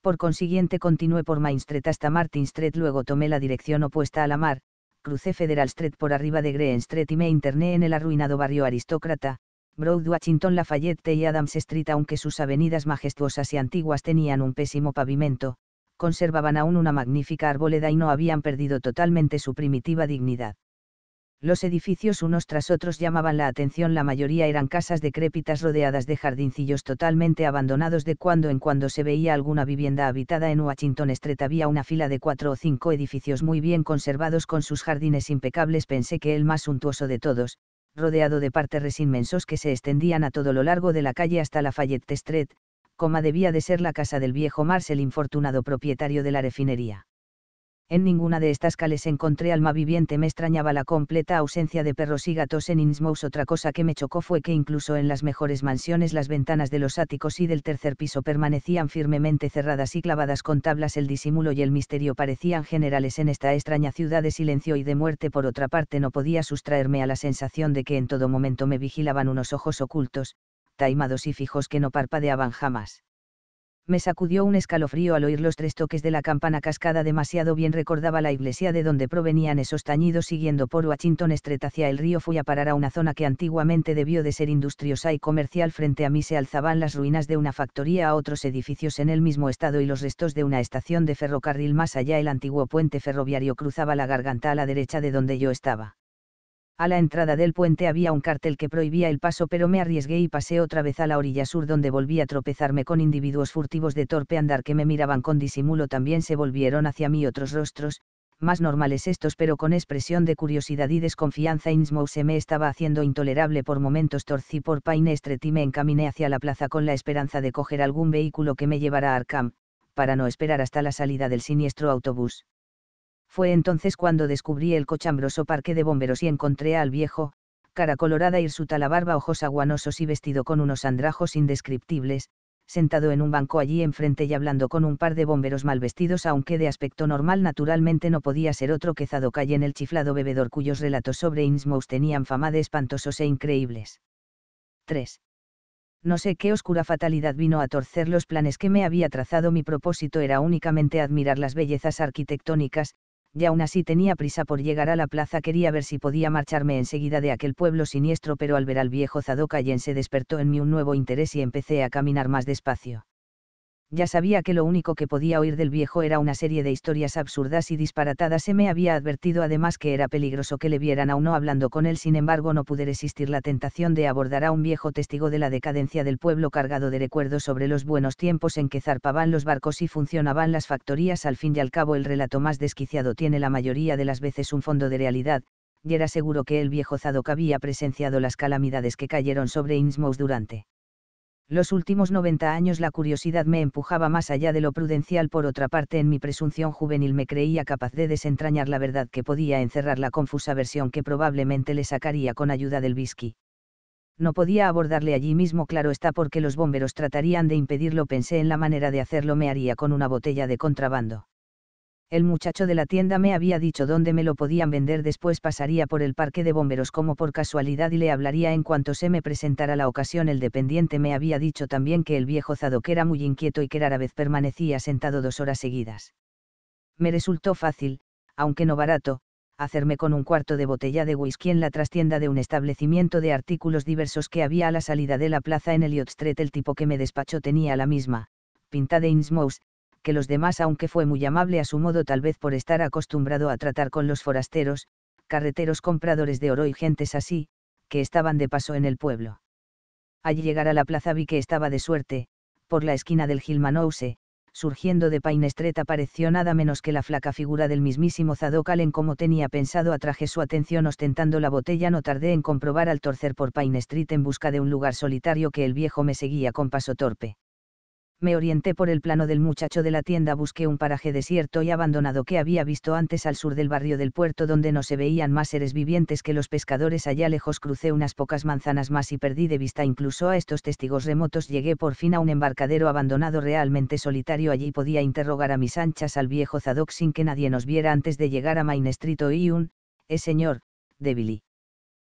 Por consiguiente continué por Main Street hasta Martin Street, luego tomé la dirección opuesta a la mar, crucé Federal Street por arriba de Green Street y me interné en el arruinado barrio aristócrata, Broad Washington Lafayette y Adams Street aunque sus avenidas majestuosas y antiguas tenían un pésimo pavimento, conservaban aún una magnífica arboleda y no habían perdido totalmente su primitiva dignidad. Los edificios unos tras otros llamaban la atención, la mayoría eran casas decrépitas rodeadas de jardincillos totalmente abandonados, de cuando en cuando se veía alguna vivienda habitada en Washington Street, había una fila de cuatro o cinco edificios muy bien conservados con sus jardines impecables, pensé que el más suntuoso de todos, rodeado de parterres inmensos que se extendían a todo lo largo de la calle hasta la Fayette Street, como debía de ser la casa del viejo Mars, el infortunado propietario de la refinería en ninguna de estas cales encontré alma viviente. Me extrañaba la completa ausencia de perros y gatos en Innsmouth. Otra cosa que me chocó fue que incluso en las mejores mansiones las ventanas de los áticos y del tercer piso permanecían firmemente cerradas y clavadas con tablas. El disimulo y el misterio parecían generales en esta extraña ciudad de silencio y de muerte. Por otra parte, no podía sustraerme a la sensación de que en todo momento me vigilaban unos ojos ocultos, taimados y fijos que no parpadeaban jamás me sacudió un escalofrío al oír los tres toques de la campana cascada demasiado bien recordaba la iglesia de donde provenían esos tañidos siguiendo por Washington Street hacia el río fui a parar a una zona que antiguamente debió de ser industriosa y comercial frente a mí se alzaban las ruinas de una factoría a otros edificios en el mismo estado y los restos de una estación de ferrocarril más allá el antiguo puente ferroviario cruzaba la garganta a la derecha de donde yo estaba a la entrada del puente había un cartel que prohibía el paso, pero me arriesgué y pasé otra vez a la orilla sur donde volví a tropezarme con individuos furtivos de torpe andar que me miraban con disimulo. También se volvieron hacia mí otros rostros, más normales estos, pero con expresión de curiosidad y desconfianza. Innsmouth se me estaba haciendo intolerable por momentos. Torcí por painestre me encaminé hacia la plaza con la esperanza de coger algún vehículo que me llevara a Arkham, para no esperar hasta la salida del siniestro autobús. Fue entonces cuando descubrí el cochambroso parque de bomberos y encontré al viejo, cara colorada hirsuta la barba ojos aguanosos y vestido con unos andrajos indescriptibles, sentado en un banco allí enfrente y hablando con un par de bomberos mal vestidos, aunque de aspecto normal naturalmente no podía ser otro que calle en el chiflado bebedor cuyos relatos sobre Innsmouth tenían fama de espantosos e increíbles. 3. No sé qué oscura fatalidad vino a torcer los planes que me había trazado. Mi propósito era únicamente admirar las bellezas arquitectónicas, y aún así tenía prisa por llegar a la plaza. Quería ver si podía marcharme enseguida de aquel pueblo siniestro, pero al ver al viejo Zadokayen se despertó en mí un nuevo interés y empecé a caminar más despacio ya sabía que lo único que podía oír del viejo era una serie de historias absurdas y disparatadas. Se me había advertido además que era peligroso que le vieran a uno hablando con él, sin embargo no pude resistir la tentación de abordar a un viejo testigo de la decadencia del pueblo cargado de recuerdos sobre los buenos tiempos en que zarpaban los barcos y funcionaban las factorías. Al fin y al cabo el relato más desquiciado tiene la mayoría de las veces un fondo de realidad, y era seguro que el viejo Zadok había presenciado las calamidades que cayeron sobre Innsmouth durante los últimos 90 años la curiosidad me empujaba más allá de lo prudencial, por otra parte en mi presunción juvenil me creía capaz de desentrañar la verdad que podía encerrar la confusa versión que probablemente le sacaría con ayuda del whisky. No podía abordarle allí mismo, claro está, porque los bomberos tratarían de impedirlo, pensé en la manera de hacerlo, me haría con una botella de contrabando el muchacho de la tienda me había dicho dónde me lo podían vender, después pasaría por el parque de bomberos como por casualidad y le hablaría en cuanto se me presentara la ocasión. El dependiente me había dicho también que el viejo Zadok era muy inquieto y que rara vez permanecía sentado dos horas seguidas. Me resultó fácil, aunque no barato, hacerme con un cuarto de botella de whisky en la trastienda de un establecimiento de artículos diversos que había a la salida de la plaza en Elliot Street. El tipo que me despachó tenía la misma, pinta de Innsmouth, que los demás, aunque fue muy amable a su modo tal vez por estar acostumbrado a tratar con los forasteros, carreteros compradores de oro y gentes así, que estaban de paso en el pueblo. Al llegar a la plaza vi que estaba de suerte, por la esquina del Gilmanouse, surgiendo de Painestret apareció nada menos que la flaca figura del mismísimo Zadokalen como tenía pensado atraje su atención ostentando la botella no tardé en comprobar al torcer por Street en busca de un lugar solitario que el viejo me seguía con paso torpe me orienté por el plano del muchacho de la tienda, busqué un paraje desierto y abandonado que había visto antes al sur del barrio del puerto donde no se veían más seres vivientes que los pescadores allá lejos, crucé unas pocas manzanas más y perdí de vista incluso a estos testigos remotos, llegué por fin a un embarcadero abandonado realmente solitario, allí podía interrogar a mis anchas al viejo Zadok sin que nadie nos viera antes de llegar a Main Street y un, eh señor, y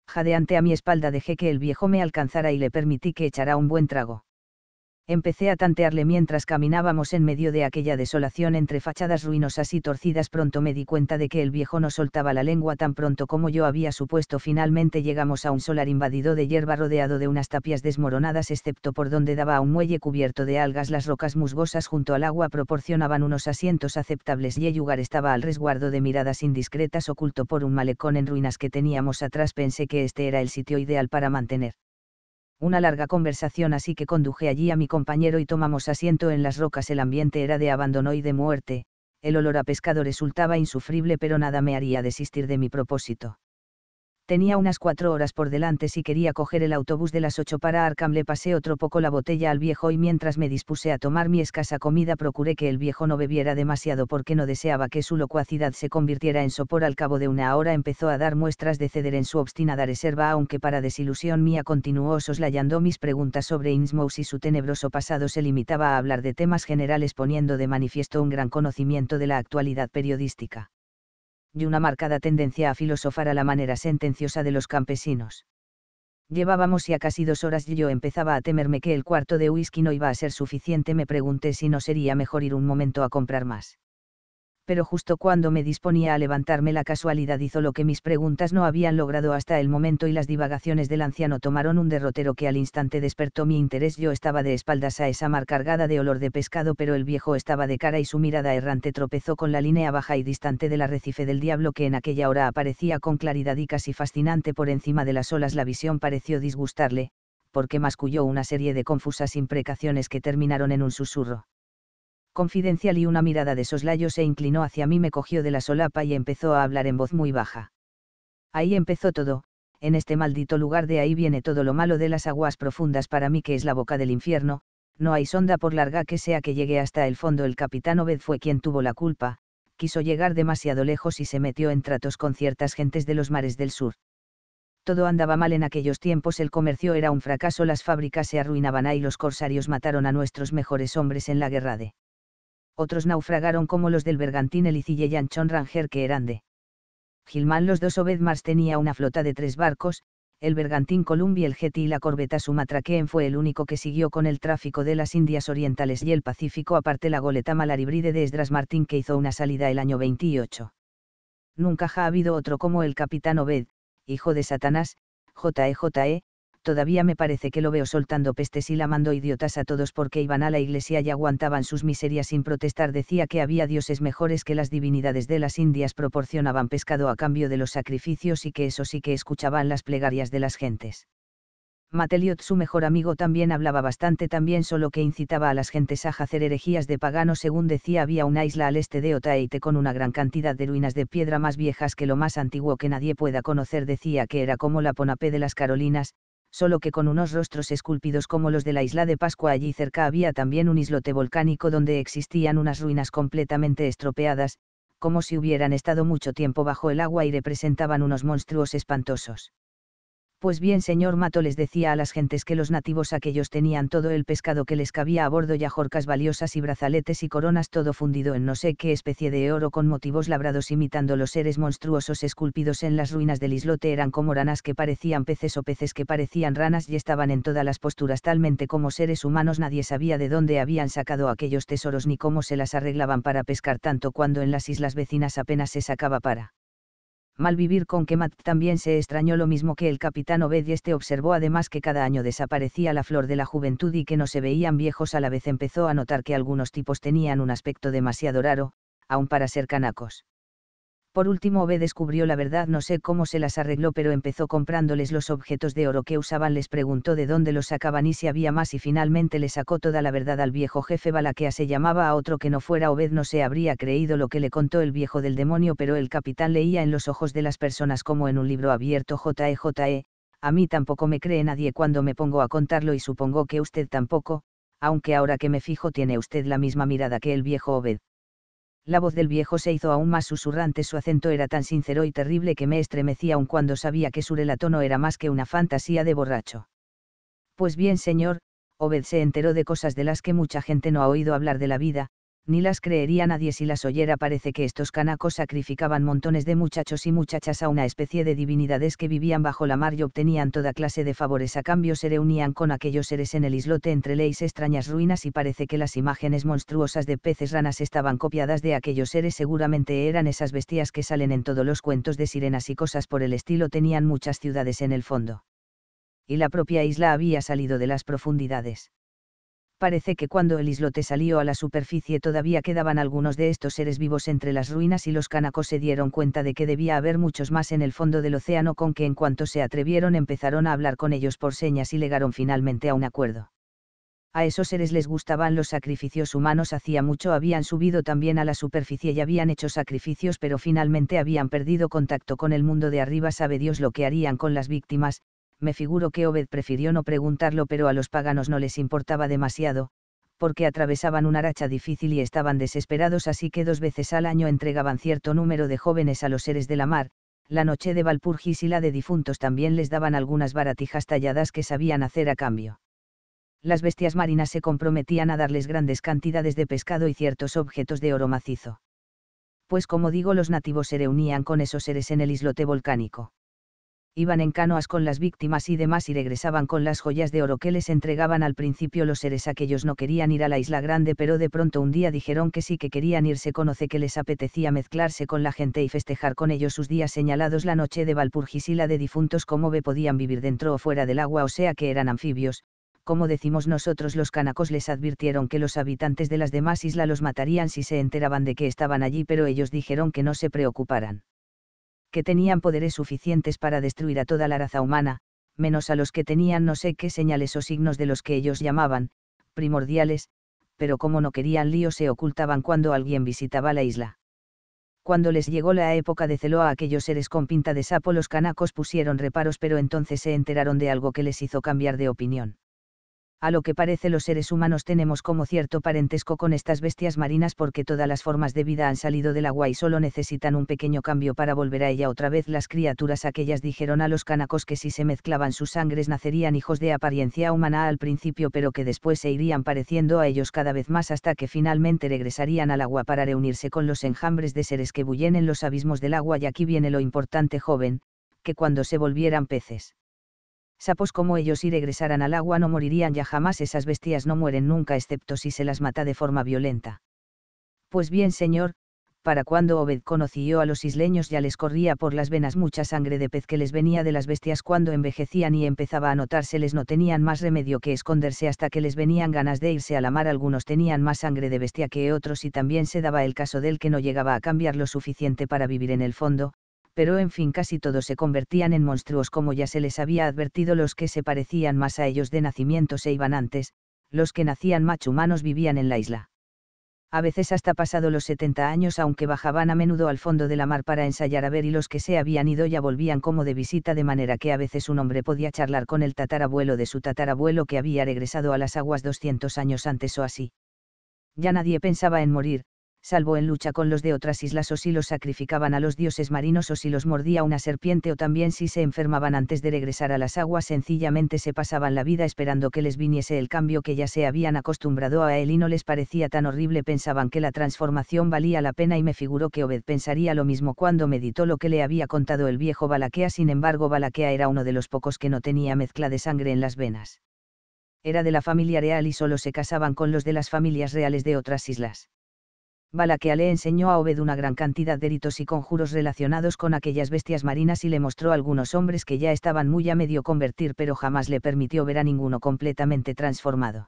Jadeante a mi espalda dejé que el viejo me alcanzara y le permití que echara un buen trago empecé a tantearle mientras caminábamos en medio de aquella desolación entre fachadas ruinosas y torcidas. Pronto me di cuenta de que el viejo no soltaba la lengua tan pronto como yo había supuesto. Finalmente llegamos a un solar invadido de hierba rodeado de unas tapias desmoronadas excepto por donde daba a un muelle cubierto de algas. Las rocas musgosas junto al agua proporcionaban unos asientos aceptables y el lugar estaba al resguardo de miradas indiscretas oculto por un malecón en ruinas que teníamos atrás. Pensé que este era el sitio ideal para mantener una larga conversación así que conduje allí a mi compañero y tomamos asiento en las rocas. El ambiente era de abandono y de muerte, el olor a pescado resultaba insufrible pero nada me haría desistir de mi propósito tenía unas cuatro horas por delante si quería coger el autobús de las ocho para Arkham le pasé otro poco la botella al viejo y mientras me dispuse a tomar mi escasa comida procuré que el viejo no bebiera demasiado porque no deseaba que su locuacidad se convirtiera en sopor al cabo de una hora empezó a dar muestras de ceder en su obstinada reserva aunque para desilusión mía continuó soslayando mis preguntas sobre Innsmouth y su tenebroso pasado se limitaba a hablar de temas generales poniendo de manifiesto un gran conocimiento de la actualidad periodística y una marcada tendencia a filosofar a la manera sentenciosa de los campesinos. Llevábamos ya casi dos horas y yo empezaba a temerme que el cuarto de whisky no iba a ser suficiente. Me pregunté si no sería mejor ir un momento a comprar más pero justo cuando me disponía a levantarme la casualidad hizo lo que mis preguntas no habían logrado hasta el momento y las divagaciones del anciano tomaron un derrotero que al instante despertó mi interés. Yo estaba de espaldas a esa mar cargada de olor de pescado, pero el viejo estaba de cara y su mirada errante tropezó con la línea baja y distante del arrecife del diablo que en aquella hora aparecía con claridad y casi fascinante por encima de las olas. La visión pareció disgustarle, porque masculló una serie de confusas imprecaciones que terminaron en un susurro confidencial y una mirada de soslayo se inclinó hacia mí, me cogió de la solapa y empezó a hablar en voz muy baja. Ahí empezó todo, en este maldito lugar de ahí viene todo lo malo de las aguas profundas para mí que es la boca del infierno, no hay sonda por larga que sea que llegue hasta el fondo. El capitán Obed fue quien tuvo la culpa, quiso llegar demasiado lejos y se metió en tratos con ciertas gentes de los mares del sur. Todo andaba mal en aquellos tiempos, el comercio era un fracaso, las fábricas se arruinaban y los corsarios mataron a nuestros mejores hombres en la guerra de otros naufragaron como los del bergantín Elicille y Anchón Ranger que eran de Gilman. Los dos Obedmars tenía una flota de tres barcos, el bergantín Columbia el Getty y la corbeta Sumatra fue el único que siguió con el tráfico de las Indias Orientales y el Pacífico aparte la goleta Malaribride de Esdras Martín que hizo una salida el año 28. Nunca ha habido otro como el capitán Obed, hijo de Satanás, JEJE, e, todavía me parece que lo veo soltando pestes y lamando idiotas a todos porque iban a la iglesia y aguantaban sus miserias sin protestar. Decía que había dioses mejores que las divinidades de las Indias proporcionaban pescado a cambio de los sacrificios y que eso sí que escuchaban las plegarias de las gentes. Mateliot, su mejor amigo, también hablaba bastante también, solo que incitaba a las gentes a hacer herejías de pagano. Según decía, había una isla al este de Otaheite con una gran cantidad de ruinas de piedra más viejas que lo más antiguo que nadie pueda conocer. Decía que era como la Ponapé de las Carolinas, solo que con unos rostros esculpidos como los de la isla de Pascua allí cerca había también un islote volcánico donde existían unas ruinas completamente estropeadas, como si hubieran estado mucho tiempo bajo el agua y representaban unos monstruos espantosos. Pues bien, señor Mato les decía a las gentes que los nativos aquellos tenían todo el pescado que les cabía a bordo y ajorcas valiosas y brazaletes y coronas todo fundido en no sé qué especie de oro con motivos labrados imitando los seres monstruosos esculpidos en las ruinas del islote eran como ranas que parecían peces o peces que parecían ranas y estaban en todas las posturas talmente como seres humanos nadie sabía de dónde habían sacado aquellos tesoros ni cómo se las arreglaban para pescar tanto cuando en las islas vecinas apenas se sacaba para Malvivir con Kemat también se extrañó lo mismo que el capitán Obed y este observó además que cada año desaparecía la flor de la juventud y que no se veían viejos a la vez empezó a notar que algunos tipos tenían un aspecto demasiado raro, aun para ser canacos. Por último Obed descubrió la verdad, no sé cómo se las arregló, pero empezó comprándoles los objetos de oro que usaban, les preguntó de dónde los sacaban y si había más y finalmente le sacó toda la verdad al viejo jefe Balaquea se llamaba a otro que no fuera Obed, no se habría creído lo que le contó el viejo del demonio, pero el capitán leía en los ojos de las personas como en un libro abierto JEJE, e, a mí tampoco me cree nadie cuando me pongo a contarlo y supongo que usted tampoco, aunque ahora que me fijo tiene usted la misma mirada que el viejo Obed la voz del viejo se hizo aún más susurrante, su acento era tan sincero y terrible que me estremecía aun cuando sabía que su relato no era más que una fantasía de borracho. Pues bien, señor, Obed se enteró de cosas de las que mucha gente no ha oído hablar de la vida, ni las creería nadie si las oyera. Parece que estos canacos sacrificaban montones de muchachos y muchachas a una especie de divinidades que vivían bajo la mar y obtenían toda clase de favores. A cambio se reunían con aquellos seres en el islote entre leyes extrañas ruinas y parece que las imágenes monstruosas de peces ranas estaban copiadas de aquellos seres. Seguramente eran esas bestias que salen en todos los cuentos de sirenas y cosas por el estilo. Tenían muchas ciudades en el fondo. Y la propia isla había salido de las profundidades parece que cuando el islote salió a la superficie todavía quedaban algunos de estos seres vivos entre las ruinas y los canacos se dieron cuenta de que debía haber muchos más en el fondo del océano con que en cuanto se atrevieron empezaron a hablar con ellos por señas y llegaron finalmente a un acuerdo. A esos seres les gustaban los sacrificios humanos hacía mucho habían subido también a la superficie y habían hecho sacrificios pero finalmente habían perdido contacto con el mundo de arriba sabe Dios lo que harían con las víctimas, me figuro que Obed prefirió no preguntarlo pero a los paganos no les importaba demasiado, porque atravesaban una racha difícil y estaban desesperados así que dos veces al año entregaban cierto número de jóvenes a los seres de la mar, la noche de Valpurgis y la de difuntos también les daban algunas baratijas talladas que sabían hacer a cambio. Las bestias marinas se comprometían a darles grandes cantidades de pescado y ciertos objetos de oro macizo. Pues como digo los nativos se reunían con esos seres en el islote volcánico iban en canoas con las víctimas y demás y regresaban con las joyas de oro que les entregaban al principio los seres aquellos no querían ir a la isla grande pero de pronto un día dijeron que sí que querían irse conoce que les apetecía mezclarse con la gente y festejar con ellos sus días señalados la noche de Valpurgisila la de difuntos como ve podían vivir dentro o fuera del agua o sea que eran anfibios, como decimos nosotros los canacos les advirtieron que los habitantes de las demás islas los matarían si se enteraban de que estaban allí pero ellos dijeron que no se preocuparan que tenían poderes suficientes para destruir a toda la raza humana, menos a los que tenían no sé qué señales o signos de los que ellos llamaban, primordiales, pero como no querían lío se ocultaban cuando alguien visitaba la isla. Cuando les llegó la época de celo a aquellos seres con pinta de sapo los canacos pusieron reparos pero entonces se enteraron de algo que les hizo cambiar de opinión a lo que parece los seres humanos tenemos como cierto parentesco con estas bestias marinas porque todas las formas de vida han salido del agua y solo necesitan un pequeño cambio para volver a ella otra vez. Las criaturas aquellas dijeron a los canacos que si se mezclaban sus sangres nacerían hijos de apariencia humana al principio pero que después se irían pareciendo a ellos cada vez más hasta que finalmente regresarían al agua para reunirse con los enjambres de seres que bullen en los abismos del agua y aquí viene lo importante joven, que cuando se volvieran peces sapos como ellos y regresaran al agua no morirían ya jamás, esas bestias no mueren nunca excepto si se las mata de forma violenta. Pues bien, señor, para cuando Obed conoció a los isleños ya les corría por las venas mucha sangre de pez que les venía de las bestias cuando envejecían y empezaba a notárseles no tenían más remedio que esconderse hasta que les venían ganas de irse a la mar algunos tenían más sangre de bestia que otros y también se daba el caso del que no llegaba a cambiar lo suficiente para vivir en el fondo, pero en fin casi todos se convertían en monstruos como ya se les había advertido los que se parecían más a ellos de nacimiento se iban antes, los que nacían macho humanos vivían en la isla. A veces hasta pasado los 70 años aunque bajaban a menudo al fondo de la mar para ensayar a ver y los que se habían ido ya volvían como de visita de manera que a veces un hombre podía charlar con el tatarabuelo de su tatarabuelo que había regresado a las aguas 200 años antes o así. Ya nadie pensaba en morir, salvo en lucha con los de otras islas o si los sacrificaban a los dioses marinos o si los mordía una serpiente o también si se enfermaban antes de regresar a las aguas sencillamente se pasaban la vida esperando que les viniese el cambio que ya se habían acostumbrado a él y no les parecía tan horrible pensaban que la transformación valía la pena y me figuró que Obed pensaría lo mismo cuando meditó lo que le había contado el viejo Balaquea sin embargo Balaquea era uno de los pocos que no tenía mezcla de sangre en las venas. Era de la familia real y solo se casaban con los de las familias reales de otras islas Balaquea enseñó a Obed una gran cantidad de ritos y conjuros relacionados con aquellas bestias marinas y le mostró algunos hombres que ya estaban muy a medio convertir pero jamás le permitió ver a ninguno completamente transformado.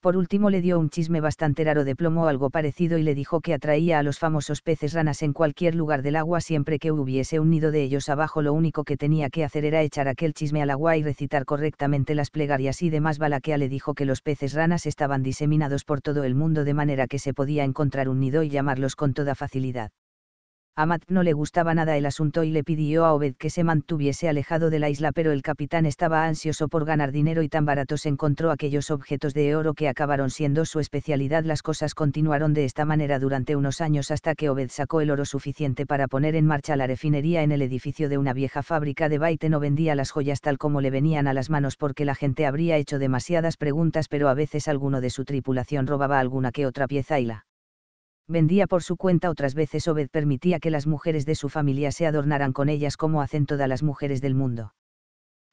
Por último le dio un chisme bastante raro de plomo o algo parecido y le dijo que atraía a los famosos peces ranas en cualquier lugar del agua siempre que hubiese un nido de ellos abajo. Lo único que tenía que hacer era echar aquel chisme al agua y recitar correctamente las plegarias y demás. Balaquea le dijo que los peces ranas estaban diseminados por todo el mundo de manera que se podía encontrar un nido y llamarlos con toda facilidad. A no le gustaba nada el asunto y le pidió a Obed que se mantuviese alejado de la isla, pero el capitán estaba ansioso por ganar dinero y tan barato se encontró aquellos objetos de oro que acabaron siendo su especialidad. Las cosas continuaron de esta manera durante unos años hasta que Obed sacó el oro suficiente para poner en marcha la refinería en el edificio de una vieja fábrica de Baite. No vendía las joyas tal como le venían a las manos porque la gente habría hecho demasiadas preguntas, pero a veces alguno de su tripulación robaba alguna que otra pieza y la vendía por su cuenta otras veces Obed permitía que las mujeres de su familia se adornaran con ellas como hacen todas las mujeres del mundo.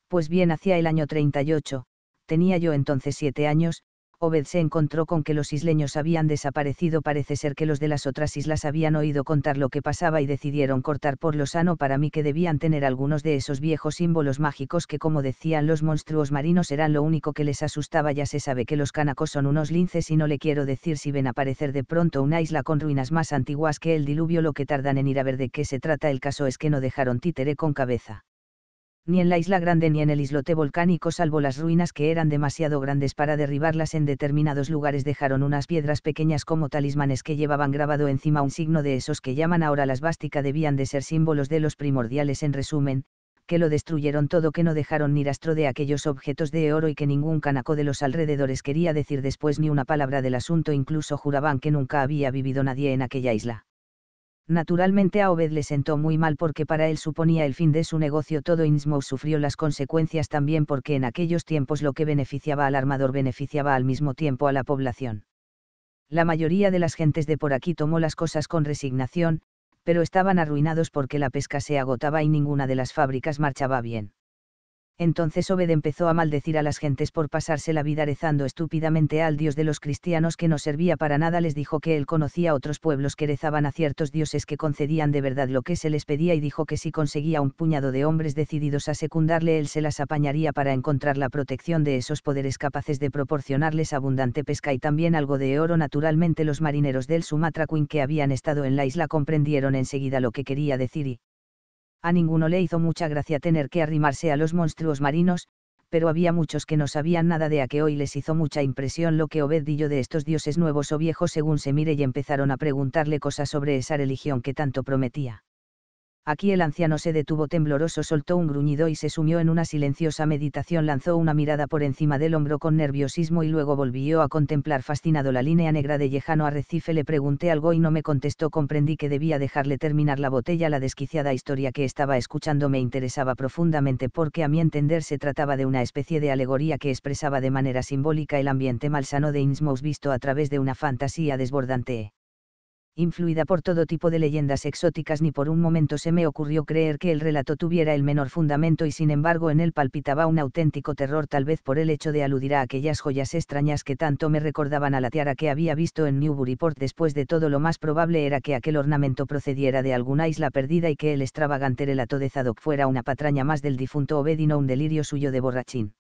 Pues bien, hacia el año 38, tenía yo entonces siete años, Obed se encontró con que los isleños habían desaparecido. Parece ser que los de las otras islas habían oído contar lo que pasaba y decidieron cortar por lo sano. Para mí que debían tener algunos de esos viejos símbolos mágicos que como decían los monstruos marinos eran lo único que les asustaba. Ya se sabe que los canacos son unos linces y no le quiero decir si ven aparecer de pronto una isla con ruinas más antiguas que el diluvio lo que tardan en ir a ver de qué se trata. El caso es que no dejaron títere con cabeza ni en la isla grande ni en el islote volcánico salvo las ruinas que eran demasiado grandes para derribarlas en determinados lugares dejaron unas piedras pequeñas como talismanes que llevaban grabado encima un signo de esos que llaman ahora las bástica debían de ser símbolos de los primordiales en resumen, que lo destruyeron todo que no dejaron ni rastro de aquellos objetos de oro y que ningún canaco de los alrededores quería decir después ni una palabra del asunto incluso juraban que nunca había vivido nadie en aquella isla. Naturalmente a Obed le sentó muy mal porque para él suponía el fin de su negocio todo Innsmouth sufrió las consecuencias también porque en aquellos tiempos lo que beneficiaba al armador beneficiaba al mismo tiempo a la población. La mayoría de las gentes de por aquí tomó las cosas con resignación, pero estaban arruinados porque la pesca se agotaba y ninguna de las fábricas marchaba bien. Entonces Obed empezó a maldecir a las gentes por pasarse la vida rezando estúpidamente al dios de los cristianos que no servía para nada. Les dijo que él conocía otros pueblos que rezaban a ciertos dioses que concedían de verdad lo que se les pedía y dijo que si conseguía un puñado de hombres decididos a secundarle él se las apañaría para encontrar la protección de esos poderes capaces de proporcionarles abundante pesca y también algo de oro. Naturalmente los marineros del Sumatra Queen que habían estado en la isla comprendieron enseguida lo que quería decir y, a ninguno le hizo mucha gracia tener que arrimarse a los monstruos marinos, pero había muchos que no sabían nada de a que hoy les hizo mucha impresión lo que obedillo de estos dioses nuevos o viejos según se mire y empezaron a preguntarle cosas sobre esa religión que tanto prometía. Aquí el anciano se detuvo tembloroso, soltó un gruñido y se sumió en una silenciosa meditación, lanzó una mirada por encima del hombro con nerviosismo y luego volvió a contemplar fascinado la línea negra de Lejano Arrecife. Le pregunté algo y no me contestó, comprendí que debía dejarle terminar la botella. La desquiciada historia que estaba escuchando me interesaba profundamente porque a mi entender se trataba de una especie de alegoría que expresaba de manera simbólica el ambiente malsano de Innsmouth visto a través de una fantasía desbordante influida por todo tipo de leyendas exóticas, ni por un momento se me ocurrió creer que el relato tuviera el menor fundamento y sin embargo en él palpitaba un auténtico terror tal vez por el hecho de aludir a aquellas joyas extrañas que tanto me recordaban a la tiara que había visto en Newburyport después de todo lo más probable era que aquel ornamento procediera de alguna isla perdida y que el extravagante relato de Zadok fuera una patraña más del difunto Obedino un delirio suyo de borrachín.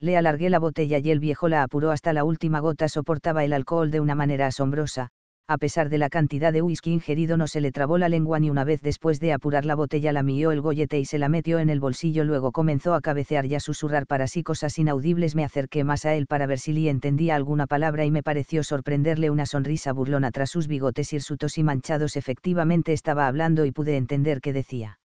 Le alargué la botella y el viejo la apuró hasta la última gota soportaba el alcohol de una manera asombrosa, a pesar de la cantidad de whisky ingerido no se le trabó la lengua ni una vez después de apurar la botella la mió el gollete y se la metió en el bolsillo luego comenzó a cabecear y a susurrar para sí cosas inaudibles me acerqué más a él para ver si le entendía alguna palabra y me pareció sorprenderle una sonrisa burlona tras sus bigotes hirsutos y manchados efectivamente estaba hablando y pude entender qué decía.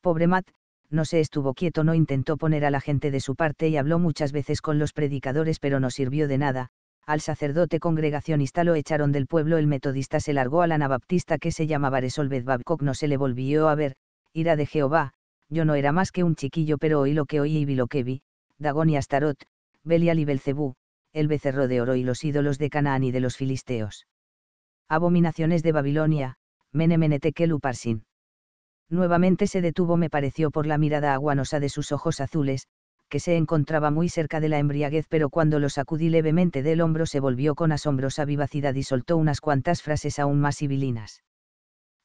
Pobre Matt, no se estuvo quieto no intentó poner a la gente de su parte y habló muchas veces con los predicadores pero no sirvió de nada, al sacerdote congregacionista lo echaron del pueblo, el metodista se largó al anabaptista que se llamaba Resolved Babcock, no se le volvió a ver, ira de Jehová, yo no era más que un chiquillo, pero oí lo que oí y vi lo que vi, Dagón y Astarot, Belial y Belcebú, el becerro de oro y los ídolos de Canaán y de los filisteos. Abominaciones de Babilonia, Menemenetekel Nuevamente se detuvo, me pareció por la mirada aguanosa de sus ojos azules, que se encontraba muy cerca de la embriaguez, pero cuando lo sacudí levemente del hombro se volvió con asombrosa vivacidad y soltó unas cuantas frases aún más sibilinas.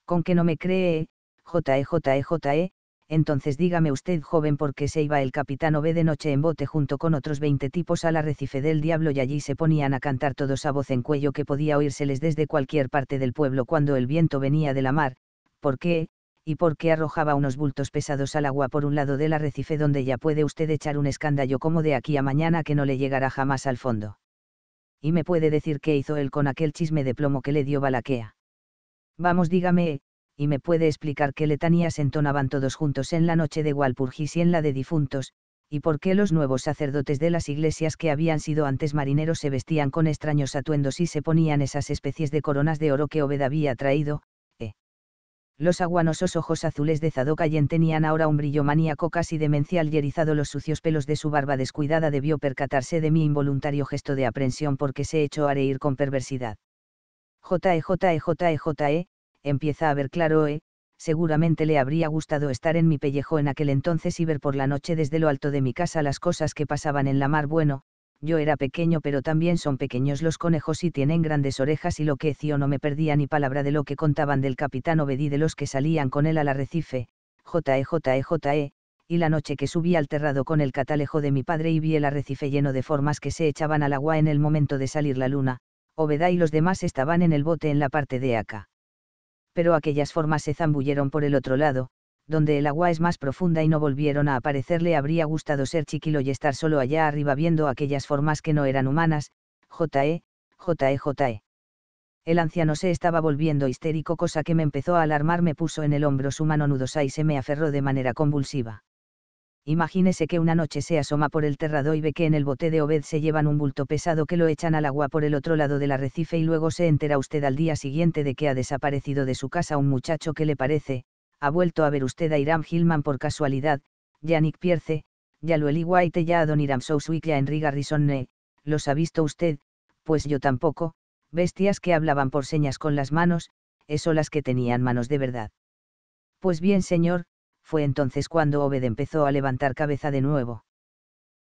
Con que no me cree, JEJEJE, e, e. entonces dígame usted joven por qué se iba el capitán Ove de noche en bote junto con otros veinte tipos al arrecife del diablo y allí se ponían a cantar todos a voz en cuello que podía oírseles desde cualquier parte del pueblo cuando el viento venía de la mar, ¿por qué? y por qué arrojaba unos bultos pesados al agua por un lado del arrecife donde ya puede usted echar un escándalo como de aquí a mañana que no le llegará jamás al fondo. Y me puede decir qué hizo él con aquel chisme de plomo que le dio Balaquea. Vamos, dígame, y me puede explicar qué letanías entonaban todos juntos en la noche de Walpurgis y en la de difuntos, y por qué los nuevos sacerdotes de las iglesias que habían sido antes marineros se vestían con extraños atuendos y se ponían esas especies de coronas de oro que Obed había traído, los aguanosos ojos azules de Zadokayen tenían ahora un brillo maníaco casi demencial y erizado los sucios pelos de su barba descuidada debió percatarse de mi involuntario gesto de aprensión porque se echó a reír con perversidad. JEJEJEJE, e e, e, empieza a ver claro, eh, seguramente le habría gustado estar en mi pellejo en aquel entonces y ver por la noche desde lo alto de mi casa las cosas que pasaban en la mar. Bueno, yo era pequeño pero también son pequeños los conejos y tienen grandes orejas y lo que o no me perdía ni palabra de lo que contaban del capitán Obedí de los que salían con él al arrecife, JEJEJE, e, e, y la noche que subí al terrado con el catalejo de mi padre y vi el arrecife lleno de formas que se echaban al agua en el momento de salir la luna, Obedá y los demás estaban en el bote en la parte de acá. Pero aquellas formas se zambulleron por el otro lado, donde el agua es más profunda y no volvieron a aparecer le habría gustado ser chiquilo y estar solo allá arriba viendo aquellas formas que no eran humanas, J.E., J.E. J.E. El anciano se estaba volviendo histérico cosa que me empezó a alarmar me puso en el hombro su mano nudosa y se me aferró de manera convulsiva. Imagínese que una noche se asoma por el terrado y ve que en el bote de Obed se llevan un bulto pesado que lo echan al agua por el otro lado del arrecife y luego se entera usted al día siguiente de que ha desaparecido de su casa un muchacho que le parece, ha vuelto a ver usted a Iram Hillman por casualidad, ya Nick Pierce, ya Lueli White, ya a Don Iram Souswick, ya Henry Garrison, eh, los ha visto usted, pues yo tampoco, bestias que hablaban por señas con las manos, eso las que tenían manos de verdad. Pues bien, señor, fue entonces cuando Obed empezó a levantar cabeza de nuevo.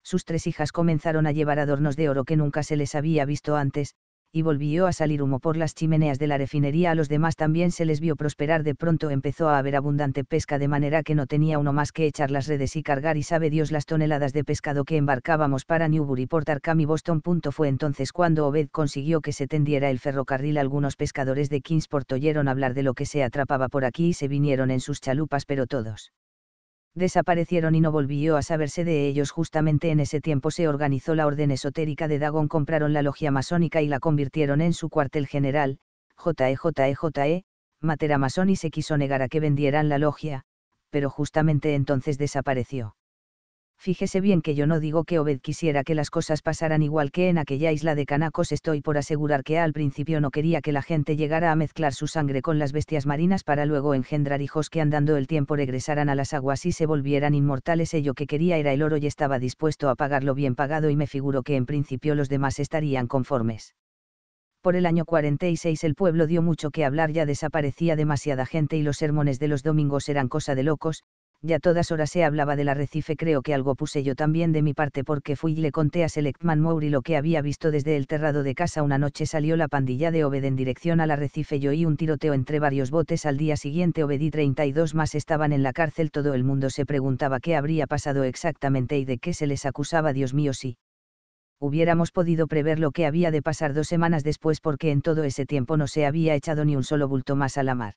Sus tres hijas comenzaron a llevar adornos de oro que nunca se les había visto antes, y volvió a salir humo por las chimeneas de la refinería. A los demás también se les vio prosperar. De pronto empezó a haber abundante pesca, de manera que no tenía uno más que echar las redes y cargar y sabe Dios las toneladas de pescado que embarcábamos para Newbury Port Arkham y Boston. fue entonces cuando Obed consiguió que se tendiera el ferrocarril. Algunos pescadores de Kingsport oyeron hablar de lo que se atrapaba por aquí y se vinieron en sus chalupas, pero todos desaparecieron y no volvió a saberse de ellos. Justamente en ese tiempo se organizó la orden esotérica de Dagon, compraron la logia masónica y la convirtieron en su cuartel general, JEJEJE, e e, Matera Masón y se quiso negar a que vendieran la logia, pero justamente entonces desapareció. Fíjese bien que yo no digo que Obed quisiera que las cosas pasaran igual que en aquella isla de Canacos. Estoy por asegurar que al principio no quería que la gente llegara a mezclar su sangre con las bestias marinas para luego engendrar hijos que andando el tiempo regresaran a las aguas y se volvieran inmortales. Ello que quería era el oro y estaba dispuesto a pagarlo bien pagado y me figuro que en principio los demás estarían conformes. Por el año 46 el pueblo dio mucho que hablar, ya desaparecía demasiada gente y los sermones de los domingos eran cosa de locos, ya todas horas se hablaba del arrecife. Creo que algo puse yo también de mi parte porque fui y le conté a Selectman Mowry lo que había visto desde el terrado de casa. Una noche salió la pandilla de Obed en dirección al arrecife. Yo oí un tiroteo entre varios botes. Al día siguiente Obed y 32 más estaban en la cárcel. Todo el mundo se preguntaba qué habría pasado exactamente y de qué se les acusaba. Dios mío, sí hubiéramos podido prever lo que había de pasar dos semanas después porque en todo ese tiempo no se había echado ni un solo bulto más a la mar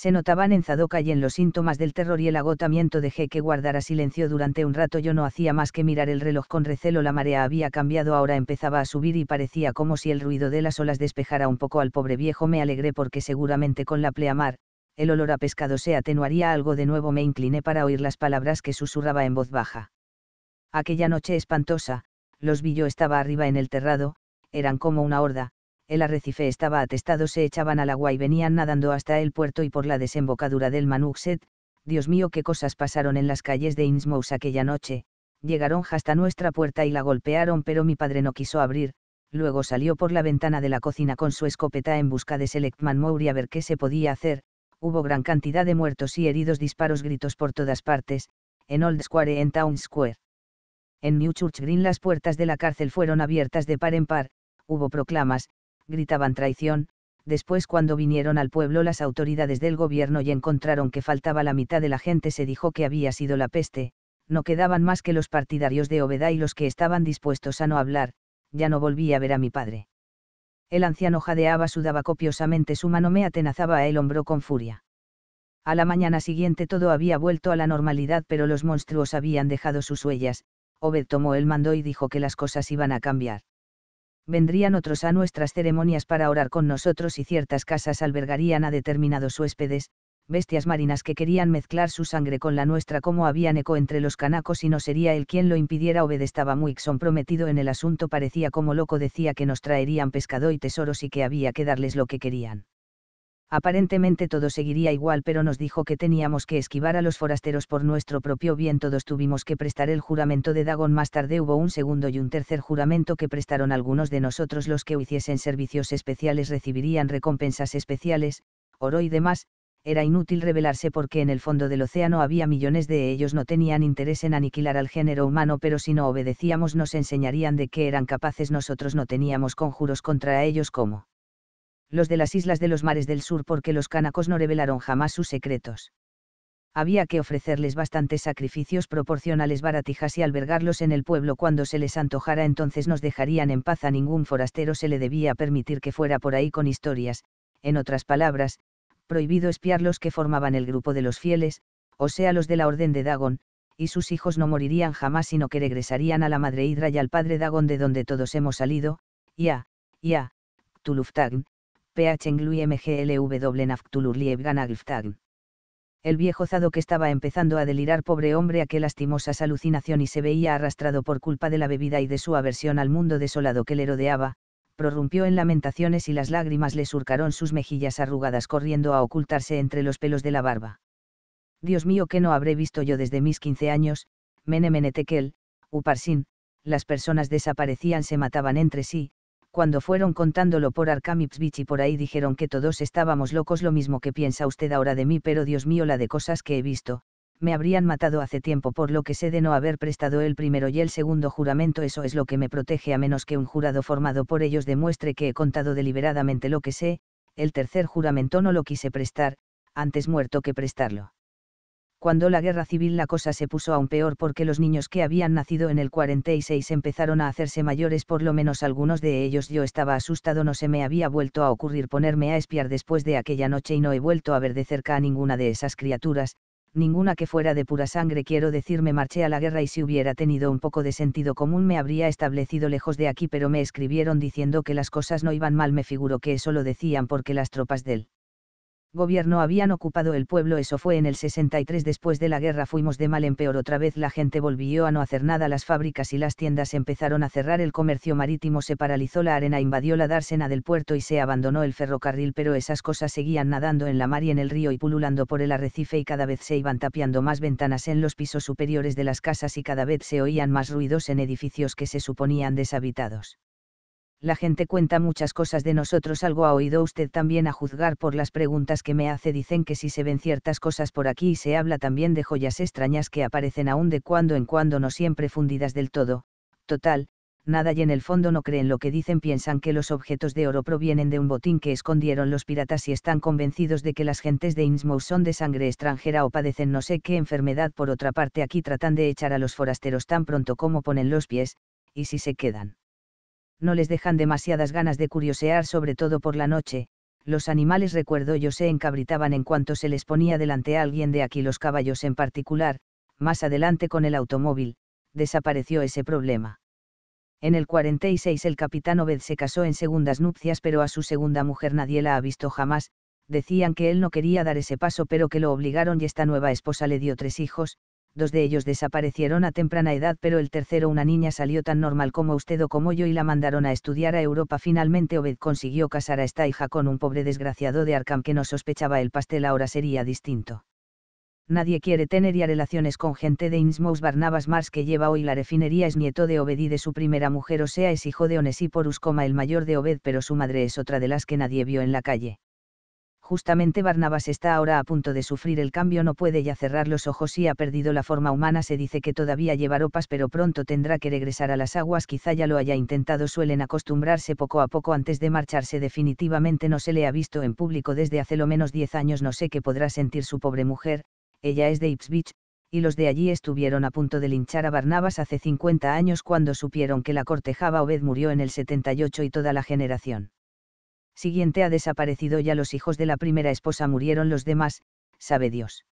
se notaban en Zadoka y en los síntomas del terror y el agotamiento dejé que guardara silencio durante un rato yo no hacía más que mirar el reloj con recelo la marea había cambiado ahora empezaba a subir y parecía como si el ruido de las olas despejara un poco al pobre viejo me alegré porque seguramente con la pleamar, el olor a pescado se atenuaría algo de nuevo me incliné para oír las palabras que susurraba en voz baja. Aquella noche espantosa, los vi yo estaba arriba en el terrado, eran como una horda, el arrecife estaba atestado, se echaban al agua y venían nadando hasta el puerto y por la desembocadura del Manuxet, Dios mío, qué cosas pasaron en las calles de Innsmouth aquella noche, llegaron hasta nuestra puerta y la golpearon, pero mi padre no quiso abrir, luego salió por la ventana de la cocina con su escopeta en busca de Selectman Mowry a ver qué se podía hacer, hubo gran cantidad de muertos y heridos, disparos, gritos por todas partes, en Old Square y en Town Square. En New Church Green las puertas de la cárcel fueron abiertas de par en par, hubo proclamas, gritaban traición, después cuando vinieron al pueblo las autoridades del gobierno y encontraron que faltaba la mitad de la gente se dijo que había sido la peste, no quedaban más que los partidarios de Obedá y los que estaban dispuestos a no hablar, ya no volví a ver a mi padre. El anciano jadeaba, sudaba copiosamente, su mano me atenazaba a el hombro con furia. A la mañana siguiente todo había vuelto a la normalidad, pero los monstruos habían dejado sus huellas. Obed tomó el mando y dijo que las cosas iban a cambiar vendrían otros a nuestras ceremonias para orar con nosotros y ciertas casas albergarían a determinados huéspedes, bestias marinas que querían mezclar su sangre con la nuestra como había eco entre los canacos y no sería él quien lo impidiera. Obed estaba muy comprometido en el asunto, parecía como loco, decía que nos traerían pescado y tesoros y que había que darles lo que querían. Aparentemente todo seguiría igual, pero nos dijo que teníamos que esquivar a los forasteros por nuestro propio bien. Todos tuvimos que prestar el juramento de Dagon. Más tarde hubo un segundo y un tercer juramento que prestaron algunos de nosotros. Los que hiciesen servicios especiales recibirían recompensas especiales, oro y demás. Era inútil revelarse porque en el fondo del océano había millones de ellos. No tenían interés en aniquilar al género humano, pero si no obedecíamos nos enseñarían de qué eran capaces. Nosotros no teníamos conjuros contra ellos como los de las islas de los mares del sur porque los canacos no revelaron jamás sus secretos. Había que ofrecerles bastantes sacrificios proporcionales baratijas y albergarlos en el pueblo cuando se les antojara entonces nos dejarían en paz a ningún forastero se le debía permitir que fuera por ahí con historias, en otras palabras, prohibido espiar los que formaban el grupo de los fieles, o sea los de la orden de Dagon, y sus hijos no morirían jamás sino que regresarían a la madre Hidra y al padre Dagon de donde todos hemos salido, Ya, ya, y a, Tuluftagn, el viejo Zado que estaba empezando a delirar pobre hombre a aquel lastimosas alucinación y se veía arrastrado por culpa de la bebida y de su aversión al mundo desolado que le rodeaba, prorrumpió en lamentaciones y las lágrimas le surcaron sus mejillas arrugadas corriendo a ocultarse entre los pelos de la barba. Dios mío, que no habré visto yo desde mis quince años, menemenetekel, uparsin, las personas desaparecían, se mataban entre sí, cuando fueron contándolo por Arkamipsvich y por ahí dijeron que todos estábamos locos lo mismo que piensa usted ahora de mí pero Dios mío la de cosas que he visto, me habrían matado hace tiempo por lo que sé de no haber prestado el primero y el segundo juramento eso es lo que me protege a menos que un jurado formado por ellos demuestre que he contado deliberadamente lo que sé, el tercer juramento no lo quise prestar, antes muerto que prestarlo cuando la guerra civil la cosa se puso aún peor porque los niños que habían nacido en el 46 empezaron a hacerse mayores, por lo menos algunos de ellos yo estaba asustado, no se me había vuelto a ocurrir ponerme a espiar después de aquella noche y no he vuelto a ver de cerca a ninguna de esas criaturas, ninguna que fuera de pura sangre, quiero decir, me marché a la guerra y si hubiera tenido un poco de sentido común me habría establecido lejos de aquí, pero me escribieron diciendo que las cosas no iban mal, me figuro que eso lo decían porque las tropas del gobierno habían ocupado el pueblo, eso fue en el 63 después de la guerra fuimos de mal en peor otra vez la gente volvió a no hacer nada, las fábricas y las tiendas empezaron a cerrar, el comercio marítimo se paralizó, la arena invadió la dársena del puerto y se abandonó el ferrocarril, pero esas cosas seguían nadando en la mar y en el río y pululando por el arrecife y cada vez se iban tapiando más ventanas en los pisos superiores de las casas y cada vez se oían más ruidos en edificios que se suponían deshabitados la gente cuenta muchas cosas de nosotros, algo ha oído usted también a juzgar por las preguntas que me hace, dicen que si se ven ciertas cosas por aquí y se habla también de joyas extrañas que aparecen aún de cuando en cuando, no siempre fundidas del todo, total, nada y en el fondo no creen lo que dicen, piensan que los objetos de oro provienen de un botín que escondieron los piratas y están convencidos de que las gentes de Innsmouth son de sangre extranjera o padecen no sé qué enfermedad, por otra parte aquí tratan de echar a los forasteros tan pronto como ponen los pies, y si se quedan no les dejan demasiadas ganas de curiosear sobre todo por la noche, los animales recuerdo yo se encabritaban en cuanto se les ponía delante a alguien de aquí los caballos en particular, más adelante con el automóvil, desapareció ese problema. En el 46 el capitán Obed se casó en segundas nupcias pero a su segunda mujer nadie la ha visto jamás, decían que él no quería dar ese paso pero que lo obligaron y esta nueva esposa le dio tres hijos, dos de ellos desaparecieron a temprana edad, pero el tercero, una niña, salió tan normal como usted o como yo y la mandaron a estudiar a Europa. Finalmente, Obed consiguió casar a esta hija con un pobre desgraciado de Arkham que no sospechaba el pastel, ahora sería distinto. Nadie quiere tener ya relaciones con gente de Innsmouth Barnabas Mars que lleva hoy la refinería es nieto de Obed y de su primera mujer o sea es hijo de Onesiporus, el mayor de Obed pero su madre es otra de las que nadie vio en la calle justamente Barnabas está ahora a punto de sufrir el cambio, no puede ya cerrar los ojos y ha perdido la forma humana, se dice que todavía lleva ropas pero pronto tendrá que regresar a las aguas, quizá ya lo haya intentado, suelen acostumbrarse poco a poco antes de marcharse definitivamente, no se le ha visto en público desde hace lo menos 10 años, no sé qué podrá sentir su pobre mujer, ella es de Ipswich, y los de allí estuvieron a punto de linchar a Barnabas hace 50 años cuando supieron que la cortejaba Obed murió en el 78 y toda la generación siguiente ha desaparecido ya los hijos de la primera esposa murieron los demás, sabe Dios.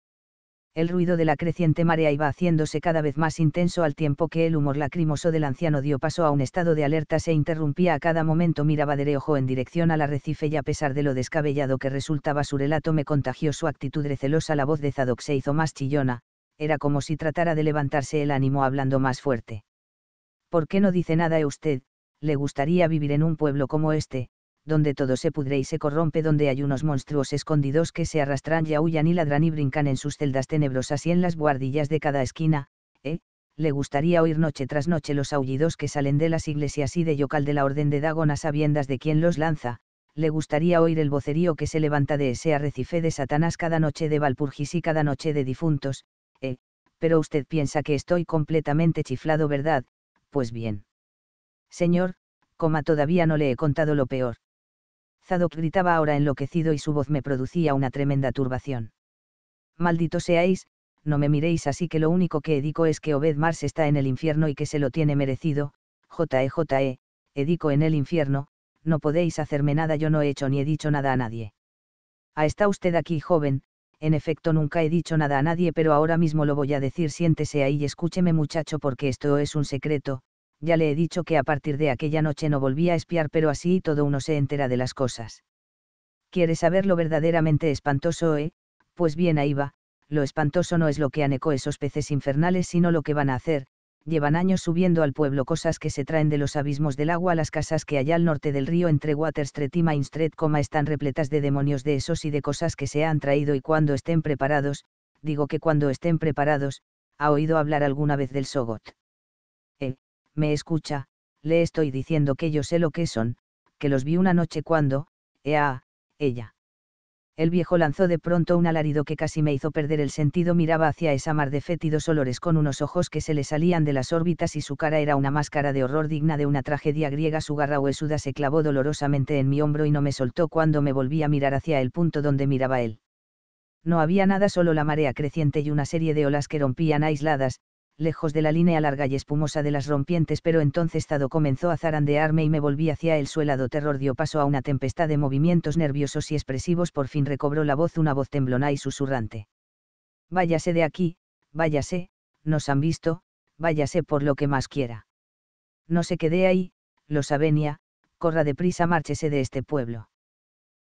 El ruido de la creciente marea iba haciéndose cada vez más intenso al tiempo que el humor lacrimoso del anciano dio paso a un estado de alerta se interrumpía a cada momento miraba de reojo en dirección al arrecife y a pesar de lo descabellado que resultaba su relato me contagió su actitud recelosa la voz de Zadok se hizo más chillona, era como si tratara de levantarse el ánimo hablando más fuerte. ¿Por qué no dice nada a usted? Le gustaría vivir en un pueblo como este, donde todo se pudre y se corrompe, donde hay unos monstruos escondidos que se arrastran y aullan y ladran y brincan en sus celdas tenebrosas y en las guardillas de cada esquina, ¿eh? Le gustaría oír noche tras noche los aullidos que salen de las iglesias y de yocal de la Orden de Dagona sabiendas de quién los lanza, le gustaría oír el vocerío que se levanta de ese arrecife de Satanás cada noche de Valpurgis y cada noche de difuntos, ¿eh? Pero usted piensa que estoy completamente chiflado, ¿verdad? Pues bien. Señor, coma todavía no le he contado lo peor. Zadok gritaba ahora enloquecido y su voz me producía una tremenda turbación. Maldito seáis, no me miréis así que lo único que edico es que Obed Mars está en el infierno y que se lo tiene merecido, JEJE, edico en el infierno, no podéis hacerme nada yo no he hecho ni he dicho nada a nadie. Ah está usted aquí joven, en efecto nunca he dicho nada a nadie pero ahora mismo lo voy a decir siéntese ahí y escúcheme muchacho porque esto es un secreto, ya le he dicho que a partir de aquella noche no volví a espiar, pero así todo uno se entera de las cosas. ¿Quieres saber lo verdaderamente espantoso, eh? Pues bien, ahí va, lo espantoso no es lo que anecó esos peces infernales, sino lo que van a hacer, llevan años subiendo al pueblo cosas que se traen de los abismos del agua a las casas que hay al norte del río entre Water Street y Mainstreet Street, están repletas de demonios de esos y de cosas que se han traído y cuando estén preparados, digo que cuando estén preparados, ¿ha oído hablar alguna vez del Sogot? me escucha, le estoy diciendo que yo sé lo que son, que los vi una noche cuando, ea, eh, ella. El viejo lanzó de pronto un alarido que casi me hizo perder el sentido, miraba hacia esa mar de fétidos olores con unos ojos que se le salían de las órbitas y su cara era una máscara de horror digna de una tragedia griega, su garra huesuda se clavó dolorosamente en mi hombro y no me soltó cuando me volví a mirar hacia el punto donde miraba él. No había nada, solo la marea creciente y una serie de olas que rompían aisladas, lejos de la línea larga y espumosa de las rompientes, pero entonces Tado comenzó a zarandearme y me volví hacia el suelado terror dio paso a una tempestad de movimientos nerviosos y expresivos. Por fin recobró la voz, una voz temblona y susurrante. Váyase de aquí, váyase, nos han visto, váyase por lo que más quiera. No se quede ahí, saben ya, corra deprisa, márchese de este pueblo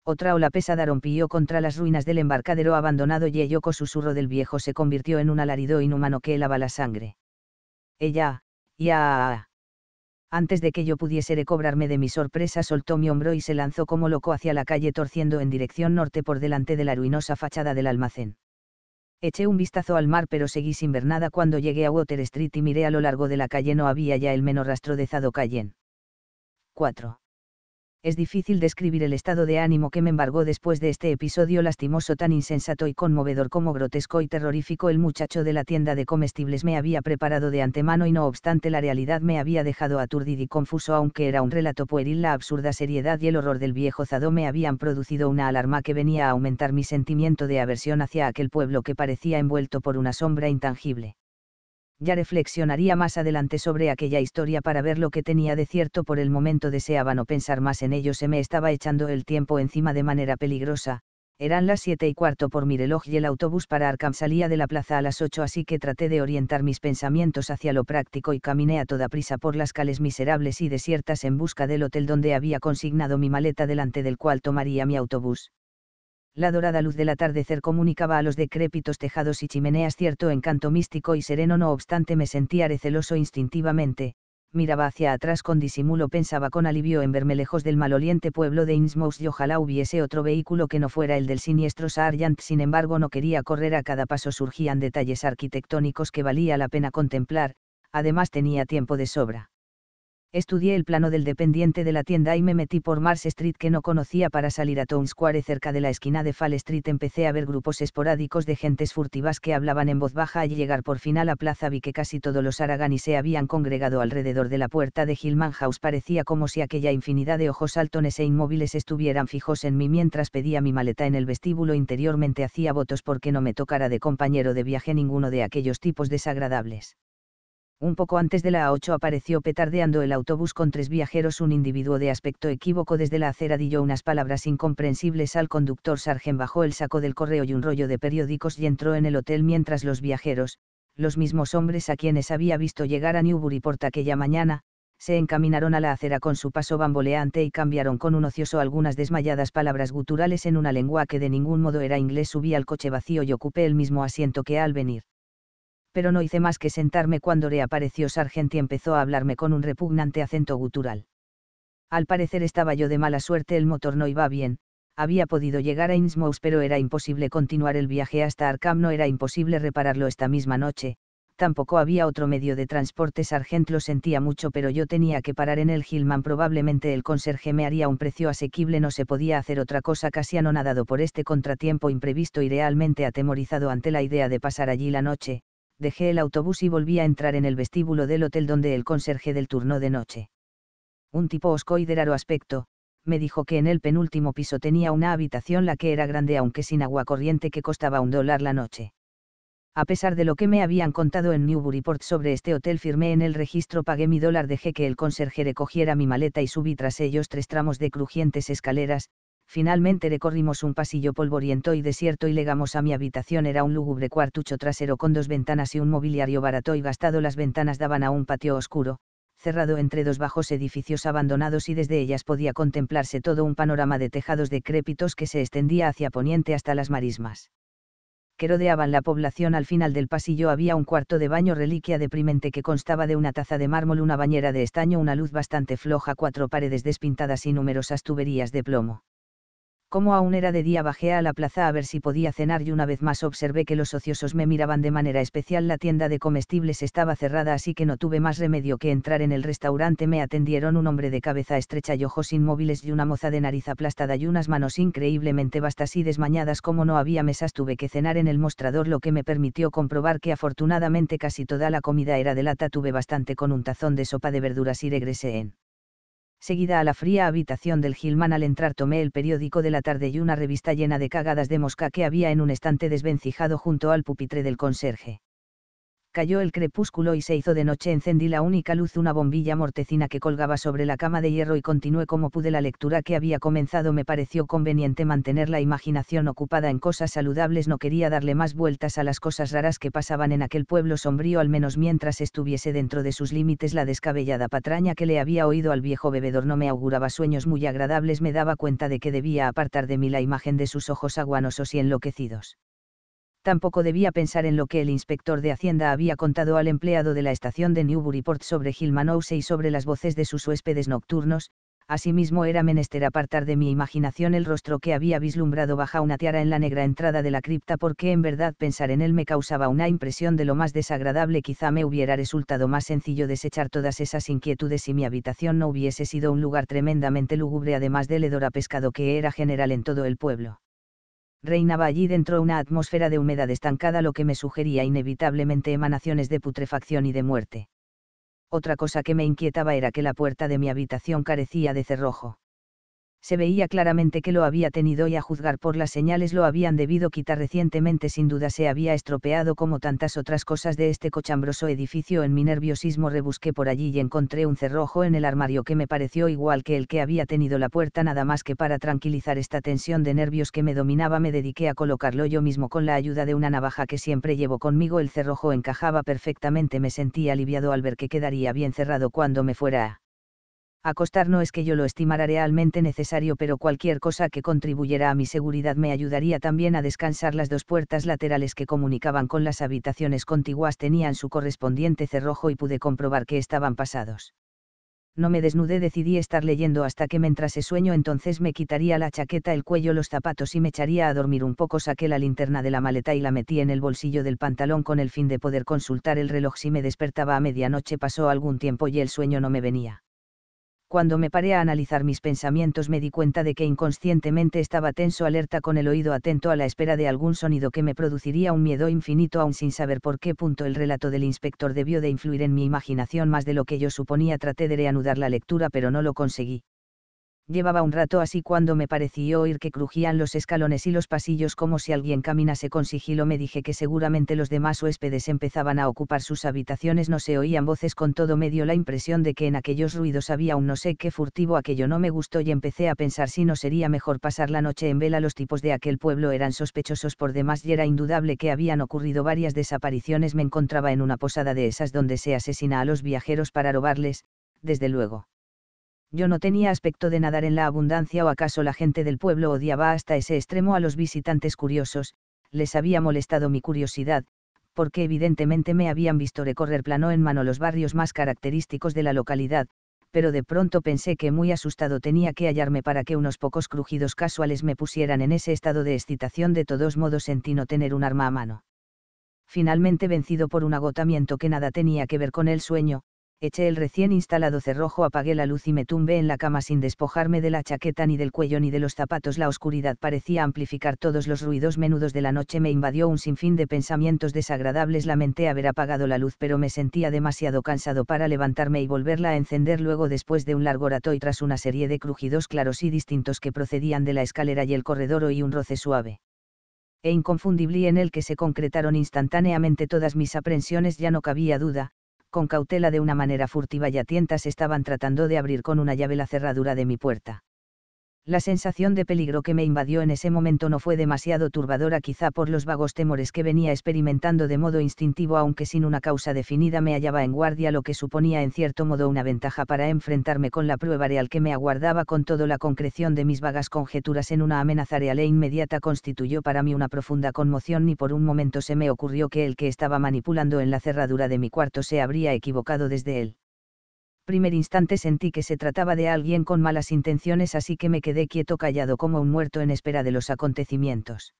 otra ola pesada rompió contra las ruinas del embarcadero abandonado y el yoco susurro del viejo se convirtió en un alarido inhumano que helaba la sangre. Ella, ya. Antes de que yo pudiese recobrarme de mi sorpresa, soltó mi hombro y se lanzó como loco hacia la calle, torciendo en dirección norte por delante de la ruinosa fachada del almacén. Eché un vistazo al mar, pero seguí sin ver nada cuando llegué a Water Street y miré a lo largo de la calle. No había ya el menor rastro de Zado Cayen. 4 es difícil describir el estado de ánimo que me embargó después de este episodio lastimoso tan insensato y conmovedor como grotesco y terrorífico el muchacho de la tienda de comestibles me había preparado de antemano y no obstante la realidad me había dejado aturdido y confuso aunque era un relato pueril la absurda seriedad y el horror del viejo Zado me habían producido una alarma que venía a aumentar mi sentimiento de aversión hacia aquel pueblo que parecía envuelto por una sombra intangible ya reflexionaría más adelante sobre aquella historia para ver lo que tenía de cierto por el momento deseaba no pensar más en ello se me estaba echando el tiempo encima de manera peligrosa, eran las siete y cuarto por mi reloj y el autobús para Arkham salía de la plaza a las ocho así que traté de orientar mis pensamientos hacia lo práctico y caminé a toda prisa por las calles miserables y desiertas en busca del hotel donde había consignado mi maleta delante del cual tomaría mi autobús la dorada luz del atardecer comunicaba a los decrépitos tejados y chimeneas cierto encanto místico y sereno, no obstante me sentía receloso instintivamente, miraba hacia atrás con disimulo, pensaba con alivio en verme lejos del maloliente pueblo de Innsmouth y ojalá hubiese otro vehículo que no fuera el del siniestro Sargent, sin embargo no quería correr a cada paso surgían detalles arquitectónicos que valía la pena contemplar, además tenía tiempo de sobra estudié el plano del dependiente de la tienda y me metí por Mars Street que no conocía para salir a Town Square cerca de la esquina de Fall Street empecé a ver grupos esporádicos de gentes furtivas que hablaban en voz baja y llegar por fin a la plaza vi que casi todos los Aragani se habían congregado alrededor de la puerta de Hillman House parecía como si aquella infinidad de ojos altones e inmóviles estuvieran fijos en mí mientras pedía mi maleta en el vestíbulo interiormente hacía votos porque no me tocara de compañero de viaje ninguno de aquellos tipos desagradables un poco antes de la A8 apareció petardeando el autobús con tres viajeros, un individuo de aspecto equívoco desde la acera dio unas palabras incomprensibles al conductor Sargent bajó el saco del correo y un rollo de periódicos y entró en el hotel mientras los viajeros, los mismos hombres a quienes había visto llegar a Newburyport aquella mañana, se encaminaron a la acera con su paso bamboleante y cambiaron con un ocioso algunas desmayadas palabras guturales en una lengua que de ningún modo era inglés subí al coche vacío y ocupé el mismo asiento que al venir pero no hice más que sentarme cuando reapareció Sargent y empezó a hablarme con un repugnante acento gutural. Al parecer estaba yo de mala suerte, el motor no iba bien, había podido llegar a Innsmouth pero era imposible continuar el viaje hasta Arkham, no era imposible repararlo esta misma noche, tampoco había otro medio de transporte. Sargent lo sentía mucho, pero yo tenía que parar en el Hillman. Probablemente el conserje me haría un precio asequible, no se podía hacer otra cosa. Casi anonadado por este contratiempo imprevisto y realmente atemorizado ante la idea de pasar allí la noche, dejé el autobús y volví a entrar en el vestíbulo del hotel donde el conserje del turno de noche. Un tipo osco y de raro aspecto, me dijo que en el penúltimo piso tenía una habitación la que era grande aunque sin agua corriente que costaba un dólar la noche. A pesar de lo que me habían contado en Newburyport sobre este hotel, firmé en el registro, pagué mi dólar, dejé que el conserje recogiera mi maleta y subí tras ellos tres tramos de crujientes escaleras, finalmente recorrimos un pasillo polvoriento y desierto y llegamos a mi habitación. Era un lúgubre cuartucho trasero con dos ventanas y un mobiliario barato y gastado. Las ventanas daban a un patio oscuro, cerrado entre dos bajos edificios abandonados y desde ellas podía contemplarse todo un panorama de tejados decrépitos que se extendía hacia poniente hasta las marismas que rodeaban la población al final del pasillo había un cuarto de baño reliquia deprimente que constaba de una taza de mármol, una bañera de estaño, una luz bastante floja, cuatro paredes despintadas y numerosas tuberías de plomo como aún era de día bajé a la plaza a ver si podía cenar y una vez más observé que los ociosos me miraban de manera especial. La tienda de comestibles estaba cerrada así que no tuve más remedio que entrar en el restaurante. Me atendieron un hombre de cabeza estrecha y ojos inmóviles y una moza de nariz aplastada y unas manos increíblemente vastas y desmañadas. Como no había mesas tuve que cenar en el mostrador lo que me permitió comprobar que afortunadamente casi toda la comida era de lata. Tuve bastante con un tazón de sopa de verduras y regresé en seguida a la fría habitación del Gilman al entrar tomé el periódico de la tarde y una revista llena de cagadas de mosca que había en un estante desvencijado junto al pupitre del conserje. Cayó el crepúsculo y se hizo de noche. Encendí la única luz, una bombilla mortecina que colgaba sobre la cama de hierro y continué como pude la lectura que había comenzado. Me pareció conveniente mantener la imaginación ocupada en cosas saludables. No quería darle más vueltas a las cosas raras que pasaban en aquel pueblo sombrío, al menos mientras estuviese dentro de sus límites. La descabellada patraña que le había oído al viejo bebedor no me auguraba sueños muy agradables. Me daba cuenta de que debía apartar de mí la imagen de sus ojos aguanosos y enloquecidos tampoco debía pensar en lo que el inspector de Hacienda había contado al empleado de la estación de Newburyport sobre Ouse y sobre las voces de sus huéspedes nocturnos, asimismo era menester apartar de mi imaginación el rostro que había vislumbrado baja una tiara en la negra entrada de la cripta porque en verdad pensar en él me causaba una impresión de lo más desagradable quizá me hubiera resultado más sencillo desechar todas esas inquietudes si mi habitación no hubiese sido un lugar tremendamente lúgubre además del hedor a pescado que era general en todo el pueblo reinaba allí dentro una atmósfera de humedad estancada lo que me sugería inevitablemente emanaciones de putrefacción y de muerte. Otra cosa que me inquietaba era que la puerta de mi habitación carecía de cerrojo se veía claramente que lo había tenido y a juzgar por las señales lo habían debido quitar recientemente sin duda se había estropeado como tantas otras cosas de este cochambroso edificio en mi nerviosismo rebusqué por allí y encontré un cerrojo en el armario que me pareció igual que el que había tenido la puerta nada más que para tranquilizar esta tensión de nervios que me dominaba me dediqué a colocarlo yo mismo con la ayuda de una navaja que siempre llevo conmigo el cerrojo encajaba perfectamente me sentí aliviado al ver que quedaría bien cerrado cuando me fuera acostar no es que yo lo estimara realmente necesario, pero cualquier cosa que contribuyera a mi seguridad me ayudaría también a descansar. Las dos puertas laterales que comunicaban con las habitaciones contiguas tenían su correspondiente cerrojo y pude comprobar que estaban pasados. No me desnudé, decidí estar leyendo hasta que mientras se sueño, entonces me quitaría la chaqueta, el cuello, los zapatos y me echaría a dormir un poco. Saqué la linterna de la maleta y la metí en el bolsillo del pantalón con el fin de poder consultar el reloj si me despertaba a medianoche. Pasó algún tiempo y el sueño no me venía cuando me paré a analizar mis pensamientos me di cuenta de que inconscientemente estaba tenso alerta con el oído atento a la espera de algún sonido que me produciría un miedo infinito aún sin saber por qué punto el relato del inspector debió de influir en mi imaginación más de lo que yo suponía traté de reanudar la lectura pero no lo conseguí. Llevaba un rato así cuando me pareció oír que crujían los escalones y los pasillos como si alguien caminase con sigilo. Me dije que seguramente los demás huéspedes empezaban a ocupar sus habitaciones. No se oían voces con todo. medio la impresión de que en aquellos ruidos había un no sé qué furtivo. Aquello no me gustó y empecé a pensar si no sería mejor pasar la noche en vela. Los tipos de aquel pueblo eran sospechosos por demás y era indudable que habían ocurrido varias desapariciones. Me encontraba en una posada de esas donde se asesina a los viajeros para robarles, desde luego yo no tenía aspecto de nadar en la abundancia o acaso la gente del pueblo odiaba hasta ese extremo a los visitantes curiosos, les había molestado mi curiosidad, porque evidentemente me habían visto recorrer plano en mano los barrios más característicos de la localidad, pero de pronto pensé que muy asustado tenía que hallarme para que unos pocos crujidos casuales me pusieran en ese estado de excitación de todos modos sentí no tener un arma a mano. Finalmente vencido por un agotamiento que nada tenía que ver con el sueño, eché el recién instalado cerrojo, apagué la luz y me tumbé en la cama sin despojarme de la chaqueta ni del cuello ni de los zapatos. La oscuridad parecía amplificar todos los ruidos menudos de la noche, me invadió un sinfín de pensamientos desagradables. Lamenté haber apagado la luz, pero me sentía demasiado cansado para levantarme y volverla a encender luego después de un largo rato y tras una serie de crujidos claros y distintos que procedían de la escalera y el corredor y un roce suave e inconfundible en el que se concretaron instantáneamente todas mis aprensiones ya no cabía duda, con cautela de una manera furtiva y a tientas estaban tratando de abrir con una llave la cerradura de mi puerta. La sensación de peligro que me invadió en ese momento no fue demasiado turbadora quizá por los vagos temores que venía experimentando de modo instintivo aunque sin una causa definida me hallaba en guardia lo que suponía en cierto modo una ventaja para enfrentarme con la prueba real que me aguardaba con todo la concreción de mis vagas conjeturas en una amenaza real e inmediata constituyó para mí una profunda conmoción ni por un momento se me ocurrió que el que estaba manipulando en la cerradura de mi cuarto se habría equivocado desde él primer instante sentí que se trataba de alguien con malas intenciones, así que me quedé quieto callado como un muerto en espera de los acontecimientos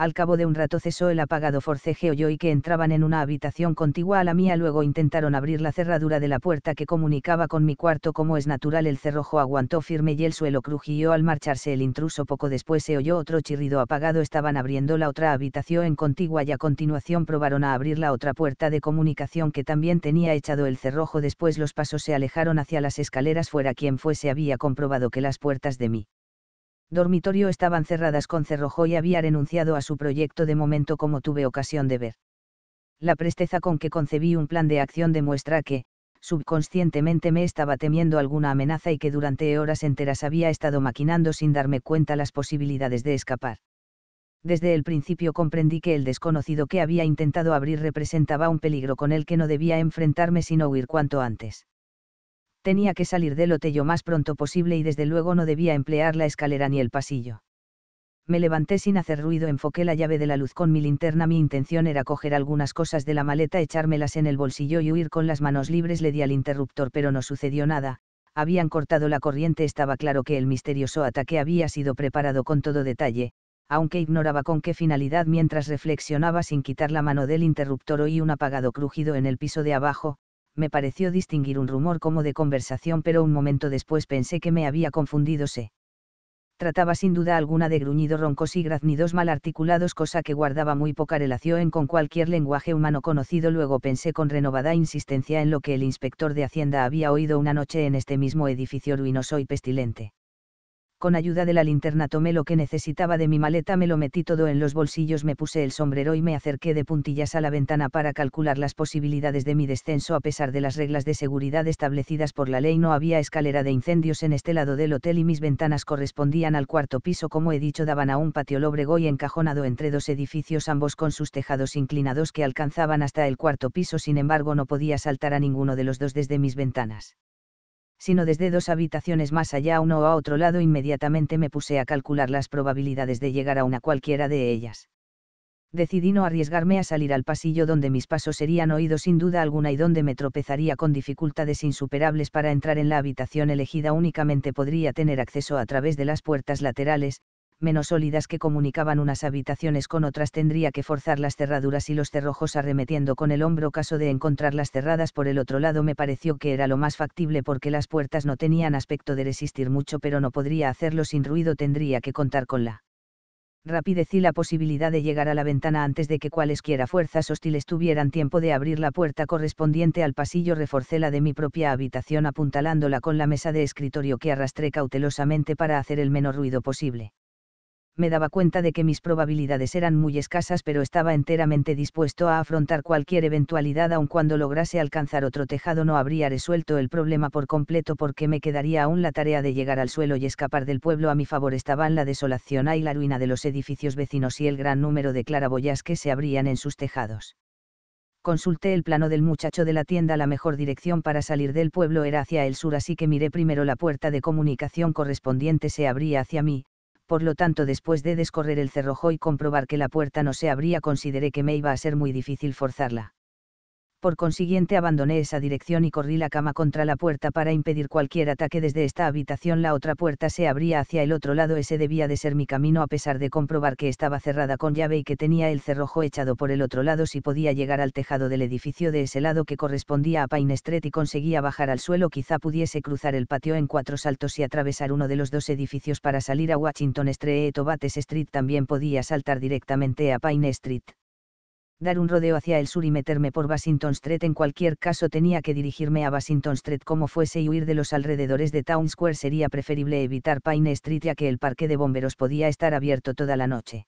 al cabo de un rato cesó el apagado forcejeo oyó y que entraban en una habitación contigua a la mía luego intentaron abrir la cerradura de la puerta que comunicaba con mi cuarto como es natural el cerrojo aguantó firme y el suelo crujió al marcharse el intruso poco después se oyó otro chirrido apagado estaban abriendo la otra habitación en contigua y a continuación probaron a abrir la otra puerta de comunicación que también tenía echado el cerrojo después los pasos se alejaron hacia las escaleras fuera quien fuese había comprobado que las puertas de mí dormitorio estaban cerradas con cerrojo y había renunciado a su proyecto de momento como tuve ocasión de ver. La presteza con que concebí un plan de acción demuestra que, subconscientemente me estaba temiendo alguna amenaza y que durante horas enteras había estado maquinando sin darme cuenta las posibilidades de escapar. Desde el principio comprendí que el desconocido que había intentado abrir representaba un peligro con el que no debía enfrentarme sino huir cuanto antes tenía que salir del hotel lo más pronto posible y desde luego no debía emplear la escalera ni el pasillo. Me levanté sin hacer ruido, enfoqué la llave de la luz con mi linterna, mi intención era coger algunas cosas de la maleta, echármelas en el bolsillo y huir con las manos libres, le di al interruptor, pero no sucedió nada, habían cortado la corriente, estaba claro que el misterioso ataque había sido preparado con todo detalle, aunque ignoraba con qué finalidad mientras reflexionaba sin quitar la mano del interruptor oí un apagado crujido en el piso de abajo, me pareció distinguir un rumor como de conversación, pero un momento después pensé que me había confundido se Trataba sin duda alguna de gruñidos roncos y graznidos mal articulados, cosa que guardaba muy poca relación con cualquier lenguaje humano conocido. Luego pensé con renovada insistencia en lo que el inspector de Hacienda había oído una noche en este mismo edificio ruinoso y pestilente con ayuda de la linterna tomé lo que necesitaba de mi maleta, me lo metí todo en los bolsillos, me puse el sombrero y me acerqué de puntillas a la ventana para calcular las posibilidades de mi descenso. A pesar de las reglas de seguridad establecidas por la ley, no había escalera de incendios en este lado del hotel y mis ventanas correspondían al cuarto piso, como he dicho, daban a un patio lóbrego y encajonado entre dos edificios, ambos con sus tejados inclinados que alcanzaban hasta el cuarto piso. Sin embargo, no podía saltar a ninguno de los dos desde mis ventanas sino desde dos habitaciones más allá uno a otro lado inmediatamente me puse a calcular las probabilidades de llegar a una cualquiera de ellas. Decidí no arriesgarme a salir al pasillo donde mis pasos serían oídos sin duda alguna y donde me tropezaría con dificultades insuperables para entrar en la habitación elegida únicamente podría tener acceso a través de las puertas laterales, menos sólidas que comunicaban unas habitaciones con otras tendría que forzar las cerraduras y los cerrojos arremetiendo con el hombro caso de encontrarlas cerradas por el otro lado me pareció que era lo más factible porque las puertas no tenían aspecto de resistir mucho pero no podría hacerlo sin ruido tendría que contar con la rapidez y la posibilidad de llegar a la ventana antes de que cualesquiera fuerzas hostiles tuvieran tiempo de abrir la puerta correspondiente al pasillo reforcé la de mi propia habitación apuntalándola con la mesa de escritorio que arrastré cautelosamente para hacer el menor ruido posible me daba cuenta de que mis probabilidades eran muy escasas pero estaba enteramente dispuesto a afrontar cualquier eventualidad aun cuando lograse alcanzar otro tejado no habría resuelto el problema por completo porque me quedaría aún la tarea de llegar al suelo y escapar del pueblo a mi favor estaban la desolación y la ruina de los edificios vecinos y el gran número de claraboyas que se abrían en sus tejados. Consulté el plano del muchacho de la tienda la mejor dirección para salir del pueblo era hacia el sur así que miré primero la puerta de comunicación correspondiente se abría hacia mí, por lo tanto después de descorrer el cerrojo y comprobar que la puerta no se abría consideré que me iba a ser muy difícil forzarla por consiguiente abandoné esa dirección y corrí la cama contra la puerta para impedir cualquier ataque desde esta habitación. La otra puerta se abría hacia el otro lado, ese debía de ser mi camino a pesar de comprobar que estaba cerrada con llave y que tenía el cerrojo echado por el otro lado si podía llegar al tejado del edificio de ese lado que correspondía a Pine Street y conseguía bajar al suelo quizá pudiese cruzar el patio en cuatro saltos y atravesar uno de los dos edificios para salir a Washington Street o Bates Street también podía saltar directamente a Pine Street dar un rodeo hacia el sur y meterme por Washington Street. En cualquier caso tenía que dirigirme a Washington Street como fuese y huir de los alrededores de Town Square. Sería preferible evitar Pine Street ya que el parque de bomberos podía estar abierto toda la noche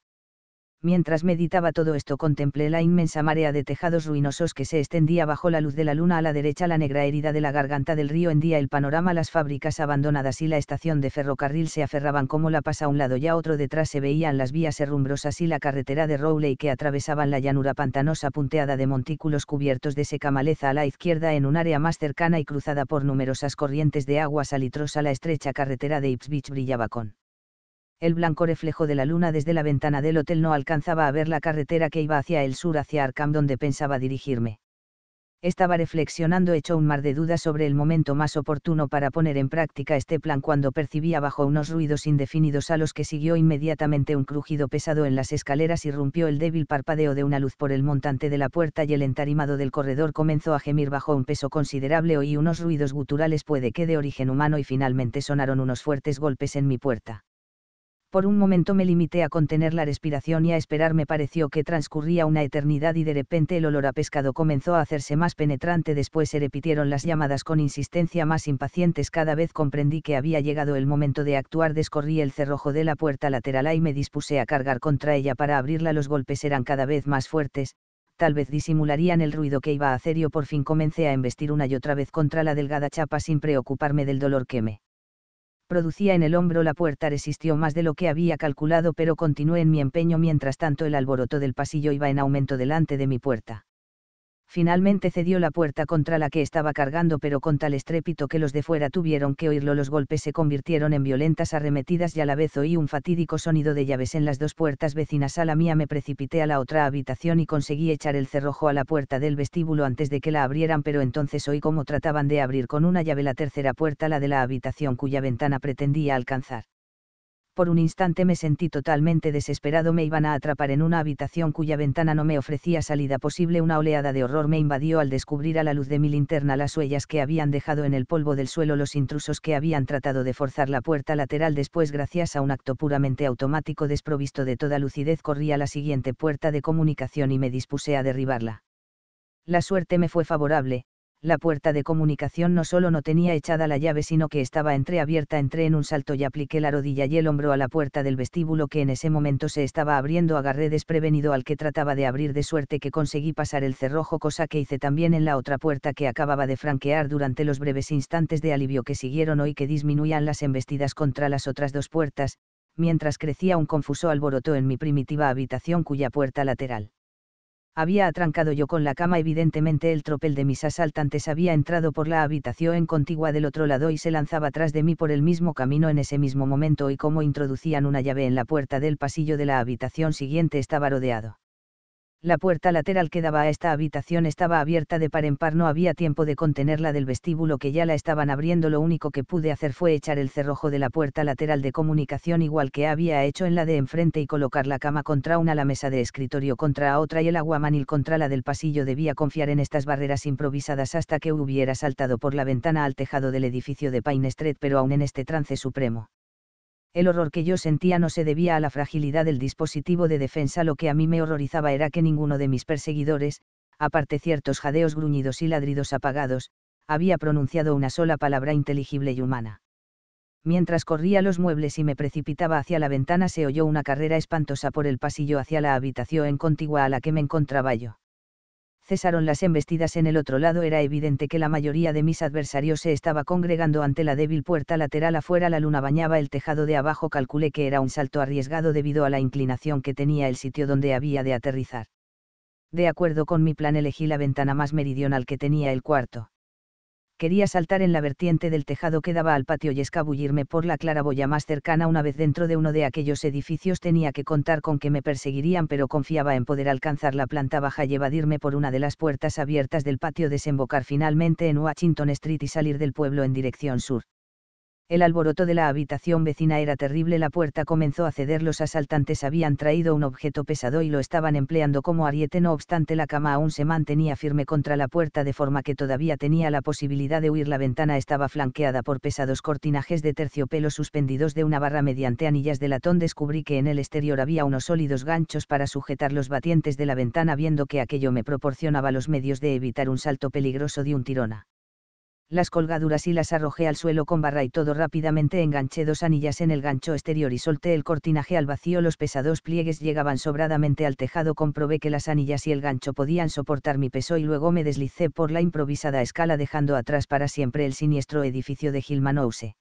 mientras meditaba todo esto contemplé la inmensa marea de tejados ruinosos que se extendía bajo la luz de la luna a la derecha la negra herida de la garganta del río en día el panorama las fábricas abandonadas y la estación de ferrocarril se aferraban como la pasa a un lado y a otro detrás se veían las vías herrumbrosas y la carretera de Rowley que atravesaban la llanura pantanosa punteada de montículos cubiertos de seca maleza a la izquierda en un área más cercana y cruzada por numerosas corrientes de agua salitrosa la estrecha carretera de Ipswich brillaba con el blanco reflejo de la luna desde la ventana del hotel no alcanzaba a ver la carretera que iba hacia el sur, hacia Arkham, donde pensaba dirigirme. Estaba reflexionando hecho un mar de dudas sobre el momento más oportuno para poner en práctica este plan cuando percibía bajo unos ruidos indefinidos a los que siguió inmediatamente un crujido pesado en las escaleras y rompió el débil parpadeo de una luz por el montante de la puerta y el entarimado del corredor comenzó a gemir bajo un peso considerable oí unos ruidos guturales puede que de origen humano y finalmente sonaron unos fuertes golpes en mi puerta. Por un momento me limité a contener la respiración y a esperar me pareció que transcurría una eternidad y de repente el olor a pescado comenzó a hacerse más penetrante después se repitieron las llamadas con insistencia más impacientes cada vez comprendí que había llegado el momento de actuar descorrí el cerrojo de la puerta lateral y me dispuse a cargar contra ella para abrirla los golpes eran cada vez más fuertes, tal vez disimularían el ruido que iba a hacer yo por fin comencé a embestir una y otra vez contra la delgada chapa sin preocuparme del dolor que me producía en el hombro la puerta resistió más de lo que había calculado pero continué en mi empeño mientras tanto el alboroto del pasillo iba en aumento delante de mi puerta finalmente cedió la puerta contra la que estaba cargando pero con tal estrépito que los de fuera tuvieron que oírlo los golpes se convirtieron en violentas arremetidas y a la vez oí un fatídico sonido de llaves en las dos puertas vecinas a la mía me precipité a la otra habitación y conseguí echar el cerrojo a la puerta del vestíbulo antes de que la abrieran pero entonces oí cómo trataban de abrir con una llave la tercera puerta la de la habitación cuya ventana pretendía alcanzar por un instante me sentí totalmente desesperado, me iban a atrapar en una habitación cuya ventana no me ofrecía salida posible, una oleada de horror me invadió al descubrir a la luz de mi linterna las huellas que habían dejado en el polvo del suelo los intrusos que habían tratado de forzar la puerta lateral después gracias a un acto puramente automático desprovisto de toda lucidez corrí a la siguiente puerta de comunicación y me dispuse a derribarla. La suerte me fue favorable, la puerta de comunicación no solo no tenía echada la llave, sino que estaba entreabierta. Entré en un salto y apliqué la rodilla y el hombro a la puerta del vestíbulo que en ese momento se estaba abriendo. Agarré desprevenido al que trataba de abrir, de suerte que conseguí pasar el cerrojo, cosa que hice también en la otra puerta que acababa de franquear durante los breves instantes de alivio que siguieron hoy que disminuían las embestidas contra las otras dos puertas, mientras crecía un confuso alboroto en mi primitiva habitación cuya puerta lateral había atrancado yo con la cama evidentemente el tropel de mis asaltantes había entrado por la habitación contigua del otro lado y se lanzaba tras de mí por el mismo camino en ese mismo momento y como introducían una llave en la puerta del pasillo de la habitación siguiente estaba rodeado la puerta lateral que daba a esta habitación estaba abierta de par en par, no había tiempo de contenerla del vestíbulo que ya la estaban abriendo, lo único que pude hacer fue echar el cerrojo de la puerta lateral de comunicación igual que había hecho en la de enfrente y colocar la cama contra una, la mesa de escritorio contra otra y el aguamanil contra la del pasillo. Debía confiar en estas barreras improvisadas hasta que hubiera saltado por la ventana al tejado del edificio de Pine Street, pero aún en este trance supremo el horror que yo sentía no se debía a la fragilidad del dispositivo de defensa, lo que a mí me horrorizaba era que ninguno de mis perseguidores, aparte ciertos jadeos gruñidos y ladridos apagados, había pronunciado una sola palabra inteligible y humana. Mientras corría los muebles y me precipitaba hacia la ventana se oyó una carrera espantosa por el pasillo hacia la habitación contigua a la que me encontraba yo cesaron las embestidas en el otro lado era evidente que la mayoría de mis adversarios se estaba congregando ante la débil puerta lateral afuera la luna bañaba el tejado de abajo calculé que era un salto arriesgado debido a la inclinación que tenía el sitio donde había de aterrizar. De acuerdo con mi plan elegí la ventana más meridional que tenía el cuarto quería saltar en la vertiente del tejado que daba al patio y escabullirme por la claraboya más cercana una vez dentro de uno de aquellos edificios tenía que contar con que me perseguirían pero confiaba en poder alcanzar la planta baja y evadirme por una de las puertas abiertas del patio desembocar finalmente en Washington Street y salir del pueblo en dirección sur. El alboroto de la habitación vecina era terrible, la puerta comenzó a ceder, los asaltantes habían traído un objeto pesado y lo estaban empleando como ariete, no obstante la cama aún se mantenía firme contra la puerta de forma que todavía tenía la posibilidad de huir, la ventana estaba flanqueada por pesados cortinajes de terciopelo suspendidos de una barra mediante anillas de latón, descubrí que en el exterior había unos sólidos ganchos para sujetar los batientes de la ventana, viendo que aquello me proporcionaba los medios de evitar un salto peligroso de un tirona las colgaduras y las arrojé al suelo con barra y todo rápidamente enganché dos anillas en el gancho exterior y solté el cortinaje al vacío. Los pesados pliegues llegaban sobradamente al tejado, comprobé que las anillas y el gancho podían soportar mi peso y luego me deslicé por la improvisada escala dejando atrás para siempre el siniestro edificio de Gilmanouse.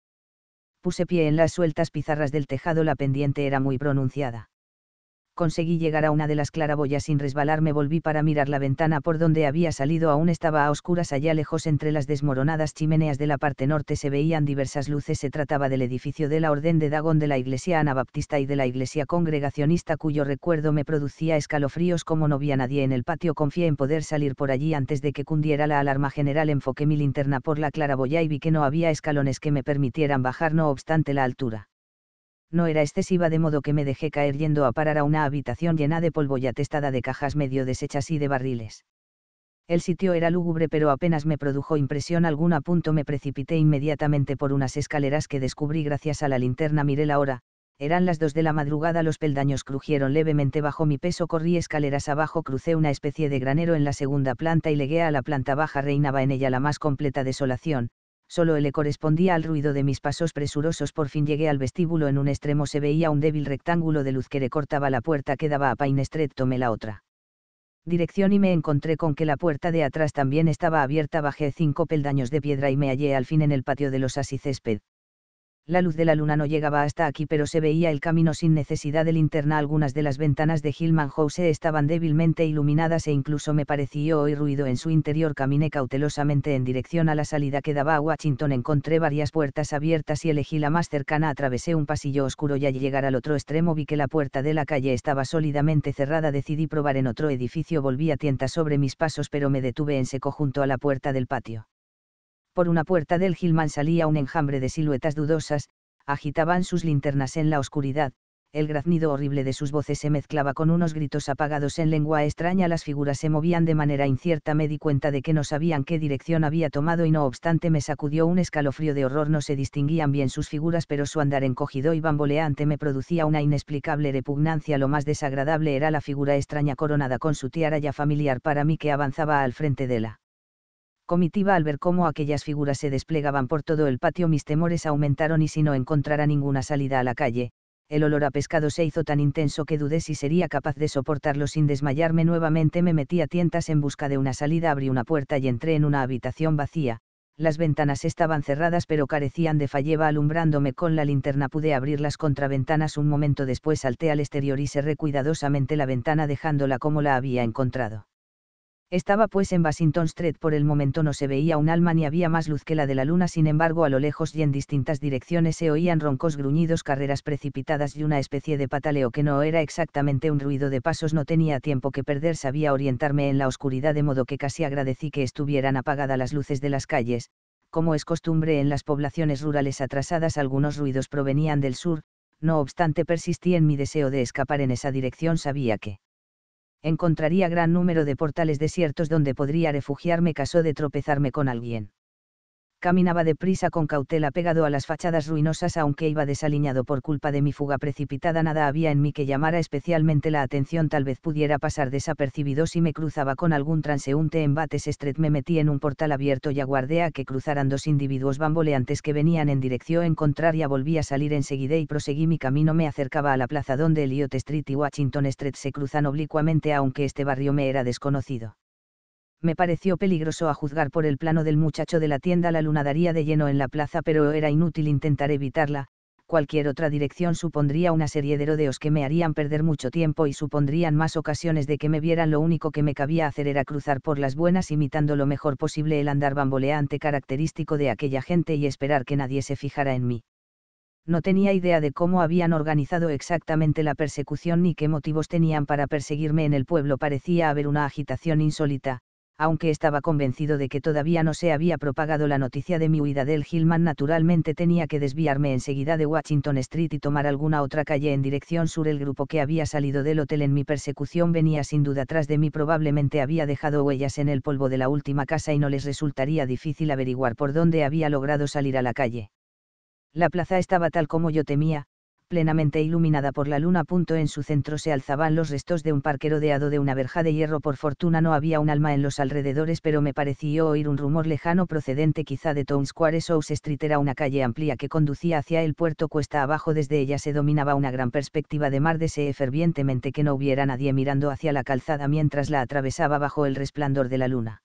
Puse pie en las sueltas pizarras del tejado, la pendiente era muy pronunciada conseguí llegar a una de las claraboyas sin resbalar, me volví para mirar la ventana por donde había salido, aún estaba a oscuras allá lejos entre las desmoronadas chimeneas de la parte norte se veían diversas luces, se trataba del edificio de la Orden de Dagón de la Iglesia Anabaptista y de la Iglesia Congregacionista cuyo recuerdo me producía escalofríos como no había nadie en el patio, confié en poder salir por allí antes de que cundiera la alarma general, enfoqué mi linterna por la claraboya y vi que no había escalones que me permitieran bajar no obstante la altura no era excesiva de modo que me dejé caer yendo a parar a una habitación llena de polvo y atestada de cajas medio deshechas y de barriles. El sitio era lúgubre pero apenas me produjo impresión alguna. Punto me precipité inmediatamente por unas escaleras que descubrí gracias a la linterna. Miré la hora, eran las dos de la madrugada, los peldaños crujieron levemente bajo mi peso, corrí escaleras abajo, crucé una especie de granero en la segunda planta y legué a la planta baja, reinaba en ella la más completa desolación, solo le correspondía al ruido de mis pasos presurosos. Por fin llegué al vestíbulo, en un extremo se veía un débil rectángulo de luz que recortaba la puerta que daba a Pine Street, tomé la otra dirección y me encontré con que la puerta de atrás también estaba abierta. Bajé cinco peldaños de piedra y me hallé al fin en el patio de los césped. La luz de la luna no llegaba hasta aquí, pero se veía el camino sin necesidad de linterna. Algunas de las ventanas de Hillman House estaban débilmente iluminadas e incluso me pareció oír ruido en su interior. Caminé cautelosamente en dirección a la salida que daba a Washington. Encontré varias puertas abiertas y elegí la más cercana. Atravesé un pasillo oscuro y al llegar al otro extremo vi que la puerta de la calle estaba sólidamente cerrada. Decidí probar en otro edificio. Volví a tientas sobre mis pasos, pero me detuve en seco junto a la puerta del patio. Por una puerta del Gilman salía un enjambre de siluetas dudosas, agitaban sus linternas en la oscuridad, el graznido horrible de sus voces se mezclaba con unos gritos apagados en lengua extraña, las figuras se movían de manera incierta, me di cuenta de que no sabían qué dirección había tomado y no obstante me sacudió un escalofrío de horror, no se distinguían bien sus figuras, pero su andar encogido y bamboleante me producía una inexplicable repugnancia, lo más desagradable era la figura extraña coronada con su tiara ya familiar para mí que avanzaba al frente de la comitiva al ver cómo aquellas figuras se desplegaban por todo el patio mis temores aumentaron y si no encontrara ninguna salida a la calle, el olor a pescado se hizo tan intenso que dudé si sería capaz de soportarlo sin desmayarme nuevamente me metí a tientas en busca de una salida abrí una puerta y entré en una habitación vacía, las ventanas estaban cerradas pero carecían de falleva alumbrándome con la linterna pude abrir las contraventanas un momento después salté al exterior y cerré cuidadosamente la ventana dejándola como la había encontrado estaba pues en Washington Street por el momento no se veía un alma ni había más luz que la de la luna, sin embargo a lo lejos y en distintas direcciones se oían roncos gruñidos, carreras precipitadas y una especie de pataleo que no era exactamente un ruido de pasos, no tenía tiempo que perder, sabía orientarme en la oscuridad de modo que casi agradecí que estuvieran apagadas las luces de las calles, como es costumbre en las poblaciones rurales atrasadas algunos ruidos provenían del sur, no obstante persistí en mi deseo de escapar en esa dirección, sabía que encontraría gran número de portales desiertos donde podría refugiarme caso de tropezarme con alguien caminaba deprisa con cautela pegado a las fachadas ruinosas aunque iba desaliñado por culpa de mi fuga precipitada nada había en mí que llamara especialmente la atención tal vez pudiera pasar desapercibido si me cruzaba con algún transeúnte en Bates Street me metí en un portal abierto y aguardé a que cruzaran dos individuos bamboleantes que venían en dirección contraria volví a salir enseguida y proseguí mi camino me acercaba a la plaza donde Elliot Street y Washington Street se cruzan oblicuamente aunque este barrio me era desconocido me pareció peligroso a juzgar por el plano del muchacho de la tienda la luna daría de lleno en la plaza pero era inútil intentar evitarla, cualquier otra dirección supondría una serie de rodeos que me harían perder mucho tiempo y supondrían más ocasiones de que me vieran lo único que me cabía hacer era cruzar por las buenas imitando lo mejor posible el andar bamboleante característico de aquella gente y esperar que nadie se fijara en mí no tenía idea de cómo habían organizado exactamente la persecución ni qué motivos tenían para perseguirme en el pueblo. Parecía haber una agitación insólita, aunque estaba convencido de que todavía no se había propagado la noticia de mi huida del Hillman, naturalmente tenía que desviarme enseguida de Washington Street y tomar alguna otra calle en dirección sur. El grupo que había salido del hotel en mi persecución venía sin duda tras de mí, probablemente había dejado huellas en el polvo de la última casa y no les resultaría difícil averiguar por dónde había logrado salir a la calle. La plaza estaba tal como yo temía, plenamente iluminada por la luna. punto en su centro se alzaban los restos de un parque rodeado de una verja de hierro. Por fortuna no había un alma en los alrededores, pero me pareció oír un rumor lejano procedente quizá de Town Square. South Street era una calle amplia que conducía hacia el puerto cuesta abajo. Desde ella se dominaba una gran perspectiva de mar. Deseé fervientemente que no hubiera nadie mirando hacia la calzada mientras la atravesaba bajo el resplandor de la luna.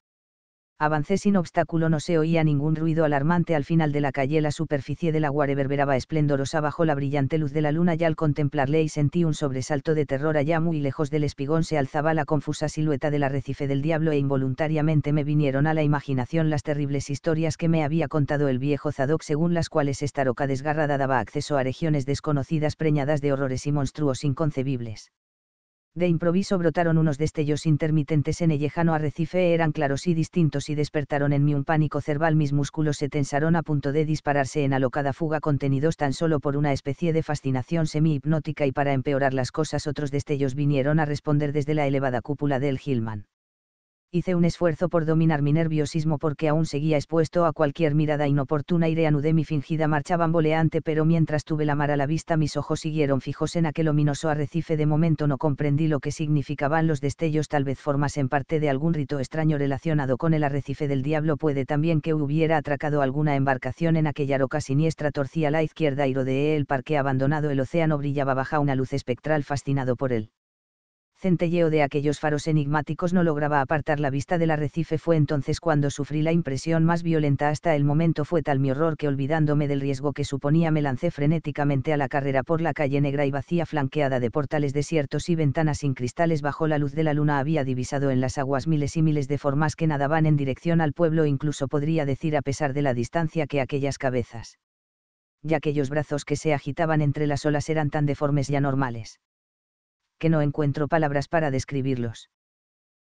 Avancé sin obstáculo, no se oía ningún ruido alarmante al final de la calle, la superficie del agua reverberaba esplendorosa bajo la brillante luz de la luna y al contemplarle y sentí un sobresalto de terror allá muy lejos del espigón se alzaba la confusa silueta del arrecife del diablo e involuntariamente me vinieron a la imaginación las terribles historias que me había contado el viejo Zadok según las cuales esta roca desgarrada daba acceso a regiones desconocidas preñadas de horrores y monstruos inconcebibles de improviso brotaron unos destellos intermitentes en el lejano arrecife, eran claros y distintos y despertaron en mí un pánico cerval, mis músculos se tensaron a punto de dispararse en alocada fuga contenidos tan solo por una especie de fascinación semi-hipnótica y para empeorar las cosas otros destellos vinieron a responder desde la elevada cúpula del Hillman hice un esfuerzo por dominar mi nerviosismo porque aún seguía expuesto a cualquier mirada inoportuna y reanudé mi fingida marcha bamboleante, pero mientras tuve la mar a la vista mis ojos siguieron fijos en aquel ominoso arrecife. De momento no comprendí lo que significaban los destellos, tal vez formasen parte de algún rito extraño relacionado con el arrecife del diablo. Puede también que hubiera atracado alguna embarcación en aquella roca siniestra. torcía la izquierda y rodeé el parque abandonado. El océano brillaba baja una luz espectral fascinado por él centelleo de aquellos faros enigmáticos no lograba apartar la vista del arrecife fue entonces cuando sufrí la impresión más violenta hasta el momento fue tal mi horror que olvidándome del riesgo que suponía me lancé frenéticamente a la carrera por la calle negra y vacía flanqueada de portales desiertos y ventanas sin cristales bajo la luz de la luna había divisado en las aguas miles y miles de formas que nadaban en dirección al pueblo e incluso podría decir a pesar de la distancia que aquellas cabezas. Y aquellos brazos que se agitaban entre las olas eran tan deformes y anormales no encuentro palabras para describirlos.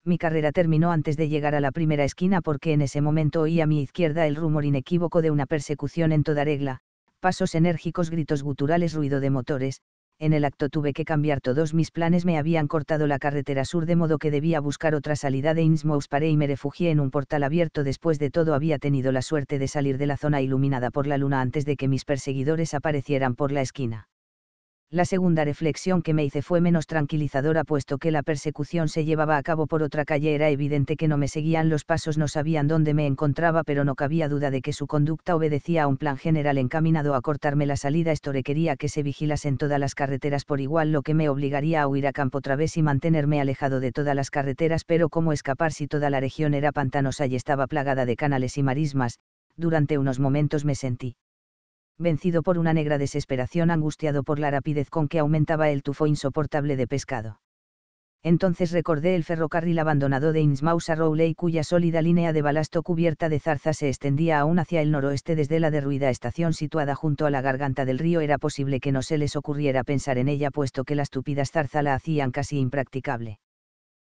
Mi carrera terminó antes de llegar a la primera esquina porque en ese momento oí a mi izquierda el rumor inequívoco de una persecución en toda regla, pasos enérgicos, gritos guturales, ruido de motores, en el acto tuve que cambiar todos mis planes, me habían cortado la carretera sur de modo que debía buscar otra salida de Innsmouth, paré y me refugié en un portal abierto, después de todo había tenido la suerte de salir de la zona iluminada por la luna antes de que mis perseguidores aparecieran por la esquina. La segunda reflexión que me hice fue menos tranquilizadora puesto que la persecución se llevaba a cabo por otra calle. Era evidente que no me seguían los pasos, no sabían dónde me encontraba, pero no cabía duda de que su conducta obedecía a un plan general encaminado a cortarme la salida. Esto requería que se vigilasen todas las carreteras por igual, lo que me obligaría a huir a campo través y mantenerme alejado de todas las carreteras, pero cómo escapar si toda la región era pantanosa y estaba plagada de canales y marismas. Durante unos momentos me sentí vencido por una negra desesperación angustiado por la rapidez con que aumentaba el tufo insoportable de pescado. Entonces recordé el ferrocarril abandonado de Innsmouth a Rowley cuya sólida línea de balasto cubierta de zarza se extendía aún hacia el noroeste desde la derruida estación situada junto a la garganta del río era posible que no se les ocurriera pensar en ella puesto que las tupidas zarza la hacían casi impracticable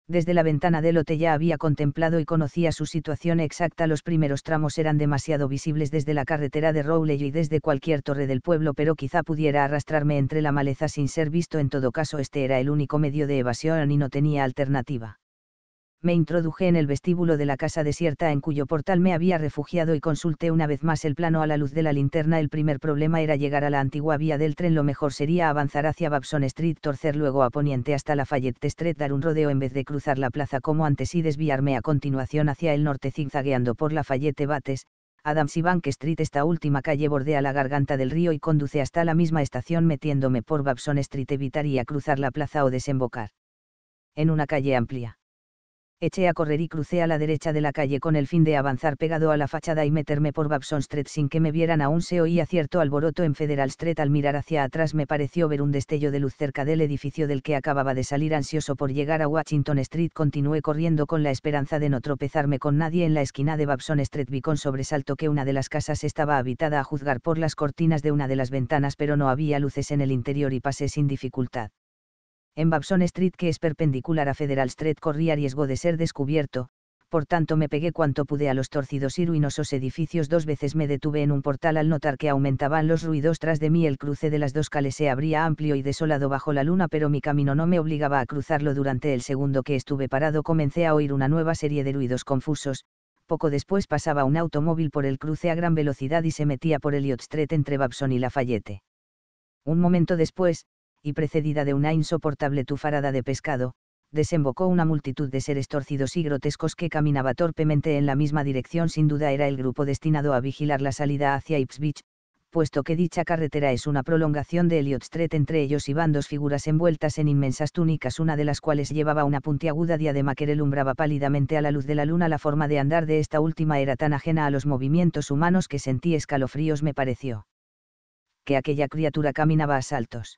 desde la ventana del hotel ya había contemplado y conocía su situación exacta. Los primeros tramos eran demasiado visibles desde la carretera de Rowley y desde cualquier torre del pueblo, pero quizá pudiera arrastrarme entre la maleza sin ser visto. En todo caso, este era el único medio de evasión y no tenía alternativa me introduje en el vestíbulo de la casa desierta en cuyo portal me había refugiado y consulté una vez más el plano a la luz de la linterna. El primer problema era llegar a la antigua vía del tren. Lo mejor sería avanzar hacia Babson Street, torcer luego a poniente hasta la Fayette Street, dar un rodeo en vez de cruzar la plaza como antes y desviarme a continuación hacia el norte zigzagueando por la Fayette Bates, Adams y Bank Street. Esta última calle bordea la garganta del río y conduce hasta la misma estación metiéndome por Babson Street. Evitaría cruzar la plaza o desembocar en una calle amplia eché a correr y crucé a la derecha de la calle con el fin de avanzar pegado a la fachada y meterme por Babson Street sin que me vieran aún se oía cierto alboroto en Federal Street al mirar hacia atrás me pareció ver un destello de luz cerca del edificio del que acababa de salir ansioso por llegar a Washington Street continué corriendo con la esperanza de no tropezarme con nadie en la esquina de Babson Street vi con sobresalto que una de las casas estaba habitada a juzgar por las cortinas de una de las ventanas pero no había luces en el interior y pasé sin dificultad en Babson Street que es perpendicular a Federal Street corría riesgo de ser descubierto, por tanto me pegué cuanto pude a los torcidos y ruinosos edificios. Dos veces me detuve en un portal al notar que aumentaban los ruidos tras de mí. El cruce de las dos calles se abría amplio y desolado bajo la luna, pero mi camino no me obligaba a cruzarlo. Durante el segundo que estuve parado comencé a oír una nueva serie de ruidos confusos. Poco después pasaba un automóvil por el cruce a gran velocidad y se metía por Elliot Street entre Babson y Lafayette. Un momento después, y precedida de una insoportable tufarada de pescado, desembocó una multitud de seres torcidos y grotescos que caminaba torpemente en la misma dirección. Sin duda era el grupo destinado a vigilar la salida hacia Ipswich, puesto que dicha carretera es una prolongación de Elliot Street. Entre ellos iban dos figuras envueltas en inmensas túnicas, una de las cuales llevaba una puntiaguda diadema que relumbraba pálidamente a la luz de la luna. La forma de andar de esta última era tan ajena a los movimientos humanos que sentí escalofríos. Me pareció que aquella criatura caminaba a saltos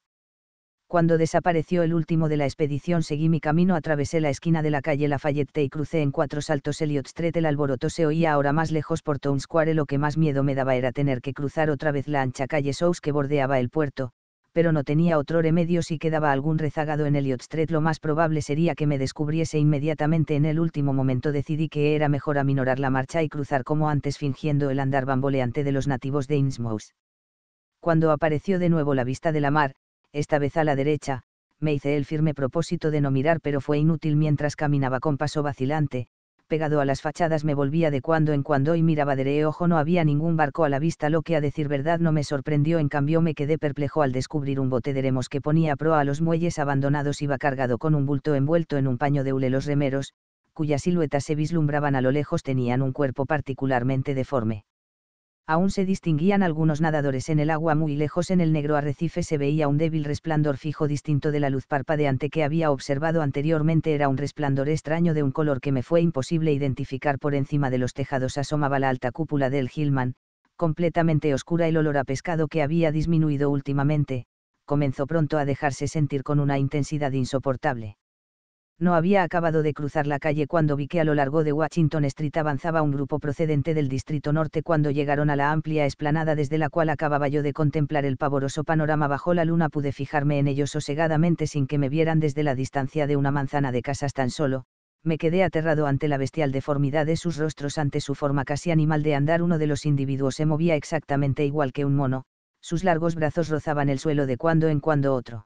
cuando desapareció el último de la expedición seguí mi camino, atravesé la esquina de la calle Lafayette y crucé en cuatro saltos Elliot Street. El alboroto se oía ahora más lejos por Town Square. Lo que más miedo me daba era tener que cruzar otra vez la ancha calle Sous que bordeaba el puerto, pero no tenía otro remedio si quedaba algún rezagado en Elliot Street. Lo más probable sería que me descubriese inmediatamente. En el último momento decidí que era mejor aminorar la marcha y cruzar como antes fingiendo el andar bamboleante de los nativos de Innsmouth. Cuando apareció de nuevo la vista de la mar, esta vez a la derecha, me hice el firme propósito de no mirar, pero fue inútil mientras caminaba con paso vacilante, pegado a las fachadas me volvía de cuando en cuando y miraba de ojo no había ningún barco a la vista, lo que a decir verdad no me sorprendió, en cambio me quedé perplejo al descubrir un bote de remos que ponía proa a los muelles abandonados, iba cargado con un bulto envuelto en un paño de hule los remeros, cuyas siluetas se vislumbraban a lo lejos tenían un cuerpo particularmente deforme aún se distinguían algunos nadadores en el agua muy lejos en el negro arrecife se veía un débil resplandor fijo distinto de la luz parpadeante que había observado anteriormente era un resplandor extraño de un color que me fue imposible identificar por encima de los tejados asomaba la alta cúpula del Hillman, completamente oscura el olor a pescado que había disminuido últimamente, comenzó pronto a dejarse sentir con una intensidad insoportable. No había acabado de cruzar la calle cuando vi que a lo largo de Washington Street avanzaba un grupo procedente del Distrito Norte cuando llegaron a la amplia esplanada desde la cual acababa yo de contemplar el pavoroso panorama bajo la luna pude fijarme en ellos sosegadamente sin que me vieran desde la distancia de una manzana de casas tan solo, me quedé aterrado ante la bestial deformidad de sus rostros ante su forma casi animal de andar uno de los individuos se movía exactamente igual que un mono, sus largos brazos rozaban el suelo de cuando en cuando otro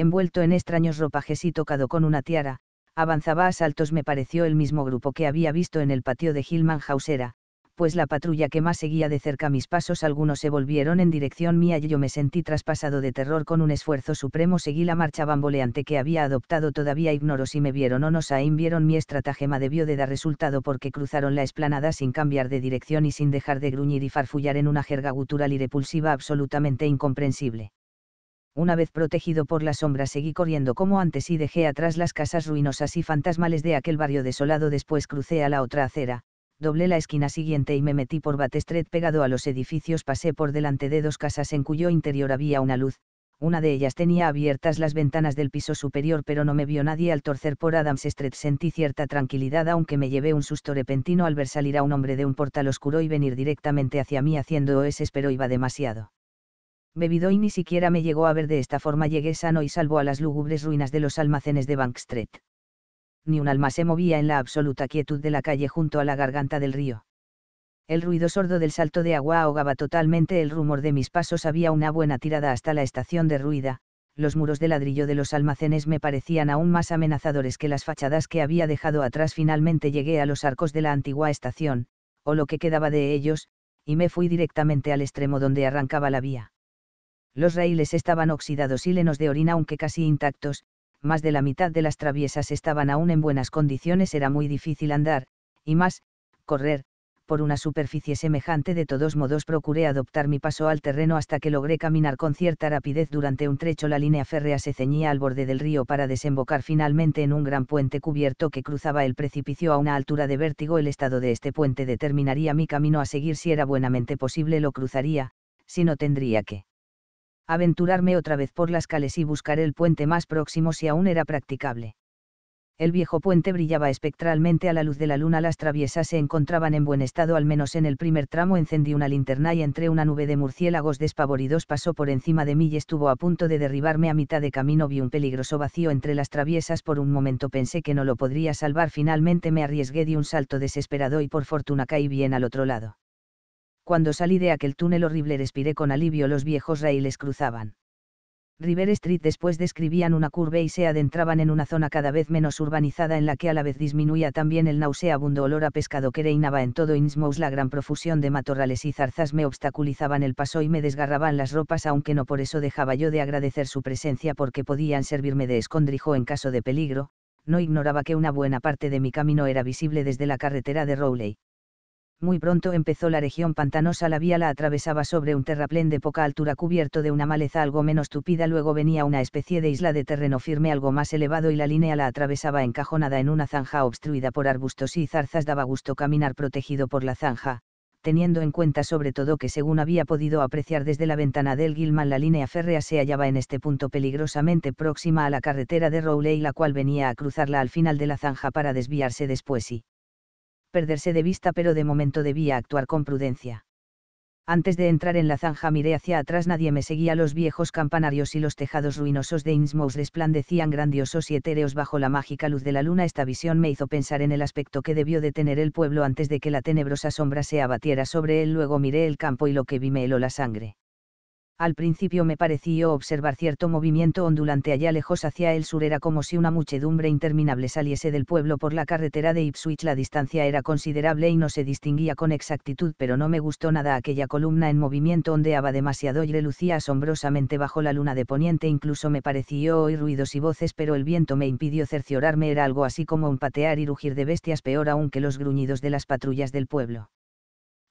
envuelto en extraños ropajes y tocado con una tiara, avanzaba a saltos me pareció el mismo grupo que había visto en el patio de Hillman Hausera, pues la patrulla que más seguía de cerca mis pasos algunos se volvieron en dirección mía y yo me sentí traspasado de terror con un esfuerzo supremo seguí la marcha bamboleante que había adoptado todavía ignoro si me vieron o no Saim vieron mi estratagema debió de dar resultado porque cruzaron la esplanada sin cambiar de dirección y sin dejar de gruñir y farfullar en una jerga gutural y repulsiva absolutamente incomprensible una vez protegido por la sombra seguí corriendo como antes y dejé atrás las casas ruinosas y fantasmales de aquel barrio desolado después crucé a la otra acera, doblé la esquina siguiente y me metí por Batestret pegado a los edificios pasé por delante de dos casas en cuyo interior había una luz, una de ellas tenía abiertas las ventanas del piso superior pero no me vio nadie al torcer por Adams Street sentí cierta tranquilidad aunque me llevé un susto repentino al ver salir a un hombre de un portal oscuro y venir directamente hacia mí haciendo es pero iba demasiado y ni siquiera me llegó a ver de esta forma llegué sano y salvo a las lúgubres ruinas de los almacenes de Bank Street. Ni un alma se movía en la absoluta quietud de la calle junto a la garganta del río. El ruido sordo del salto de agua ahogaba totalmente el rumor de mis pasos había una buena tirada hasta la estación de Ruida, los muros de ladrillo de los almacenes me parecían aún más amenazadores que las fachadas que había dejado atrás finalmente llegué a los arcos de la antigua estación, o lo que quedaba de ellos, y me fui directamente al extremo donde arrancaba la vía. Los raíles estaban oxidados y lenos de orina aunque casi intactos, más de la mitad de las traviesas estaban aún en buenas condiciones, era muy difícil andar, y más, correr, por una superficie semejante de todos modos procuré adoptar mi paso al terreno hasta que logré caminar con cierta rapidez durante un trecho la línea férrea se ceñía al borde del río para desembocar finalmente en un gran puente cubierto que cruzaba el precipicio a una altura de vértigo el estado de este puente determinaría mi camino a seguir si era buenamente posible lo cruzaría, si no tendría que aventurarme otra vez por las cales y buscar el puente más próximo si aún era practicable. El viejo puente brillaba espectralmente a la luz de la luna. Las traviesas se encontraban en buen estado, al menos en el primer tramo. Encendí una linterna y entre una nube de murciélagos despavoridos pasó por encima de mí y estuvo a punto de derribarme a mitad de camino. Vi un peligroso vacío entre las traviesas. Por un momento pensé que no lo podría salvar. Finalmente me arriesgué de un salto desesperado y por fortuna caí bien al otro lado. Cuando salí de aquel túnel horrible respiré con alivio los viejos raíles cruzaban. River Street después describían una curva y se adentraban en una zona cada vez menos urbanizada en la que a la vez disminuía también el nauseabundo olor a pescado que reinaba en todo Innsmouth. La gran profusión de matorrales y zarzas me obstaculizaban el paso y me desgarraban las ropas, aunque no por eso dejaba yo de agradecer su presencia porque podían servirme de escondrijo en caso de peligro, no ignoraba que una buena parte de mi camino era visible desde la carretera de Rowley muy pronto empezó la región pantanosa. La vía la atravesaba sobre un terraplén de poca altura cubierto de una maleza algo menos tupida. Luego venía una especie de isla de terreno firme algo más elevado y la línea la atravesaba encajonada en una zanja obstruida por arbustos y zarzas. Daba gusto caminar protegido por la zanja, teniendo en cuenta sobre todo que según había podido apreciar desde la ventana del Gilman la línea férrea se hallaba en este punto peligrosamente próxima a la carretera de Rowley la cual venía a cruzarla al final de la zanja para desviarse después y perderse de vista pero de momento debía actuar con prudencia. Antes de entrar en la zanja miré hacia atrás nadie me seguía los viejos campanarios y los tejados ruinosos de Innsmouth resplandecían grandiosos y etéreos bajo la mágica luz de la luna esta visión me hizo pensar en el aspecto que debió de tener el pueblo antes de que la tenebrosa sombra se abatiera sobre él luego miré el campo y lo que vi me heló la sangre al principio me pareció observar cierto movimiento ondulante allá lejos hacia el sur era como si una muchedumbre interminable saliese del pueblo por la carretera de Ipswich la distancia era considerable y no se distinguía con exactitud pero no me gustó nada aquella columna en movimiento ondeaba demasiado y relucía asombrosamente bajo la luna de poniente incluso me pareció oír ruidos y voces pero el viento me impidió cerciorarme era algo así como un patear y rugir de bestias peor aún que los gruñidos de las patrullas del pueblo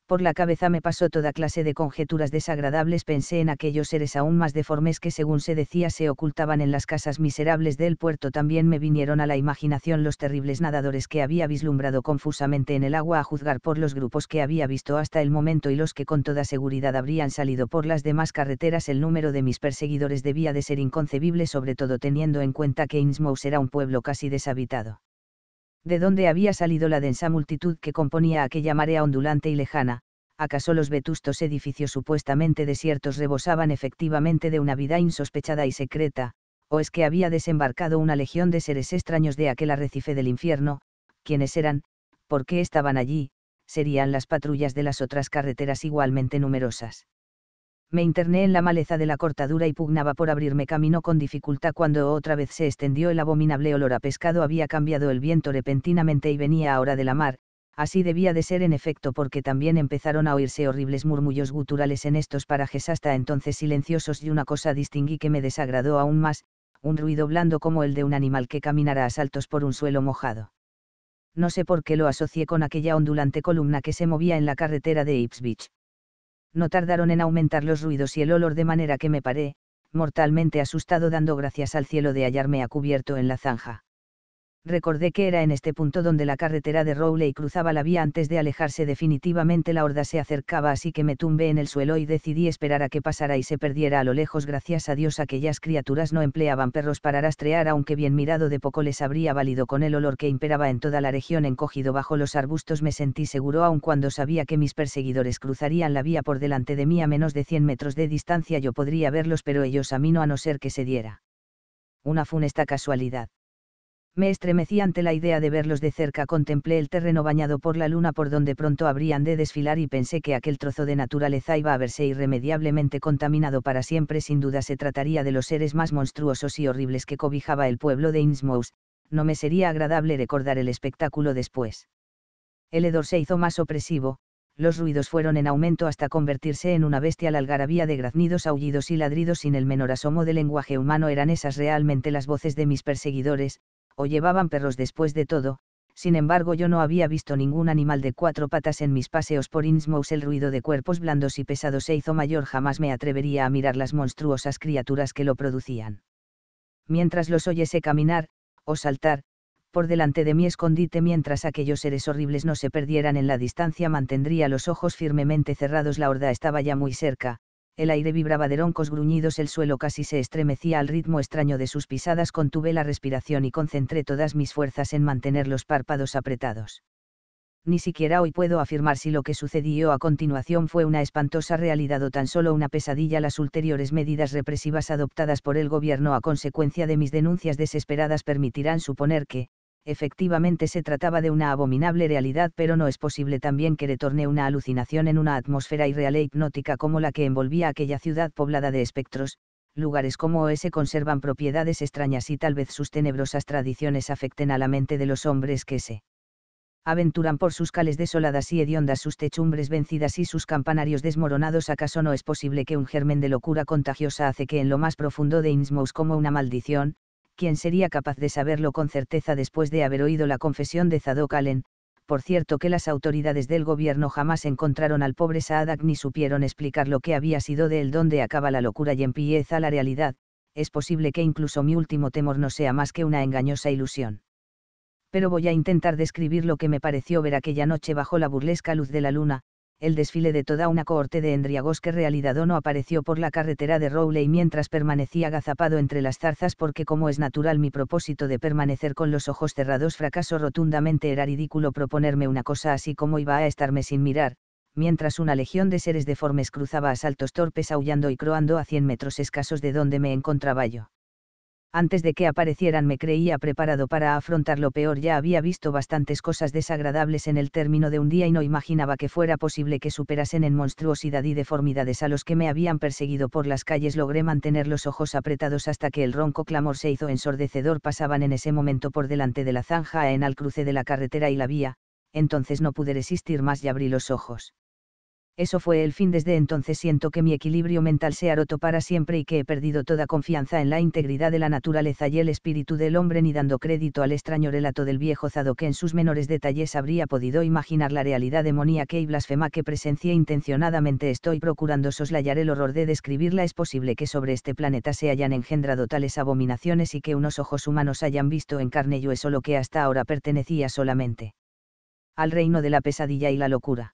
por la cabeza me pasó toda clase de conjeturas desagradables, pensé en aquellos seres aún más deformes que según se decía se ocultaban en las casas miserables del puerto, también me vinieron a la imaginación los terribles nadadores que había vislumbrado confusamente en el agua a juzgar por los grupos que había visto hasta el momento y los que con toda seguridad habrían salido por las demás carreteras, el número de mis perseguidores debía de ser inconcebible, sobre todo teniendo en cuenta que Innsmouth era un pueblo casi deshabitado ¿De dónde había salido la densa multitud que componía aquella marea ondulante y lejana? ¿Acaso los vetustos edificios supuestamente desiertos rebosaban efectivamente de una vida insospechada y secreta, o es que había desembarcado una legión de seres extraños de aquel arrecife del infierno? quienes eran? ¿Por qué estaban allí? Serían las patrullas de las otras carreteras igualmente numerosas me interné en la maleza de la cortadura y pugnaba por abrirme camino con dificultad cuando otra vez se extendió el abominable olor a pescado había cambiado el viento repentinamente y venía ahora de la mar, así debía de ser en efecto porque también empezaron a oírse horribles murmullos guturales en estos parajes hasta entonces silenciosos y una cosa distinguí que me desagradó aún más, un ruido blando como el de un animal que caminara a saltos por un suelo mojado. No sé por qué lo asocié con aquella ondulante columna que se movía en la carretera de Ipswich no tardaron en aumentar los ruidos y el olor de manera que me paré, mortalmente asustado dando gracias al cielo de hallarme a cubierto en la zanja recordé que era en este punto donde la carretera de Rowley cruzaba la vía antes de alejarse definitivamente la horda se acercaba así que me tumbé en el suelo y decidí esperar a que pasara y se perdiera a lo lejos gracias a Dios aquellas criaturas no empleaban perros para rastrear aunque bien mirado de poco les habría valido con el olor que imperaba en toda la región encogido bajo los arbustos me sentí seguro aun cuando sabía que mis perseguidores cruzarían la vía por delante de mí a menos de 100 metros de distancia yo podría verlos pero ellos a mí no a no ser que se diera. Una funesta casualidad me estremecí ante la idea de verlos de cerca, contemplé el terreno bañado por la luna por donde pronto habrían de desfilar y pensé que aquel trozo de naturaleza iba a verse irremediablemente contaminado para siempre, sin duda se trataría de los seres más monstruosos y horribles que cobijaba el pueblo de Innsmouth, no me sería agradable recordar el espectáculo después. El hedor se hizo más opresivo, los ruidos fueron en aumento hasta convertirse en una bestial algarabía de graznidos, aullidos y ladridos sin el menor asomo de lenguaje humano eran esas realmente las voces de mis perseguidores, o llevaban perros después de todo, sin embargo yo no había visto ningún animal de cuatro patas en mis paseos por Innsmouth. El ruido de cuerpos blandos y pesados se hizo mayor, jamás me atrevería a mirar las monstruosas criaturas que lo producían. Mientras los oyese caminar, o saltar, por delante de mi escondite mientras aquellos seres horribles no se perdieran en la distancia mantendría los ojos firmemente cerrados. La horda estaba ya muy cerca, el aire vibraba de roncos gruñidos, el suelo casi se estremecía al ritmo extraño de sus pisadas, contuve la respiración y concentré todas mis fuerzas en mantener los párpados apretados. Ni siquiera hoy puedo afirmar si lo que sucedió a continuación fue una espantosa realidad o tan solo una pesadilla. Las ulteriores medidas represivas adoptadas por el gobierno a consecuencia de mis denuncias desesperadas permitirán suponer que, efectivamente se trataba de una abominable realidad, pero no es posible también que retorne una alucinación en una atmósfera irreal e hipnótica como la que envolvía aquella ciudad poblada de espectros. Lugares como ese conservan propiedades extrañas y tal vez sus tenebrosas tradiciones afecten a la mente de los hombres que se aventuran por sus cales desoladas y hediondas, sus techumbres vencidas y sus campanarios desmoronados. ¿Acaso no es posible que un germen de locura contagiosa hace que en lo más profundo de Innsmouth como una maldición, ¿Quién sería capaz de saberlo con certeza después de haber oído la confesión de Zadok Allen, por cierto que las autoridades del gobierno jamás encontraron al pobre Saadak ni supieron explicar lo que había sido de él donde acaba la locura y empieza la realidad, es posible que incluso mi último temor no sea más que una engañosa ilusión. Pero voy a intentar describir lo que me pareció ver aquella noche bajo la burlesca luz de la luna, el desfile de toda una cohorte de endriagos que realidad o no apareció por la carretera de Rowley mientras permanecía agazapado entre las zarzas porque como es natural mi propósito de permanecer con los ojos cerrados fracasó rotundamente era ridículo proponerme una cosa así como iba a estarme sin mirar, mientras una legión de seres deformes cruzaba a saltos torpes aullando y croando a cien metros escasos de donde me encontraba yo antes de que aparecieran me creía preparado para afrontar lo peor. Ya había visto bastantes cosas desagradables en el término de un día y no imaginaba que fuera posible que superasen en monstruosidad y deformidades a los que me habían perseguido por las calles. Logré mantener los ojos apretados hasta que el ronco clamor se hizo ensordecedor. Pasaban en ese momento por delante de la zanja en al cruce de la carretera y la vía, entonces no pude resistir más y abrí los ojos eso fue el fin. Desde entonces siento que mi equilibrio mental se ha roto para siempre y que he perdido toda confianza en la integridad de la naturaleza y el espíritu del hombre, ni dando crédito al extraño relato del viejo Zado que en sus menores detalles habría podido imaginar la realidad demoníaca y blasfema que presencié intencionadamente. Estoy procurando soslayar el horror de describirla. Es posible que sobre este planeta se hayan engendrado tales abominaciones y que unos ojos humanos hayan visto en carne y hueso lo que hasta ahora pertenecía solamente al reino de la pesadilla y la locura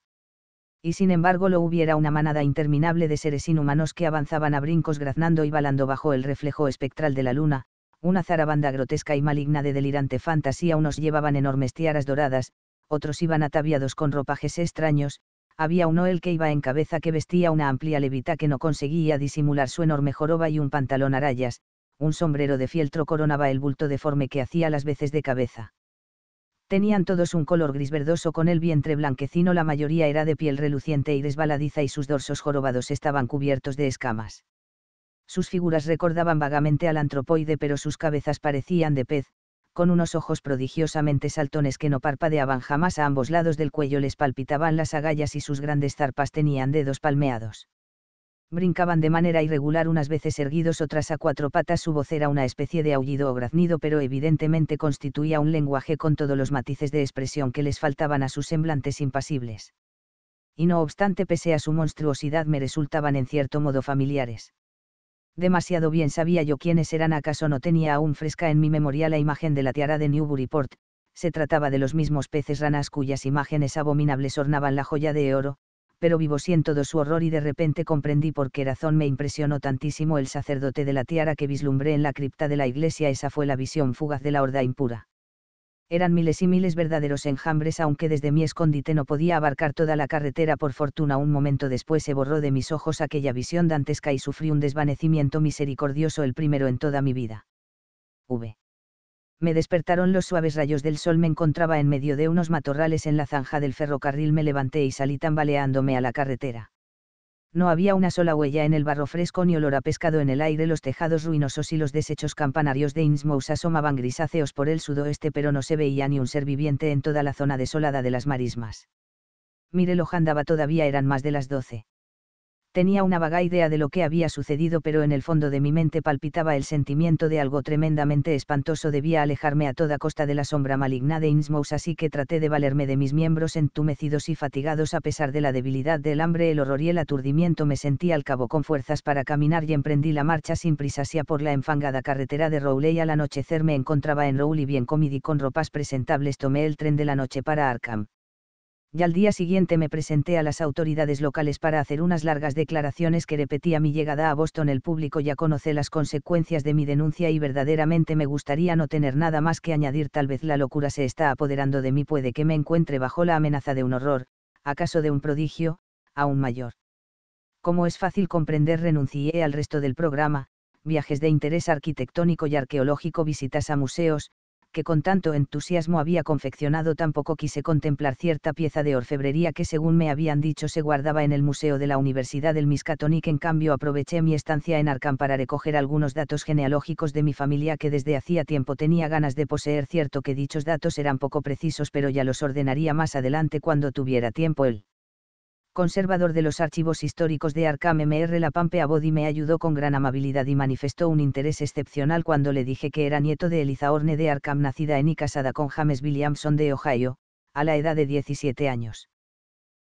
y sin embargo lo hubiera una manada interminable de seres inhumanos que avanzaban a brincos graznando y balando bajo el reflejo espectral de la luna, una zarabanda grotesca y maligna de delirante fantasía unos llevaban enormes tiaras doradas, otros iban ataviados con ropajes extraños, había uno el que iba en cabeza que vestía una amplia levita que no conseguía disimular su enorme joroba y un pantalón a rayas, un sombrero de fieltro coronaba el bulto deforme que hacía las veces de cabeza. Tenían todos un color gris verdoso con el vientre blanquecino, la mayoría era de piel reluciente y resbaladiza y sus dorsos jorobados estaban cubiertos de escamas. Sus figuras recordaban vagamente al antropoide pero sus cabezas parecían de pez, con unos ojos prodigiosamente saltones que no parpadeaban jamás a ambos lados del cuello les palpitaban las agallas y sus grandes zarpas tenían dedos palmeados brincaban de manera irregular unas veces erguidos otras a cuatro patas. Su voz era una especie de aullido o graznido, pero evidentemente constituía un lenguaje con todos los matices de expresión que les faltaban a sus semblantes impasibles. Y no obstante, pese a su monstruosidad, me resultaban en cierto modo familiares. Demasiado bien sabía yo quiénes eran, acaso no tenía aún fresca en mi memoria la imagen de la tiara de Newburyport, se trataba de los mismos peces ranas cuyas imágenes abominables ornaban la joya de oro, pero vivo siento su horror y de repente comprendí por qué razón me impresionó tantísimo el sacerdote de la tiara que vislumbré en la cripta de la iglesia. Esa fue la visión fugaz de la horda impura. Eran miles y miles verdaderos enjambres, aunque desde mi escondite no podía abarcar toda la carretera. Por fortuna, un momento después se borró de mis ojos aquella visión dantesca y sufrí un desvanecimiento misericordioso, el primero en toda mi vida. V me despertaron los suaves rayos del sol, me encontraba en medio de unos matorrales en la zanja del ferrocarril, me levanté y salí tambaleándome a la carretera. No había una sola huella en el barro fresco ni olor a pescado en el aire, los tejados ruinosos y los desechos campanarios de Innsmouth asomaban grisáceos por el sudoeste, pero no se veía ni un ser viviente en toda la zona desolada de las marismas. Mi reloj andaba todavía eran más de las doce tenía una vaga idea de lo que había sucedido, pero en el fondo de mi mente palpitaba el sentimiento de algo tremendamente espantoso. Debía alejarme a toda costa de la sombra maligna de Innsmouth, así que traté de valerme de mis miembros entumecidos y fatigados a pesar de la debilidad del hambre, el horror y el aturdimiento. Me sentí al cabo con fuerzas para caminar y emprendí la marcha sin prisa por la enfangada carretera de Rowley. Al anochecer me encontraba en Rowley bien comido y con ropas presentables. Tomé el tren de la noche para Arkham y al día siguiente me presenté a las autoridades locales para hacer unas largas declaraciones que repetía mi llegada a Boston. El público ya conoce las consecuencias de mi denuncia y verdaderamente me gustaría no tener nada más que añadir. Tal vez la locura se está apoderando de mí, puede que me encuentre bajo la amenaza de un horror, acaso de un prodigio, aún mayor. Como es fácil comprender, renuncié al resto del programa, viajes de interés arquitectónico y arqueológico, visitas a museos, que con tanto entusiasmo había confeccionado tampoco quise contemplar cierta pieza de orfebrería que según me habían dicho se guardaba en el Museo de la Universidad del Miskatón que en cambio aproveché mi estancia en Arkham para recoger algunos datos genealógicos de mi familia que desde hacía tiempo tenía ganas de poseer cierto que dichos datos eran poco precisos pero ya los ordenaría más adelante cuando tuviera tiempo él conservador de los archivos históricos de Arkham MR La Pampea Body me ayudó con gran amabilidad y manifestó un interés excepcional cuando le dije que era nieto de Eliza Orne de Arkham nacida en y casada con James Williamson de Ohio, a la edad de 17 años.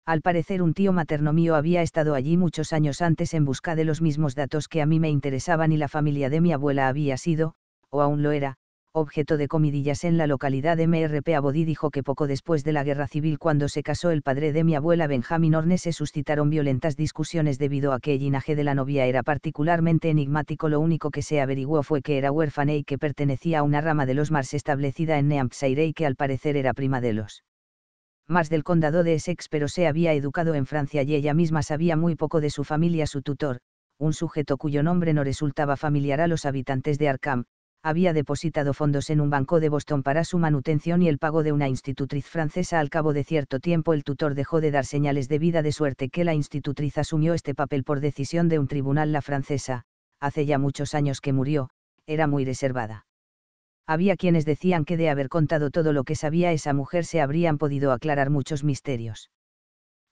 Al parecer un tío materno mío había estado allí muchos años antes en busca de los mismos datos que a mí me interesaban y la familia de mi abuela había sido, o aún lo era, objeto de comidillas en la localidad de MRP Abodí dijo que poco después de la guerra civil cuando se casó el padre de mi abuela Benjamín Orne se suscitaron violentas discusiones debido a que el linaje de la novia era particularmente enigmático lo único que se averiguó fue que era huérfana y que pertenecía a una rama de los Mars establecida en Neampsaire y que al parecer era prima de los Mars del condado de Essex pero se había educado en Francia y ella misma sabía muy poco de su familia su tutor, un sujeto cuyo nombre no resultaba familiar a los habitantes de Arkham, había depositado fondos en un banco de Boston para su manutención y el pago de una institutriz francesa. Al cabo de cierto tiempo el tutor dejó de dar señales de vida de suerte que la institutriz asumió este papel por decisión de un tribunal. La francesa, hace ya muchos años que murió, era muy reservada. Había quienes decían que de haber contado todo lo que sabía esa mujer se habrían podido aclarar muchos misterios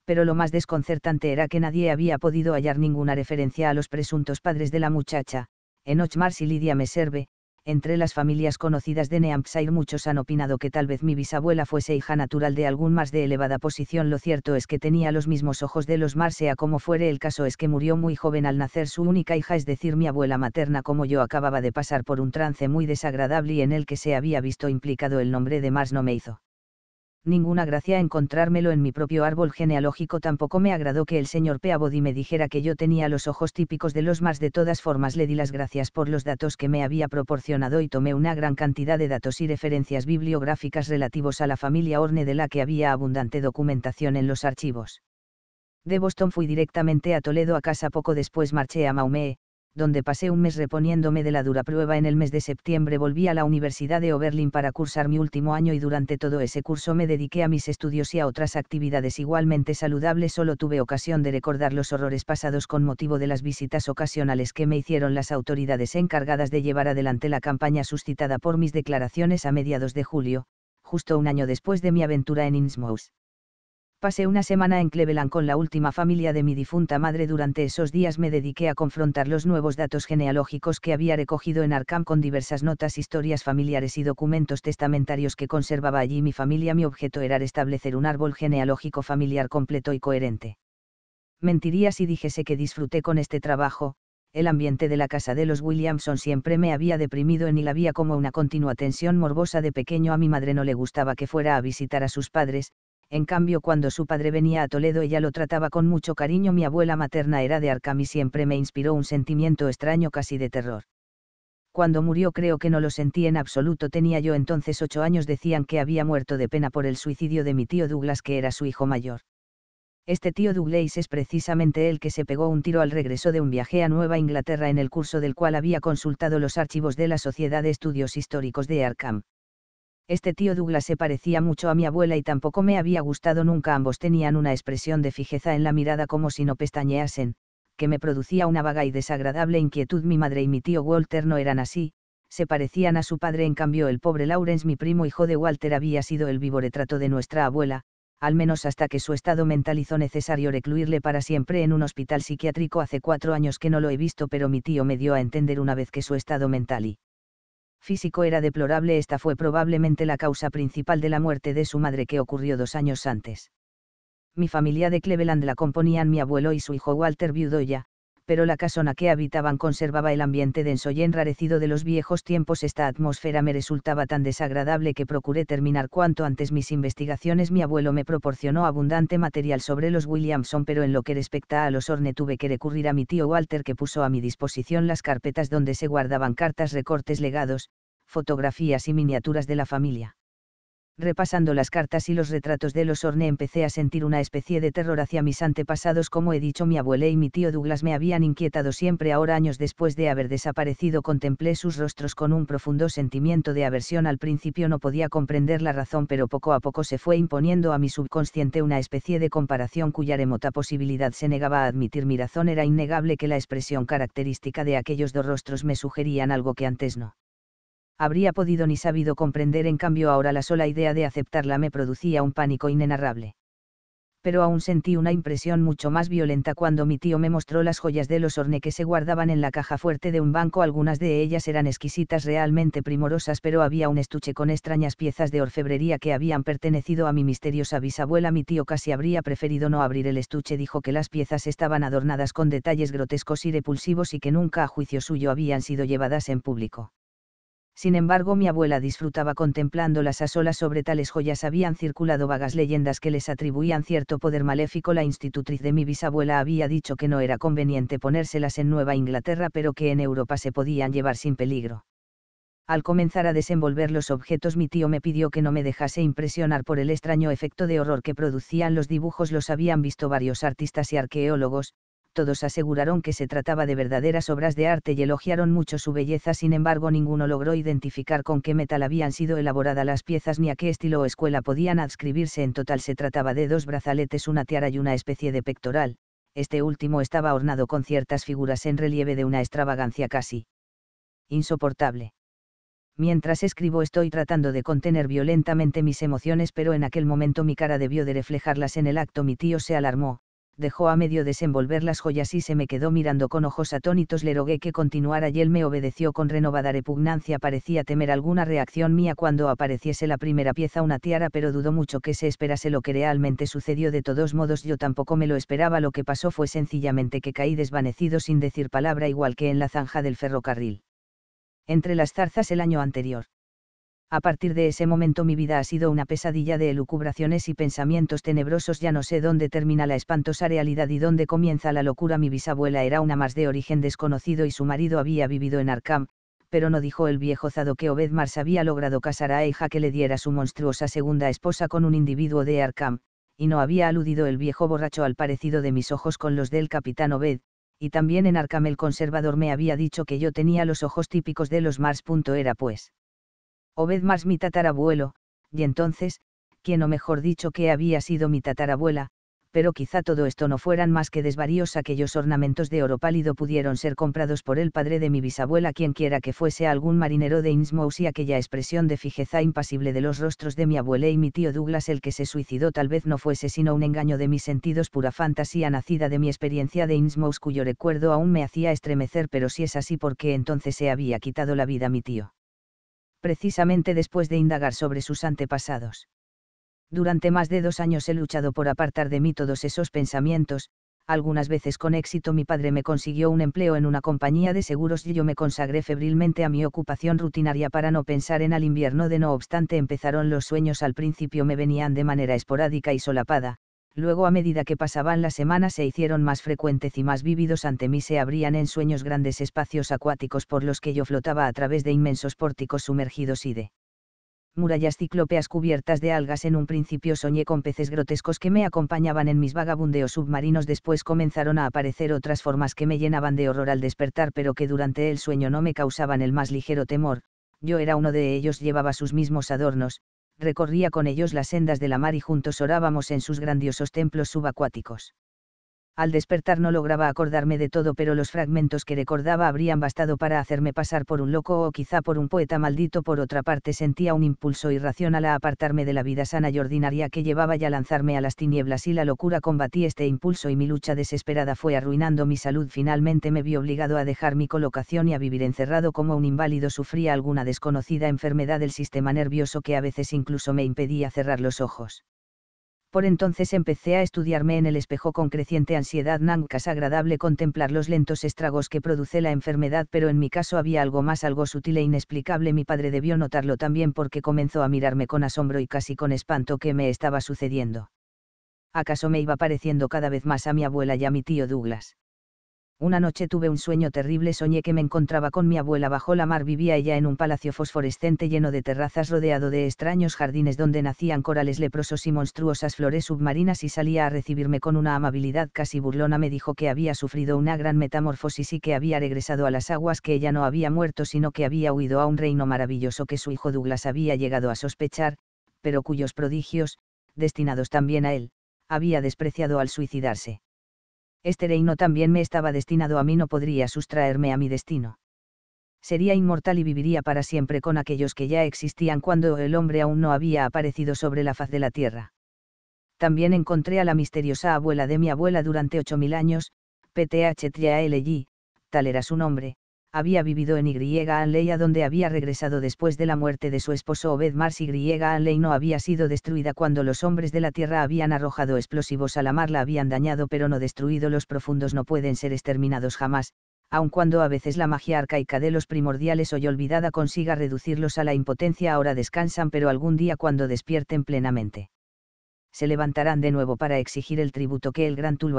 pero lo más desconcertante era que nadie había podido hallar ninguna referencia a los presuntos padres de la muchacha, en Ochmar y Lidia Meserve, entre las familias conocidas de Neampshire muchos han opinado que tal vez mi bisabuela fuese hija natural de algún más de elevada posición. Lo cierto es que tenía los mismos ojos de los Mars sea como fuere el caso es que murió muy joven al nacer su única hija, es decir, mi abuela materna, como yo acababa de pasar por un trance muy desagradable y en el que se había visto implicado el nombre de Mars no me hizo ninguna gracia encontrármelo en mi propio árbol genealógico. Tampoco me agradó que el señor Peabody me dijera que yo tenía los ojos típicos de los más. De todas formas, le di las gracias por los datos que me había proporcionado y tomé una gran cantidad de datos y referencias bibliográficas relativos a la familia Orne, de la que había abundante documentación en los archivos. De Boston fui directamente a Toledo a casa. Poco después marché a Maumee, donde pasé un mes reponiéndome de la dura prueba en el mes de septiembre volví a la Universidad de Oberlin para cursar mi último año y durante todo ese curso me dediqué a mis estudios y a otras actividades igualmente saludables. Solo tuve ocasión de recordar los horrores pasados con motivo de las visitas ocasionales que me hicieron las autoridades encargadas de llevar adelante la campaña suscitada por mis declaraciones a mediados de julio, justo un año después de mi aventura en Innsmouth. Pasé una semana en Cleveland con la última familia de mi difunta madre. Durante esos días me dediqué a confrontar los nuevos datos genealógicos que había recogido en Arkham con diversas notas, historias familiares y documentos testamentarios que conservaba allí mi familia. Mi objeto era establecer un árbol genealógico familiar completo y coherente. Mentiría si dijese que disfruté con este trabajo, el ambiente de la casa de los Williamson siempre me había deprimido en y la vía como una continua tensión morbosa de pequeño. A mi madre no le gustaba que fuera a visitar a sus padres, en cambio cuando su padre venía a Toledo ella lo trataba con mucho cariño, mi abuela materna era de Arkham y siempre me inspiró un sentimiento extraño casi de terror. Cuando murió creo que no lo sentí en absoluto, tenía yo entonces ocho años, decían que había muerto de pena por el suicidio de mi tío Douglas, que era su hijo mayor. Este tío Douglas es precisamente el que se pegó un tiro al regreso de un viaje a Nueva Inglaterra en el curso del cual había consultado los archivos de la Sociedad de Estudios Históricos de Arkham este tío Douglas se parecía mucho a mi abuela y tampoco me había gustado nunca. Ambos tenían una expresión de fijeza en la mirada como si no pestañeasen, que me producía una vaga y desagradable inquietud. Mi madre y mi tío Walter no eran así, se parecían a su padre. En cambio, el pobre Lawrence, mi primo hijo de Walter, había sido el vivo retrato de nuestra abuela, al menos hasta que su estado mental hizo necesario recluirle para siempre en un hospital psiquiátrico. Hace cuatro años que no lo he visto, pero mi tío me dio a entender una vez que su estado mental y físico era deplorable. Esta fue probablemente la causa principal de la muerte de su madre que ocurrió dos años antes. Mi familia de Cleveland la componían mi abuelo y su hijo Walter Viudoya, pero la casona que habitaban conservaba el ambiente denso y enrarecido de los viejos tiempos. Esta atmósfera me resultaba tan desagradable que procuré terminar cuanto antes mis investigaciones. Mi abuelo me proporcionó abundante material sobre los Williamson, pero en lo que respecta a los Orne tuve que recurrir a mi tío Walter que puso a mi disposición las carpetas donde se guardaban cartas, recortes, legados, fotografías y miniaturas de la familia repasando las cartas y los retratos de los Orne empecé a sentir una especie de terror hacia mis antepasados como he dicho mi abuela y mi tío Douglas me habían inquietado siempre ahora años después de haber desaparecido contemplé sus rostros con un profundo sentimiento de aversión al principio no podía comprender la razón pero poco a poco se fue imponiendo a mi subconsciente una especie de comparación cuya remota posibilidad se negaba a admitir mi razón era innegable que la expresión característica de aquellos dos rostros me sugerían algo que antes no habría podido ni sabido comprender, en cambio ahora la sola idea de aceptarla me producía un pánico inenarrable. Pero aún sentí una impresión mucho más violenta cuando mi tío me mostró las joyas de los horne que se guardaban en la caja fuerte de un banco. Algunas de ellas eran exquisitas, realmente primorosas, pero había un estuche con extrañas piezas de orfebrería que habían pertenecido a mi misteriosa bisabuela. Mi tío casi habría preferido no abrir el estuche, dijo que las piezas estaban adornadas con detalles grotescos y repulsivos y que nunca a juicio suyo habían sido llevadas en público sin embargo, mi abuela disfrutaba contemplándolas a solas sobre tales joyas. Habían circulado vagas leyendas que les atribuían cierto poder maléfico. La institutriz de mi bisabuela había dicho que no era conveniente ponérselas en Nueva Inglaterra, pero que en Europa se podían llevar sin peligro. Al comenzar a desenvolver los objetos, mi tío me pidió que no me dejase impresionar por el extraño efecto de horror que producían los dibujos. Los habían visto varios artistas y arqueólogos, todos aseguraron que se trataba de verdaderas obras de arte y elogiaron mucho su belleza, sin embargo ninguno logró identificar con qué metal habían sido elaboradas las piezas ni a qué estilo o escuela podían adscribirse. En total se trataba de dos brazaletes, una tiara y una especie de pectoral, este último estaba ornado con ciertas figuras en relieve de una extravagancia casi insoportable. Mientras escribo estoy tratando de contener violentamente mis emociones, pero en aquel momento mi cara debió de reflejarlas en el acto. Mi tío se alarmó, dejó a medio desenvolver las joyas y se me quedó mirando con ojos atónitos. Le rogué que continuara y él me obedeció con renovada repugnancia. Parecía temer alguna reacción mía cuando apareciese la primera pieza, una tiara, pero dudó mucho que se esperase lo que realmente sucedió. De todos modos, yo tampoco me lo esperaba. Lo que pasó fue sencillamente que caí desvanecido sin decir palabra, igual que en la zanja del ferrocarril. Entre las zarzas el año anterior. A partir de ese momento mi vida ha sido una pesadilla de elucubraciones y pensamientos tenebrosos. Ya no sé dónde termina la espantosa realidad y dónde comienza la locura. Mi bisabuela era una más de origen desconocido y su marido había vivido en Arkham, pero no dijo el viejo Zado que Obed Mars había logrado casar a hija que le diera su monstruosa segunda esposa con un individuo de Arkham, y no había aludido el viejo borracho al parecido de mis ojos con los del capitán Obed, y también en Arkham el conservador me había dicho que yo tenía los ojos típicos de los Mars. Era pues Obed más mi tatarabuelo, y entonces, quien o mejor dicho que había sido mi tatarabuela, pero quizá todo esto no fueran más que desvaríos aquellos ornamentos de oro pálido pudieron ser comprados por el padre de mi bisabuela quien quiera que fuese algún marinero de Innsmouth y aquella expresión de fijeza impasible de los rostros de mi abuela y mi tío Douglas el que se suicidó tal vez no fuese sino un engaño de mis sentidos pura fantasía nacida de mi experiencia de Innsmouth cuyo recuerdo aún me hacía estremecer pero si es así porque entonces se había quitado la vida mi tío precisamente después de indagar sobre sus antepasados. Durante más de dos años he luchado por apartar de mí todos esos pensamientos, algunas veces con éxito mi padre me consiguió un empleo en una compañía de seguros y yo me consagré febrilmente a mi ocupación rutinaria para no pensar en al invierno de no obstante empezaron los sueños al principio me venían de manera esporádica y solapada, Luego a medida que pasaban las semanas se hicieron más frecuentes y más vívidos ante mí se abrían en sueños grandes espacios acuáticos por los que yo flotaba a través de inmensos pórticos sumergidos y de murallas ciclópeas cubiertas de algas. En un principio soñé con peces grotescos que me acompañaban en mis vagabundeos submarinos. Después comenzaron a aparecer otras formas que me llenaban de horror al despertar, pero que durante el sueño no me causaban el más ligero temor. Yo era uno de ellos, llevaba sus mismos adornos, recorría con ellos las sendas de la mar y juntos orábamos en sus grandiosos templos subacuáticos al despertar no lograba acordarme de todo, pero los fragmentos que recordaba habrían bastado para hacerme pasar por un loco o quizá por un poeta maldito. Por otra parte, sentía un impulso irracional a apartarme de la vida sana y ordinaria que llevaba y a lanzarme a las tinieblas y la locura combatí este impulso y mi lucha desesperada fue arruinando mi salud. Finalmente me vi obligado a dejar mi colocación y a vivir encerrado como un inválido. Sufría alguna desconocida enfermedad del sistema nervioso que a veces incluso me impedía cerrar los ojos. Por entonces empecé a estudiarme en el espejo con creciente ansiedad. Nunca es agradable contemplar los lentos estragos que produce la enfermedad, pero en mi caso había algo más, algo sutil e inexplicable. Mi padre debió notarlo también porque comenzó a mirarme con asombro y casi con espanto qué me estaba sucediendo. ¿Acaso me iba pareciendo cada vez más a mi abuela y a mi tío Douglas? Una noche tuve un sueño terrible, soñé que me encontraba con mi abuela bajo la mar, vivía ella en un palacio fosforescente lleno de terrazas rodeado de extraños jardines donde nacían corales leprosos y monstruosas flores submarinas y salía a recibirme con una amabilidad casi burlona, me dijo que había sufrido una gran metamorfosis y que había regresado a las aguas, que ella no había muerto sino que había huido a un reino maravilloso que su hijo Douglas había llegado a sospechar, pero cuyos prodigios, destinados también a él, había despreciado al suicidarse este reino también me estaba destinado a mí, no podría sustraerme a mi destino. Sería inmortal y viviría para siempre con aquellos que ya existían cuando el hombre aún no había aparecido sobre la faz de la tierra. También encontré a la misteriosa abuela de mi abuela durante ocho mil años, PTH tal era su nombre, había vivido en Y. a donde había regresado después de la muerte de su esposo Obed Mars. Y. no había sido destruida cuando los hombres de la Tierra habían arrojado explosivos a la mar, la habían dañado pero no destruido. Los profundos no pueden ser exterminados jamás, aun cuando a veces la magia arcaica de los primordiales hoy olvidada consiga reducirlos a la impotencia, ahora descansan pero algún día cuando despierten plenamente. Se levantarán de nuevo para exigir el tributo que el gran Tulu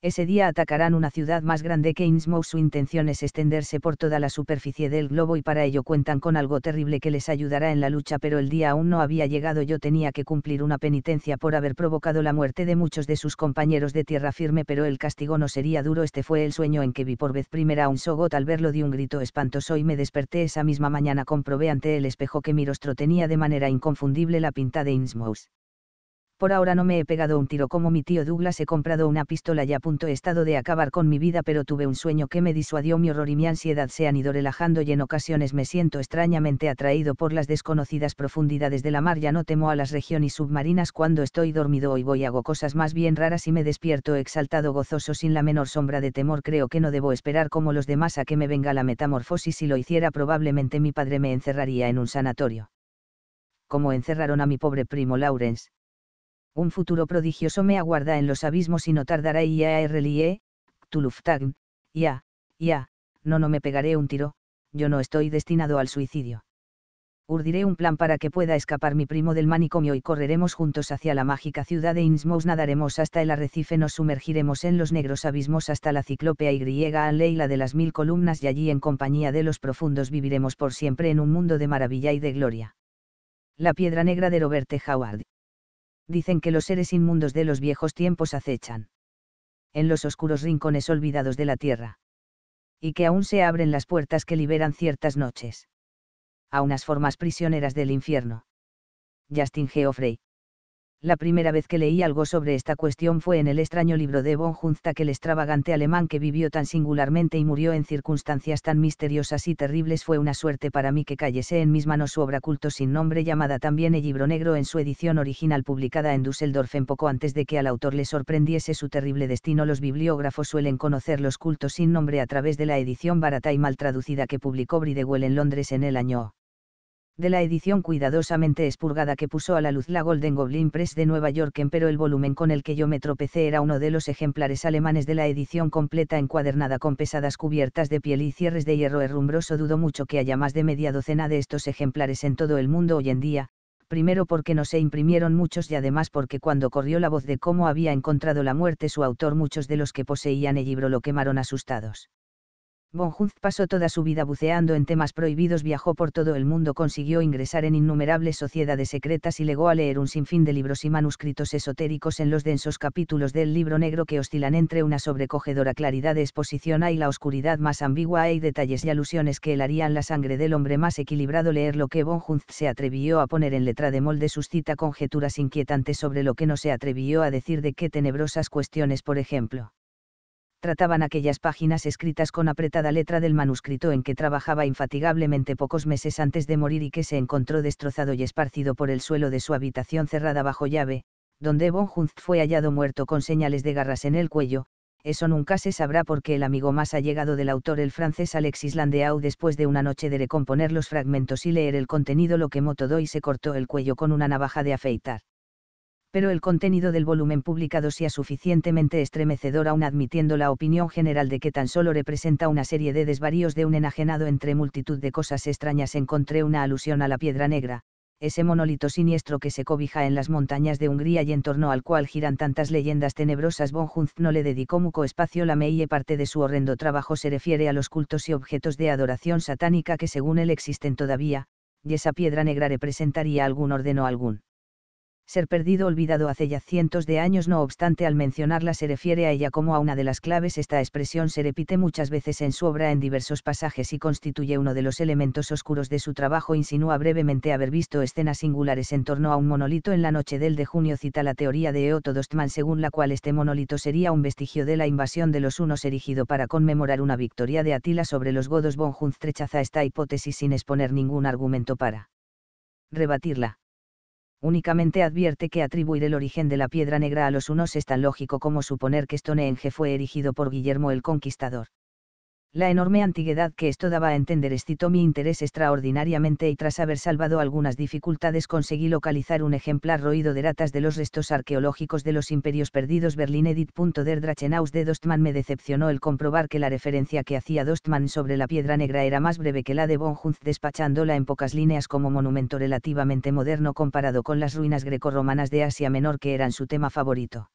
ese día atacarán una ciudad más grande que Innsmouth. Su intención es extenderse por toda la superficie del globo y para ello cuentan con algo terrible que les ayudará en la lucha, pero el día aún no había llegado. Yo tenía que cumplir una penitencia por haber provocado la muerte de muchos de sus compañeros de tierra firme, pero el castigo no sería duro. Este fue el sueño en que vi por vez primera a un Sogot. Al verlo di un grito espantoso y me desperté esa misma mañana. Comprobé ante el espejo que mi rostro tenía de manera inconfundible la pinta de Innsmouth por ahora no me he pegado un tiro como mi tío Douglas, he comprado una pistola y a punto he estado de acabar con mi vida, pero tuve un sueño que me disuadió, mi horror y mi ansiedad se han ido relajando y en ocasiones me siento extrañamente atraído por las desconocidas profundidades de la mar, ya no temo a las regiones submarinas cuando estoy dormido, y voy hago cosas más bien raras y me despierto exaltado, gozoso, sin la menor sombra de temor, creo que no debo esperar como los demás a que me venga la metamorfosis, si lo hiciera probablemente mi padre me encerraría en un sanatorio. Como encerraron a mi pobre primo Lawrence un futuro prodigioso me aguarda en los abismos y no tardará y a tu e, Tuluftagn, ya, ya, no no me pegaré un tiro, yo no estoy destinado al suicidio. Urdiré un plan para que pueda escapar mi primo del manicomio y correremos juntos hacia la mágica ciudad de Innsmouth, nadaremos hasta el arrecife, nos sumergiremos en los negros abismos hasta la ciclópea y griega la de las mil columnas y allí en compañía de los profundos viviremos por siempre en un mundo de maravilla y de gloria. La piedra negra de Robert Howard dicen que los seres inmundos de los viejos tiempos acechan. En los oscuros rincones olvidados de la tierra. Y que aún se abren las puertas que liberan ciertas noches. A unas formas prisioneras del infierno. Justin Geoffrey la primera vez que leí algo sobre esta cuestión fue en el extraño libro de von que el extravagante alemán que vivió tan singularmente y murió en circunstancias tan misteriosas y terribles fue una suerte para mí que cayese en mis manos su obra culto sin nombre llamada también El libro negro en su edición original publicada en Düsseldorf en poco antes de que al autor le sorprendiese su terrible destino los bibliógrafos suelen conocer los cultos sin nombre a través de la edición barata y mal traducida que publicó Bridewell en Londres en el año de la edición cuidadosamente expurgada que puso a la luz la Golden Goblin Press de Nueva York, pero el volumen con el que yo me tropecé era uno de los ejemplares alemanes de la edición completa encuadernada con pesadas cubiertas de piel y cierres de hierro herrumbroso. Dudo mucho que haya más de media docena de estos ejemplares en todo el mundo hoy en día, primero porque no se imprimieron muchos y además porque cuando corrió la voz de cómo había encontrado la muerte su autor muchos de los que poseían el libro lo quemaron asustados. Hunst pasó toda su vida buceando en temas prohibidos, viajó por todo el mundo, consiguió ingresar en innumerables sociedades secretas y legó a leer un sinfín de libros y manuscritos esotéricos en los densos capítulos del libro negro que oscilan entre una sobrecogedora claridad de exposición A y la oscuridad más ambigua Hay detalles y alusiones que helarían la sangre del hombre más equilibrado. Leer lo que von Hunst se atrevió a poner en letra de molde suscita conjeturas inquietantes sobre lo que no se atrevió a decir de qué tenebrosas cuestiones, por ejemplo trataban aquellas páginas escritas con apretada letra del manuscrito en que trabajaba infatigablemente pocos meses antes de morir y que se encontró destrozado y esparcido por el suelo de su habitación cerrada bajo llave, donde von Hunt fue hallado muerto con señales de garras en el cuello, eso nunca se sabrá porque el amigo más allegado del autor, el francés Alexis Landeau, después de una noche de recomponer los fragmentos y leer el contenido, lo que todo y se cortó el cuello con una navaja de afeitar pero el contenido del volumen publicado sea suficientemente estremecedor aún admitiendo la opinión general de que tan solo representa una serie de desvaríos de un enajenado entre multitud de cosas extrañas encontré una alusión a la piedra negra, ese monolito siniestro que se cobija en las montañas de Hungría y en torno al cual giran tantas leyendas tenebrosas. Von no le dedicó mucho espacio. La meille parte de su horrendo trabajo se refiere a los cultos y objetos de adoración satánica que según él existen todavía, y esa piedra negra representaría algún orden o algún ser perdido olvidado hace ya cientos de años no obstante al mencionarla se refiere a ella como a una de las claves esta expresión se repite muchas veces en su obra en diversos pasajes y constituye uno de los elementos oscuros de su trabajo insinúa brevemente haber visto escenas singulares en torno a un monolito en la noche del de junio cita la teoría de Eoto según la cual este monolito sería un vestigio de la invasión de los unos erigido para conmemorar una victoria de Atila sobre los godos von rechaza esta hipótesis sin exponer ningún argumento para rebatirla únicamente advierte que atribuir el origen de la piedra negra a los unos es tan lógico como suponer que Stonehenge fue erigido por Guillermo el Conquistador. La enorme antigüedad que esto daba a entender excitó mi interés extraordinariamente y tras haber salvado algunas dificultades conseguí localizar un ejemplar roído de ratas de los restos arqueológicos de los imperios perdidos Berlín edit. Der Drachenaus de Dostmann me decepcionó el comprobar que la referencia que hacía Dostmann sobre la piedra negra era más breve que la de Hunz despachándola en pocas líneas como monumento relativamente moderno comparado con las ruinas grecorromanas de Asia Menor que eran su tema favorito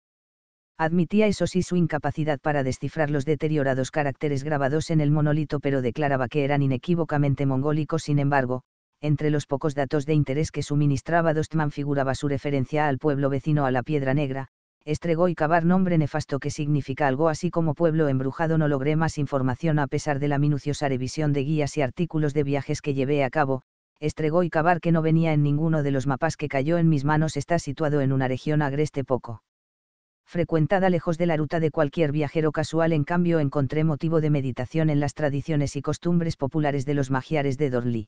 admitía eso sí su incapacidad para descifrar los deteriorados caracteres grabados en el monolito pero declaraba que eran inequívocamente mongólicos. Sin embargo, entre los pocos datos de interés que suministraba Dostman figuraba su referencia al pueblo vecino a la Piedra Negra, estregó y cavar nombre nefasto que significa algo así como pueblo embrujado. No logré más información a pesar de la minuciosa revisión de guías y artículos de viajes que llevé a cabo, estregó y cavar que no venía en ninguno de los mapas que cayó en mis manos está situado en una región agreste poco frecuentada lejos de la ruta de cualquier viajero casual, en cambio encontré motivo de meditación en las tradiciones y costumbres populares de los magiares de Dorli.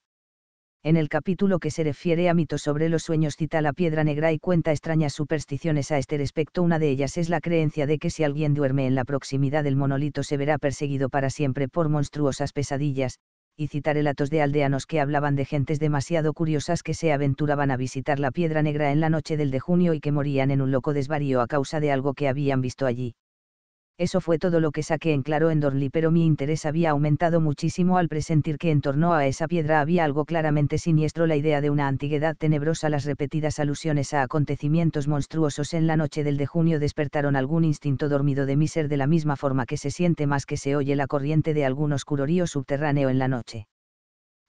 En el capítulo que se refiere a mitos sobre los sueños cita la piedra negra y cuenta extrañas supersticiones a este respecto. Una de ellas es la creencia de que si alguien duerme en la proximidad del monolito se verá perseguido para siempre por monstruosas pesadillas, y citar relatos de aldeanos que hablaban de gentes demasiado curiosas que se aventuraban a visitar la Piedra Negra en la noche del de junio y que morían en un loco desvarío a causa de algo que habían visto allí eso fue todo lo que saqué en claro en Dorley, pero mi interés había aumentado muchísimo al presentir que en torno a esa piedra había algo claramente siniestro, la idea de una antigüedad tenebrosa, las repetidas alusiones a acontecimientos monstruosos en la noche del de junio despertaron algún instinto dormido de mí ser de la misma forma que se siente más que se oye la corriente de algún oscurorío subterráneo en la noche.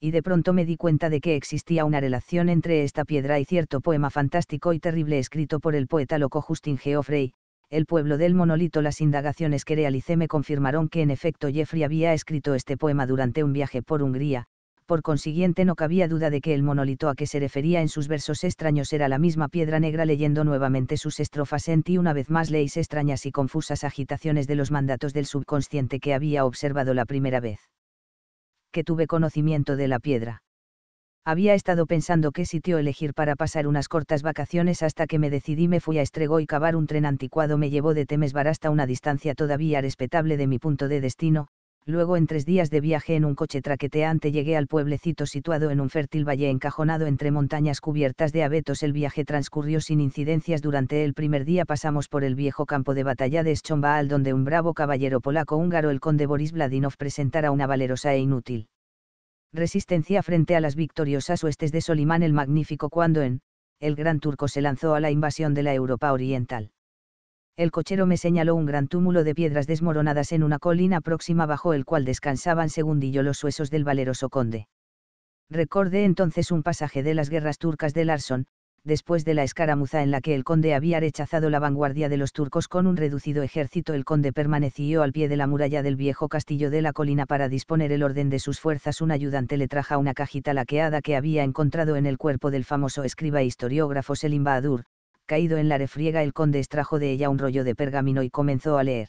Y de pronto me di cuenta de que existía una relación entre esta piedra y cierto poema fantástico y terrible escrito por el poeta loco Justin Geoffrey, el pueblo del monolito. Las indagaciones que realicé me confirmaron que en efecto Jeffrey había escrito este poema durante un viaje por Hungría, por consiguiente no cabía duda de que el monolito a que se refería en sus versos extraños era la misma piedra negra leyendo nuevamente sus estrofas ti una vez más leyes extrañas y confusas agitaciones de los mandatos del subconsciente que había observado la primera vez que tuve conocimiento de la piedra había estado pensando qué sitio elegir para pasar unas cortas vacaciones hasta que me decidí me fui a Estrego y cavar un tren anticuado me llevó de Temesvar hasta una distancia todavía respetable de mi punto de destino, luego en tres días de viaje en un coche traqueteante llegué al pueblecito situado en un fértil valle encajonado entre montañas cubiertas de abetos el viaje transcurrió sin incidencias durante el primer día pasamos por el viejo campo de batalla de Schombaal donde un bravo caballero polaco húngaro el conde Boris Vladinov presentara una valerosa e inútil resistencia frente a las victoriosas huestes de Solimán el Magnífico cuando en, el gran turco se lanzó a la invasión de la Europa oriental. El cochero me señaló un gran túmulo de piedras desmoronadas en una colina próxima bajo el cual descansaban segundillo los huesos del valeroso conde. Recordé entonces un pasaje de las guerras turcas de Larson, después de la escaramuza en la que el conde había rechazado la vanguardia de los turcos con un reducido ejército, el conde permaneció al pie de la muralla del viejo castillo de la colina para disponer el orden de sus fuerzas. Un ayudante le traja una cajita laqueada que había encontrado en el cuerpo del famoso escriba e historiógrafo Selim Bahadur, caído en la refriega el conde extrajo de ella un rollo de pergamino y comenzó a leer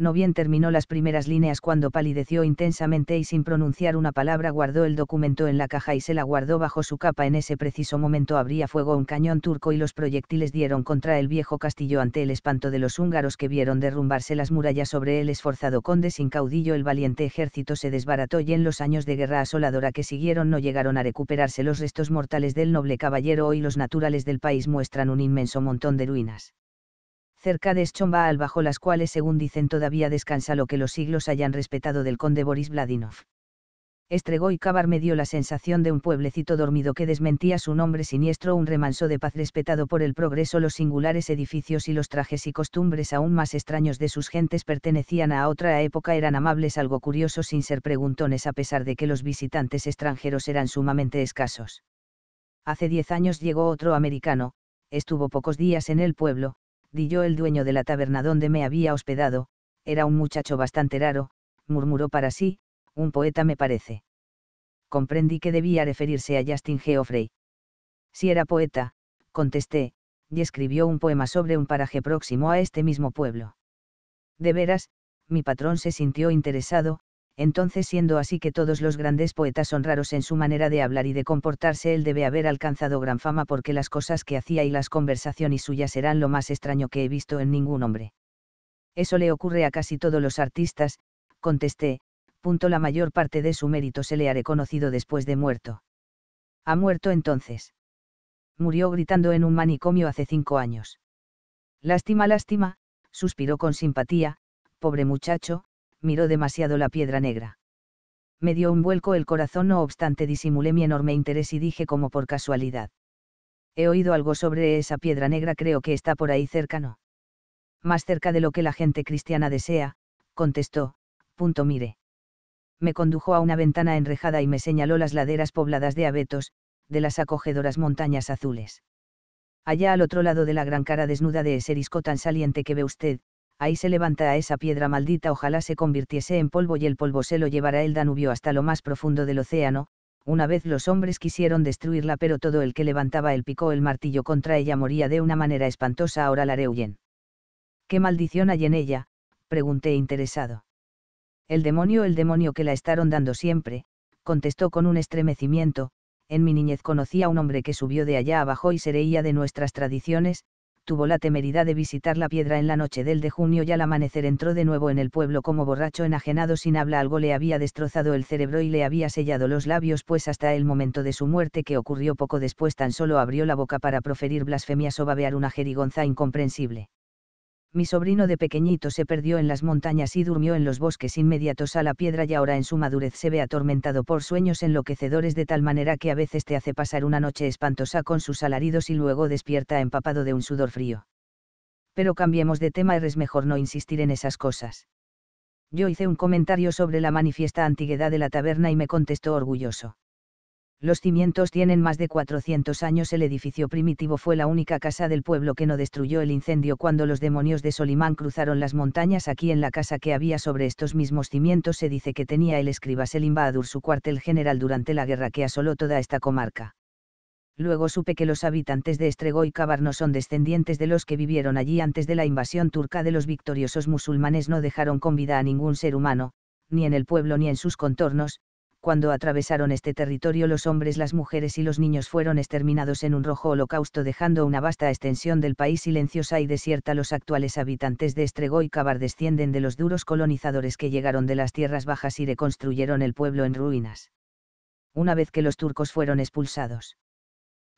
no bien terminó las primeras líneas cuando palideció intensamente y sin pronunciar una palabra guardó el documento en la caja y se la guardó bajo su capa. En ese preciso momento abría fuego un cañón turco y los proyectiles dieron contra el viejo castillo ante el espanto de los húngaros que vieron derrumbarse las murallas sobre el esforzado conde sin caudillo. El valiente ejército se desbarató y en los años de guerra asoladora que siguieron no llegaron a recuperarse los restos mortales del noble caballero. Hoy los naturales del país muestran un inmenso montón de ruinas cerca de Schombaal bajo las cuales según dicen todavía descansa lo que los siglos hayan respetado del conde Boris Vladinov. Estregó y Cabar me dio la sensación de un pueblecito dormido que desmentía su nombre siniestro, un remanso de paz respetado por el progreso, los singulares edificios y los trajes y costumbres aún más extraños de sus gentes pertenecían a otra época, eran amables, algo curiosos sin ser preguntones a pesar de que los visitantes extranjeros eran sumamente escasos. Hace diez años llegó otro americano, estuvo pocos días en el pueblo, di yo el dueño de la taberna donde me había hospedado, era un muchacho bastante raro, murmuró para sí, un poeta me parece. Comprendí que debía referirse a Justin Geoffrey. Si era poeta, contesté, y escribió un poema sobre un paraje próximo a este mismo pueblo. De veras, mi patrón se sintió interesado, entonces siendo así que todos los grandes poetas son raros en su manera de hablar y de comportarse, él debe haber alcanzado gran fama porque las cosas que hacía y las conversaciones suyas eran lo más extraño que he visto en ningún hombre. Eso le ocurre a casi todos los artistas, contesté, punto la mayor parte de su mérito se le ha conocido después de muerto. ¿Ha muerto entonces? Murió gritando en un manicomio hace cinco años. Lástima, lástima, suspiró con simpatía, pobre muchacho, miró demasiado la piedra negra. Me dio un vuelco el corazón, no obstante disimulé mi enorme interés y dije como por casualidad. He oído algo sobre esa piedra negra, creo que está por ahí cerca, ¿no? Más cerca de lo que la gente cristiana desea, contestó, punto mire. Me condujo a una ventana enrejada y me señaló las laderas pobladas de abetos, de las acogedoras montañas azules. Allá al otro lado de la gran cara desnuda de ese risco tan saliente que ve usted, ahí se levanta esa piedra maldita, ojalá se convirtiese en polvo y el polvo se lo llevará el Danubio hasta lo más profundo del océano. Una vez los hombres quisieron destruirla, pero todo el que levantaba el picó el martillo contra ella moría de una manera espantosa, ahora la rehuyen. ¿Qué maldición hay en ella? pregunté interesado. El demonio, el demonio que la estaron dando siempre, contestó con un estremecimiento, en mi niñez conocía a un hombre que subió de allá abajo y se reía de nuestras tradiciones, tuvo la temeridad de visitar la piedra en la noche del de junio y al amanecer entró de nuevo en el pueblo como borracho enajenado sin habla algo le había destrozado el cerebro y le había sellado los labios pues hasta el momento de su muerte que ocurrió poco después tan solo abrió la boca para proferir blasfemias o babear una jerigonza incomprensible mi sobrino de pequeñito se perdió en las montañas y durmió en los bosques inmediatos a la piedra y ahora en su madurez se ve atormentado por sueños enloquecedores de tal manera que a veces te hace pasar una noche espantosa con sus alaridos y luego despierta empapado de un sudor frío. Pero cambiemos de tema, es mejor no insistir en esas cosas. Yo hice un comentario sobre la manifiesta antigüedad de la taberna y me contestó orgulloso. Los cimientos tienen más de 400 años. El edificio primitivo fue la única casa del pueblo que no destruyó el incendio cuando los demonios de Solimán cruzaron las montañas. Aquí en la casa que había sobre estos mismos cimientos se dice que tenía el escriba Selim Bahadur su cuartel general durante la guerra que asoló toda esta comarca. Luego supe que los habitantes de Estrego y Cabar no son descendientes de los que vivieron allí antes de la invasión turca de los victoriosos musulmanes. No dejaron con vida a ningún ser humano, ni en el pueblo ni en sus contornos, cuando atravesaron este territorio los hombres, las mujeres y los niños fueron exterminados en un rojo holocausto dejando una vasta extensión del país silenciosa y desierta. Los actuales habitantes de Estregó y Cabar descienden de los duros colonizadores que llegaron de las tierras bajas y reconstruyeron el pueblo en ruinas. Una vez que los turcos fueron expulsados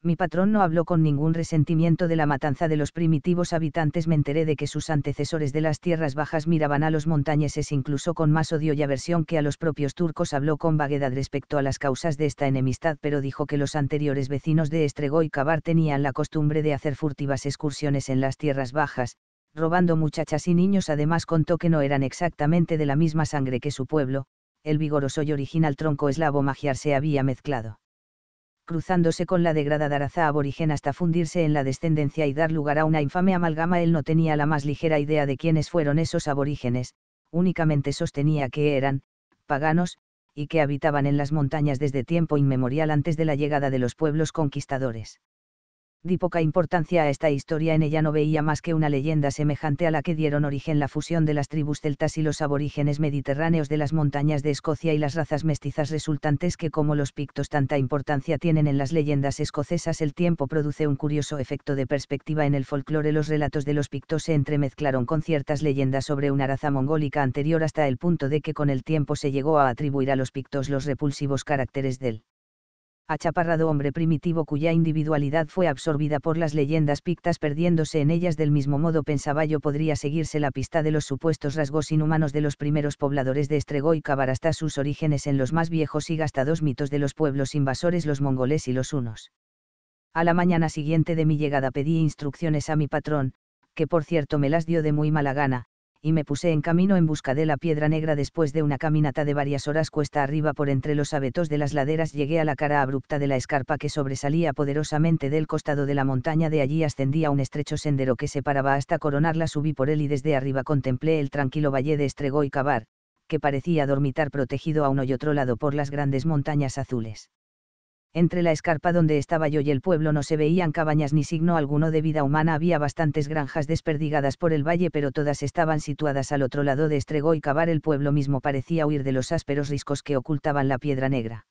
mi patrón no habló con ningún resentimiento de la matanza de los primitivos habitantes. Me enteré de que sus antecesores de las tierras bajas miraban a los montañeses incluso con más odio y aversión que a los propios turcos. Habló con vaguedad respecto a las causas de esta enemistad, pero dijo que los anteriores vecinos de Estregó y Cabar tenían la costumbre de hacer furtivas excursiones en las tierras bajas, robando muchachas y niños. Además contó que no eran exactamente de la misma sangre que su pueblo, el vigoroso y original tronco eslavo magiar se había mezclado cruzándose con la degradada raza aborigen hasta fundirse en la descendencia y dar lugar a una infame amalgama. Él no tenía la más ligera idea de quiénes fueron esos aborígenes, únicamente sostenía que eran, paganos, y que habitaban en las montañas desde tiempo inmemorial antes de la llegada de los pueblos conquistadores di poca importancia a esta historia, en ella no veía más que una leyenda semejante a la que dieron origen la fusión de las tribus celtas y los aborígenes mediterráneos de las montañas de Escocia y las razas mestizas resultantes que como los pictos tanta importancia tienen en las leyendas escocesas el tiempo produce un curioso efecto de perspectiva en el folclore los relatos de los pictos se entremezclaron con ciertas leyendas sobre una raza mongólica anterior hasta el punto de que con el tiempo se llegó a atribuir a los pictos los repulsivos caracteres del achaparrado hombre primitivo cuya individualidad fue absorbida por las leyendas pictas perdiéndose en ellas del mismo modo pensaba yo podría seguirse la pista de los supuestos rasgos inhumanos de los primeros pobladores de Estregó y Cabar hasta sus orígenes en los más viejos y gastados mitos de los pueblos invasores los mongoles y los hunos. A la mañana siguiente de mi llegada pedí instrucciones a mi patrón, que por cierto me las dio de muy mala gana, y me puse en camino en busca de la piedra negra después de una caminata de varias horas cuesta arriba por entre los abetos de las laderas llegué a la cara abrupta de la escarpa que sobresalía poderosamente del costado de la montaña de allí ascendía un estrecho sendero que separaba hasta coronarla subí por él y desde arriba contemplé el tranquilo valle de Estregó y Cabar, que parecía dormitar protegido a uno y otro lado por las grandes montañas azules entre la escarpa donde estaba yo y el pueblo no se veían cabañas ni signo alguno de vida humana. Había bastantes granjas desperdigadas por el valle, pero todas estaban situadas al otro lado de Estrego y cavar el pueblo mismo parecía huir de los ásperos riscos que ocultaban la piedra negra.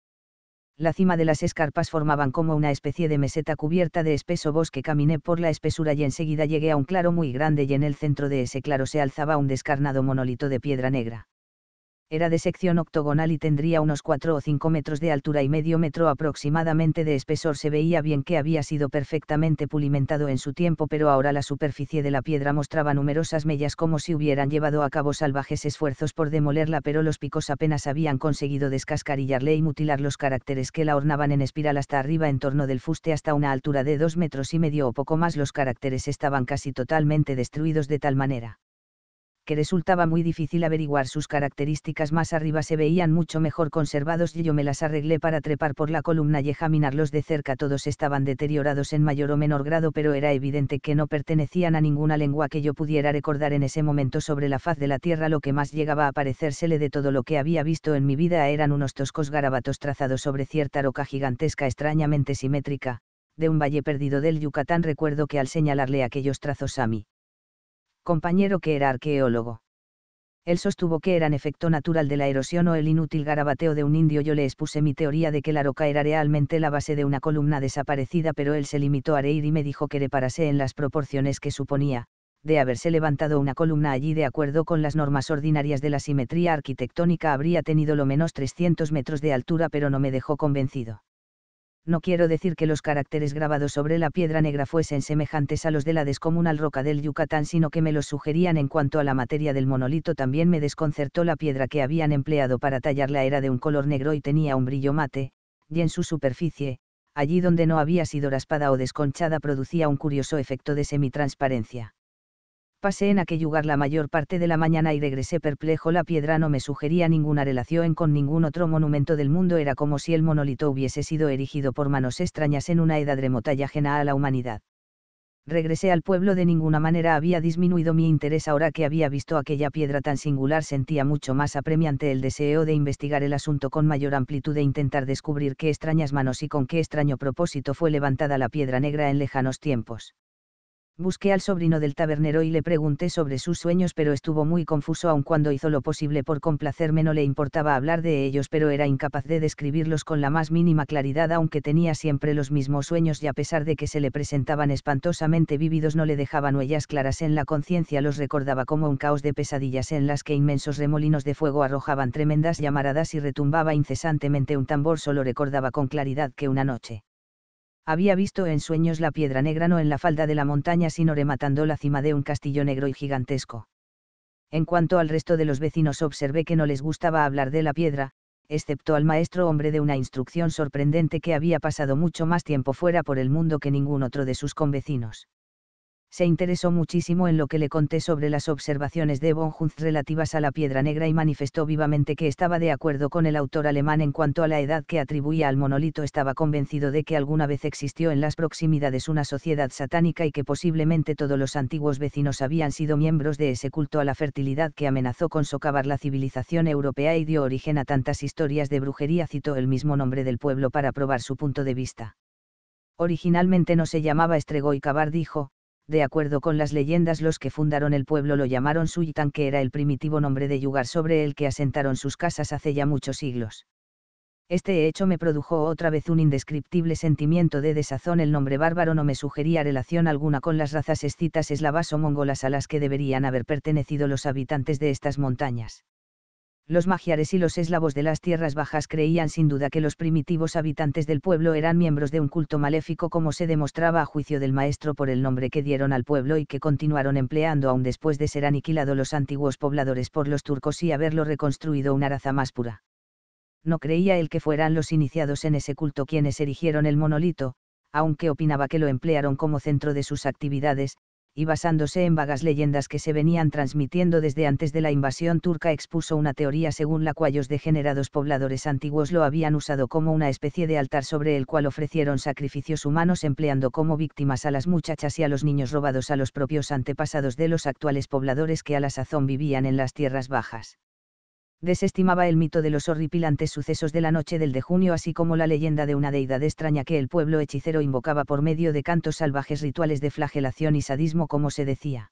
La cima de las escarpas formaban como una especie de meseta cubierta de espeso bosque. Caminé por la espesura y enseguida llegué a un claro muy grande y en el centro de ese claro se alzaba un descarnado monolito de piedra negra era de sección octogonal y tendría unos 4 o 5 metros de altura y medio metro aproximadamente de espesor. Se veía bien que había sido perfectamente pulimentado en su tiempo, pero ahora la superficie de la piedra mostraba numerosas mellas como si hubieran llevado a cabo salvajes esfuerzos por demolerla, pero los picos apenas habían conseguido descascarillarle y mutilar los caracteres que la ornaban en espiral hasta arriba en torno del fuste hasta una altura de 2 metros y medio o poco más. Los caracteres estaban casi totalmente destruidos de tal manera que resultaba muy difícil averiguar sus características más arriba se veían mucho mejor conservados y yo me las arreglé para trepar por la columna y examinarlos de cerca todos estaban deteriorados en mayor o menor grado pero era evidente que no pertenecían a ninguna lengua que yo pudiera recordar en ese momento sobre la faz de la tierra lo que más llegaba a parecérsele de todo lo que había visto en mi vida eran unos toscos garabatos trazados sobre cierta roca gigantesca extrañamente simétrica, de un valle perdido del Yucatán recuerdo que al señalarle aquellos trazos a mí compañero que era arqueólogo. Él sostuvo que eran efecto natural de la erosión o el inútil garabateo de un indio. Yo le expuse mi teoría de que la roca era realmente la base de una columna desaparecida, pero él se limitó a reír y me dijo que reparase en las proporciones que suponía, de haberse levantado una columna allí de acuerdo con las normas ordinarias de la simetría arquitectónica habría tenido lo menos 300 metros de altura, pero no me dejó convencido no quiero decir que los caracteres grabados sobre la piedra negra fuesen semejantes a los de la descomunal roca del Yucatán, sino que me los sugerían en cuanto a la materia del monolito. También me desconcertó la piedra que habían empleado para tallarla era de un color negro y tenía un brillo mate, y en su superficie, allí donde no había sido raspada o desconchada, producía un curioso efecto de semitransparencia. Pasé en aquel lugar la mayor parte de la mañana y regresé perplejo. La piedra no me sugería ninguna relación con ningún otro monumento del mundo. Era como si el monolito hubiese sido erigido por manos extrañas en una edad remota y ajena a la humanidad. Regresé al pueblo de ninguna manera había disminuido mi interés ahora que había visto aquella piedra tan singular sentía mucho más apremiante el deseo de investigar el asunto con mayor amplitud e intentar descubrir qué extrañas manos y con qué extraño propósito fue levantada la piedra negra en lejanos tiempos Busqué al sobrino del tabernero y le pregunté sobre sus sueños, pero estuvo muy confuso aun cuando hizo lo posible por complacerme. No le importaba hablar de ellos, pero era incapaz de describirlos con la más mínima claridad, aunque tenía siempre los mismos sueños y a pesar de que se le presentaban espantosamente vívidos, no le dejaban huellas claras en la conciencia, los recordaba como un caos de pesadillas en las que inmensos remolinos de fuego arrojaban tremendas llamaradas y retumbaba incesantemente un tambor. Solo recordaba con claridad que una noche había visto en sueños la piedra negra no en la falda de la montaña sino rematando la cima de un castillo negro y gigantesco. En cuanto al resto de los vecinos observé que no les gustaba hablar de la piedra, excepto al maestro hombre de una instrucción sorprendente que había pasado mucho más tiempo fuera por el mundo que ningún otro de sus convecinos se interesó muchísimo en lo que le conté sobre las observaciones de von relativas a la piedra negra y manifestó vivamente que estaba de acuerdo con el autor alemán en cuanto a la edad que atribuía al monolito. Estaba convencido de que alguna vez existió en las proximidades una sociedad satánica y que posiblemente todos los antiguos vecinos habían sido miembros de ese culto a la fertilidad que amenazó con socavar la civilización europea y dio origen a tantas historias de brujería. Citó el mismo nombre del pueblo para probar su punto de vista. Originalmente no se llamaba Cabar, dijo, de acuerdo con las leyendas los que fundaron el pueblo lo llamaron Suyitan que era el primitivo nombre de yugar sobre el que asentaron sus casas hace ya muchos siglos. Este hecho me produjo otra vez un indescriptible sentimiento de desazón. El nombre bárbaro no me sugería relación alguna con las razas escitas eslavas o mongolas a las que deberían haber pertenecido los habitantes de estas montañas los magiares y los eslavos de las tierras bajas creían sin duda que los primitivos habitantes del pueblo eran miembros de un culto maléfico como se demostraba a juicio del maestro por el nombre que dieron al pueblo y que continuaron empleando aún después de ser aniquilados los antiguos pobladores por los turcos y haberlo reconstruido una raza más pura. No creía él que fueran los iniciados en ese culto quienes erigieron el monolito, aunque opinaba que lo emplearon como centro de sus actividades, y basándose en vagas leyendas que se venían transmitiendo desde antes de la invasión turca expuso una teoría según la cual los degenerados pobladores antiguos lo habían usado como una especie de altar sobre el cual ofrecieron sacrificios humanos empleando como víctimas a las muchachas y a los niños robados a los propios antepasados de los actuales pobladores que a la sazón vivían en las tierras bajas desestimaba el mito de los horripilantes sucesos de la noche del de junio así como la leyenda de una deidad extraña que el pueblo hechicero invocaba por medio de cantos salvajes rituales de flagelación y sadismo como se decía.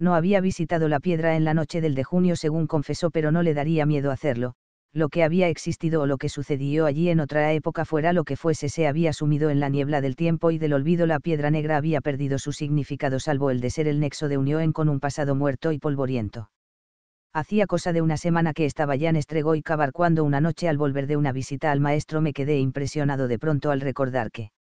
No había visitado la piedra en la noche del de junio según confesó pero no le daría miedo hacerlo, lo que había existido o lo que sucedió allí en otra época fuera lo que fuese se había sumido en la niebla del tiempo y del olvido la piedra negra había perdido su significado salvo el de ser el nexo de unión con un pasado muerto y polvoriento. Hacía cosa de una semana que estaba ya en y Cabar cuando una noche al volver de una visita al maestro me quedé impresionado de pronto al recordar que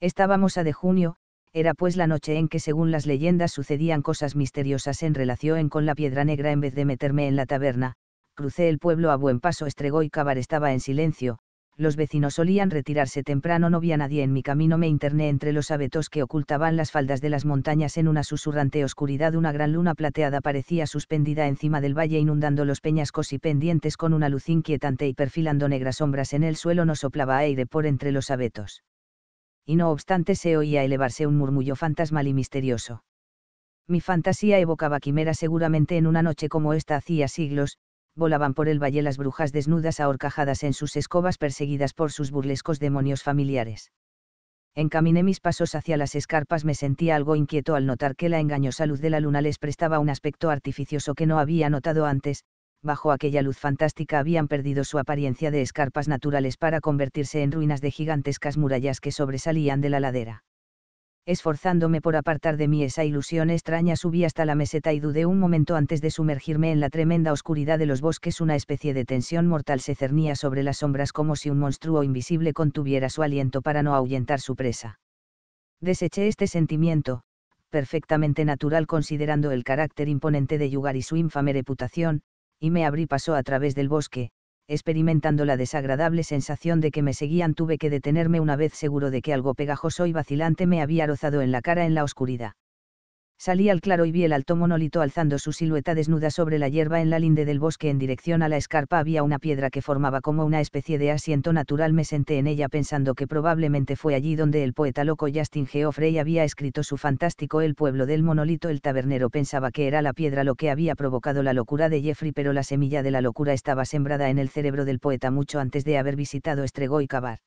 estábamos a de junio, era pues la noche en que según las leyendas sucedían cosas misteriosas en relación con la piedra negra en vez de meterme en la taberna, crucé el pueblo a buen paso y Cabar estaba en silencio, los vecinos solían retirarse temprano, no había nadie en mi camino, me interné entre los abetos que ocultaban las faldas de las montañas en una susurrante oscuridad, una gran luna plateada parecía suspendida encima del valle inundando los peñascos y pendientes con una luz inquietante y perfilando negras sombras en el suelo, no soplaba aire por entre los abetos. Y no obstante se oía elevarse un murmullo fantasmal y misterioso. Mi fantasía evocaba quimera seguramente en una noche como esta hacía siglos, volaban por el valle las brujas desnudas ahorcajadas en sus escobas perseguidas por sus burlescos demonios familiares. Encaminé mis pasos hacia las escarpas, me sentía algo inquieto al notar que la engañosa luz de la luna les prestaba un aspecto artificioso que no había notado antes, bajo aquella luz fantástica habían perdido su apariencia de escarpas naturales para convertirse en ruinas de gigantescas murallas que sobresalían de la ladera esforzándome por apartar de mí esa ilusión extraña subí hasta la meseta y dudé un momento antes de sumergirme en la tremenda oscuridad de los bosques una especie de tensión mortal se cernía sobre las sombras como si un monstruo invisible contuviera su aliento para no ahuyentar su presa. Deseché este sentimiento, perfectamente natural considerando el carácter imponente de Yugar y su infame reputación, y me abrí paso a través del bosque, experimentando la desagradable sensación de que me seguían tuve que detenerme una vez seguro de que algo pegajoso y vacilante me había rozado en la cara en la oscuridad salí al claro y vi el alto monolito alzando su silueta desnuda sobre la hierba en la linde del bosque en dirección a la escarpa había una piedra que formaba como una especie de asiento natural me senté en ella pensando que probablemente fue allí donde el poeta loco Justin Geoffrey había escrito su fantástico El pueblo del monolito el tabernero pensaba que era la piedra lo que había provocado la locura de Jeffrey pero la semilla de la locura estaba sembrada en el cerebro del poeta mucho antes de haber visitado Estregó y Cabar.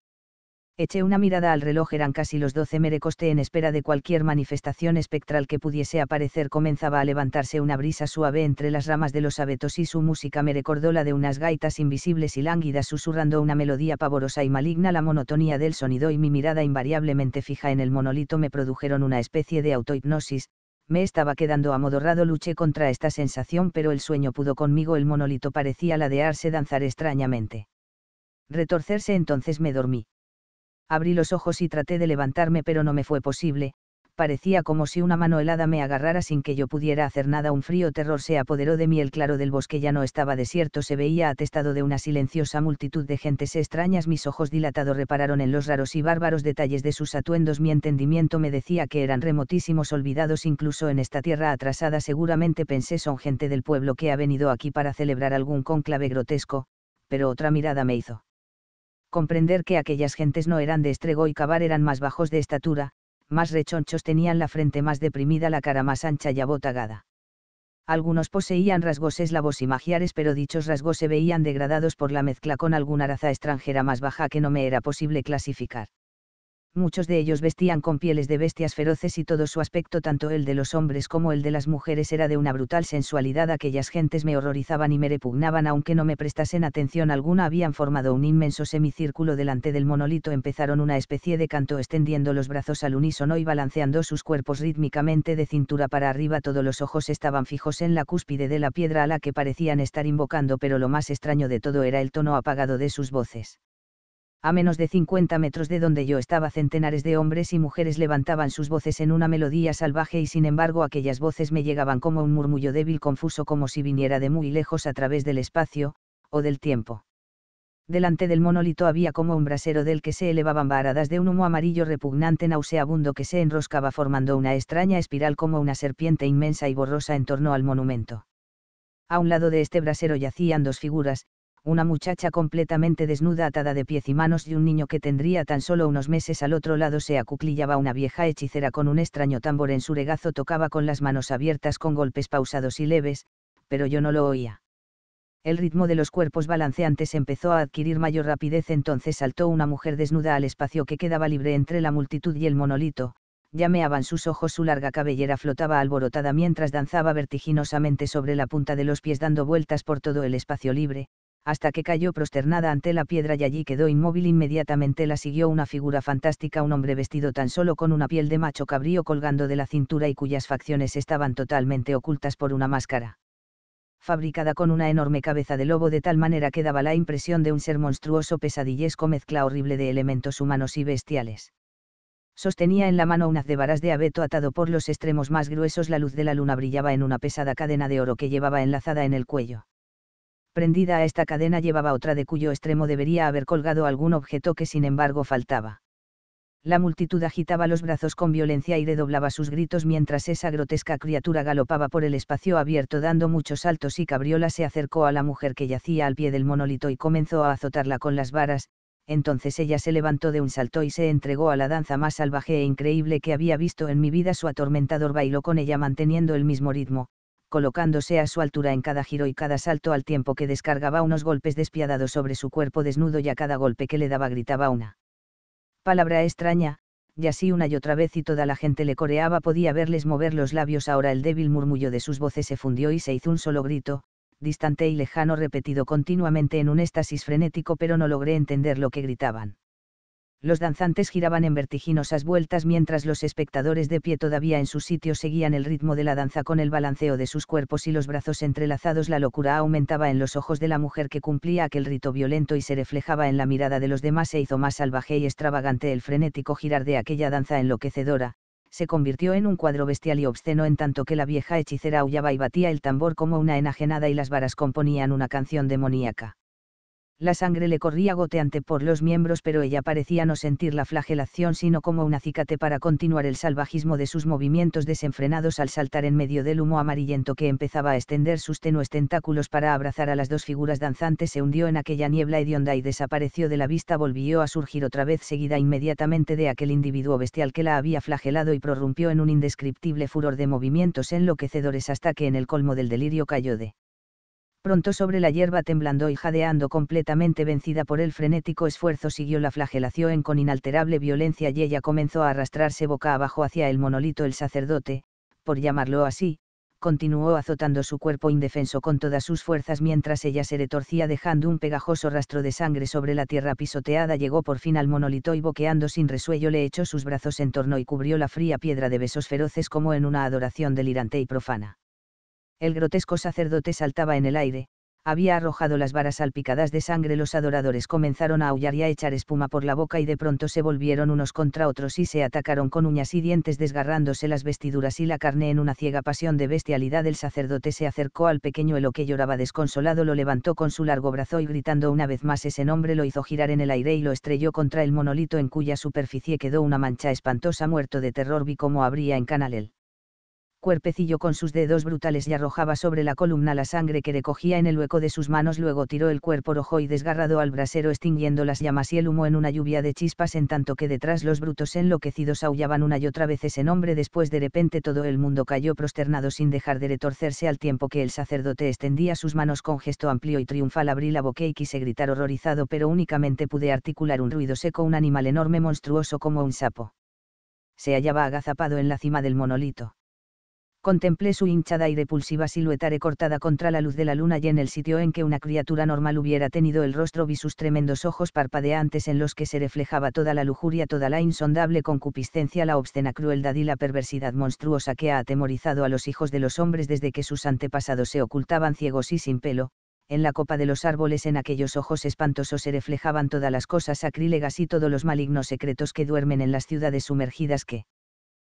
Eché una mirada al reloj, eran casi los doce, me recosté en espera de cualquier manifestación espectral que pudiese aparecer. Comenzaba a levantarse una brisa suave entre las ramas de los abetos y su música me recordó la de unas gaitas invisibles y lánguidas susurrando una melodía pavorosa y maligna. La monotonía del sonido y mi mirada invariablemente fija en el monolito me produjeron una especie de autohipnosis, me estaba quedando amodorrado, luché contra esta sensación, pero el sueño pudo conmigo, el monolito parecía ladearse, danzar extrañamente. Retorcerse entonces me dormí abrí los ojos y traté de levantarme pero no me fue posible, parecía como si una mano helada me agarrara sin que yo pudiera hacer nada. Un frío terror se apoderó de mí. El claro del bosque ya no estaba desierto, se veía atestado de una silenciosa multitud de gentes extrañas. Mis ojos dilatados repararon en los raros y bárbaros detalles de sus atuendos. Mi entendimiento me decía que eran remotísimos, olvidados incluso en esta tierra atrasada. Seguramente pensé son gente del pueblo que ha venido aquí para celebrar algún cónclave grotesco, pero otra mirada me hizo comprender que aquellas gentes no eran de estrego y cavar eran más bajos de estatura, más rechonchos tenían la frente más deprimida, la cara más ancha y abotagada. Algunos poseían rasgos eslavos y magiares, pero dichos rasgos se veían degradados por la mezcla con alguna raza extranjera más baja que no me era posible clasificar muchos de ellos vestían con pieles de bestias feroces y todo su aspecto, tanto el de los hombres como el de las mujeres, era de una brutal sensualidad. Aquellas gentes me horrorizaban y me repugnaban, aunque no me prestasen atención alguna, habían formado un inmenso semicírculo delante del monolito, empezaron una especie de canto extendiendo los brazos al unísono y balanceando sus cuerpos rítmicamente de cintura para arriba. Todos los ojos estaban fijos en la cúspide de la piedra a la que parecían estar invocando, pero lo más extraño de todo era el tono apagado de sus voces a menos de 50 metros de donde yo estaba centenares de hombres y mujeres levantaban sus voces en una melodía salvaje y sin embargo aquellas voces me llegaban como un murmullo débil confuso como si viniera de muy lejos a través del espacio, o del tiempo. Delante del monolito había como un brasero del que se elevaban varadas de un humo amarillo repugnante nauseabundo que se enroscaba formando una extraña espiral como una serpiente inmensa y borrosa en torno al monumento. A un lado de este brasero yacían dos figuras, una muchacha completamente desnuda atada de pies y manos y un niño que tendría tan solo unos meses al otro lado se acuclillaba una vieja hechicera con un extraño tambor en su regazo tocaba con las manos abiertas con golpes pausados y leves, pero yo no lo oía. El ritmo de los cuerpos balanceantes empezó a adquirir mayor rapidez entonces saltó una mujer desnuda al espacio que quedaba libre entre la multitud y el monolito, llameaban sus ojos, su larga cabellera flotaba alborotada mientras danzaba vertiginosamente sobre la punta de los pies dando vueltas por todo el espacio libre, hasta que cayó prosternada ante la piedra y allí quedó inmóvil. Inmediatamente la siguió una figura fantástica, un hombre vestido tan solo con una piel de macho cabrío colgando de la cintura y cuyas facciones estaban totalmente ocultas por una máscara. Fabricada con una enorme cabeza de lobo de tal manera que daba la impresión de un ser monstruoso pesadillesco mezcla horrible de elementos humanos y bestiales. Sostenía en la mano un haz de varas de abeto atado por los extremos más gruesos. La luz de la luna brillaba en una pesada cadena de oro que llevaba enlazada en el cuello prendida a esta cadena llevaba otra de cuyo extremo debería haber colgado algún objeto que sin embargo faltaba. La multitud agitaba los brazos con violencia y redoblaba sus gritos mientras esa grotesca criatura galopaba por el espacio abierto dando muchos saltos y Cabriola se acercó a la mujer que yacía al pie del monolito y comenzó a azotarla con las varas, entonces ella se levantó de un salto y se entregó a la danza más salvaje e increíble que había visto en mi vida. Su atormentador bailó con ella manteniendo el mismo ritmo, colocándose a su altura en cada giro y cada salto al tiempo que descargaba unos golpes despiadados sobre su cuerpo desnudo y a cada golpe que le daba gritaba una palabra extraña, y así una y otra vez y toda la gente le coreaba podía verles mover los labios ahora el débil murmullo de sus voces se fundió y se hizo un solo grito, distante y lejano repetido continuamente en un éxtasis frenético pero no logré entender lo que gritaban los danzantes giraban en vertiginosas vueltas mientras los espectadores de pie todavía en su sitio seguían el ritmo de la danza con el balanceo de sus cuerpos y los brazos entrelazados. La locura aumentaba en los ojos de la mujer que cumplía aquel rito violento y se reflejaba en la mirada de los demás. e hizo más salvaje y extravagante el frenético girar de aquella danza enloquecedora, se convirtió en un cuadro bestial y obsceno en tanto que la vieja hechicera aullaba y batía el tambor como una enajenada y las varas componían una canción demoníaca la sangre le corría goteante por los miembros pero ella parecía no sentir la flagelación sino como un acicate para continuar el salvajismo de sus movimientos desenfrenados al saltar en medio del humo amarillento que empezaba a extender sus tenues tentáculos para abrazar a las dos figuras danzantes se hundió en aquella niebla hedionda y desapareció de la vista volvió a surgir otra vez seguida inmediatamente de aquel individuo bestial que la había flagelado y prorrumpió en un indescriptible furor de movimientos enloquecedores hasta que en el colmo del delirio cayó de Pronto sobre la hierba temblando y jadeando completamente vencida por el frenético esfuerzo siguió la flagelación con inalterable violencia y ella comenzó a arrastrarse boca abajo hacia el monolito el sacerdote, por llamarlo así, continuó azotando su cuerpo indefenso con todas sus fuerzas mientras ella se retorcía dejando un pegajoso rastro de sangre sobre la tierra pisoteada llegó por fin al monolito y boqueando sin resuello le echó sus brazos en torno y cubrió la fría piedra de besos feroces como en una adoración delirante y profana el grotesco sacerdote saltaba en el aire, había arrojado las varas salpicadas de sangre. Los adoradores comenzaron a aullar y a echar espuma por la boca y de pronto se volvieron unos contra otros y se atacaron con uñas y dientes desgarrándose las vestiduras y la carne en una ciega pasión de bestialidad. El sacerdote se acercó al pequeño elo que lloraba desconsolado, lo levantó con su largo brazo y gritando una vez más ese nombre lo hizo girar en el aire y lo estrelló contra el monolito en cuya superficie quedó una mancha espantosa. Muerto de terror vi cómo abría en canal cuerpecillo con sus dedos brutales y arrojaba sobre la columna la sangre que recogía en el hueco de sus manos, luego tiró el cuerpo rojo y desgarrado al brasero extinguiendo las llamas y el humo en una lluvia de chispas en tanto que detrás los brutos enloquecidos aullaban una y otra vez ese nombre, después de repente todo el mundo cayó prosternado sin dejar de retorcerse al tiempo que el sacerdote extendía sus manos con gesto amplio y triunfal, abrí la boca y quise gritar horrorizado, pero únicamente pude articular un ruido seco, un animal enorme monstruoso como un sapo. Se hallaba agazapado en la cima del monolito contemplé su hinchada y repulsiva silueta recortada contra la luz de la luna y en el sitio en que una criatura normal hubiera tenido el rostro vi sus tremendos ojos parpadeantes en los que se reflejaba toda la lujuria, toda la insondable concupiscencia, la obscena crueldad y la perversidad monstruosa que ha atemorizado a los hijos de los hombres desde que sus antepasados se ocultaban ciegos y sin pelo. En la copa de los árboles en aquellos ojos espantosos se reflejaban todas las cosas sacrílegas y todos los malignos secretos que duermen en las ciudades sumergidas que,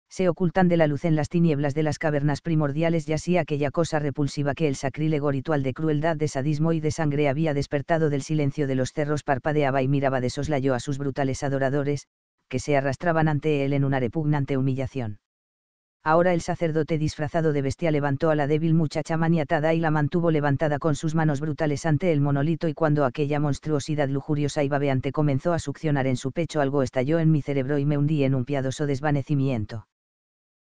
se ocultan de la luz en las tinieblas de las cavernas primordiales y así aquella cosa repulsiva que el sacrílego ritual de crueldad, de sadismo y de sangre había despertado del silencio de los cerros parpadeaba y miraba de soslayo a sus brutales adoradores, que se arrastraban ante él en una repugnante humillación. Ahora el sacerdote disfrazado de bestia levantó a la débil muchacha maniatada y la mantuvo levantada con sus manos brutales ante el monolito y cuando aquella monstruosidad lujuriosa y babeante comenzó a succionar en su pecho algo estalló en mi cerebro y me hundí en un piadoso desvanecimiento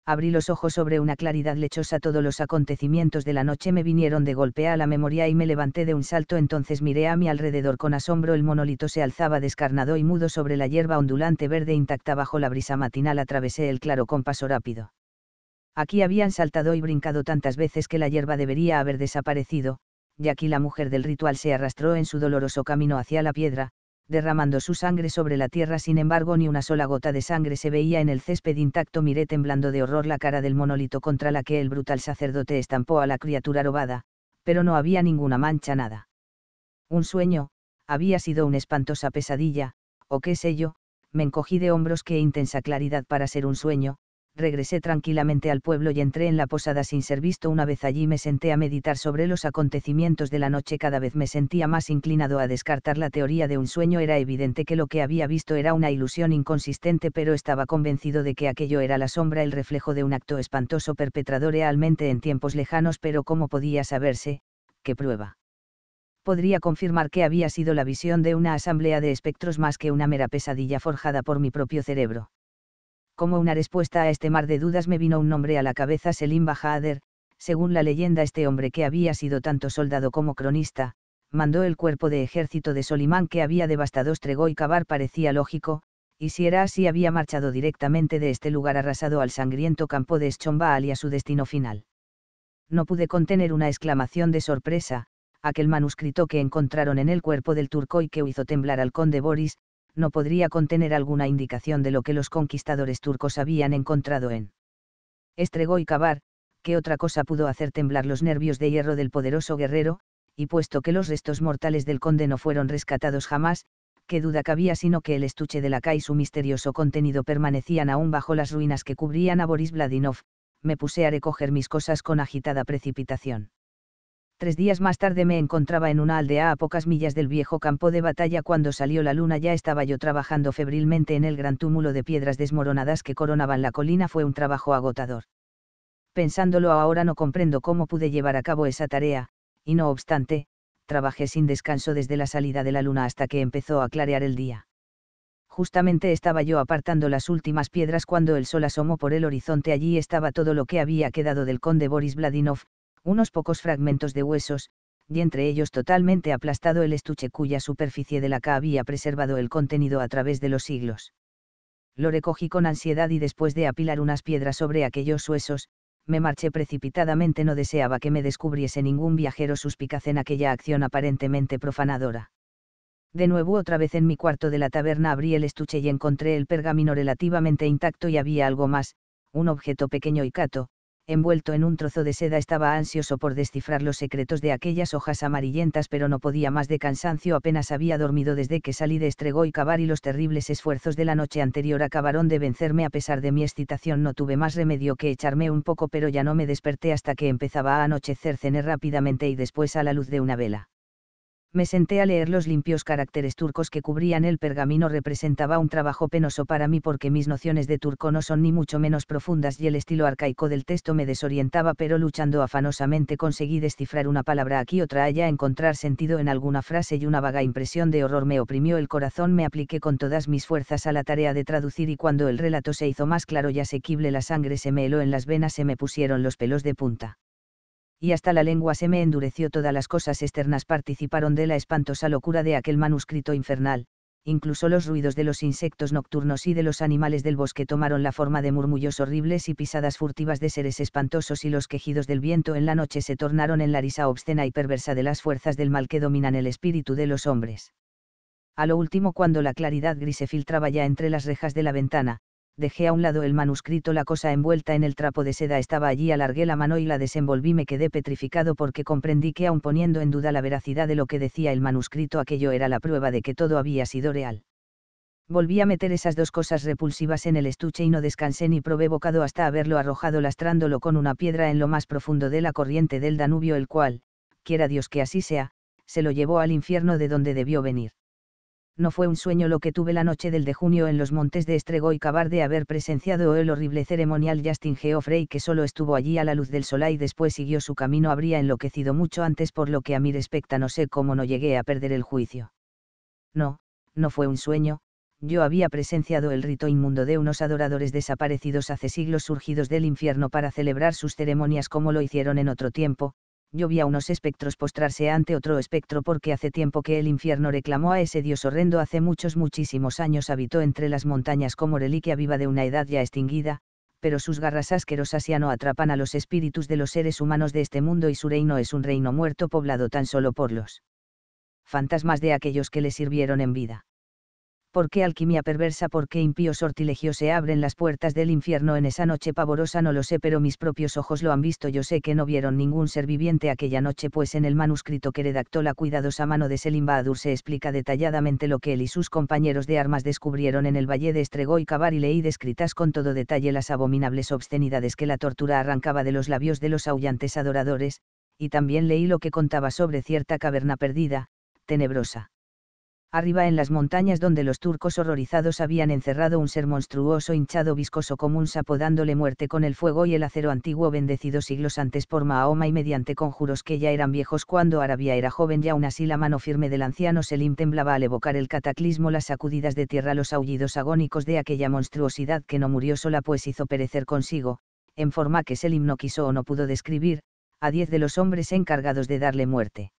abrí los ojos sobre una claridad lechosa. Todos los acontecimientos de la noche me vinieron de golpe a la memoria y me levanté de un salto. Entonces miré a mi alrededor con asombro. El monolito se alzaba descarnado y mudo sobre la hierba ondulante verde intacta bajo la brisa matinal. Atravesé el claro con paso rápido. Aquí habían saltado y brincado tantas veces que la hierba debería haber desaparecido, y aquí la mujer del ritual se arrastró en su doloroso camino hacia la piedra, derramando su sangre sobre la tierra. Sin embargo, ni una sola gota de sangre se veía en el césped intacto. Miré temblando de horror la cara del monolito contra la que el brutal sacerdote estampó a la criatura robada, pero no había ninguna mancha, nada. Un sueño, había sido una espantosa pesadilla, o qué sé yo, me encogí de hombros qué intensa claridad para ser un sueño, regresé tranquilamente al pueblo y entré en la posada sin ser visto. Una vez allí me senté a meditar sobre los acontecimientos de la noche. Cada vez me sentía más inclinado a descartar la teoría de un sueño. Era evidente que lo que había visto era una ilusión inconsistente, pero estaba convencido de que aquello era la sombra, el reflejo de un acto espantoso perpetrado realmente en tiempos lejanos, pero ¿cómo podía saberse? ¿Qué prueba? podría confirmar que había sido la visión de una asamblea de espectros más que una mera pesadilla forjada por mi propio cerebro. Como una respuesta a este mar de dudas me vino un nombre a la cabeza Selim Bahader, según la leyenda este hombre que había sido tanto soldado como cronista, mandó el cuerpo de ejército de Solimán que había devastado Estregó y Cabar parecía lógico, y si era así había marchado directamente de este lugar arrasado al sangriento campo de Eschombaal y a su destino final. No pude contener una exclamación de sorpresa, aquel manuscrito que encontraron en el cuerpo del turco y que hizo temblar al conde Boris, no podría contener alguna indicación de lo que los conquistadores turcos habían encontrado en Estregó y Cavar, que otra cosa pudo hacer temblar los nervios de hierro del poderoso guerrero, y puesto que los restos mortales del conde no fueron rescatados jamás, qué duda cabía sino que el estuche de la ca y su misterioso contenido permanecían aún bajo las ruinas que cubrían a Boris Vladinov, me puse a recoger mis cosas con agitada precipitación. Tres días más tarde me encontraba en una aldea a pocas millas del viejo campo de batalla cuando salió la luna ya estaba yo trabajando febrilmente en el gran túmulo de piedras desmoronadas que coronaban la colina fue un trabajo agotador. Pensándolo ahora no comprendo cómo pude llevar a cabo esa tarea, y no obstante, trabajé sin descanso desde la salida de la luna hasta que empezó a clarear el día. Justamente estaba yo apartando las últimas piedras cuando el sol asomó por el horizonte. Allí estaba todo lo que había quedado del conde Boris Vladinov, unos pocos fragmentos de huesos, y entre ellos totalmente aplastado el estuche cuya superficie de la laca había preservado el contenido a través de los siglos. Lo recogí con ansiedad y después de apilar unas piedras sobre aquellos huesos, me marché precipitadamente, no deseaba que me descubriese ningún viajero suspicaz en aquella acción aparentemente profanadora. De nuevo otra vez en mi cuarto de la taberna abrí el estuche y encontré el pergamino relativamente intacto y había algo más, un objeto pequeño y cato, envuelto en un trozo de seda, estaba ansioso por descifrar los secretos de aquellas hojas amarillentas, pero no podía más de cansancio, apenas había dormido desde que salí de Estregó y cavar y los terribles esfuerzos de la noche anterior acabaron de vencerme a pesar de mi excitación, no tuve más remedio que echarme un poco, pero ya no me desperté hasta que empezaba a anochecer, cené rápidamente y después a la luz de una vela me senté a leer los limpios caracteres turcos que cubrían el pergamino representaba un trabajo penoso para mí porque mis nociones de turco no son ni mucho menos profundas y el estilo arcaico del texto me desorientaba pero luchando afanosamente conseguí descifrar una palabra aquí otra allá encontrar sentido en alguna frase y una vaga impresión de horror me oprimió el corazón me apliqué con todas mis fuerzas a la tarea de traducir y cuando el relato se hizo más claro y asequible la sangre se me heló en las venas se me pusieron los pelos de punta y hasta la lengua se me endureció todas las cosas externas participaron de la espantosa locura de aquel manuscrito infernal, incluso los ruidos de los insectos nocturnos y de los animales del bosque tomaron la forma de murmullos horribles y pisadas furtivas de seres espantosos y los quejidos del viento en la noche se tornaron en la risa obscena y perversa de las fuerzas del mal que dominan el espíritu de los hombres. A lo último cuando la claridad gris se filtraba ya entre las rejas de la ventana, dejé a un lado el manuscrito, la cosa envuelta en el trapo de seda estaba allí, alargué la mano y la desenvolví, me quedé petrificado porque comprendí que aun poniendo en duda la veracidad de lo que decía el manuscrito, aquello era la prueba de que todo había sido real. Volví a meter esas dos cosas repulsivas en el estuche y no descansé ni probé bocado hasta haberlo arrojado lastrándolo con una piedra en lo más profundo de la corriente del Danubio, el cual, quiera Dios que así sea, se lo llevó al infierno de donde debió venir no fue un sueño lo que tuve la noche del de junio en los montes de Estrego y Cabar de haber presenciado el horrible ceremonial Justin Geoffrey que solo estuvo allí a la luz del sol y después siguió su camino habría enloquecido mucho antes por lo que a mi respecta no sé cómo no llegué a perder el juicio. No, no fue un sueño, yo había presenciado el rito inmundo de unos adoradores desaparecidos hace siglos surgidos del infierno para celebrar sus ceremonias como lo hicieron en otro tiempo, yo vi a unos espectros postrarse ante otro espectro porque hace tiempo que el infierno reclamó a ese dios horrendo hace muchos muchísimos años habitó entre las montañas como reliquia viva de una edad ya extinguida, pero sus garras asquerosas ya no atrapan a los espíritus de los seres humanos de este mundo y su reino es un reino muerto poblado tan solo por los fantasmas de aquellos que le sirvieron en vida. ¿por qué alquimia perversa? ¿Por qué impío sortilegio se abren las puertas del infierno en esa noche pavorosa? No lo sé, pero mis propios ojos lo han visto. Yo sé que no vieron ningún ser viviente aquella noche, pues en el manuscrito que redactó la cuidadosa mano de Selim Bahadur se explica detalladamente lo que él y sus compañeros de armas descubrieron en el valle de Estregó y Cabar y leí descritas con todo detalle las abominables obscenidades que la tortura arrancaba de los labios de los aullantes adoradores, y también leí lo que contaba sobre cierta caverna perdida, tenebrosa arriba en las montañas donde los turcos horrorizados habían encerrado un ser monstruoso hinchado viscoso como un sapo dándole muerte con el fuego y el acero antiguo bendecido siglos antes por Mahoma y mediante conjuros que ya eran viejos cuando Arabia era joven y aún así la mano firme del anciano Selim temblaba al evocar el cataclismo las sacudidas de tierra los aullidos agónicos de aquella monstruosidad que no murió sola pues hizo perecer consigo, en forma que Selim no quiso o no pudo describir, a diez de los hombres encargados de darle muerte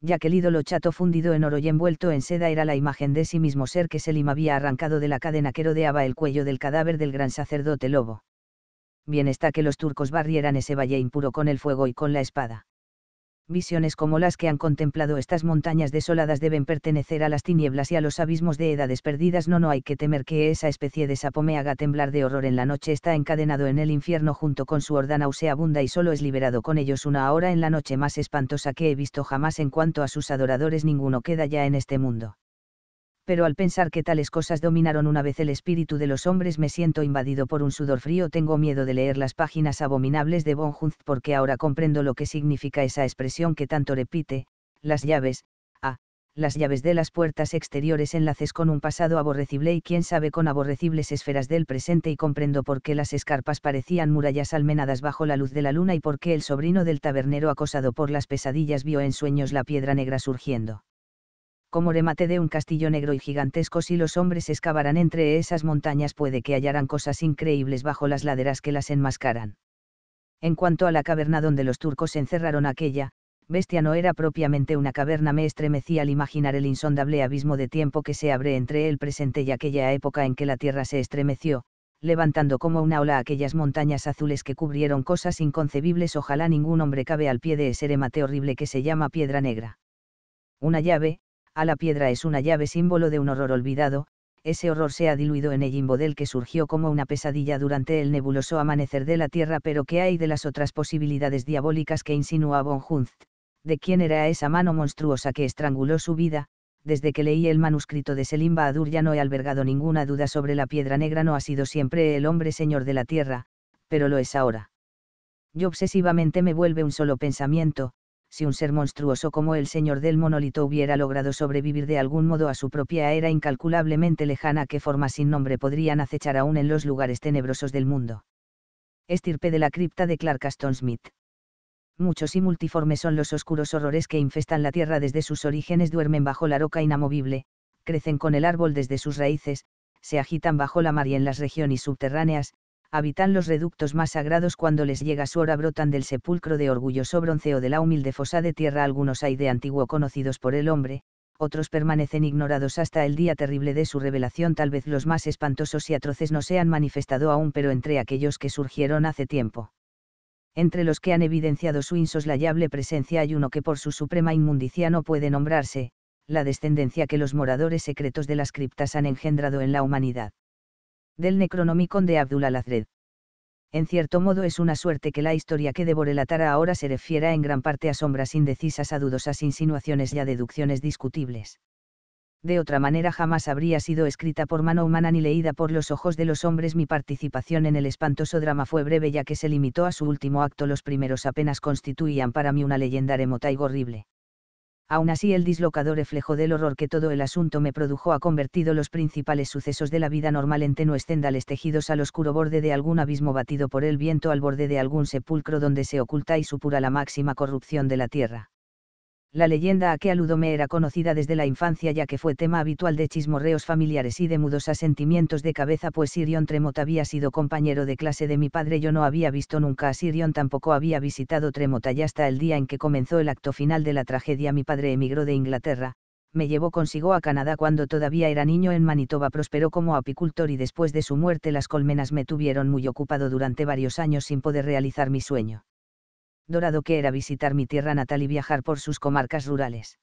ya que el ídolo chato fundido en oro y envuelto en seda era la imagen de sí mismo ser que Selim había arrancado de la cadena que rodeaba el cuello del cadáver del gran sacerdote lobo. Bien está que los turcos barrieran ese valle impuro con el fuego y con la espada visiones como las que han contemplado estas montañas desoladas deben pertenecer a las tinieblas y a los abismos de edades perdidas. No, no hay que temer que esa especie de sapo haga temblar de horror en la noche. Está encadenado en el infierno junto con su horda nauseabunda y solo es liberado con ellos una hora en la noche más espantosa que he visto jamás en cuanto a sus adoradores. Ninguno queda ya en este mundo pero al pensar que tales cosas dominaron una vez el espíritu de los hombres me siento invadido por un sudor frío, tengo miedo de leer las páginas abominables de Hunst porque ahora comprendo lo que significa esa expresión que tanto repite, las llaves, ah, las llaves de las puertas exteriores enlaces con un pasado aborrecible y quién sabe con aborrecibles esferas del presente y comprendo por qué las escarpas parecían murallas almenadas bajo la luz de la luna y por qué el sobrino del tabernero acosado por las pesadillas vio en sueños la piedra negra surgiendo como remate de un castillo negro y gigantesco si los hombres excavaran entre esas montañas puede que hallaran cosas increíbles bajo las laderas que las enmascaran. En cuanto a la caverna donde los turcos encerraron aquella, bestia no era propiamente una caverna, me estremecí al imaginar el insondable abismo de tiempo que se abre entre el presente y aquella época en que la tierra se estremeció, levantando como una ola aquellas montañas azules que cubrieron cosas inconcebibles. Ojalá ningún hombre cabe al pie de ese remate horrible que se llama piedra negra. Una llave, a la piedra es una llave símbolo de un horror olvidado, ese horror se ha diluido en el limbo del que surgió como una pesadilla durante el nebuloso amanecer de la tierra, pero ¿qué hay de las otras posibilidades diabólicas que insinúa von Hunst, ¿De quién era esa mano monstruosa que estranguló su vida? Desde que leí el manuscrito de Selim Bahadur ya no he albergado ninguna duda sobre la piedra negra, no ha sido siempre el hombre señor de la tierra, pero lo es ahora. Yo obsesivamente me vuelve un solo pensamiento, si un ser monstruoso como el señor del monolito hubiera logrado sobrevivir de algún modo a su propia era incalculablemente lejana, que formas sin nombre podrían acechar aún en los lugares tenebrosos del mundo? Estirpe de la cripta de Clark Aston Smith. Muchos y multiformes son los oscuros horrores que infestan la tierra desde sus orígenes, duermen bajo la roca inamovible, crecen con el árbol desde sus raíces, se agitan bajo la mar y en las regiones subterráneas, habitan los reductos más sagrados cuando les llega su hora brotan del sepulcro de orgulloso bronceo de la humilde fosa de tierra algunos hay de antiguo conocidos por el hombre, otros permanecen ignorados hasta el día terrible de su revelación tal vez los más espantosos y atroces no se han manifestado aún pero entre aquellos que surgieron hace tiempo. Entre los que han evidenciado su insoslayable presencia hay uno que por su suprema inmundicia no puede nombrarse, la descendencia que los moradores secretos de las criptas han engendrado en la humanidad del Necronomicon de Abdul-Alazred. En cierto modo es una suerte que la historia que debo relatar ahora se refiera en gran parte a sombras indecisas, a dudosas insinuaciones y a deducciones discutibles. De otra manera jamás habría sido escrita por mano humana ni leída por los ojos de los hombres. Mi participación en el espantoso drama fue breve ya que se limitó a su último acto. Los primeros apenas constituían para mí una leyenda remota y horrible aún así el dislocador reflejo del horror que todo el asunto me produjo ha convertido los principales sucesos de la vida normal en tenues cendales tejidos al oscuro borde de algún abismo batido por el viento al borde de algún sepulcro donde se oculta y supura la máxima corrupción de la tierra la leyenda a que aludo me era conocida desde la infancia ya que fue tema habitual de chismorreos familiares y de mudos asentimientos de cabeza pues Sirion Tremot había sido compañero de clase de mi padre yo no había visto nunca a Sirion tampoco había visitado Tremot y hasta el día en que comenzó el acto final de la tragedia mi padre emigró de Inglaterra, me llevó consigo a Canadá cuando todavía era niño en Manitoba prosperó como apicultor y después de su muerte las colmenas me tuvieron muy ocupado durante varios años sin poder realizar mi sueño dorado que era visitar mi tierra natal y viajar por sus comarcas rurales.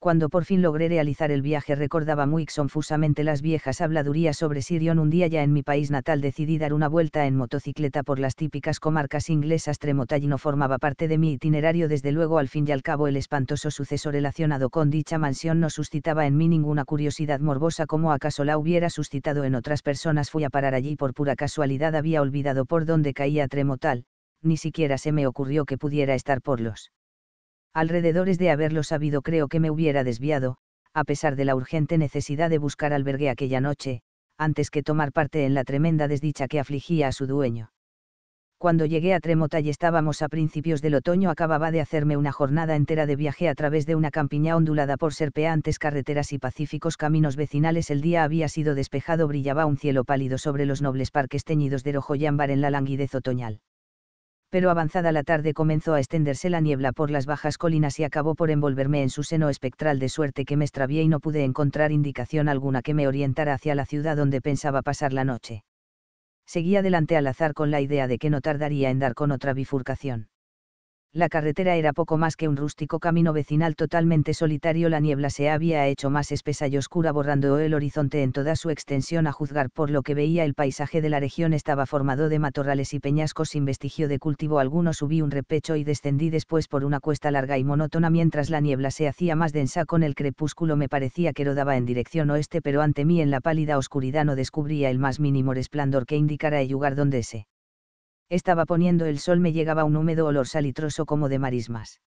Cuando por fin logré realizar el viaje recordaba muy confusamente las viejas habladurías sobre Sirion. Un día ya en mi país natal decidí dar una vuelta en motocicleta por las típicas comarcas inglesas. no formaba parte de mi itinerario. Desde luego al fin y al cabo el espantoso suceso relacionado con dicha mansión no suscitaba en mí ninguna curiosidad morbosa como acaso la hubiera suscitado en otras personas. Fui a parar allí por pura casualidad. Había olvidado por dónde caía Tremotal ni siquiera se me ocurrió que pudiera estar por los alrededores de haberlo sabido creo que me hubiera desviado, a pesar de la urgente necesidad de buscar albergue aquella noche, antes que tomar parte en la tremenda desdicha que afligía a su dueño. Cuando llegué a Tremota y estábamos a principios del otoño acababa de hacerme una jornada entera de viaje a través de una campiña ondulada por serpeantes carreteras y pacíficos caminos vecinales. El día había sido despejado, brillaba un cielo pálido sobre los nobles parques teñidos de rojo y ámbar en la languidez otoñal pero avanzada la tarde comenzó a extenderse la niebla por las bajas colinas y acabó por envolverme en su seno espectral de suerte que me extravié y no pude encontrar indicación alguna que me orientara hacia la ciudad donde pensaba pasar la noche. Seguí adelante al azar con la idea de que no tardaría en dar con otra bifurcación la carretera era poco más que un rústico camino vecinal totalmente solitario. La niebla se había hecho más espesa y oscura borrando el horizonte en toda su extensión a juzgar por lo que veía el paisaje de la región estaba formado de matorrales y peñascos sin vestigio de cultivo alguno. Subí un repecho y descendí después por una cuesta larga y monótona mientras la niebla se hacía más densa con el crepúsculo me parecía que rodaba en dirección oeste pero ante mí en la pálida oscuridad no descubría el más mínimo resplandor que indicara el lugar donde se estaba poniendo el sol me llegaba un húmedo olor salitroso como de marismas.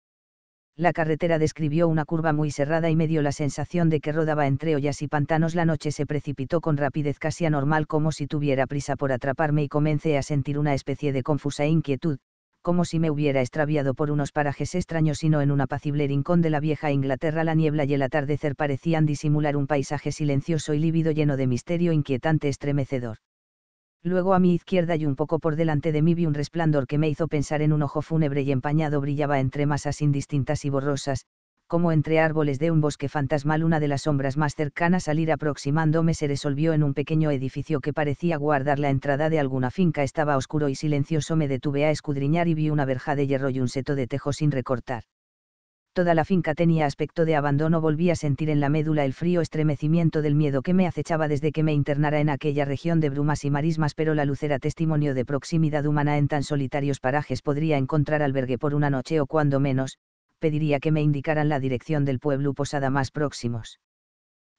La carretera describió una curva muy cerrada y me dio la sensación de que rodaba entre ollas y pantanos. La noche se precipitó con rapidez casi anormal como si tuviera prisa por atraparme y comencé a sentir una especie de confusa inquietud, como si me hubiera extraviado por unos parajes extraños y no en un apacible rincón de la vieja Inglaterra. La niebla y el atardecer parecían disimular un paisaje silencioso y lívido lleno de misterio inquietante estremecedor. Luego a mi izquierda y un poco por delante de mí vi un resplandor que me hizo pensar en un ojo fúnebre y empañado brillaba entre masas indistintas y borrosas, como entre árboles de un bosque fantasmal una de las sombras más cercanas al ir aproximándome se resolvió en un pequeño edificio que parecía guardar la entrada de alguna finca estaba oscuro y silencioso me detuve a escudriñar y vi una verja de hierro y un seto de tejo sin recortar toda la finca tenía aspecto de abandono, volví a sentir en la médula el frío estremecimiento del miedo que me acechaba desde que me internara en aquella región de brumas y marismas, pero la luz era testimonio de proximidad humana en tan solitarios parajes podría encontrar albergue por una noche o cuando menos, pediría que me indicaran la dirección del pueblo posada más próximos.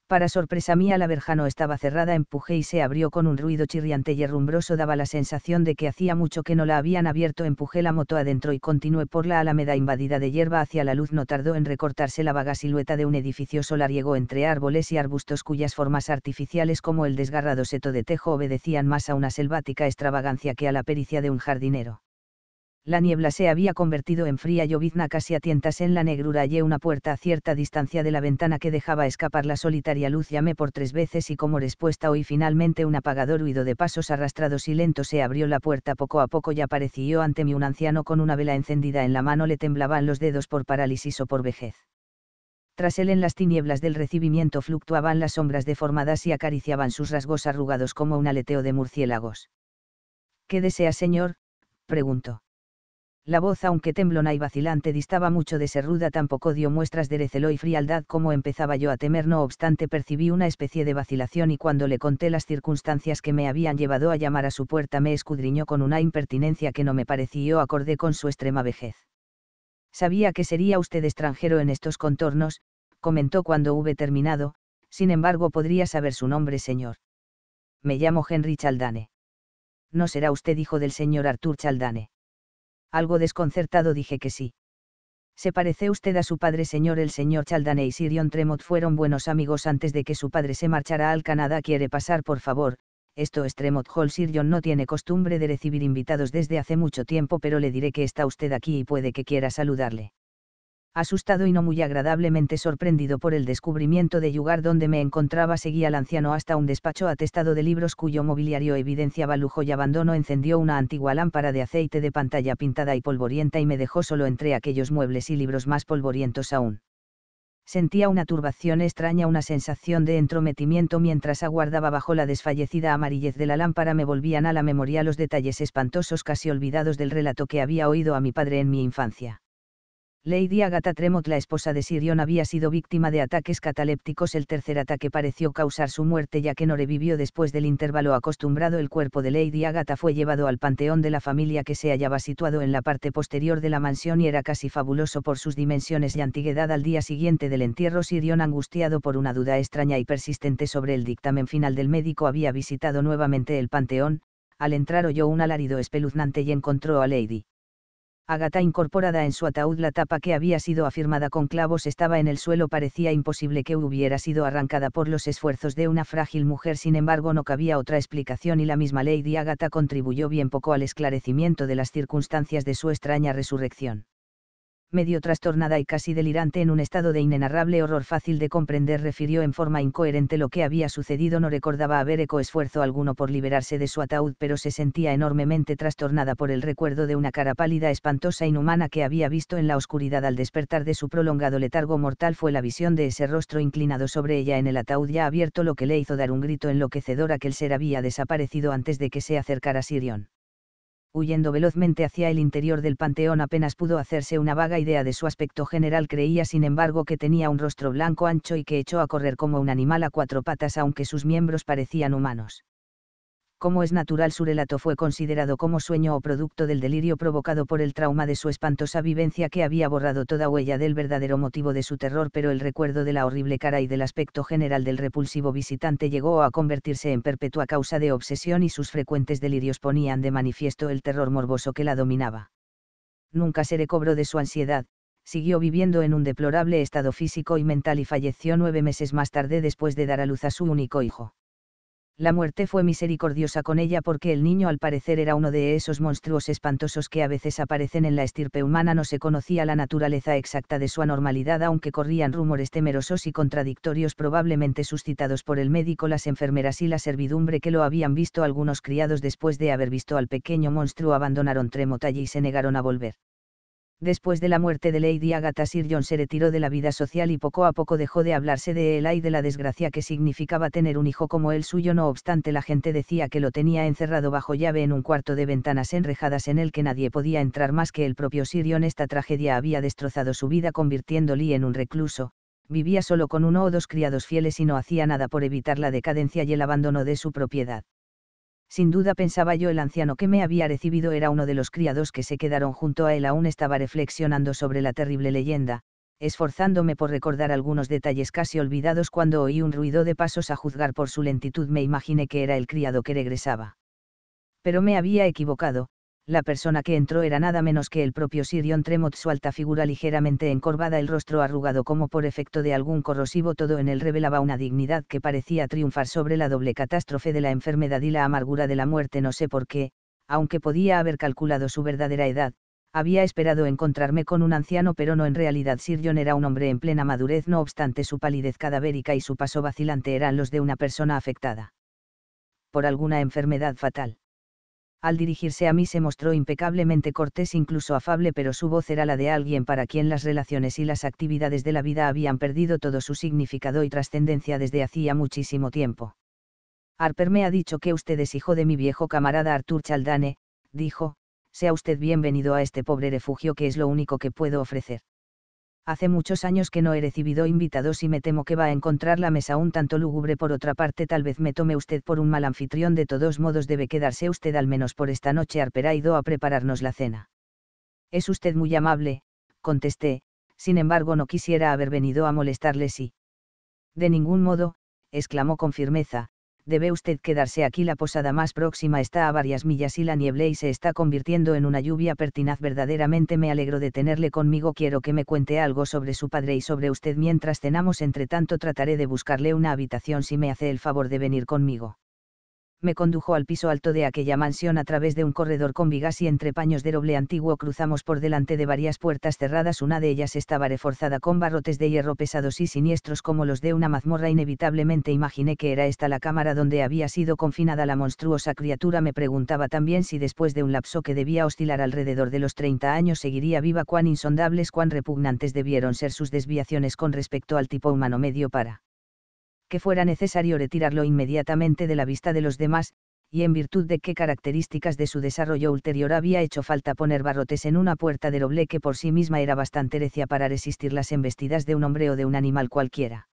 Para sorpresa mía la verja no estaba cerrada, empujé y se abrió con un ruido chirriante y herrumbroso, daba la sensación de que hacía mucho que no la habían abierto, empujé la moto adentro y continué por la alameda invadida de hierba hacia la luz, no tardó en recortarse la vaga silueta de un edificio solariego entre árboles y arbustos cuyas formas artificiales como el desgarrado seto de tejo obedecían más a una selvática extravagancia que a la pericia de un jardinero la niebla se había convertido en fría llovizna casi a tientas en la negrura. Hallé una puerta a cierta distancia de la ventana que dejaba escapar la solitaria luz. Llamé por tres veces y como respuesta oí finalmente un apagador huido de pasos arrastrados y lentos. Se abrió la puerta poco a poco y apareció ante mí un anciano con una vela encendida en la mano. Le temblaban los dedos por parálisis o por vejez. Tras él en las tinieblas del recibimiento fluctuaban las sombras deformadas y acariciaban sus rasgos arrugados como un aleteo de murciélagos. ¿Qué desea, señor? preguntó la voz, aunque temblona y vacilante, distaba mucho de ser ruda, tampoco dio muestras de recelo y frialdad como empezaba yo a temer, no obstante percibí una especie de vacilación y cuando le conté las circunstancias que me habían llevado a llamar a su puerta me escudriñó con una impertinencia que no me pareció acordé con su extrema vejez. Sabía que sería usted extranjero en estos contornos, comentó cuando hube terminado, sin embargo podría saber su nombre, señor. Me llamo Henry Chaldane. No será usted hijo del señor Arthur Chaldane algo desconcertado dije que sí. Se parece usted a su padre señor el señor Chaldane y Sirion Tremot fueron buenos amigos antes de que su padre se marchara al Canadá quiere pasar por favor, esto es Tremot Hall Sirion no tiene costumbre de recibir invitados desde hace mucho tiempo pero le diré que está usted aquí y puede que quiera saludarle asustado y no muy agradablemente sorprendido por el descubrimiento de lugar donde me encontraba, seguía al anciano hasta un despacho atestado de libros cuyo mobiliario evidenciaba lujo y abandono, encendió una antigua lámpara de aceite de pantalla pintada y polvorienta y me dejó solo entre aquellos muebles y libros más polvorientos aún. Sentía una turbación extraña, una sensación de entrometimiento mientras aguardaba bajo la desfallecida amarillez de la lámpara me volvían a la memoria los detalles espantosos casi olvidados del relato que había oído a mi padre en mi infancia Lady Agatha Tremot, la esposa de Sirion, había sido víctima de ataques catalépticos. El tercer ataque pareció causar su muerte, ya que no revivió después del intervalo acostumbrado. El cuerpo de Lady Agatha fue llevado al panteón de la familia que se hallaba situado en la parte posterior de la mansión y era casi fabuloso por sus dimensiones y antigüedad. Al día siguiente del entierro, Sirion, angustiado por una duda extraña y persistente sobre el dictamen final del médico, había visitado nuevamente el panteón. Al entrar oyó un alarido espeluznante y encontró a Lady Agata incorporada en su ataúd la tapa que había sido afirmada con clavos estaba en el suelo parecía imposible que hubiera sido arrancada por los esfuerzos de una frágil mujer sin embargo no cabía otra explicación y la misma Lady Agata contribuyó bien poco al esclarecimiento de las circunstancias de su extraña resurrección medio trastornada y casi delirante en un estado de inenarrable horror fácil de comprender, refirió en forma incoherente lo que había sucedido. No recordaba haber eco esfuerzo alguno por liberarse de su ataúd, pero se sentía enormemente trastornada por el recuerdo de una cara pálida, espantosa, inhumana que había visto en la oscuridad al despertar de su prolongado letargo mortal. Fue la visión de ese rostro inclinado sobre ella en el ataúd ya abierto lo que le hizo dar un grito enloquecedor. el ser había desaparecido antes de que se acercara Sirion huyendo velozmente hacia el interior del panteón apenas pudo hacerse una vaga idea de su aspecto general creía sin embargo que tenía un rostro blanco ancho y que echó a correr como un animal a cuatro patas aunque sus miembros parecían humanos como es natural su relato fue considerado como sueño o producto del delirio provocado por el trauma de su espantosa vivencia que había borrado toda huella del verdadero motivo de su terror, pero el recuerdo de la horrible cara y del aspecto general del repulsivo visitante llegó a convertirse en perpetua causa de obsesión y sus frecuentes delirios ponían de manifiesto el terror morboso que la dominaba. Nunca se recobró de su ansiedad, siguió viviendo en un deplorable estado físico y mental y falleció nueve meses más tarde después de dar a luz a su único hijo la muerte fue misericordiosa con ella porque el niño al parecer era uno de esos monstruos espantosos que a veces aparecen en la estirpe humana. No se conocía la naturaleza exacta de su anormalidad, aunque corrían rumores temerosos y contradictorios probablemente suscitados por el médico, las enfermeras y la servidumbre que lo habían visto algunos criados después de haber visto al pequeño monstruo abandonaron Tremotalle y se negaron a volver. Después de la muerte de Lady Agatha Sir John se retiró de la vida social y poco a poco dejó de hablarse de él y de la desgracia que significaba tener un hijo como el suyo, no obstante la gente decía que lo tenía encerrado bajo llave en un cuarto de ventanas enrejadas en el que nadie podía entrar más que el propio Sir John. Esta tragedia había destrozado su vida convirtiéndole en un recluso, vivía solo con uno o dos criados fieles y no hacía nada por evitar la decadencia y el abandono de su propiedad. Sin duda pensaba yo el anciano que me había recibido era uno de los criados que se quedaron junto a él aún estaba reflexionando sobre la terrible leyenda, esforzándome por recordar algunos detalles casi olvidados cuando oí un ruido de pasos a juzgar por su lentitud me imaginé que era el criado que regresaba. Pero me había equivocado, la persona que entró era nada menos que el propio Sirion Tremot, su alta figura ligeramente encorvada, el rostro arrugado como por efecto de algún corrosivo, todo en él revelaba una dignidad que parecía triunfar sobre la doble catástrofe de la enfermedad y la amargura de la muerte. No sé por qué, aunque podía haber calculado su verdadera edad, había esperado encontrarme con un anciano, pero no en realidad Sirion era un hombre en plena madurez, no obstante su palidez cadavérica y su paso vacilante eran los de una persona afectada por alguna enfermedad fatal al dirigirse a mí se mostró impecablemente cortés, incluso afable, pero su voz era la de alguien para quien las relaciones y las actividades de la vida habían perdido todo su significado y trascendencia desde hacía muchísimo tiempo. Harper me ha dicho que usted es hijo de mi viejo camarada Artur Chaldane, dijo, sea usted bienvenido a este pobre refugio que es lo único que puedo ofrecer hace muchos años que no he recibido invitados y me temo que va a encontrar la mesa un tanto lúgubre. Por otra parte, tal vez me tome usted por un mal anfitrión. De todos modos, debe quedarse usted al menos por esta noche. Harper a prepararnos la cena. Es usted muy amable, contesté, sin embargo no quisiera haber venido a molestarle si. De ningún modo, exclamó con firmeza, debe usted quedarse aquí. La posada más próxima está a varias millas y la niebla y se está convirtiendo en una lluvia pertinaz. Verdaderamente me alegro de tenerle conmigo. Quiero que me cuente algo sobre su padre y sobre usted mientras cenamos. Entre tanto trataré de buscarle una habitación si me hace el favor de venir conmigo me condujo al piso alto de aquella mansión a través de un corredor con vigas y entre paños de roble antiguo cruzamos por delante de varias puertas cerradas, una de ellas estaba reforzada con barrotes de hierro pesados y siniestros como los de una mazmorra, inevitablemente imaginé que era esta la cámara donde había sido confinada la monstruosa criatura, me preguntaba también si después de un lapso que debía oscilar alrededor de los 30 años seguiría viva, cuán insondables, cuán repugnantes debieron ser sus desviaciones con respecto al tipo humano medio para que fuera necesario retirarlo inmediatamente de la vista de los demás, y en virtud de qué características de su desarrollo ulterior había hecho falta poner barrotes en una puerta de roble que por sí misma era bastante recia para resistir las embestidas de un hombre o de un animal cualquiera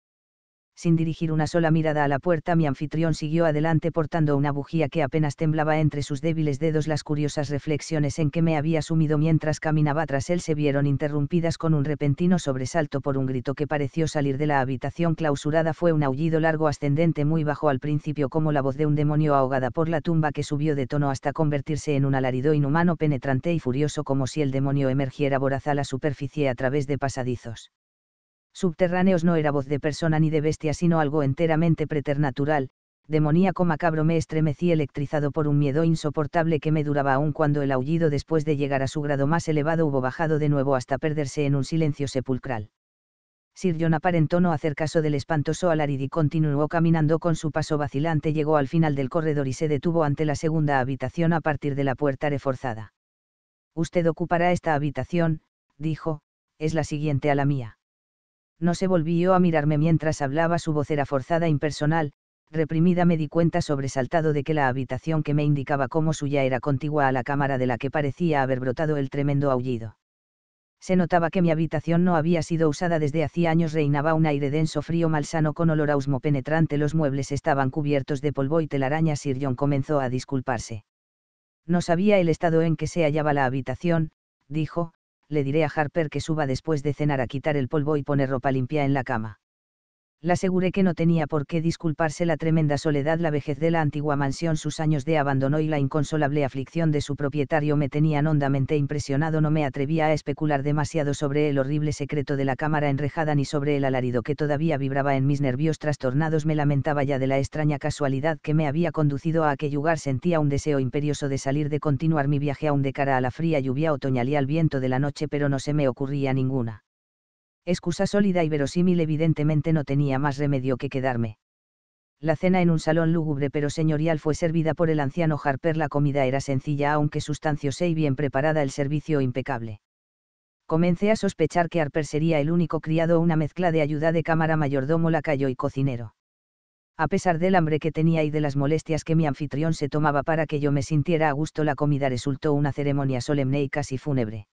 sin dirigir una sola mirada a la puerta, mi anfitrión siguió adelante portando una bujía que apenas temblaba entre sus débiles dedos. Las curiosas reflexiones en que me había sumido mientras caminaba tras él se vieron interrumpidas con un repentino sobresalto por un grito que pareció salir de la habitación clausurada. Fue un aullido largo ascendente muy bajo al principio como la voz de un demonio ahogada por la tumba que subió de tono hasta convertirse en un alarido inhumano, penetrante y furioso como si el demonio emergiera voraz a la superficie a través de pasadizos Subterráneos no era voz de persona ni de bestia, sino algo enteramente preternatural, demoníaco macabro me estremecí electrizado por un miedo insoportable que me duraba aún cuando el aullido después de llegar a su grado más elevado hubo bajado de nuevo hasta perderse en un silencio sepulcral. Sir John aparentó no hacer caso del espantoso alarido y continuó caminando con su paso vacilante. Llegó al final del corredor y se detuvo ante la segunda habitación a partir de la puerta reforzada. Usted ocupará esta habitación, dijo, es la siguiente a la mía no se volvió a mirarme mientras hablaba su voz era forzada e impersonal, reprimida me di cuenta sobresaltado de que la habitación que me indicaba como suya era contigua a la cámara de la que parecía haber brotado el tremendo aullido. Se notaba que mi habitación no había sido usada desde hacía años, reinaba un aire denso, frío, malsano con olor a penetrante, los muebles estaban cubiertos de polvo y telarañas. Sir John comenzó a disculparse. No sabía el estado en que se hallaba la habitación, dijo, le diré a Harper que suba después de cenar a quitar el polvo y poner ropa limpia en la cama. La aseguré que no tenía por qué disculparse la tremenda soledad, la vejez de la antigua mansión, sus años de abandono y la inconsolable aflicción de su propietario me tenían hondamente impresionado, no me atrevía a especular demasiado sobre el horrible secreto de la cámara enrejada ni sobre el alarido que todavía vibraba en mis nervios trastornados, me lamentaba ya de la extraña casualidad que me había conducido a aquel lugar, sentía un deseo imperioso de salir, de continuar mi viaje aún de cara a la fría lluvia otoñal y al viento de la noche, pero no se me ocurría ninguna excusa sólida y verosímil evidentemente no tenía más remedio que quedarme. La cena en un salón lúgubre pero señorial fue servida por el anciano Harper. La comida era sencilla aunque sustanciosa y bien preparada, el servicio impecable. Comencé a sospechar que Harper sería el único criado una mezcla de ayuda de cámara, mayordomo, lacayo y cocinero. A pesar del hambre que tenía y de las molestias que mi anfitrión se tomaba para que yo me sintiera a gusto, la comida resultó una ceremonia solemne y casi fúnebre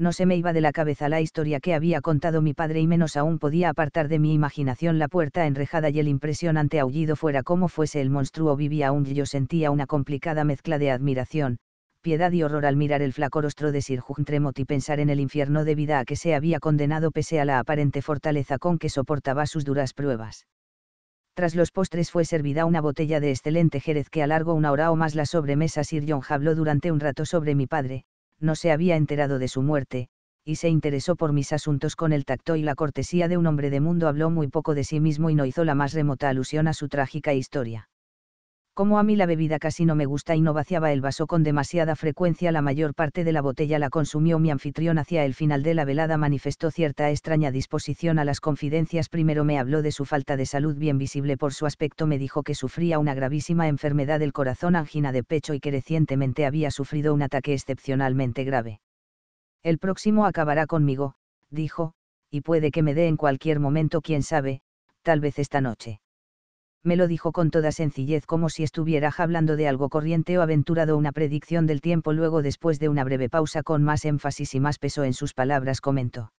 no se me iba de la cabeza la historia que había contado mi padre y menos aún podía apartar de mi imaginación la puerta enrejada y el impresionante aullido fuera como fuese el monstruo vivía aún y yo sentía una complicada mezcla de admiración, piedad y horror al mirar el flaco rostro de Sir Juntremot y pensar en el infierno de vida a que se había condenado pese a la aparente fortaleza con que soportaba sus duras pruebas. Tras los postres fue servida una botella de excelente jerez que alargó una hora o más la sobremesa. Sir John habló durante un rato sobre mi padre, no se había enterado de su muerte, y se interesó por mis asuntos con el tacto y la cortesía de un hombre de mundo. Habló muy poco de sí mismo y no hizo la más remota alusión a su trágica historia como a mí la bebida casi no me gusta y no vaciaba el vaso con demasiada frecuencia, la mayor parte de la botella la consumió mi anfitrión hacia el final de la velada manifestó cierta extraña disposición a las confidencias, primero me habló de su falta de salud bien visible por su aspecto, me dijo que sufría una gravísima enfermedad del corazón, angina de pecho y que recientemente había sufrido un ataque excepcionalmente grave. El próximo acabará conmigo, dijo, y puede que me dé en cualquier momento, quién sabe, tal vez esta noche me lo dijo con toda sencillez como si estuviera hablando de algo corriente o aventurado una predicción del tiempo. Luego, después de una breve pausa con más énfasis y más peso en sus palabras, comentó.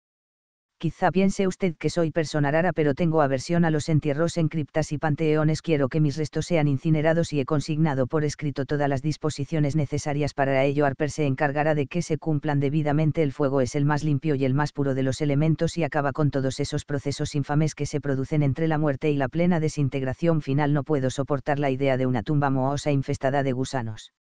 Quizá piense usted que soy persona rara pero tengo aversión a los entierros en criptas y panteones. Quiero que mis restos sean incinerados y he consignado por escrito todas las disposiciones necesarias para ello. Harper se encargará de que se cumplan debidamente. El fuego es el más limpio y el más puro de los elementos y acaba con todos esos procesos infames que se producen entre la muerte y la plena desintegración final. No puedo soportar la idea de una tumba mohosa infestada de gusanos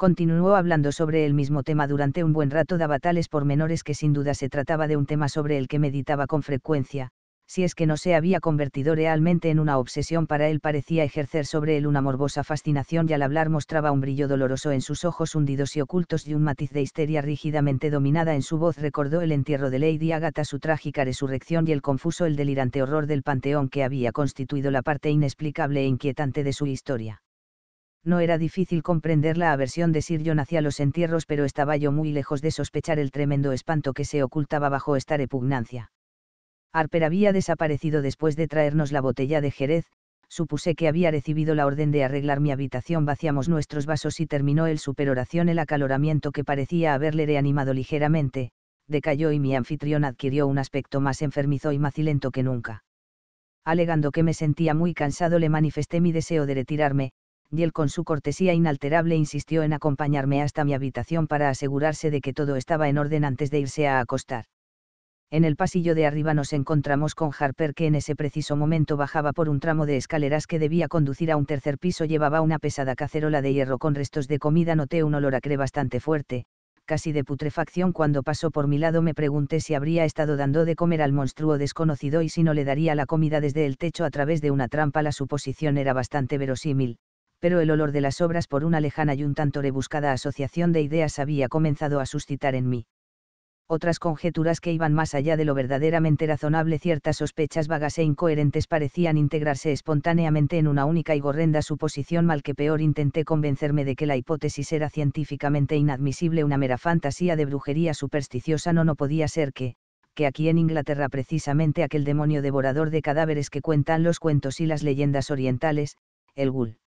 continuó hablando sobre el mismo tema durante un buen rato daba tales pormenores que sin duda se trataba de un tema sobre el que meditaba con frecuencia, si es que no se había convertido realmente en una obsesión para él parecía ejercer sobre él una morbosa fascinación y al hablar mostraba un brillo doloroso en sus ojos hundidos y ocultos y un matiz de histeria rígidamente dominada en su voz recordó el entierro de Lady Agatha su trágica resurrección y el confuso el delirante horror del panteón que había constituido la parte inexplicable e inquietante de su historia no era difícil comprender la aversión de Sir John hacia los entierros, pero estaba yo muy lejos de sospechar el tremendo espanto que se ocultaba bajo esta repugnancia. Harper había desaparecido después de traernos la botella de Jerez, supuse que había recibido la orden de arreglar mi habitación, vaciamos nuestros vasos y terminó el superoración el acaloramiento que parecía haberle reanimado ligeramente, decayó y mi anfitrión adquirió un aspecto más enfermizo y macilento que nunca. Alegando que me sentía muy cansado le manifesté mi deseo de retirarme, y él con su cortesía inalterable insistió en acompañarme hasta mi habitación para asegurarse de que todo estaba en orden antes de irse a acostar. En el pasillo de arriba nos encontramos con Harper que en ese preciso momento bajaba por un tramo de escaleras que debía conducir a un tercer piso. Llevaba una pesada cacerola de hierro con restos de comida. Noté un olor acre bastante fuerte, casi de putrefacción cuando pasó por mi lado me pregunté si habría estado dando de comer al monstruo desconocido y si no le daría la comida desde el techo a través de una trampa. La suposición era bastante verosímil, pero el olor de las obras por una lejana y un tanto rebuscada asociación de ideas había comenzado a suscitar en mí. Otras conjeturas que iban más allá de lo verdaderamente razonable, ciertas sospechas vagas e incoherentes parecían integrarse espontáneamente en una única y horrenda suposición, mal que peor intenté convencerme de que la hipótesis era científicamente inadmisible, una mera fantasía de brujería supersticiosa, no, no podía ser que, que aquí en Inglaterra precisamente aquel demonio devorador de cadáveres que cuentan los cuentos y las leyendas orientales, el ghoul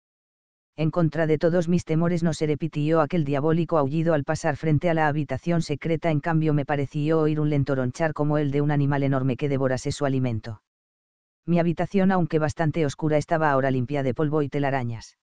en contra de todos mis temores no se repitió aquel diabólico aullido al pasar frente a la habitación secreta, en cambio me pareció oír un lento ronchar como el de un animal enorme que devorase su alimento. Mi habitación, aunque bastante oscura, estaba ahora limpia de polvo y telarañas.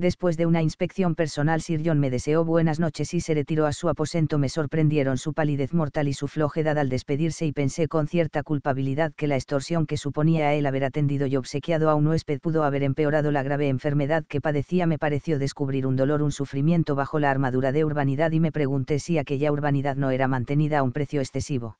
Después de una inspección personal, Sir John me deseó buenas noches y se retiró a su aposento. Me sorprendieron su palidez mortal y su flojedad al despedirse y pensé con cierta culpabilidad que la extorsión que suponía a él haber atendido y obsequiado a un huésped pudo haber empeorado la grave enfermedad que padecía. Me pareció descubrir un dolor, un sufrimiento bajo la armadura de urbanidad y me pregunté si aquella urbanidad no era mantenida a un precio excesivo.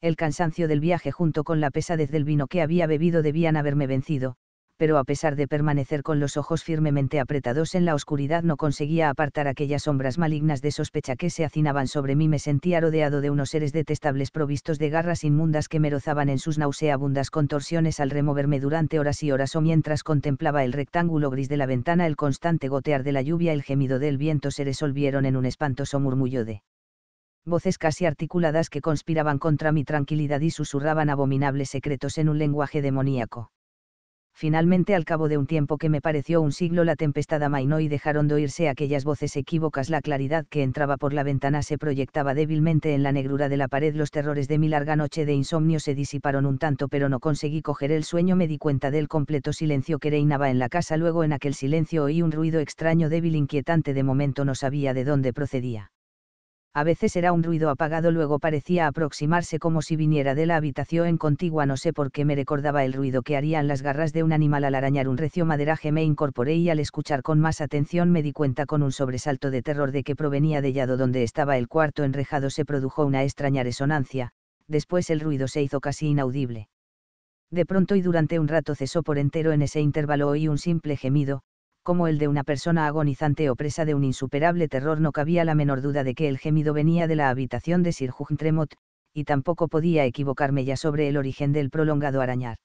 El cansancio del viaje junto con la pesadez del vino que había bebido debían haberme vencido, pero a pesar de permanecer con los ojos firmemente apretados en la oscuridad no conseguía apartar aquellas sombras malignas de sospecha que se hacinaban sobre mí. Me sentía rodeado de unos seres detestables provistos de garras inmundas que me rozaban en sus nauseabundas contorsiones al removerme durante horas y horas o mientras contemplaba el rectángulo gris de la ventana, el constante gotear de la lluvia, el gemido del viento se resolvieron en un espantoso murmullo de voces casi articuladas que conspiraban contra mi tranquilidad y susurraban abominables secretos en un lenguaje demoníaco Finalmente al cabo de un tiempo que me pareció un siglo la tempestad amainó y dejaron de oírse aquellas voces equívocas. La claridad que entraba por la ventana se proyectaba débilmente en la negrura de la pared. Los terrores de mi larga noche de insomnio se disiparon un tanto pero no conseguí coger el sueño. Me di cuenta del completo silencio que reinaba en la casa. Luego en aquel silencio oí un ruido extraño débil inquietante. De momento no sabía de dónde procedía a veces era un ruido apagado, luego parecía aproximarse como si viniera de la habitación contigua, no sé por qué me recordaba el ruido que harían las garras de un animal al arañar un recio maderaje, me incorporé y al escuchar con más atención me di cuenta con un sobresalto de terror de que provenía de Yado donde estaba el cuarto enrejado, se produjo una extraña resonancia, después el ruido se hizo casi inaudible. De pronto y durante un rato cesó por entero en ese intervalo oí un simple gemido, como el de una persona agonizante o presa de un insuperable terror, no cabía la menor duda de que el gemido venía de la habitación de Sir Hugh Tremot, y tampoco podía equivocarme ya sobre el origen del prolongado arañar.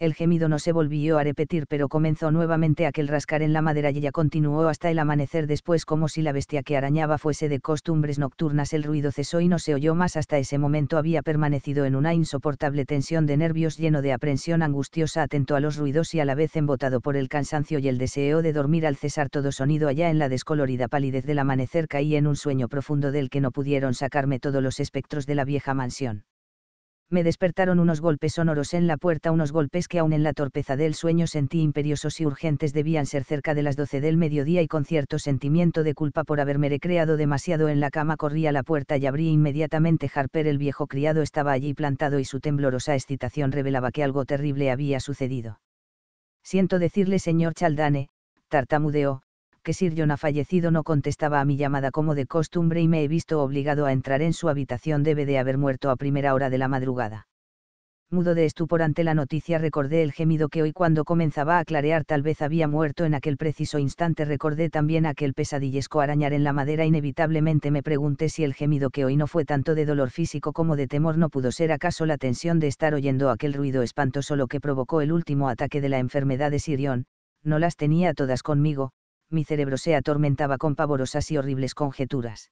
El gemido no se volvió a repetir, pero comenzó nuevamente aquel rascar en la madera y ella continuó hasta el amanecer después como si la bestia que arañaba fuese de costumbres nocturnas. El ruido cesó y no se oyó más hasta ese momento había permanecido en una insoportable tensión de nervios lleno de aprensión angustiosa, atento a los ruidos y a la vez embotado por el cansancio y el deseo de dormir al cesar todo sonido allá en la descolorida palidez del amanecer caí en un sueño profundo del que no pudieron sacarme todos los espectros de la vieja mansión me despertaron unos golpes sonoros en la puerta, unos golpes que aún en la torpeza del sueño sentí imperiosos y urgentes debían ser cerca de las doce del mediodía y con cierto sentimiento de culpa por haberme recreado demasiado en la cama corrí a la puerta y abrí inmediatamente Harper el viejo criado estaba allí plantado y su temblorosa excitación revelaba que algo terrible había sucedido. Siento decirle señor Chaldane, tartamudeó, que Sir ha fallecido no contestaba a mi llamada como de costumbre y me he visto obligado a entrar en su habitación debe de haber muerto a primera hora de la madrugada. Mudo de estupor ante la noticia recordé el gemido que hoy cuando comenzaba a clarear tal vez había muerto en aquel preciso instante recordé también aquel pesadillesco arañar en la madera inevitablemente me pregunté si el gemido que hoy no fue tanto de dolor físico como de temor no pudo ser acaso la tensión de estar oyendo aquel ruido espantoso lo que provocó el último ataque de la enfermedad de Sirión, no las tenía todas conmigo, mi cerebro se atormentaba con pavorosas y horribles conjeturas.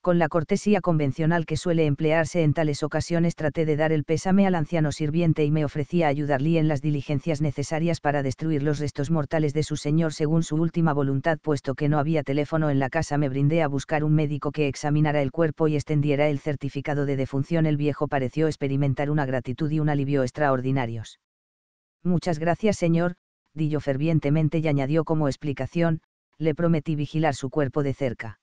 Con la cortesía convencional que suele emplearse en tales ocasiones traté de dar el pésame al anciano sirviente y me ofrecía ayudarle en las diligencias necesarias para destruir los restos mortales de su señor según su última voluntad puesto que no había teléfono en la casa me brindé a buscar un médico que examinara el cuerpo y extendiera el certificado de defunción el viejo pareció experimentar una gratitud y un alivio extraordinarios. Muchas gracias señor, Dillo fervientemente y añadió como explicación, le prometí vigilar su cuerpo de cerca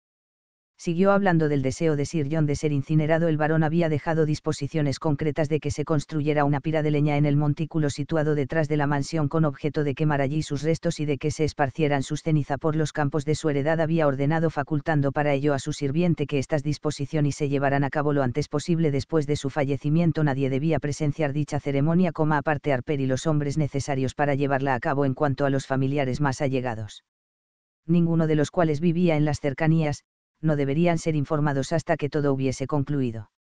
siguió hablando del deseo de Sir John de ser incinerado, el varón había dejado disposiciones concretas de que se construyera una pira de leña en el montículo situado detrás de la mansión con objeto de quemar allí sus restos y de que se esparcieran sus ceniza por los campos de su heredad, había ordenado facultando para ello a su sirviente que estas disposiciones se llevaran a cabo lo antes posible después de su fallecimiento. Nadie debía presenciar dicha ceremonia, como aparte Arper y los hombres necesarios para llevarla a cabo en cuanto a los familiares más allegados ninguno de los cuales vivía en las cercanías, no deberían ser informados hasta que todo hubiese concluido.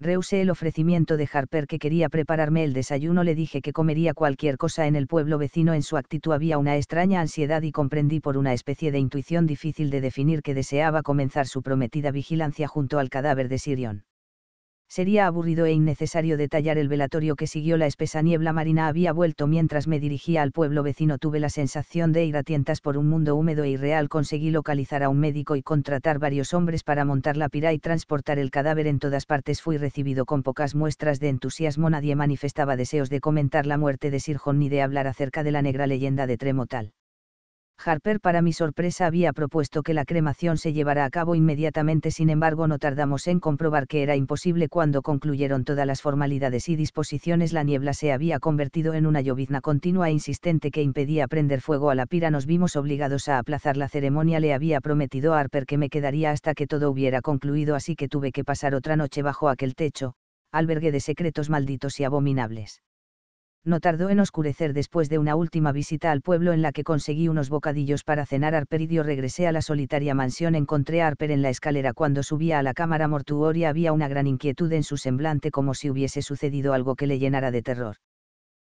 Rehusé el ofrecimiento de Harper que quería prepararme el desayuno, le dije que comería cualquier cosa en el pueblo vecino, en su actitud había una extraña ansiedad y comprendí por una especie de intuición difícil de definir que deseaba comenzar su prometida vigilancia junto al cadáver de Sirion sería aburrido e innecesario detallar el velatorio que siguió la espesa niebla marina había vuelto mientras me dirigía al pueblo vecino tuve la sensación de ir a tientas por un mundo húmedo e irreal conseguí localizar a un médico y contratar varios hombres para montar la pira y transportar el cadáver en todas partes fui recibido con pocas muestras de entusiasmo nadie manifestaba deseos de comentar la muerte de John ni de hablar acerca de la negra leyenda de Tremotal Harper para mi sorpresa había propuesto que la cremación se llevara a cabo inmediatamente, sin embargo no tardamos en comprobar que era imposible cuando concluyeron todas las formalidades y disposiciones la niebla se había convertido en una llovizna continua e insistente que impedía prender fuego a la pira nos vimos obligados a aplazar la ceremonia le había prometido a Harper que me quedaría hasta que todo hubiera concluido así que tuve que pasar otra noche bajo aquel techo, albergue de secretos malditos y abominables no tardó en oscurecer después de una última visita al pueblo en la que conseguí unos bocadillos para cenar arperidio regresé a la solitaria mansión encontré a Harper en la escalera cuando subía a la cámara mortuoria había una gran inquietud en su semblante como si hubiese sucedido algo que le llenara de terror.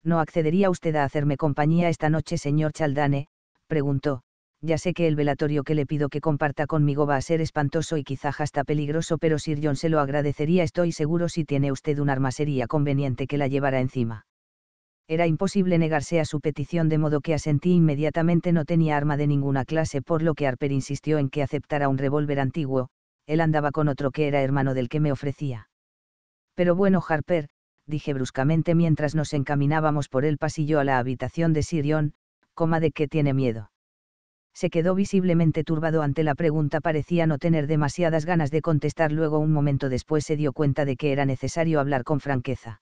¿No accedería usted a hacerme compañía esta noche señor Chaldane? preguntó. Ya sé que el velatorio que le pido que comparta conmigo va a ser espantoso y quizá hasta peligroso, pero Sir John se lo agradecería, estoy seguro si tiene usted una armasería conveniente que la llevara encima era imposible negarse a su petición de modo que asentí inmediatamente no tenía arma de ninguna clase por lo que Harper insistió en que aceptara un revólver antiguo, él andaba con otro que era hermano del que me ofrecía. Pero bueno Harper, dije bruscamente mientras nos encaminábamos por el pasillo a la habitación de Sirion, coma de que tiene miedo. Se quedó visiblemente turbado ante la pregunta, parecía no tener demasiadas ganas de contestar, luego un momento después se dio cuenta de que era necesario hablar con franqueza.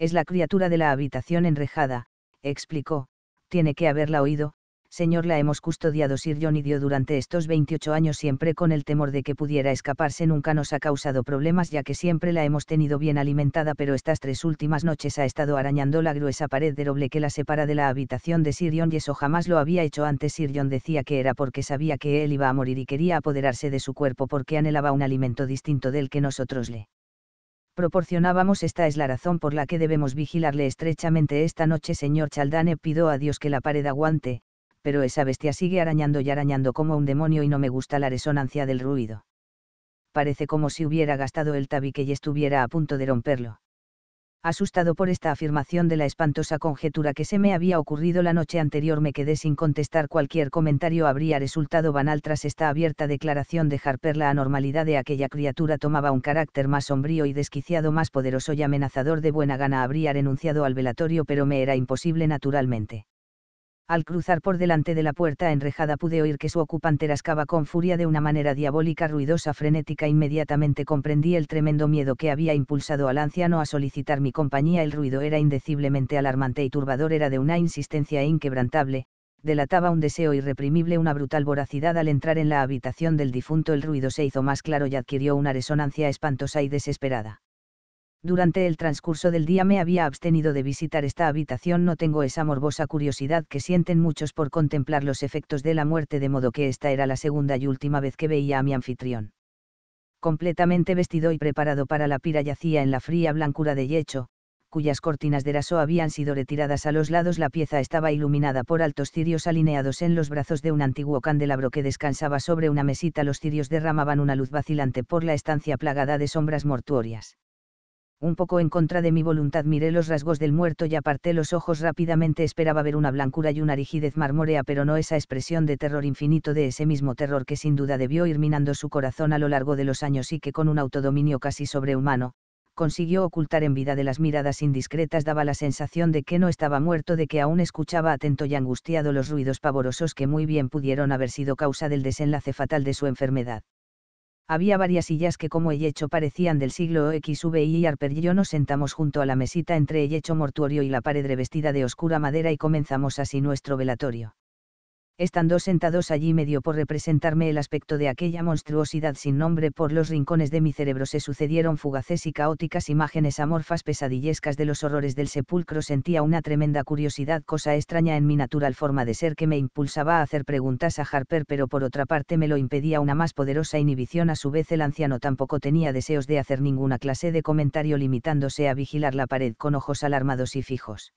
Es la criatura de la habitación enrejada, explicó, tiene que haberla oído, señor la hemos custodiado Sir John y dio durante estos 28 años siempre con el temor de que pudiera escaparse nunca nos ha causado problemas ya que siempre la hemos tenido bien alimentada pero estas tres últimas noches ha estado arañando la gruesa pared de roble que la separa de la habitación de Sir y eso jamás lo había hecho antes Sir John decía que era porque sabía que él iba a morir y quería apoderarse de su cuerpo porque anhelaba un alimento distinto del que nosotros le proporcionábamos esta es la razón por la que debemos vigilarle estrechamente esta noche señor Chaldane pido a Dios que la pared aguante, pero esa bestia sigue arañando y arañando como un demonio y no me gusta la resonancia del ruido. Parece como si hubiera gastado el tabique y estuviera a punto de romperlo asustado por esta afirmación de la espantosa conjetura que se me había ocurrido la noche anterior me quedé sin contestar cualquier comentario habría resultado banal tras esta abierta declaración de Harper la anormalidad de aquella criatura tomaba un carácter más sombrío y desquiciado más poderoso y amenazador de buena gana habría renunciado al velatorio pero me era imposible naturalmente. Al cruzar por delante de la puerta enrejada pude oír que su ocupante rascaba con furia de una manera diabólica, ruidosa, frenética. Inmediatamente comprendí el tremendo miedo que había impulsado al anciano a solicitar mi compañía. El ruido era indeciblemente alarmante y turbador, era de una insistencia inquebrantable, delataba un deseo irreprimible, una brutal voracidad. Al entrar en la habitación del difunto el ruido se hizo más claro y adquirió una resonancia espantosa y desesperada durante el transcurso del día me había abstenido de visitar esta habitación, no tengo esa morbosa curiosidad que sienten muchos por contemplar los efectos de la muerte, de modo que esta era la segunda y última vez que veía a mi anfitrión. Completamente vestido y preparado para la pira yacía en la fría blancura de yecho, cuyas cortinas de raso habían sido retiradas a los lados, la pieza estaba iluminada por altos cirios alineados en los brazos de un antiguo candelabro que descansaba sobre una mesita. Los cirios derramaban una luz vacilante por la estancia plagada de sombras mortuorias un poco en contra de mi voluntad miré los rasgos del muerto y aparté los ojos rápidamente esperaba ver una blancura y una rigidez marmórea pero no esa expresión de terror infinito de ese mismo terror que sin duda debió ir minando su corazón a lo largo de los años y que con un autodominio casi sobrehumano, consiguió ocultar en vida de las miradas indiscretas daba la sensación de que no estaba muerto de que aún escuchaba atento y angustiado los ruidos pavorosos que muy bien pudieron haber sido causa del desenlace fatal de su enfermedad. Había varias sillas que como hecho, parecían del siglo XVI y Arper y yo nos sentamos junto a la mesita entre hecho mortuorio y la pared revestida de oscura madera y comenzamos así nuestro velatorio estando sentados allí medio por representarme el aspecto de aquella monstruosidad sin nombre por los rincones de mi cerebro se sucedieron fugaces y caóticas imágenes amorfas pesadillescas de los horrores del sepulcro sentía una tremenda curiosidad cosa extraña en mi natural forma de ser que me impulsaba a hacer preguntas a Harper pero por otra parte me lo impedía una más poderosa inhibición a su vez el anciano tampoco tenía deseos de hacer ninguna clase de comentario limitándose a vigilar la pared con ojos alarmados y fijos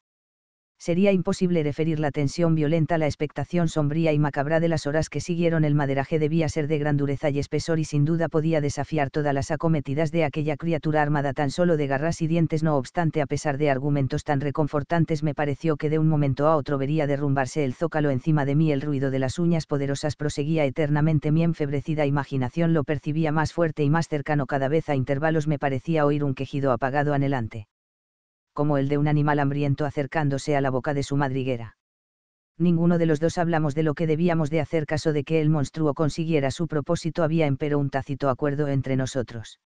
sería imposible referir la tensión violenta, a la expectación sombría y macabra de las horas que siguieron. El maderaje debía ser de gran dureza y espesor y sin duda podía desafiar todas las acometidas de aquella criatura armada tan solo de garras y dientes. No obstante, a pesar de argumentos tan reconfortantes, me pareció que de un momento a otro vería derrumbarse el zócalo encima de mí. El ruido de las uñas poderosas proseguía eternamente. Mi enfebrecida imaginación lo percibía más fuerte y más cercano cada vez a intervalos me parecía oír un quejido apagado anhelante como el de un animal hambriento acercándose a la boca de su madriguera. Ninguno de los dos hablamos de lo que debíamos de hacer caso de que el monstruo consiguiera su propósito, había empero un tácito acuerdo entre nosotros.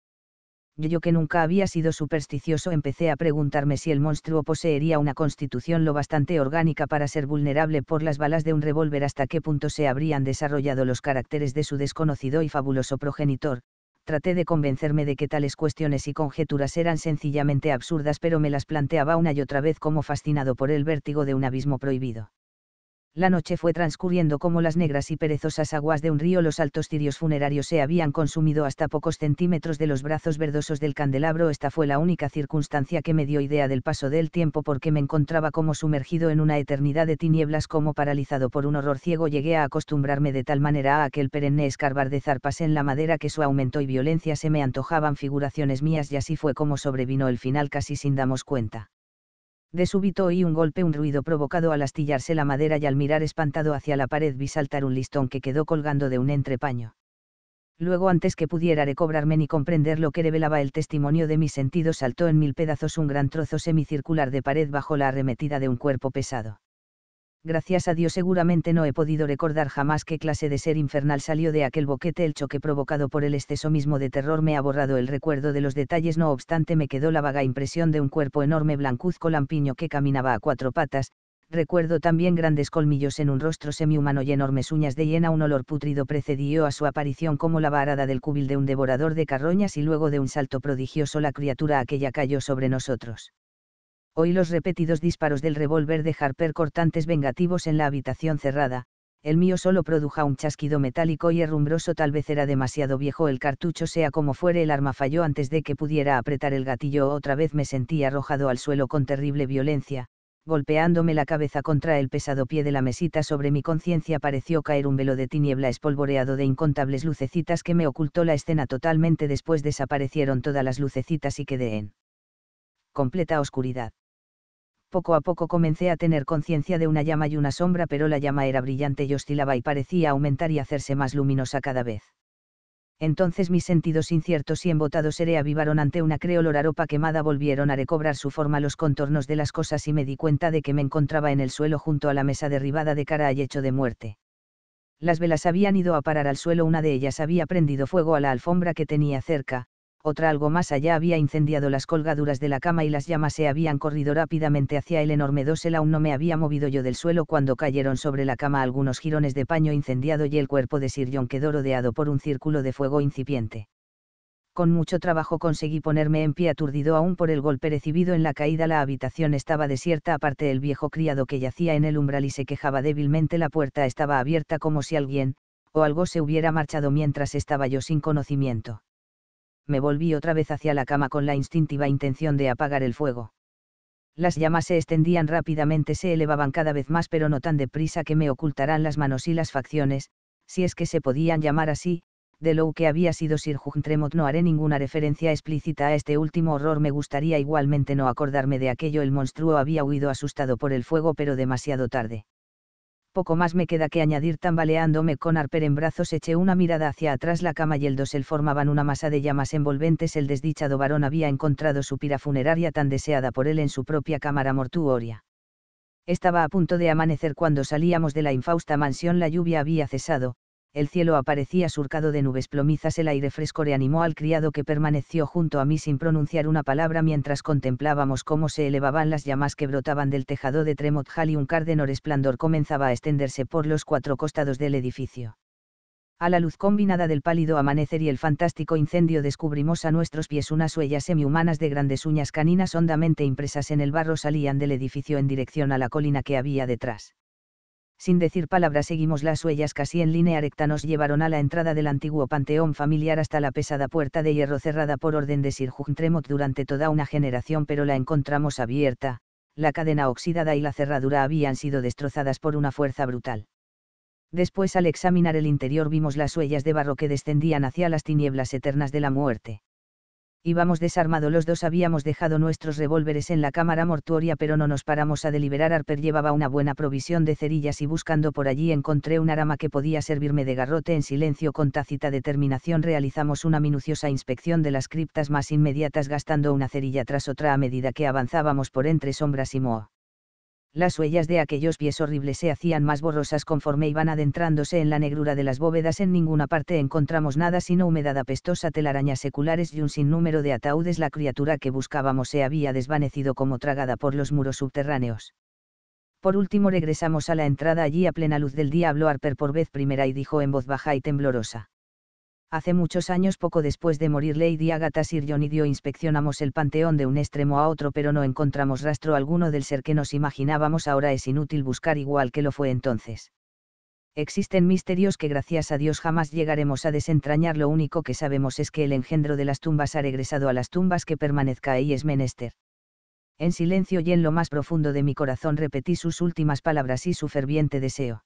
Yo que nunca había sido supersticioso empecé a preguntarme si el monstruo poseería una constitución lo bastante orgánica para ser vulnerable por las balas de un revólver hasta qué punto se habrían desarrollado los caracteres de su desconocido y fabuloso progenitor, traté de convencerme de que tales cuestiones y conjeturas eran sencillamente absurdas, pero me las planteaba una y otra vez como fascinado por el vértigo de un abismo prohibido la noche fue transcurriendo como las negras y perezosas aguas de un río, los altos cirios funerarios se habían consumido hasta pocos centímetros de los brazos verdosos del candelabro. Esta fue la única circunstancia que me dio idea del paso del tiempo porque me encontraba como sumergido en una eternidad de tinieblas, como paralizado por un horror ciego. Llegué a acostumbrarme de tal manera a aquel perenne escarbar de zarpas en la madera que su aumento y violencia se me antojaban figuraciones mías y así fue como sobrevino el final casi sin damos cuenta. De súbito oí un golpe, un ruido provocado al astillarse la madera y al mirar espantado hacia la pared vi saltar un listón que quedó colgando de un entrepaño. Luego antes que pudiera recobrarme ni comprender lo que revelaba el testimonio de mis sentidos saltó en mil pedazos un gran trozo semicircular de pared bajo la arremetida de un cuerpo pesado gracias a Dios seguramente no he podido recordar jamás qué clase de ser infernal salió de aquel boquete. El choque provocado por el exceso mismo de terror me ha borrado el recuerdo de los detalles, no obstante me quedó la vaga impresión de un cuerpo enorme blancuzco lampiño que caminaba a cuatro patas, recuerdo también grandes colmillos en un rostro semihumano y enormes uñas de hiena. Un olor putrido precedió a su aparición como la varada del cubil de un devorador de carroñas y luego de un salto prodigioso la criatura aquella cayó sobre nosotros oí los repetidos disparos del revólver de Harper cortantes vengativos en la habitación cerrada, el mío solo produjo un chasquido metálico y herrumbroso tal vez era demasiado viejo el cartucho sea como fuere el arma falló antes de que pudiera apretar el gatillo otra vez me sentí arrojado al suelo con terrible violencia, golpeándome la cabeza contra el pesado pie de la mesita sobre mi conciencia pareció caer un velo de tiniebla espolvoreado de incontables lucecitas que me ocultó la escena totalmente después desaparecieron todas las lucecitas y quedé en completa oscuridad. Poco a poco comencé a tener conciencia de una llama y una sombra, pero la llama era brillante y oscilaba y parecía aumentar y hacerse más luminosa cada vez. Entonces mis sentidos inciertos y embotados se avivaron ante una ropa quemada, volvieron a recobrar su forma los contornos de las cosas y me di cuenta de que me encontraba en el suelo junto a la mesa derribada de cara y hecho de muerte. Las velas habían ido a parar al suelo, una de ellas había prendido fuego a la alfombra que tenía cerca, otra algo más allá había incendiado las colgaduras de la cama y las llamas se habían corrido rápidamente hacia el enorme dosel. Aún no me había movido yo del suelo cuando cayeron sobre la cama algunos jirones de paño incendiado y el cuerpo de Sir John quedó rodeado por un círculo de fuego incipiente. Con mucho trabajo conseguí ponerme en pie aturdido aún por el golpe recibido en la caída. La habitación estaba desierta aparte del viejo criado que yacía en el umbral y se quejaba débilmente. La puerta estaba abierta como si alguien, o algo se hubiera marchado mientras estaba yo sin conocimiento me volví otra vez hacia la cama con la instintiva intención de apagar el fuego. Las llamas se extendían rápidamente, se elevaban cada vez más, pero no tan deprisa que me ocultaran las manos y las facciones, si es que se podían llamar así, de lo que había sido Sir Tremot no haré ninguna referencia explícita a este último horror me gustaría igualmente no acordarme de aquello el monstruo había huido asustado por el fuego pero demasiado tarde. Poco más me queda que añadir tambaleándome con arper en brazos eché una mirada hacia atrás la cama y el dosel formaban una masa de llamas envolventes el desdichado varón había encontrado su pira funeraria tan deseada por él en su propia cámara mortuoria. Estaba a punto de amanecer cuando salíamos de la infausta mansión la lluvia había cesado, el cielo aparecía surcado de nubes plomizas, el aire fresco reanimó al criado que permaneció junto a mí sin pronunciar una palabra mientras contemplábamos cómo se elevaban las llamas que brotaban del tejado de Tremot Hall y un cárdeno resplandor comenzaba a extenderse por los cuatro costados del edificio. A la luz combinada del pálido amanecer y el fantástico incendio descubrimos a nuestros pies unas huellas semihumanas de grandes uñas caninas hondamente impresas en el barro salían del edificio en dirección a la colina que había detrás sin decir palabra seguimos las huellas casi en línea recta nos llevaron a la entrada del antiguo panteón familiar hasta la pesada puerta de hierro cerrada por orden de Sir durante toda una generación pero la encontramos abierta, la cadena oxidada y la cerradura habían sido destrozadas por una fuerza brutal. Después al examinar el interior vimos las huellas de barro que descendían hacia las tinieblas eternas de la muerte íbamos desarmado los dos habíamos dejado nuestros revólveres en la cámara mortuoria pero no nos paramos a deliberar Harper llevaba una buena provisión de cerillas y buscando por allí encontré un arama que podía servirme de garrote en silencio con tácita determinación realizamos una minuciosa inspección de las criptas más inmediatas gastando una cerilla tras otra a medida que avanzábamos por entre sombras y moa las huellas de aquellos pies horribles se hacían más borrosas conforme iban adentrándose en la negrura de las bóvedas. En ninguna parte encontramos nada sino humedad apestosa, telarañas seculares y un sinnúmero de ataúdes. La criatura que buscábamos se había desvanecido como tragada por los muros subterráneos. Por último regresamos a la entrada allí a plena luz del día habló Harper por vez primera y dijo en voz baja y temblorosa hace muchos años poco después de morir Lady Agatha Sir John y dio inspeccionamos el panteón de un extremo a otro pero no encontramos rastro alguno del ser que nos imaginábamos ahora es inútil buscar igual que lo fue entonces. Existen misterios que gracias a Dios jamás llegaremos a desentrañar lo único que sabemos es que el engendro de las tumbas ha regresado a las tumbas que permanezca ahí es menester. En silencio y en lo más profundo de mi corazón repetí sus últimas palabras y su ferviente deseo.